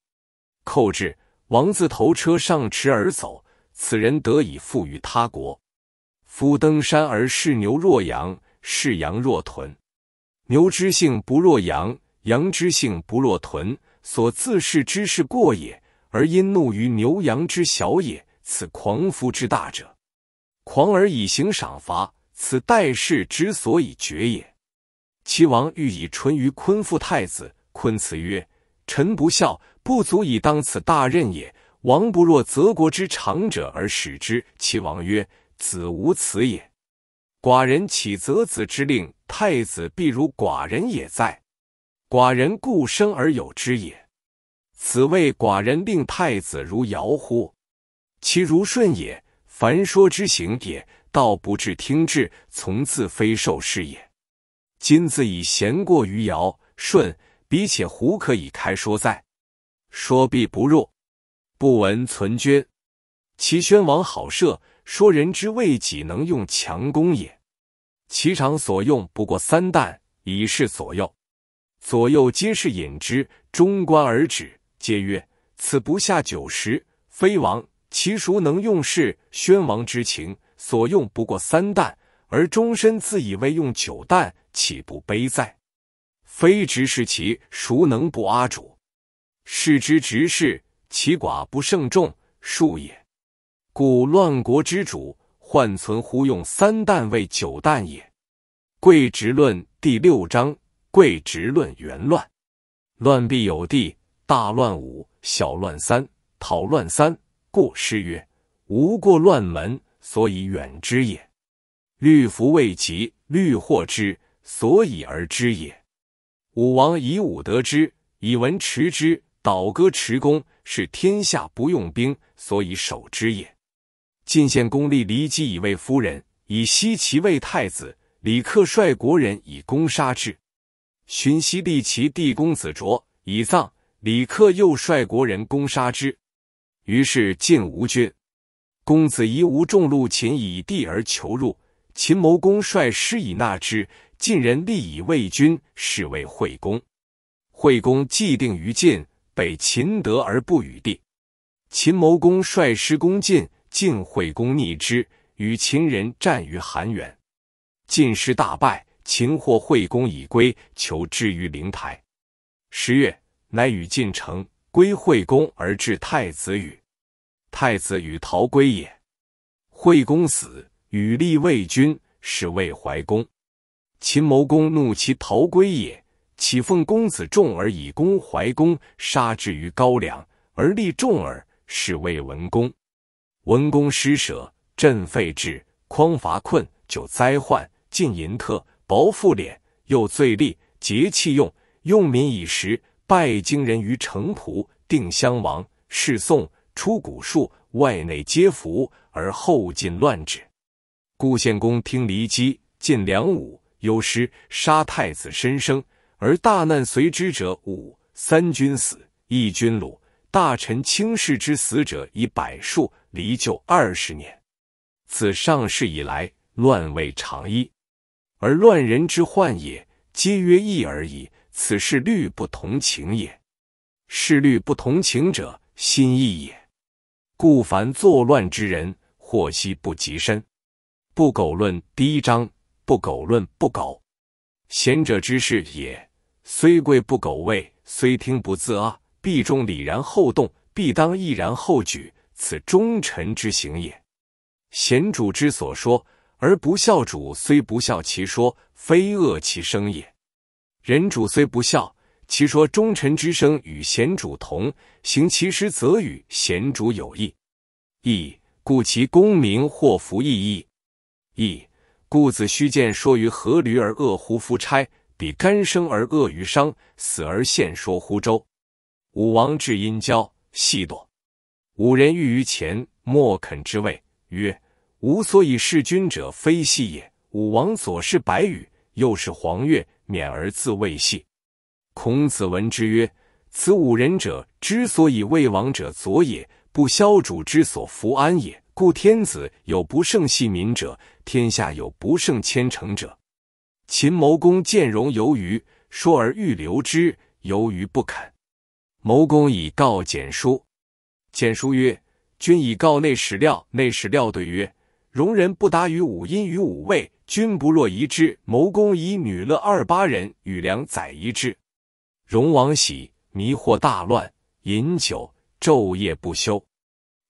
寇至，王自投车上驰而走。此人得以复于他国。夫登山而视牛若羊，视羊若豚。牛之性不若羊，羊之性不若豚，所自视之事过也，而因怒于牛羊之小也。此狂夫之大者，狂而以刑赏罚，此待世之所以绝也。齐王欲以淳于髡父太子，髡辞曰：“臣不孝，不足以当此大任也。王不若泽国之长者而使之。”齐王曰：“子无辞也，寡人岂择子之令？太子必如寡人也哉？寡人固生而有之也。此谓寡人令太子如尧乎？其如舜也。凡说之行也，道不至，听之，从自非受事也。”今自以贤过于尧舜，彼且胡可以开说哉？说必不入。不闻存君。齐宣王好射，说人之未己能用强弓也。其长所用不过三弹，以示左右。左右皆是引之，中观而止，皆曰：“此不下九十，非王其孰能用是？”宣王之情，所用不过三弹，而终身自以为用九弹。岂不悲哉？非直视其孰能不阿主？是之直士，其寡不胜众数也。故乱国之主，患存乎用三旦为九旦也。《贵直论》第六章，《贵直论》元乱，乱必有地，大乱五，小乱三，讨乱三。故诗曰：“无过乱门，所以远之也。”虑福未及，虑祸之。所以而知也。武王以武得之，以文持之，倒戈持功，是天下不用兵，所以守之也。晋献公立骊姬以为夫人，以奚齐为太子。李克率国人以攻杀之。荀息立其弟公子卓以葬。李克又率国人攻杀之。于是晋无君。公子夷吾众禄秦以地而求入，秦谋公率师以纳之。晋人立以魏君，是为惠公。惠公既定于晋，被秦得而不与地。秦谋公率师攻晋，晋惠公逆之，与秦人战于韩原。晋师大败，秦获惠公以归，求之于灵台。十月，乃与晋城，归惠公而置太子宇。太子宇逃归也。惠公死，与立魏君，是魏怀公。秦穆公怒其逃归也，起奉公子重耳以公怀公，杀之于高梁，而立重耳，是谓文公。文公施舍，振废制，匡乏困，救灾患，晋淫特，薄赋敛，又罪利，节气用，用民以时，拜经人于城濮，定襄王，事宋，出古术，外内皆服，而后尽乱之。故献公听骊姬，进梁武。有时杀太子身生，而大难随之者五；三军死，一军虏，大臣轻视之死者以百数，离旧二十年。自上世以来乱未尝一，而乱人之患也，皆曰易而已。此事律不同情也，是律不同情者，心意也。故凡作乱之人，祸兮不及身。不苟论第一章。不苟论，不苟，贤者之事也。虽贵不苟位，虽听不自阿，必重礼然后动，必当义然后举，此忠臣之行也。贤主之所说，而不孝主虽不孝其说，非恶其生也。仁主虽不孝，其说，忠臣之生与贤主同，行其实则与贤主有异，义，故其功名祸福异义。义。故子虚见说于阖闾而恶乎夫差，比干生而恶于商，死而现说乎周。武王至殷郊，戏诺。五人欲于前，莫肯之位，曰：吾所以事君者，非戏也。武王左是白羽，右是黄钺，免而自谓戏。孔子闻之曰：此五人者之所以为王者左也，不肖主之所服安也。故天子有不胜戏民者。天下有不胜千乘者。秦谋公见容游于，说而欲留之，犹于不肯。谋公以告简书，简书曰：“君以告内史料。”内史料对曰：“容人不达于五音于五味，君不若遗之。”谋公以女乐二八人与良宰遗之。荣王喜，迷惑大乱，饮酒昼夜不休。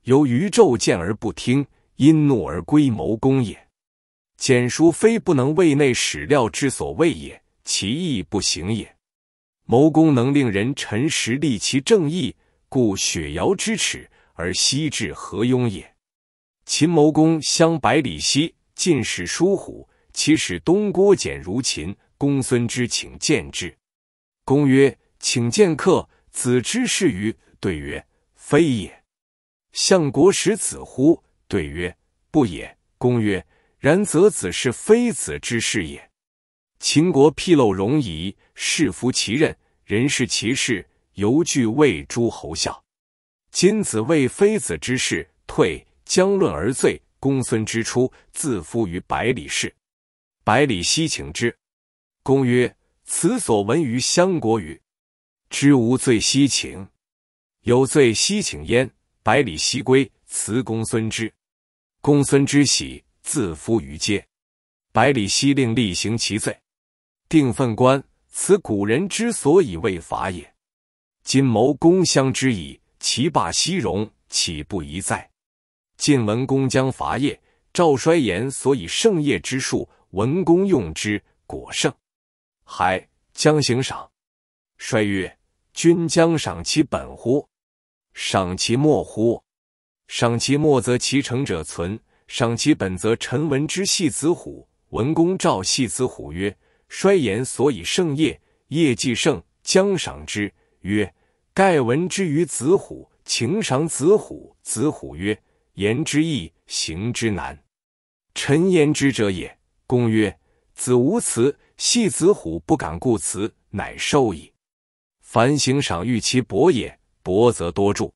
由于昼见而不听，因怒而归谋公也。简书非不能为内史料之所谓也，其意不行也。谋公能令人臣实立其正义，故雪尧之耻而奚至何庸也。秦谋公相百里奚，晋使疏虎，其使东郭简如秦。公孙之请见之，公曰：“请见客。”子之是于？”对曰：“非也。”相国使子乎？对曰：“不也。”公曰。然则子是非子之事也。秦国纰漏容矣，世服其任，人事其事，犹惧畏诸侯笑。今子为非子之事，退将论而罪公孙之出，自夫于百里氏。百里奚请之，公曰：“此所闻于相国矣。”知无罪奚请，有罪奚请焉？百里奚归，辞公孙之。公孙之喜。自夫于阶，百里奚令厉行其罪，定分官。此古人之所以为伐也。今谋攻相之矣，其霸西戎，岂不宜哉？晋文公将伐业，赵衰言所以盛业之术，文公用之，果胜。还将行赏，衰曰：君将赏其本乎？赏其末乎？赏其末，则其成者存。赏其本，则臣闻之戏子虎。文公召戏子虎曰：“衰言所以胜业，业既胜，将赏之。”曰：“盖闻之于子虎，请赏子虎。”子虎曰：“言之易，行之难。臣言之者也。”公曰：“子无辞。”戏子虎不敢固辞，乃受矣。凡行赏，欲其薄也，薄则多助。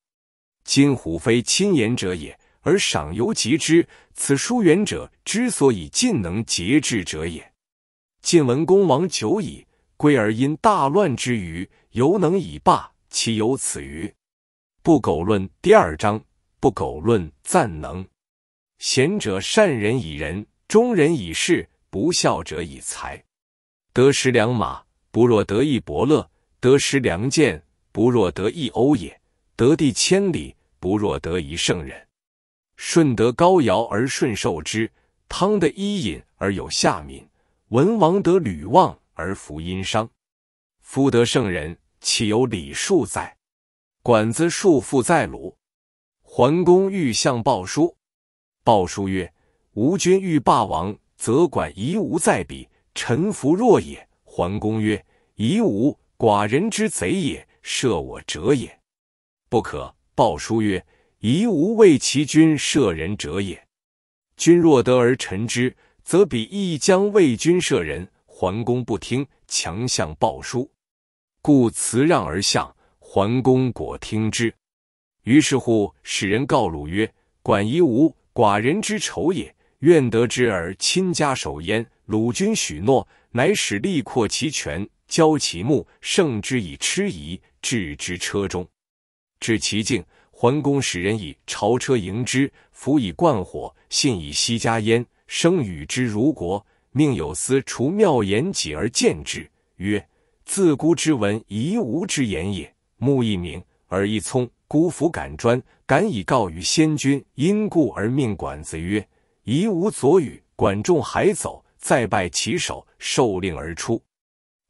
今虎非亲言者也。而赏犹及之，此书远者之所以尽能节制者也。晋文公亡久矣，归而因大乱之余，犹能以霸，其有此欤？不苟论第二章。不苟论，赞能。贤者善人以仁，忠人以事，不孝者以才。得十良马，不若得一伯乐；得十良剑，不若得一欧也；得地千里，不若得一圣人。舜得高尧而顺受之，汤得伊尹而有夏民，文王得吕望而服殷商。夫得圣人，岂有礼数哉？管子束缚在鲁，桓公欲向鲍叔，鲍叔曰：“吾君欲霸王，则管夷吾在彼，臣服若也。”桓公曰：“夷吾，寡人之贼也，舍我者也，不可。”鲍叔曰。夷吾为其君射人者也，君若得而臣之，则彼亦将为君射人。桓公不听，强相鲍叔，故辞让而相。桓公果听之。于是乎使人告鲁曰：“管夷吾，寡人之仇也，愿得之而亲家守焉。”鲁君许诺，乃使力扩其权，交其目，胜之以鸱夷，置之车中，至其境。桓公使人以朝车迎之，辅以灌火，信以息家焉。生与之如国，命有司除庙言己而见之，曰：“自孤之闻，夷吾之言也。目一明，耳一聪，孤弗敢专，敢以告于先君。因故而命管子曰：‘夷吾左语。’管仲还走，再拜其首，受令而出。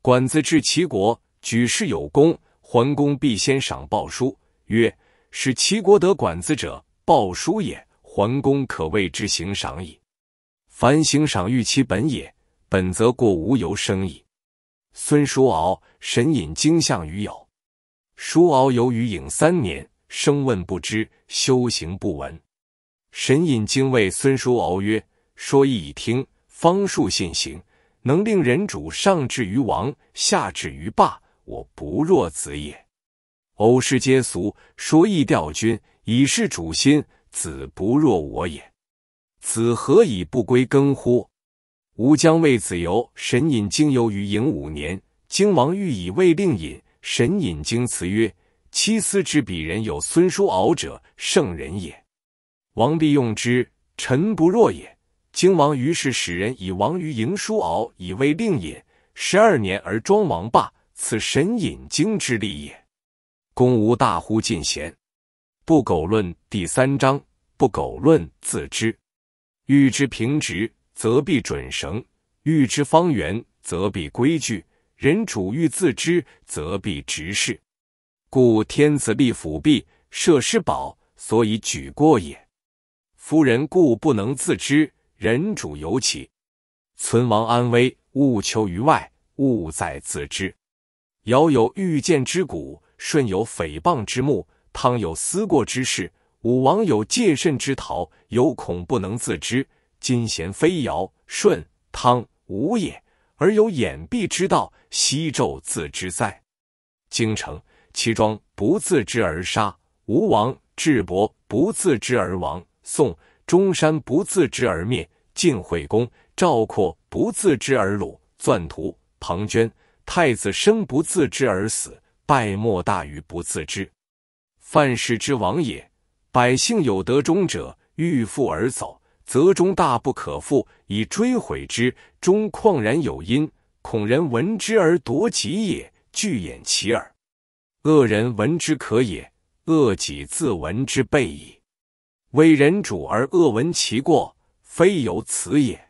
管子治齐国，举世有功，桓公必先赏报书曰：”使齐国得管子者，鲍叔也。桓公可谓之行赏矣。凡行赏，欲其本也。本则过无由生矣。孙叔敖、神隐经相于友。叔敖由于隐三年，生问不知，修行不闻。神隐经谓孙叔敖曰：“说意已听，方术信行，能令人主上至于王，下至于霸，我不若子也。”偶是皆俗，说易调君，以是主心子不若我也。子何以不归耕乎？吾将为子游神隐经游于营五年。经王欲以未令尹，神隐经辞曰：“七思之，鄙人有孙叔敖者，圣人也。王必用之，臣不若也。”经王于是使人以王于迎叔敖，以位令尹。十二年而庄王霸，此神隐经之力也。公无大乎进贤，不苟论第三章。不苟论自知，欲知平直，则必准绳；欲知方圆，则必规矩。人主欲自知，则必直视。故天子立府壁，设施保，所以举过也。夫人固不能自知，人主尤其。存亡安危，勿求于外，勿在自知。尧有欲见之古。舜有诽谤之目，汤有思过之事，武王有戒慎之逃，有恐不能自知。今贤非尧、舜、汤、武也，而有掩蔽之道，西纣自知哉？京城，齐庄不自知而杀吴王；智伯不自知而亡；宋中山不自知而灭；晋惠公、赵括不自知而虏；钻图、庞涓，太子生不自知而死。败莫大于不自知，范氏之亡也，百姓有得忠者，欲复而走，则忠大不可复，以追悔之，终旷然有因，恐人闻之而夺己也，惧掩其耳。恶人闻之可也，恶己自闻之备矣。为人主而恶闻其过，非有此也。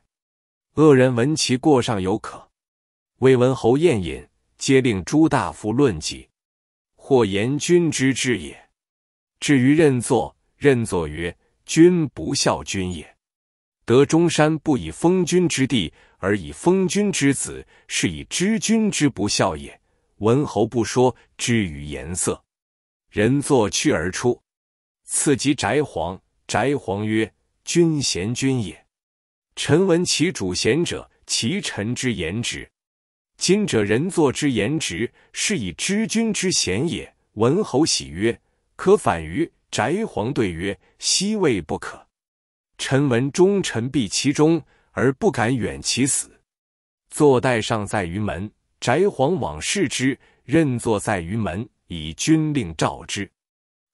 恶人闻其过尚有可，魏文侯宴饮，皆令诸大夫论己。或言君之志也。至于任坐，任坐曰：“君不孝君也。得中山不以封君之地，而以封君之子，是以知君之不孝也。”文侯不说，知于颜色。人坐趋而出，次及翟皇，翟黄曰：“君贤君也。臣闻其主贤者，其臣之言之。”今者人坐之言直，是以知君之贤也。文侯喜曰：“可反于。”翟黄对曰：“昔谓不可，臣闻忠臣避其忠，而不敢远其死。坐待尚在于门，翟黄往视之，任坐在于门，以君令召之。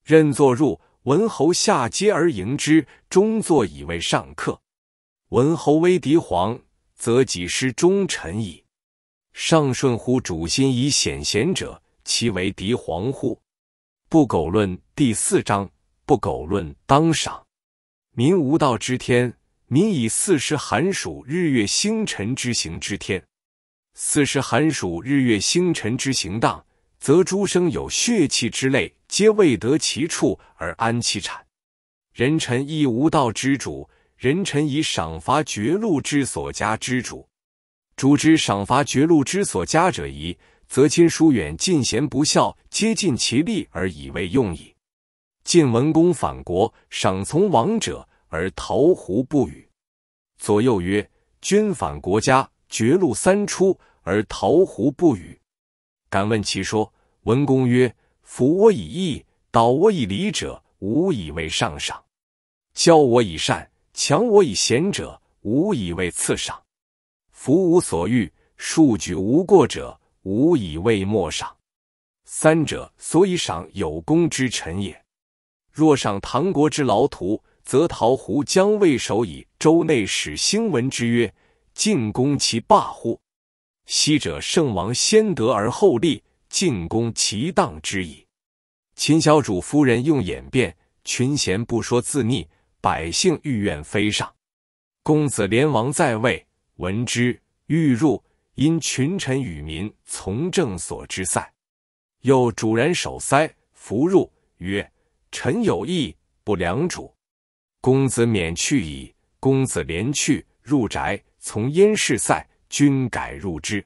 任坐入，文侯下阶而迎之，终坐以为上客。文侯威敌皇，则己失忠臣矣。”上顺乎主心以显贤者，其为敌皇乎？不苟论第四章。不苟论当赏。民无道之天，民以四时寒暑、日月星辰之行之天。四时寒暑、日月星辰之行当，则诸生有血气之类，皆未得其处而安其产。人臣亦无道之主，人臣以赏罚绝禄之所加之主。主之赏罚，绝禄之所加者宜，则亲疏远近，贤不孝，皆尽其力而以为用矣。晋文公反国，赏从亡者，而陶胡不与。左右曰：“君反国家，绝禄三出，而陶胡不与？敢问其说。”文公曰：“辅我以义，导我以礼者，无以为上赏；教我以善，强我以贤者，无以为次赏。”福无所欲，数举无过者，无以为莫赏。三者所以赏有功之臣也。若赏唐国之劳徒，则陶胡将谓守矣。周内使兴闻之曰：“进攻其霸乎？”昔者圣王先德而后立，进攻其荡之矣。秦小主夫人用演变，群贤不说自逆，百姓欲怨非上。公子连王在位。闻之，欲入，因群臣与民从政所之塞，又主人守塞，弗入。曰：“臣有意不良主，公子免去矣。”公子连去，入宅，从阉侍塞，君改入之。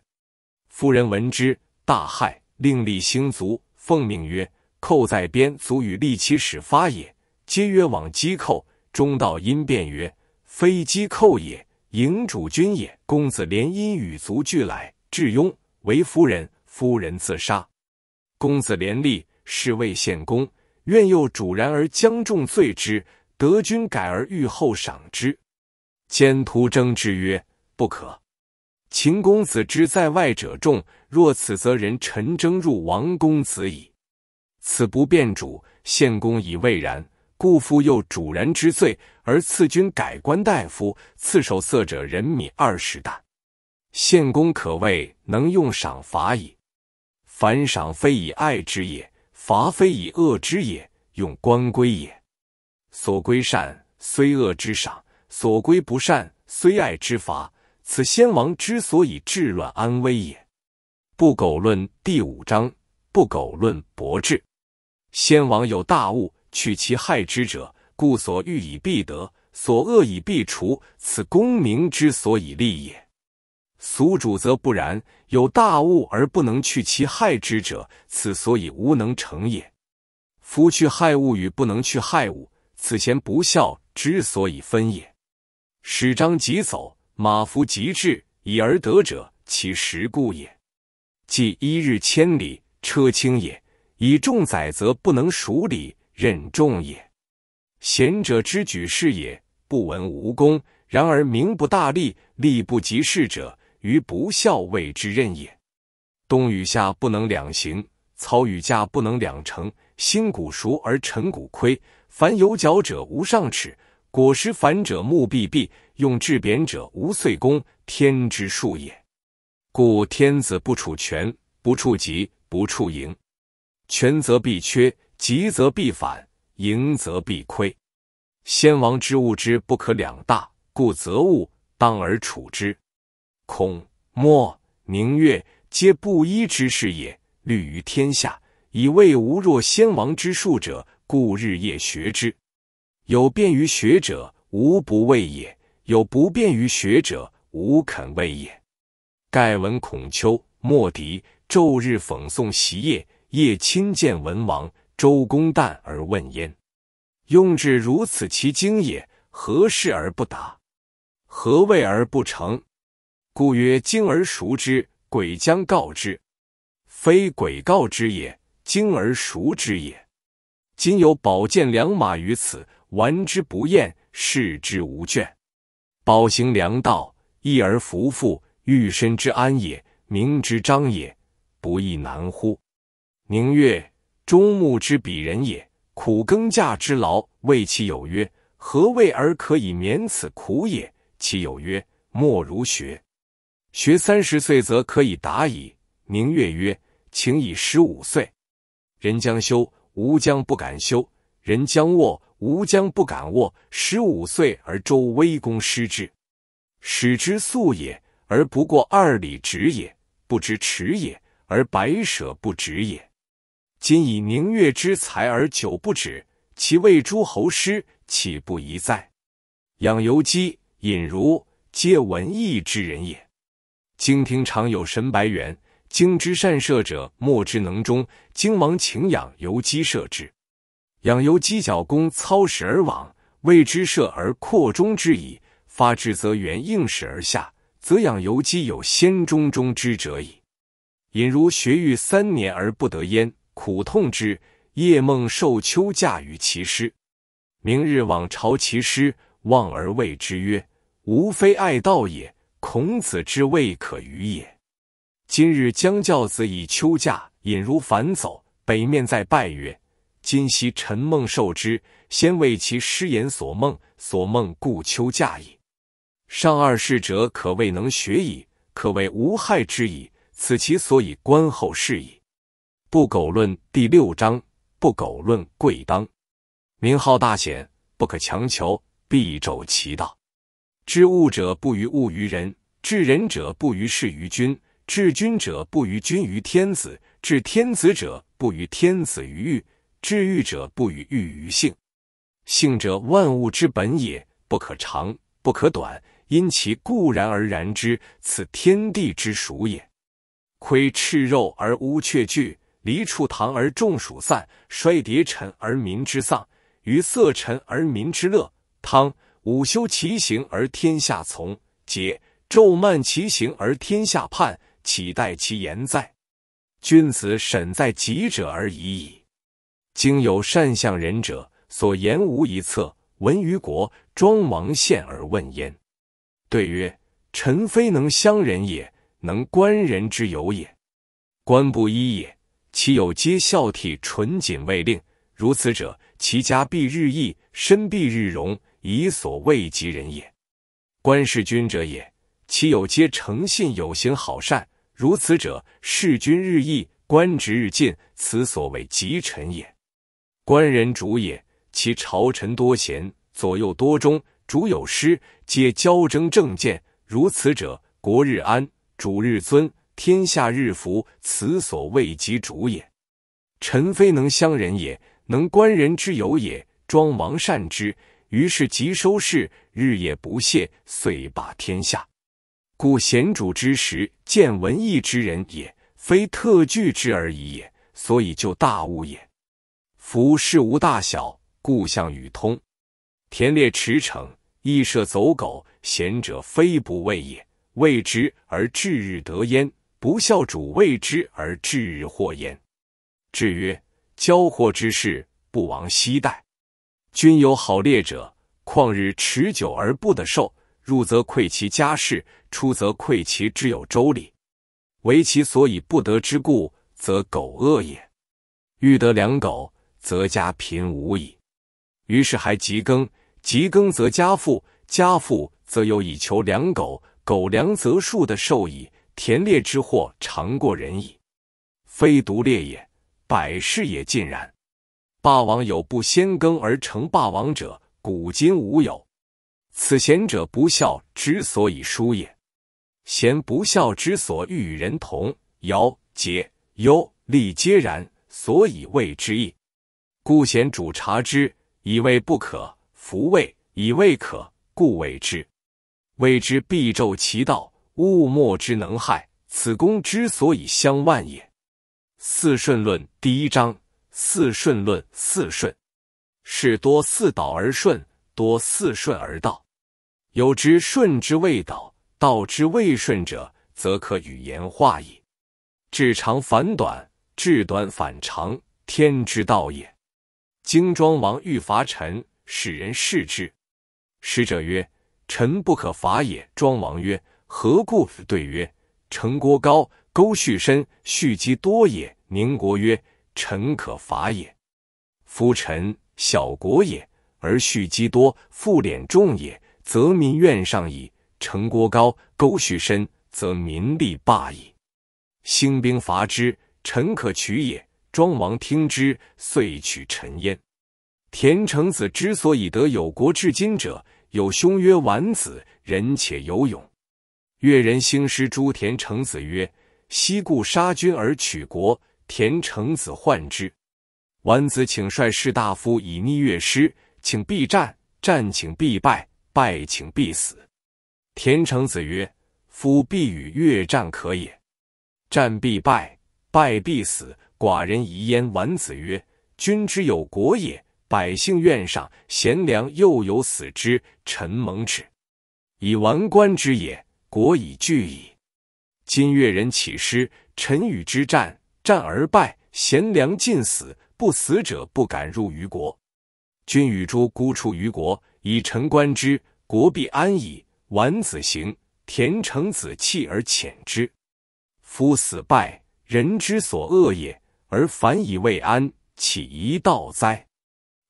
夫人闻之，大骇，另立兴卒，奉命曰：“寇在边，足与利其使发也。”皆曰：“往击寇。”中道因变曰：“非击寇也。”营主君也，公子连因与卒俱来，至雍为夫人。夫人自杀。公子连立，是谓献公。愿诱主，然而将重罪之。得君改而御后赏之，兼徒争之曰：“不可。秦公子之在外者众，若此，则人臣争入王公子矣。此不辨主，献公以未然。”故夫又主然之罪，而赐君改官大夫，赐守色者人米二十担。献公可谓能用赏罚矣。凡赏非以爱之也，罚非以恶之也，用官归也。所归善，虽恶之赏；所归不善，虽爱之罚。此先王之所以治乱安危也。不苟论第五章。不苟论博智。先王有大物。去其害之者，故所欲以必得，所恶以必除。此功名之所以立也。俗主则不然，有大物而不能去其害之者，此所以无能成也。夫去害物与不能去害物，此贤不肖之所以分也。使张即走，马服即至，以而得者，其实故也。即一日千里，车轻也；以重载则不能数里。任重也，贤者之举是也，不闻无功。然而名不大利，利不及事者，于不孝谓之任也。冬与夏不能两行，操与驾不能两成。新谷熟而陈谷亏。凡有角者无上齿，果实繁者木必弊。用至贬者无岁功，天之数也。故天子不处权，不处吉，不处盈。权则必缺。吉则必反，盈则必亏。先王之物之不可两大，故择物当而处之。孔、墨、明月皆布衣之士也，虑于天下，以谓无若先王之术者，故日夜学之。有便于学者，无不畏也；有不便于学者，无肯畏也。盖闻孔丘、莫迪昼日讽诵，习业；夜亲见文王。周公旦而问焉，用之如此其精也，何事而不达？何谓而不成？故曰精而熟之，鬼将告之；非鬼告之也，精而熟之也。今有宝剑良马于此，玩之不厌，视之无倦，宝行良道，义而服复，欲身之安也，民之章也，不亦难乎？明月。终木之鄙人也，苦耕稼之劳。谓其有曰：“何谓而可以免此苦也？”其有曰：“莫如学。学三十岁则可以达矣。”明月曰：“请以十五岁。人将修，吾将不敢修；人将卧，吾将不敢卧。十五岁而周威公失之，使之速也，而不过二里直也；不知迟也，而百舍不止也。”今以宁越之才而久不止，其为诸侯师，岂不宜哉？养由基、尹如，皆文艺之人也。经庭常有神白猿，经之善射者莫之能中。经王请养由基射之，养由基角弓操矢而往，谓之射而扩中之矣。发之则猿应矢而下，则养由基有先中中之者矣。尹如学御三年而不得焉。苦痛之，夜梦受丘驾于其师。明日往朝其师，望而谓之曰：“吾非爱道也，孔子之未可与也。”今日将教子以丘驾，引如反走，北面再拜曰：“今夕臣梦受之，先为其师言所梦，所梦故丘驾矣。上二世者，可谓能学矣，可谓无害之矣。此其所以观后事矣。”不苟论第六章，不苟论贵当，名号大显，不可强求，必周其道。知物者不于物于人，知人者不于事于君，知君者不于君于天子，知天子者不于天子于欲，知欲者不于欲于性。性者万物之本也，不可长，不可短，因其固然而然之，此天地之属也。窥赤肉而乌鹊惧。离处堂而众属散，衰叠臣而民之丧；于色臣而民之乐。汤午修其行而天下从，桀昼慢其行而天下叛，岂待其言哉？君子审在己者而已矣。今有善相人者，所言无一策。闻于国庄王献而问焉，对曰：臣非能相人也，能观人之有也。观不一也。其有皆孝悌纯谨畏令，如此者，其家必日益，身必日荣，以所未及人也。官事君者也，其有皆诚信有行好善，如此者，事君日益，官职日进，此所谓及臣也。官人主也，其朝臣多贤，左右多忠，主有失，皆交争正见。如此者，国日安，主日尊。天下日服，此所谓及主也。臣非能相人也，能观人之有也。庄王善之，于是即收士，日夜不懈，遂霸天下。故贤主之时，见文艺之人也，非特具之而已也，所以就大物也。夫事无大小，故相与通。田猎驰骋，亦设走狗，贤者非不畏也，畏之而至日得焉。不孝主谓之而至祸焉。至曰：交祸之事不亡息代。君有好猎者，况日持久而不得受，入则愧其家事，出则愧其之有周礼。惟其所以不得之故，则狗恶也。欲得良狗，则家贫无矣。于是还急耕，急耕则家富，家富则有以求良狗，狗良则数的兽矣。田猎之祸，常过人矣。非独猎也，百事也尽然。霸王有不先耕而成霸王者，古今无有。此贤者不孝之所以疏也。贤不孝之所欲与人同，尧、桀、忧、利皆然，所以谓之义。故贤主察之，以为不可；弗谓以为可，故谓之谓之必骤其道。物莫之能害，此功之所以相万也。四顺论第一章。四顺论，四顺，是多四道而顺，多四顺而道。有之顺之未道，道之未顺者，则可与言化矣。至长反短，至短反长，天之道也。经庄王欲伐臣，使人视之。使者曰：臣不可伐也。庄王曰：何故对曰？城国高，沟蓄深，蓄积多也。宁国曰：臣可伐也。夫臣小国也，而蓄积多，富敛众也，则民怨上矣。城国高，沟蓄深，则民利霸矣。兴兵伐之，臣可取也。庄王听之，遂取臣焉。田成子之所以得有国至今者，有兄曰完子，人且有勇。越人兴师，诸田成子曰：“昔故杀君而取国。”田成子患之，丸子请率士大夫以逆越师，请必战，战请必败，败请必死。田成子曰：“夫必与越战可也，战必败，败必死，寡人疑焉。”丸子曰：“君之有国也，百姓愿上，贤良又有死之，臣蒙耻以完官之也。”国以惧矣。今越人起师，陈与之战，战而败，贤良尽死，不死者不敢入于国。君与诸孤出于国，以臣观之，国必安矣。晚子行，田成子弃而遣之。夫死败，人之所恶也，而反以未安，岂一道哉？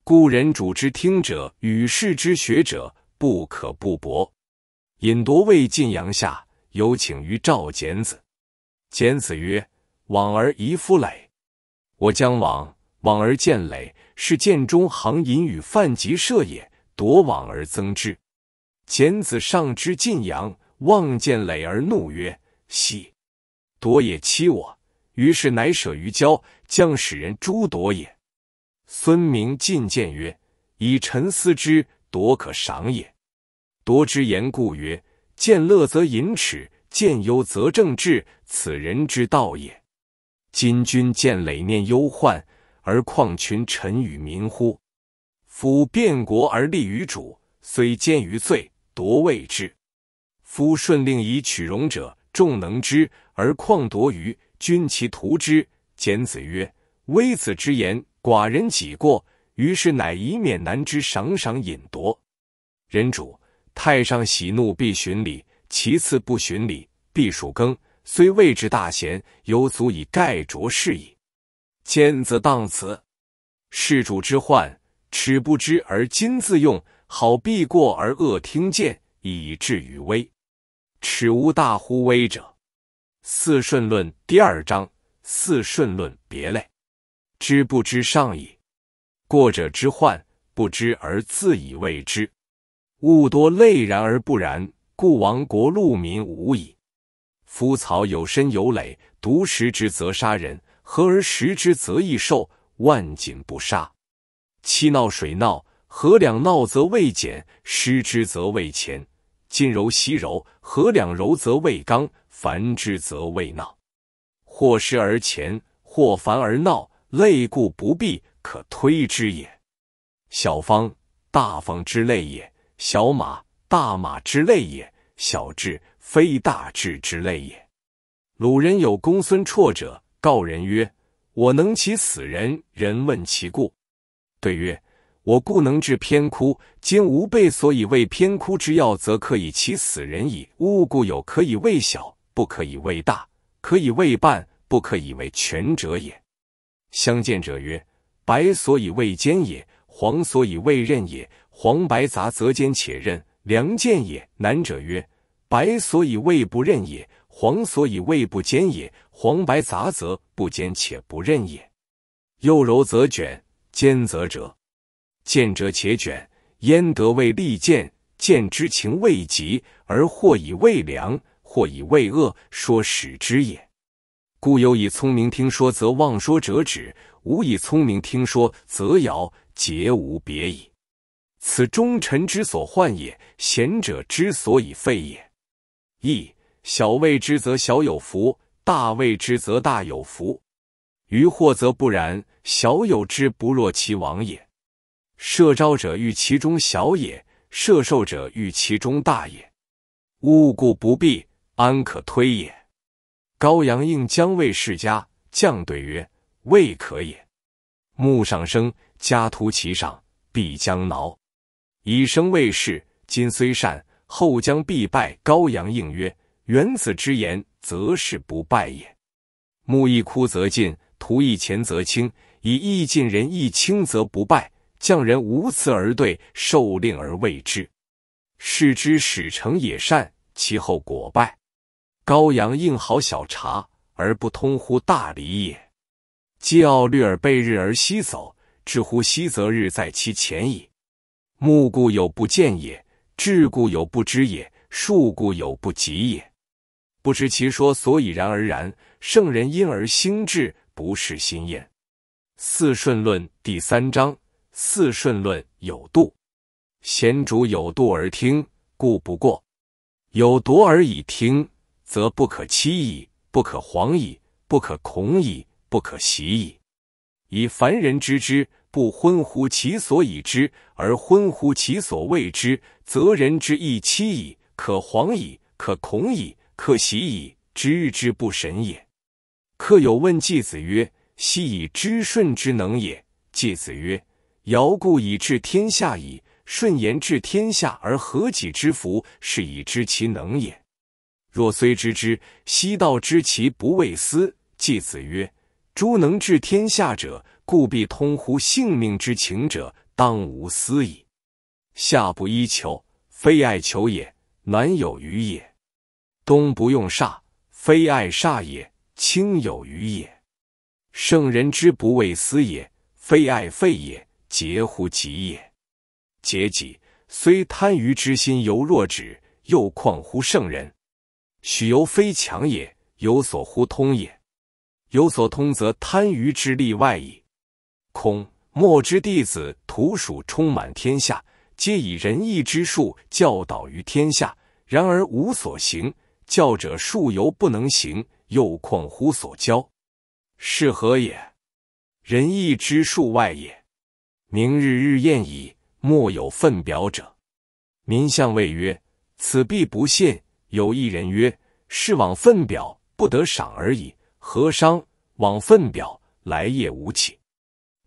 故人主之听者，与世之学者，不可不博。引夺魏晋阳下，有请于赵简子。简子曰：“往而遗夫垒，我将往。往而见垒，是见中行隐与范吉射也。夺往而增之。”简子上之晋阳，望见垒而怒曰：“奚夺也？欺我！”于是乃舍于郊，将使人诛夺也。孙明进谏曰：“以臣思之，夺可赏也。”夺之言故曰：见乐则隐耻，见忧则正治，此人之道也。今君见累念忧患，而况群臣与民乎？夫变国而立于主，虽奸于罪，夺位之。夫顺令以取容者，众能之，而况夺于君其图之？简子曰：微子之言，寡人己过。于是乃以免难之赏，赏饮夺人主。太上喜怒必循礼，其次不循礼，必属更。虽未至大贤，犹足以盖浊世矣。兼子当此事主之患，耻不知而今自用，好避过而恶听见，以至于危。耻无大乎微者。《四顺论》第二章。《四顺论》别类，知不知上矣。过者之患，不知而自以为之。物多累，然而不然，故亡国戮民无矣。夫草有深有累，独食之则杀人，合而食之则益寿，万锦不杀。气闹水闹，河两闹则未减，失之则未前。今柔昔柔，河两柔则未刚，繁之则未闹。或失而前，或繁而闹，累故不避，可推之也。小方大方之类也。小马、大马之类也；小智，非大智之类也。鲁人有公孙绰者，告人曰：“我能骑死人。”人问其故，对曰：“我故能治偏枯。今吾辈所以为偏枯之药，则可以骑死人矣。物故有可以为小，不可以为大；可以为半，不可以为全者也。”相见者曰：“白所以为坚也，黄所以为韧也。”黄白杂则兼且韧，良见也。难者曰：白所以未不韧也，黄所以未不坚也。黄白杂则不坚且不韧也。又柔则卷，兼则折。见者且卷，焉得谓利见？见之情未及，而或以未良，或以未恶，说使之也。故有以聪明听说则妄说者止，无以聪明听说则摇，皆无别矣。此忠臣之所患也，贤者之所以废也。义小畏之，则小有福；大畏之，则大有福。于祸则不然，小有之不若其亡也。射招者欲其中小也，射受者欲其中大也。物故不避，安可推也？高阳应将谓世家将对曰：“未可也。木上升，家徒其上，必将挠。”以生为事，今虽善，后将必败。高阳应曰：“原子之言，则是不败也。木一枯则尽，徒一乾则清。以义尽，人义清，则不败。将人无辞而对，受令而未之。是之始成也善，其后果败。高阳应好小察而不通乎大理也。既傲虑而背日而西走，至乎西则日在其前矣。”目故有不见也，智故有不知也，术故有不及也。不知其说所以然而然。圣人因而兴志，不是心厌。四顺论第三章。四顺论有度，贤主有度而听，故不过；有夺而已听，则不可欺矣，不可惶矣，不可恐矣，不可喜矣。以凡人知之。不昏乎其所以知，而昏乎其所未知，则人之亦欺矣，可惶矣，可恐矣，可喜矣。知之不审也。客有问季子曰：“昔以知顺之能也。”季子曰：“尧故以治天下矣。顺言治天下，而何己之福？是以知其能也。若虽知之，昔道知其不畏思。”季子曰：“诸能治天下者。”故必通乎性命之情者，当无私矣。夏不衣裘，非爱裘也，暖有余也；冬不用煞，非爱煞也，清有余也。圣人之不畏私也，非爱废也，节乎己也。节己，虽贪欲之心犹若止，又况乎圣人？许由非强也，有所乎通也。有所通，则贪欲之利外矣。空，莫之弟子徒属充满天下，皆以仁义之术教导于天下，然而无所行，教者术犹不能行，又况乎所教？是何也？仁义之术外也。明日日宴矣，莫有粪表者。民相谓曰：“此必不信。”有一人曰：“是往粪表，不得赏而已，何伤？往粪表，来也无起。”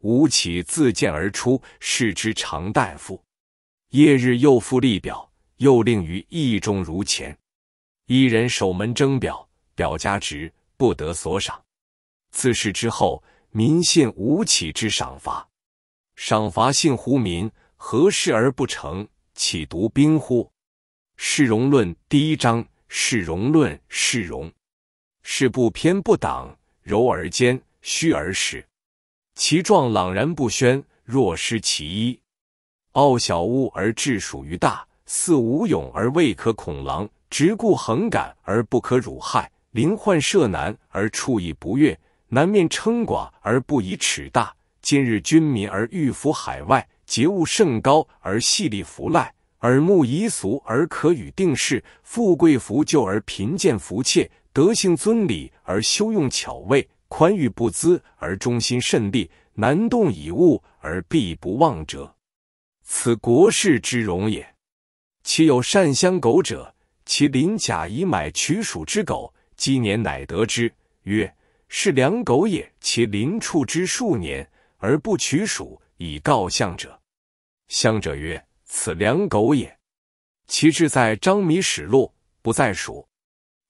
吴起自荐而出，视之常大夫。夜日又复立表，又令于邑中如前。一人守门争表，表加直，不得所赏。自是之后，民信吴起之赏罚。赏罚信乎民？何事而不成？岂独兵乎？《世容论》第一章，《世容论》世容，是不偏不党，柔而坚，虚而实。其状朗然不宣，若失其一；傲小物而志属于大，似无勇而未可恐狼，直顾横敢而不可辱害，临患涉难而处以不悦，难面称寡而不以耻大。今日君民而欲服海外，节物甚高而细力弗赖，耳目夷俗而可与定势，富贵服旧而贫贱服切，德性尊礼而修用巧味。宽裕不资而忠心甚力，难动以物而必不忘者，此国士之容也。其有善相狗者，其鳞甲以买取鼠之狗，积年乃得之，曰：“是良狗也。”其鳞畜之数年而不取鼠，以告相者。相者曰：“此良狗也，其志在张米始禄，不在鼠。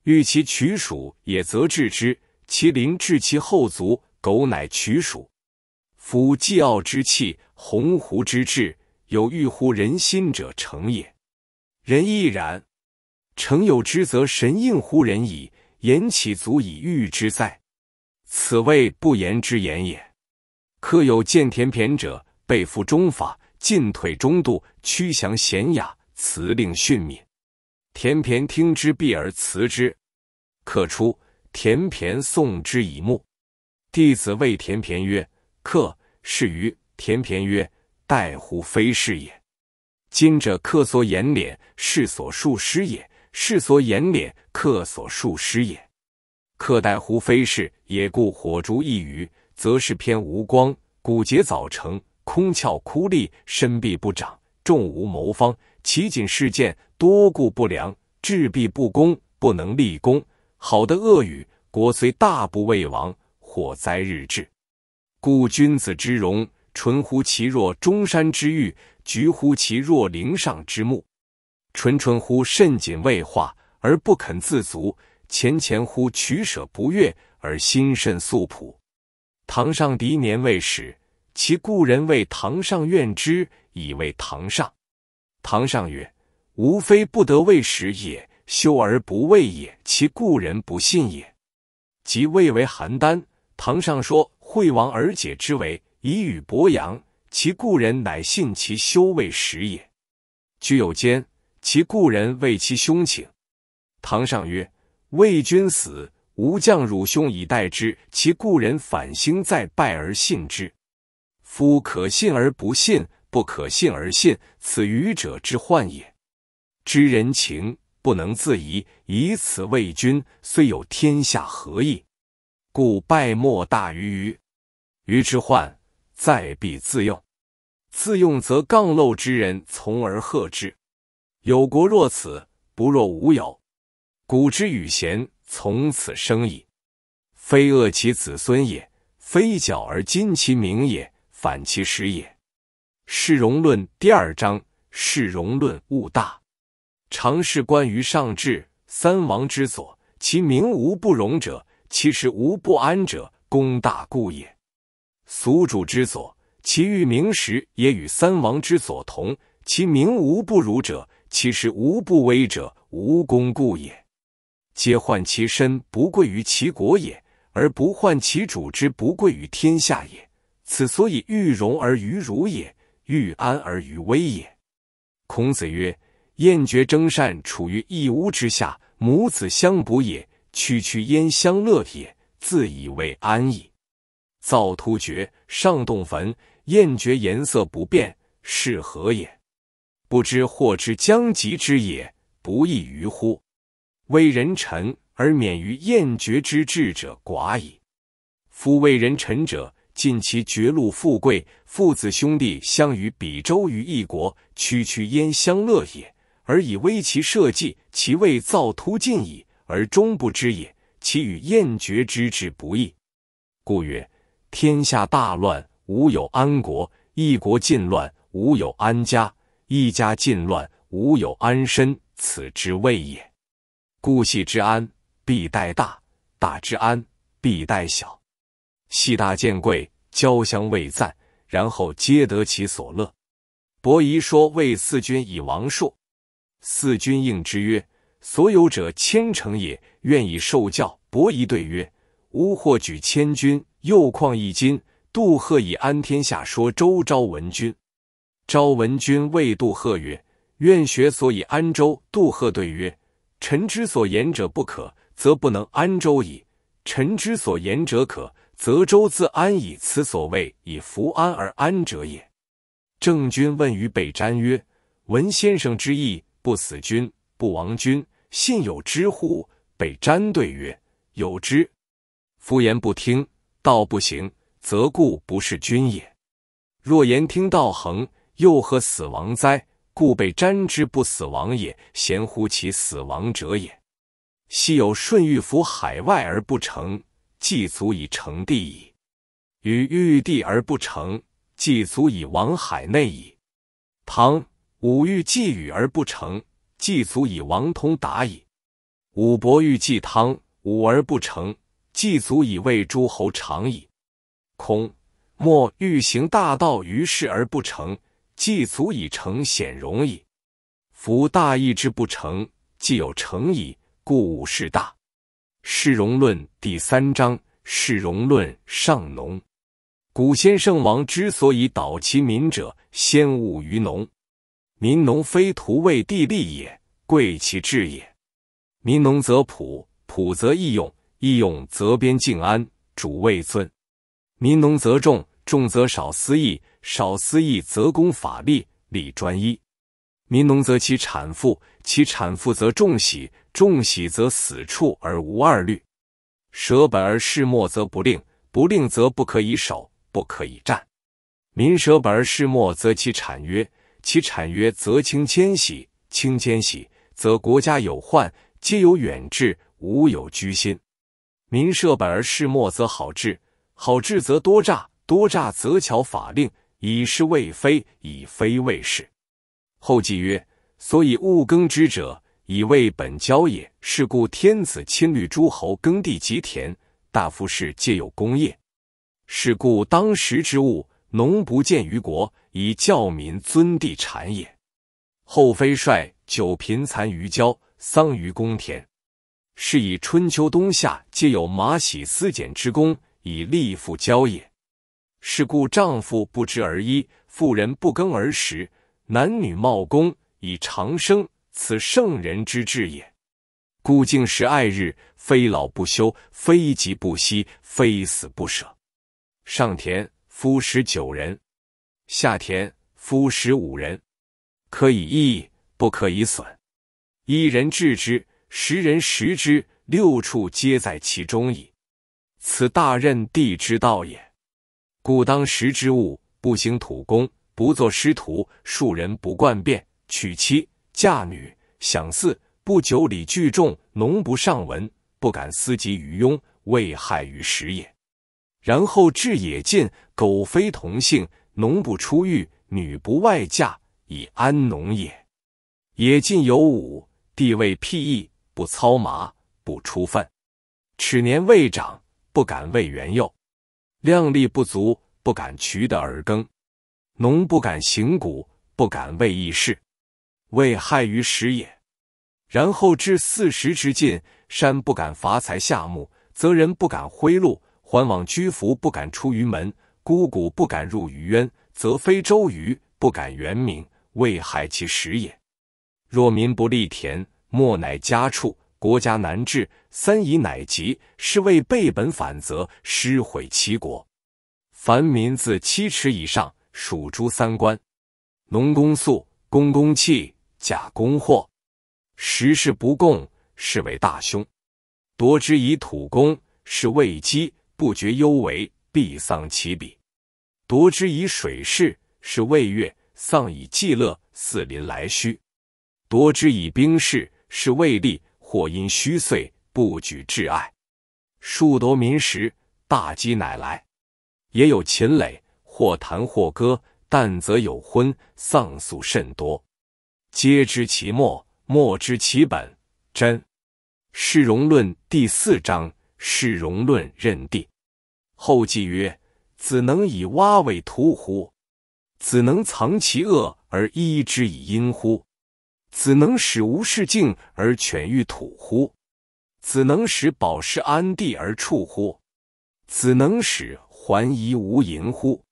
欲其取鼠也，则治之。”其邻至其后足，狗乃取鼠。夫季傲之气，鸿鹄之志，有欲乎人心者成也。人亦然。诚有之，则神应乎人矣。言岂足以喻之哉？此谓不言之言也。客有见田骈者，背服中法，进退中度，屈降娴雅，辞令逊敏。田骈听之，避而辞之。客出。田骈送之以木。弟子谓田骈曰：“客是于？”田骈曰：“待乎，非是也。今者客所言脸，是所述师也；是所言脸，客所述师也。客待乎非是也。故火烛一隅，则是偏无光；骨节早成，空窍枯立，身臂不长，众无谋方，其谨事见多故不良，治必不公，不能立功。”好的恶语，国虽大不未亡，火灾日至。故君子之容，纯乎其若中山之玉，局乎其若灵上之木，纯纯乎慎谨未化而不肯自足，虔虔乎取舍不悦而心甚素朴。堂上敌年未始，其故人为堂上怨之，以为堂上。堂上曰：“吾非不得未始也。”修而不畏也，其故人不信也。即谓为邯郸，堂上说惠王而解之为，以与伯阳，其故人乃信其修为实也。居有间，其故人为其兄请，堂上曰：“魏君死，吾将汝兄以代之。”其故人反兴再拜而信之。夫可信而不信，不可信而信，此愚者之患也。知人情。不能自疑，以此为君，虽有天下何益？故败莫大于愚。愚之患，在必自用；自用则刚漏之人从而贺之。有国若此，不若无有。古之与贤，从此生矣。非恶其子孙也，非矫而今其名也，反其实也。《世容论》第二章，《世容论》务大。常是关于上至三王之所，其名无不容者，其实无不安者，功大故也。俗主之所，其欲名实也与三王之所同，其名无不如者，其实无不危者，无功故也。皆患其身不贵于其国也，而不患其主之不贵于天下也。此所以欲荣而于辱也，欲安而于危也。孔子曰。燕绝争善处于一屋之下，母子相哺也；区区焉相乐也，自以为安矣。造突厥上洞坟，燕绝颜色不变，是何也？不知祸之将及之也，不亦于乎？为人臣而免于燕绝之志者寡矣。夫为人臣者，尽其绝路，富贵父子兄弟相与比周于一国，区区焉相乐也。而以威其社稷，其谓造突进矣，而终不知也。其与燕绝之至不易，故曰：天下大乱，无有安国；一国尽乱，无有安家；一家尽乱，无有安身。此之谓也。故系之安，必待大；大之安，必待小。系大见贵，交相未赞，然后皆得其所乐。伯夷说：魏四君以王朔。四君应之曰：“所有者千乘也，愿以受教。”伯夷对曰：“吾或举千钧，又况一金？”杜赫以安天下说周昭文君。昭文君谓杜赫曰：“愿学所以安周。”杜赫对曰：“臣之所言者不可，则不能安周矣；臣之所言者可，则周自安矣。此所谓以福安而安者也。”郑君问于北詹曰：“闻先生之意。”不死君，不亡君，信有之乎？被詹对曰：“有之。”夫言不听，道不行，则故不是君也。若言听道恒，又何死亡哉？故被詹之不死亡也，贤乎其死亡者也。昔有舜欲服海外而不成，既足以成帝矣；与欲帝而不成，既足以亡海内矣。唐。吾欲济与而不成，济足以王通达矣；吾伯欲济汤，吾而不成，济足以为诸侯长矣。空莫欲行大道于世而不成，济足以成显荣矣。夫大义之不成，既有成矣，故吾事大。世荣论第三章，世荣论上农。古先圣王之所以导其民者，先务于农。民农非徒为地利也，贵其志也。民农则朴，朴则易用，易用则边境安，主位尊。民农则重，重则少私义，少私义则公法利，利专一。民农则其产妇，其产妇则重喜，重喜则死处而无二虑。舍本而事末，则不令；不令则不可以守，不可以战。民舍本而事末，则其产曰。其产曰，则轻迁徙，轻迁徙则国家有患；皆有远志，无有居心。民舍本而事末，则好治，好治则多诈，多诈则巧法令，以是为非，以非为是。后记曰：所以务耕之者，以为本交也。是故天子亲律诸侯耕地及田，大夫士皆有功业。是故当时之务。农不见于国，以教民尊地产也。后妃率九贫残于郊，丧于公田，是以春秋冬夏皆有马喜丝茧之功，以利富郊也。是故丈夫不知而衣，妇人不耕而食，男女冒功以长生，此圣人之志也。故敬时爱日，非老不休，非疾不息，非死不舍。上田。夫十九人，下田夫十五人，可以益，不可以损。一人治之，十人食之，六处皆在其中矣。此大任地之道也。故当食之物，不行土工，不作师徒，庶人不惯变，娶妻嫁女，享祀不久礼聚众，农不上文，不敢思及于庸，未害于食也。然后至野尽，苟非同性，农不出狱，女不外嫁，以安农也。野尽有五，地位僻易，不操麻，不出粪，齿年未长，不敢为元幼，量力不足，不敢取得而耕，农不敢行谷，不敢为义事，为害于时也。然后至四时之尽，山不敢伐材下木，则人不敢挥禄。桓往居服不敢出于门，孤姑不敢入于渊，则非周瑜不敢原明，未害其实也。若民不利田，莫乃家畜，国家难治。三夷乃极，是谓背本反则，失毁其国。凡民自七尺以上，属诸三官。农工粟，工工器，假工货。时事不共，是为大凶。夺之以土功，是谓积。不觉忧为，必丧其笔。夺之以水势，是谓悦；丧以既乐，似邻来虚；夺之以兵势，是谓立；或因虚岁，不举至爱；数夺民时，大饥乃来。也有秦垒，或谈或歌，但则有婚丧，俗甚多。皆知其末，莫知其本。真《世容论》第四章。世荣论认定，后记曰：“子能以蛙为徒乎？子能藏其恶而依之以阴乎？子能使无事静而犬欲土乎？子能使饱食安地而畜乎？子能使环疑无淫乎？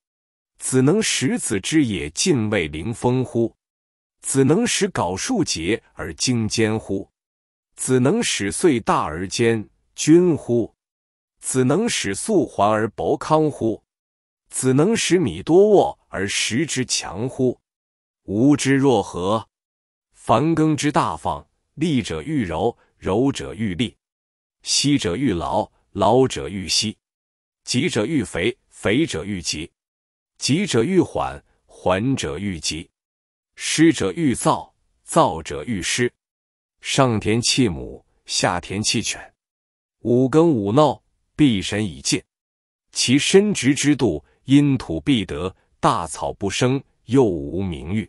子能使子之野尽为灵风乎？子能使槁树节而惊坚乎？子能使岁大而坚？”君乎？子能使素缓而薄康乎？子能使米多沃而食之强乎？吾之若何？凡耕之大方，利者愈柔，柔者愈利；息者愈劳，劳者愈息；急者愈肥，肥者愈急；急者愈缓，缓者愈急；湿者愈燥，燥者愈湿。上田弃母，下田弃犬。五更五闹，必神以尽，其深直之度，因土必得，大草不生，又无名誉。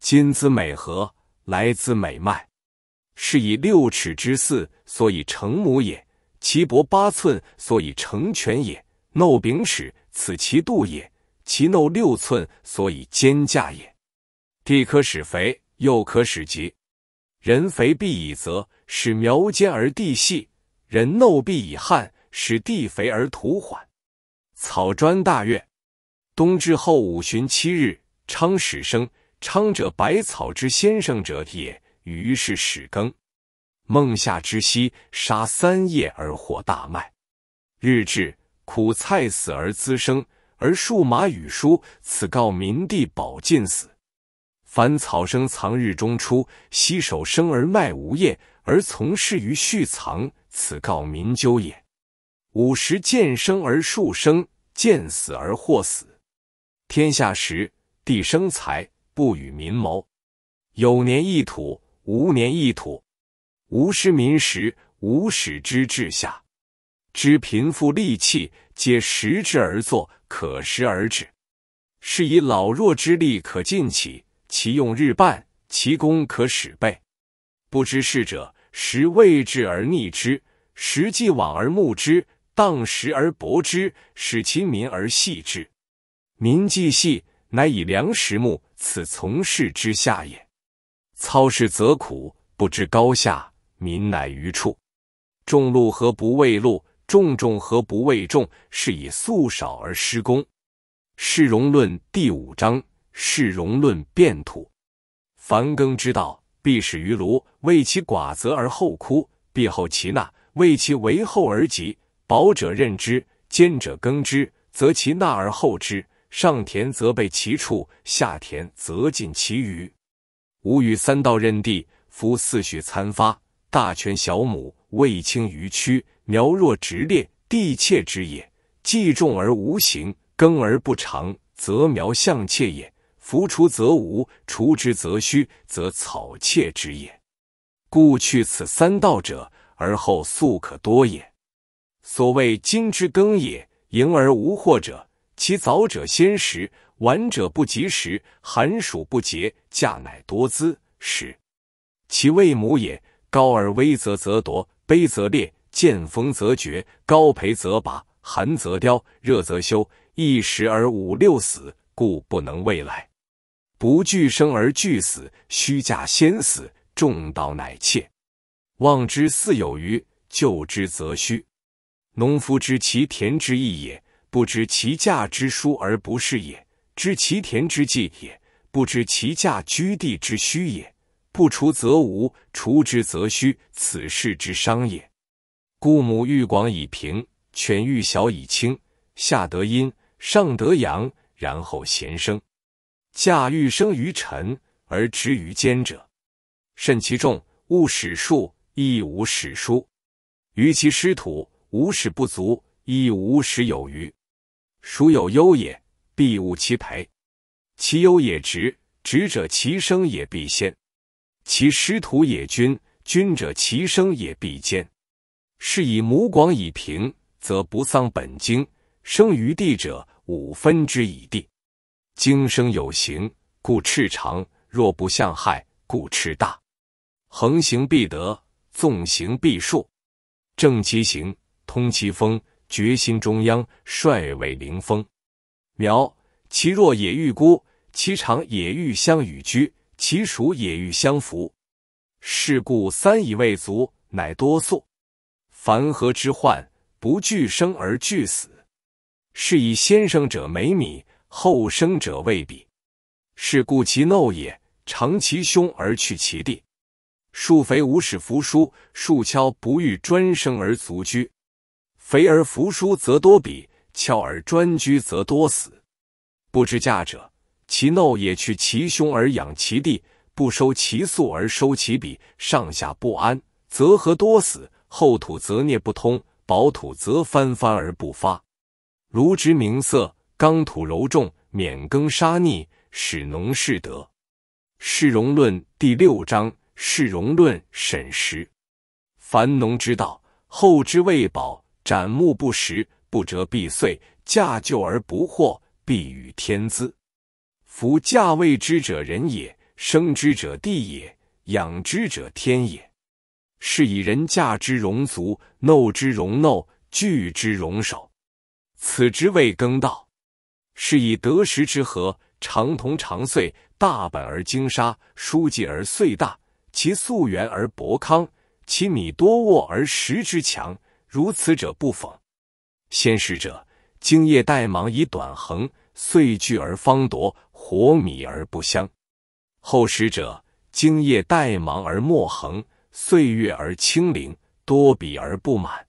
金子美和，来自美脉。是以六尺之四，所以成母也；其薄八寸，所以成全也。漏柄尺，此其度也；其漏六寸，所以兼价也。地可使肥，又可使瘠。人肥必以泽，使苗坚而地细。人怒必以旱，使地肥而土缓。草专大悦。冬至后五旬七日，昌始生。昌者百草之先生者也。于是始耕。孟夏之息，杀三叶而获大麦。日至，苦菜死而滋生，而数马与书。此告民地宝尽死。凡草生藏日中出，悉手生而麦无叶，而从事于蓄藏。此告民究也。五十见生而数生，见死而获死。天下时地生财，不与民谋。有年益土，无年益土。无失民时，无使之至下。知贫富利器，皆时之而作，可时而止。是以老弱之力可尽起，其用日半，其功可使倍。不知事者。时未至而逆之，时既往而慕之，当时而薄之，使其民而细之。民既细，乃以良食木，此从事之下也。操事则苦，不知高下，民乃愚处。众禄何不畏禄？重重何不畏众？是以素少而失功。《世容论》第五章，《世容论》变土，凡耕之道。必始于庐，为其寡则而后枯；必后其纳，为其为厚而瘠。薄者任之，坚者耕之，则其纳而后之。上田则备其处，下田则尽其余。吾与三道任地，夫四序参发，大权小母，未轻于屈苗。若直列，地切之也，既重而无形，耕而不长，则苗相切也。拂除则无，除之则虚，则草窃之也。故去此三道者，而后素可多也。所谓今之耕也，盈而无获者，其早者先食，晚者不及时，寒暑不节，价乃多滋食。其未母也，高而危则则夺，卑则裂，见风则绝，高培则拔，寒则凋，热则休，一时而五六死，故不能未来。不惧生而惧死，虚价先死，重道乃切。望之似有余，救之则虚。农夫知其田之义也，不知其价之疏而不是也；知其田之计也，不知其价居地之虚也。不除则无，除之则虚，此事之商也。故母欲广以平，犬欲小以清。下得阴，上得阳，然后贤生。驾驭生于臣而直于奸者，慎其众，勿使数亦无使疏；于其师徒，无使不足亦无使有余。孰有忧也，必勿其培；其优也直，直者其生也必先；其师徒也君，君者其生也必兼。是以母广以平，则不丧本经；生于地者，五分之以地。精生有形，故赤长；若不相害，故赤大。横行必得，纵行必数。正其行，通其风，决心中央，率尾凌风。苗其弱也欲孤，其长也欲相与居，其熟也欲相扶。是故三以未足，乃多作。凡何之患，不惧生而惧死。是以先生者美米。后生者未比，是故其怒也，长其兄而去其弟。树肥无使服输，树敲不欲专生而卒居。肥而服输则多比，翘而专居则多死。不知嫁者，其怒也，去其兄而养其弟，不收其粟而收其比，上下不安，则何多死？厚土则孽不通，薄土则翻翻而不发。如之明色。刚土柔重，免耕杀逆，使农事得。《世荣论》第六章《世荣论》审时。凡农之道，厚之未饱，斩木不实，不折必碎，嫁旧而不惑，必与天资。夫嫁未之者人也，生之者地也，养之者天也。是以人嫁之荣足，怒之荣怒，惧之荣守。此之谓耕道。是以得食之和，长同长岁，大本而精沙，疏计而岁大，其素源而薄康，其米多沃而食之强。如此者不讽。先食者，精液带芒以短横，岁聚而方夺，活米而不香。后食者，精液带芒而莫横，岁月而清灵，多比而不满。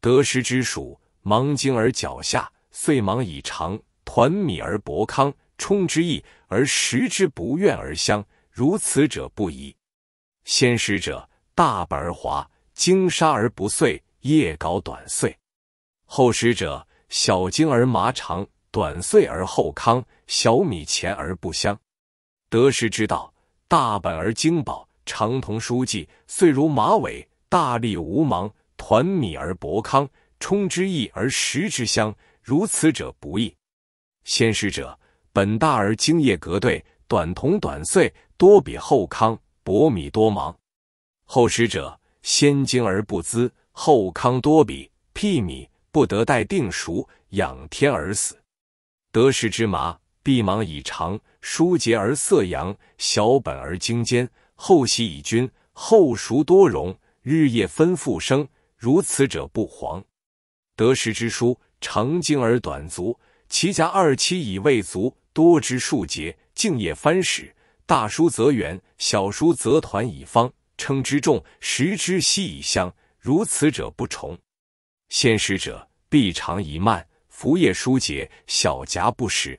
得食之属，芒精而脚下，岁芒以长。团米而薄糠，冲之易而食之不怨而香，如此者不宜。先食者大本而滑，经沙而不碎，叶稿短碎；后食者小精而麻长，短碎而后糠，小米钱而不香。得食之道，大本而精饱，长同书记，碎如马尾，大力无芒，团米而薄糠，冲之易而食之香，如此者不易。先食者本大而精液隔对，短同短穗，多比后康薄米多芒；后食者先精而不滋，后康多比辟米，不得待定熟，仰天而死。得食之麻，必芒以长，疏结而色阳，小本而精尖，厚习以均，后熟多荣，日夜分复生。如此者不黄。得食之书，长精而短足。其颊二七已未足，多之数节，茎叶翻始。大疏则圆，小疏则团，以方称之重，食之细以香。如此者不重。先食者，臂长宜慢，浮叶疏结，小夹不食；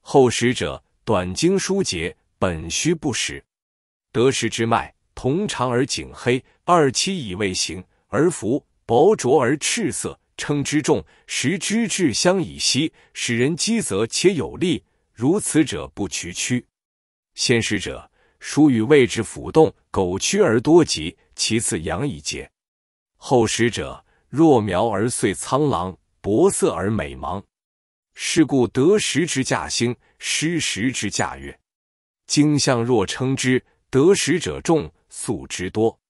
后食者，短经疏结，本虚不食。得食之脉，同长而颈黑，二七以未行，而浮薄浊而赤色。称之重，食之至相以息，使人饥则且有力。如此者不屈屈。先食者，殊与位置浮动，苟屈而多疾；其次阳以节。后食者，若苗而遂苍狼，薄色而美芒。是故得食之驾兴，失食之驾月。经象若称之，得食者众，素之多，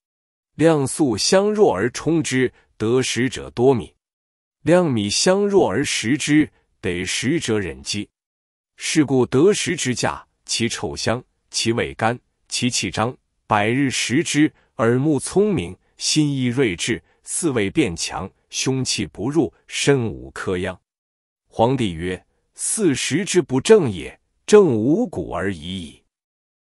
量素相若而充之，得食者多米。量米相若而食之，得食者忍饥。是故得食之价，其臭香，其味甘，其气张。百日食之，耳目聪明，心意睿智，四味变强，凶气不入，身无科殃。皇帝曰：四食之不正也，正五谷而已矣。